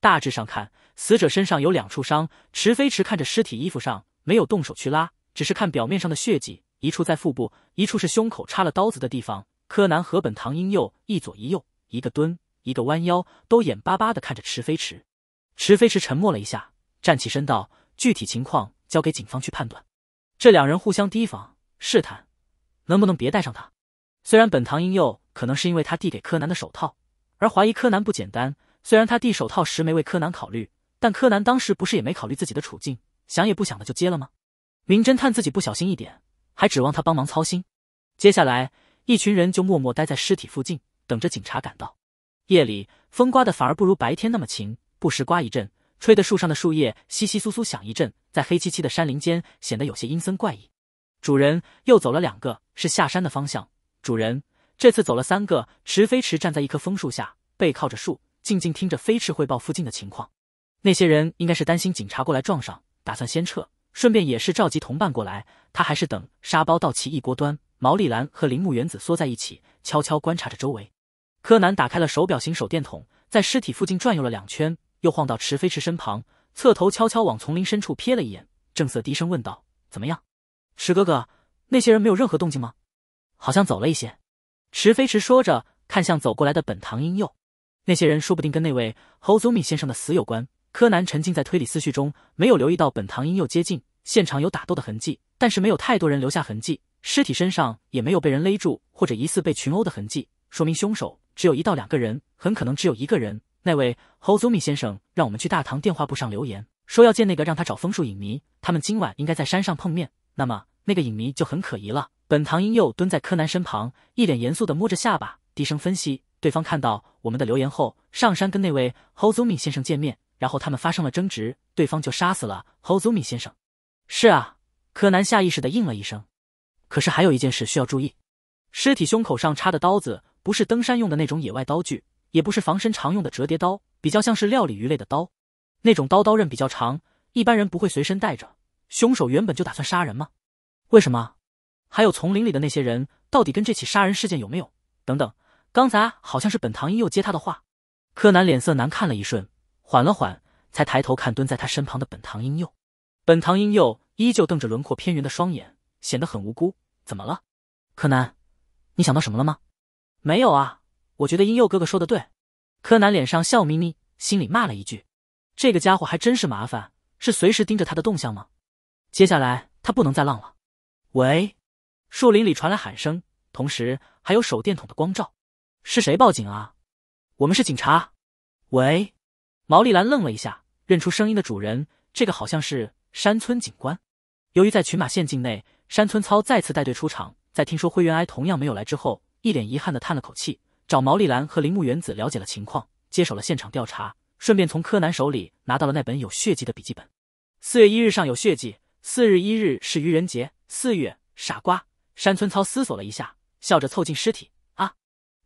大致上看，死者身上有两处伤。池飞驰看着尸体衣服上没有动手去拉，只是看表面上的血迹，一处在腹部，一处是胸口插了刀子的地方。柯南和本堂英佑一左一右，一个蹲，一个弯腰，都眼巴巴的看着池飞驰。池飞驰沉默了一下，站起身道：“具体情况交给警方去判断。”这两人互相提防试探。能不能别带上他？虽然本堂婴佑可能是因为他递给柯南的手套而怀疑柯南不简单，虽然他递手套时没为柯南考虑，但柯南当时不是也没考虑自己的处境，想也不想的就接了吗？名侦探自己不小心一点，还指望他帮忙操心？接下来，一群人就默默待在尸体附近，等着警察赶到。夜里风刮的反而不如白天那么勤，不时刮一阵，吹得树上的树叶窸窸窣窣响一阵，在黑漆漆的山林间显得有些阴森怪异。主人又走了两个，是下山的方向。主人这次走了三个。池飞驰站在一棵枫树下，背靠着树，静静听着飞驰汇报附近的情况。那些人应该是担心警察过来撞上，打算先撤，顺便也是召集同伴过来。他还是等沙包到齐一锅端。毛利兰和铃木原子缩在一起，悄悄观察着周围。柯南打开了手表型手电筒，在尸体附近转悠了两圈，又晃到池飞驰身旁，侧头悄悄往丛林深处瞥了一眼，正色低声问道：“怎么样？”池哥哥，那些人没有任何动静吗？好像走了一些。池飞池说着，看向走过来的本堂瑛佑。那些人说不定跟那位侯祖米先生的死有关。柯南沉浸在推理思绪中，没有留意到本堂瑛佑接近。现场有打斗的痕迹，但是没有太多人留下痕迹，尸体身上也没有被人勒住或者疑似被群殴的痕迹，说明凶手只有一到两个人，很可能只有一个人。那位侯祖米先生让我们去大堂电话簿上留言，说要见那个让他找枫树影迷，他们今晚应该在山上碰面。那么那个影迷就很可疑了。本堂英佑蹲在柯南身旁，一脸严肃地摸着下巴，低声分析。对方看到我们的留言后，上山跟那位猴祖米先生见面，然后他们发生了争执，对方就杀死了猴祖米先生。是啊，柯南下意识地应了一声。可是还有一件事需要注意，尸体胸口上插的刀子不是登山用的那种野外刀具，也不是防身常用的折叠刀，比较像是料理鱼类的刀，那种刀刀刃比较长，一般人不会随身带着。凶手原本就打算杀人吗？为什么？还有丛林里的那些人，到底跟这起杀人事件有没有？等等，刚才好像是本堂瑛佑接他的话。柯南脸色难看了，一瞬，缓了缓，才抬头看蹲在他身旁的本堂瑛佑。本堂瑛佑依旧瞪着轮廓偏圆的双眼，显得很无辜。怎么了，柯南？你想到什么了吗？没有啊，我觉得瑛佑哥哥说的对。柯南脸上笑眯眯，心里骂了一句：这个家伙还真是麻烦，是随时盯着他的动向吗？接下来他不能再浪了。喂，树林里传来喊声，同时还有手电筒的光照。是谁报警啊？我们是警察。喂，毛利兰愣了一下，认出声音的主人。这个好像是山村警官。由于在群马县境内，山村操再次带队出场。在听说灰原哀同样没有来之后，一脸遗憾的叹了口气，找毛利兰和铃木原子了解了情况，接手了现场调查，顺便从柯南手里拿到了那本有血迹的笔记本。四月一日上有血迹。四日一日是愚人节。四月，傻瓜山村操思索了一下，笑着凑近尸体：“啊，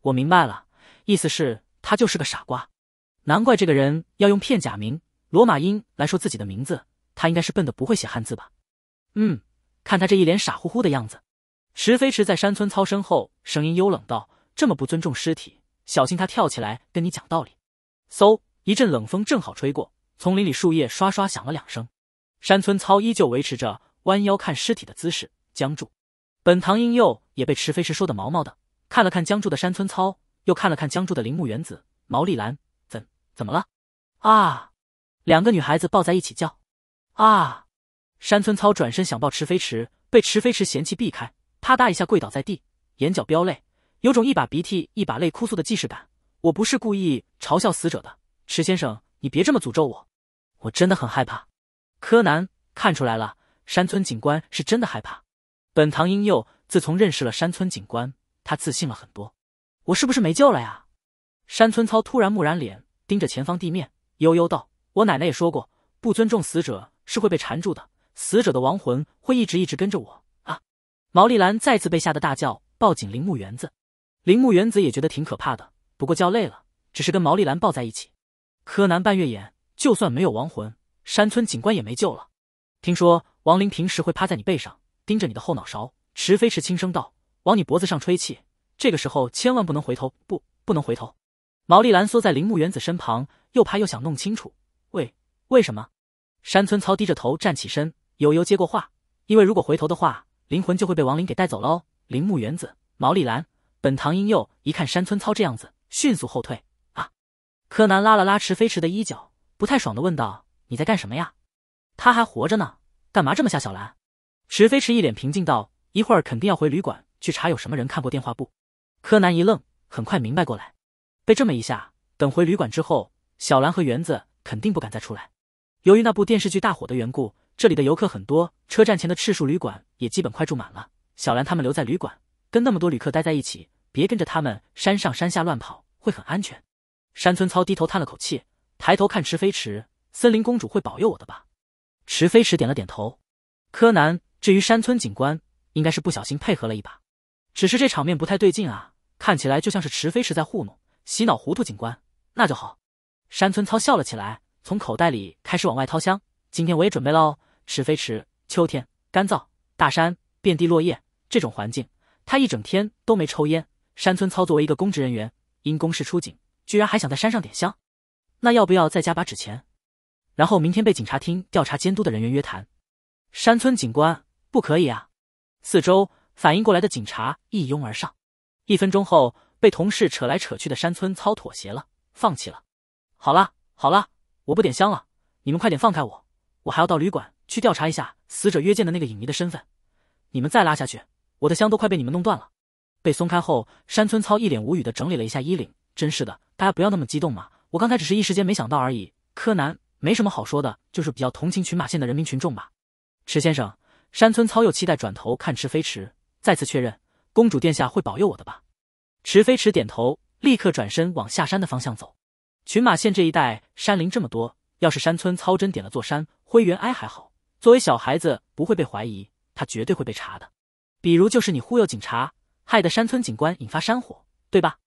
我明白了，意思是他就是个傻瓜。难怪这个人要用片假名罗马音来说自己的名字，他应该是笨的不会写汉字吧？”嗯，看他这一脸傻乎乎的样子。池飞驰在山村操身后，声音幽冷道：“这么不尊重尸体，小心他跳起来跟你讲道理。”嗖，一阵冷风正好吹过，丛林里树叶唰唰响了两声。山村操依旧维持着弯腰看尸体的姿势，僵住。本堂英佑也被池飞驰说的毛毛的，看了看僵住的山村操，又看了看僵住的铃木园子、毛利兰，怎怎么了？啊！两个女孩子抱在一起叫。啊！山村操转身想抱池飞池，被池飞池嫌弃避开，啪嗒一下跪倒在地，眼角飙泪，有种一把鼻涕一把泪哭诉的既视感。我不是故意嘲笑死者的，池先生，你别这么诅咒我，我真的很害怕。柯南看出来了，山村警官是真的害怕。本堂英佑自从认识了山村警官，他自信了很多。我是不是没救了呀？山村操突然木然脸盯着前方地面，悠悠道：“我奶奶也说过，不尊重死者是会被缠住的，死者的亡魂会一直一直跟着我啊！”毛利兰再次被吓得大叫，抱紧铃木原子。铃木原子也觉得挺可怕的，不过叫累了，只是跟毛利兰抱在一起。柯南半月眼，就算没有亡魂。山村警官也没救了。听说王林平时会趴在你背上，盯着你的后脑勺。池飞驰轻声道：“往你脖子上吹气，这个时候千万不能回头，不，不能回头。”毛利兰缩在铃木原子身旁，又怕又想弄清楚，为为什么？山村操低着头站起身，悠悠接过话：“因为如果回头的话，灵魂就会被王林给带走喽。”铃木原子、毛利兰、本堂英佑一看山村操这样子，迅速后退。啊！柯南拉了拉池飞驰的衣角，不太爽的问道。你在干什么呀？他还活着呢，干嘛这么吓小兰？池飞驰一脸平静道：“一会儿肯定要回旅馆去查有什么人看过电话簿。”柯南一愣，很快明白过来。被这么一下，等回旅馆之后，小兰和园子肯定不敢再出来。由于那部电视剧大火的缘故，这里的游客很多，车站前的赤树旅馆也基本快住满了。小兰他们留在旅馆，跟那么多旅客待在一起，别跟着他们山上山下乱跑，会很安全。山村操低头叹了口气，抬头看池飞驰。森林公主会保佑我的吧？池飞池点了点头。柯南，至于山村警官，应该是不小心配合了一把。只是这场面不太对劲啊，看起来就像是池飞池在糊弄、洗脑糊涂警官。那就好。山村操笑了起来，从口袋里开始往外掏香。今天我也准备了哦。池飞池，秋天，干燥，大山，遍地落叶，这种环境，他一整天都没抽烟。山村操作为一个公职人员，因公事出警，居然还想在山上点香？那要不要再加把纸钱？然后明天被警察厅调查监督的人员约谈，山村警官不可以啊！四周反应过来的警察一拥而上，一分钟后被同事扯来扯去的山村操妥协了，放弃了。好了好了，我不点香了，你们快点放开我，我还要到旅馆去调查一下死者约见的那个影迷的身份。你们再拉下去，我的香都快被你们弄断了。被松开后，山村操一脸无语的整理了一下衣领，真是的，大家不要那么激动嘛，我刚才只是一时间没想到而已，柯南。没什么好说的，就是比较同情群马县的人民群众吧。池先生，山村操又期待转头看池飞池，再次确认，公主殿下会保佑我的吧？池飞池点头，立刻转身往下山的方向走。群马县这一带山林这么多，要是山村操真点了座山，灰原哀还好，作为小孩子不会被怀疑，他绝对会被查的。比如就是你忽悠警察，害得山村警官引发山火，对吧？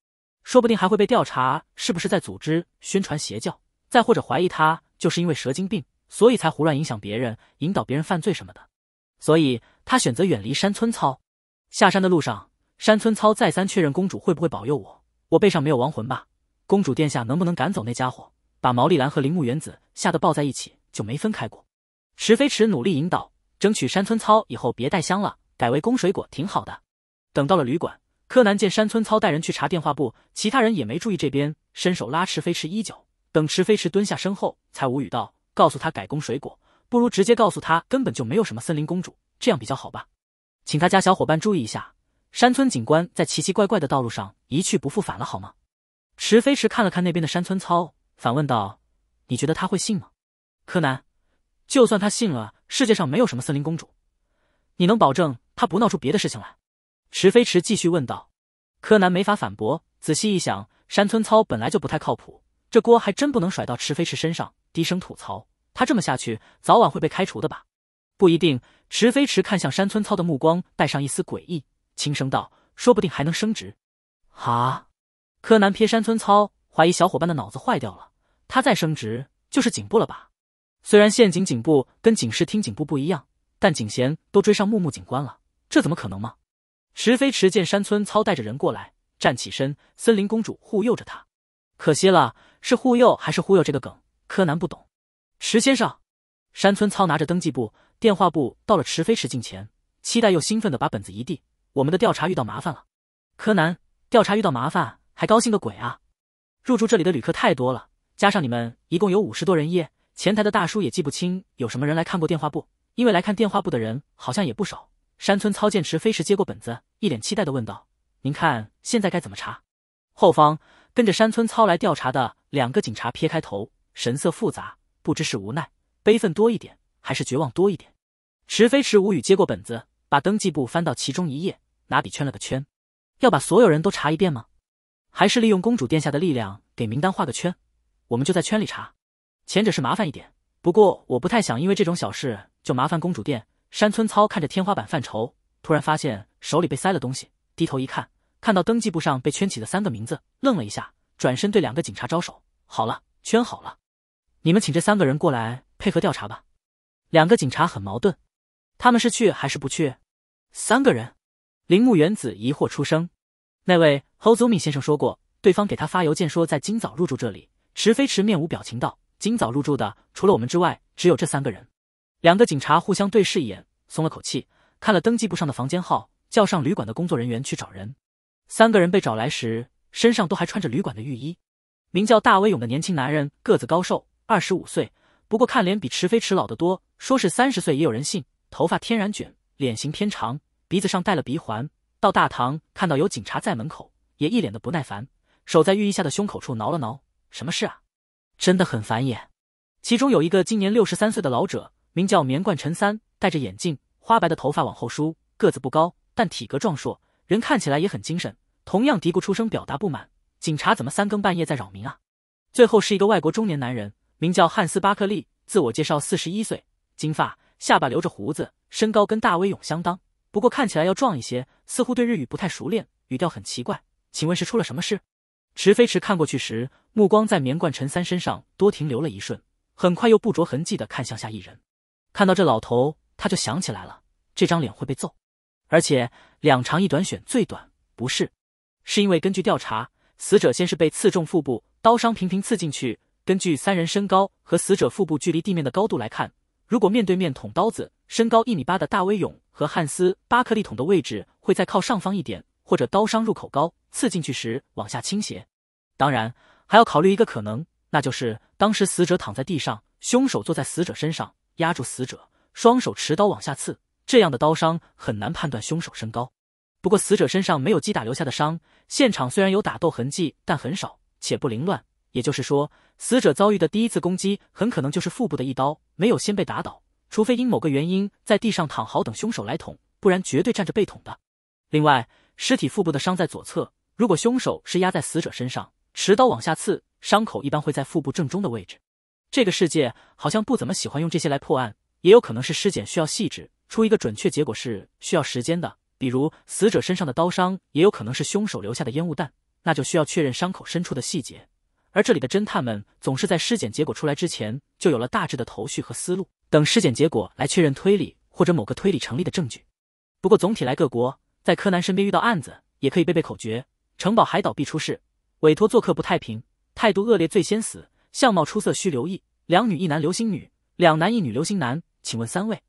说不定还会被调查是不是在组织宣传邪教。再或者怀疑他就是因为蛇精病，所以才胡乱影响别人，引导别人犯罪什么的，所以他选择远离山村操。下山的路上，山村操再三确认公主会不会保佑我，我背上没有亡魂吧？公主殿下能不能赶走那家伙？把毛利兰和铃木原子吓得抱在一起就没分开过。池飞池努力引导，争取山村操以后别带香了，改为供水果挺好的。等到了旅馆，柯南见山村操带人去查电话簿，其他人也没注意这边，伸手拉池飞池衣角。等池飞池蹲下身后，才无语道：“告诉他改攻水果，不如直接告诉他根本就没有什么森林公主，这样比较好吧？请他家小伙伴注意一下，山村警官在奇奇怪怪的道路上一去不复返了，好吗？”池飞池看了看那边的山村操，反问道：“你觉得他会信吗？”柯南，就算他信了，世界上没有什么森林公主，你能保证他不闹出别的事情来？池飞池继续问道。柯南没法反驳，仔细一想，山村操本来就不太靠谱。这锅还真不能甩到池飞池身上，低声吐槽他这么下去，早晚会被开除的吧？不一定。池飞池看向山村操的目光带上一丝诡异，轻声道：“说不定还能升职。”啊！柯南瞥山村操，怀疑小伙伴的脑子坏掉了。他再升职就是警部了吧？虽然县警警部跟警视厅警部不一样，但警衔都追上木木警官了，这怎么可能吗？池飞池见山村操带着人过来，站起身，森林公主护佑着他。可惜了。是护佑还是忽悠？这个梗，柯南不懂。池先生，山村操拿着登记簿、电话簿到了池飞池近前，期待又兴奋的把本子一递：“我们的调查遇到麻烦了。”柯南，调查遇到麻烦还高兴个鬼啊！入住这里的旅客太多了，加上你们一共有五十多人耶。前台的大叔也记不清有什么人来看过电话簿，因为来看电话簿的人好像也不少。山村操见池飞池接过本子，一脸期待的问道：“您看现在该怎么查？”后方跟着山村操来调查的。两个警察撇开头，神色复杂，不知是无奈、悲愤多一点，还是绝望多一点。池飞池无语接过本子，把登记簿翻到其中一页，拿笔圈了个圈。要把所有人都查一遍吗？还是利用公主殿下的力量给名单画个圈，我们就在圈里查？前者是麻烦一点，不过我不太想因为这种小事就麻烦公主殿。山村操看着天花板犯愁，突然发现手里被塞了东西，低头一看，看到登记簿上被圈起的三个名字，愣了一下。转身对两个警察招手，好了，圈好了，你们请这三个人过来配合调查吧。两个警察很矛盾，他们是去还是不去？三个人，铃木原子疑惑出声。那位侯祖敏先生说过，对方给他发邮件说在今早入住这里。池飞池面无表情道：“今早入住的除了我们之外，只有这三个人。”两个警察互相对视一眼，松了口气，看了登记簿上的房间号，叫上旅馆的工作人员去找人。三个人被找来时。身上都还穿着旅馆的浴衣，名叫大威勇的年轻男人，个子高瘦，二十五岁，不过看脸比池飞池老得多，说是三十岁也有人信。头发天然卷，脸型偏长，鼻子上戴了鼻环。到大堂看到有警察在门口，也一脸的不耐烦，手在浴衣下的胸口处挠了挠：“什么事啊？真的很烦耶。其中有一个今年六十三岁的老者，名叫棉冠陈三，戴着眼镜，花白的头发往后梳，个子不高，但体格壮硕，人看起来也很精神。同样嘀咕出声，表达不满。警察怎么三更半夜在扰民啊？最后是一个外国中年男人，名叫汉斯巴克利，自我介绍，四十一岁，金发，下巴留着胡子，身高跟大威勇相当，不过看起来要壮一些，似乎对日语不太熟练，语调很奇怪。请问是出了什么事？池飞池看过去时，目光在棉冠陈三身上多停留了一瞬，很快又不着痕迹的看向下一人。看到这老头，他就想起来了，这张脸会被揍，而且两长一短选最短，不是。是因为根据调查，死者先是被刺中腹部，刀伤频频刺进去。根据三人身高和死者腹部距离地面的高度来看，如果面对面捅刀子，身高一米八的大威勇和汉斯巴克利捅的位置会在靠上方一点，或者刀伤入口高，刺进去时往下倾斜。当然，还要考虑一个可能，那就是当时死者躺在地上，凶手坐在死者身上压住死者，双手持刀往下刺，这样的刀伤很难判断凶手身高。不过，死者身上没有击打留下的伤，现场虽然有打斗痕迹，但很少且不凌乱。也就是说，死者遭遇的第一次攻击很可能就是腹部的一刀，没有先被打倒，除非因某个原因在地上躺好等凶手来捅，不然绝对站着被捅的。另外，尸体腹部的伤在左侧，如果凶手是压在死者身上持刀往下刺，伤口一般会在腹部正中的位置。这个世界好像不怎么喜欢用这些来破案，也有可能是尸检需要细致，出一个准确结果是需要时间的。比如死者身上的刀伤也有可能是凶手留下的烟雾弹，那就需要确认伤口深处的细节。而这里的侦探们总是在尸检结果出来之前就有了大致的头绪和思路，等尸检结果来确认推理或者某个推理成立的证据。不过总体来，各国在柯南身边遇到案子也可以背背口诀：城堡海岛必出事，委托做客不太平，态度恶劣最先死，相貌出色需留意。两女一男流星女，两男一女流星男。请问三位，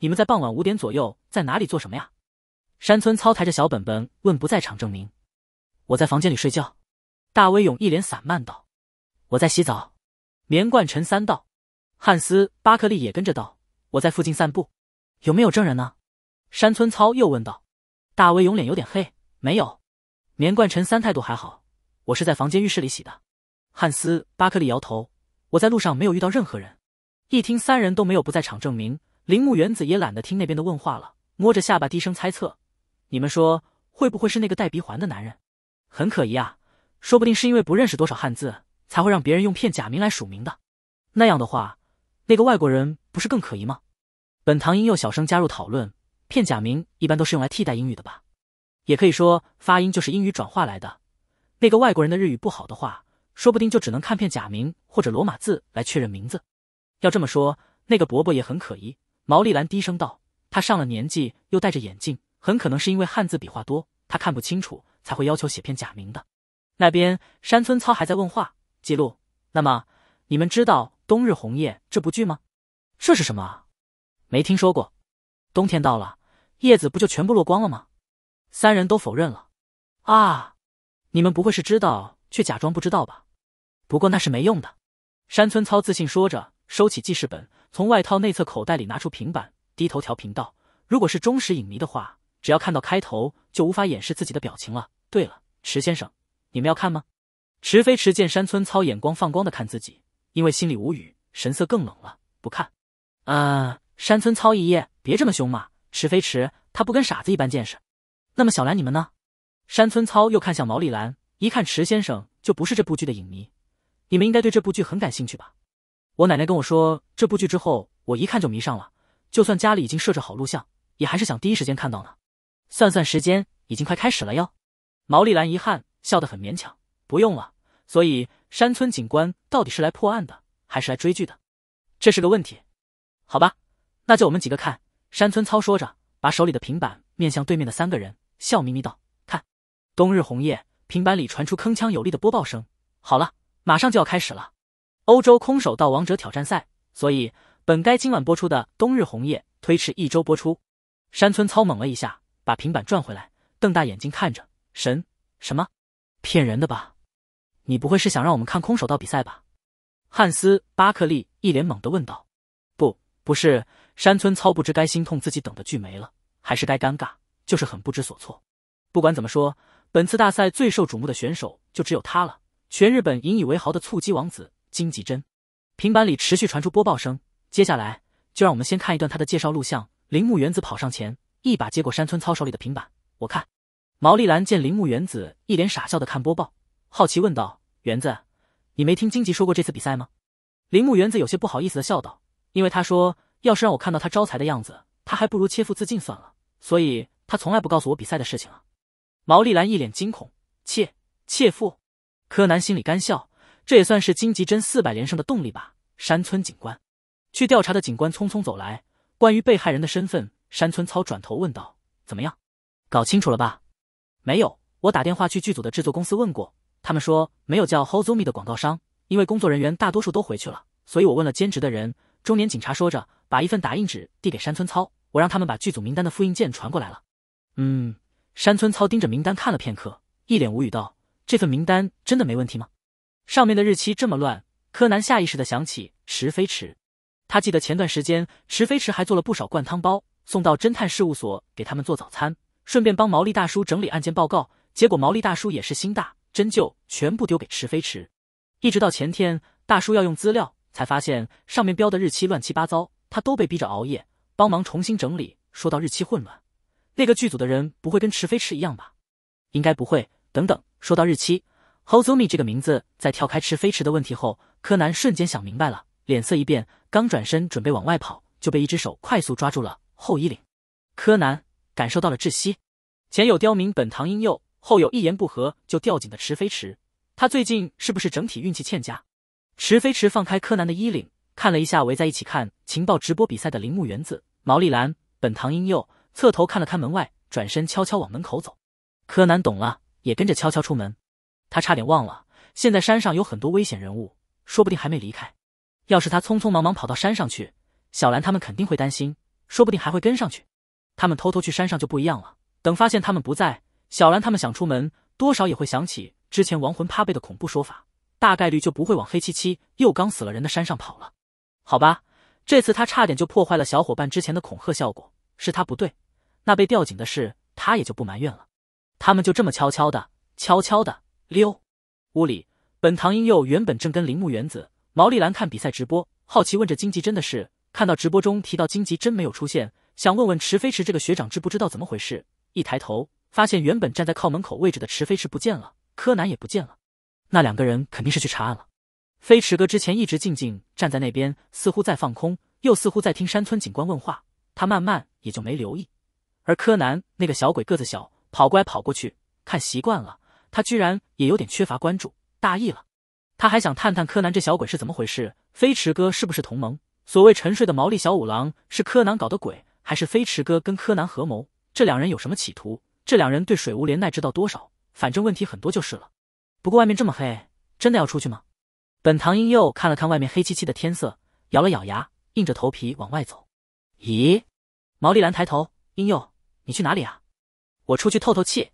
你们在傍晚五点左右在哪里做什么呀？山村操抬着小本本问不在场证明：“我在房间里睡觉。”大威勇一脸散漫道：“我在洗澡。”棉冠陈三道：“汉斯巴克利也跟着道：我在附近散步。有没有证人呢？”山村操又问道：“大威勇脸有点黑，没有。”棉冠陈三态度还好：“我是在房间浴室里洗的。”汉斯巴克利摇头：“我在路上没有遇到任何人。”一听三人都没有不在场证明，铃木原子也懒得听那边的问话了，摸着下巴低声猜测。你们说会不会是那个戴鼻环的男人？很可疑啊！说不定是因为不认识多少汉字，才会让别人用骗假名来署名的。那样的话，那个外国人不是更可疑吗？本堂英又小声加入讨论：“骗假名一般都是用来替代英语的吧？也可以说发音就是英语转化来的。那个外国人的日语不好的话，说不定就只能看片假名或者罗马字来确认名字。要这么说，那个伯伯也很可疑。”毛利兰低声道：“他上了年纪，又戴着眼镜。”很可能是因为汉字笔画多，他看不清楚，才会要求写片假名的。那边山村操还在问话记录。那么你们知道《冬日红叶》这部剧吗？这是什么？没听说过。冬天到了，叶子不就全部落光了吗？三人都否认了。啊，你们不会是知道却假装不知道吧？不过那是没用的。山村操自信说着，收起记事本，从外套内侧口袋里拿出平板，低头调频道。如果是忠实影迷的话。只要看到开头，就无法掩饰自己的表情了。对了，池先生，你们要看吗？池飞池见山村操眼光放光的看自己，因为心里无语，神色更冷了。不看。啊！山村操一夜，别这么凶嘛！池飞池，他不跟傻子一般见识。那么小兰，你们呢？山村操又看向毛利兰，一看池先生就不是这部剧的影迷，你们应该对这部剧很感兴趣吧？我奶奶跟我说这部剧之后，我一看就迷上了，就算家里已经设置好录像，也还是想第一时间看到呢。算算时间，已经快开始了哟。毛利兰遗憾笑得很勉强，不用了。所以山村警官到底是来破案的，还是来追剧的？这是个问题。好吧，那就我们几个看。山村操说着，把手里的平板面向对面的三个人，笑眯眯道：“看，冬日红叶。”平板里传出铿锵有力的播报声：“好了，马上就要开始了。欧洲空手道王者挑战赛。所以本该今晚播出的《冬日红叶》推迟一周播出。”山村操猛了一下。把平板转回来，瞪大眼睛看着神什么，骗人的吧？你不会是想让我们看空手道比赛吧？汉斯·巴克利一脸懵地问道。不，不是山村操，不知该心痛自己等的剧没了，还是该尴尬，就是很不知所措。不管怎么说，本次大赛最受瞩目的选手就只有他了，全日本引以为豪的蹴击王子金吉真。平板里持续传出播报声，接下来就让我们先看一段他的介绍录像。铃木原子跑上前。一把接过山村操手里的平板，我看。毛利兰见铃木园子一脸傻笑的看播报，好奇问道：“园子，你没听荆棘说过这次比赛吗？”铃木园子有些不好意思的笑道：“因为他说，要是让我看到他招财的样子，他还不如切腹自尽算了，所以他从来不告诉我比赛的事情啊。”毛利兰一脸惊恐，切切腹。柯南心里干笑，这也算是荆棘真四百连胜的动力吧。山村警官，去调查的警官匆匆走来，关于被害人的身份。山村操转头问道：“怎么样，搞清楚了吧？没有，我打电话去剧组的制作公司问过，他们说没有叫 Hozumi 的广告商。因为工作人员大多数都回去了，所以我问了兼职的人。”中年警察说着，把一份打印纸递给山村操。我让他们把剧组名单的复印件传过来了。嗯，山村操盯着名单看了片刻，一脸无语道：“这份名单真的没问题吗？上面的日期这么乱。”柯南下意识的想起石飞池，他记得前段时间石飞池还做了不少灌汤包。送到侦探事务所给他们做早餐，顺便帮毛利大叔整理案件报告。结果毛利大叔也是心大，真就全部丢给池飞池。一直到前天，大叔要用资料，才发现上面标的日期乱七八糟。他都被逼着熬夜帮忙重新整理。说到日期混乱，那个剧组的人不会跟池飞池一样吧？应该不会。等等，说到日期 h o z o m i 这个名字，在跳开池飞池的问题后，柯南瞬间想明白了，脸色一变，刚转身准备往外跑，就被一只手快速抓住了。后衣领，柯南感受到了窒息。前有刁民本堂英佑，后有一言不合就掉井的池飞池。他最近是不是整体运气欠佳？池飞池放开柯南的衣领，看了一下围在一起看情报直播比赛的铃木园子、毛利兰、本堂英佑，侧头看了看门外，转身悄悄往门口走。柯南懂了，也跟着悄悄出门。他差点忘了，现在山上有很多危险人物，说不定还没离开。要是他匆匆忙忙跑到山上去，小兰他们肯定会担心。说不定还会跟上去，他们偷偷去山上就不一样了。等发现他们不在，小兰他们想出门，多少也会想起之前亡魂怕背的恐怖说法，大概率就不会往黑漆漆又刚死了人的山上跑了。好吧，这次他差点就破坏了小伙伴之前的恐吓效果，是他不对。那被吊颈的事，他也就不埋怨了。他们就这么悄悄的、悄悄的溜。屋里，本堂瑛佑原本正跟铃木原子、毛利兰看比赛直播，好奇问着金继真的事。看到直播中提到荆棘真没有出现，想问问池飞池这个学长知不知道怎么回事。一抬头，发现原本站在靠门口位置的池飞池不见了，柯南也不见了。那两个人肯定是去查案了。飞池哥之前一直静静站在那边，似乎在放空，又似乎在听山村警官问话。他慢慢也就没留意。而柯南那个小鬼个子小，跑过来跑过去看习惯了，他居然也有点缺乏关注，大意了。他还想探探柯南这小鬼是怎么回事，飞池哥是不是同盟？所谓沉睡的毛利小五郎是柯南搞的鬼，还是飞驰哥跟柯南合谋？这两人有什么企图？这两人对水无怜奈知道多少？反正问题很多就是了。不过外面这么黑，真的要出去吗？本堂英佑看了看外面黑漆漆的天色，咬了咬牙，硬着头皮往外走。咦？毛利兰抬头，瑛佑，你去哪里啊？我出去透透气。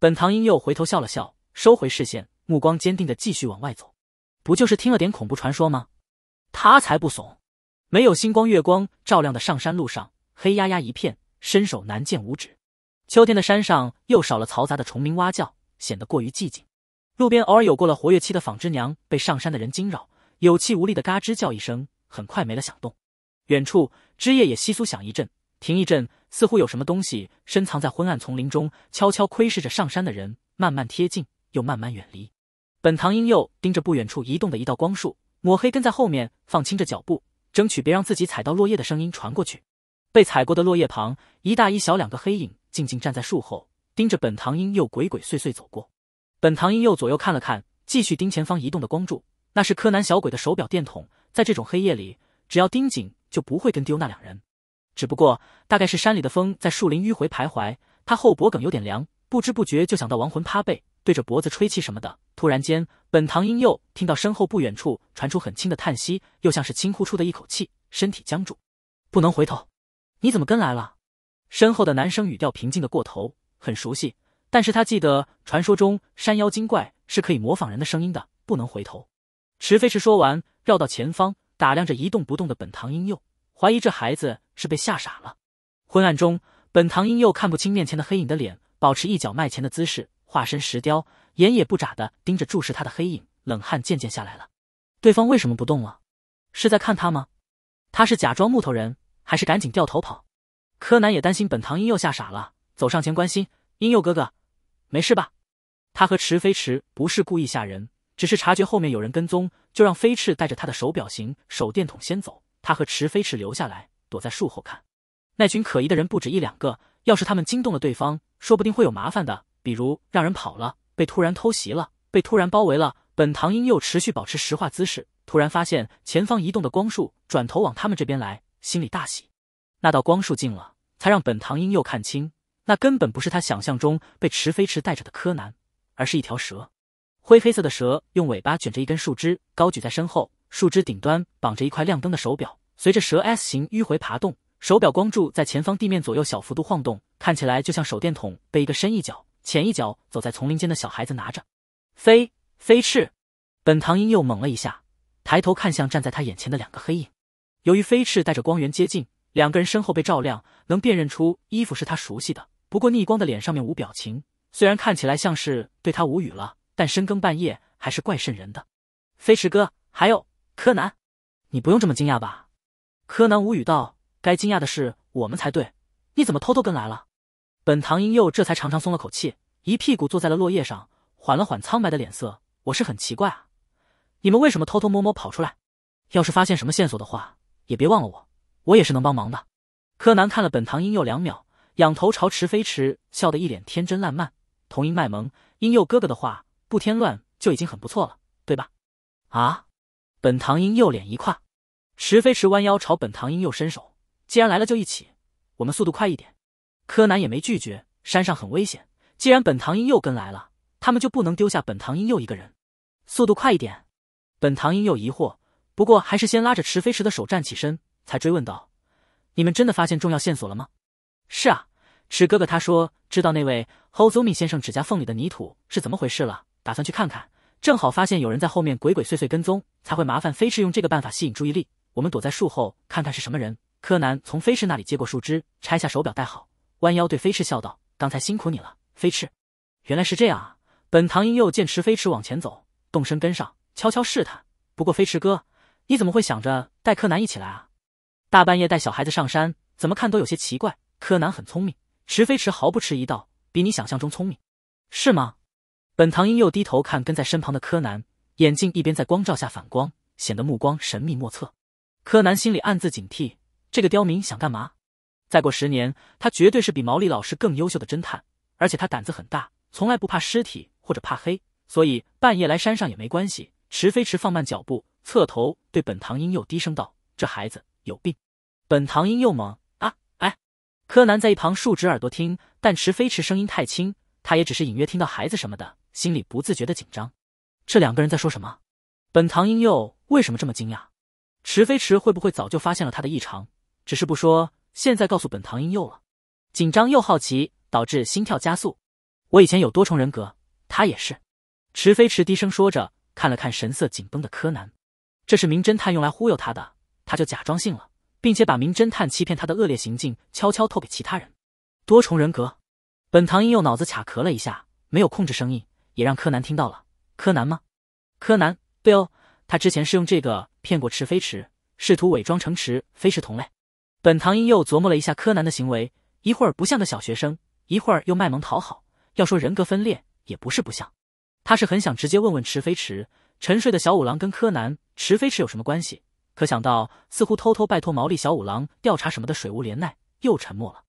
本堂英佑回头笑了笑，收回视线，目光坚定的继续往外走。不就是听了点恐怖传说吗？他才不怂。没有星光月光照亮的上山路上，黑压压一片，伸手难见五指。秋天的山上又少了嘈杂的虫鸣蛙叫，显得过于寂静。路边偶尔有过了活跃期的纺织娘被上山的人惊扰，有气无力的嘎吱叫一声，很快没了响动。远处枝叶也窸窣响一阵，停一阵，似乎有什么东西深藏在昏暗丛林中，悄悄窥视着上山的人，慢慢贴近，又慢慢远离。本堂英佑盯着不远处移动的一道光束，抹黑跟在后面，放轻着脚步。争取别让自己踩到落叶的声音传过去。被踩过的落叶旁，一大一小两个黑影静静站在树后，盯着本堂英又鬼鬼祟祟走过。本堂英右左右看了看，继续盯前方移动的光柱，那是柯南小鬼的手表电筒。在这种黑夜里，只要盯紧就不会跟丢那两人。只不过大概是山里的风在树林迂回徘徊，他后脖梗有点凉。不知不觉就想到亡魂趴背，对着脖子吹气什么的。突然间，本堂英佑听到身后不远处传出很轻的叹息，又像是轻呼出的一口气，身体僵住，不能回头。你怎么跟来了？身后的男生语调平静的过头，很熟悉。但是他记得传说中山妖精怪是可以模仿人的声音的，不能回头。池飞驰说完，绕到前方，打量着一动不动的本堂英佑，怀疑这孩子是被吓傻了。昏暗中，本堂英佑看不清面前的黑影的脸。保持一脚迈前的姿势，化身石雕，眼也不眨的盯着注视他的黑影，冷汗渐渐下来了。对方为什么不动了？是在看他吗？他是假装木头人，还是赶紧掉头跑？柯南也担心本堂英佑吓傻了，走上前关心：“英佑哥哥，没事吧？”他和池飞驰不是故意吓人，只是察觉后面有人跟踪，就让飞驰带着他的手表型手电筒先走，他和池飞驰留下来躲在树后看。那群可疑的人不止一两个，要是他们惊动了对方，说不定会有麻烦的。比如让人跑了，被突然偷袭了，被突然包围了。本堂英又持续保持石化姿势，突然发现前方移动的光束转头往他们这边来，心里大喜。那道光束近了，才让本堂英又看清，那根本不是他想象中被池飞池带着的柯南，而是一条蛇。灰黑色的蛇用尾巴卷着一根树枝高举在身后，树枝顶端绑着一块亮灯的手表，随着蛇 S 型迂回爬动。手表光柱在前方地面左右小幅度晃动，看起来就像手电筒被一个深一脚浅一脚走在丛林间的小孩子拿着。飞飞翅，本堂英又猛了一下，抬头看向站在他眼前的两个黑影。由于飞翅带着光源接近，两个人身后被照亮，能辨认出衣服是他熟悉的。不过逆光的脸上面无表情，虽然看起来像是对他无语了，但深更半夜还是怪渗人的。飞驰哥，还有柯南，你不用这么惊讶吧？柯南无语道。该惊讶的是我们才对，你怎么偷偷跟来了？本堂英佑这才长长松了口气，一屁股坐在了落叶上，缓了缓苍白的脸色。我是很奇怪啊，你们为什么偷偷摸摸跑出来？要是发现什么线索的话，也别忘了我，我也是能帮忙的。柯南看了本堂英佑两秒，仰头朝池飞池笑得一脸天真烂漫，童音卖萌。英佑哥哥的话，不添乱就已经很不错了，对吧？啊！本堂英佑脸一垮，池飞池弯腰朝本堂英佑伸手。既然来了就一起，我们速度快一点。柯南也没拒绝。山上很危险，既然本堂瑛又跟来了，他们就不能丢下本堂瑛又一个人。速度快一点。本堂瑛又疑惑，不过还是先拉着池飞驰的手站起身，才追问道：“你们真的发现重要线索了吗？”“是啊，池哥哥他说知道那位 h o 米 o m i 先生指甲缝里的泥土是怎么回事了，打算去看看。正好发现有人在后面鬼鬼祟祟跟踪，才会麻烦飞驰用这个办法吸引注意力。我们躲在树后看看是什么人。”柯南从飞翅那里接过树枝，拆下手表戴好，弯腰对飞翅笑道：“刚才辛苦你了，飞翅。”原来是这样啊！本堂英又见持飞驰往前走，动身跟上，悄悄试探。不过飞驰哥，你怎么会想着带柯南一起来啊？大半夜带小孩子上山，怎么看都有些奇怪。柯南很聪明，持飞驰毫不迟疑道：“比你想象中聪明，是吗？”本堂英又低头看跟在身旁的柯南，眼镜一边在光照下反光，显得目光神秘莫测。柯南心里暗自警惕。这个刁民想干嘛？再过十年，他绝对是比毛利老师更优秀的侦探，而且他胆子很大，从来不怕尸体或者怕黑，所以半夜来山上也没关系。池飞池放慢脚步，侧头对本堂英佑低声道：“这孩子有病。”本堂英佑猛，啊？哎！柯南在一旁竖直耳朵听，但池飞池声音太轻，他也只是隐约听到“孩子”什么的，心里不自觉的紧张。这两个人在说什么？本堂英佑为什么这么惊讶？池飞池会不会早就发现了他的异常？只是不说，现在告诉本堂瑛幼了，紧张又好奇，导致心跳加速。我以前有多重人格，他也是。池飞池低声说着，看了看神色紧绷的柯南，这是名侦探用来忽悠他的，他就假装信了，并且把名侦探欺骗他的恶劣行径悄悄透给其他人。多重人格，本堂瑛佑脑子卡壳了一下，没有控制声音，也让柯南听到了。柯南吗？柯南，对哦，他之前是用这个骗过池飞池，试图伪装成池飞是同类。本堂英又琢磨了一下柯南的行为，一会儿不像个小学生，一会儿又卖萌讨好。要说人格分裂，也不是不像。他是很想直接问问池飞池，沉睡的小五郎跟柯南、池飞池有什么关系。可想到似乎偷偷拜托毛利小五郎调查什么的水无怜奈，又沉默了。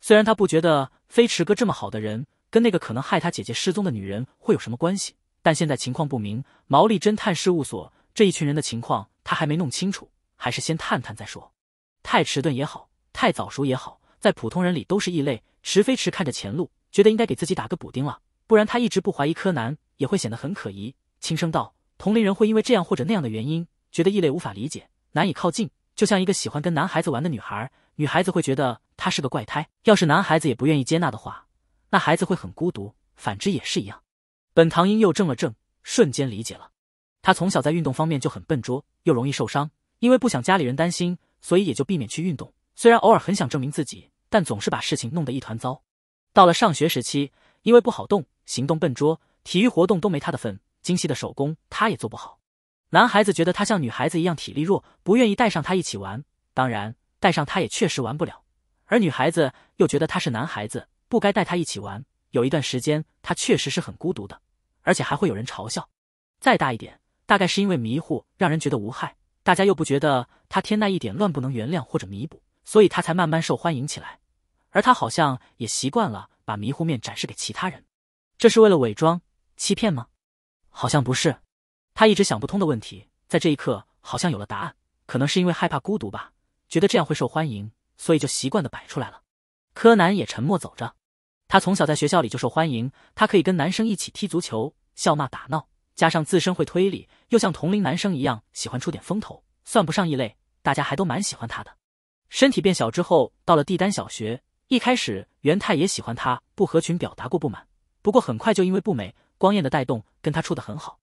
虽然他不觉得飞驰哥这么好的人跟那个可能害他姐姐失踪的女人会有什么关系，但现在情况不明，毛利侦探事务所这一群人的情况他还没弄清楚，还是先探探再说。太迟钝也好，太早熟也好，在普通人里都是异类。池飞迟看着前路，觉得应该给自己打个补丁了，不然他一直不怀疑柯南，也会显得很可疑。轻声道：“同龄人会因为这样或者那样的原因，觉得异类无法理解，难以靠近。就像一个喜欢跟男孩子玩的女孩，女孩子会觉得她是个怪胎；要是男孩子也不愿意接纳的话，那孩子会很孤独。反之也是一样。”本堂英又怔了怔，瞬间理解了。他从小在运动方面就很笨拙，又容易受伤，因为不想家里人担心。所以也就避免去运动，虽然偶尔很想证明自己，但总是把事情弄得一团糟。到了上学时期，因为不好动，行动笨拙，体育活动都没他的份。精细的手工他也做不好。男孩子觉得他像女孩子一样体力弱，不愿意带上他一起玩。当然，带上他也确实玩不了。而女孩子又觉得他是男孩子，不该带他一起玩。有一段时间，他确实是很孤独的，而且还会有人嘲笑。再大一点，大概是因为迷糊，让人觉得无害。大家又不觉得他添那一点乱不能原谅或者弥补，所以他才慢慢受欢迎起来。而他好像也习惯了把迷糊面展示给其他人，这是为了伪装欺骗吗？好像不是。他一直想不通的问题，在这一刻好像有了答案。可能是因为害怕孤独吧，觉得这样会受欢迎，所以就习惯的摆出来了。柯南也沉默走着。他从小在学校里就受欢迎，他可以跟男生一起踢足球、笑骂打闹。加上自身会推理，又像同龄男生一样喜欢出点风头，算不上异类，大家还都蛮喜欢他的。身体变小之后，到了帝丹小学，一开始元太也喜欢他，不合群，表达过不满。不过很快就因为不美光彦的带动，跟他处的很好。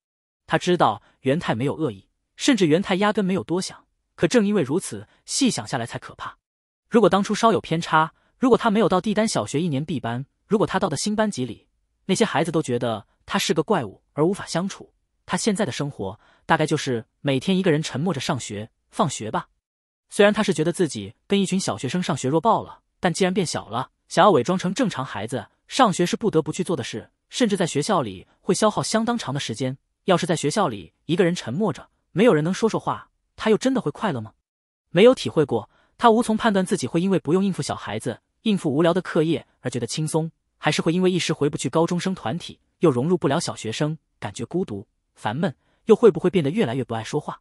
他知道元太没有恶意，甚至元太压根没有多想。可正因为如此，细想下来才可怕。如果当初稍有偏差，如果他没有到帝丹小学一年 B 班，如果他到的新班级里，那些孩子都觉得。他是个怪物，而无法相处。他现在的生活大概就是每天一个人沉默着上学、放学吧。虽然他是觉得自己跟一群小学生上学弱爆了，但既然变小了，想要伪装成正常孩子上学是不得不去做的事，甚至在学校里会消耗相当长的时间。要是在学校里一个人沉默着，没有人能说说话，他又真的会快乐吗？没有体会过，他无从判断自己会因为不用应付小孩子、应付无聊的课业而觉得轻松，还是会因为一时回不去高中生团体。又融入不了小学生，感觉孤独烦闷，又会不会变得越来越不爱说话？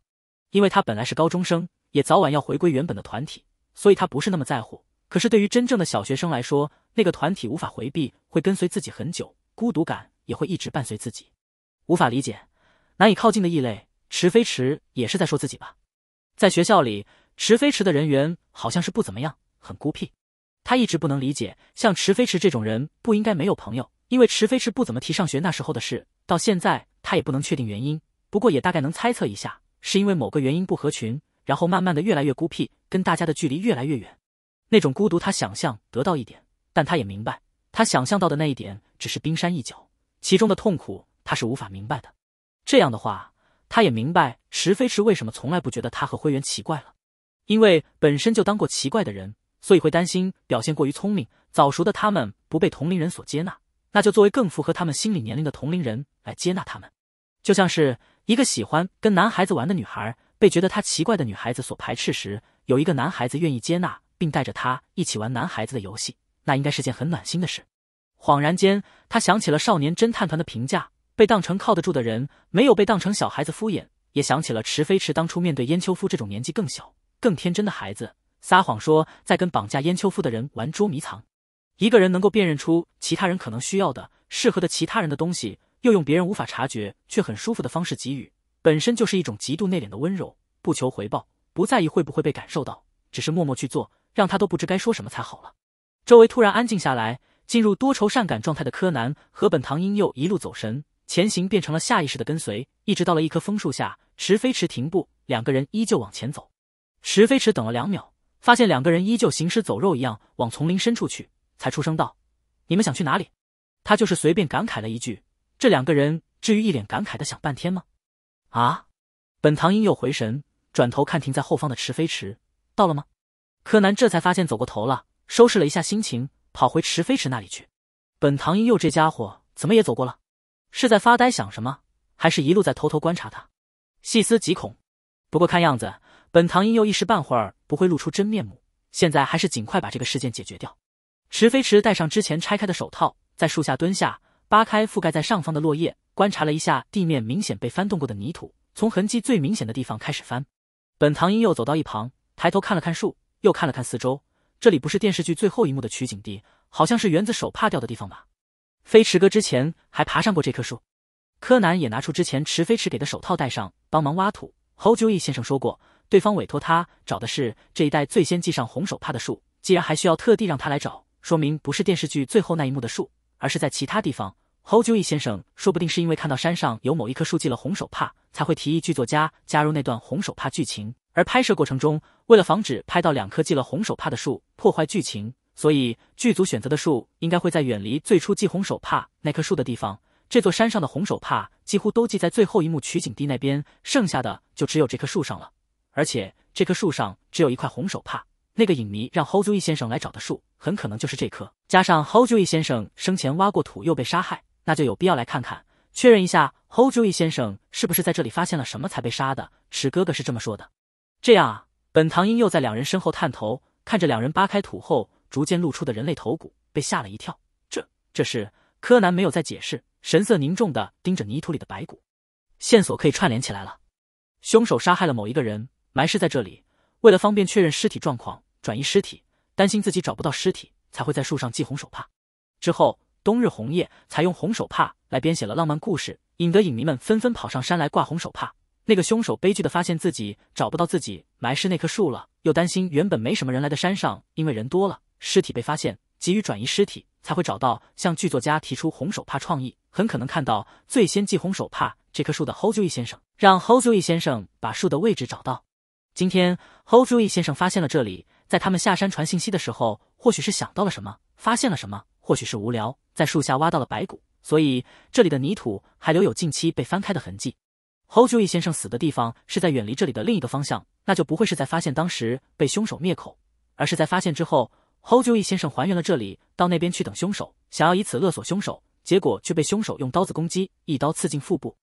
因为他本来是高中生，也早晚要回归原本的团体，所以他不是那么在乎。可是对于真正的小学生来说，那个团体无法回避，会跟随自己很久，孤独感也会一直伴随自己。无法理解，难以靠近的异类池飞池也是在说自己吧？在学校里，池飞池的人缘好像是不怎么样，很孤僻。他一直不能理解，像池飞池这种人不应该没有朋友。因为池飞驰不怎么提上学那时候的事，到现在他也不能确定原因，不过也大概能猜测一下，是因为某个原因不合群，然后慢慢的越来越孤僻，跟大家的距离越来越远。那种孤独他想象得到一点，但他也明白，他想象到的那一点只是冰山一角，其中的痛苦他是无法明白的。这样的话，他也明白池飞驰为什么从来不觉得他和灰原奇怪了，因为本身就当过奇怪的人，所以会担心表现过于聪明、早熟的他们不被同龄人所接纳。那就作为更符合他们心理年龄的同龄人来接纳他们，就像是一个喜欢跟男孩子玩的女孩被觉得她奇怪的女孩子所排斥时，有一个男孩子愿意接纳并带着她一起玩男孩子的游戏，那应该是件很暖心的事。恍然间，他想起了少年侦探团的评价，被当成靠得住的人，没有被当成小孩子敷衍，也想起了池飞池当初面对燕秋夫这种年纪更小、更天真的孩子，撒谎说在跟绑架燕秋夫的人玩捉迷藏。一个人能够辨认出其他人可能需要的、适合的其他人的东西，又用别人无法察觉却很舒服的方式给予，本身就是一种极度内敛的温柔，不求回报，不在意会不会被感受到，只是默默去做，让他都不知该说什么才好了。周围突然安静下来，进入多愁善感状态的柯南和本堂英佑一路走神，前行变成了下意识的跟随，一直到了一棵枫树下，池飞池停步，两个人依旧往前走。池飞池等了两秒，发现两个人依旧行尸走肉一样往丛林深处去。才出声道：“你们想去哪里？”他就是随便感慨了一句。这两个人至于一脸感慨的想半天吗？啊！本堂英又回神，转头看停在后方的池飞池，到了吗？柯南这才发现走过头了，收拾了一下心情，跑回池飞池那里去。本堂英又这家伙怎么也走过了？是在发呆想什么，还是一路在偷偷观察他？细思极恐。不过看样子，本堂英又一时半会儿不会露出真面目。现在还是尽快把这个事件解决掉。池飞池戴上之前拆开的手套，在树下蹲下，扒开覆盖在上方的落叶，观察了一下地面明显被翻动过的泥土，从痕迹最明显的地方开始翻。本堂英又走到一旁，抬头看了看树，又看了看四周。这里不是电视剧最后一幕的取景地，好像是园子手帕掉的地方吧？飞池哥之前还爬上过这棵树。柯南也拿出之前池飞池给的手套戴上，帮忙挖土。侯九义先生说过，对方委托他找的是这一带最先系上红手帕的树。既然还需要特地让他来找。说明不是电视剧最后那一幕的树，而是在其他地方。侯九 l 先生说不定是因为看到山上有某一棵树系了红手帕，才会提议剧作家加入那段红手帕剧情。而拍摄过程中，为了防止拍到两棵系了红手帕的树破坏剧情，所以剧组选择的树应该会在远离最初系红手帕那棵树的地方。这座山上的红手帕几乎都系在最后一幕取景地那边，剩下的就只有这棵树上了。而且这棵树上只有一块红手帕。那个影迷让 h o j u i 先生来找的树，很可能就是这棵。加上 h o j u i 先生生前挖过土又被杀害，那就有必要来看看，确认一下 h o j u i 先生是不是在这里发现了什么才被杀的。池哥哥是这么说的。这样啊，本堂英又在两人身后探头，看着两人扒开土后逐渐露出的人类头骨，被吓了一跳。这，这是柯南没有再解释，神色凝重的盯着泥土里的白骨。线索可以串联起来了，凶手杀害了某一个人，埋尸在这里。为了方便确认尸体状况、转移尸体，担心自己找不到尸体，才会在树上系红手帕。之后，冬日红叶才用红手帕来编写了浪漫故事，引得影迷们纷纷跑上山来挂红手帕。那个凶手悲剧的发现自己找不到自己埋尸那棵树了，又担心原本没什么人来的山上因为人多了，尸体被发现，急于转移尸体，才会找到向剧作家提出红手帕创意。很可能看到最先系红手帕这棵树的 Hoju 先生，让 Hoju 先生把树的位置找到。今天，Hold j o 先生发现了这里。在他们下山传信息的时候，或许是想到了什么，发现了什么；或许是无聊，在树下挖到了白骨，所以这里的泥土还留有近期被翻开的痕迹。Hold j o 先生死的地方是在远离这里的另一个方向，那就不会是在发现当时被凶手灭口，而是在发现之后，Hold j o 先生还原了这里，到那边去等凶手，想要以此勒索凶手，结果却被凶手用刀子攻击，一刀刺进腹部，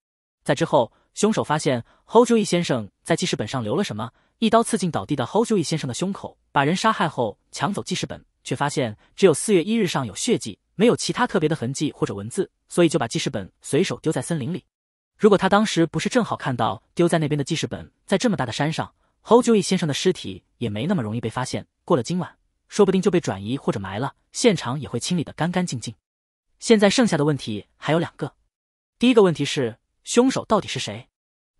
在之后。凶手发现 h o j o 先生在记事本上留了什么，一刀刺进倒地的 h o j o 先生的胸口，把人杀害后抢走记事本，却发现只有四月一日上有血迹，没有其他特别的痕迹或者文字，所以就把记事本随手丢在森林里。如果他当时不是正好看到丢在那边的记事本，在这么大的山上 h o j o 先生的尸体也没那么容易被发现。过了今晚，说不定就被转移或者埋了，现场也会清理的干干净净。现在剩下的问题还有两个，第一个问题是凶手到底是谁？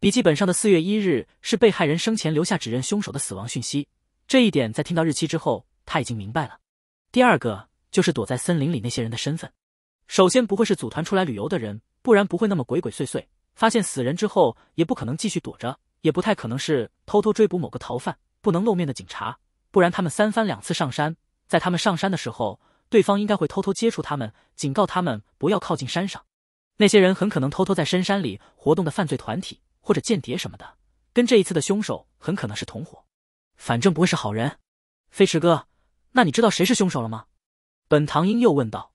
笔记本上的四月一日是被害人生前留下指认凶手的死亡讯息，这一点在听到日期之后他已经明白了。第二个就是躲在森林里那些人的身份，首先不会是组团出来旅游的人，不然不会那么鬼鬼祟祟；发现死人之后也不可能继续躲着，也不太可能是偷偷追捕某个逃犯不能露面的警察，不然他们三番两次上山，在他们上山的时候，对方应该会偷偷接触他们，警告他们不要靠近山上。那些人很可能偷偷在深山里活动的犯罪团体。或者间谍什么的，跟这一次的凶手很可能是同伙，反正不会是好人。飞驰哥，那你知道谁是凶手了吗？本堂英又问道。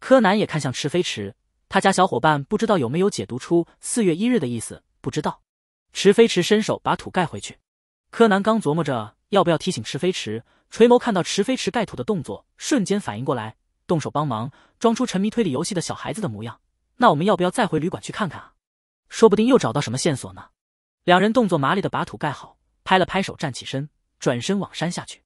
柯南也看向池飞驰，他家小伙伴不知道有没有解读出四月一日的意思。不知道。池飞驰伸手把土盖回去。柯南刚琢磨着要不要提醒池飞驰，垂眸看到池飞驰盖土的动作，瞬间反应过来，动手帮忙，装出沉迷推理游戏的小孩子的模样。那我们要不要再回旅馆去看看啊？说不定又找到什么线索呢？两人动作麻利的把土盖好，拍了拍手，站起身，转身往山下去。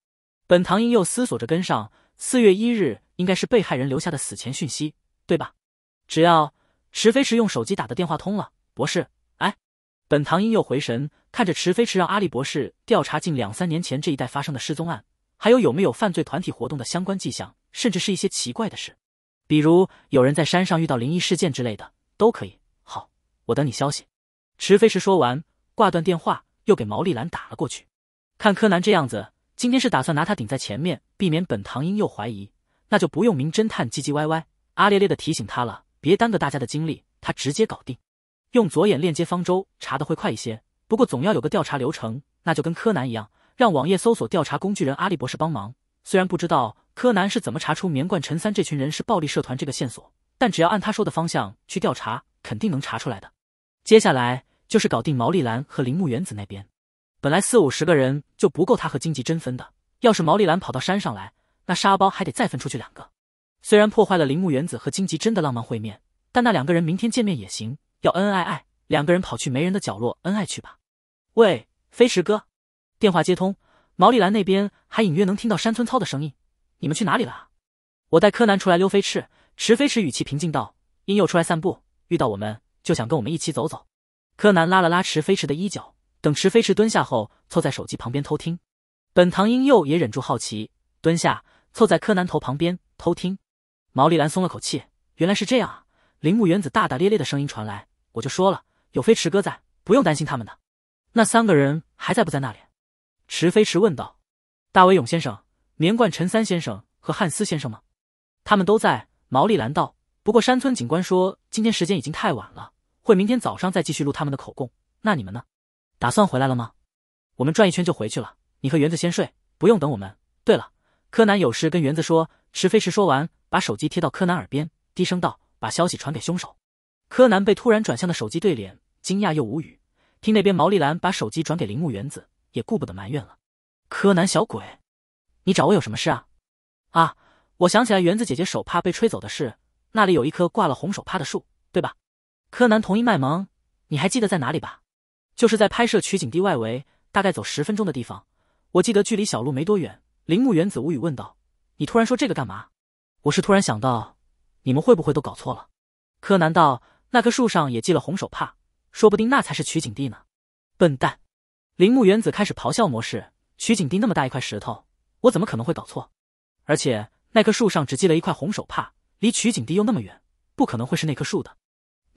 本堂英又思索着跟上。四月一日应该是被害人留下的死前讯息，对吧？只要池飞池用手机打的电话通了，博士。哎，本堂英又回神，看着池飞池，让阿笠博士调查近两三年前这一带发生的失踪案，还有有没有犯罪团体活动的相关迹象，甚至是一些奇怪的事，比如有人在山上遇到灵异事件之类的，都可以。我等你消息，池飞石说完，挂断电话，又给毛利兰打了过去。看柯南这样子，今天是打算拿他顶在前面，避免本堂英又怀疑，那就不用名侦探唧唧歪歪、阿咧咧的提醒他了，别耽搁大家的精力，他直接搞定。用左眼链接方舟查的会快一些，不过总要有个调查流程，那就跟柯南一样，让网页搜索调查工具人阿笠博士帮忙。虽然不知道柯南是怎么查出棉冠陈三这群人是暴力社团这个线索，但只要按他说的方向去调查，肯定能查出来的。接下来就是搞定毛利兰和铃木原子那边。本来四五十个人就不够他和金吉贞分的，要是毛利兰跑到山上来，那沙包还得再分出去两个。虽然破坏了铃木原子和金吉真的浪漫会面，但那两个人明天见面也行，要恩恩爱爱，两个人跑去没人的角落恩爱去吧。喂，飞驰哥，电话接通，毛利兰那边还隐约能听到山村操的声音。你们去哪里了？我带柯南出来溜飞驰，驰飞驰语气平静道：“因佑出来散步，遇到我们。”就想跟我们一起走走。柯南拉了拉池飞驰的衣角，等池飞驰蹲下后，凑在手机旁边偷听。本堂英佑也忍住好奇，蹲下凑在柯南头旁边偷听。毛利兰松了口气，原来是这样啊！铃木原子大大咧咧的声音传来：“我就说了，有飞驰哥在，不用担心他们的。”那三个人还在不在那里？池飞驰问道：“大为勇先生、棉贯陈三先生和汉斯先生吗？”他们都在，毛利兰道。不过山村警官说，今天时间已经太晚了。会明天早上再继续录他们的口供。那你们呢？打算回来了吗？我们转一圈就回去了。你和园子先睡，不用等我们。对了，柯南有事跟园子说。池飞石说完，把手机贴到柯南耳边，低声道：“把消息传给凶手。”柯南被突然转向的手机对脸，惊讶又无语。听那边毛利兰把手机转给铃木园子，也顾不得埋怨了。柯南小鬼，你找我有什么事啊？啊，我想起来园子姐姐手帕被吹走的事，那里有一棵挂了红手帕的树，对吧？柯南同意卖萌，你还记得在哪里吧？就是在拍摄取景地外围，大概走十分钟的地方。我记得距离小路没多远。铃木原子无语问道：“你突然说这个干嘛？”我是突然想到，你们会不会都搞错了？柯南道：“那棵树上也系了红手帕，说不定那才是取景地呢。”笨蛋！铃木原子开始咆哮模式：“取景地那么大一块石头，我怎么可能会搞错？而且那棵树上只系了一块红手帕，离取景地又那么远，不可能会是那棵树的。”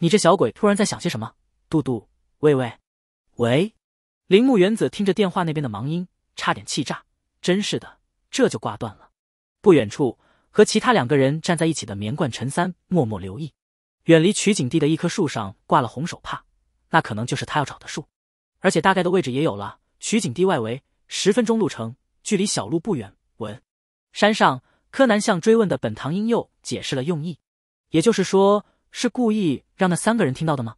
你这小鬼，突然在想些什么？杜杜，喂喂，喂！铃木原子听着电话那边的忙音，差点气炸。真是的，这就挂断了。不远处和其他两个人站在一起的棉冠陈三默默留意，远离取景地的一棵树上挂了红手帕，那可能就是他要找的树，而且大概的位置也有了。取景地外围十分钟路程，距离小路不远。稳。山上，柯南向追问的本堂瑛佑解释了用意，也就是说。是故意让那三个人听到的吗？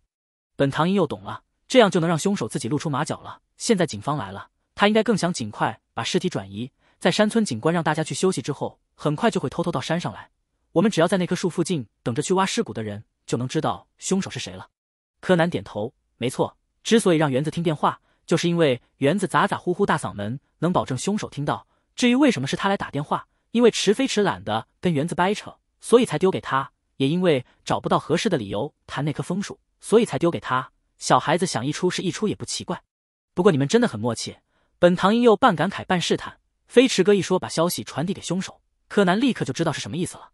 本堂英又懂了，这样就能让凶手自己露出马脚了。现在警方来了，他应该更想尽快把尸体转移。在山村警官让大家去休息之后，很快就会偷偷到山上来。我们只要在那棵树附近等着去挖尸骨的人，就能知道凶手是谁了。柯南点头，没错。之所以让园子听电话，就是因为园子咋咋呼呼、大嗓门，能保证凶手听到。至于为什么是他来打电话，因为迟飞迟懒得跟园子掰扯，所以才丢给他。也因为找不到合适的理由谈那棵枫树，所以才丢给他小孩子想一出是一出也不奇怪。不过你们真的很默契。本堂英又半感慨半试探，飞驰哥一说把消息传递给凶手，柯南立刻就知道是什么意思了。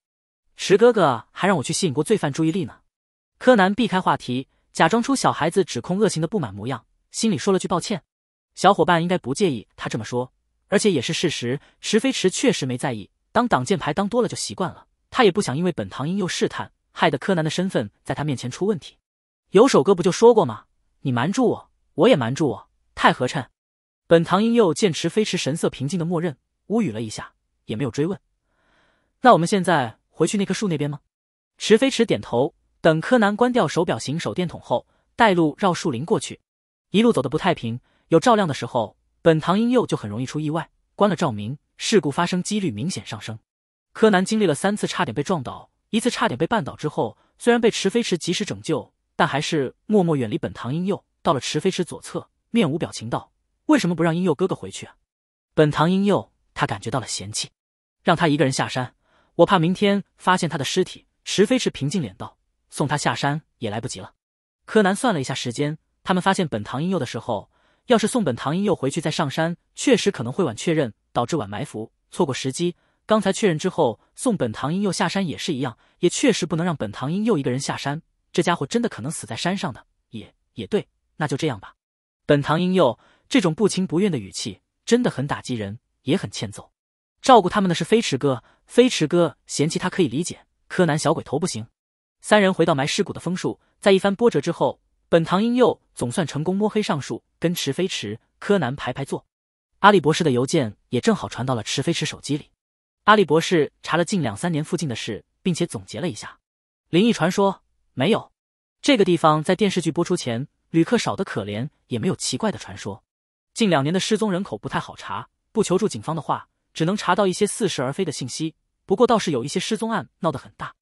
池哥哥还让我去吸引过罪犯注意力呢。柯南避开话题，假装出小孩子指控恶行的不满模样，心里说了句抱歉。小伙伴应该不介意他这么说，而且也是事实。池飞驰确实没在意，当挡箭牌当多了就习惯了。他也不想因为本堂瑛又试探，害得柯南的身份在他面前出问题。有首歌不就说过吗？你瞒住我，我也瞒住我，太合衬。本堂瑛又见池飞驰神色平静的默认，无语了一下，也没有追问。那我们现在回去那棵树那边吗？池飞驰点头。等柯南关掉手表型手电筒后，带路绕树林过去。一路走的不太平，有照亮的时候，本堂瑛又就很容易出意外。关了照明，事故发生几率明显上升。柯南经历了三次差点被撞倒，一次差点被绊倒之后，虽然被池飞池及时拯救，但还是默默远离本堂英佑。到了池飞池左侧，面无表情道：“为什么不让英佑哥哥回去啊？”本堂英佑他感觉到了嫌弃，让他一个人下山，我怕明天发现他的尸体。池飞池平静脸道：“送他下山也来不及了。”柯南算了一下时间，他们发现本堂英佑的时候，要是送本堂英佑回去再上山，确实可能会晚确认，导致晚埋伏，错过时机。刚才确认之后，送本堂英佑下山也是一样，也确实不能让本堂英佑一个人下山，这家伙真的可能死在山上的。也也对，那就这样吧。本堂英佑这种不情不愿的语气真的很打击人，也很欠揍。照顾他们的是飞驰哥，飞驰哥嫌弃他可以理解，柯南小鬼头不行。三人回到埋尸骨的枫树，在一番波折之后，本堂英佑总算成功摸黑上树，跟池飞驰、柯南排排坐。阿笠博士的邮件也正好传到了池飞驰手机里。哈利博士查了近两三年附近的事，并且总结了一下，灵异传说没有。这个地方在电视剧播出前，旅客少得可怜，也没有奇怪的传说。近两年的失踪人口不太好查，不求助警方的话，只能查到一些似是而非的信息。不过倒是有一些失踪案闹得很大，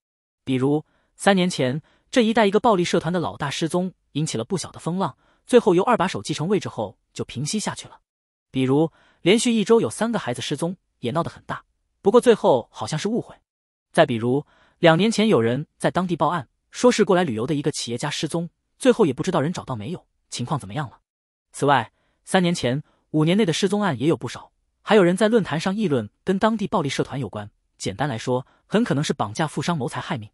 比如三年前这一带一个暴力社团的老大失踪，引起了不小的风浪，最后由二把手继承位置后就平息下去了。比如连续一周有三个孩子失踪，也闹得很大。不过最后好像是误会。再比如，两年前有人在当地报案，说是过来旅游的一个企业家失踪，最后也不知道人找到没有，情况怎么样了。此外，三年前、五年内的失踪案也有不少，还有人在论坛上议论跟当地暴力社团有关，简单来说，很可能是绑架富商谋财害命。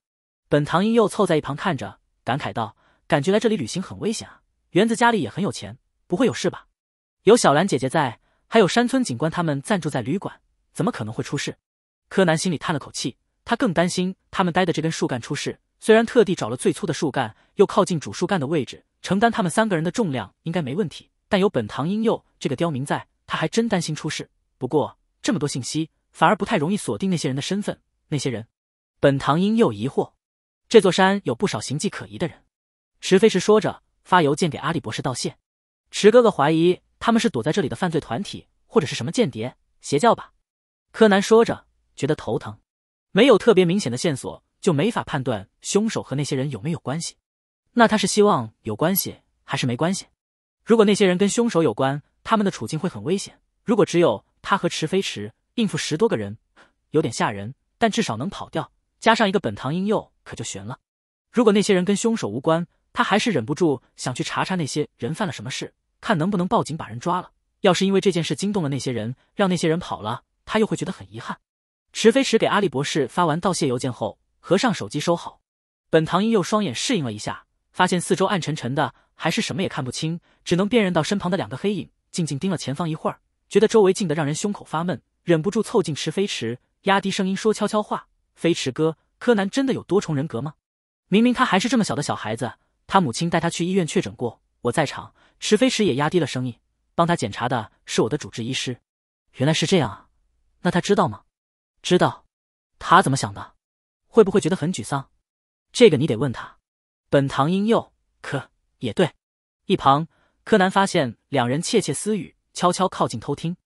本唐英又凑在一旁看着，感慨道：“感觉来这里旅行很危险啊！园子家里也很有钱，不会有事吧？有小兰姐姐在，还有山村警官他们暂住在旅馆。”怎么可能会出事？柯南心里叹了口气，他更担心他们待的这根树干出事。虽然特地找了最粗的树干，又靠近主树干的位置，承担他们三个人的重量应该没问题，但有本堂英佑这个刁民在，他还真担心出事。不过这么多信息，反而不太容易锁定那些人的身份。那些人，本堂英佑疑惑。这座山有不少形迹可疑的人。池飞石说着发邮件给阿里博士道谢。池哥哥怀疑他们是躲在这里的犯罪团体，或者是什么间谍、邪教吧？柯南说着，觉得头疼。没有特别明显的线索，就没法判断凶手和那些人有没有关系。那他是希望有关系，还是没关系？如果那些人跟凶手有关，他们的处境会很危险。如果只有他和池飞池应付十多个人，有点吓人，但至少能跑掉。加上一个本堂瑛佑，可就悬了。如果那些人跟凶手无关，他还是忍不住想去查查那些人犯了什么事，看能不能报警把人抓了。要是因为这件事惊动了那些人，让那些人跑了。他又会觉得很遗憾。池飞驰给阿笠博士发完道谢邮件后，合上手机收好。本堂英又双眼适应了一下，发现四周暗沉沉的，还是什么也看不清，只能辨认到身旁的两个黑影。静静盯了前方一会儿，觉得周围静得让人胸口发闷，忍不住凑近池飞驰，压低声音说悄悄话：“飞驰哥，柯南真的有多重人格吗？明明他还是这么小的小孩子，他母亲带他去医院确诊过，我在场。”池飞驰也压低了声音，帮他检查的是我的主治医师。原来是这样啊。那他知道吗？知道，他怎么想的？会不会觉得很沮丧？这个你得问他。本堂英佑，可也对。一旁，柯南发现两人窃窃私语，悄悄靠近偷听，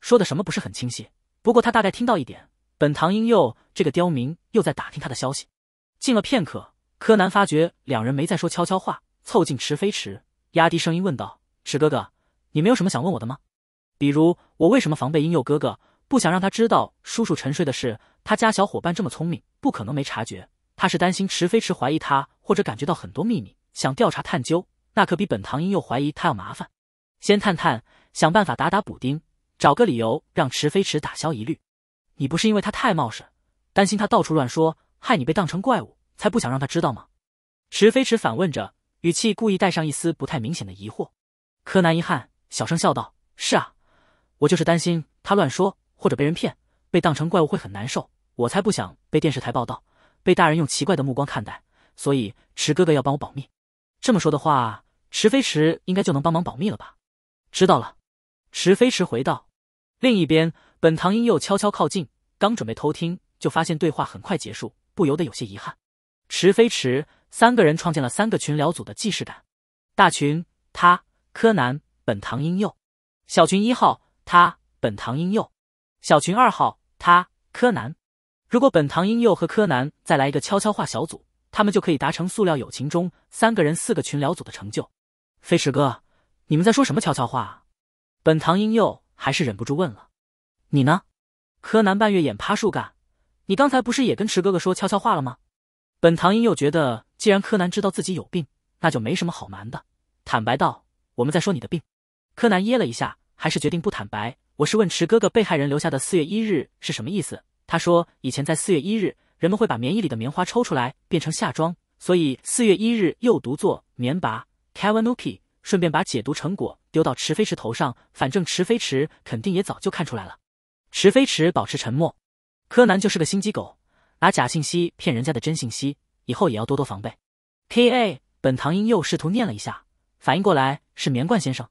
说的什么不是很清晰，不过他大概听到一点。本堂英佑这个刁民又在打听他的消息。进了片刻，柯南发觉两人没再说悄悄话，凑近池飞池，压低声音问道：“池哥哥，你没有什么想问我的吗？比如我为什么防备英佑哥哥？”不想让他知道叔叔沉睡的事，他家小伙伴这么聪明，不可能没察觉。他是担心池飞池怀疑他，或者感觉到很多秘密，想调查探究，那可比本堂英又怀疑他要麻烦。先探探，想办法打打补丁，找个理由让池飞池打消疑虑。你不是因为他太冒失，担心他到处乱说，害你被当成怪物，才不想让他知道吗？池飞池反问着，语气故意带上一丝不太明显的疑惑。柯南一憾，小声笑道：“是啊，我就是担心他乱说。”或者被人骗，被当成怪物会很难受。我才不想被电视台报道，被大人用奇怪的目光看待。所以池哥哥要帮我保密。这么说的话，池飞池应该就能帮忙保密了吧？知道了，池飞池回道。另一边，本堂英佑悄悄靠近，刚准备偷听，就发现对话很快结束，不由得有些遗憾。池飞池三个人创建了三个群聊组的既视感：大群他柯南本堂英佑，小群一号他本堂英佑。小群二号，他柯南。如果本堂瑛佑和柯南再来一个悄悄话小组，他们就可以达成塑料友情中三个人四个群聊组的成就。飞驰哥，你们在说什么悄悄话？本堂瑛佑还是忍不住问了。你呢？柯南半月眼趴树干，你刚才不是也跟池哥哥说悄悄话了吗？本堂瑛佑觉得，既然柯南知道自己有病，那就没什么好瞒的，坦白道：“我们在说你的病。”柯南噎了一下，还是决定不坦白。我是问池哥哥，被害人留下的四月一日是什么意思？他说以前在四月一日，人们会把棉衣里的棉花抽出来变成夏装，所以四月一日又读作棉拔。Kevinuki，顺便把解读成果丢到池飞池头上，反正池飞池肯定也早就看出来了。池飞池保持沉默。柯南就是个心机狗，拿假信息骗人家的真信息，以后也要多多防备。K A，本堂英佑试图念了一下，反应过来是棉冠先生。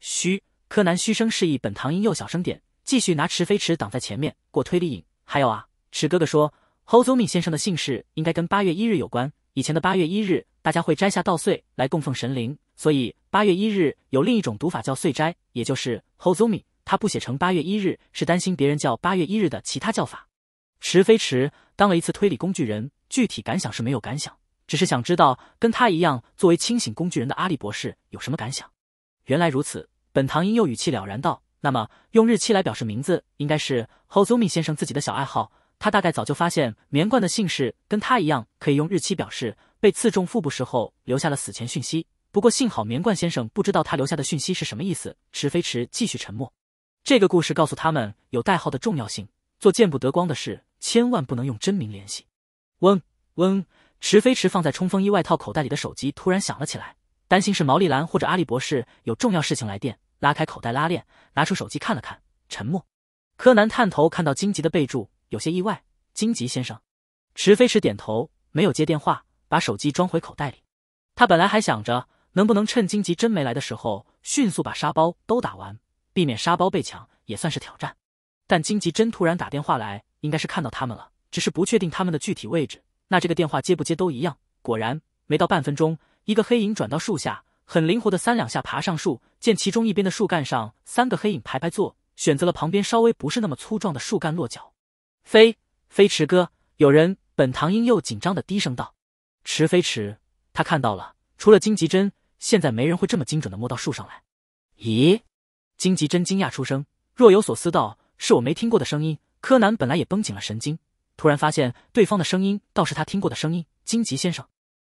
嘘。柯南嘘声示意本堂音幼小声点，继续拿池飞池挡在前面过推理瘾。还有啊，池哥哥说，侯祖敏先生的姓氏应该跟八月一日有关。以前的八月一日，大家会摘下稻穗来供奉神灵，所以八月一日有另一种读法叫“穗斋，也就是侯祖敏。他不写成八月一日，是担心别人叫八月一日的其他叫法。池飞池当了一次推理工具人，具体感想是没有感想，只是想知道跟他一样作为清醒工具人的阿笠博士有什么感想。原来如此。本堂英佑语气了然道：“那么，用日期来表示名字，应该是 h o z u m i 先生自己的小爱好。他大概早就发现棉冠的姓氏跟他一样可以用日期表示。被刺中腹部时候，留下了死前讯息。不过幸好棉冠先生不知道他留下的讯息是什么意思。”池飞池继续沉默。这个故事告诉他们有代号的重要性。做见不得光的事，千万不能用真名联系。嗡嗡，池飞池放在冲锋衣外套口袋里的手机突然响了起来。担心是毛利兰或者阿笠博士有重要事情来电，拉开口袋拉链，拿出手机看了看，沉默。柯南探头看到荆棘的备注，有些意外。荆棘先生，池飞石点头，没有接电话，把手机装回口袋里。他本来还想着能不能趁荆棘真没来的时候，迅速把沙包都打完，避免沙包被抢，也算是挑战。但荆棘真突然打电话来，应该是看到他们了，只是不确定他们的具体位置。那这个电话接不接都一样。果然，没到半分钟。一个黑影转到树下，很灵活的三两下爬上树，见其中一边的树干上三个黑影排排坐，选择了旁边稍微不是那么粗壮的树干落脚。飞飞驰哥，有人！本堂英又紧张的低声道。池飞池，他看到了，除了荆棘针，现在没人会这么精准的摸到树上来。咦？荆棘针惊讶出声，若有所思道：“是我没听过的声音。”柯南本来也绷紧了神经，突然发现对方的声音倒是他听过的声音，荆棘先生。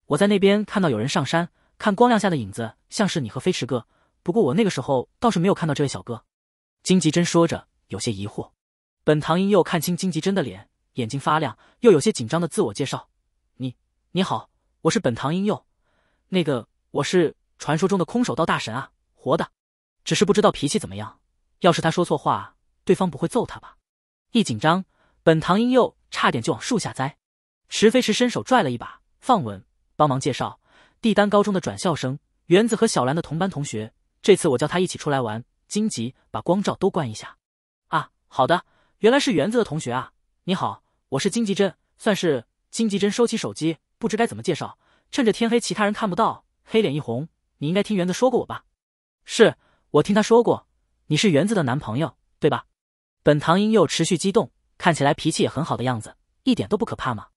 我在那边看到有人上山，看光亮下的影子像是你和飞驰哥。不过我那个时候倒是没有看到这位小哥。金吉真说着，有些疑惑。本堂英佑看清金吉真的脸，眼睛发亮，又有些紧张的自我介绍：“你，你好，我是本堂英佑。那个，我是传说中的空手道大神啊，活的。只是不知道脾气怎么样。要是他说错话，对方不会揍他吧？”一紧张，本堂英佑差点就往树下栽。池飞驰伸手拽了一把，放稳。帮忙介绍，帝丹高中的转校生园子和小兰的同班同学。这次我叫他一起出来玩。荆棘，把光照都关一下。啊，好的。原来是园子的同学啊。你好，我是荆棘真，算是……荆棘真收起手机，不知该怎么介绍。趁着天黑，其他人看不到，黑脸一红。你应该听园子说过我吧？是我听他说过，你是园子的男朋友，对吧？本堂英佑持续激动，看起来脾气也很好的样子，一点都不可怕吗？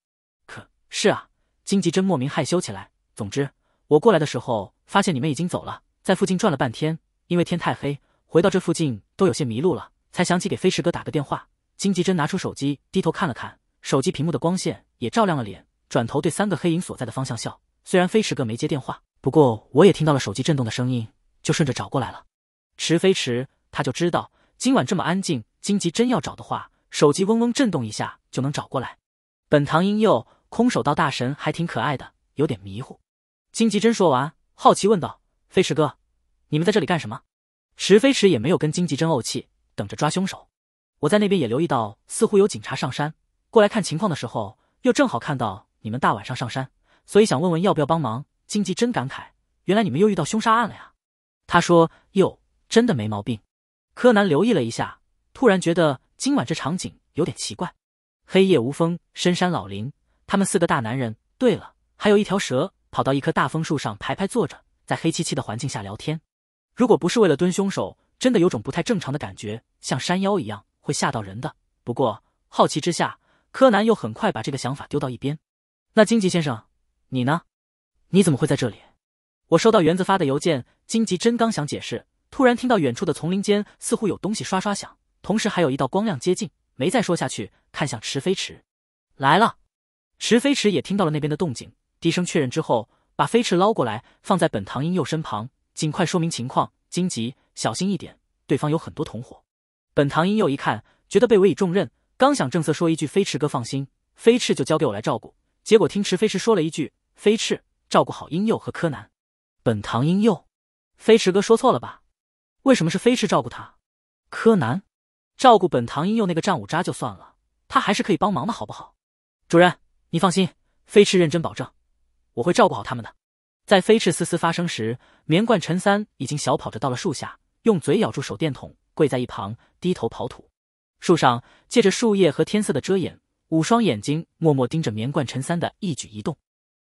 可是啊。金吉真莫名害羞起来。总之，我过来的时候发现你们已经走了，在附近转了半天，因为天太黑，回到这附近都有些迷路了，才想起给飞驰哥打个电话。金吉真拿出手机，低头看了看手机屏幕的光线，也照亮了脸，转头对三个黑影所在的方向笑。虽然飞驰哥没接电话，不过我也听到了手机震动的声音，就顺着找过来了。池飞驰他就知道，今晚这么安静，金吉真要找的话，手机嗡嗡震动一下就能找过来。本堂英佑。空手道大神还挺可爱的，有点迷糊。金吉真说完，好奇问道：“飞驰哥，你们在这里干什么？”池飞驰也没有跟金吉真怄气，等着抓凶手。我在那边也留意到，似乎有警察上山过来看情况的时候，又正好看到你们大晚上上山，所以想问问要不要帮忙。金吉真感慨：“原来你们又遇到凶杀案了呀？”他说：“哟，真的没毛病。”柯南留意了一下，突然觉得今晚这场景有点奇怪。黑夜无风，深山老林。他们四个大男人，对了，还有一条蛇跑到一棵大枫树上排排坐着，在黑漆漆的环境下聊天。如果不是为了蹲凶手，真的有种不太正常的感觉，像山妖一样，会吓到人的。不过好奇之下，柯南又很快把这个想法丢到一边。那荆棘先生，你呢？你怎么会在这里？我收到园子发的邮件。荆棘真刚想解释，突然听到远处的丛林间似乎有东西刷刷响，同时还有一道光亮接近，没再说下去，看向池飞池，来了。池飞驰也听到了那边的动静，低声确认之后，把飞驰捞过来，放在本堂英佑身旁，尽快说明情况。荆棘，小心一点，对方有很多同伙。本堂英佑一看，觉得被委以重任，刚想正色说一句：“飞驰哥，放心，飞驰就交给我来照顾。”结果听池飞驰说了一句：“飞驰，照顾好英佑和柯南。”本堂英佑，飞驰哥说错了吧？为什么是飞驰照顾他？柯南，照顾本堂英佑那个战五渣就算了，他还是可以帮忙的，好不好，主任？你放心，飞翅认真保证，我会照顾好他们的。在飞翅嘶嘶发声时，棉冠陈三已经小跑着到了树下，用嘴咬住手电筒，跪在一旁，低头刨土。树上借着树叶和天色的遮掩，五双眼睛默默盯着棉冠陈三的一举一动。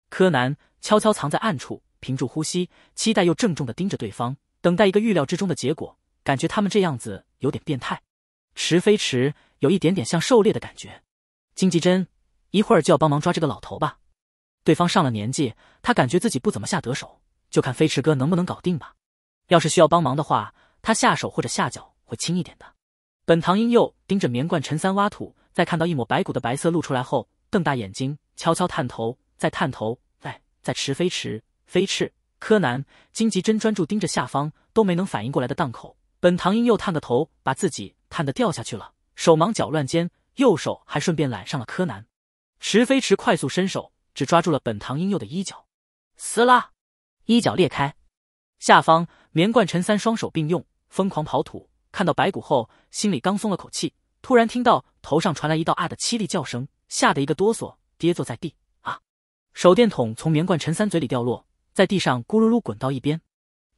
柯南悄悄藏在暗处，屏住呼吸，期待又郑重的盯着对方，等待一个预料之中的结果。感觉他们这样子有点变态，池飞驰有一点点像狩猎的感觉。金吉贞。一会儿就要帮忙抓这个老头吧，对方上了年纪，他感觉自己不怎么下得手，就看飞驰哥能不能搞定吧。要是需要帮忙的话，他下手或者下脚会轻一点的。本堂英佑盯着棉罐陈三挖土，在看到一抹白骨的白色露出来后，瞪大眼睛，悄悄探头，在探头，哎，在池飞驰飞驰，柯南，荆棘真专注盯着下方，都没能反应过来的档口，本堂英佑探个头，把自己探得掉下去了，手忙脚乱间，右手还顺便揽上了柯南。池飞驰快速伸手，只抓住了本堂瑛佑的衣角，撕拉，衣角裂开。下方，棉冠陈三双手并用，疯狂刨土。看到白骨后，心里刚松了口气，突然听到头上传来一道啊的凄厉叫声，吓得一个哆嗦，跌坐在地。啊！手电筒从棉冠陈三嘴里掉落，在地上咕噜噜滚到一边。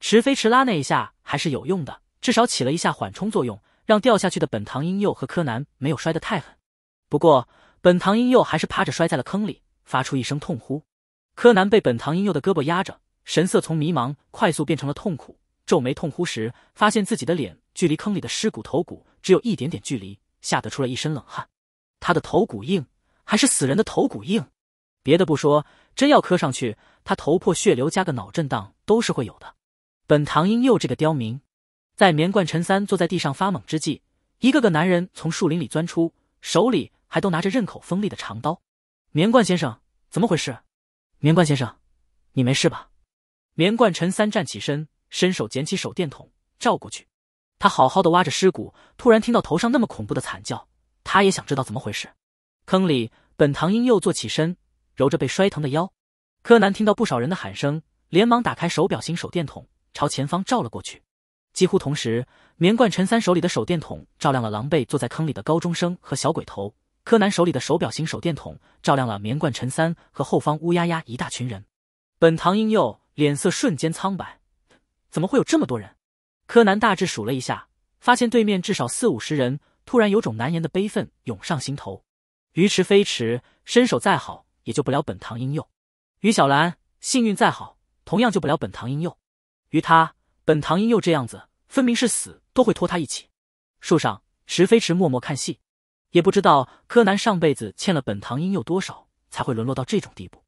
池飞池拉那一下还是有用的，至少起了一下缓冲作用，让掉下去的本堂瑛佑和柯南没有摔得太狠。不过。本堂英佑还是趴着摔在了坑里，发出一声痛呼。柯南被本堂英佑的胳膊压着，神色从迷茫快速变成了痛苦，皱眉痛呼时，发现自己的脸距离坑里的尸骨头骨只有一点点距离，吓得出了一身冷汗。他的头骨硬，还是死人的头骨硬。别的不说，真要磕上去，他头破血流加个脑震荡都是会有的。本堂英佑这个刁民，在棉冠陈三坐在地上发懵之际，一个个男人从树林里钻出。手里还都拿着刃口锋利的长刀，棉冠先生，怎么回事？棉冠先生，你没事吧？棉冠陈三站起身，伸手捡起手电筒，照过去。他好好的挖着尸骨，突然听到头上那么恐怖的惨叫，他也想知道怎么回事。坑里，本堂英又坐起身，揉着被摔疼的腰。柯南听到不少人的喊声，连忙打开手表型手电筒，朝前方照了过去。几乎同时，棉冠陈三手里的手电筒照亮了狼狈坐在坑里的高中生和小鬼头；柯南手里的手表型手电筒照亮了棉冠陈三和后方乌压压一大群人。本堂英佑脸色瞬间苍白，怎么会有这么多人？柯南大致数了一下，发现对面至少四五十人，突然有种难言的悲愤涌上心头。鱼池飞驰，身手再好也救不了本堂英佑；于小兰幸运再好，同样救不了本堂英佑。于他。本唐英佑这样子，分明是死都会拖他一起。树上石飞驰默默看戏，也不知道柯南上辈子欠了本唐英佑多少，才会沦落到这种地步。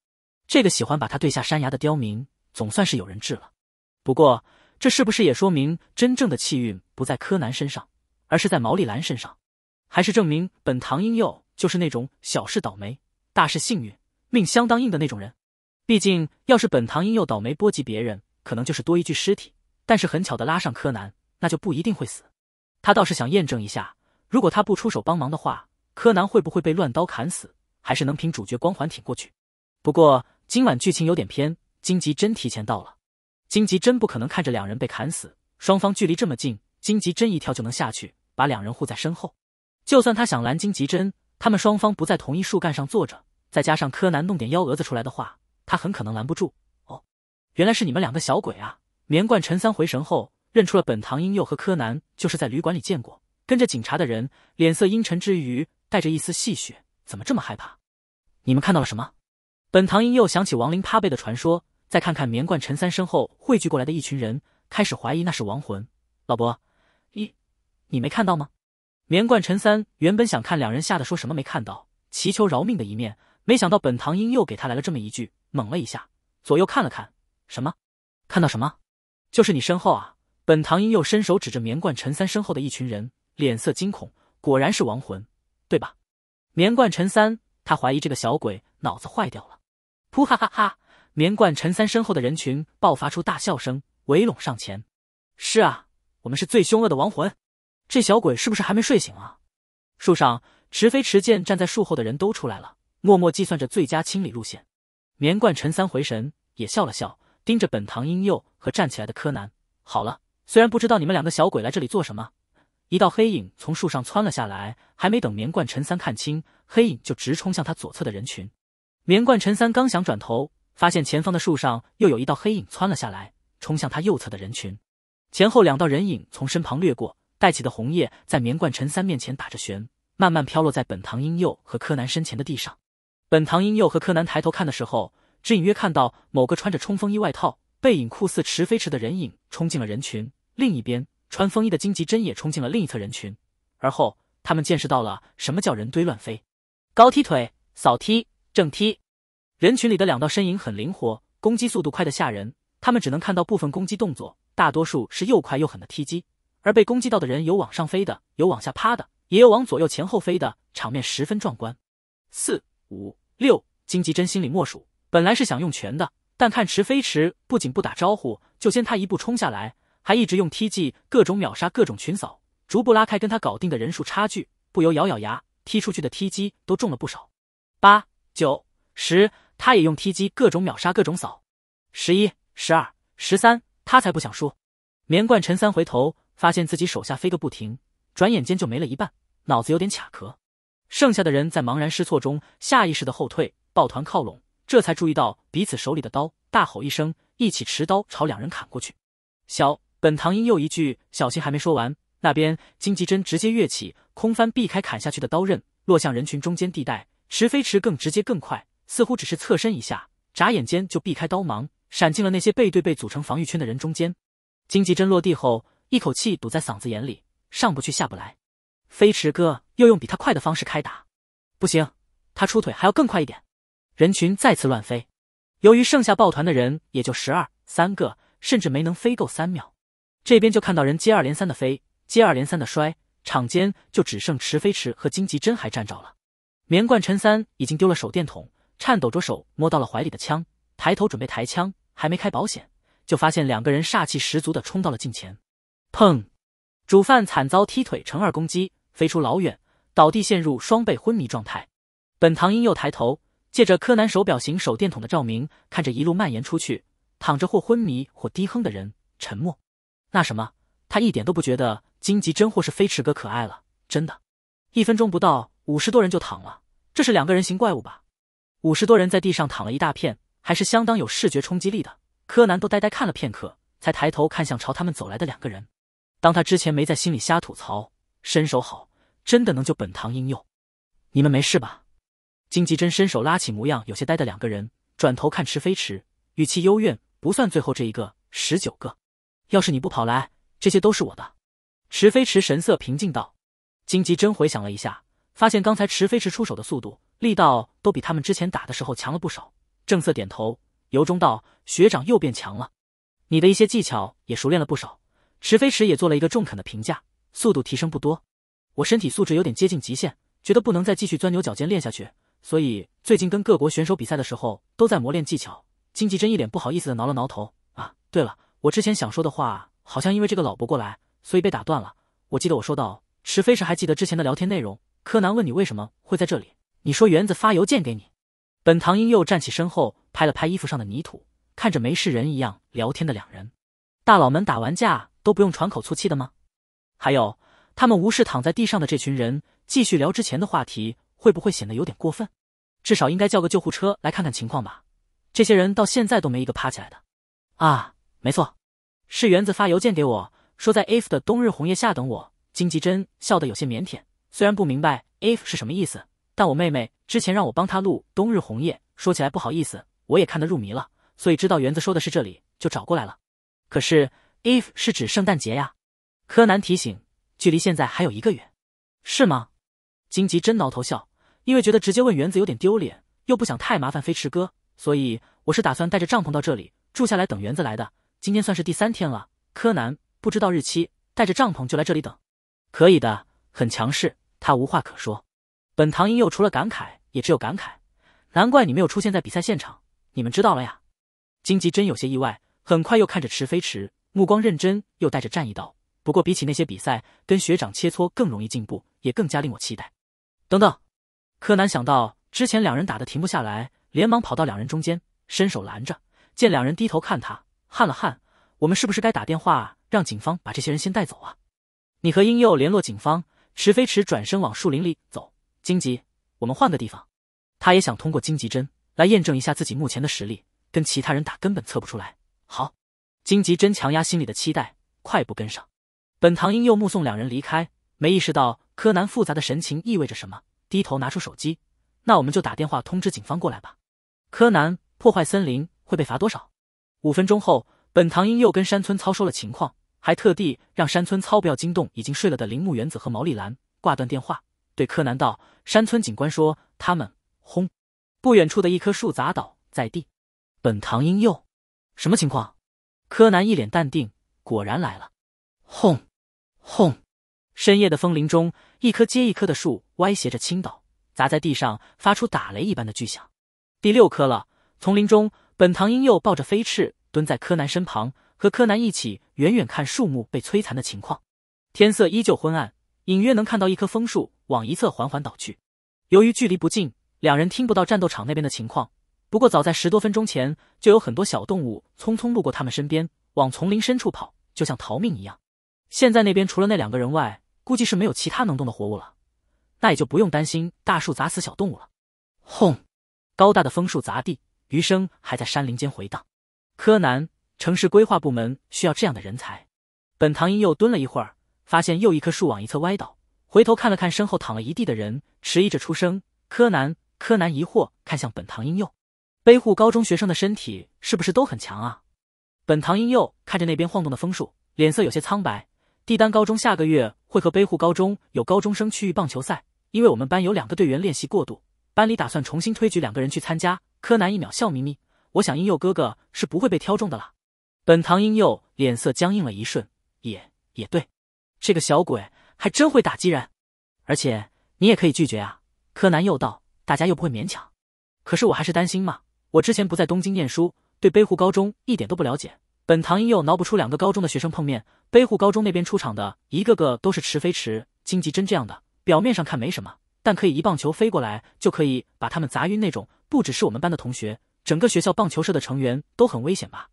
这个喜欢把他对下山崖的刁民，总算是有人治了。不过，这是不是也说明真正的气运不在柯南身上，而是在毛利兰身上？还是证明本唐英佑就是那种小事倒霉、大事幸运、命相当硬的那种人？毕竟，要是本唐英佑倒霉波及别人，可能就是多一具尸体。但是很巧的拉上柯南，那就不一定会死。他倒是想验证一下，如果他不出手帮忙的话，柯南会不会被乱刀砍死，还是能凭主角光环挺过去？不过今晚剧情有点偏，荆棘真提前到了。荆棘真不可能看着两人被砍死，双方距离这么近，荆棘真一跳就能下去，把两人护在身后。就算他想拦荆棘真，他们双方不在同一树干上坐着，再加上柯南弄点幺蛾子出来的话，他很可能拦不住。哦，原来是你们两个小鬼啊！绵冠陈三回神后，认出了本堂英佑和柯南，就是在旅馆里见过跟着警察的人，脸色阴沉之余，带着一丝戏谑：“怎么这么害怕？你们看到了什么？”本堂英佑想起亡灵趴背的传说，再看看绵冠陈三身后汇聚过来的一群人，开始怀疑那是亡魂。老伯，你你没看到吗？绵冠陈三原本想看两人吓得说什么没看到，祈求饶命的一面，没想到本堂英佑给他来了这么一句，懵了一下，左右看了看：“什么？看到什么？”就是你身后啊！本唐英又伸手指着棉冠陈三身后的一群人，脸色惊恐，果然是亡魂，对吧？棉冠陈三，他怀疑这个小鬼脑子坏掉了。噗哈哈哈！棉冠陈三身后的人群爆发出大笑声，围拢上前。是啊，我们是最凶恶的亡魂。这小鬼是不是还没睡醒啊？树上，池飞持剑站在树后的人都出来了，默默计算着最佳清理路线。棉冠陈三回神，也笑了笑。盯着本堂英佑和站起来的柯南。好了，虽然不知道你们两个小鬼来这里做什么。一道黑影从树上窜了下来，还没等棉冠陈三看清，黑影就直冲向他左侧的人群。棉冠陈三刚想转头，发现前方的树上又有一道黑影窜了下来，冲向他右侧的人群。前后两道人影从身旁掠过，带起的红叶在棉冠陈三面前打着旋，慢慢飘落在本堂英佑和柯南身前的地上。本堂英佑和柯南抬头看的时候。只隐约看到某个穿着冲锋衣外套、背影酷似池飞池的人影冲进了人群。另一边，穿风衣的荆棘针也冲进了另一侧人群。而后，他们见识到了什么叫人堆乱飞：高踢腿、扫踢、正踢。人群里的两道身影很灵活，攻击速度快得吓人。他们只能看到部分攻击动作，大多数是又快又狠的踢击。而被攻击到的人有往上飞的，有往下趴的，也有往左右前后飞的，场面十分壮观。四五六，荆棘针心里默数。本来是想用拳的，但看池飞池不仅不打招呼，就先他一步冲下来，还一直用踢技各种秒杀各种群扫，逐步拉开跟他搞定的人数差距，不由咬咬牙，踢出去的踢击都中了不少。八九十，他也用踢击各种秒杀各种扫。十一十二十三，他才不想输。棉冠陈三回头，发现自己手下飞个不停，转眼间就没了一半，脑子有点卡壳。剩下的人在茫然失措中，下意识的后退，抱团靠拢。这才注意到彼此手里的刀，大吼一声，一起持刀朝两人砍过去。小本唐英又一句“小心”还没说完，那边金吉真直接跃起，空翻避开砍下去的刀刃，落向人群中间地带。池飞池更直接更快，似乎只是侧身一下，眨眼间就避开刀芒，闪进了那些背对背组成防御圈的人中间。金吉真落地后，一口气堵在嗓子眼里，上不去下不来。飞驰哥又用比他快的方式开打，不行，他出腿还要更快一点。人群再次乱飞，由于剩下抱团的人也就十二三个，甚至没能飞够三秒，这边就看到人接二连三的飞，接二连三的摔，场间就只剩池飞池和荆棘针还站着了。棉冠陈三已经丢了手电筒，颤抖着手摸到了怀里的枪，抬头准备抬枪，还没开保险，就发现两个人煞气十足的冲到了近前，砰！主犯惨遭踢腿，乘二攻击飞出老远，倒地陷入双倍昏迷状态。本堂英又抬头。借着柯南手表型手电筒的照明，看着一路蔓延出去，躺着或昏迷或低哼的人，沉默。那什么，他一点都不觉得荆棘真或是飞驰哥可爱了，真的。一分钟不到，五十多人就躺了。这是两个人形怪物吧？五十多人在地上躺了一大片，还是相当有视觉冲击力的。柯南都呆呆看了片刻，才抬头看向朝他们走来的两个人。当他之前没在心里瞎吐槽，身手好，真的能救本堂英佑？你们没事吧？金吉真伸手拉起模样有些呆的两个人，转头看池飞池，语气幽怨：“不算最后这一个，十九个，要是你不跑来，这些都是我的。”池飞池神色平静道。金吉真回想了一下，发现刚才池飞池出手的速度、力道都比他们之前打的时候强了不少，正色点头，由衷道：“学长又变强了，你的一些技巧也熟练了不少。”池飞池也做了一个中肯的评价：“速度提升不多，我身体素质有点接近极限，觉得不能再继续钻牛角尖练下去。”所以最近跟各国选手比赛的时候，都在磨练技巧。金吉真一脸不好意思的挠了挠头。啊，对了，我之前想说的话，好像因为这个老伯过来，所以被打断了。我记得我说到池飞时，还记得之前的聊天内容。柯南问你为什么会在这里？你说园子发邮件给你。本堂英又站起身后，拍了拍衣服上的泥土，看着没事人一样聊天的两人。大佬们打完架都不用喘口粗气的吗？还有，他们无视躺在地上的这群人，继续聊之前的话题。会不会显得有点过分？至少应该叫个救护车来看看情况吧。这些人到现在都没一个趴起来的。啊，没错，是园子发邮件给我说，在 F 的冬日红叶下等我。金吉真笑得有些腼腆，虽然不明白 F 是什么意思，但我妹妹之前让我帮她录冬日红叶，说起来不好意思，我也看得入迷了，所以知道园子说的是这里，就找过来了。可是 i F 是指圣诞节呀，柯南提醒，距离现在还有一个月，是吗？金吉真挠头笑。因为觉得直接问园子有点丢脸，又不想太麻烦飞驰哥，所以我是打算带着帐篷到这里住下来等园子来的。今天算是第三天了。柯南不知道日期，带着帐篷就来这里等。可以的，很强势，他无话可说。本堂英佑除了感慨，也只有感慨。难怪你没有出现在比赛现场，你们知道了呀？金吉真有些意外，很快又看着池飞驰，目光认真又带着战意道：“不过比起那些比赛，跟学长切磋更容易进步，也更加令我期待。”等等。柯南想到之前两人打的停不下来，连忙跑到两人中间，伸手拦着。见两人低头看他，汗了汗：“我们是不是该打电话让警方把这些人先带走啊？”你和英佑联络警方。池飞池转身往树林里走。荆棘，我们换个地方。他也想通过荆棘针来验证一下自己目前的实力，跟其他人打根本测不出来。好，荆棘针强压心里的期待，快步跟上。本堂英佑目送两人离开，没意识到柯南复杂的神情意味着什么。低头拿出手机，那我们就打电话通知警方过来吧。柯南，破坏森林会被罚多少？五分钟后，本堂英又跟山村操说了情况，还特地让山村操不要惊动已经睡了的铃木原子和毛利兰。挂断电话，对柯南道：“山村警官说他们。”轰！不远处的一棵树砸倒在地。本堂英又？什么情况？柯南一脸淡定，果然来了。轰！轰！深夜的风铃中。一棵接一棵的树歪斜着倾倒，砸在地上，发出打雷一般的巨响。第六棵了。丛林中，本堂英佑抱着飞翅蹲在柯南身旁，和柯南一起远远看树木被摧残的情况。天色依旧昏暗，隐约能看到一棵枫树往一侧缓缓倒去。由于距离不近，两人听不到战斗场那边的情况。不过，早在十多分钟前，就有很多小动物匆匆路过他们身边，往丛林深处跑，就像逃命一样。现在那边除了那两个人外，估计是没有其他能动的活物了，那也就不用担心大树砸死小动物了。轰！高大的枫树砸地，余声还在山林间回荡。柯南，城市规划部门需要这样的人才。本堂英佑蹲了一会儿，发现又一棵树往一侧歪倒，回头看了看身后躺了一地的人，迟疑着出声：“柯南，柯南疑惑看向本堂英佑，背护高中学生的身体是不是都很强啊？”本堂英佑看着那边晃动的枫树，脸色有些苍白。帝丹高中下个月会和杯户高中有高中生区域棒球赛，因为我们班有两个队员练习过度，班里打算重新推举两个人去参加。柯南一秒笑眯眯，我想英佑哥哥是不会被挑中的啦。本堂英佑脸色僵硬了一瞬，也也对，这个小鬼还真会打击人。而且你也可以拒绝啊，柯南又道，大家又不会勉强。可是我还是担心嘛，我之前不在东京念书，对杯户高中一点都不了解。本堂英佑挠不出两个高中的学生碰面，背户高中那边出场的一个个都是池飞池、荆棘针这样的。表面上看没什么，但可以一棒球飞过来就可以把他们砸晕那种。不只是我们班的同学，整个学校棒球社的成员都很危险吧？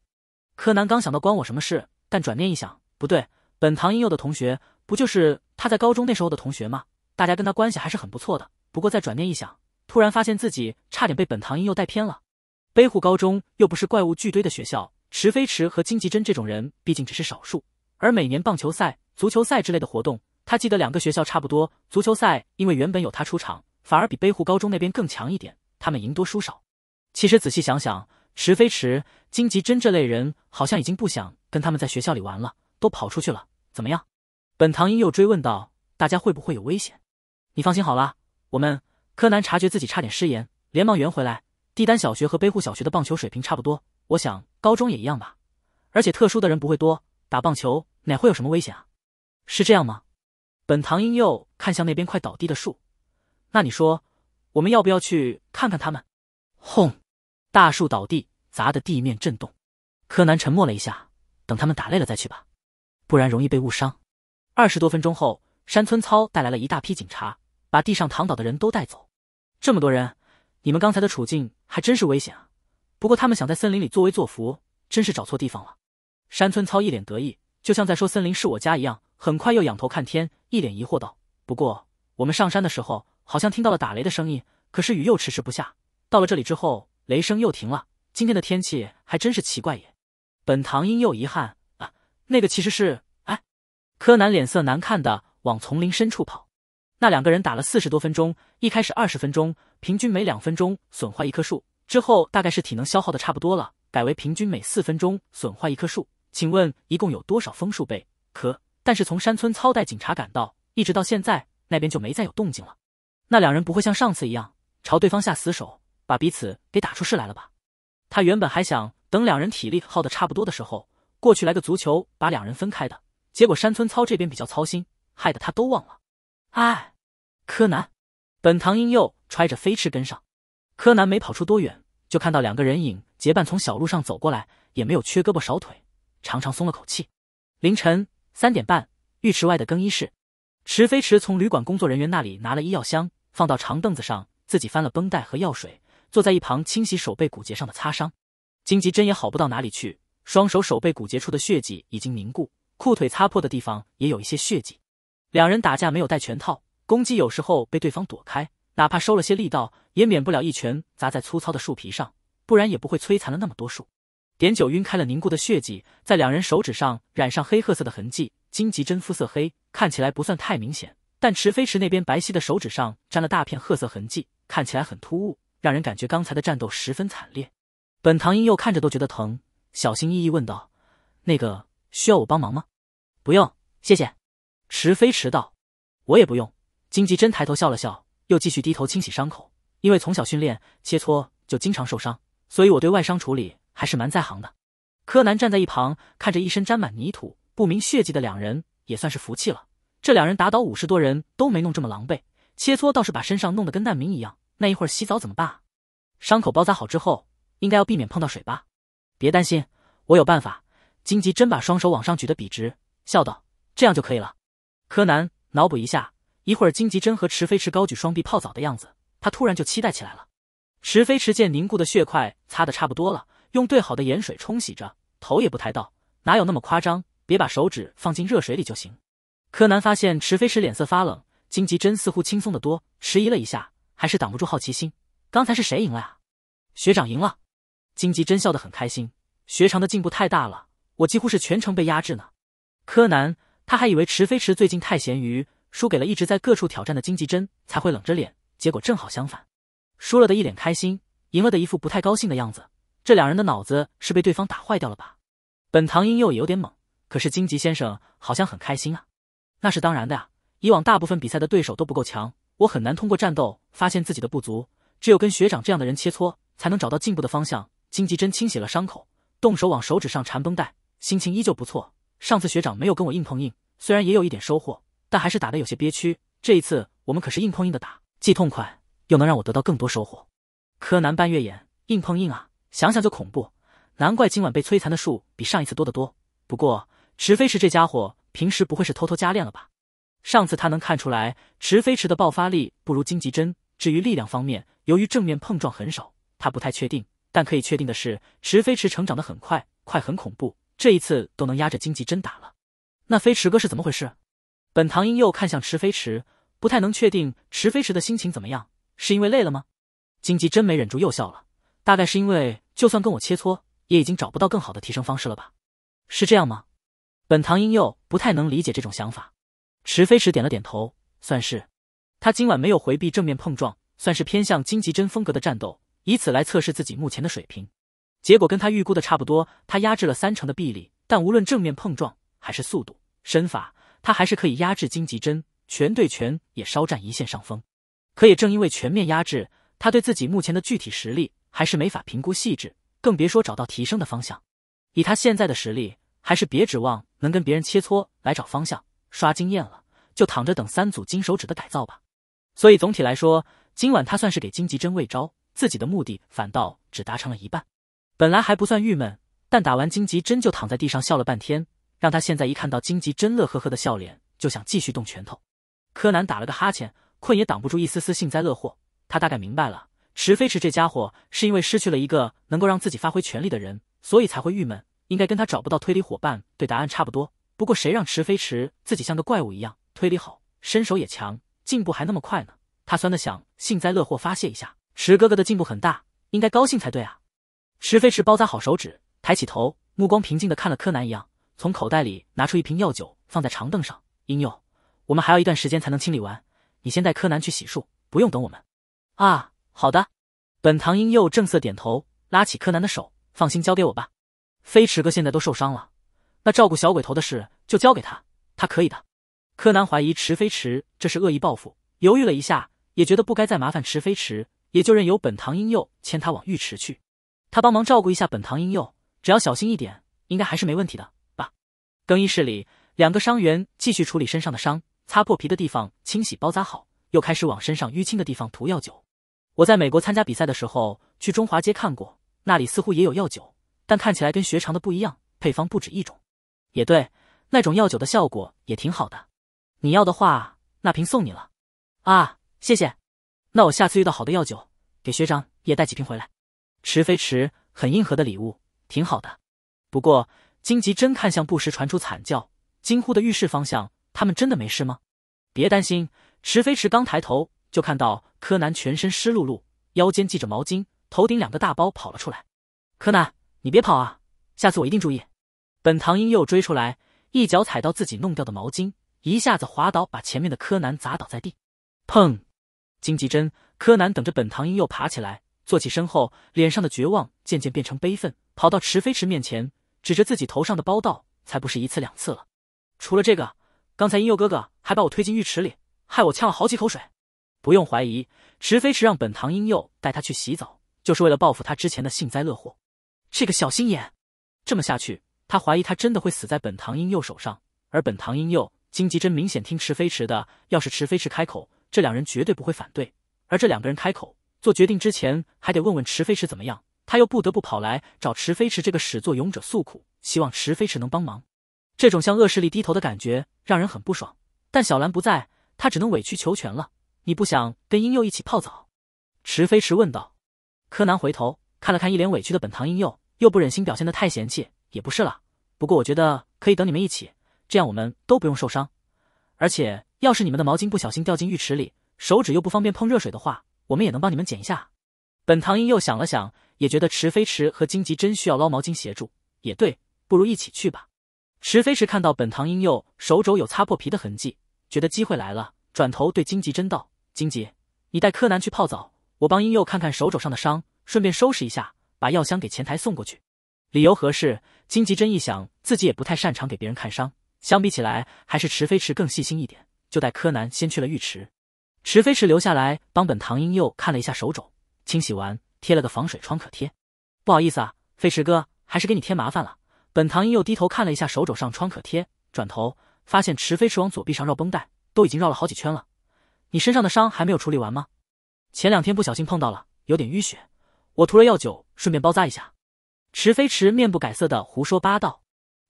柯南刚想到关我什么事，但转念一想，不对，本堂英佑的同学不就是他在高中那时候的同学吗？大家跟他关系还是很不错的。不过再转念一想，突然发现自己差点被本堂英佑带偏了。背户高中又不是怪物巨堆的学校。池飞池和金吉真这种人，毕竟只是少数。而每年棒球赛、足球赛之类的活动，他记得两个学校差不多。足球赛因为原本有他出场，反而比背户高中那边更强一点，他们赢多输少。其实仔细想想，池飞池、金吉真这类人，好像已经不想跟他们在学校里玩了，都跑出去了。怎么样？本堂英又追问道：“大家会不会有危险？”你放心好了，我们柯南察觉自己差点失言，连忙圆回来。帝丹小学和背户小学的棒球水平差不多。我想高中也一样吧，而且特殊的人不会多。打棒球哪会有什么危险啊？是这样吗？本堂英佑看向那边快倒地的树，那你说我们要不要去看看他们？轰！大树倒地，砸得地面震动。柯南沉默了一下，等他们打累了再去吧，不然容易被误伤。二十多分钟后，山村操带来了一大批警察，把地上躺倒的人都带走。这么多人，你们刚才的处境还真是危险啊！不过他们想在森林里作威作福，真是找错地方了。山村操一脸得意，就像在说森林是我家一样。很快又仰头看天，一脸疑惑道：“不过我们上山的时候好像听到了打雷的声音，可是雨又迟迟不下。到了这里之后，雷声又停了。今天的天气还真是奇怪也。”本堂因又遗憾啊，那个其实是……哎，柯南脸色难看的往丛林深处跑。那两个人打了四十多分钟，一开始二十分钟，平均每两分钟损坏一棵树。之后大概是体能消耗的差不多了，改为平均每四分钟损坏一棵树。请问一共有多少枫树被？可但是从山村操带警察赶到，一直到现在那边就没再有动静了。那两人不会像上次一样朝对方下死手，把彼此给打出事来了吧？他原本还想等两人体力耗的差不多的时候过去来个足球，把两人分开的。结果山村操这边比较操心，害得他都忘了。哎，柯南，本堂英佑揣着飞驰跟上，柯南没跑出多远。就看到两个人影结伴从小路上走过来，也没有缺胳膊少腿，长长松了口气。凌晨三点半，浴池外的更衣室，池飞驰从旅馆工作人员那里拿了医药箱，放到长凳子上，自己翻了绷带和药水，坐在一旁清洗手背骨节上的擦伤。荆棘针也好不到哪里去，双手手背骨节处的血迹已经凝固，裤腿擦破的地方也有一些血迹。两人打架没有戴拳套，攻击有时候被对方躲开。哪怕收了些力道，也免不了一拳砸在粗糙的树皮上，不然也不会摧残了那么多树。点酒晕开了凝固的血迹，在两人手指上染上黑褐色的痕迹。荆棘针肤色黑，看起来不算太明显，但池飞池那边白皙的手指上沾了大片褐色痕迹，看起来很突兀，让人感觉刚才的战斗十分惨烈。本堂英佑看着都觉得疼，小心翼翼问道：“那个需要我帮忙吗？”“不用，谢谢。”池飞池道，“我也不用。”荆棘针抬头笑了笑。又继续低头清洗伤口，因为从小训练切磋就经常受伤，所以我对外伤处理还是蛮在行的。柯南站在一旁看着一身沾满泥土、不明血迹的两人，也算是服气了。这两人打倒五十多人都没弄这么狼狈，切磋倒是把身上弄得跟难民一样。那一会儿洗澡怎么办？伤口包扎好之后，应该要避免碰到水吧？别担心，我有办法。荆棘真把双手往上举得笔直，笑道：“这样就可以了。”柯南脑补一下。一会儿，荆棘真和池飞池高举双臂泡澡的样子，他突然就期待起来了。池飞池见凝固的血块擦得差不多了，用兑好的盐水冲洗着，头也不抬道：“哪有那么夸张？别把手指放进热水里就行。”柯南发现池飞池脸色发冷，荆棘真似乎轻松得多，迟疑了一下，还是挡不住好奇心：“刚才是谁赢了啊？”“学长赢了。”荆棘真笑得很开心：“学长的进步太大了，我几乎是全程被压制呢。”柯南他还以为池飞池最近太闲鱼。输给了一直在各处挑战的金吉真，才会冷着脸。结果正好相反，输了的一脸开心，赢了的一副不太高兴的样子。这两人的脑子是被对方打坏掉了吧？本堂英又也有点懵，可是金吉先生好像很开心啊。那是当然的呀，以往大部分比赛的对手都不够强，我很难通过战斗发现自己的不足。只有跟学长这样的人切磋，才能找到进步的方向。金吉真清洗了伤口，动手往手指上缠绷带，心情依旧不错。上次学长没有跟我硬碰硬，虽然也有一点收获。但还是打得有些憋屈。这一次我们可是硬碰硬的打，既痛快又能让我得到更多收获。柯南半月眼，硬碰硬啊，想想就恐怖。难怪今晚被摧残的树比上一次多得多。不过池飞池这家伙平时不会是偷偷加练了吧？上次他能看出来池飞池的爆发力不如荆棘针，至于力量方面，由于正面碰撞很少，他不太确定。但可以确定的是，池飞池成长得很快，快很恐怖。这一次都能压着荆棘针打了。那飞池哥是怎么回事？本堂英佑看向池飞池，不太能确定池飞池的心情怎么样，是因为累了吗？荆棘真没忍住又笑了，大概是因为就算跟我切磋，也已经找不到更好的提升方式了吧？是这样吗？本堂英佑不太能理解这种想法。池飞池点了点头，算是他今晚没有回避正面碰撞，算是偏向荆棘真风格的战斗，以此来测试自己目前的水平。结果跟他预估的差不多，他压制了三成的臂力，但无论正面碰撞还是速度、身法。他还是可以压制荆棘针，全对全也稍占一线上风。可也正因为全面压制，他对自己目前的具体实力还是没法评估细致，更别说找到提升的方向。以他现在的实力，还是别指望能跟别人切磋来找方向、刷经验了，就躺着等三组金手指的改造吧。所以总体来说，今晚他算是给荆棘针喂招，自己的目的反倒只达成了一半。本来还不算郁闷，但打完荆棘针就躺在地上笑了半天。让他现在一看到荆棘真乐呵呵的笑脸，就想继续动拳头。柯南打了个哈欠，困也挡不住一丝丝幸灾乐祸。他大概明白了，池飞池这家伙是因为失去了一个能够让自己发挥全力的人，所以才会郁闷。应该跟他找不到推理伙伴对答案差不多。不过谁让池飞池自己像个怪物一样推理好，身手也强，进步还那么快呢？他酸的想幸灾乐祸发泄一下。池哥哥的进步很大，应该高兴才对啊！池飞池包扎好手指，抬起头，目光平静的看了柯南一样。从口袋里拿出一瓶药酒，放在长凳上。英佑，我们还要一段时间才能清理完，你先带柯南去洗漱，不用等我们。啊，好的。本堂英佑正色点头，拉起柯南的手，放心交给我吧。飞驰哥现在都受伤了，那照顾小鬼头的事就交给他，他可以的。柯南怀疑池飞驰这是恶意报复，犹豫了一下，也觉得不该再麻烦池飞驰，也就任由本堂英佑牵他往浴池去。他帮忙照顾一下本堂英佑，只要小心一点，应该还是没问题的。更衣室里，两个伤员继续处理身上的伤，擦破皮的地方清洗包扎好，又开始往身上淤青的地方涂药酒。我在美国参加比赛的时候去中华街看过，那里似乎也有药酒，但看起来跟学长的不一样，配方不止一种。也对，那种药酒的效果也挺好的。你要的话，那瓶送你了。啊，谢谢。那我下次遇到好的药酒，给学长也带几瓶回来。池飞池，很硬核的礼物，挺好的。不过。金吉真看向不时传出惨叫、惊呼的浴室方向，他们真的没事吗？别担心，池飞池刚抬头就看到柯南全身湿漉漉，腰间系着毛巾，头顶两个大包跑了出来。柯南，你别跑啊！下次我一定注意。本堂英又追出来，一脚踩到自己弄掉的毛巾，一下子滑倒，把前面的柯南砸倒在地。砰！金吉真、柯南等着本堂英又爬起来，坐起身后，脸上的绝望渐渐变成悲愤，跑到池飞池面前。指着自己头上的包道：“才不是一次两次了。除了这个，刚才英佑哥哥还把我推进浴池里，害我呛了好几口水。不用怀疑，池飞池让本堂英佑带他去洗澡，就是为了报复他之前的幸灾乐祸。这个小心眼，这么下去，他怀疑他真的会死在本堂英佑手上。而本堂英佑、金吉真明显听池飞池的，要是池飞池开口，这两人绝对不会反对。而这两个人开口做决定之前，还得问问池飞池怎么样。”他又不得不跑来找池飞池这个始作俑者诉苦，希望池飞池能帮忙。这种向恶势力低头的感觉让人很不爽，但小兰不在，他只能委曲求全了。你不想跟殷幼一起泡澡？池飞池问道。柯南回头看了看一脸委屈的本堂瑛幼，又不忍心表现得太嫌弃，也不是了。不过我觉得可以等你们一起，这样我们都不用受伤。而且要是你们的毛巾不小心掉进浴池里，手指又不方便碰热水的话，我们也能帮你们捡一下。本堂瑛幼想了想。也觉得池飞池和荆棘真需要捞毛巾协助，也对，不如一起去吧。池飞池看到本堂英佑手肘有擦破皮的痕迹，觉得机会来了，转头对荆棘真道：“荆棘，你带柯南去泡澡，我帮英佑看看手肘上的伤，顺便收拾一下，把药箱给前台送过去。”理由合适。荆棘真一想，自己也不太擅长给别人看伤，相比起来，还是池飞池更细心一点，就带柯南先去了浴池。池飞池留下来帮本堂英佑看了一下手肘，清洗完。贴了个防水创可贴，不好意思啊，飞驰哥，还是给你添麻烦了。本堂英又低头看了一下手肘上创可贴，转头发现池飞驰往左臂上绕绷带，都已经绕了好几圈了。你身上的伤还没有处理完吗？前两天不小心碰到了，有点淤血，我涂了药酒，顺便包扎一下。池飞驰面不改色的胡说八道，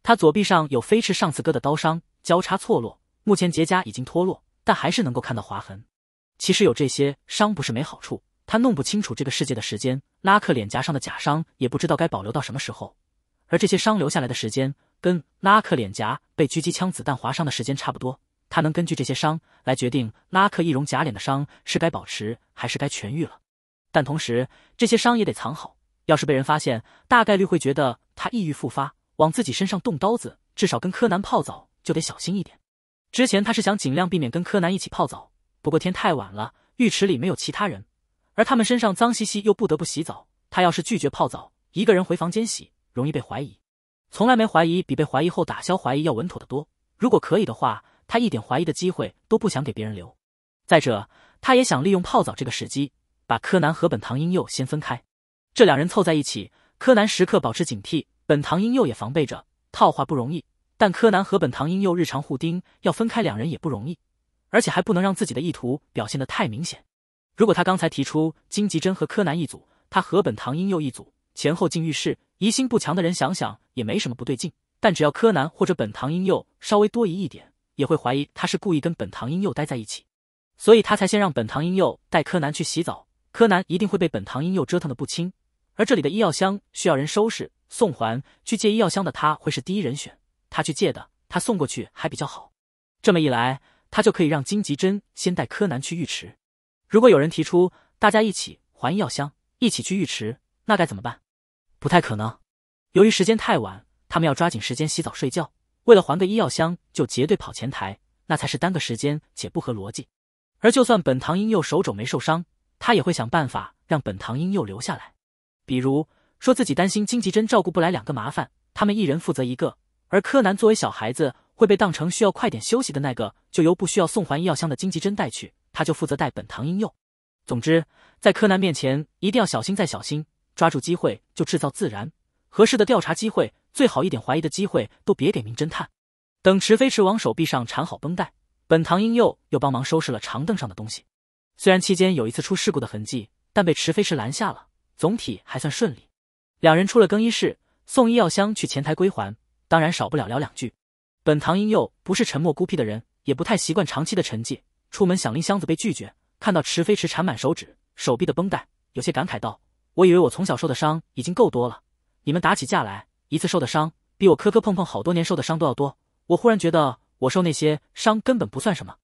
他左臂上有飞驰上次割的刀伤，交叉错落，目前结痂已经脱落，但还是能够看到划痕。其实有这些伤不是没好处。他弄不清楚这个世界的时间，拉克脸颊上的假伤也不知道该保留到什么时候，而这些伤留下来的时间跟拉克脸颊被狙击枪子弹划伤的时间差不多，他能根据这些伤来决定拉克易容假脸的伤是该保持还是该痊愈了。但同时，这些伤也得藏好，要是被人发现，大概率会觉得他抑郁复发，往自己身上动刀子。至少跟柯南泡澡就得小心一点。之前他是想尽量避免跟柯南一起泡澡，不过天太晚了，浴池里没有其他人。而他们身上脏兮兮，又不得不洗澡。他要是拒绝泡澡，一个人回房间洗，容易被怀疑。从来没怀疑比被怀疑后打消怀疑要稳妥得多。如果可以的话，他一点怀疑的机会都不想给别人留。再者，他也想利用泡澡这个时机，把柯南和本堂英佑先分开。这两人凑在一起，柯南时刻保持警惕，本堂英佑也防备着。套话不容易，但柯南和本堂英佑日常互盯，要分开两人也不容易，而且还不能让自己的意图表现得太明显。如果他刚才提出金吉珍和柯南一组，他和本堂英佑一组，前后进浴室，疑心不强的人想想也没什么不对劲。但只要柯南或者本堂英佑稍微多疑一点，也会怀疑他是故意跟本堂英佑待在一起。所以他才先让本堂英佑带柯南去洗澡，柯南一定会被本堂英佑折腾的不轻。而这里的医药箱需要人收拾送还，去借医药箱的他会是第一人选。他去借的，他送过去还比较好。这么一来，他就可以让金吉珍先带柯南去浴池。如果有人提出大家一起还医药箱，一起去浴池，那该怎么办？不太可能。由于时间太晚，他们要抓紧时间洗澡睡觉。为了还个医药箱就结队跑前台，那才是耽搁时间且不合逻辑。而就算本堂英佑手肘没受伤，他也会想办法让本堂英佑留下来。比如说自己担心金吉针照顾不来两个麻烦，他们一人负责一个。而柯南作为小孩子会被当成需要快点休息的那个，就由不需要送还医药箱的金吉针带去。他就负责带本堂英佑。总之，在柯南面前一定要小心再小心，抓住机会就制造自然合适的调查机会，最好一点怀疑的机会都别给名侦探。等池飞池往手臂上缠好绷带，本堂英佑又帮忙收拾了长凳上的东西。虽然期间有一次出事故的痕迹，但被池飞池拦下了，总体还算顺利。两人出了更衣室，送医药箱去前台归还，当然少不了聊两句。本堂英佑不是沉默孤僻的人，也不太习惯长期的沉寂。出门想拎箱子被拒绝，看到池飞池缠满手指、手臂的绷带，有些感慨道：“我以为我从小受的伤已经够多了，你们打起架来一次受的伤，比我磕磕碰碰好多年受的伤都要多。我忽然觉得我受那些伤根本不算什么，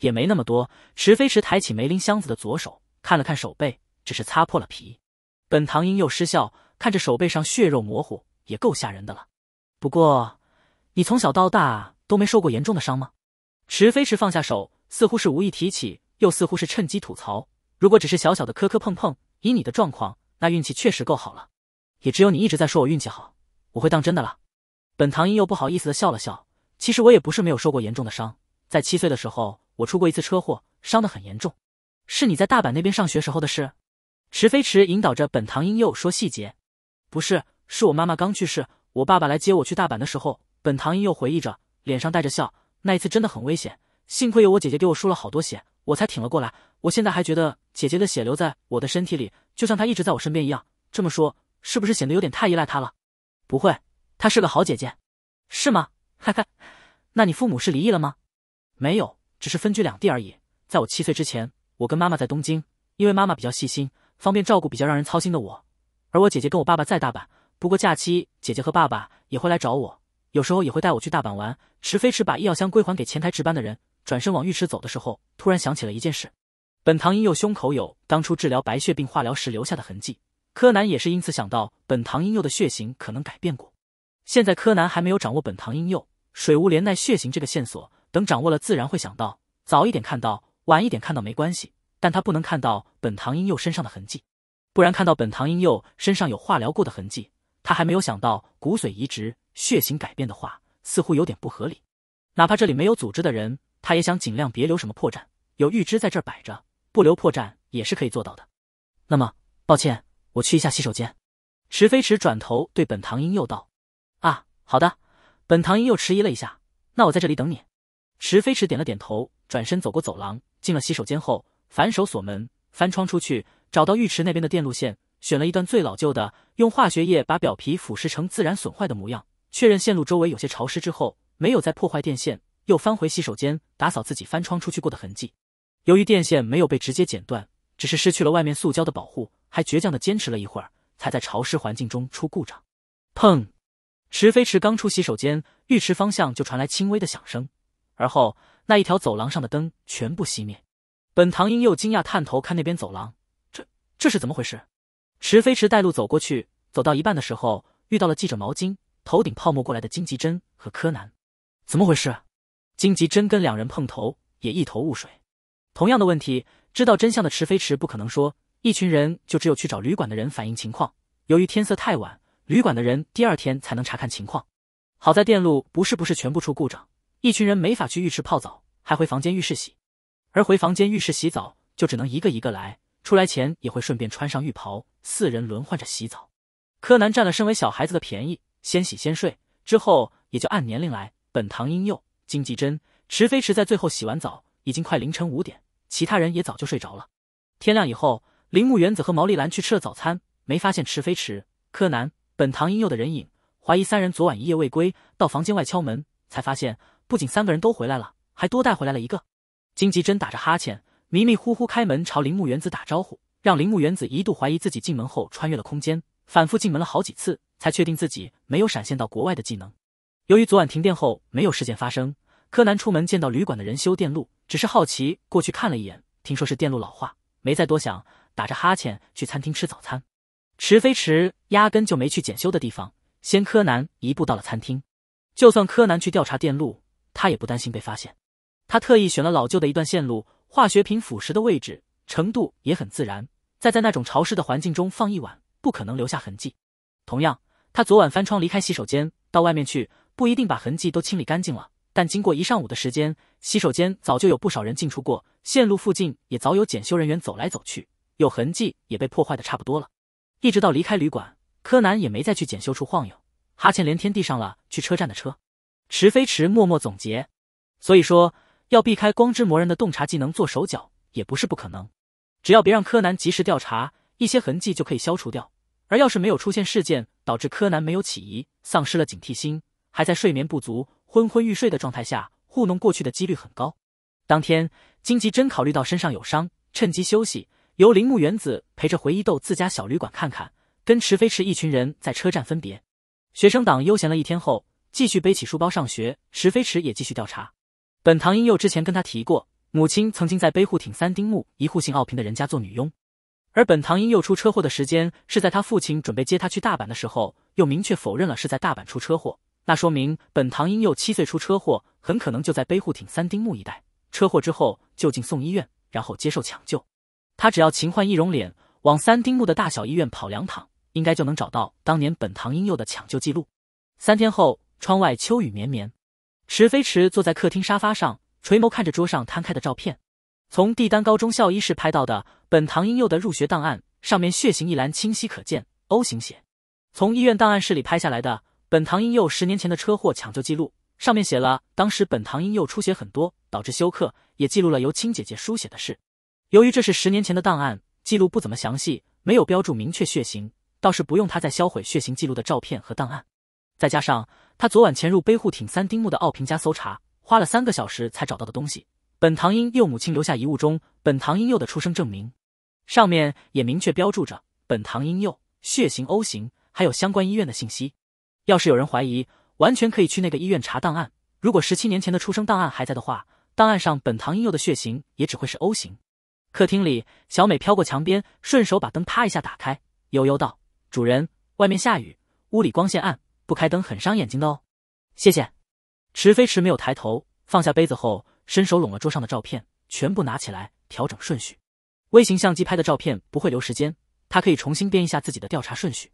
也没那么多。”池飞池抬起没拎箱子的左手，看了看手背，只是擦破了皮。本堂英又失笑，看着手背上血肉模糊，也够吓人的了。不过，你从小到大都没受过严重的伤吗？池飞池放下手。似乎是无意提起，又似乎是趁机吐槽。如果只是小小的磕磕碰碰，以你的状况，那运气确实够好了。也只有你一直在说我运气好，我会当真的了。本堂英又不好意思的笑了笑。其实我也不是没有受过严重的伤，在七岁的时候，我出过一次车祸，伤得很严重。是你在大阪那边上学时候的事？池飞池引导着本堂英又说细节。不是，是我妈妈刚去世，我爸爸来接我去大阪的时候。本堂英又回忆着，脸上带着笑。那一次真的很危险。幸亏有我姐姐给我输了好多血，我才挺了过来。我现在还觉得姐姐的血留在我的身体里，就像她一直在我身边一样。这么说是不是显得有点太依赖她了？不会，她是个好姐姐，是吗？哈哈，那你父母是离异了吗？没有，只是分居两地而已。在我七岁之前，我跟妈妈在东京，因为妈妈比较细心，方便照顾比较让人操心的我。而我姐姐跟我爸爸在大阪，不过假期姐姐和爸爸也会来找我，有时候也会带我去大阪玩。池飞驰把医药箱归还给前台值班的人。转身往浴池走的时候，突然想起了一件事：本堂瑛佑胸口有当初治疗白血病化疗时留下的痕迹。柯南也是因此想到本堂瑛佑的血型可能改变过。现在柯南还没有掌握本堂瑛佑、水无怜奈血型这个线索，等掌握了自然会想到。早一点看到，晚一点看到没关系，但他不能看到本堂瑛佑身上的痕迹，不然看到本堂瑛佑身上有化疗过的痕迹，他还没有想到骨髓移植、血型改变的话，似乎有点不合理。哪怕这里没有组织的人。他也想尽量别留什么破绽，有玉池在这儿摆着，不留破绽也是可以做到的。那么，抱歉，我去一下洗手间。池飞驰转头对本堂英又道：“啊，好的。”本堂英又迟疑了一下，“那我在这里等你。”池飞驰点了点头，转身走过走廊，进了洗手间后，反手锁门，翻窗出去，找到浴池那边的电路线，选了一段最老旧的，用化学液把表皮腐蚀成自然损坏的模样。确认线路周围有些潮湿之后，没有再破坏电线。又翻回洗手间打扫自己翻窗出去过的痕迹。由于电线没有被直接剪断，只是失去了外面塑胶的保护，还倔强的坚持了一会儿，才在潮湿环境中出故障。砰！池飞池刚出洗手间，浴池方向就传来轻微的响声，而后那一条走廊上的灯全部熄灭。本堂英又惊讶探头看那边走廊，这这是怎么回事？池飞池带路走过去，走到一半的时候遇到了记者毛巾、头顶泡沫过来的金棘针和柯南，怎么回事？荆棘真跟两人碰头，也一头雾水。同样的问题，知道真相的池飞池不可能说。一群人就只有去找旅馆的人反映情况。由于天色太晚，旅馆的人第二天才能查看情况。好在电路不是不是全部出故障，一群人没法去浴池泡澡，还回房间浴室洗。而回房间浴室洗澡，就只能一个一个来。出来前也会顺便穿上浴袍，四人轮换着洗澡。柯南占了身为小孩子的便宜，先洗先睡，之后也就按年龄来。本堂婴幼，金吉真、池飞池在最后洗完澡，已经快凌晨五点，其他人也早就睡着了。天亮以后，铃木原子和毛利兰去吃了早餐，没发现池飞池、柯南、本堂瑛佑的人影，怀疑三人昨晚一夜未归，到房间外敲门，才发现不仅三个人都回来了，还多带回来了一个。金吉真打着哈欠，迷迷糊糊开门朝铃木原子打招呼，让铃木原子一度怀疑自己进门后穿越了空间，反复进门了好几次，才确定自己没有闪现到国外的技能。由于昨晚停电后没有事件发生。柯南出门见到旅馆的人修电路，只是好奇过去看了一眼，听说是电路老化，没再多想，打着哈欠去餐厅吃早餐。池飞池压根就没去检修的地方，先柯南一步到了餐厅。就算柯南去调查电路，他也不担心被发现。他特意选了老旧的一段线路，化学品腐蚀的位置程度也很自然，再在那种潮湿的环境中放一晚，不可能留下痕迹。同样，他昨晚翻窗离开洗手间到外面去，不一定把痕迹都清理干净了。但经过一上午的时间，洗手间早就有不少人进出过，线路附近也早有检修人员走来走去，有痕迹也被破坏的差不多了。一直到离开旅馆，柯南也没再去检修处晃悠，哈欠连天地上了去车站的车。池飞池默默总结：所以说，要避开光之魔人的洞察技能做手脚也不是不可能，只要别让柯南及时调查，一些痕迹就可以消除掉。而要是没有出现事件，导致柯南没有起疑，丧失了警惕心，还在睡眠不足。昏昏欲睡的状态下糊弄过去的几率很高。当天，金吉真考虑到身上有伤，趁机休息，由铃木原子陪着回一豆自家小旅馆看看，跟池飞池一群人在车站分别。学生党悠闲了一天后，继续背起书包上学。池飞池也继续调查。本堂英佑之前跟他提过，母亲曾经在背户町三丁目一户姓奥平的人家做女佣，而本堂英佑出车祸的时间是在他父亲准备接他去大阪的时候，又明确否认了是在大阪出车祸。那说明本堂英佑七岁出车祸，很可能就在背护町三丁目一带。车祸之后就近送医院，然后接受抢救。他只要勤换易容脸，往三丁目的大小医院跑两趟，应该就能找到当年本堂英佑的抢救记录。三天后，窗外秋雨绵绵，池飞池坐在客厅沙发上，垂眸看着桌上摊开的照片，从帝丹高中校医室拍到的本堂英佑的入学档案，上面血型一栏清晰可见 O 型血。从医院档案室里拍下来的。本堂英佑十年前的车祸抢救记录上面写了，当时本堂英佑出血很多，导致休克，也记录了由亲姐姐输血的事。由于这是十年前的档案，记录不怎么详细，没有标注明确血型，倒是不用他再销毁血型记录的照片和档案。再加上他昨晚潜入背护町三丁目的奥平家搜查，花了三个小时才找到的东西。本堂英佑母亲留下遗物中，本堂英佑的出生证明，上面也明确标注着本堂英佑血型 O 型，还有相关医院的信息。要是有人怀疑，完全可以去那个医院查档案。如果十七年前的出生档案还在的话，档案上本堂婴幼的血型也只会是 O 型。客厅里，小美飘过墙边，顺手把灯啪一下打开，悠悠道：“主人，外面下雨，屋里光线暗，不开灯很伤眼睛的哦。”谢谢。池飞驰没有抬头，放下杯子后，伸手拢了桌上的照片，全部拿起来调整顺序。微型相机拍的照片不会留时间，他可以重新编一下自己的调查顺序。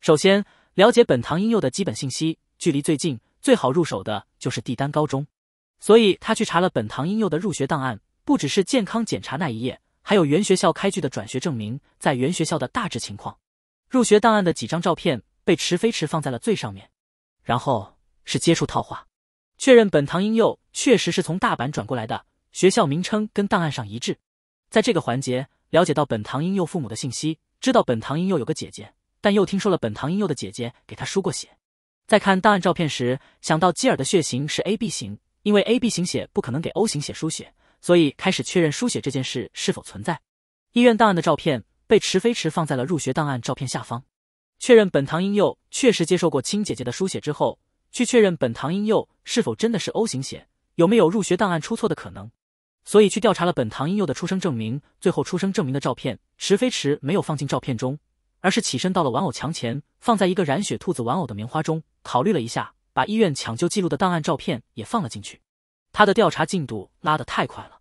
首先。了解本堂英佑的基本信息，距离最近最好入手的就是帝丹高中，所以他去查了本堂英佑的入学档案，不只是健康检查那一页，还有原学校开具的转学证明，在原学校的大致情况，入学档案的几张照片被池飞池放在了最上面，然后是接触套话，确认本堂英佑确实是从大阪转过来的，学校名称跟档案上一致，在这个环节了解到本堂英佑父母的信息，知道本堂英佑有个姐姐。但又听说了本堂英佑的姐姐给他输过血，在看档案照片时，想到基尔的血型是 A B 型，因为 A B 型血不可能给 O 型血输血，所以开始确认输血这件事是否存在。医院档案的照片被池飞池放在了入学档案照片下方，确认本堂英佑确实接受过亲姐姐的输血之后，去确认本堂英佑是否真的是 O 型血，有没有入学档案出错的可能，所以去调查了本堂英佑的出生证明。最后，出生证明的照片池飞池没有放进照片中。而是起身到了玩偶墙前，放在一个染血兔子玩偶的棉花中。考虑了一下，把医院抢救记录的档案照片也放了进去。他的调查进度拉得太快了，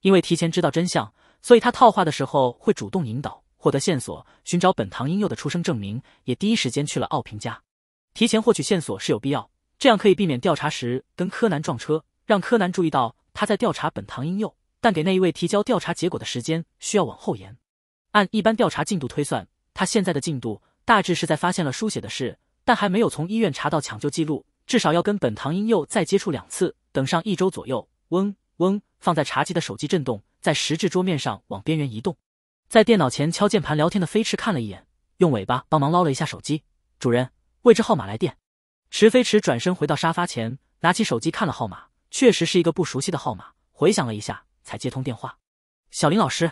因为提前知道真相，所以他套话的时候会主动引导，获得线索。寻找本堂英佑的出生证明，也第一时间去了奥平家。提前获取线索是有必要，这样可以避免调查时跟柯南撞车，让柯南注意到他在调查本堂英佑。但给那一位提交调查结果的时间需要往后延。按一般调查进度推算。他现在的进度大致是在发现了输血的事，但还没有从医院查到抢救记录，至少要跟本堂英佑再接触两次，等上一周左右。嗡嗡，放在茶几的手机震动，在石质桌面上往边缘移动，在电脑前敲键盘聊天的飞驰看了一眼，用尾巴帮忙捞了一下手机。主人，未知号码来电。池飞驰转身回到沙发前，拿起手机看了号码，确实是一个不熟悉的号码，回想了一下才接通电话。小林老师，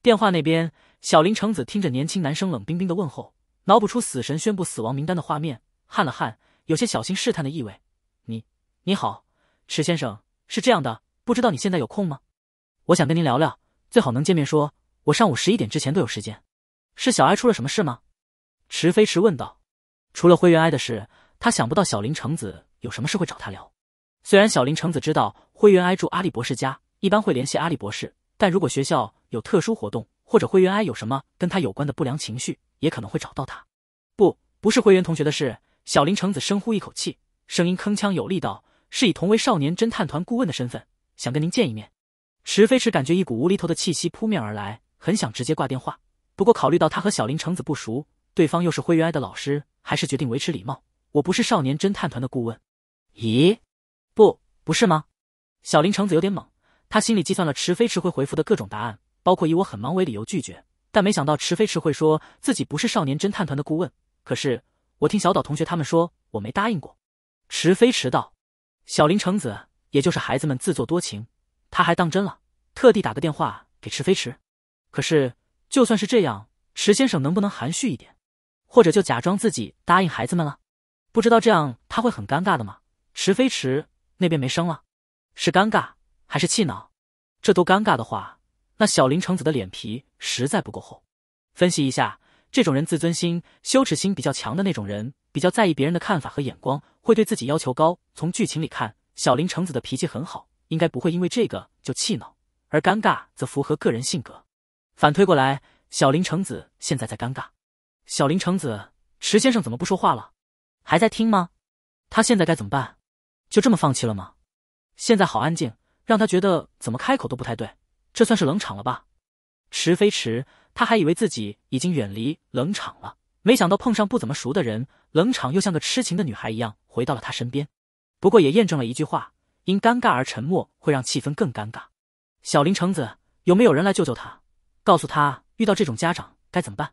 电话那边。小林橙子听着年轻男生冷冰冰的问候，脑补出死神宣布死亡名单的画面，汗了汗，有些小心试探的意味。“你，你好，池先生，是这样的，不知道你现在有空吗？我想跟您聊聊，最好能见面说。我上午十一点之前都有时间。”“是小哀出了什么事吗？”池飞驰问道。除了灰原哀的事，他想不到小林橙子有什么事会找他聊。虽然小林橙子知道灰原哀住阿笠博士家，一般会联系阿笠博士，但如果学校有特殊活动，或者灰原哀有什么跟他有关的不良情绪，也可能会找到他。不，不是灰原同学的事。小林橙子深呼一口气，声音铿锵有力道：“是以同为少年侦探团顾问的身份，想跟您见一面。”池飞驰感觉一股无厘头的气息扑面而来，很想直接挂电话。不过考虑到他和小林橙子不熟，对方又是灰原哀的老师，还是决定维持礼貌。我不是少年侦探团的顾问。咦？不，不是吗？小林橙子有点懵，他心里计算了池飞驰会回复的各种答案。包括以我很忙为理由拒绝，但没想到池飞池会说自己不是少年侦探团的顾问。可是我听小岛同学他们说我没答应过。池飞池道：“小林橙子，也就是孩子们自作多情，他还当真了，特地打个电话给池飞池。可是就算是这样，池先生能不能含蓄一点，或者就假装自己答应孩子们了？不知道这样他会很尴尬的吗？”池飞池那边没声了，是尴尬还是气恼？这都尴尬的话。那小林诚子的脸皮实在不够厚。分析一下，这种人自尊心、羞耻心比较强的那种人，比较在意别人的看法和眼光，会对自己要求高。从剧情里看，小林诚子的脾气很好，应该不会因为这个就气恼。而尴尬则符合个人性格。反推过来，小林诚子现在在尴尬。小林诚子，池先生怎么不说话了？还在听吗？他现在该怎么办？就这么放弃了吗？现在好安静，让他觉得怎么开口都不太对。这算是冷场了吧？池飞池，他还以为自己已经远离冷场了，没想到碰上不怎么熟的人，冷场又像个痴情的女孩一样回到了他身边。不过也验证了一句话：因尴尬而沉默会让气氛更尴尬。小林橙子，有没有人来救救他？告诉他遇到这种家长该怎么办？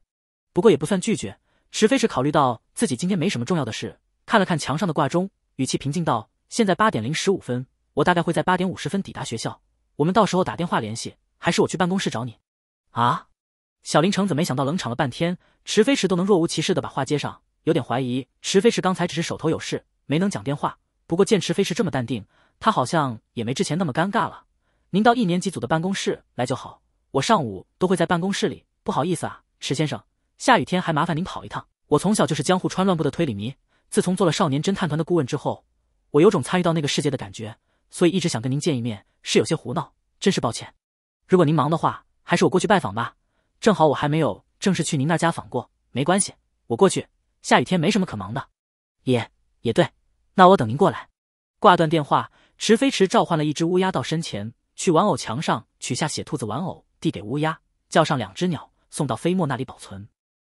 不过也不算拒绝。池飞池考虑到自己今天没什么重要的事，看了看墙上的挂钟，语气平静道：“现在八点零十五分，我大概会在八点五十分抵达学校。”我们到时候打电话联系，还是我去办公室找你？啊，小林橙子没想到冷场了半天，池飞池都能若无其事的把话接上，有点怀疑池飞池刚才只是手头有事没能讲电话。不过见池飞池这么淡定，他好像也没之前那么尴尬了。您到一年级组的办公室来就好，我上午都会在办公室里。不好意思啊，池先生，下雨天还麻烦您跑一趟。我从小就是江户川乱步的推理迷，自从做了少年侦探团的顾问之后，我有种参与到那个世界的感觉。所以一直想跟您见一面，是有些胡闹，真是抱歉。如果您忙的话，还是我过去拜访吧。正好我还没有正式去您那家访过，没关系，我过去。下雨天没什么可忙的，也也对。那我等您过来。挂断电话，池飞池召唤了一只乌鸦到身前，去玩偶墙上取下血兔子玩偶，递给乌鸦，叫上两只鸟送到飞沫那里保存。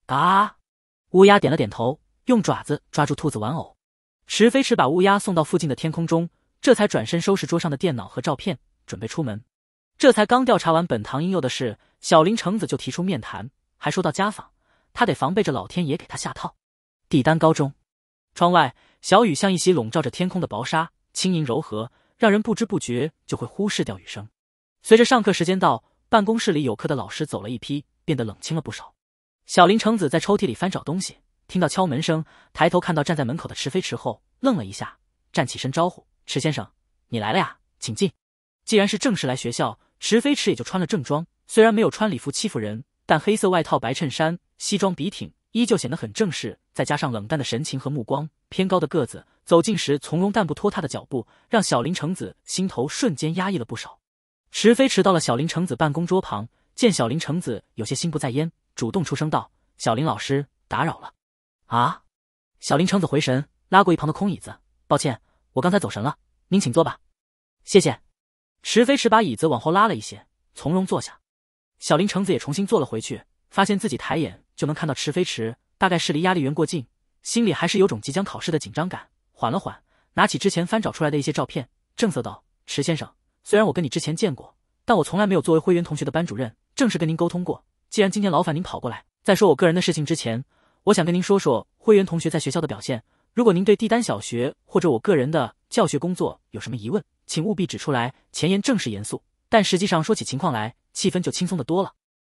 啊！乌鸦点了点头，用爪子抓住兔子玩偶。池飞池把乌鸦送到附近的天空中。这才转身收拾桌上的电脑和照片，准备出门。这才刚调查完本堂婴佑的事，小林橙子就提出面谈，还说到家访，他得防备着老天爷给他下套。帝丹高中，窗外小雨像一袭笼罩着天空的薄纱，轻盈柔和，让人不知不觉就会忽视掉雨声。随着上课时间到，办公室里有课的老师走了一批，变得冷清了不少。小林橙子在抽屉里翻找东西，听到敲门声，抬头看到站在门口的池飞池后，愣了一下，站起身招呼。池先生，你来了呀，请进。既然是正式来学校，池飞池也就穿了正装。虽然没有穿礼服欺负人，但黑色外套、白衬衫、西装笔挺，依旧显得很正式。再加上冷淡的神情和目光，偏高的个子，走近时从容但不拖沓的脚步，让小林橙子心头瞬间压抑了不少。池飞池到了小林橙子办公桌旁，见小林橙子有些心不在焉，主动出声道：“小林老师，打扰了。”啊！小林橙子回神，拉过一旁的空椅子，抱歉。我刚才走神了，您请坐吧，谢谢。池飞池把椅子往后拉了一些，从容坐下。小林橙子也重新坐了回去，发现自己抬眼就能看到池飞池，大概是离压力源过近，心里还是有种即将考试的紧张感。缓了缓，拿起之前翻找出来的一些照片，正色道：“池先生，虽然我跟你之前见过，但我从来没有作为辉媛同学的班主任正式跟您沟通过。既然今天劳烦您跑过来，在说我个人的事情之前，我想跟您说说辉媛同学在学校的表现。”如果您对地丹小学或者我个人的教学工作有什么疑问，请务必指出来。前言正是严肃，但实际上说起情况来，气氛就轻松的多了。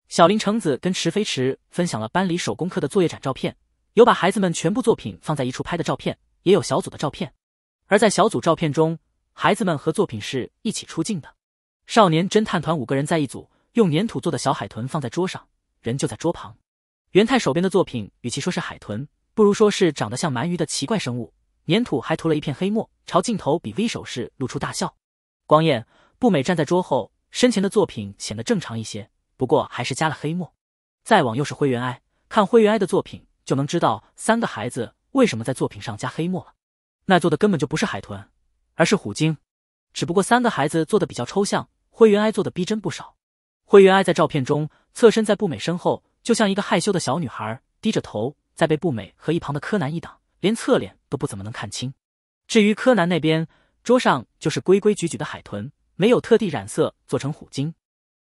小林橙子跟池飞池分享了班里手工课的作业展照片，有把孩子们全部作品放在一处拍的照片，也有小组的照片。而在小组照片中，孩子们和作品是一起出镜的。少年侦探团五个人在一组，用粘土做的小海豚放在桌上，人就在桌旁。元太手边的作品，与其说是海豚。不如说是长得像鳗鱼的奇怪生物，粘土还涂了一片黑墨，朝镜头比 V 手势，露出大笑。光彦、步美站在桌后，身前的作品显得正常一些，不过还是加了黑墨。再往又是灰原哀，看灰原哀的作品就能知道三个孩子为什么在作品上加黑墨了。那做的根本就不是海豚，而是虎鲸，只不过三个孩子做的比较抽象，灰原哀做的逼真不少。灰原哀在照片中侧身在步美身后，就像一个害羞的小女孩，低着头。在被不美和一旁的柯南一挡，连侧脸都不怎么能看清。至于柯南那边，桌上就是规规矩矩的海豚，没有特地染色做成虎鲸。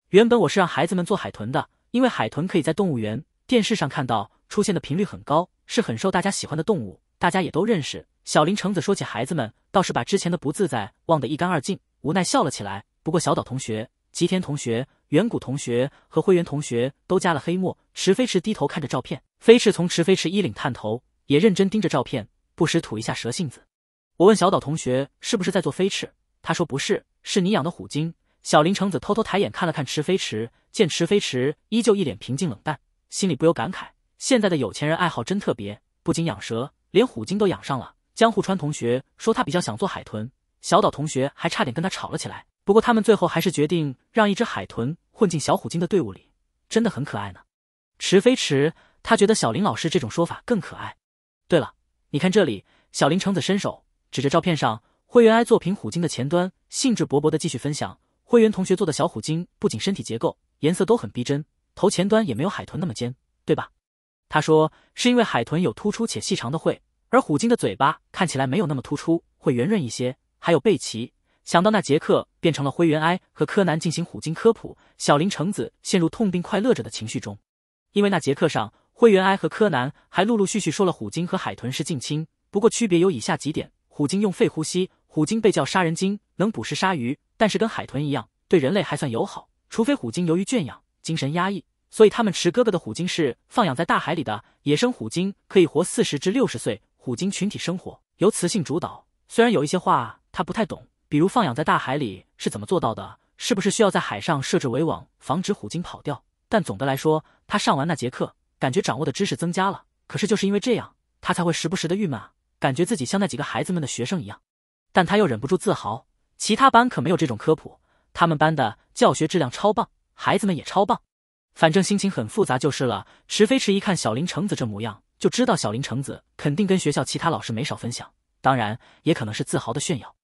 原本我是让孩子们做海豚的，因为海豚可以在动物园、电视上看到出现的频率很高，是很受大家喜欢的动物，大家也都认识。小林橙子说起孩子们，倒是把之前的不自在忘得一干二净，无奈笑了起来。不过小岛同学、吉田同学。远古同学和灰原同学都加了黑墨，池飞驰低头看着照片，飞驰从池飞驰衣领探头，也认真盯着照片，不时吐一下蛇信子。我问小岛同学是不是在做飞驰，他说不是，是你养的虎鲸。小林橙子偷偷抬眼看了看池飞驰，见池飞驰依旧一脸平静冷淡，心里不由感慨，现在的有钱人爱好真特别，不仅养蛇，连虎鲸都养上了。江户川同学说他比较想做海豚，小岛同学还差点跟他吵了起来。不过他们最后还是决定让一只海豚混进小虎鲸的队伍里，真的很可爱呢。池飞池，他觉得小林老师这种说法更可爱。对了，你看这里，小林橙子伸手指着照片上灰原哀作品虎鲸的前端，兴致勃勃地继续分享。灰原同学做的小虎鲸不仅身体结构、颜色都很逼真，头前端也没有海豚那么尖，对吧？他说是因为海豚有突出且细长的喙，而虎鲸的嘴巴看起来没有那么突出，会圆润一些。还有背鳍。想到那节课变成了灰原哀和柯南进行虎鲸科普，小林诚子陷入痛并快乐着的情绪中。因为那节课上，灰原哀和柯南还陆陆续续说了虎鲸和海豚是近亲，不过区别有以下几点：虎鲸用肺呼吸，虎鲸被叫杀人鲸，能捕食鲨鱼，但是跟海豚一样对人类还算友好，除非虎鲸由于圈养精神压抑。所以他们池哥哥的虎鲸是放养在大海里的，野生虎鲸可以活四十至六十岁。虎鲸群体生活由雌性主导，虽然有一些话他不太懂。比如放养在大海里是怎么做到的？是不是需要在海上设置围网防止虎鲸跑掉？但总的来说，他上完那节课，感觉掌握的知识增加了。可是就是因为这样，他才会时不时的郁闷啊，感觉自己像那几个孩子们的学生一样。但他又忍不住自豪，其他班可没有这种科普，他们班的教学质量超棒，孩子们也超棒。反正心情很复杂就是了。池飞池一看小林橙子这模样，就知道小林橙子肯定跟学校其他老师没少分享，当然也可能是自豪的炫耀。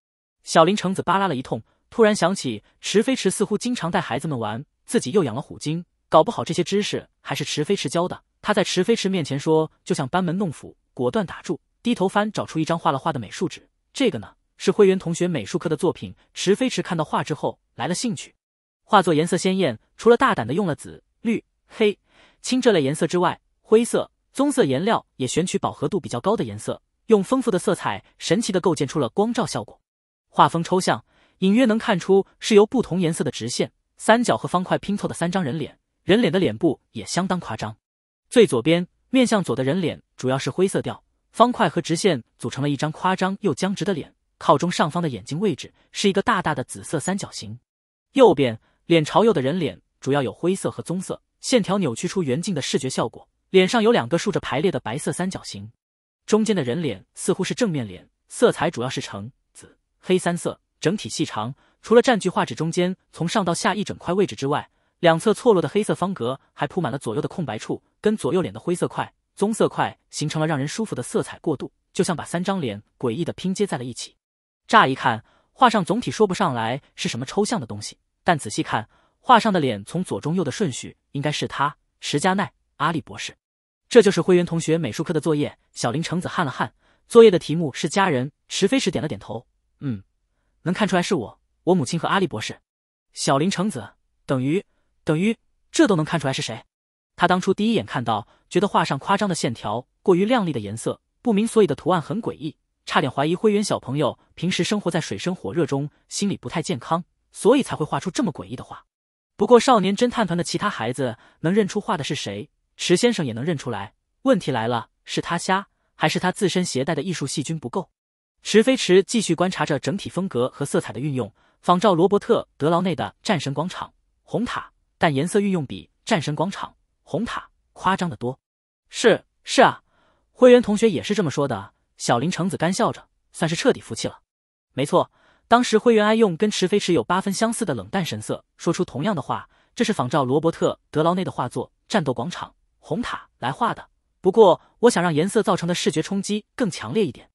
小林橙子扒拉了一通，突然想起池飞池似乎经常带孩子们玩，自己又养了虎鲸，搞不好这些知识还是池飞池教的。他在池飞池面前说，就像班门弄斧，果断打住，低头翻，找出一张画了画的美术纸。这个呢，是灰原同学美术课的作品。池飞池看到画之后来了兴趣，画作颜色鲜艳，除了大胆的用了紫、绿、黑、青这类颜色之外，灰色、棕色颜料也选取饱和度比较高的颜色，用丰富的色彩神奇的构建出了光照效果。画风抽象，隐约能看出是由不同颜色的直线、三角和方块拼凑的三张人脸。人脸的脸部也相当夸张。最左边面向左的人脸主要是灰色调，方块和直线组成了一张夸张又僵直的脸。靠中上方的眼睛位置是一个大大的紫色三角形。右边脸朝右的人脸主要有灰色和棕色，线条扭曲出圆镜的视觉效果，脸上有两个竖着排列的白色三角形。中间的人脸似乎是正面脸，色彩主要是橙。黑三色，整体细长，除了占据画纸中间从上到下一整块位置之外，两侧错落的黑色方格还铺满了左右的空白处，跟左右脸的灰色块、棕色块形成了让人舒服的色彩过渡，就像把三张脸诡异的拼接在了一起。乍一看，画上总体说不上来是什么抽象的东西，但仔细看，画上的脸从左中右的顺序应该是他、石佳奈、阿笠博士。这就是灰原同学美术课的作业。小林橙子汗了汗，作业的题目是家人。池飞石点了点头。嗯，能看出来是我，我母亲和阿笠博士，小林诚子，等于等于，这都能看出来是谁。他当初第一眼看到，觉得画上夸张的线条，过于亮丽的颜色，不明所以的图案很诡异，差点怀疑灰原小朋友平时生活在水深火热中，心理不太健康，所以才会画出这么诡异的画。不过少年侦探团的其他孩子能认出画的是谁，池先生也能认出来。问题来了，是他瞎，还是他自身携带的艺术细菌不够？池飞驰继续观察着整体风格和色彩的运用，仿照罗伯特·德劳内的《战神广场·红塔》，但颜色运用比《战神广场·红塔》夸张得多。是是啊，灰原同学也是这么说的。小林橙子干笑着，算是彻底服气了。没错，当时灰原哀用跟池飞池有八分相似的冷淡神色，说出同样的话。这是仿照罗伯特·德劳内的画作《战斗广场·红塔》来画的。不过，我想让颜色造成的视觉冲击更强烈一点。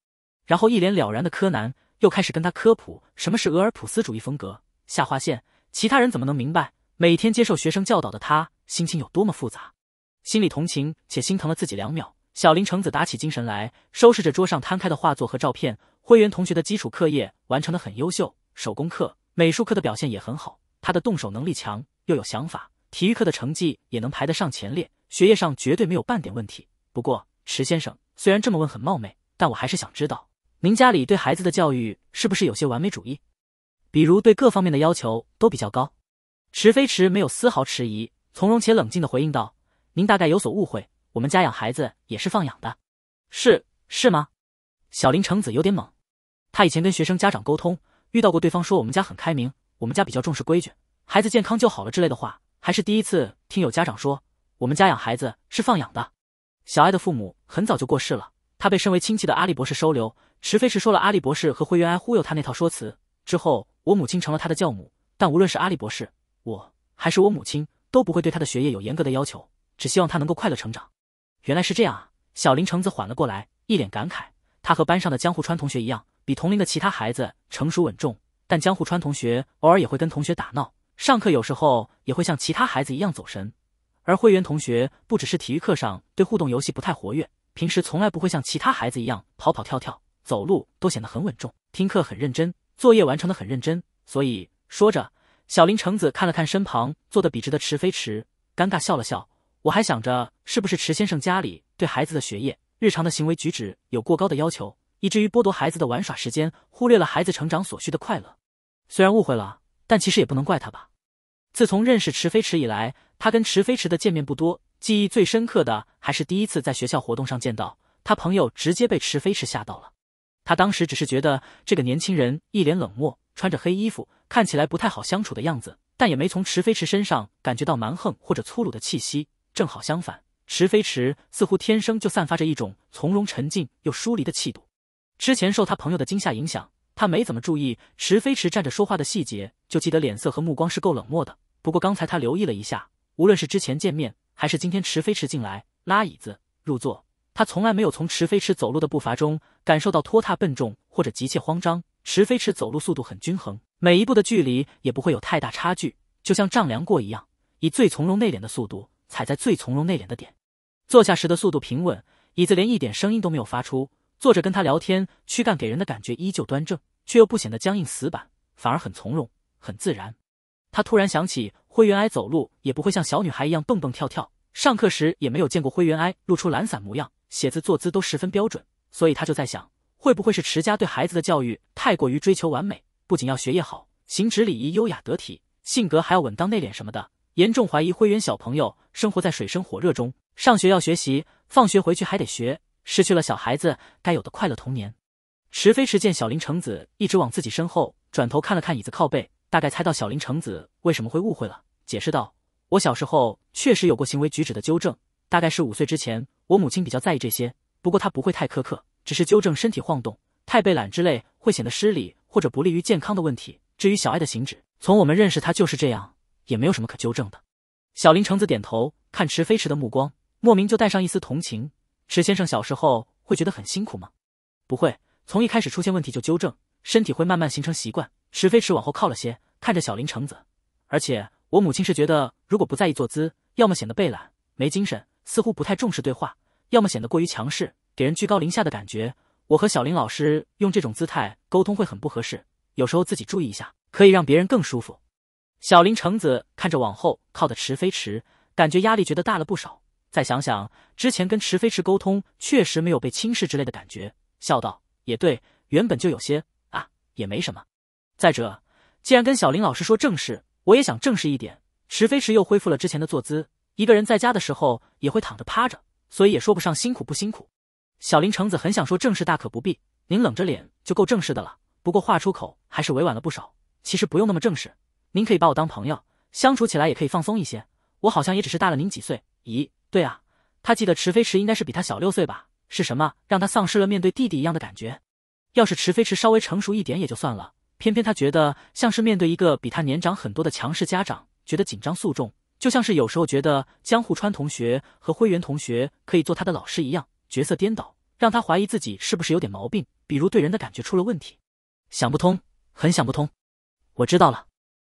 然后一脸了然的柯南又开始跟他科普什么是俄尔普斯主义风格。下划线，其他人怎么能明白？每天接受学生教导的他，心情有多么复杂，心里同情且心疼了自己两秒。小林诚子打起精神来，收拾着桌上摊开的画作和照片。灰原同学的基础课业完成的很优秀，手工课、美术课的表现也很好，他的动手能力强，又有想法，体育课的成绩也能排得上前列，学业上绝对没有半点问题。不过，池先生虽然这么问很冒昧，但我还是想知道。您家里对孩子的教育是不是有些完美主义？比如对各方面的要求都比较高？池飞池没有丝毫迟疑，从容且冷静的回应道：“您大概有所误会，我们家养孩子也是放养的，是是吗？”小林成子有点懵，他以前跟学生家长沟通，遇到过对方说我们家很开明，我们家比较重视规矩，孩子健康就好了之类的话，还是第一次听有家长说我们家养孩子是放养的。小爱的父母很早就过世了，他被身为亲戚的阿笠博士收留。池飞是说了阿笠博士和灰原哀忽悠他那套说辞之后，我母亲成了他的教母。但无论是阿笠博士，我还是我母亲，都不会对他的学业有严格的要求，只希望他能够快乐成长。原来是这样啊！小林橙子缓了过来，一脸感慨。他和班上的江户川同学一样，比同龄的其他孩子成熟稳重。但江户川同学偶尔也会跟同学打闹，上课有时候也会像其他孩子一样走神。而灰原同学不只是体育课上对互动游戏不太活跃，平时从来不会像其他孩子一样跑跑跳跳。走路都显得很稳重，听课很认真，作业完成的很认真。所以说着，小林橙子看了看身旁坐得笔直的池飞池，尴尬笑了笑。我还想着是不是池先生家里对孩子的学业、日常的行为举止有过高的要求，以至于剥夺孩子的玩耍时间，忽略了孩子成长所需的快乐。虽然误会了，但其实也不能怪他吧。自从认识池飞池以来，他跟池飞池的见面不多，记忆最深刻的还是第一次在学校活动上见到他朋友，直接被池飞池吓到了。他当时只是觉得这个年轻人一脸冷漠，穿着黑衣服，看起来不太好相处的样子，但也没从池飞池身上感觉到蛮横或者粗鲁的气息。正好相反，池飞池似乎天生就散发着一种从容沉静又疏离的气度。之前受他朋友的惊吓影响，他没怎么注意池飞池站着说话的细节，就记得脸色和目光是够冷漠的。不过刚才他留意了一下，无论是之前见面，还是今天池飞池进来拉椅子入座，他从来没有从池飞池走路的步伐中。感受到拖沓笨重或者急切慌张，池飞池走路速度很均衡，每一步的距离也不会有太大差距，就像丈量过一样，以最从容内敛的速度踩在最从容内敛的点。坐下时的速度平稳，椅子连一点声音都没有发出。坐着跟他聊天，躯干给人的感觉依旧端正，却又不显得僵硬死板，反而很从容，很自然。他突然想起灰原哀走路也不会像小女孩一样蹦蹦跳跳，上课时也没有见过灰原哀露出懒散模样，写字坐姿都十分标准。所以他就在想，会不会是池家对孩子的教育太过于追求完美，不仅要学业好，行止礼仪优雅得体，性格还要稳当内敛什么的。严重怀疑灰原小朋友生活在水深火热中，上学要学习，放学回去还得学，失去了小孩子该有的快乐童年。池飞池见小林诚子一直往自己身后转头看了看椅子靠背，大概猜到小林诚子为什么会误会了，解释道：“我小时候确实有过行为举止的纠正，大概是五岁之前，我母亲比较在意这些，不过她不会太苛刻。”只是纠正身体晃动、太被懒之类会显得失礼或者不利于健康的问题。至于小爱的行止，从我们认识他就是这样，也没有什么可纠正的。小林橙子点头，看池飞驰的目光莫名就带上一丝同情。池先生小时候会觉得很辛苦吗？不会，从一开始出现问题就纠正，身体会慢慢形成习惯。池飞驰往后靠了些，看着小林橙子，而且我母亲是觉得，如果不在意坐姿，要么显得被懒没精神，似乎不太重视对话，要么显得过于强势。给人居高临下的感觉，我和小林老师用这种姿态沟通会很不合适。有时候自己注意一下，可以让别人更舒服。小林橙子看着往后靠的池飞池，感觉压力觉得大了不少。再想想之前跟池飞池沟通，确实没有被轻视之类的感觉，笑道：“也对，原本就有些啊，也没什么。再者，既然跟小林老师说正事，我也想正式一点。”池飞池又恢复了之前的坐姿，一个人在家的时候也会躺着趴着，所以也说不上辛苦不辛苦。小林橙子很想说正事大可不必，您冷着脸就够正式的了。不过话出口还是委婉了不少。其实不用那么正式，您可以把我当朋友相处起来，也可以放松一些。我好像也只是大了您几岁。咦，对啊，他记得池飞池应该是比他小六岁吧？是什么让他丧失了面对弟弟一样的感觉？要是池飞池稍微成熟一点也就算了，偏偏他觉得像是面对一个比他年长很多的强势家长，觉得紧张肃重，就像是有时候觉得江户川同学和灰原同学可以做他的老师一样。角色颠倒，让他怀疑自己是不是有点毛病，比如对人的感觉出了问题，想不通，很想不通。我知道了。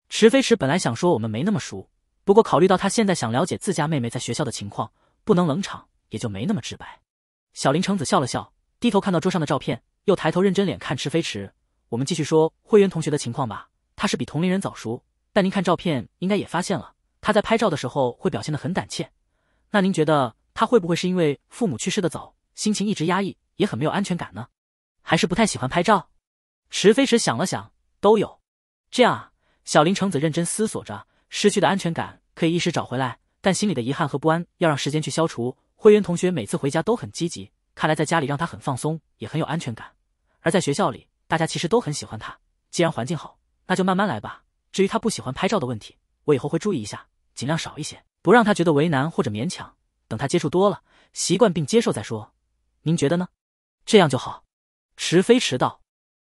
池飞池本来想说我们没那么熟，不过考虑到他现在想了解自家妹妹在学校的情况，不能冷场，也就没那么直白。小林橙子笑了笑，低头看到桌上的照片，又抬头认真脸看池飞池。我们继续说会媛同学的情况吧。他是比同龄人早熟，但您看照片应该也发现了，他在拍照的时候会表现得很胆怯。那您觉得？他会不会是因为父母去世的早，心情一直压抑，也很没有安全感呢？还是不太喜欢拍照？池飞驰想了想，都有。这样啊，小林橙子认真思索着，失去的安全感可以一时找回来，但心里的遗憾和不安要让时间去消除。灰原同学每次回家都很积极，看来在家里让他很放松，也很有安全感。而在学校里，大家其实都很喜欢他。既然环境好，那就慢慢来吧。至于他不喜欢拍照的问题，我以后会注意一下，尽量少一些，不让他觉得为难或者勉强。等他接触多了，习惯并接受再说，您觉得呢？这样就好。池飞迟道，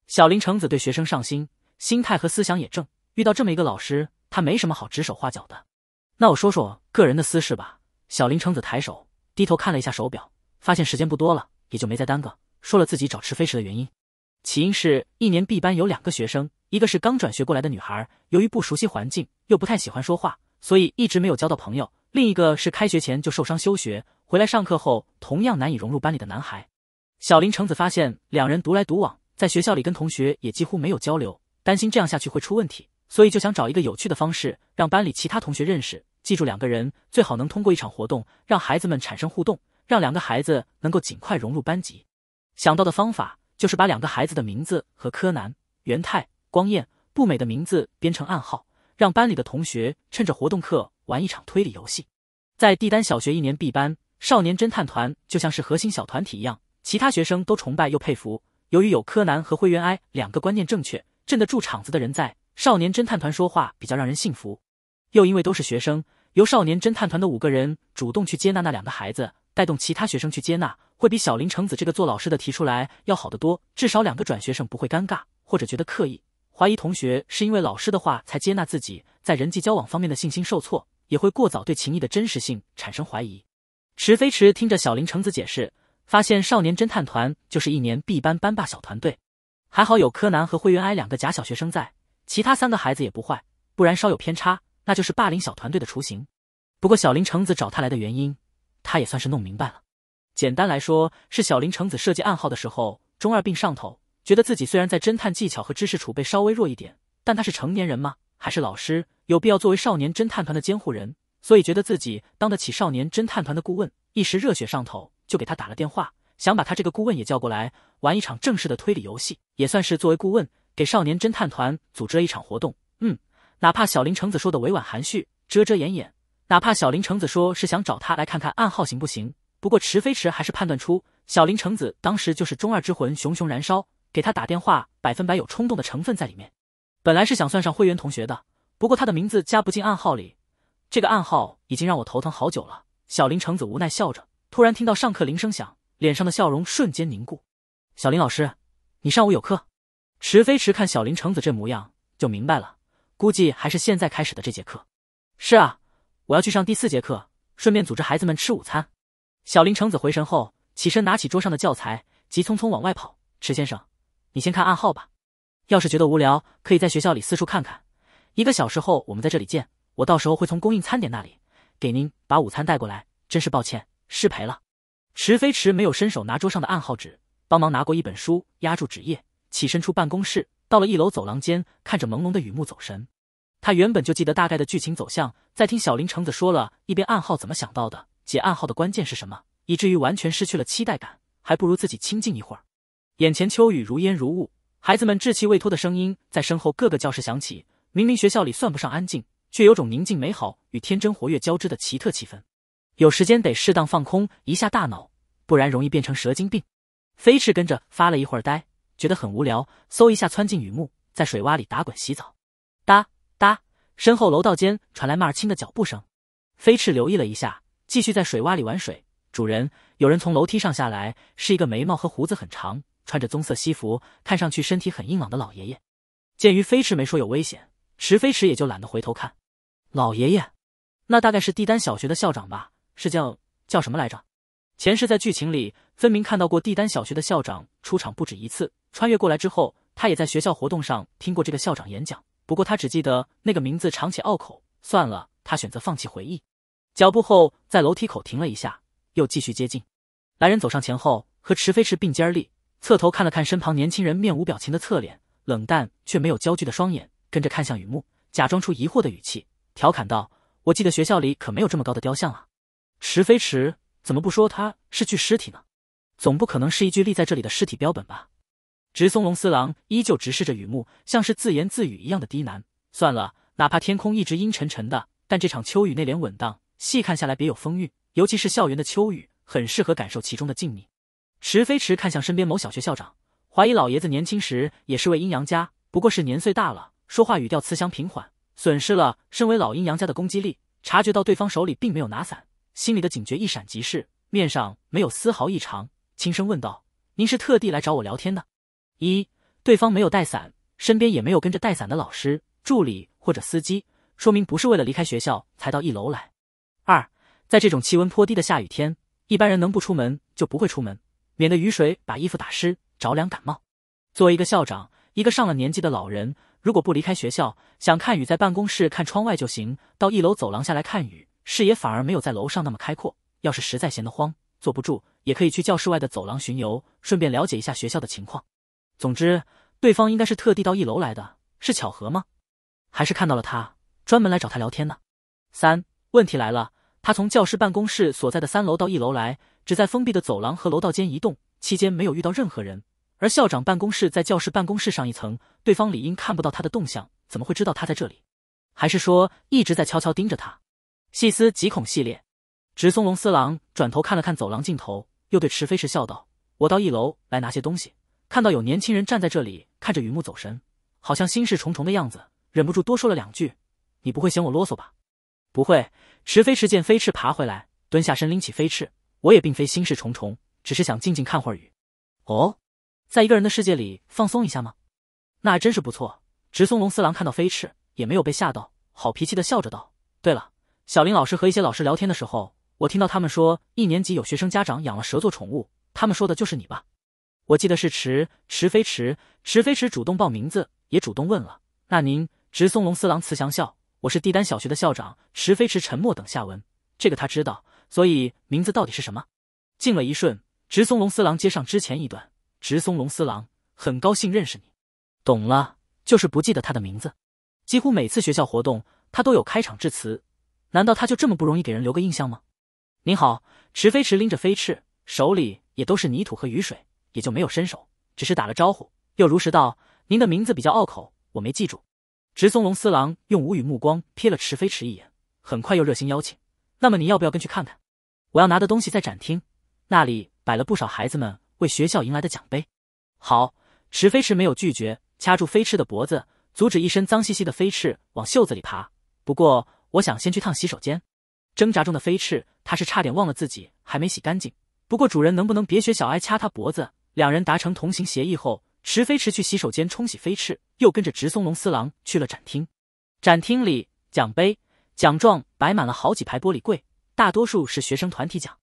小林橙子对学生上心，心态和思想也正，遇到这么一个老师，他没什么好指手画脚的。那我说说个人的私事吧。小林橙子抬手低头看了一下手表，发现时间不多了，也就没再耽搁，说了自己找池飞迟的原因。起因是，一年 B 班有两个学生，一个是刚转学过来的女孩，由于不熟悉环境，又不太喜欢说话，所以一直没有交到朋友。另一个是开学前就受伤休学，回来上课后同样难以融入班里的男孩小林橙子发现两人独来独往，在学校里跟同学也几乎没有交流，担心这样下去会出问题，所以就想找一个有趣的方式让班里其他同学认识、记住两个人，最好能通过一场活动让孩子们产生互动，让两个孩子能够尽快融入班级。想到的方法就是把两个孩子的名字和柯南、元太、光彦、不美的名字编成暗号，让班里的同学趁着活动课。玩一场推理游戏，在帝丹小学一年 B 班，少年侦探团就像是核心小团体一样，其他学生都崇拜又佩服。由于有柯南和灰原哀两个观念正确，镇得住场子的人在少年侦探团说话比较让人信服。又因为都是学生，由少年侦探团的五个人主动去接纳那两个孩子，带动其他学生去接纳，会比小林诚子这个做老师的提出来要好得多。至少两个转学生不会尴尬或者觉得刻意怀疑同学是因为老师的话才接纳自己，在人际交往方面的信心受挫。也会过早对情谊的真实性产生怀疑。池飞池听着小林橙子解释，发现少年侦探团就是一年 B 班班霸小团队，还好有柯南和灰原哀两个假小学生在，其他三个孩子也不坏，不然稍有偏差，那就是霸凌小团队的雏形。不过小林橙子找他来的原因，他也算是弄明白了。简单来说，是小林橙子设计暗号的时候，中二病上头，觉得自己虽然在侦探技巧和知识储备稍微弱一点，但他是成年人嘛。还是老师有必要作为少年侦探团的监护人，所以觉得自己当得起少年侦探团的顾问，一时热血上头就给他打了电话，想把他这个顾问也叫过来玩一场正式的推理游戏，也算是作为顾问给少年侦探团组织了一场活动。嗯，哪怕小林橙子说的委婉含蓄、遮遮掩掩，哪怕小林橙子说是想找他来看看暗号行不行，不过池飞池还是判断出小林橙子当时就是中二之魂熊熊燃烧，给他打电话百分百有冲动的成分在里面。本来是想算上会员同学的，不过他的名字加不进暗号里。这个暗号已经让我头疼好久了。小林橙子无奈笑着，突然听到上课铃声响，脸上的笑容瞬间凝固。小林老师，你上午有课？池飞驰看小林橙子这模样就明白了，估计还是现在开始的这节课。是啊，我要去上第四节课，顺便组织孩子们吃午餐。小林橙子回神后，起身拿起桌上的教材，急匆匆往外跑。池先生，你先看暗号吧。要是觉得无聊，可以在学校里四处看看。一个小时后，我们在这里见。我到时候会从供应餐点那里给您把午餐带过来。真是抱歉，失陪了。池飞驰没有伸手拿桌上的暗号纸，帮忙拿过一本书压住纸页，起身出办公室，到了一楼走廊间，看着朦胧的雨幕走神。他原本就记得大概的剧情走向，在听小林橙子说了一边暗号怎么想到的，解暗号的关键是什么，以至于完全失去了期待感，还不如自己清静一会儿。眼前秋雨如烟如雾。孩子们稚气未脱的声音在身后各个教室响起。明明学校里算不上安静，却有种宁静美好与天真活跃交织的奇特气氛。有时间得适当放空一下大脑，不然容易变成蛇精病。飞翅跟着发了一会儿呆，觉得很无聊，嗖一下窜进雨幕，在水洼里打滚洗澡。哒哒，身后楼道间传来迈青的脚步声。飞翅留意了一下，继续在水洼里玩水。主人，有人从楼梯上下来，是一个眉毛和胡子很长。穿着棕色西服，看上去身体很硬朗的老爷爷。鉴于飞驰没说有危险，池飞驰也就懒得回头看。老爷爷，那大概是帝丹小学的校长吧？是叫叫什么来着？前世在剧情里分明看到过帝丹小学的校长出场不止一次。穿越过来之后，他也在学校活动上听过这个校长演讲。不过他只记得那个名字长且拗口，算了，他选择放弃回忆。脚步后在楼梯口停了一下，又继续接近。来人走上前，后和池飞驰并肩立。侧头看了看身旁年轻人面无表情的侧脸，冷淡却没有焦距的双眼，跟着看向雨木，假装出疑惑的语气，调侃道：“我记得学校里可没有这么高的雕像啊，池飞池怎么不说他是具尸体呢？总不可能是一具立在这里的尸体标本吧？”直松龙四郎依旧直视着雨木，像是自言自语一样的低喃：“算了，哪怕天空一直阴沉沉的，但这场秋雨内敛稳当，细看下来别有风韵，尤其是校园的秋雨，很适合感受其中的静谧。”池飞池看向身边某小学校长，怀疑老爷子年轻时也是位阴阳家，不过是年岁大了，说话语调慈祥平缓，损失了身为老阴阳家的攻击力。察觉到对方手里并没有拿伞，心里的警觉一闪即逝，面上没有丝毫异常，轻声问道：“您是特地来找我聊天的？”一，对方没有带伞，身边也没有跟着带伞的老师、助理或者司机，说明不是为了离开学校才到一楼来。二，在这种气温颇低的下雨天，一般人能不出门就不会出门。免得雨水把衣服打湿，着凉感冒。作为一个校长，一个上了年纪的老人，如果不离开学校，想看雨，在办公室看窗外就行；到一楼走廊下来看雨，视野反而没有在楼上那么开阔。要是实在闲得慌，坐不住，也可以去教室外的走廊巡游，顺便了解一下学校的情况。总之，对方应该是特地到一楼来的，是巧合吗？还是看到了他，专门来找他聊天呢？三问题来了，他从教师办公室所在的三楼到一楼来。只在封闭的走廊和楼道间移动，期间没有遇到任何人。而校长办公室在教室办公室上一层，对方理应看不到他的动向，怎么会知道他在这里？还是说一直在悄悄盯着他？细思极恐系列。直松龙四郎转头看了看走廊尽头，又对池飞石笑道：“我到一楼来拿些东西，看到有年轻人站在这里看着雨幕走神，好像心事重重的样子，忍不住多说了两句。你不会嫌我啰嗦吧？”“不会。”池飞石见飞翅爬回来，蹲下身拎起飞翅。我也并非心事重重，只是想静静看会儿雨。哦，在一个人的世界里放松一下吗？那还真是不错。直松龙四郎看到飞驰也没有被吓到，好脾气的笑着道：“对了，小林老师和一些老师聊天的时候，我听到他们说一年级有学生家长养了蛇做宠物。他们说的就是你吧？我记得是池池飞池，池飞池主动报名字，也主动问了。那您直松龙四郎慈祥笑，我是帝丹小学的校长。池飞池。沉默等下文，这个他知道。”所以名字到底是什么？静了一瞬，直松龙四郎接上之前一段。直松龙四郎很高兴认识你，懂了，就是不记得他的名字。几乎每次学校活动，他都有开场致辞。难道他就这么不容易给人留个印象吗？您好，池飞驰拎着飞翅，手里也都是泥土和雨水，也就没有伸手，只是打了招呼，又如实道：“您的名字比较拗口，我没记住。”直松龙四郎用无语目光瞥了池飞驰一眼，很快又热心邀请：“那么你要不要跟去看看？”我要拿的东西在展厅，那里摆了不少孩子们为学校迎来的奖杯。好，池飞驰没有拒绝，掐住飞驰的脖子，阻止一身脏兮兮的飞驰往袖子里爬。不过，我想先去趟洗手间。挣扎中的飞驰，他是差点忘了自己还没洗干净。不过，主人能不能别学小哀掐他脖子？两人达成同行协议后，池飞驰去洗手间冲洗飞驰，又跟着直松龙四郎去了展厅。展厅里，奖杯、奖状摆满了好几排玻璃柜。大多数是学生团体奖。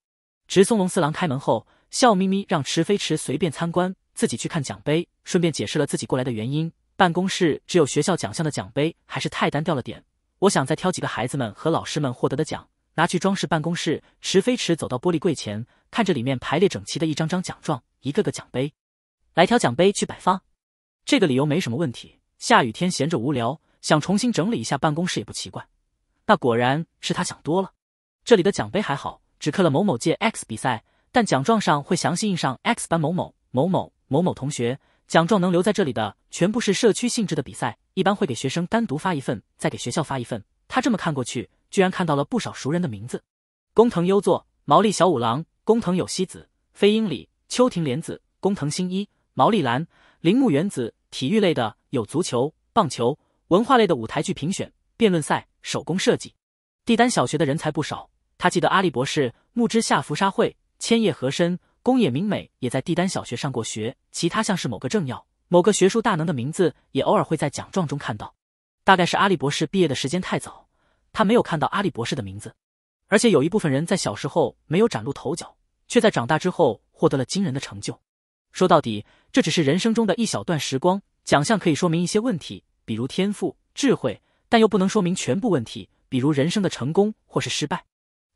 直松龙四郎开门后，笑眯眯让池飞池随便参观，自己去看奖杯，顺便解释了自己过来的原因。办公室只有学校奖项的奖杯，还是太单调了点。我想再挑几个孩子们和老师们获得的奖，拿去装饰办公室。池飞池走到玻璃柜前，看着里面排列整齐的一张张奖状、一个个奖杯，来挑奖杯去摆放。这个理由没什么问题。下雨天闲着无聊，想重新整理一下办公室也不奇怪。那果然是他想多了。这里的奖杯还好，只刻了某某届 X 比赛，但奖状上会详细印上 X 班某某某某某某同学。奖状能留在这里的全部是社区性质的比赛，一般会给学生单独发一份，再给学校发一份。他这么看过去，居然看到了不少熟人的名字：工藤优作、毛利小五郎、工藤有希子、飞鹰里、秋庭莲子、工藤新一、毛利兰、铃木原子。体育类的有足球、棒球；文化类的舞台剧评选、辩论赛、手工设计。帝丹小学的人才不少。他记得阿笠博士、木之下扶沙惠、千叶和伸、宫野明美也在帝丹小学上过学，其他像是某个政要、某个学术大能的名字，也偶尔会在奖状中看到。大概是阿笠博士毕业的时间太早，他没有看到阿笠博士的名字。而且有一部分人在小时候没有崭露头角，却在长大之后获得了惊人的成就。说到底，这只是人生中的一小段时光。奖项可以说明一些问题，比如天赋、智慧，但又不能说明全部问题，比如人生的成功或是失败。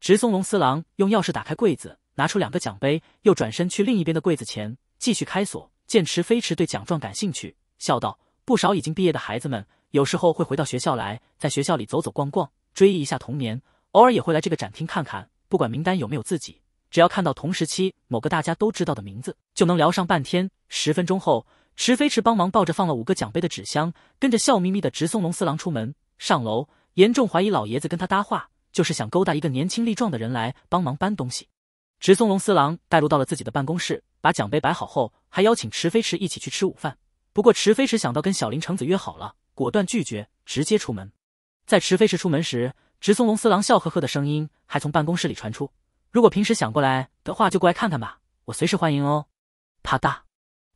直松龙四郎用钥匙打开柜子，拿出两个奖杯，又转身去另一边的柜子前继续开锁。见池飞驰对奖状感兴趣，笑道：“不少已经毕业的孩子们，有时候会回到学校来，在学校里走走逛逛，追忆一下童年。偶尔也会来这个展厅看看。不管名单有没有自己，只要看到同时期某个大家都知道的名字，就能聊上半天。”十分钟后，池飞驰帮忙抱着放了五个奖杯的纸箱，跟着笑眯眯的直松龙四郎出门上楼，严重怀疑老爷子跟他搭话。就是想勾搭一个年轻力壮的人来帮忙搬东西。直松龙四郎带路到了自己的办公室，把奖杯摆好后，还邀请池飞池一起去吃午饭。不过池飞池想到跟小林成子约好了，果断拒绝，直接出门。在池飞池出门时，直松龙四郎笑呵呵的声音还从办公室里传出：“如果平时想过来的话，就过来看看吧，我随时欢迎哦。”啪嗒，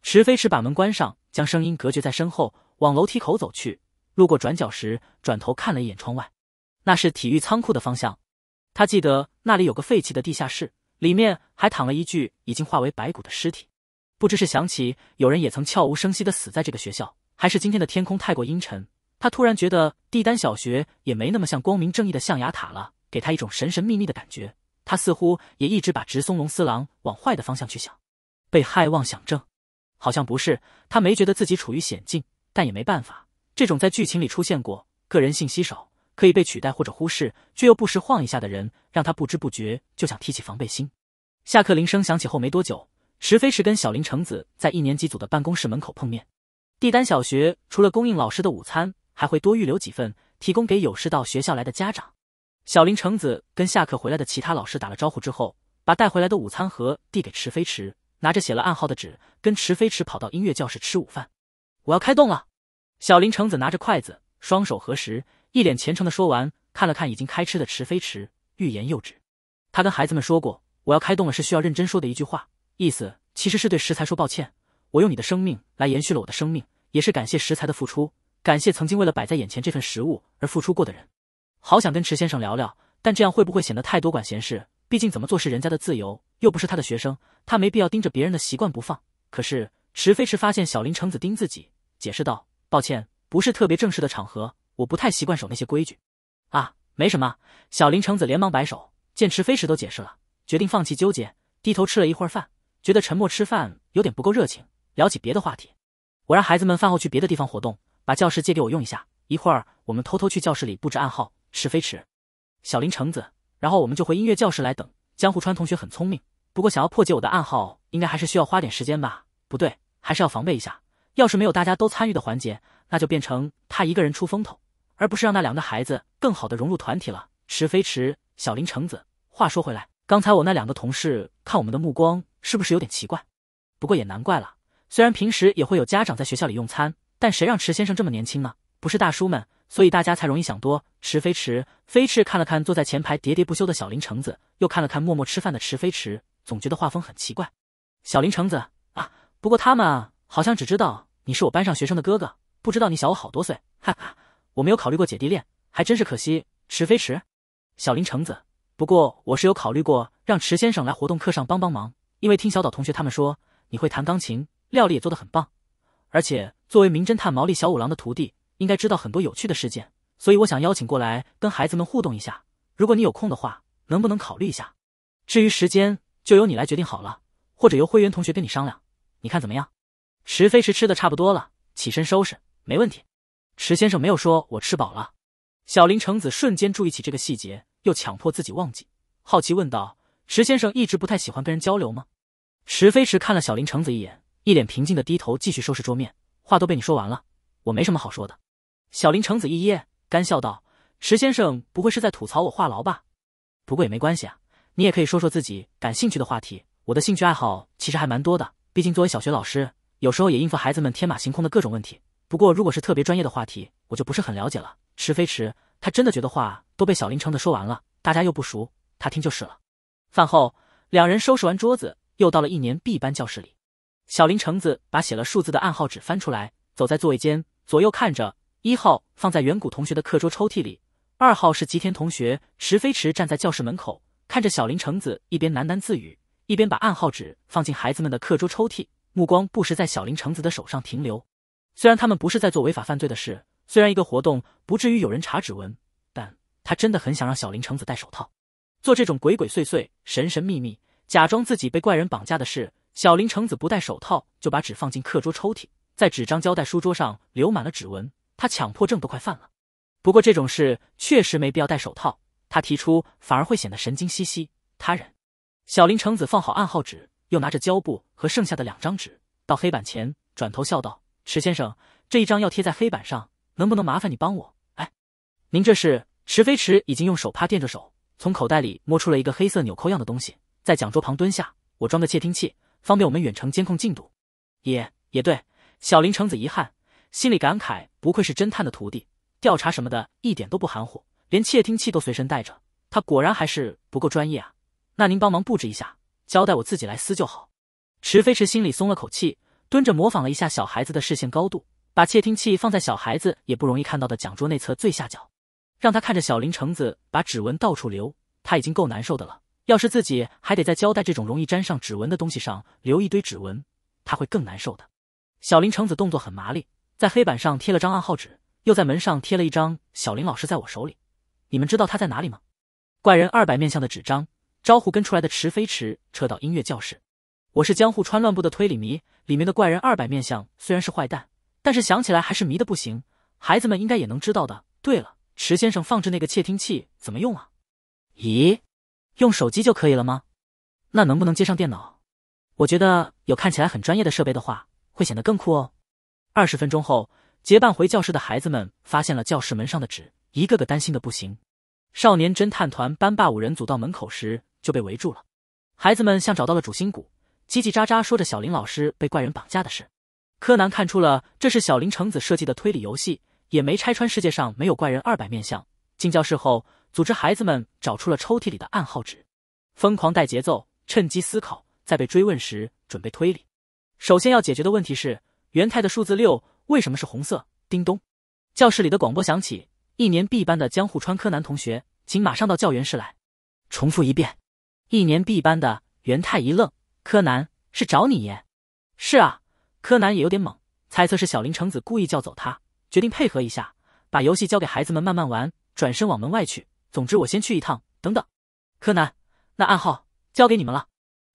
池飞池把门关上，将声音隔绝在身后，往楼梯口走去。路过转角时，转头看了一眼窗外。那是体育仓库的方向，他记得那里有个废弃的地下室，里面还躺了一具已经化为白骨的尸体。不知是想起有人也曾悄无声息的死在这个学校，还是今天的天空太过阴沉，他突然觉得帝丹小学也没那么像光明正义的象牙塔了，给他一种神神秘秘的感觉。他似乎也一直把直松龙四郎往坏的方向去想，被害妄想症？好像不是，他没觉得自己处于险境，但也没办法，这种在剧情里出现过，个人信息少。可以被取代或者忽视，却又不时晃一下的人，让他不知不觉就想提起防备心。下课铃声响起后没多久，池飞池跟小林橙子在一年级组的办公室门口碰面。帝丹小学除了供应老师的午餐，还会多预留几份，提供给有事到学校来的家长。小林橙子跟下课回来的其他老师打了招呼之后，把带回来的午餐盒递给池飞池，拿着写了暗号的纸，跟池飞池跑到音乐教室吃午饭。我要开动了，小林橙子拿着筷子，双手合十。一脸虔诚的说完，看了看已经开吃的池飞池，欲言又止。他跟孩子们说过，我要开动了是需要认真说的一句话，意思其实是对食材说抱歉。我用你的生命来延续了我的生命，也是感谢食材的付出，感谢曾经为了摆在眼前这份食物而付出过的人。好想跟池先生聊聊，但这样会不会显得太多管闲事？毕竟怎么做是人家的自由，又不是他的学生，他没必要盯着别人的习惯不放。可是池飞池发现小林橙子盯自己，解释道：“抱歉，不是特别正式的场合。”我不太习惯守那些规矩，啊，没什么。小林橙子连忙摆手，见池飞驰都解释了，决定放弃纠结，低头吃了一会儿饭，觉得沉默吃饭有点不够热情，聊起别的话题。我让孩子们饭后去别的地方活动，把教室借给我用一下，一会儿我们偷偷去教室里布置暗号。池飞池，小林橙子，然后我们就回音乐教室来等。江户川同学很聪明，不过想要破解我的暗号，应该还是需要花点时间吧？不对，还是要防备一下。要是没有大家都参与的环节，那就变成他一个人出风头。而不是让那两个孩子更好的融入团体了。池飞池，小林橙子。话说回来，刚才我那两个同事看我们的目光是不是有点奇怪？不过也难怪了，虽然平时也会有家长在学校里用餐，但谁让池先生这么年轻呢？不是大叔们，所以大家才容易想多。池飞池飞翅看了看坐在前排喋喋不休的小林橙子，又看了看默默吃饭的池飞池，总觉得画风很奇怪。小林橙子啊，不过他们好像只知道你是我班上学生的哥哥，不知道你小我好多岁，哈哈。我没有考虑过姐弟恋，还真是可惜。池飞驰，小林橙子。不过我是有考虑过，让池先生来活动课上帮帮忙，因为听小岛同学他们说你会弹钢琴，料理也做得很棒，而且作为名侦探毛利小五郎的徒弟，应该知道很多有趣的事件，所以我想邀请过来跟孩子们互动一下。如果你有空的话，能不能考虑一下？至于时间，就由你来决定好了，或者由灰原同学跟你商量，你看怎么样？池飞驰吃的差不多了，起身收拾，没问题。池先生没有说，我吃饱了。小林橙子瞬间注意起这个细节，又强迫自己忘记，好奇问道：“池先生一直不太喜欢跟人交流吗？”池飞驰看了小林橙子一眼，一脸平静的低头继续收拾桌面。话都被你说完了，我没什么好说的。小林橙子一噎，干笑道：“池先生不会是在吐槽我话痨吧？”不过也没关系啊，你也可以说说自己感兴趣的话题。我的兴趣爱好其实还蛮多的，毕竟作为小学老师，有时候也应付孩子们天马行空的各种问题。不过，如果是特别专业的话题，我就不是很了解了。池飞池，他真的觉得话都被小林橙子说完了，大家又不熟，他听就是了。饭后，两人收拾完桌子，又到了一年 B 班教室里。小林橙子把写了数字的暗号纸翻出来，走在座位间，左右看着。一号放在远古同学的课桌抽屉里，二号是吉田同学。池飞池站在教室门口，看着小林橙子，一边喃喃自语，一边把暗号纸放进孩子们的课桌抽屉，目光不时在小林橙子的手上停留。虽然他们不是在做违法犯罪的事，虽然一个活动不至于有人查指纹，但他真的很想让小林橙子戴手套做这种鬼鬼祟祟、神神秘秘、假装自己被怪人绑架的事。小林橙子不戴手套就把纸放进课桌抽屉，在纸张、胶带、书桌上留满了指纹，他强迫症都快犯了。不过这种事确实没必要戴手套，他提出反而会显得神经兮兮。他忍。小林橙子放好暗号纸，又拿着胶布和剩下的两张纸到黑板前，转头笑道。池先生，这一张要贴在黑板上，能不能麻烦你帮我？哎，您这是？池飞池已经用手帕垫着手，从口袋里摸出了一个黑色纽扣样的东西，在讲桌旁蹲下，我装个窃听器，方便我们远程监控进度。也也对，小林橙子遗憾，心里感慨，不愧是侦探的徒弟，调查什么的一点都不含糊，连窃听器都随身带着，他果然还是不够专业啊。那您帮忙布置一下，交代我自己来撕就好。池飞池心里松了口气。蹲着模仿了一下小孩子的视线高度，把窃听器放在小孩子也不容易看到的讲桌内侧最下角，让他看着小林橙子把指纹到处留。他已经够难受的了，要是自己还得在胶带这种容易沾上指纹的东西上留一堆指纹，他会更难受的。小林橙子动作很麻利，在黑板上贴了张暗号纸，又在门上贴了一张“小林老师在我手里，你们知道他在哪里吗？”怪人二百面相的纸张招呼跟出来的池飞池撤到音乐教室。我是江户川乱步的推理迷。里面的怪人二百面相虽然是坏蛋，但是想起来还是迷的不行。孩子们应该也能知道的。对了，池先生放置那个窃听器怎么用啊？咦，用手机就可以了吗？那能不能接上电脑？我觉得有看起来很专业的设备的话，会显得更酷哦。二十分钟后，结伴回教室的孩子们发现了教室门上的纸，一个个担心的不行。少年侦探团班霸五人组到门口时就被围住了，孩子们像找到了主心骨。叽叽喳喳说着小林老师被怪人绑架的事，柯南看出了这是小林橙子设计的推理游戏，也没拆穿世界上没有怪人二百面相。进教室后，组织孩子们找出了抽屉里的暗号纸，疯狂带节奏，趁机思考，在被追问时准备推理。首先要解决的问题是，元太的数字六为什么是红色？叮咚，教室里的广播响起：“一年 B 班的江户川柯南同学，请马上到教员室来。”重复一遍：“一年 B 班的元太。”一愣。柯南是找你？是啊，柯南也有点懵，猜测是小林橙子故意叫走他，决定配合一下，把游戏交给孩子们慢慢玩。转身往门外去。总之我先去一趟。等等，柯南，那暗号交给你们了。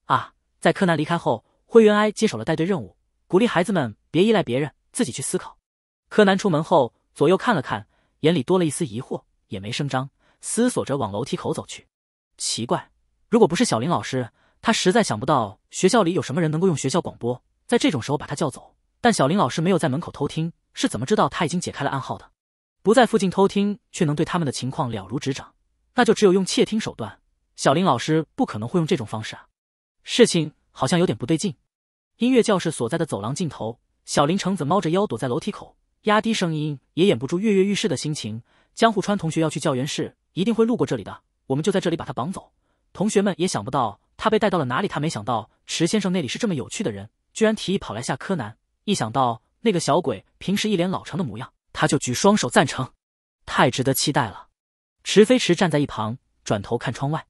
啊，在柯南离开后，灰原哀接手了带队任务，鼓励孩子们别依赖别人，自己去思考。柯南出门后左右看了看，眼里多了一丝疑惑，也没声张，思索着往楼梯口走去。奇怪，如果不是小林老师。他实在想不到学校里有什么人能够用学校广播，在这种时候把他叫走。但小林老师没有在门口偷听，是怎么知道他已经解开了暗号的？不在附近偷听，却能对他们的情况了如指掌，那就只有用窃听手段。小林老师不可能会用这种方式啊！事情好像有点不对劲。音乐教室所在的走廊尽头，小林橙子猫着腰躲在楼梯口，压低声音，也掩不住跃跃欲试的心情。江户川同学要去教研室，一定会路过这里的，我们就在这里把他绑走。同学们也想不到。他被带到了哪里？他没想到池先生那里是这么有趣的人，居然提议跑来吓柯南。一想到那个小鬼平时一脸老成的模样，他就举双手赞成，太值得期待了。池飞驰站在一旁，转头看窗外，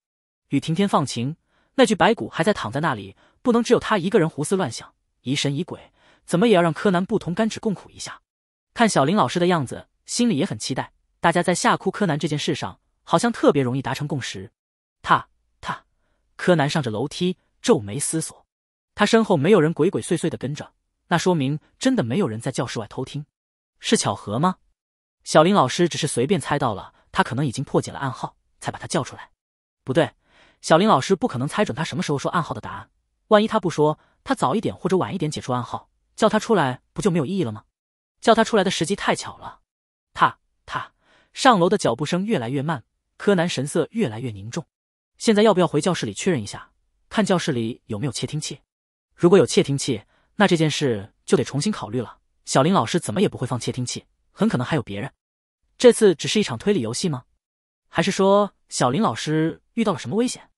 雨停天放晴，那具白骨还在躺在那里。不能只有他一个人胡思乱想、疑神疑鬼，怎么也要让柯南不同甘旨共苦一下。看小林老师的样子，心里也很期待。大家在吓哭柯南这件事上，好像特别容易达成共识。他。柯南上着楼梯，皱眉思索。他身后没有人，鬼鬼祟祟的跟着，那说明真的没有人在教室外偷听，是巧合吗？小林老师只是随便猜到了，他可能已经破解了暗号，才把他叫出来。不对，小林老师不可能猜准他什么时候说暗号的答案。万一他不说，他早一点或者晚一点解除暗号，叫他出来不就没有意义了吗？叫他出来的时机太巧了。踏踏，上楼的脚步声越来越慢，柯南神色越来越凝重。现在要不要回教室里确认一下，看教室里有没有窃听器？如果有窃听器，那这件事就得重新考虑了。小林老师怎么也不会放窃听器，很可能还有别人。这次只是一场推理游戏吗？还是说小林老师遇到了什么危险？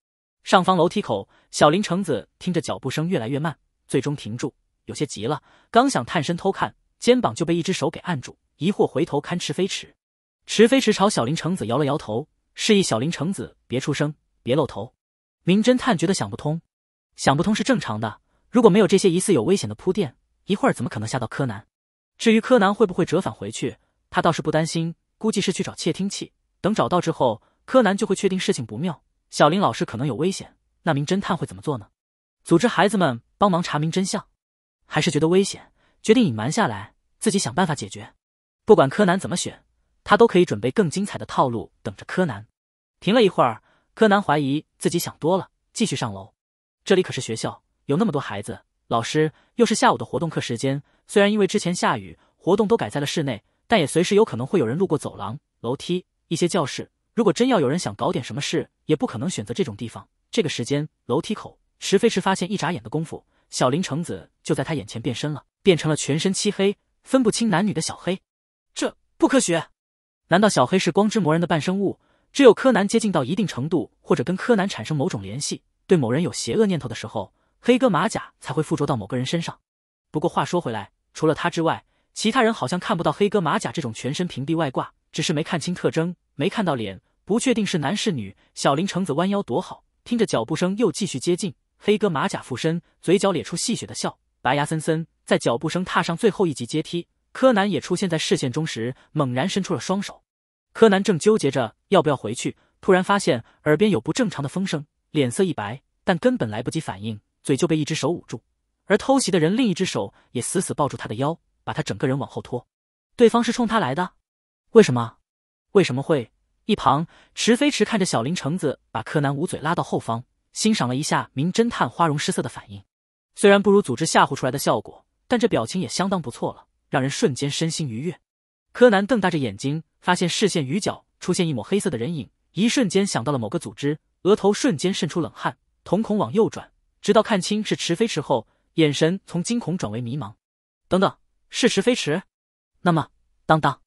上方楼梯口，小林橙子听着脚步声越来越慢，最终停住，有些急了。刚想探身偷看，肩膀就被一只手给按住，疑惑回头看池飞池。池飞池朝小林橙子摇了摇头，示意小林橙子别出声。别露头，名侦探觉得想不通，想不通是正常的。如果没有这些疑似有危险的铺垫，一会儿怎么可能吓到柯南？至于柯南会不会折返回去，他倒是不担心，估计是去找窃听器。等找到之后，柯南就会确定事情不妙，小林老师可能有危险。那名侦探会怎么做呢？组织孩子们帮忙查明真相，还是觉得危险，决定隐瞒下来，自己想办法解决？不管柯南怎么选，他都可以准备更精彩的套路等着柯南。停了一会儿。柯南怀疑自己想多了，继续上楼。这里可是学校，有那么多孩子、老师，又是下午的活动课时间。虽然因为之前下雨，活动都改在了室内，但也随时有可能会有人路过走廊、楼梯、一些教室。如果真要有人想搞点什么事，也不可能选择这种地方。这个时间，楼梯口，石飞石发现，一眨眼的功夫，小林橙子就在他眼前变身了，变成了全身漆黑、分不清男女的小黑。这不科学！难道小黑是光之魔人的半生物？只有柯南接近到一定程度，或者跟柯南产生某种联系，对某人有邪恶念头的时候，黑哥马甲才会附着到某个人身上。不过话说回来，除了他之外，其他人好像看不到黑哥马甲这种全身屏蔽外挂，只是没看清特征，没看到脸，不确定是男是女。小林橙子弯腰躲好，听着脚步声又继续接近。黑哥马甲附身，嘴角咧出戏谑的笑，白牙森森。在脚步声踏上最后一级阶梯，柯南也出现在视线中时，猛然伸出了双手。柯南正纠结着要不要回去，突然发现耳边有不正常的风声，脸色一白，但根本来不及反应，嘴就被一只手捂住，而偷袭的人另一只手也死死抱住他的腰，把他整个人往后拖。对方是冲他来的，为什么？为什么会？一旁，池飞池看着小林橙子把柯南捂嘴拉到后方，欣赏了一下名侦探花容失色的反应。虽然不如组织吓唬出来的效果，但这表情也相当不错了，让人瞬间身心愉悦。柯南瞪大着眼睛，发现视线余角出现一抹黑色的人影，一瞬间想到了某个组织，额头瞬间渗出冷汗，瞳孔往右转，直到看清是池飞池后，眼神从惊恐转为迷茫。等等，是池飞池？那么，当当，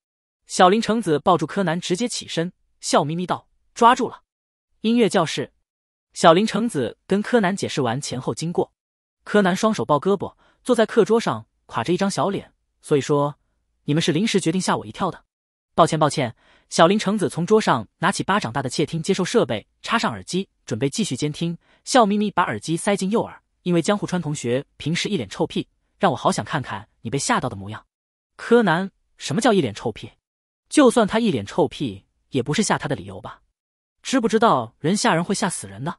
小林橙子抱住柯南，直接起身，笑眯眯道：“抓住了。”音乐教室，小林橙子跟柯南解释完前后经过，柯南双手抱胳膊，坐在课桌上，垮着一张小脸。所以说。你们是临时决定吓我一跳的，抱歉抱歉。小林橙子从桌上拿起巴掌大的窃听接受设备，插上耳机，准备继续监听，笑眯眯把耳机塞进右耳。因为江户川同学平时一脸臭屁，让我好想看看你被吓到的模样。柯南，什么叫一脸臭屁？就算他一脸臭屁，也不是吓他的理由吧？知不知道人吓人会吓死人的？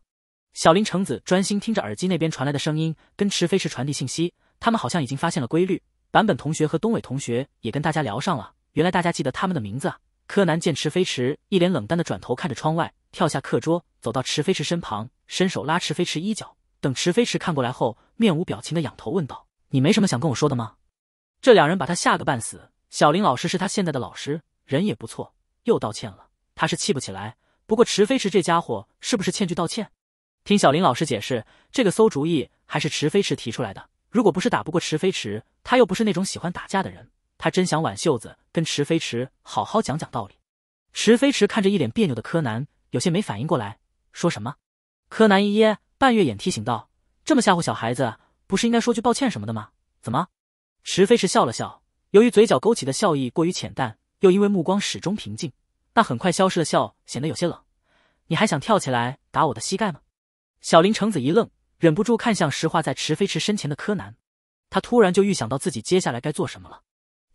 小林橙子专心听着耳机那边传来的声音，跟池飞石传递信息。他们好像已经发现了规律。坂本同学和东伟同学也跟大家聊上了，原来大家记得他们的名字。柯南见池飞池一脸冷淡的转头看着窗外，跳下课桌，走到池飞池身旁，伸手拉池飞池衣角。等池飞池看过来后，面无表情的仰头问道：“你没什么想跟我说的吗？”这两人把他吓个半死。小林老师是他现在的老师，人也不错，又道歉了。他是气不起来，不过池飞池这家伙是不是欠句道歉？听小林老师解释，这个馊主意还是池飞池提出来的。如果不是打不过池飞池，他又不是那种喜欢打架的人，他真想挽袖子跟池飞池好好讲讲道理。池飞池看着一脸别扭的柯南，有些没反应过来，说什么？柯南一噎，半月眼提醒道：“这么吓唬小孩子，不是应该说句抱歉什么的吗？怎么？”池飞池笑了笑，由于嘴角勾起的笑意过于浅淡，又因为目光始终平静，那很快消失的笑显得有些冷。你还想跳起来打我的膝盖吗？小林橙子一愣。忍不住看向石化在池飞池身前的柯南，他突然就预想到自己接下来该做什么了。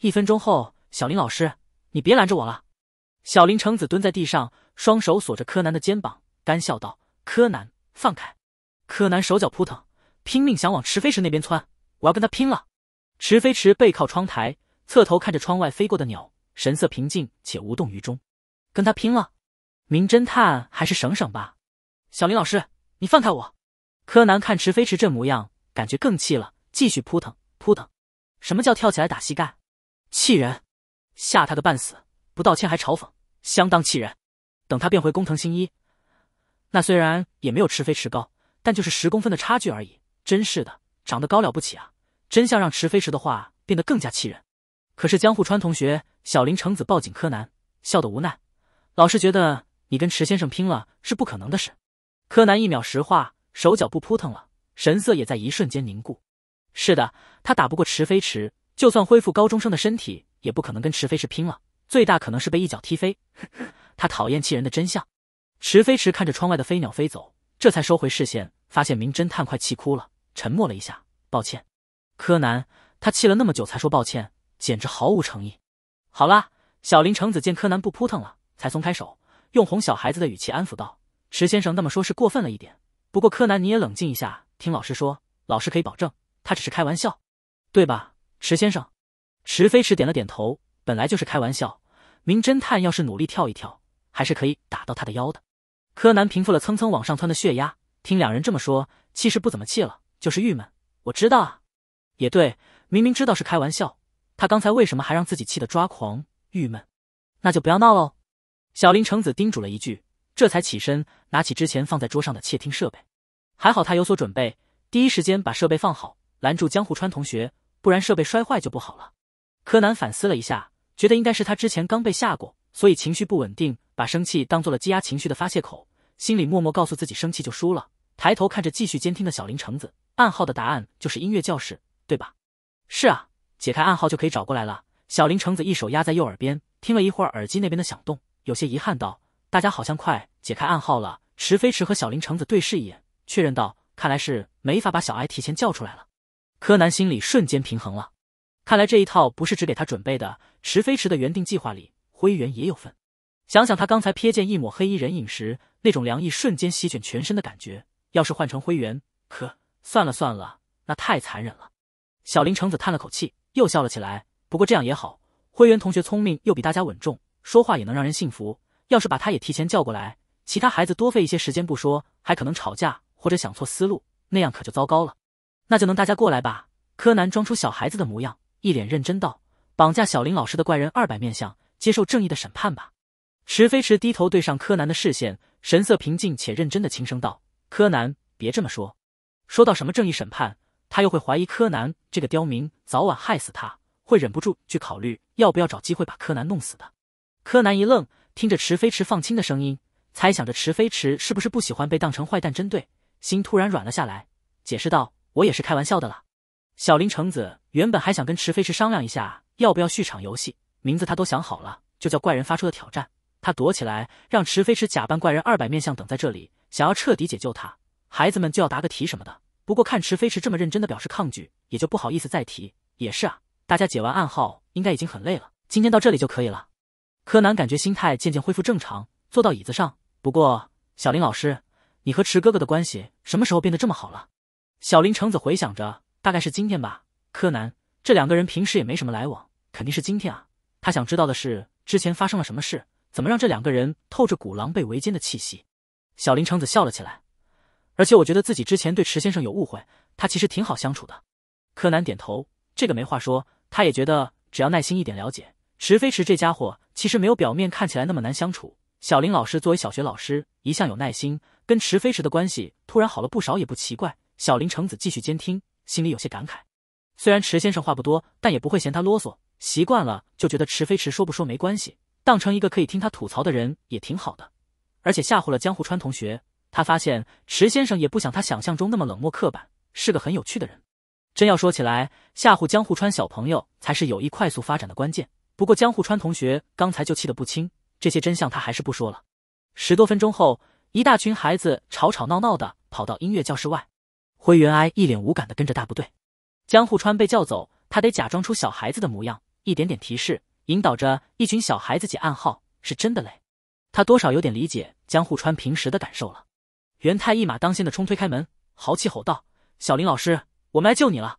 一分钟后，小林老师，你别拦着我了。小林橙子蹲在地上，双手锁着柯南的肩膀，干笑道：“柯南，放开！”柯南手脚扑腾，拼命想往池飞池那边窜，我要跟他拼了！池飞池背靠窗台，侧头看着窗外飞过的鸟，神色平静且无动于衷。跟他拼了？名侦探还是省省吧。小林老师，你放开我！柯南看池飞池这模样，感觉更气了，继续扑腾扑腾。什么叫跳起来打膝盖？气人，吓他个半死，不道歉还嘲讽，相当气人。等他变回工藤新一，那虽然也没有池飞池高，但就是十公分的差距而已。真是的，长得高了不起啊！真相让池飞池的话变得更加气人。可是江户川同学小林诚子抱紧柯南，笑得无奈。老师觉得你跟池先生拼了是不可能的事。柯南一秒石化。手脚不扑腾了，神色也在一瞬间凝固。是的，他打不过池飞池，就算恢复高中生的身体，也不可能跟池飞池拼了，最大可能是被一脚踢飞。他讨厌气人的真相。池飞池看着窗外的飞鸟飞走，这才收回视线，发现名侦探快气哭了，沉默了一下，抱歉，柯南，他气了那么久才说抱歉，简直毫无诚意。好啦，小林橙子见柯南不扑腾了，才松开手，用哄小孩子的语气安抚道：“池先生那么说是过分了一点。”不过，柯南，你也冷静一下，听老师说，老师可以保证，他只是开玩笑，对吧，池先生？池飞驰点了点头，本来就是开玩笑，名侦探要是努力跳一跳，还是可以打到他的腰的。柯南平复了蹭蹭往上窜的血压，听两人这么说，气势不怎么气了，就是郁闷。我知道啊，也对，明明知道是开玩笑，他刚才为什么还让自己气得抓狂、郁闷？那就不要闹喽。小林橙子叮嘱了一句。这才起身，拿起之前放在桌上的窃听设备。还好他有所准备，第一时间把设备放好，拦住江户川同学，不然设备摔坏就不好了。柯南反思了一下，觉得应该是他之前刚被吓过，所以情绪不稳定，把生气当做了积压情绪的发泄口。心里默默告诉自己，生气就输了。抬头看着继续监听的小林橙子，暗号的答案就是音乐教室，对吧？是啊，解开暗号就可以找过来了。小林橙子一手压在右耳边，听了一会儿耳机那边的响动，有些遗憾道。大家好像快解开暗号了。池飞池和小林橙子对视一眼，确认道：“看来是没法把小哀提前叫出来了。”柯南心里瞬间平衡了。看来这一套不是只给他准备的。池飞池的原定计划里，灰原也有份。想想他刚才瞥见一抹黑衣人影时，那种凉意瞬间席卷全身的感觉，要是换成灰原，可算了算了，那太残忍了。小林橙子叹了口气，又笑了起来。不过这样也好，灰原同学聪明又比大家稳重，说话也能让人信服。要是把他也提前叫过来，其他孩子多费一些时间不说，还可能吵架或者想错思路，那样可就糟糕了。那就能大家过来吧。柯南装出小孩子的模样，一脸认真道：“绑架小林老师的怪人二百面相，接受正义的审判吧。”池飞池低头对上柯南的视线，神色平静且认真的轻声道：“柯南，别这么说。”说到什么正义审判，他又会怀疑柯南这个刁民早晚害死他，会忍不住去考虑要不要找机会把柯南弄死的。柯南一愣。听着池飞池放轻的声音，猜想着池飞池是不是不喜欢被当成坏蛋针对，心突然软了下来，解释道：“我也是开玩笑的啦。”小林橙子原本还想跟池飞池商量一下要不要续场游戏，名字他都想好了，就叫“怪人发出的挑战”。他躲起来，让池飞池假扮怪人二百面相等在这里，想要彻底解救他。孩子们就要答个题什么的。不过看池飞池这么认真的表示抗拒，也就不好意思再提。也是啊，大家解完暗号应该已经很累了，今天到这里就可以了。柯南感觉心态渐渐恢复正常，坐到椅子上。不过，小林老师，你和池哥哥的关系什么时候变得这么好了？小林橙子回想着，大概是今天吧。柯南，这两个人平时也没什么来往，肯定是今天啊。他想知道的是，之前发生了什么事，怎么让这两个人透着股狼狈为奸的气息？小林橙子笑了起来，而且我觉得自己之前对池先生有误会，他其实挺好相处的。柯南点头，这个没话说，他也觉得只要耐心一点了解。池飞池这家伙其实没有表面看起来那么难相处。小林老师作为小学老师，一向有耐心，跟池飞池的关系突然好了不少，也不奇怪。小林橙子继续监听，心里有些感慨。虽然池先生话不多，但也不会嫌他啰嗦。习惯了就觉得池飞池说不说没关系，当成一个可以听他吐槽的人也挺好的。而且吓唬了江户川同学，他发现池先生也不想他想象中那么冷漠刻板，是个很有趣的人。真要说起来，吓唬江户川小朋友才是友谊快速发展的关键。不过江户川同学刚才就气得不轻，这些真相他还是不说了。十多分钟后，一大群孩子吵吵闹闹的跑到音乐教室外，灰原哀一脸无感的跟着大部队。江户川被叫走，他得假装出小孩子的模样，一点点提示引导着一群小孩子解暗号，是真的累。他多少有点理解江户川平时的感受了。元太一马当先的冲推开门，豪气吼道：“小林老师，我们来救你了！”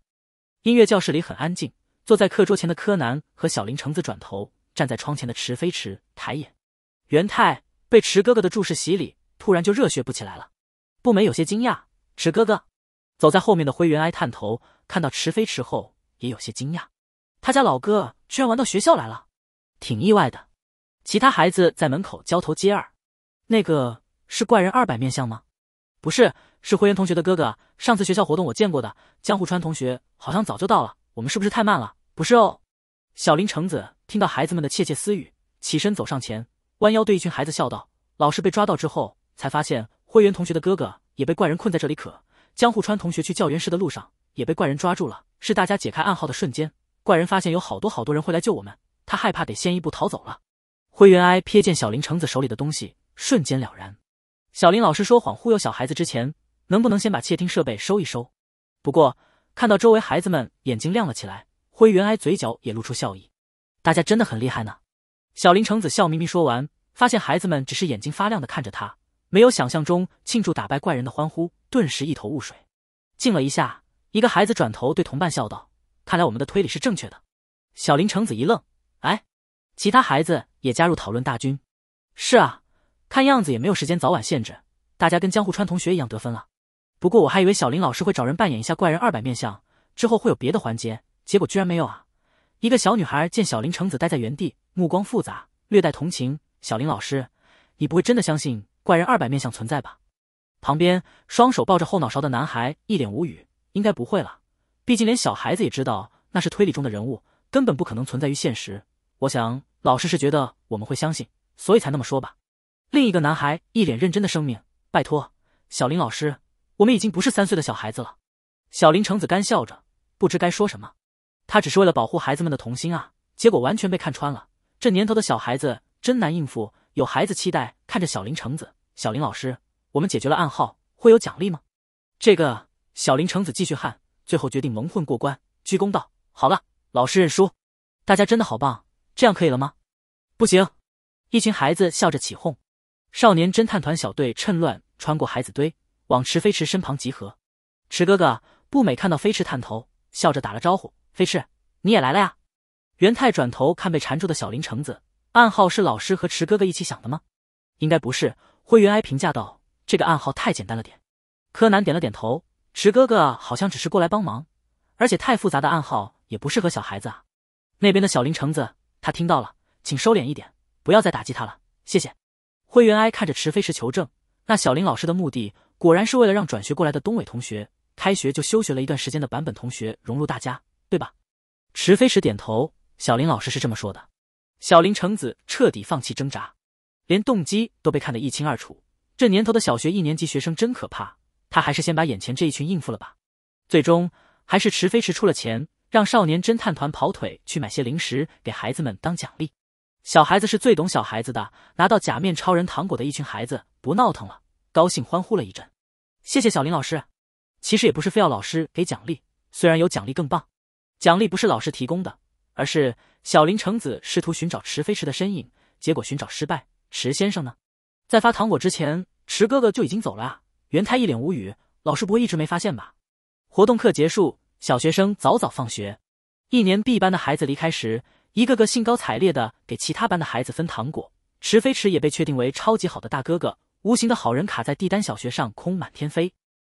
音乐教室里很安静。坐在课桌前的柯南和小林橙子转头，站在窗前的池飞池抬眼，元太被池哥哥的注视洗礼，突然就热血不起来了。不美有些惊讶，池哥哥。走在后面的灰原哀探头看到池飞池后，也有些惊讶，他家老哥居然玩到学校来了，挺意外的。其他孩子在门口交头接耳，那个是怪人二百面相吗？不是，是灰原同学的哥哥。上次学校活动我见过的。江户川同学好像早就到了。我们是不是太慢了？不是哦。小林橙子听到孩子们的窃窃私语，起身走上前，弯腰对一群孩子笑道：“老师被抓到之后，才发现灰原同学的哥哥也被怪人困在这里。可江户川同学去教员室的路上也被怪人抓住了。是大家解开暗号的瞬间，怪人发现有好多好多人会来救我们，他害怕得先一步逃走了。”灰原哀瞥见小林橙子手里的东西，瞬间了然。小林老师说谎忽悠小孩子之前，能不能先把窃听设备收一收？不过。看到周围孩子们眼睛亮了起来，灰原哀嘴角也露出笑意。大家真的很厉害呢。小林诚子笑眯眯说完，发现孩子们只是眼睛发亮的看着他，没有想象中庆祝打败怪人的欢呼，顿时一头雾水。静了一下，一个孩子转头对同伴笑道：“看来我们的推理是正确的。”小林诚子一愣，哎，其他孩子也加入讨论大军。是啊，看样子也没有时间早晚限制，大家跟江户川同学一样得分了。不过我还以为小林老师会找人扮演一下怪人二百面相，之后会有别的环节，结果居然没有啊！一个小女孩见小林橙子待在原地，目光复杂，略带同情：“小林老师，你不会真的相信怪人二百面相存在吧？”旁边双手抱着后脑勺的男孩一脸无语：“应该不会了，毕竟连小孩子也知道那是推理中的人物，根本不可能存在于现实。我想老师是觉得我们会相信，所以才那么说吧。”另一个男孩一脸认真的声明：“拜托，小林老师。”我们已经不是三岁的小孩子了，小林橙子干笑着，不知该说什么。他只是为了保护孩子们的童心啊，结果完全被看穿了。这年头的小孩子真难应付。有孩子期待看着小林橙子，小林老师，我们解决了暗号会有奖励吗？这个小林橙子继续汗，最后决定蒙混过关，鞠躬道：“好了，老师认输。”大家真的好棒，这样可以了吗？不行！一群孩子笑着起哄，少年侦探团小队趁乱穿过孩子堆。往池飞驰身旁集合，池哥哥，步美看到飞驰探头，笑着打了招呼：“飞驰，你也来了呀。”元太转头看被缠住的小林橙子，暗号是老师和池哥哥一起想的吗？应该不是。灰原哀评价道：“这个暗号太简单了点。”柯南点了点头：“池哥哥好像只是过来帮忙，而且太复杂的暗号也不适合小孩子啊。”那边的小林橙子，他听到了，请收敛一点，不要再打击他了，谢谢。灰原哀看着池飞驰求证：“那小林老师的目的？”果然是为了让转学过来的东伟同学，开学就休学了一段时间的版本同学融入大家，对吧？池飞石点头。小林老师是这么说的。小林橙子彻底放弃挣扎，连动机都被看得一清二楚。这年头的小学一年级学生真可怕。他还是先把眼前这一群应付了吧。最终还是池飞驰出了钱，让少年侦探团跑腿去买些零食给孩子们当奖励。小孩子是最懂小孩子的，拿到假面超人糖果的一群孩子不闹腾了，高兴欢呼了一阵。谢谢小林老师，其实也不是非要老师给奖励，虽然有奖励更棒。奖励不是老师提供的，而是小林橙子试图寻找池飞池的身影，结果寻找失败。池先生呢？在发糖果之前，池哥哥就已经走了啊！元太一脸无语，老师不会一直没发现吧？活动课结束，小学生早早放学。一年 B 班的孩子离开时，一个个兴高采烈的给其他班的孩子分糖果。池飞池也被确定为超级好的大哥哥。无形的好人卡在帝丹小学上空满天飞。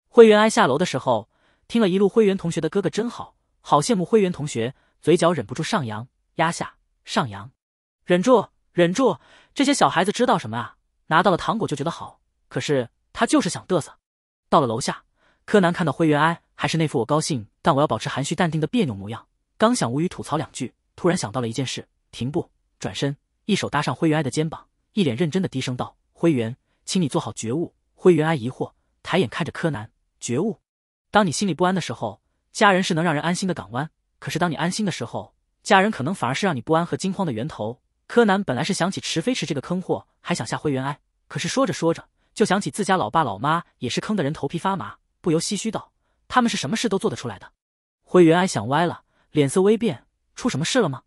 灰原哀下楼的时候，听了一路灰原同学的哥哥真好，好羡慕灰原同学，嘴角忍不住上扬，压下上扬，忍住忍住，这些小孩子知道什么啊？拿到了糖果就觉得好，可是他就是想嘚瑟。到了楼下，柯南看到灰原哀还是那副我高兴，但我要保持含蓄淡定的别扭模样，刚想无语吐槽两句，突然想到了一件事，停步转身，一手搭上灰原哀的肩膀，一脸认真的低声道：“灰原。”请你做好觉悟，灰原哀疑惑，抬眼看着柯南。觉悟，当你心里不安的时候，家人是能让人安心的港湾；可是当你安心的时候，家人可能反而是让你不安和惊慌的源头。柯南本来是想起池飞池这个坑货，还想吓灰原哀，可是说着说着就想起自家老爸老妈，也是坑得人头皮发麻，不由唏嘘道：“他们是什么事都做得出来的。”灰原哀想歪了，脸色微变：“出什么事了吗？”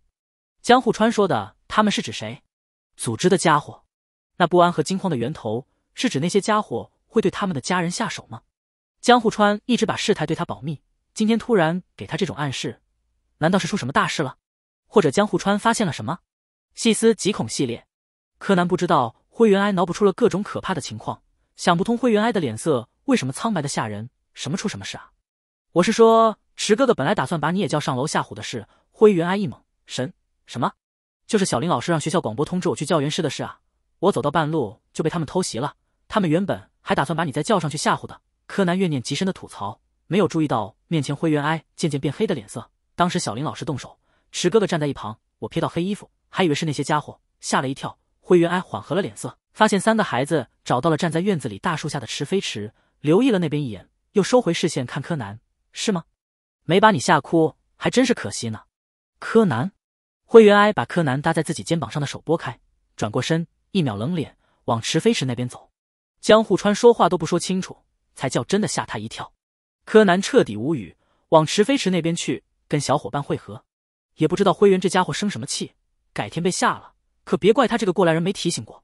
江户川说的“他们”是指谁？组织的家伙。那不安和惊慌的源头是指那些家伙会对他们的家人下手吗？江户川一直把事态对他保密，今天突然给他这种暗示，难道是出什么大事了？或者江户川发现了什么？细思极恐系列，柯南不知道灰原哀脑补出了各种可怕的情况，想不通灰原哀的脸色为什么苍白的吓人。什么出什么事啊？我是说，池哥哥本来打算把你也叫上楼吓唬的事。灰原哀一猛神什么？就是小林老师让学校广播通知我去教研室的事啊。我走到半路就被他们偷袭了。他们原本还打算把你再叫上去吓唬的。柯南怨念极深的吐槽，没有注意到面前灰原哀渐渐变黑的脸色。当时小林老师动手，池哥哥站在一旁，我瞥到黑衣服，还以为是那些家伙，吓了一跳。灰原哀缓和了脸色，发现三个孩子找到了站在院子里大树下的池飞池，留意了那边一眼，又收回视线看柯南，是吗？没把你吓哭还真是可惜呢。柯南，灰原哀把柯南搭在自己肩膀上的手拨开，转过身。一秒冷脸，往池飞池那边走。江户川说话都不说清楚，才叫真的吓他一跳。柯南彻底无语，往池飞池那边去，跟小伙伴汇合。也不知道灰原这家伙生什么气，改天被吓了，可别怪他这个过来人没提醒过。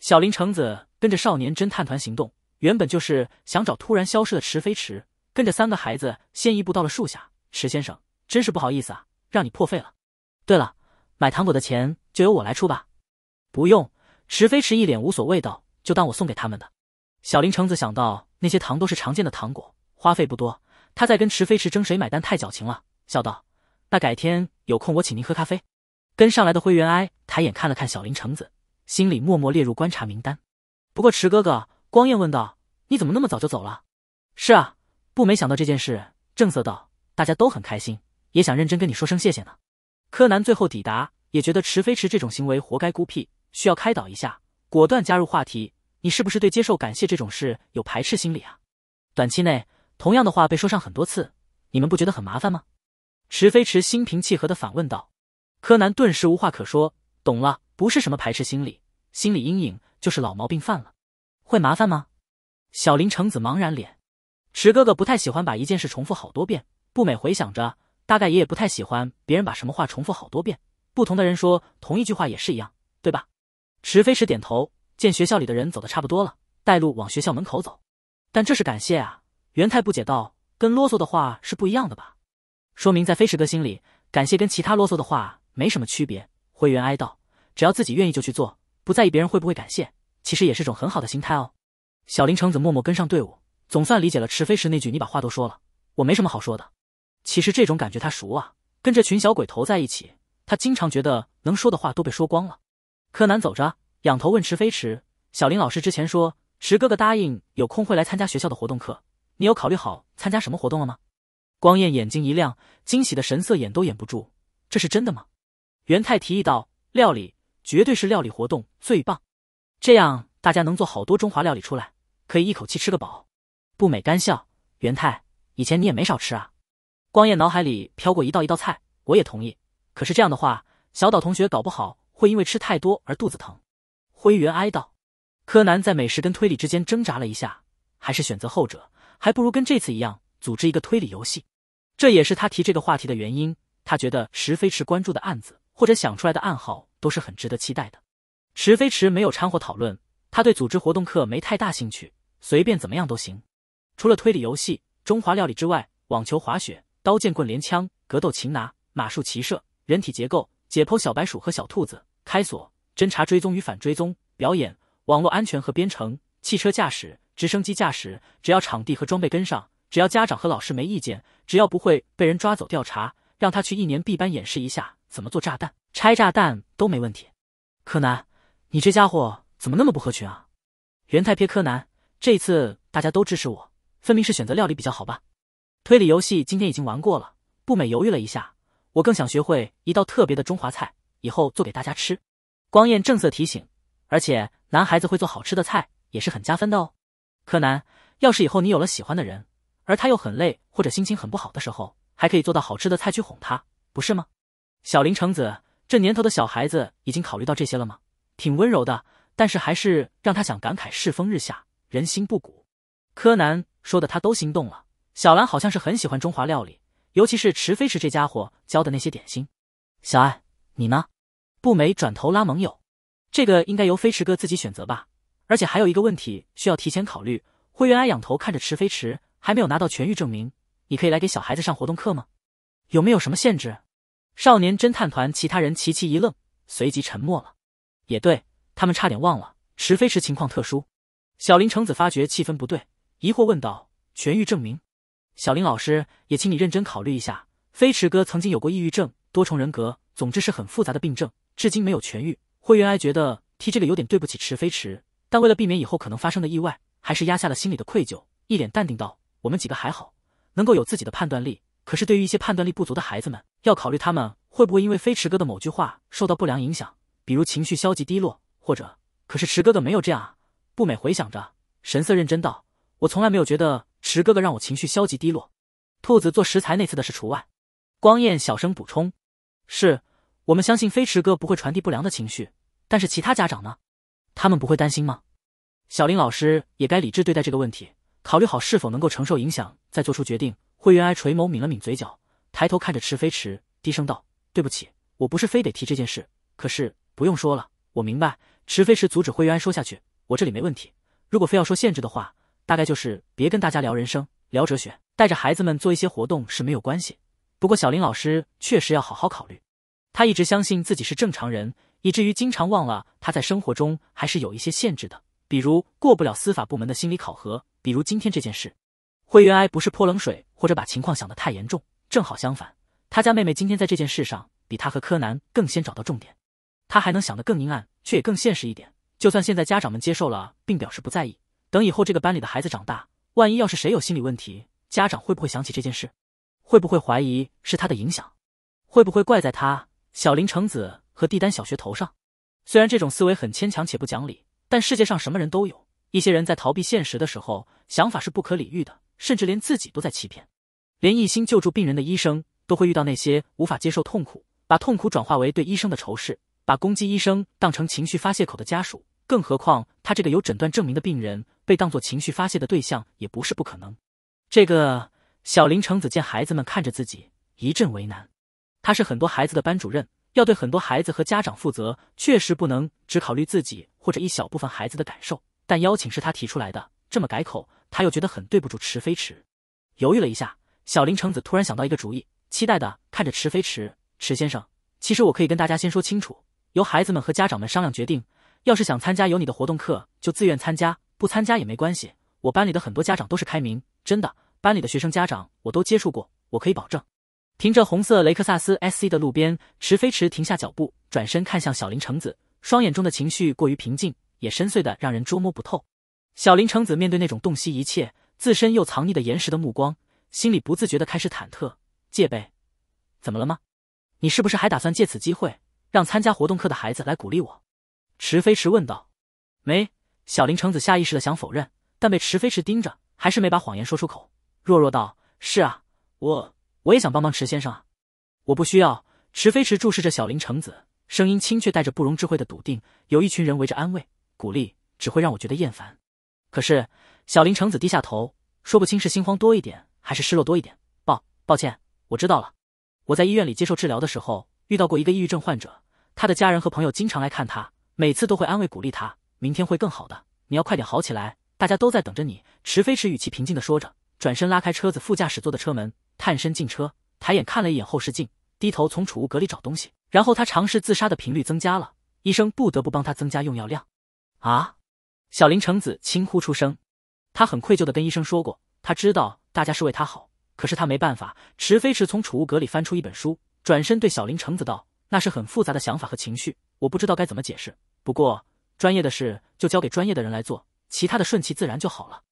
小林橙子跟着少年侦探团行动，原本就是想找突然消失的池飞池，跟着三个孩子先一步到了树下。池先生，真是不好意思啊，让你破费了。对了，买糖果的钱就由我来出吧，不用。池飞驰一脸无所谓道：“就当我送给他们的。”小林橙子想到那些糖都是常见的糖果，花费不多，他在跟池飞驰争谁买单太矫情了，笑道：“那改天有空我请您喝咖啡。”跟上来的灰原哀抬眼看了看小林橙子，心里默默列入观察名单。不过池哥哥，光彦问道：“你怎么那么早就走了？”“是啊，不没想到这件事。”正色道：“大家都很开心，也想认真跟你说声谢谢呢。”柯南最后抵达，也觉得池飞驰这种行为活该孤僻。需要开导一下，果断加入话题。你是不是对接受感谢这种事有排斥心理啊？短期内，同样的话被说上很多次，你们不觉得很麻烦吗？池飞驰心平气和的反问道。柯南顿时无话可说，懂了，不是什么排斥心理，心理阴影，就是老毛病犯了。会麻烦吗？小林橙子茫然脸。池哥哥不太喜欢把一件事重复好多遍。不美回想着，大概爷爷不太喜欢别人把什么话重复好多遍。不同的人说同一句话也是一样，对吧？池飞石点头，见学校里的人走的差不多了，带路往学校门口走。但这是感谢啊！元太不解道：“跟啰嗦的话是不一样的吧？”说明在飞驰哥心里，感谢跟其他啰嗦的话没什么区别。灰原哀道：“只要自己愿意就去做，不在意别人会不会感谢，其实也是种很好的心态哦。”小林橙子默默跟上队伍，总算理解了池飞石那句：“你把话都说了，我没什么好说的。”其实这种感觉他熟啊，跟这群小鬼头在一起，他经常觉得能说的话都被说光了。柯南走着，仰头问池飞驰：“小林老师之前说，池哥哥答应有空会来参加学校的活动课，你有考虑好参加什么活动了吗？”光彦眼睛一亮，惊喜的神色掩都掩不住。这是真的吗？元太提议道：“料理绝对是料理活动最棒，这样大家能做好多中华料理出来，可以一口气吃个饱。”不美干笑：“元太，以前你也没少吃啊。”光彦脑海里飘过一道一道菜，我也同意。可是这样的话，小岛同学搞不好。会因为吃太多而肚子疼，灰原哀道。柯南在美食跟推理之间挣扎了一下，还是选择后者。还不如跟这次一样，组织一个推理游戏。这也是他提这个话题的原因。他觉得石飞驰关注的案子或者想出来的暗号都是很值得期待的。石飞驰没有掺和讨论，他对组织活动课没太大兴趣，随便怎么样都行。除了推理游戏、中华料理之外，网球、滑雪、刀剑棍连枪格斗擒拿、马术骑射、人体结构解剖小白鼠和小兔子。开锁、侦查、追踪与反追踪表演、网络安全和编程、汽车驾驶、直升机驾驶，只要场地和装备跟上，只要家长和老师没意见，只要不会被人抓走调查，让他去一年 B 班演示一下怎么做炸弹、拆炸弹都没问题。柯南，你这家伙怎么那么不合群啊？元太瞥柯南，这次大家都支持我，分明是选择料理比较好吧？推理游戏今天已经玩过了。步美犹豫了一下，我更想学会一道特别的中华菜。以后做给大家吃，光彦正色提醒，而且男孩子会做好吃的菜也是很加分的哦。柯南，要是以后你有了喜欢的人，而他又很累或者心情很不好的时候，还可以做到好吃的菜去哄他，不是吗？小林橙子，这年头的小孩子已经考虑到这些了吗？挺温柔的，但是还是让他想感慨世风日下，人心不古。柯南说的他都心动了。小兰好像是很喜欢中华料理，尤其是池飞驰这家伙教的那些点心。小爱，你呢？步美转头拉盟友，这个应该由飞驰哥自己选择吧。而且还有一个问题需要提前考虑。灰原哀仰头看着池飞驰，还没有拿到痊愈证明，你可以来给小孩子上活动课吗？有没有什么限制？少年侦探团其他人齐齐一愣，随即沉默了。也对，他们差点忘了池飞驰情况特殊。小林橙子发觉气氛不对，疑惑问道：“痊愈证明？”小林老师，也请你认真考虑一下，飞驰哥曾经有过抑郁症、多重人格，总之是很复杂的病症。至今没有痊愈，灰原哀觉得替这个有点对不起池飞驰，但为了避免以后可能发生的意外，还是压下了心里的愧疚，一脸淡定道：“我们几个还好，能够有自己的判断力。可是对于一些判断力不足的孩子们，要考虑他们会不会因为飞驰哥的某句话受到不良影响，比如情绪消极低落，或者……可是池哥哥没有这样啊。”步美回想着，神色认真道：“我从来没有觉得池哥哥让我情绪消极低落，兔子做食材那次的事除外。”光彦小声补充：“是。”我们相信飞驰哥不会传递不良的情绪，但是其他家长呢？他们不会担心吗？小林老师也该理智对待这个问题，考虑好是否能够承受影响，再做出决定。惠元哀垂眸抿了抿嘴角，抬头看着池飞驰，低声道：“对不起，我不是非得提这件事。可是不用说了，我明白。”池飞驰阻止惠元哀说下去：“我这里没问题。如果非要说限制的话，大概就是别跟大家聊人生、聊哲学，带着孩子们做一些活动是没有关系。不过小林老师确实要好好考虑。”他一直相信自己是正常人，以至于经常忘了他在生活中还是有一些限制的，比如过不了司法部门的心理考核，比如今天这件事。惠元哀不是泼冷水，或者把情况想得太严重，正好相反，他家妹妹今天在这件事上比他和柯南更先找到重点，他还能想得更阴暗，却也更现实一点。就算现在家长们接受了，并表示不在意，等以后这个班里的孩子长大，万一要是谁有心理问题，家长会不会想起这件事？会不会怀疑是他的影响？会不会怪在他？小林橙子和地丹小学头上，虽然这种思维很牵强且不讲理，但世界上什么人都有。一些人在逃避现实的时候，想法是不可理喻的，甚至连自己都在欺骗。连一心救助病人的医生，都会遇到那些无法接受痛苦，把痛苦转化为对医生的仇视，把攻击医生当成情绪发泄口的家属。更何况他这个有诊断证明的病人，被当作情绪发泄的对象，也不是不可能。这个小林橙子见孩子们看着自己，一阵为难。他是很多孩子的班主任，要对很多孩子和家长负责，确实不能只考虑自己或者一小部分孩子的感受。但邀请是他提出来的，这么改口，他又觉得很对不住池飞池。犹豫了一下，小林橙子突然想到一个主意，期待的看着池飞池。池先生，其实我可以跟大家先说清楚，由孩子们和家长们商量决定，要是想参加有你的活动课就自愿参加，不参加也没关系。我班里的很多家长都是开明，真的，班里的学生家长我都接触过，我可以保证。停着红色雷克萨斯 S C 的路边，池飞驰停下脚步，转身看向小林橙子，双眼中的情绪过于平静，也深邃的让人捉摸不透。小林橙子面对那种洞悉一切、自身又藏匿的岩石的目光，心里不自觉的开始忐忑戒备。怎么了吗？你是不是还打算借此机会让参加活动课的孩子来鼓励我？池飞驰问道。没。小林橙子下意识的想否认，但被池飞驰盯着，还是没把谎言说出口，弱弱道：“是啊，我。”我也想帮帮池先生啊，我不需要。池飞池注视着小林橙子，声音轻却带着不容置喙的笃定。有一群人围着安慰、鼓励，只会让我觉得厌烦。可是小林橙子低下头，说不清是心慌多一点，还是失落多一点。抱，抱歉，我知道了。我在医院里接受治疗的时候，遇到过一个抑郁症患者，他的家人和朋友经常来看他，每次都会安慰鼓励他，明天会更好的。你要快点好起来，大家都在等着你。池飞池语气平静地说着，转身拉开车子副驾驶座的车门。探身进车，抬眼看了一眼后视镜，低头从储物格里找东西。然后他尝试自杀的频率增加了，医生不得不帮他增加用药量。啊！小林橙子轻呼出声，他很愧疚的跟医生说过，他知道大家是为他好，可是他没办法。池飞池从储物格里翻出一本书，转身对小林橙子道：“那是很复杂的想法和情绪，我不知道该怎么解释。不过专业的事就交给专业的人来做，其他的顺其自然就好了。”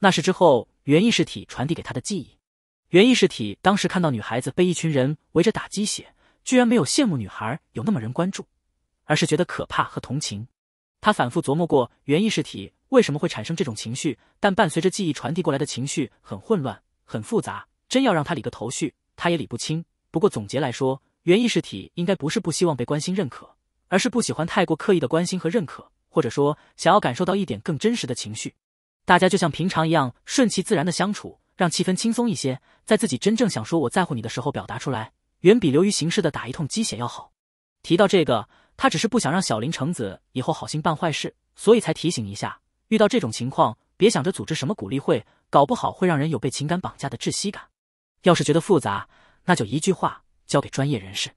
那是之后原意识体传递给他的记忆。原意识体当时看到女孩子被一群人围着打鸡血，居然没有羡慕女孩有那么人关注，而是觉得可怕和同情。他反复琢磨过原意识体为什么会产生这种情绪，但伴随着记忆传递过来的情绪很混乱、很复杂，真要让他理个头绪，他也理不清。不过总结来说，原意识体应该不是不希望被关心认可，而是不喜欢太过刻意的关心和认可，或者说想要感受到一点更真实的情绪。大家就像平常一样，顺其自然的相处。让气氛轻松一些，在自己真正想说我在乎你的时候表达出来，远比流于形式的打一通鸡血要好。提到这个，他只是不想让小林橙子以后好心办坏事，所以才提醒一下。遇到这种情况，别想着组织什么鼓励会，搞不好会让人有被情感绑架的窒息感。要是觉得复杂，那就一句话交给专业人士。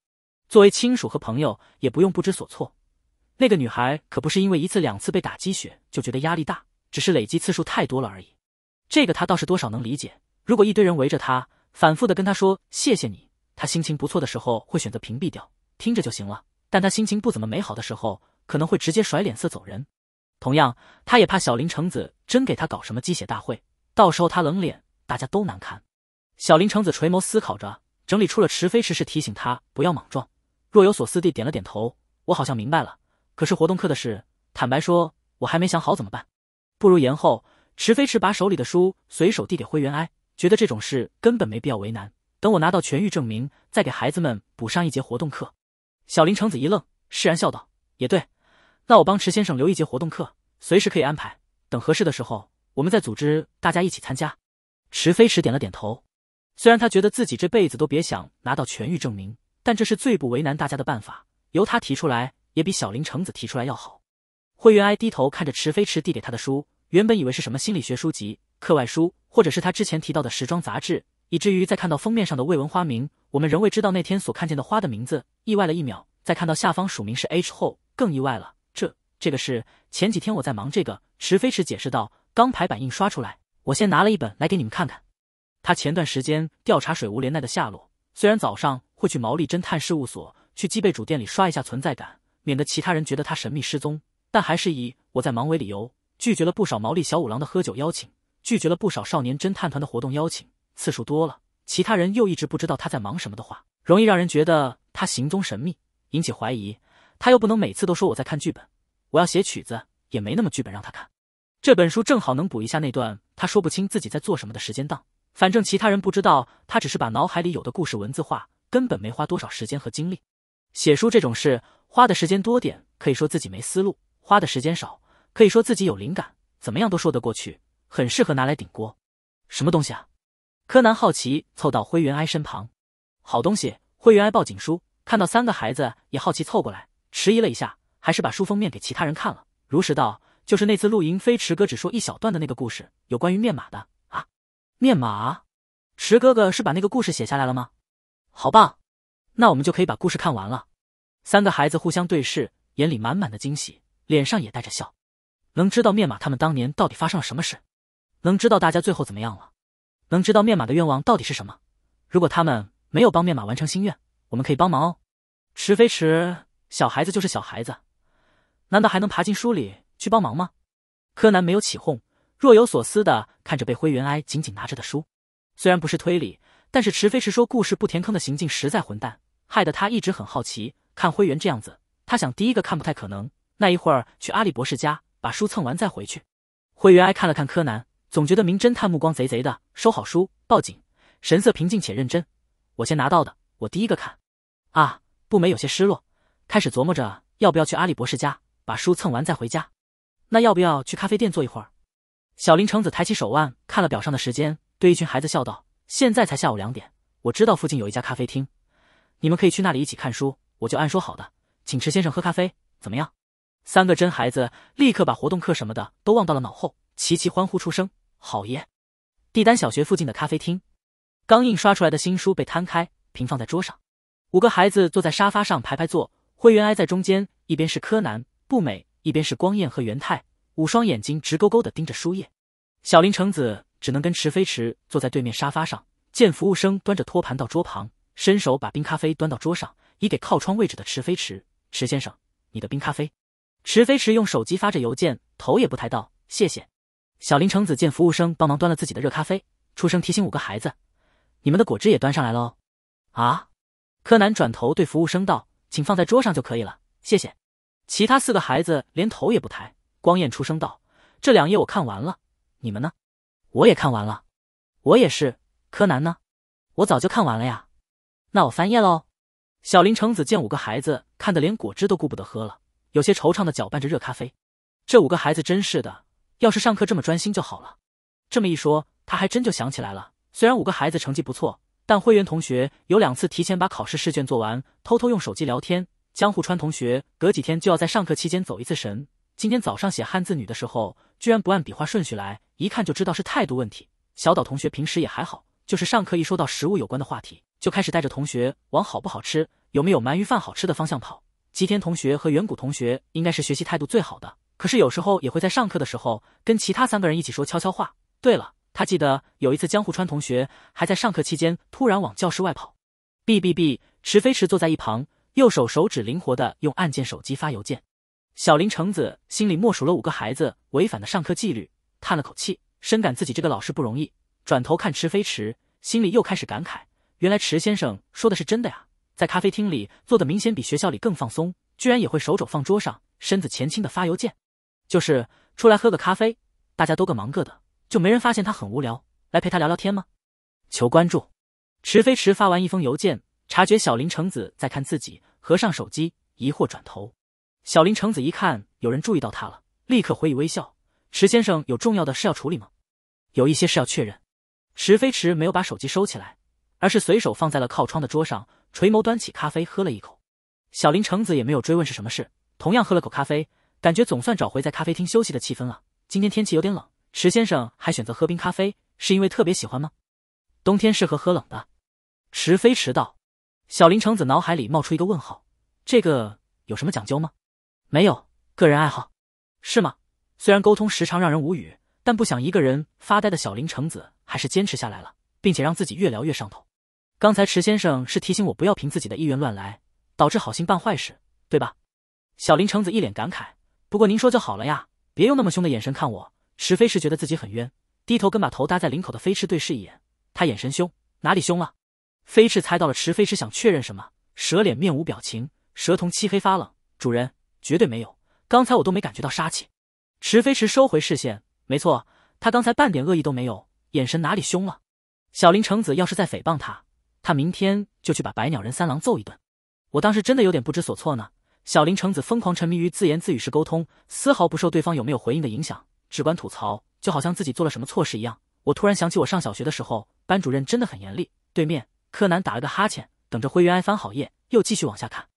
作为亲属和朋友，也不用不知所措。那个女孩可不是因为一次两次被打鸡血就觉得压力大，只是累积次数太多了而已。这个他倒是多少能理解。如果一堆人围着他，反复的跟他说“谢谢你”，他心情不错的时候会选择屏蔽掉，听着就行了；但他心情不怎么美好的时候，可能会直接甩脸色走人。同样，他也怕小林橙子真给他搞什么鸡血大会，到时候他冷脸，大家都难堪。小林橙子垂眸思考着，整理出了池飞池是提醒他不要莽撞，若有所思地点了点头。我好像明白了，可是活动课的事，坦白说，我还没想好怎么办，不如延后。池飞池把手里的书随手递给灰原哀，觉得这种事根本没必要为难。等我拿到痊愈证明，再给孩子们补上一节活动课。小林橙子一愣，释然笑道：“也对，那我帮池先生留一节活动课，随时可以安排。等合适的时候，我们再组织大家一起参加。”池飞池点了点头。虽然他觉得自己这辈子都别想拿到痊愈证明，但这是最不为难大家的办法，由他提出来也比小林橙子提出来要好。灰原哀低头看着池飞池递给他的书。原本以为是什么心理学书籍、课外书，或者是他之前提到的时装杂志，以至于在看到封面上的未闻花名，我们仍未知道那天所看见的花的名字，意外了一秒。在看到下方署名是 H 后，更意外了。这……这个是前几天我在忙这个。池飞池解释道：“刚排版印刷出来，我先拿了一本来给你们看看。”他前段时间调查水无怜奈的下落，虽然早上会去毛利侦探事务所去基贝主店里刷一下存在感，免得其他人觉得他神秘失踪，但还是以我在忙为理由。拒绝了不少毛利小五郎的喝酒邀请，拒绝了不少少年侦探团的活动邀请，次数多了，其他人又一直不知道他在忙什么的话，容易让人觉得他行踪神秘，引起怀疑。他又不能每次都说我在看剧本，我要写曲子也没那么剧本让他看。这本书正好能补一下那段他说不清自己在做什么的时间档，反正其他人不知道，他只是把脑海里有的故事文字化，根本没花多少时间和精力。写书这种事，花的时间多点，可以说自己没思路；花的时间少。可以说自己有灵感，怎么样都说得过去，很适合拿来顶锅。什么东西啊？柯南好奇凑到灰原哀身旁。好东西！灰原哀抱紧书，看到三个孩子也好奇凑过来，迟疑了一下，还是把书封面给其他人看了，如实道：“就是那次露营，飞驰哥只说一小段的那个故事，有关于面码的啊。”面码？池哥哥是把那个故事写下来了吗？好棒！那我们就可以把故事看完了。三个孩子互相对视，眼里满满的惊喜，脸上也带着笑。能知道面马他们当年到底发生了什么事，能知道大家最后怎么样了，能知道面马的愿望到底是什么。如果他们没有帮面马完成心愿，我们可以帮忙哦。池飞池，小孩子就是小孩子，难道还能爬进书里去帮忙吗？柯南没有起哄，若有所思的看着被灰原哀紧紧拿着的书。虽然不是推理，但是池飞池说故事不填坑的行径实在混蛋，害得他一直很好奇。看灰原这样子，他想第一个看不太可能。那一会儿去阿笠博士家。把书蹭完再回去。灰原哀看了看柯南，总觉得名侦探目光贼贼的。收好书，报警，神色平静且认真。我先拿到的，我第一个看。啊，不美有些失落，开始琢磨着要不要去阿笠博士家把书蹭完再回家。那要不要去咖啡店坐一会儿？小林橙子抬起手腕看了表上的时间，对一群孩子笑道：“现在才下午两点，我知道附近有一家咖啡厅，你们可以去那里一起看书。我就按说好的，请池先生喝咖啡，怎么样？”三个真孩子立刻把活动课什么的都忘到了脑后，齐齐欢呼出声：“好耶！”帝丹小学附近的咖啡厅，刚印刷出来的新书被摊开平放在桌上，五个孩子坐在沙发上排排坐，灰原哀在中间，一边是柯南、不美，一边是光彦和元太，五双眼睛直勾勾的盯着书页。小林诚子只能跟池飞池坐在对面沙发上，见服务生端着托盘到桌旁，伸手把冰咖啡端到桌上，以给靠窗位置的池飞池池先生：“你的冰咖啡。”池飞驰用手机发着邮件，头也不抬道：“谢谢。”小林橙子见服务生帮忙端了自己的热咖啡，出声提醒五个孩子：“你们的果汁也端上来喽。”啊！柯南转头对服务生道：“请放在桌上就可以了，谢谢。”其他四个孩子连头也不抬。光彦出声道：“这两页我看完了，你们呢？”“我也看完了。”“我也是。”“柯南呢？”“我早就看完了呀。”“那我翻页喽。”小林橙子见五个孩子看得连果汁都顾不得喝了。有些惆怅的搅拌着热咖啡，这五个孩子真是的，要是上课这么专心就好了。这么一说，他还真就想起来了。虽然五个孩子成绩不错，但灰原同学有两次提前把考试试卷做完，偷偷用手机聊天；江户川同学隔几天就要在上课期间走一次神。今天早上写汉字“女”的时候，居然不按笔画顺序来，一看就知道是态度问题。小岛同学平时也还好，就是上课一说到食物有关的话题，就开始带着同学往好不好吃、有没有鳗鱼饭好吃的方向跑。吉田同学和远古同学应该是学习态度最好的，可是有时候也会在上课的时候跟其他三个人一起说悄悄话。对了，他记得有一次江户川同学还在上课期间突然往教室外跑。bbb 池飞池坐在一旁，右手手指灵活的用按键手机发邮件。小林橙子心里默数了五个孩子违反的上课纪律，叹了口气，深感自己这个老师不容易。转头看池飞池，心里又开始感慨：原来池先生说的是真的呀。在咖啡厅里坐的明显比学校里更放松，居然也会手肘放桌上，身子前倾的发邮件。就是出来喝个咖啡，大家都各忙各的，就没人发现他很无聊，来陪他聊聊天吗？求关注。池飞池发完一封邮件，察觉小林橙子在看自己，合上手机，疑惑转头。小林橙子一看有人注意到他了，立刻回以微笑。池先生有重要的事要处理吗？有一些事要确认。池飞池没有把手机收起来，而是随手放在了靠窗的桌上。垂眸端起咖啡喝了一口，小林橙子也没有追问是什么事，同样喝了口咖啡，感觉总算找回在咖啡厅休息的气氛了。今天天气有点冷，池先生还选择喝冰咖啡，是因为特别喜欢吗？冬天适合喝冷的。池飞池道，小林橙子脑海里冒出一个问号，这个有什么讲究吗？没有，个人爱好，是吗？虽然沟通时常让人无语，但不想一个人发呆的小林橙子还是坚持下来了，并且让自己越聊越上头。刚才池先生是提醒我不要凭自己的意愿乱来，导致好心办坏事，对吧？小林橙子一脸感慨。不过您说就好了呀，别用那么凶的眼神看我。池飞驰觉得自己很冤，低头跟把头搭在领口的飞驰对视一眼，他眼神凶，哪里凶了？飞驰猜到了，池飞驰想确认什么？蛇脸面无表情，蛇瞳漆黑发冷。主人绝对没有，刚才我都没感觉到杀气。池飞驰收回视线，没错，他刚才半点恶意都没有，眼神哪里凶了？小林橙子要是再诽谤他。他明天就去把百鸟人三郎揍一顿。我当时真的有点不知所措呢。小林橙子疯狂沉迷于自言自语式沟通，丝毫不受对方有没有回应的影响，只管吐槽，就好像自己做了什么错事一样。我突然想起我上小学的时候，班主任真的很严厉。对面，柯南打了个哈欠，等着灰原哀翻好页，又继续往下看。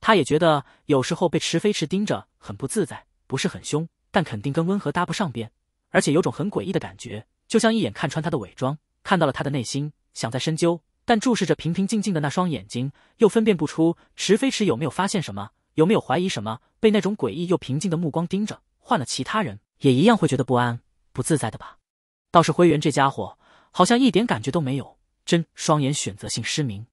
他也觉得有时候被池飞驰盯着很不自在，不是很凶，但肯定跟温和搭不上边，而且有种很诡异的感觉，就像一眼看穿他的伪装，看到了他的内心，想再深究。但注视着平平静静的那双眼睛，又分辨不出池飞池有没有发现什么，有没有怀疑什么。被那种诡异又平静的目光盯着，换了其他人也一样会觉得不安、不自在的吧。倒是灰原这家伙，好像一点感觉都没有，真双眼选择性失明。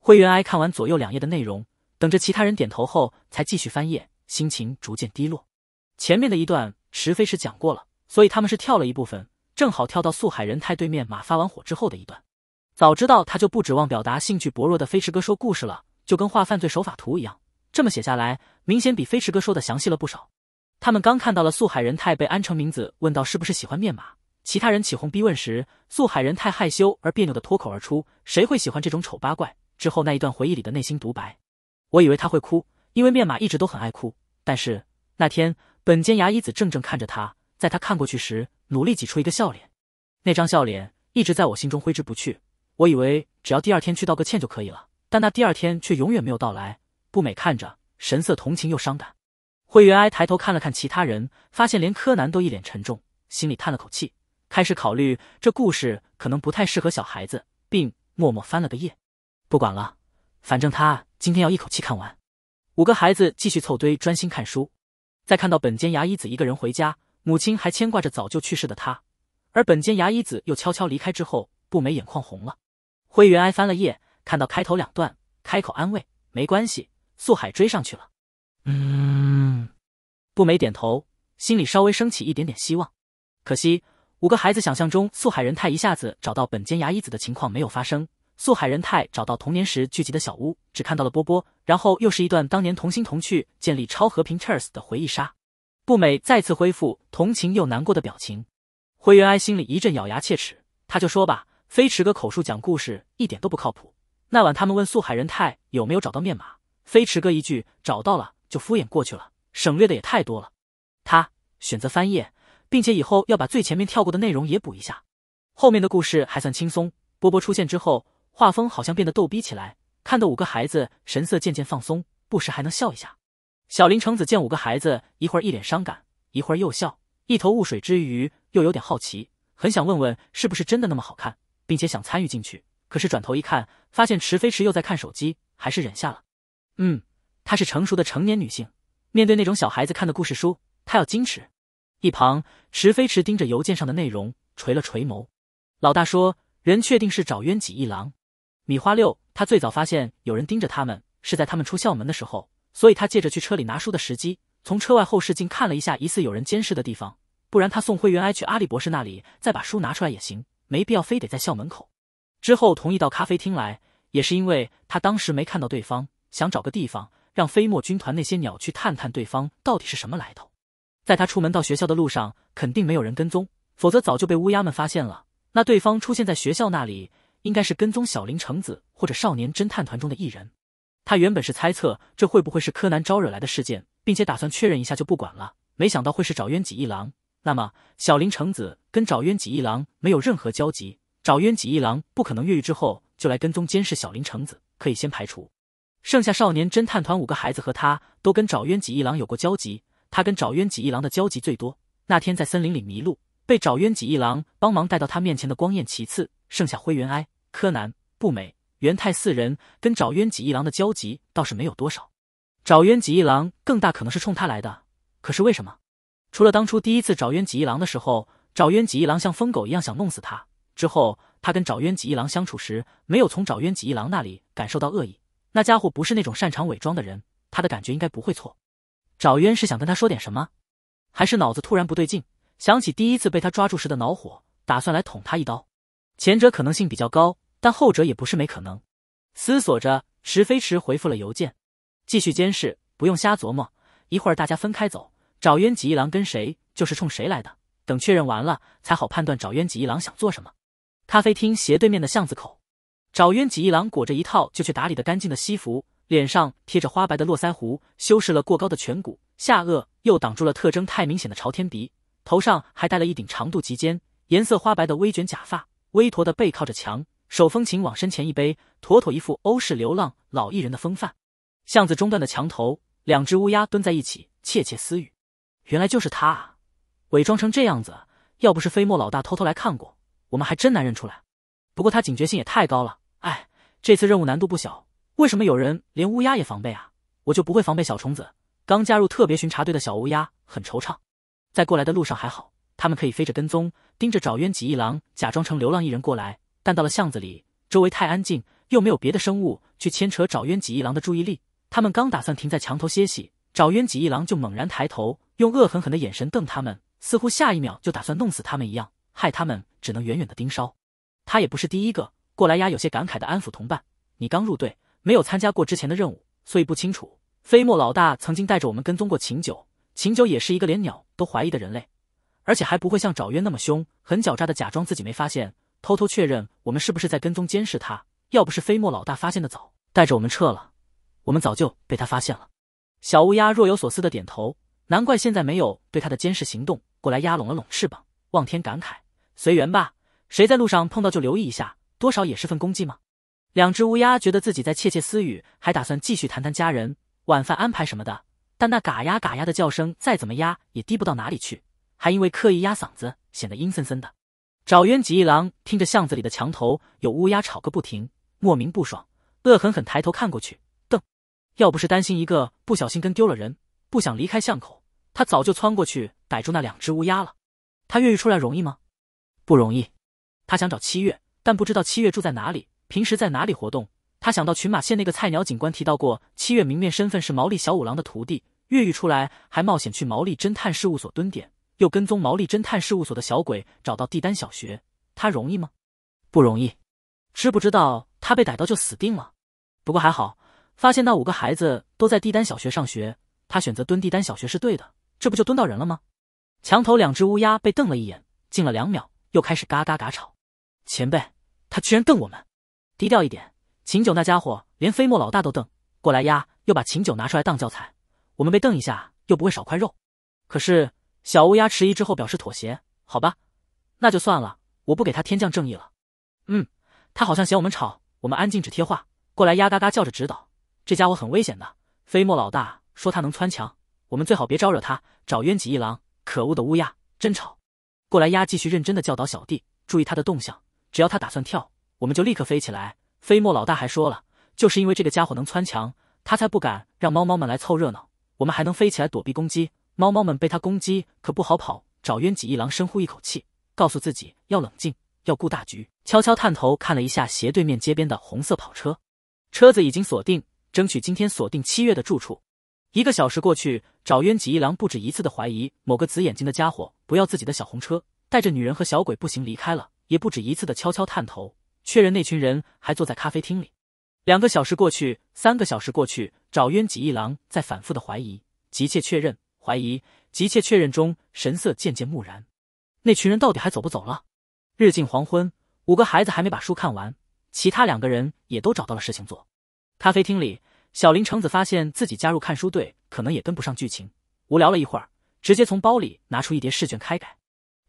灰原哀看完左右两页的内容，等着其他人点头后，才继续翻页，心情逐渐低落。前面的一段池飞池讲过了，所以他们是跳了一部分，正好跳到素海仁太对面马发完火之后的一段。早知道他就不指望表达兴趣薄弱的飞驰哥说故事了，就跟画犯罪手法图一样，这么写下来，明显比飞驰哥说的详细了不少。他们刚看到了素海仁太被安城明子问到是不是喜欢面马，其他人起哄逼问时，素海仁太害羞而别扭的脱口而出：“谁会喜欢这种丑八怪？”之后那一段回忆里的内心独白：“我以为他会哭，因为面马一直都很爱哭。但是那天，本间牙一子正正看着他，在他看过去时，努力挤出一个笑脸，那张笑脸一直在我心中挥之不去。”我以为只要第二天去道个歉就可以了，但那第二天却永远没有到来。不美看着，神色同情又伤感。灰原哀抬头看了看其他人，发现连柯南都一脸沉重，心里叹了口气，开始考虑这故事可能不太适合小孩子，并默默翻了个页。不管了，反正他今天要一口气看完。五个孩子继续凑堆专心看书，在看到本间牙医子一个人回家，母亲还牵挂着早就去世的他，而本间牙医子又悄悄离开之后，不美眼眶红了。灰原哀翻了页，看到开头两段，开口安慰：“没关系。”素海追上去了。嗯，步美点头，心里稍微升起一点点希望。可惜，五个孩子想象中素海仁太一下子找到本间牙医子的情况没有发生。素海仁太找到童年时聚集的小屋，只看到了波波，然后又是一段当年同心同趣建立超和平 h e a r s 的回忆杀。步美再次恢复同情又难过的表情。灰原哀心里一阵咬牙切齿，他就说吧。飞驰哥口述讲故事一点都不靠谱。那晚他们问素海仁太有没有找到面码，飞驰哥一句找到了就敷衍过去了，省略的也太多了。他选择翻页，并且以后要把最前面跳过的内容也补一下。后面的故事还算轻松。波波出现之后，画风好像变得逗逼起来，看得五个孩子神色渐渐放松，不时还能笑一下。小林橙子见五个孩子一会儿一脸伤感，一会儿又笑，一头雾水之余又有点好奇，很想问问是不是真的那么好看。并且想参与进去，可是转头一看，发现池飞池又在看手机，还是忍下了。嗯，她是成熟的成年女性，面对那种小孩子看的故事书，她要矜持。一旁，池飞池盯着邮件上的内容，垂了垂眸。老大说，人确定是找渊己一郎。米花六，他最早发现有人盯着他们，是在他们出校门的时候，所以他借着去车里拿书的时机，从车外后视镜看了一下疑似有人监视的地方。不然，他送灰原哀去阿笠博士那里，再把书拿出来也行。没必要非得在校门口。之后同意到咖啡厅来，也是因为他当时没看到对方，想找个地方让飞墨军团那些鸟去探探对方到底是什么来头。在他出门到学校的路上，肯定没有人跟踪，否则早就被乌鸦们发现了。那对方出现在学校那里，应该是跟踪小林橙子或者少年侦探团中的一人。他原本是猜测这会不会是柯南招惹来的事件，并且打算确认一下就不管了。没想到会是找冤己一郎。那么，小林橙子跟找渊几一郎没有任何交集，找渊几一郎不可能越狱之后就来跟踪监视小林橙子，可以先排除。剩下少年侦探团五个孩子和他都跟找渊几一郎有过交集，他跟找渊几一郎的交集最多。那天在森林里迷路，被找渊几一郎帮忙带到他面前的光彦其次，剩下灰原哀、柯南、不美、元太四人跟找渊几一郎的交集倒是没有多少。找渊几一郎更大可能是冲他来的，可是为什么？除了当初第一次找渊几一郎的时候，找渊几一郎像疯狗一样想弄死他。之后他跟找渊几一郎相处时，没有从找渊几一郎那里感受到恶意。那家伙不是那种擅长伪装的人，他的感觉应该不会错。找渊是想跟他说点什么，还是脑子突然不对劲，想起第一次被他抓住时的恼火，打算来捅他一刀？前者可能性比较高，但后者也不是没可能。思索着，石飞驰回复了邮件，继续监视，不用瞎琢磨。一会儿大家分开走。找渊几一郎跟谁就是冲谁来的，等确认完了才好判断找渊几一郎想做什么。咖啡厅斜对面的巷子口，找渊几一郎裹着一套就去打理的干净的西服，脸上贴着花白的络腮胡，修饰了过高的颧骨、下颚，又挡住了特征太明显的朝天鼻，头上还戴了一顶长度及肩、颜色花白的微卷假发。微驼的背靠着墙，手风琴往身前一背，妥妥一副欧式流浪老艺人的风范。巷子中段的墙头，两只乌鸦蹲在一起窃窃私语。原来就是他啊！伪装成这样子，要不是飞墨老大偷偷来看过，我们还真难认出来。不过他警觉性也太高了，哎，这次任务难度不小。为什么有人连乌鸦也防备啊？我就不会防备小虫子。刚加入特别巡查队的小乌鸦很惆怅。在过来的路上还好，他们可以飞着跟踪，盯着找渊几一郎，假装成流浪艺人过来。但到了巷子里，周围太安静，又没有别的生物去牵扯找渊几一郎的注意力。他们刚打算停在墙头歇息，找渊几一郎就猛然抬头。用恶狠狠的眼神瞪他们，似乎下一秒就打算弄死他们一样，害他们只能远远的盯梢。他也不是第一个过来。丫有些感慨的安抚同伴：“你刚入队，没有参加过之前的任务，所以不清楚。飞墨老大曾经带着我们跟踪过秦九，秦九也是一个连鸟都怀疑的人类，而且还不会像爪鸢那么凶，很狡诈的假装自己没发现，偷偷确认我们是不是在跟踪监视他。要不是飞墨老大发现的早，带着我们撤了，我们早就被他发现了。”小乌鸦若有所思的点头。难怪现在没有对他的监视行动过来压拢了拢翅膀，望天感慨：随缘吧，谁在路上碰到就留意一下，多少也是份功绩嘛。两只乌鸦觉得自己在窃窃私语，还打算继续谈谈家人、晚饭安排什么的，但那嘎呀嘎呀的叫声再怎么压也低不到哪里去，还因为刻意压嗓子显得阴森森的。找渊吉一郎听着巷子里的墙头有乌鸦吵个不停，莫名不爽，恶狠狠抬头看过去，瞪。要不是担心一个不小心跟丢了人，不想离开巷口。他早就窜过去逮住那两只乌鸦了，他越狱出来容易吗？不容易。他想找七月，但不知道七月住在哪里，平时在哪里活动。他想到群马县那个菜鸟警官提到过，七月明面身份是毛利小五郎的徒弟，越狱出来还冒险去毛利侦探事务所蹲点，又跟踪毛利侦探事务所的小鬼找到地丹小学，他容易吗？不容易。知不知道他被逮到就死定了？不过还好，发现那五个孩子都在地丹小学上学，他选择蹲地丹小学是对的。这不就蹲到人了吗？墙头两只乌鸦被瞪了一眼，静了两秒，又开始嘎嘎嘎吵。前辈，他居然瞪我们，低调一点。秦九那家伙连飞墨老大都瞪，过来压又把秦九拿出来当教材，我们被瞪一下又不会少块肉。可是小乌鸦迟疑之后表示妥协，好吧，那就算了，我不给他天降正义了。嗯，他好像嫌我们吵，我们安静只贴画，过来压嘎嘎叫着指导。这家伙很危险的，飞墨老大说他能穿墙。我们最好别招惹他。找渊几一郎，可恶的乌鸦，真吵！过来，鸭继续认真的教导小弟，注意他的动向。只要他打算跳，我们就立刻飞起来。飞墨老大还说了，就是因为这个家伙能穿墙，他才不敢让猫猫们来凑热闹。我们还能飞起来躲避攻击，猫猫们被他攻击可不好跑。找渊几一郎，深呼一口气，告诉自己要冷静，要顾大局。悄悄探头看了一下斜对面街边的红色跑车，车子已经锁定，争取今天锁定七月的住处。一个小时过去，找渊几一郎不止一次的怀疑某个紫眼睛的家伙不要自己的小红车，带着女人和小鬼步行离开了，也不止一次的悄悄探头确认那群人还坐在咖啡厅里。两个小时过去，三个小时过去，找渊几一郎在反复的怀疑，急切确认，怀疑，急切确认中，神色渐渐木然。那群人到底还走不走了？日近黄昏，五个孩子还没把书看完，其他两个人也都找到了事情做。咖啡厅里。小林橙子发现自己加入看书队可能也跟不上剧情，无聊了一会儿，直接从包里拿出一叠试卷开改。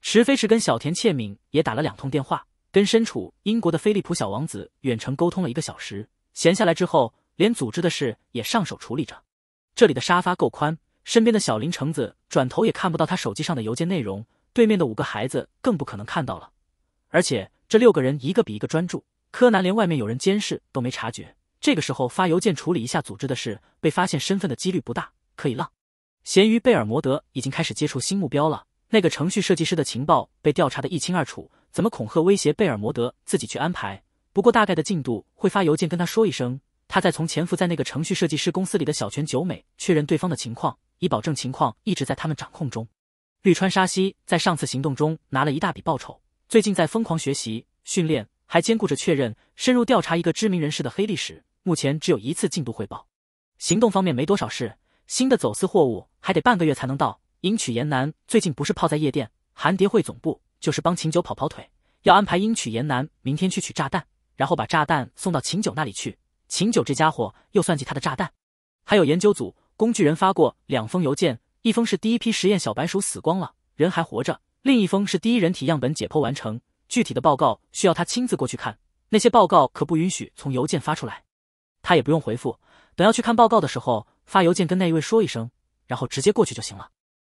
池飞池跟小田切敏也打了两通电话，跟身处英国的菲利普小王子远程沟通了一个小时。闲下来之后，连组织的事也上手处理着。这里的沙发够宽，身边的小林橙子转头也看不到他手机上的邮件内容，对面的五个孩子更不可能看到了。而且这六个人一个比一个专注，柯南连外面有人监视都没察觉。这个时候发邮件处理一下组织的事，被发现身份的几率不大，可以浪。咸鱼贝尔摩德已经开始接触新目标了。那个程序设计师的情报被调查的一清二楚，怎么恐吓威胁贝尔摩德自己去安排。不过大概的进度会发邮件跟他说一声。他再从潜伏在那个程序设计师公司里的小泉久美确认对方的情况，以保证情况一直在他们掌控中。绿川沙希在上次行动中拿了一大笔报酬，最近在疯狂学习训练，还兼顾着确认深入调查一个知名人士的黑历史。目前只有一次进度汇报，行动方面没多少事。新的走私货物还得半个月才能到。鹰曲严南最近不是泡在夜店，韩蝶会总部就是帮秦九跑跑腿。要安排鹰曲严南明天去取炸弹，然后把炸弹送到秦九那里去。秦九这家伙又算计他的炸弹。还有研究组工具人发过两封邮件，一封是第一批实验小白鼠死光了，人还活着；另一封是第一人体样本解剖完成，具体的报告需要他亲自过去看。那些报告可不允许从邮件发出来。他也不用回复，等要去看报告的时候发邮件跟那一位说一声，然后直接过去就行了。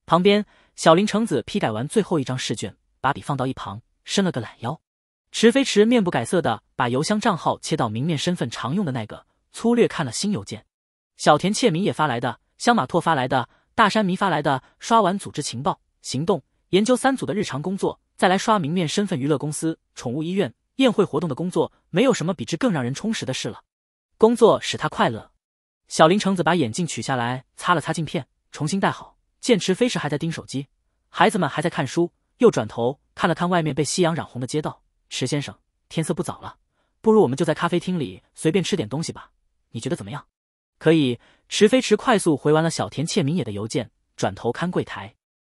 旁边，小林橙子批改完最后一张试卷，把笔放到一旁，伸了个懒腰。池飞池面不改色的把邮箱账号切到明面身份常用的那个，粗略看了新邮件。小田切明也发来的，香马拓发来的，大山迷发来的，刷完组织情报、行动、研究三组的日常工作，再来刷明面身份娱乐公司、宠物医院、宴会活动的工作，没有什么比这更让人充实的事了。工作使他快乐。小林橙子把眼镜取下来，擦了擦镜片，重新戴好。剑池飞时还在盯手机，孩子们还在看书。又转头看了看外面被夕阳染红的街道。池先生，天色不早了，不如我们就在咖啡厅里随便吃点东西吧？你觉得怎么样？可以。池飞池快速回完了小田切明野的邮件，转头看柜台。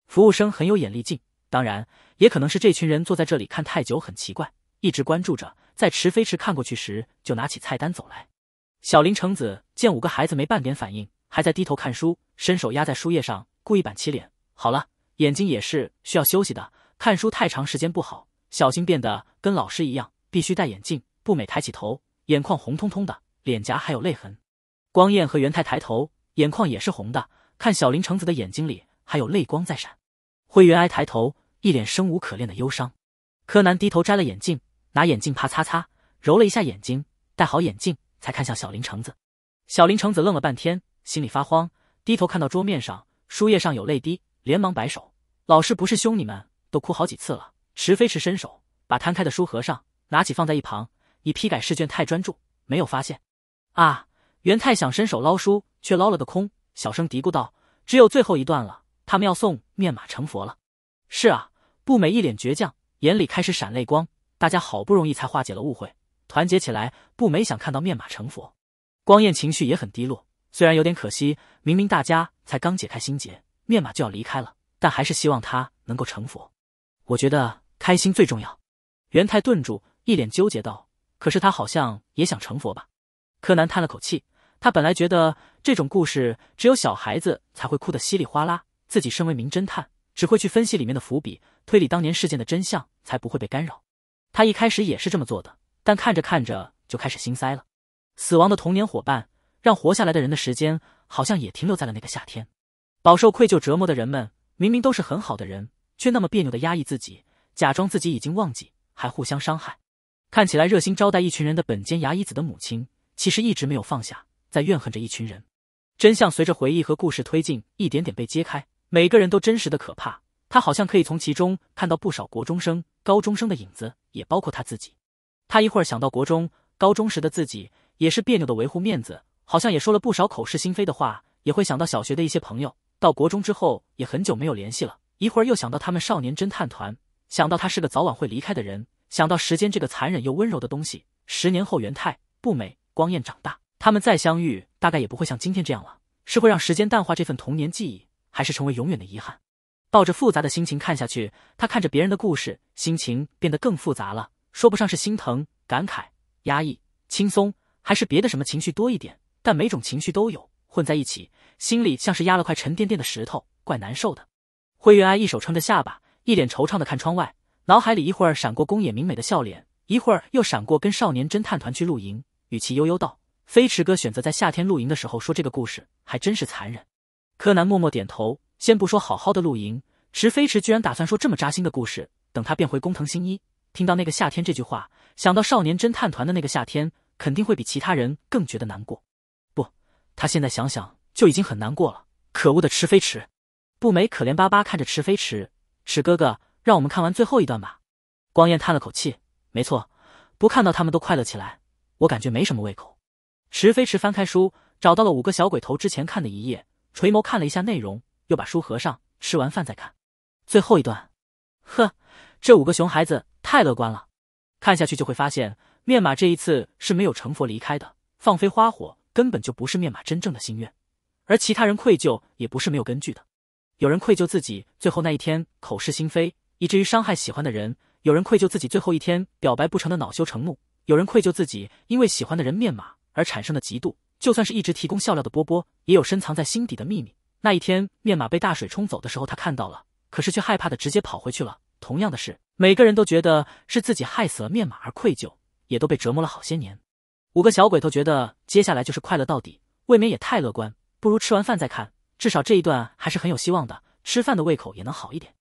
服务生很有眼力劲，当然也可能是这群人坐在这里看太久很奇怪，一直关注着。在池飞池看过去时，就拿起菜单走来。小林橙子见五个孩子没半点反应，还在低头看书，伸手压在书页上，故意板起脸。好了，眼睛也是需要休息的，看书太长时间不好，小心变得跟老师一样，必须戴眼镜。步美抬起头，眼眶红彤彤的，脸颊还有泪痕。光彦和元太抬头，眼眶也是红的，看小林橙子的眼睛里还有泪光在闪。灰原哀抬头，一脸生无可恋的忧伤。柯南低头摘了眼镜，拿眼镜帕擦擦，揉了一下眼睛，戴好眼镜。才看向小林橙子，小林橙子愣了半天，心里发慌，低头看到桌面上书页上有泪滴，连忙摆手：“老师不是凶你们，都哭好几次了。”池飞池伸手把摊开的书合上，拿起放在一旁。你批改试卷太专注，没有发现。啊！元太想伸手捞书，却捞了个空，小声嘀咕道：“只有最后一段了，他们要送面马成佛了。”是啊，步美一脸倔强，眼里开始闪泪光。大家好不容易才化解了误会。团结起来，不没想看到面马成佛。光彦情绪也很低落，虽然有点可惜，明明大家才刚解开心结，面马就要离开了，但还是希望他能够成佛。我觉得开心最重要。元太顿住，一脸纠结道：“可是他好像也想成佛吧？”柯南叹了口气，他本来觉得这种故事只有小孩子才会哭得稀里哗啦，自己身为名侦探，只会去分析里面的伏笔，推理当年事件的真相，才不会被干扰。他一开始也是这么做的。但看着看着就开始心塞了，死亡的童年伙伴让活下来的人的时间好像也停留在了那个夏天。饱受愧疚折磨的人们，明明都是很好的人，却那么别扭的压抑自己，假装自己已经忘记，还互相伤害。看起来热心招待一群人的本间牙医子的母亲，其实一直没有放下，在怨恨着一群人。真相随着回忆和故事推进一点点被揭开，每个人都真实的可怕。他好像可以从其中看到不少国中生、高中生的影子，也包括他自己。他一会儿想到国中、高中时的自己，也是别扭的维护面子，好像也说了不少口是心非的话；也会想到小学的一些朋友，到国中之后也很久没有联系了。一会儿又想到他们少年侦探团，想到他是个早晚会离开的人，想到时间这个残忍又温柔的东西。十年后，元太、不美、光彦长大，他们再相遇，大概也不会像今天这样了。是会让时间淡化这份童年记忆，还是成为永远的遗憾？抱着复杂的心情看下去，他看着别人的故事，心情变得更复杂了。说不上是心疼、感慨、压抑、轻松，还是别的什么情绪多一点，但每种情绪都有，混在一起，心里像是压了块沉甸甸的石头，怪难受的。灰原哀一手撑着下巴，一脸惆怅的看窗外，脑海里一会儿闪过宫野明美的笑脸，一会儿又闪过跟少年侦探团去露营，语气悠悠道：“飞驰哥选择在夏天露营的时候说这个故事，还真是残忍。”柯南默默点头。先不说好好的露营，池飞驰居然打算说这么扎心的故事，等他变回工藤新一。听到那个夏天这句话，想到少年侦探团的那个夏天，肯定会比其他人更觉得难过。不，他现在想想就已经很难过了。可恶的池飞池，布美可怜巴巴看着池飞池，池哥哥，让我们看完最后一段吧。光彦叹了口气，没错，不看到他们都快乐起来，我感觉没什么胃口。池飞池翻开书，找到了五个小鬼头之前看的一页，垂眸看了一下内容，又把书合上，吃完饭再看最后一段。呵，这五个熊孩子。太乐观了，看下去就会发现，面马这一次是没有成佛离开的。放飞花火根本就不是面马真正的心愿，而其他人愧疚也不是没有根据的。有人愧疚自己最后那一天口是心非，以至于伤害喜欢的人；有人愧疚自己最后一天表白不成的恼羞成怒；有人愧疚自己因为喜欢的人面马而产生的嫉妒。就算是一直提供笑料的波波，也有深藏在心底的秘密。那一天面马被大水冲走的时候，他看到了，可是却害怕的直接跑回去了。同样的是，每个人都觉得是自己害死了面马而愧疚，也都被折磨了好些年。五个小鬼头觉得接下来就是快乐到底，未免也太乐观，不如吃完饭再看，至少这一段还是很有希望的，吃饭的胃口也能好一点。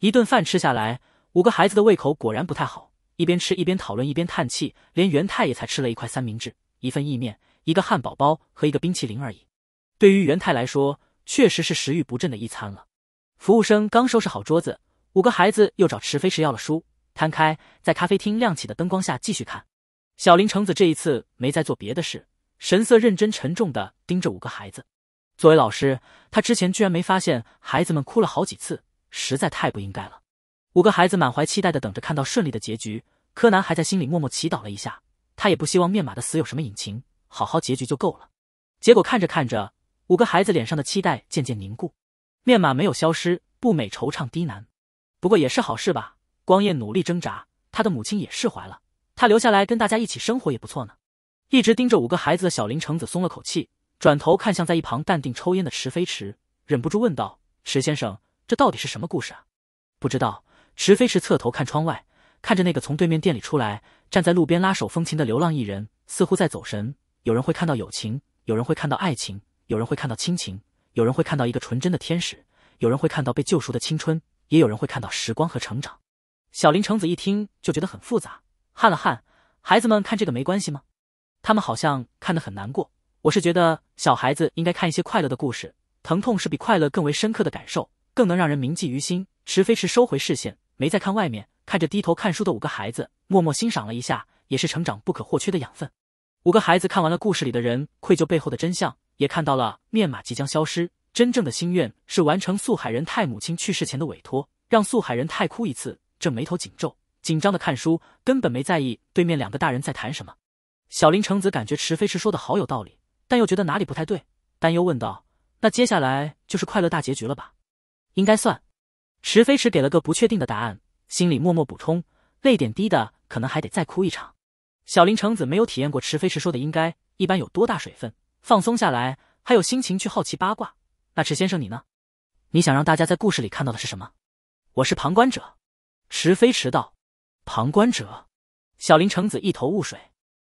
一顿饭吃下来，五个孩子的胃口果然不太好，一边吃一边讨论，一边叹气，连元太也才吃了一块三明治、一份意面、一个汉堡包和一个冰淇淋而已。对于元太来说，确实是食欲不振的一餐了。服务生刚收拾好桌子。五个孩子又找池飞池要了书，摊开在咖啡厅亮起的灯光下继续看。小林橙子这一次没再做别的事，神色认真沉重的盯着五个孩子。作为老师，他之前居然没发现孩子们哭了好几次，实在太不应该了。五个孩子满怀期待的等着看到顺利的结局。柯南还在心里默默祈祷了一下，他也不希望面马的死有什么隐情，好好结局就够了。结果看着看着，五个孩子脸上的期待渐渐凝固。面马没有消失，不美惆怅低喃。不过也是好事吧。光彦努力挣扎，他的母亲也释怀了。他留下来跟大家一起生活也不错呢。一直盯着五个孩子的小林橙子松了口气，转头看向在一旁淡定抽烟的池飞池，忍不住问道：“池先生，这到底是什么故事啊？”不知道。池飞池侧头看窗外，看着那个从对面店里出来，站在路边拉手风琴的流浪艺人，似乎在走神。有人会看到友情，有人会看到爱情，有人会看到亲情，有人会看到一个纯真的天使，有人会看到被救赎的青春。也有人会看到时光和成长。小林橙子一听就觉得很复杂，汗了汗。孩子们看这个没关系吗？他们好像看得很难过。我是觉得小孩子应该看一些快乐的故事，疼痛是比快乐更为深刻的感受，更能让人铭记于心。池飞驰收回视线，没再看外面，看着低头看书的五个孩子，默默欣赏了一下，也是成长不可或缺的养分。五个孩子看完了故事里的人愧疚背后的真相，也看到了面码即将消失。真正的心愿是完成素海人太母亲去世前的委托，让素海人太哭一次。正眉头紧皱，紧张的看书，根本没在意对面两个大人在谈什么。小林成子感觉池飞池说的好有道理，但又觉得哪里不太对，担忧问道：“那接下来就是快乐大结局了吧？”“应该算。”池飞池给了个不确定的答案，心里默默补充：“泪点低的可能还得再哭一场。”小林成子没有体验过池飞池说的应该一般有多大水分，放松下来，还有心情去好奇八卦。那池先生你呢？你想让大家在故事里看到的是什么？我是旁观者，池飞池道。旁观者，小林橙子一头雾水。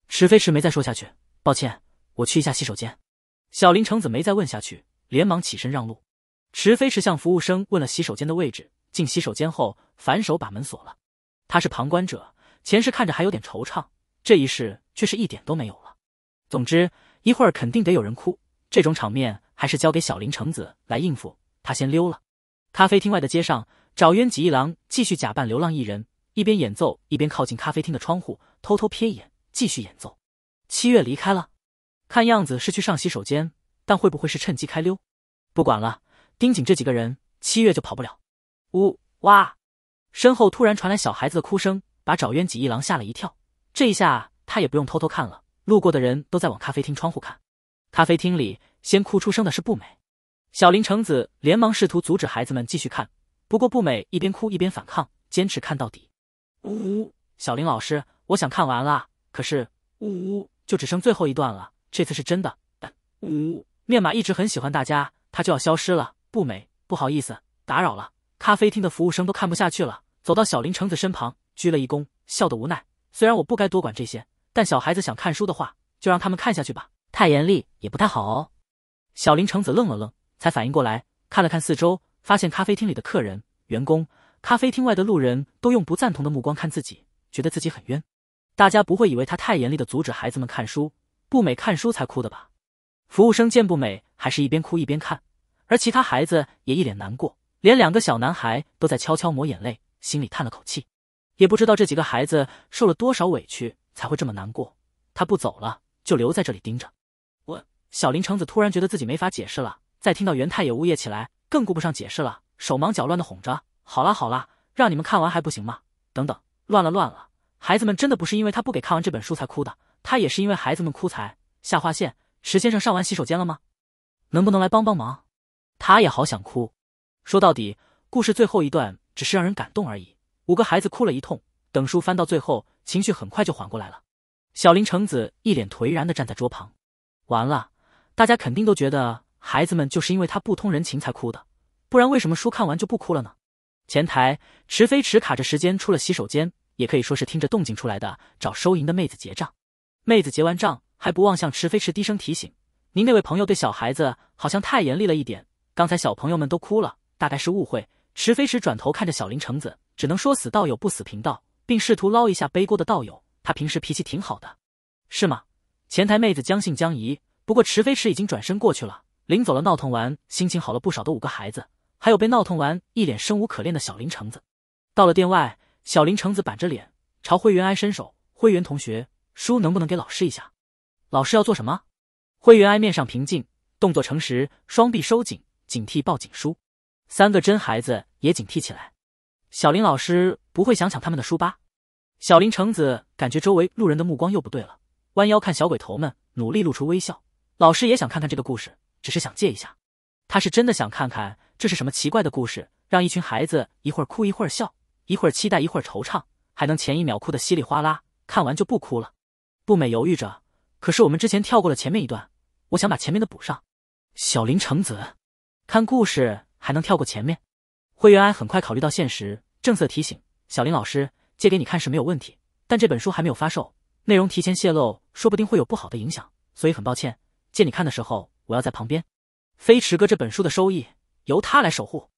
池飞池没再说下去，抱歉，我去一下洗手间。小林橙子没再问下去，连忙起身让路。池飞池向服务生问了洗手间的位置，进洗手间后反手把门锁了。他是旁观者，前世看着还有点惆怅，这一世却是一点都没有了。总之，一会儿肯定得有人哭。这种场面还是交给小林橙子来应付，他先溜了。咖啡厅外的街上，沼渊几一郎继续假扮流浪艺人，一边演奏一边靠近咖啡厅的窗户，偷偷瞥眼，继续演奏。七月离开了，看样子是去上洗手间，但会不会是趁机开溜？不管了，盯紧这几个人，七月就跑不了。呜哇！身后突然传来小孩子的哭声，把沼渊几一郎吓了一跳。这一下他也不用偷偷看了，路过的人都在往咖啡厅窗户看。咖啡厅里，先哭出声的是不美，小林成子连忙试图阻止孩子们继续看，不过不美一边哭一边反抗，坚持看到底。呜，小林老师，我想看完了，可是呜，就只剩最后一段了，这次是真的。但呜，面马一直很喜欢大家，他就要消失了。不美，不好意思，打扰了。咖啡厅的服务生都看不下去了，走到小林成子身旁，鞠了一躬，笑得无奈。虽然我不该多管这些，但小孩子想看书的话，就让他们看下去吧。太严厉也不太好哦。小林橙子愣了愣，才反应过来，看了看四周，发现咖啡厅里的客人、员工，咖啡厅外的路人都用不赞同的目光看自己，觉得自己很冤。大家不会以为他太严厉的阻止孩子们看书，不美看书才哭的吧？服务生见不美还是一边哭一边看，而其他孩子也一脸难过，连两个小男孩都在悄悄抹眼泪，心里叹了口气，也不知道这几个孩子受了多少委屈才会这么难过。他不走了，就留在这里盯着。小林橙子突然觉得自己没法解释了，再听到元太也呜咽起来，更顾不上解释了，手忙脚乱的哄着：“好啦好啦，让你们看完还不行吗？”等等，乱了乱了，孩子们真的不是因为他不给看完这本书才哭的，他也是因为孩子们哭才下划线。石先生上完洗手间了吗？能不能来帮帮忙？他也好想哭。说到底，故事最后一段只是让人感动而已。五个孩子哭了一通，等书翻到最后，情绪很快就缓过来了。小林橙子一脸颓然的站在桌旁，完了。大家肯定都觉得孩子们就是因为他不通人情才哭的，不然为什么书看完就不哭了呢？前台池飞池卡着时间出了洗手间，也可以说是听着动静出来的，找收银的妹子结账。妹子结完账还不忘向池飞池低声提醒：“您那位朋友对小孩子好像太严厉了一点，刚才小朋友们都哭了，大概是误会。”池飞池转头看着小林橙子，只能说死道友不死贫道，并试图捞一下背锅的道友。他平时脾气挺好的，是吗？前台妹子将信将疑。不过池飞池已经转身过去了，领走了闹腾完、心情好了不少的五个孩子，还有被闹腾完一脸生无可恋的小林橙子。到了店外，小林橙子板着脸朝灰原哀伸手：“灰原同学，书能不能给老师一下？”“老师要做什么？”灰原哀面上平静，动作诚实，双臂收紧，警惕抱紧书。三个真孩子也警惕起来：“小林老师不会想抢他们的书吧？”小林橙子感觉周围路人的目光又不对了，弯腰看小鬼头们，努力露出微笑。老师也想看看这个故事，只是想借一下。他是真的想看看这是什么奇怪的故事，让一群孩子一会儿哭一会儿笑，一会儿期待一会儿惆怅，还能前一秒哭得稀里哗啦，看完就不哭了。步美犹豫着，可是我们之前跳过了前面一段，我想把前面的补上。小林橙子，看故事还能跳过前面？灰原哀很快考虑到现实，正色提醒小林老师：借给你看是没有问题，但这本书还没有发售，内容提前泄露，说不定会有不好的影响，所以很抱歉。借你看的时候，我要在旁边。飞驰哥这本书的收益由他来守护。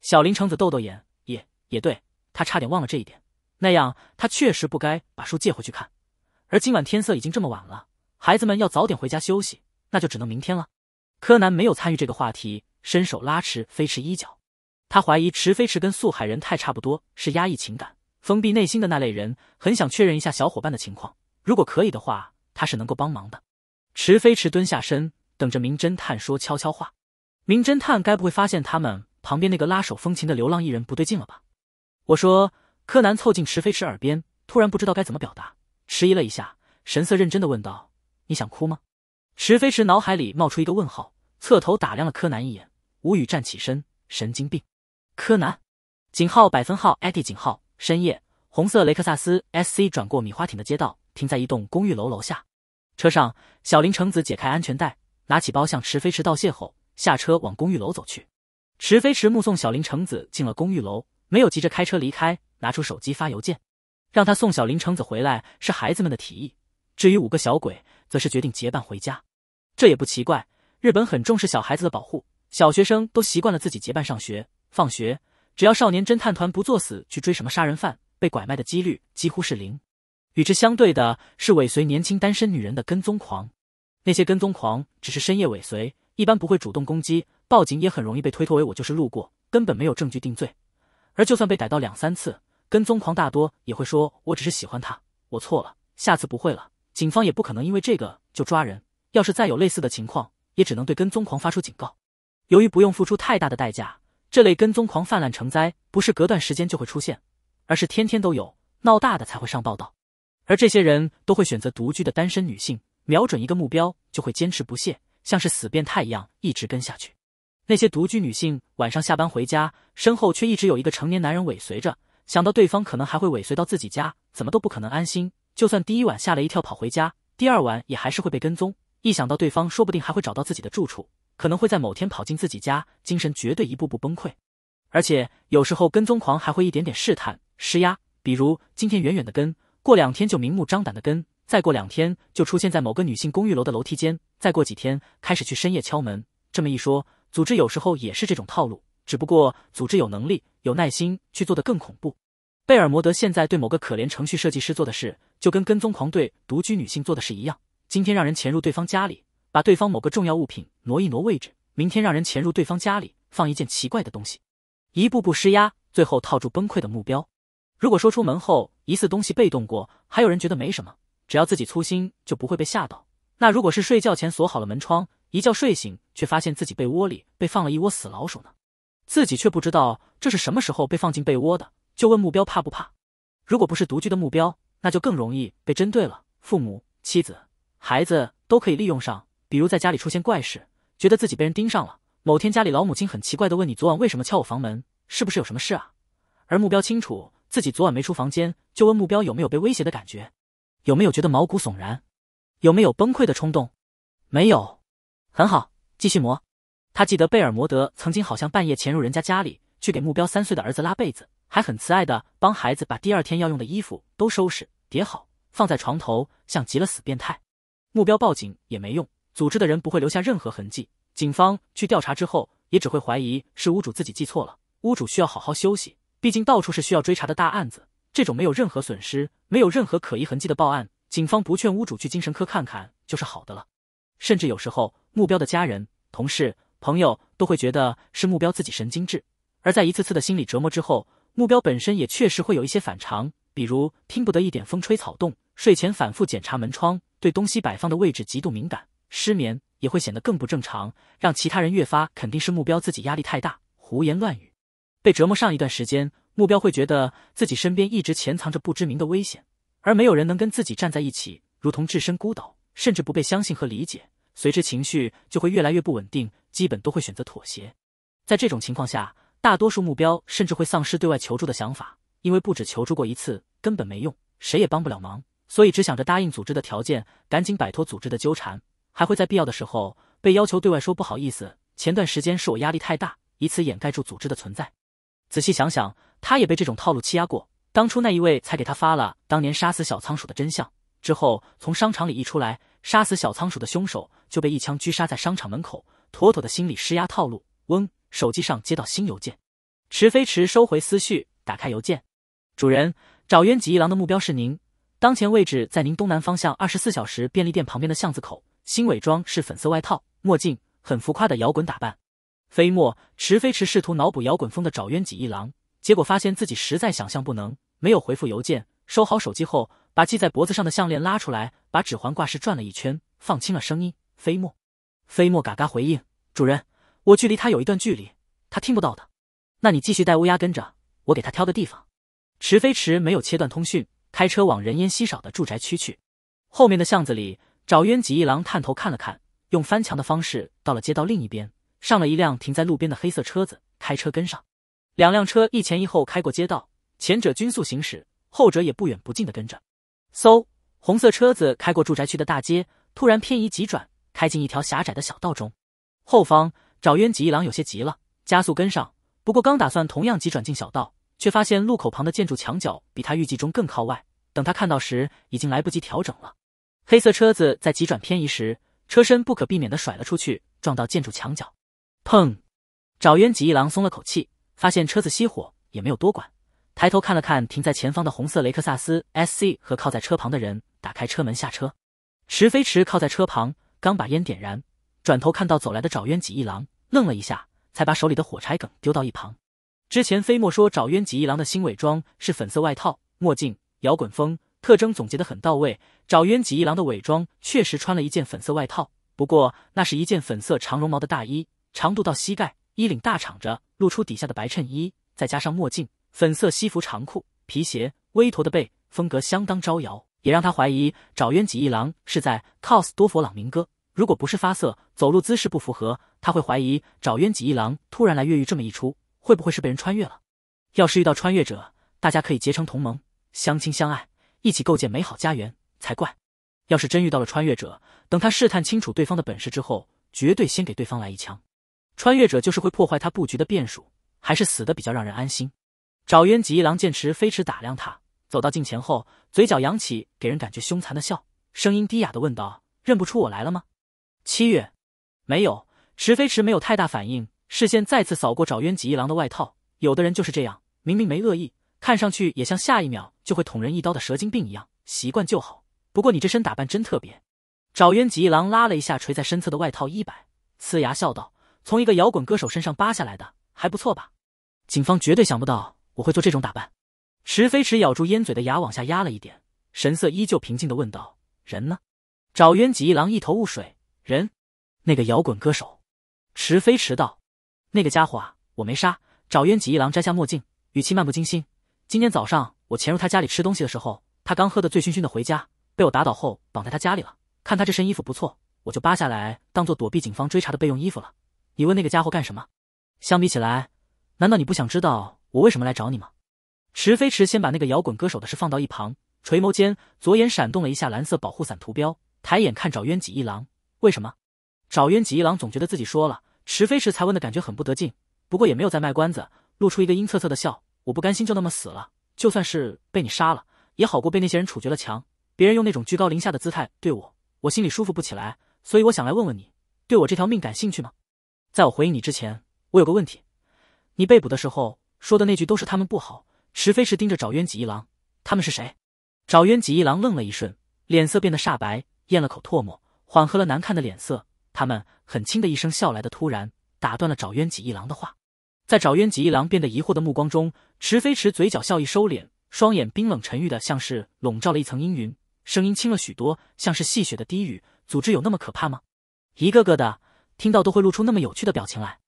小林橙子豆豆眼也也对，他差点忘了这一点。那样他确实不该把书借回去看。而今晚天色已经这么晚了，孩子们要早点回家休息，那就只能明天了。柯南没有参与这个话题，伸手拉迟飞驰衣角。他怀疑池飞驰跟素海人太差不多，是压抑情感、封闭内心的那类人。很想确认一下小伙伴的情况，如果可以的话，他是能够帮忙的。池飞池蹲下身，等着名侦探说悄悄话。名侦探该不会发现他们旁边那个拉手风琴的流浪艺人不对劲了吧？我说，柯南凑近池飞池耳边，突然不知道该怎么表达，迟疑了一下，神色认真的问道：“你想哭吗？”池飞池脑海里冒出一个问号，侧头打量了柯南一眼，无语站起身。神经病！柯南。井号百分号艾迪井号深夜，红色雷克萨斯 SC 转过米花町的街道，停在一栋公寓楼楼下。车上，小林橙子解开安全带，拿起包向池飞池道谢后下车往公寓楼走去。池飞池目送小林橙子进了公寓楼，没有急着开车离开，拿出手机发邮件，让他送小林橙子回来是孩子们的提议。至于五个小鬼，则是决定结伴回家。这也不奇怪，日本很重视小孩子的保护，小学生都习惯了自己结伴上学、放学。只要少年侦探团不作死去追什么杀人犯，被拐卖的几率几乎是零。与之相对的是尾随年轻单身女人的跟踪狂，那些跟踪狂只是深夜尾随，一般不会主动攻击，报警也很容易被推脱为我就是路过，根本没有证据定罪。而就算被逮到两三次，跟踪狂大多也会说：“我只是喜欢他，我错了，下次不会了。”警方也不可能因为这个就抓人。要是再有类似的情况，也只能对跟踪狂发出警告。由于不用付出太大的代价，这类跟踪狂泛滥成灾，不是隔段时间就会出现，而是天天都有，闹大的才会上报道。而这些人都会选择独居的单身女性，瞄准一个目标就会坚持不懈，像是死变态一样一直跟下去。那些独居女性晚上下班回家，身后却一直有一个成年男人尾随着。想到对方可能还会尾随到自己家，怎么都不可能安心。就算第一晚吓了一跳跑回家，第二晚也还是会被跟踪。一想到对方说不定还会找到自己的住处，可能会在某天跑进自己家，精神绝对一步步崩溃。而且有时候跟踪狂还会一点点试探施压，比如今天远远的跟。过两天就明目张胆的跟，再过两天就出现在某个女性公寓楼的楼梯间，再过几天开始去深夜敲门。这么一说，组织有时候也是这种套路，只不过组织有能力、有耐心去做的更恐怖。贝尔摩德现在对某个可怜程序设计师做的事，就跟跟踪狂对独居女性做的事一样。今天让人潜入对方家里，把对方某个重要物品挪一挪位置；明天让人潜入对方家里，放一件奇怪的东西，一步步施压，最后套住崩溃的目标。如果说出门后疑似东西被动过，还有人觉得没什么，只要自己粗心就不会被吓到。那如果是睡觉前锁好了门窗，一觉睡醒却发现自己被窝里被放了一窝死老鼠呢？自己却不知道这是什么时候被放进被窝的，就问目标怕不怕？如果不是独居的目标，那就更容易被针对了，父母、妻子、孩子都可以利用上。比如在家里出现怪事，觉得自己被人盯上了，某天家里老母亲很奇怪的问你昨晚为什么敲我房门，是不是有什么事啊？而目标清楚。自己昨晚没出房间，就问目标有没有被威胁的感觉，有没有觉得毛骨悚然，有没有崩溃的冲动？没有，很好，继续磨。他记得贝尔摩德曾经好像半夜潜入人家家里，去给目标三岁的儿子拉被子，还很慈爱的帮孩子把第二天要用的衣服都收拾叠好放在床头，像极了死变态。目标报警也没用，组织的人不会留下任何痕迹，警方去调查之后也只会怀疑是屋主自己记错了，屋主需要好好休息。毕竟到处是需要追查的大案子，这种没有任何损失、没有任何可疑痕迹的报案，警方不劝屋主去精神科看看就是好的了。甚至有时候，目标的家人、同事、朋友都会觉得是目标自己神经质。而在一次次的心理折磨之后，目标本身也确实会有一些反常，比如听不得一点风吹草动，睡前反复检查门窗，对东西摆放的位置极度敏感，失眠也会显得更不正常，让其他人越发肯定是目标自己压力太大，胡言乱语。被折磨上一段时间，目标会觉得自己身边一直潜藏着不知名的危险，而没有人能跟自己站在一起，如同置身孤岛，甚至不被相信和理解。随之情绪就会越来越不稳定，基本都会选择妥协。在这种情况下，大多数目标甚至会丧失对外求助的想法，因为不止求助过一次，根本没用，谁也帮不了忙，所以只想着答应组织的条件，赶紧摆脱组织的纠缠，还会在必要的时候被要求对外说不好意思，前段时间是我压力太大，以此掩盖住组织的存在。仔细想想，他也被这种套路欺压过。当初那一位才给他发了当年杀死小仓鼠的真相。之后从商场里一出来，杀死小仓鼠的凶手就被一枪狙杀在商场门口，妥妥的心理施压套路。嗡，手机上接到新邮件，池飞池收回思绪，打开邮件。主人，找渊几一郎的目标是您，当前位置在您东南方向二十四小时便利店旁边的巷子口。新伪装是粉色外套、墨镜，很浮夸的摇滚打扮。飞沫池飞池试图脑补摇滚风的找渊几一郎，结果发现自己实在想象不能，没有回复邮件。收好手机后，把系在脖子上的项链拉出来，把指环挂饰转了一圈，放轻了声音。飞沫，飞沫嘎嘎回应主人：“我距离他有一段距离，他听不到的。”那你继续带乌鸦跟着我，给他挑个地方。池飞池没有切断通讯，开车往人烟稀少的住宅区去。后面的巷子里，找渊几一郎探头看了看，用翻墙的方式到了街道另一边。上了一辆停在路边的黑色车子，开车跟上，两辆车一前一后开过街道，前者均速行驶，后者也不远不近的跟着。嗖，红色车子开过住宅区的大街，突然偏移急转，开进一条狭窄的小道中。后方找渊吉一郎有些急了，加速跟上，不过刚打算同样急转进小道，却发现路口旁的建筑墙角比他预计中更靠外，等他看到时已经来不及调整了。黑色车子在急转偏移时，车身不可避免的甩了出去，撞到建筑墙角。砰！找渊几一郎松了口气，发现车子熄火，也没有多管。抬头看了看停在前方的红色雷克萨斯 S C 和靠在车旁的人，打开车门下车。池飞驰靠在车旁，刚把烟点燃，转头看到走来的找渊几一郎，愣了一下，才把手里的火柴梗丢到一旁。之前飞墨说找渊几一郎的新伪装是粉色外套、墨镜、摇滚风特征，总结的很到位。找渊几一郎的伪装确实穿了一件粉色外套，不过那是一件粉色长绒毛的大衣。长度到膝盖，衣领大敞着，露出底下的白衬衣，再加上墨镜、粉色西服长裤、皮鞋，微驼的背，风格相当招摇，也让他怀疑找渊己一郎是在 cos 多佛朗明哥。如果不是发色、走路姿势不符合，他会怀疑找渊己一郎突然来越狱这么一出，会不会是被人穿越了？要是遇到穿越者，大家可以结成同盟，相亲相爱，一起构建美好家园才怪。要是真遇到了穿越者，等他试探清楚对方的本事之后，绝对先给对方来一枪。穿越者就是会破坏他布局的变数，还是死的比较让人安心。找渊几一郎见池飞驰打量他，走到近前后，嘴角扬起，给人感觉凶残的笑，声音低哑的问道：“认不出我来了吗？”七月，没有。池飞驰没有太大反应，视线再次扫过找渊几一郎的外套。有的人就是这样，明明没恶意，看上去也像下一秒就会捅人一刀的蛇精病一样，习惯就好。不过你这身打扮真特别。找渊几一郎拉了一下垂在身侧的外套衣摆，呲牙笑道。从一个摇滚歌手身上扒下来的还不错吧？警方绝对想不到我会做这种打扮。池飞驰咬住烟嘴的牙往下压了一点，神色依旧平静地问道：“人呢？”找渊几一郎一头雾水：“人？那个摇滚歌手？”池飞驰道：“那个家伙啊，我没杀。”找渊几一郎摘下墨镜，语气漫不经心：“今天早上我潜入他家里吃东西的时候，他刚喝得醉醺醺的回家，被我打倒后绑在他家里了。看他这身衣服不错，我就扒下来当做躲避警方追查的备用衣服了。”你问那个家伙干什么？相比起来，难道你不想知道我为什么来找你吗？池飞驰先把那个摇滚歌手的事放到一旁，垂眸间左眼闪动了一下蓝色保护伞图标，抬眼看找渊己一郎。为什么？找渊己一郎总觉得自己说了池飞驰才问的感觉很不得劲，不过也没有在卖关子，露出一个阴恻恻的笑。我不甘心就那么死了，就算是被你杀了也好过被那些人处决了强。别人用那种居高临下的姿态对我，我心里舒服不起来，所以我想来问问你，对我这条命感兴趣吗？在我回应你之前，我有个问题。你被捕的时候说的那句都是他们不好。池飞是盯着找渊几一郎，他们是谁？找渊几一郎愣了一瞬，脸色变得煞白，咽了口唾沫，缓和了难看的脸色。他们很轻的一声笑来的突然打断了找渊几一郎的话，在找渊几一郎变得疑惑的目光中，池飞池嘴角笑意收敛，双眼冰冷沉郁的像是笼罩了一层阴云，声音轻了许多，像是戏谑的低语：“组织有那么可怕吗？一个个的。”听到都会露出那么有趣的表情来。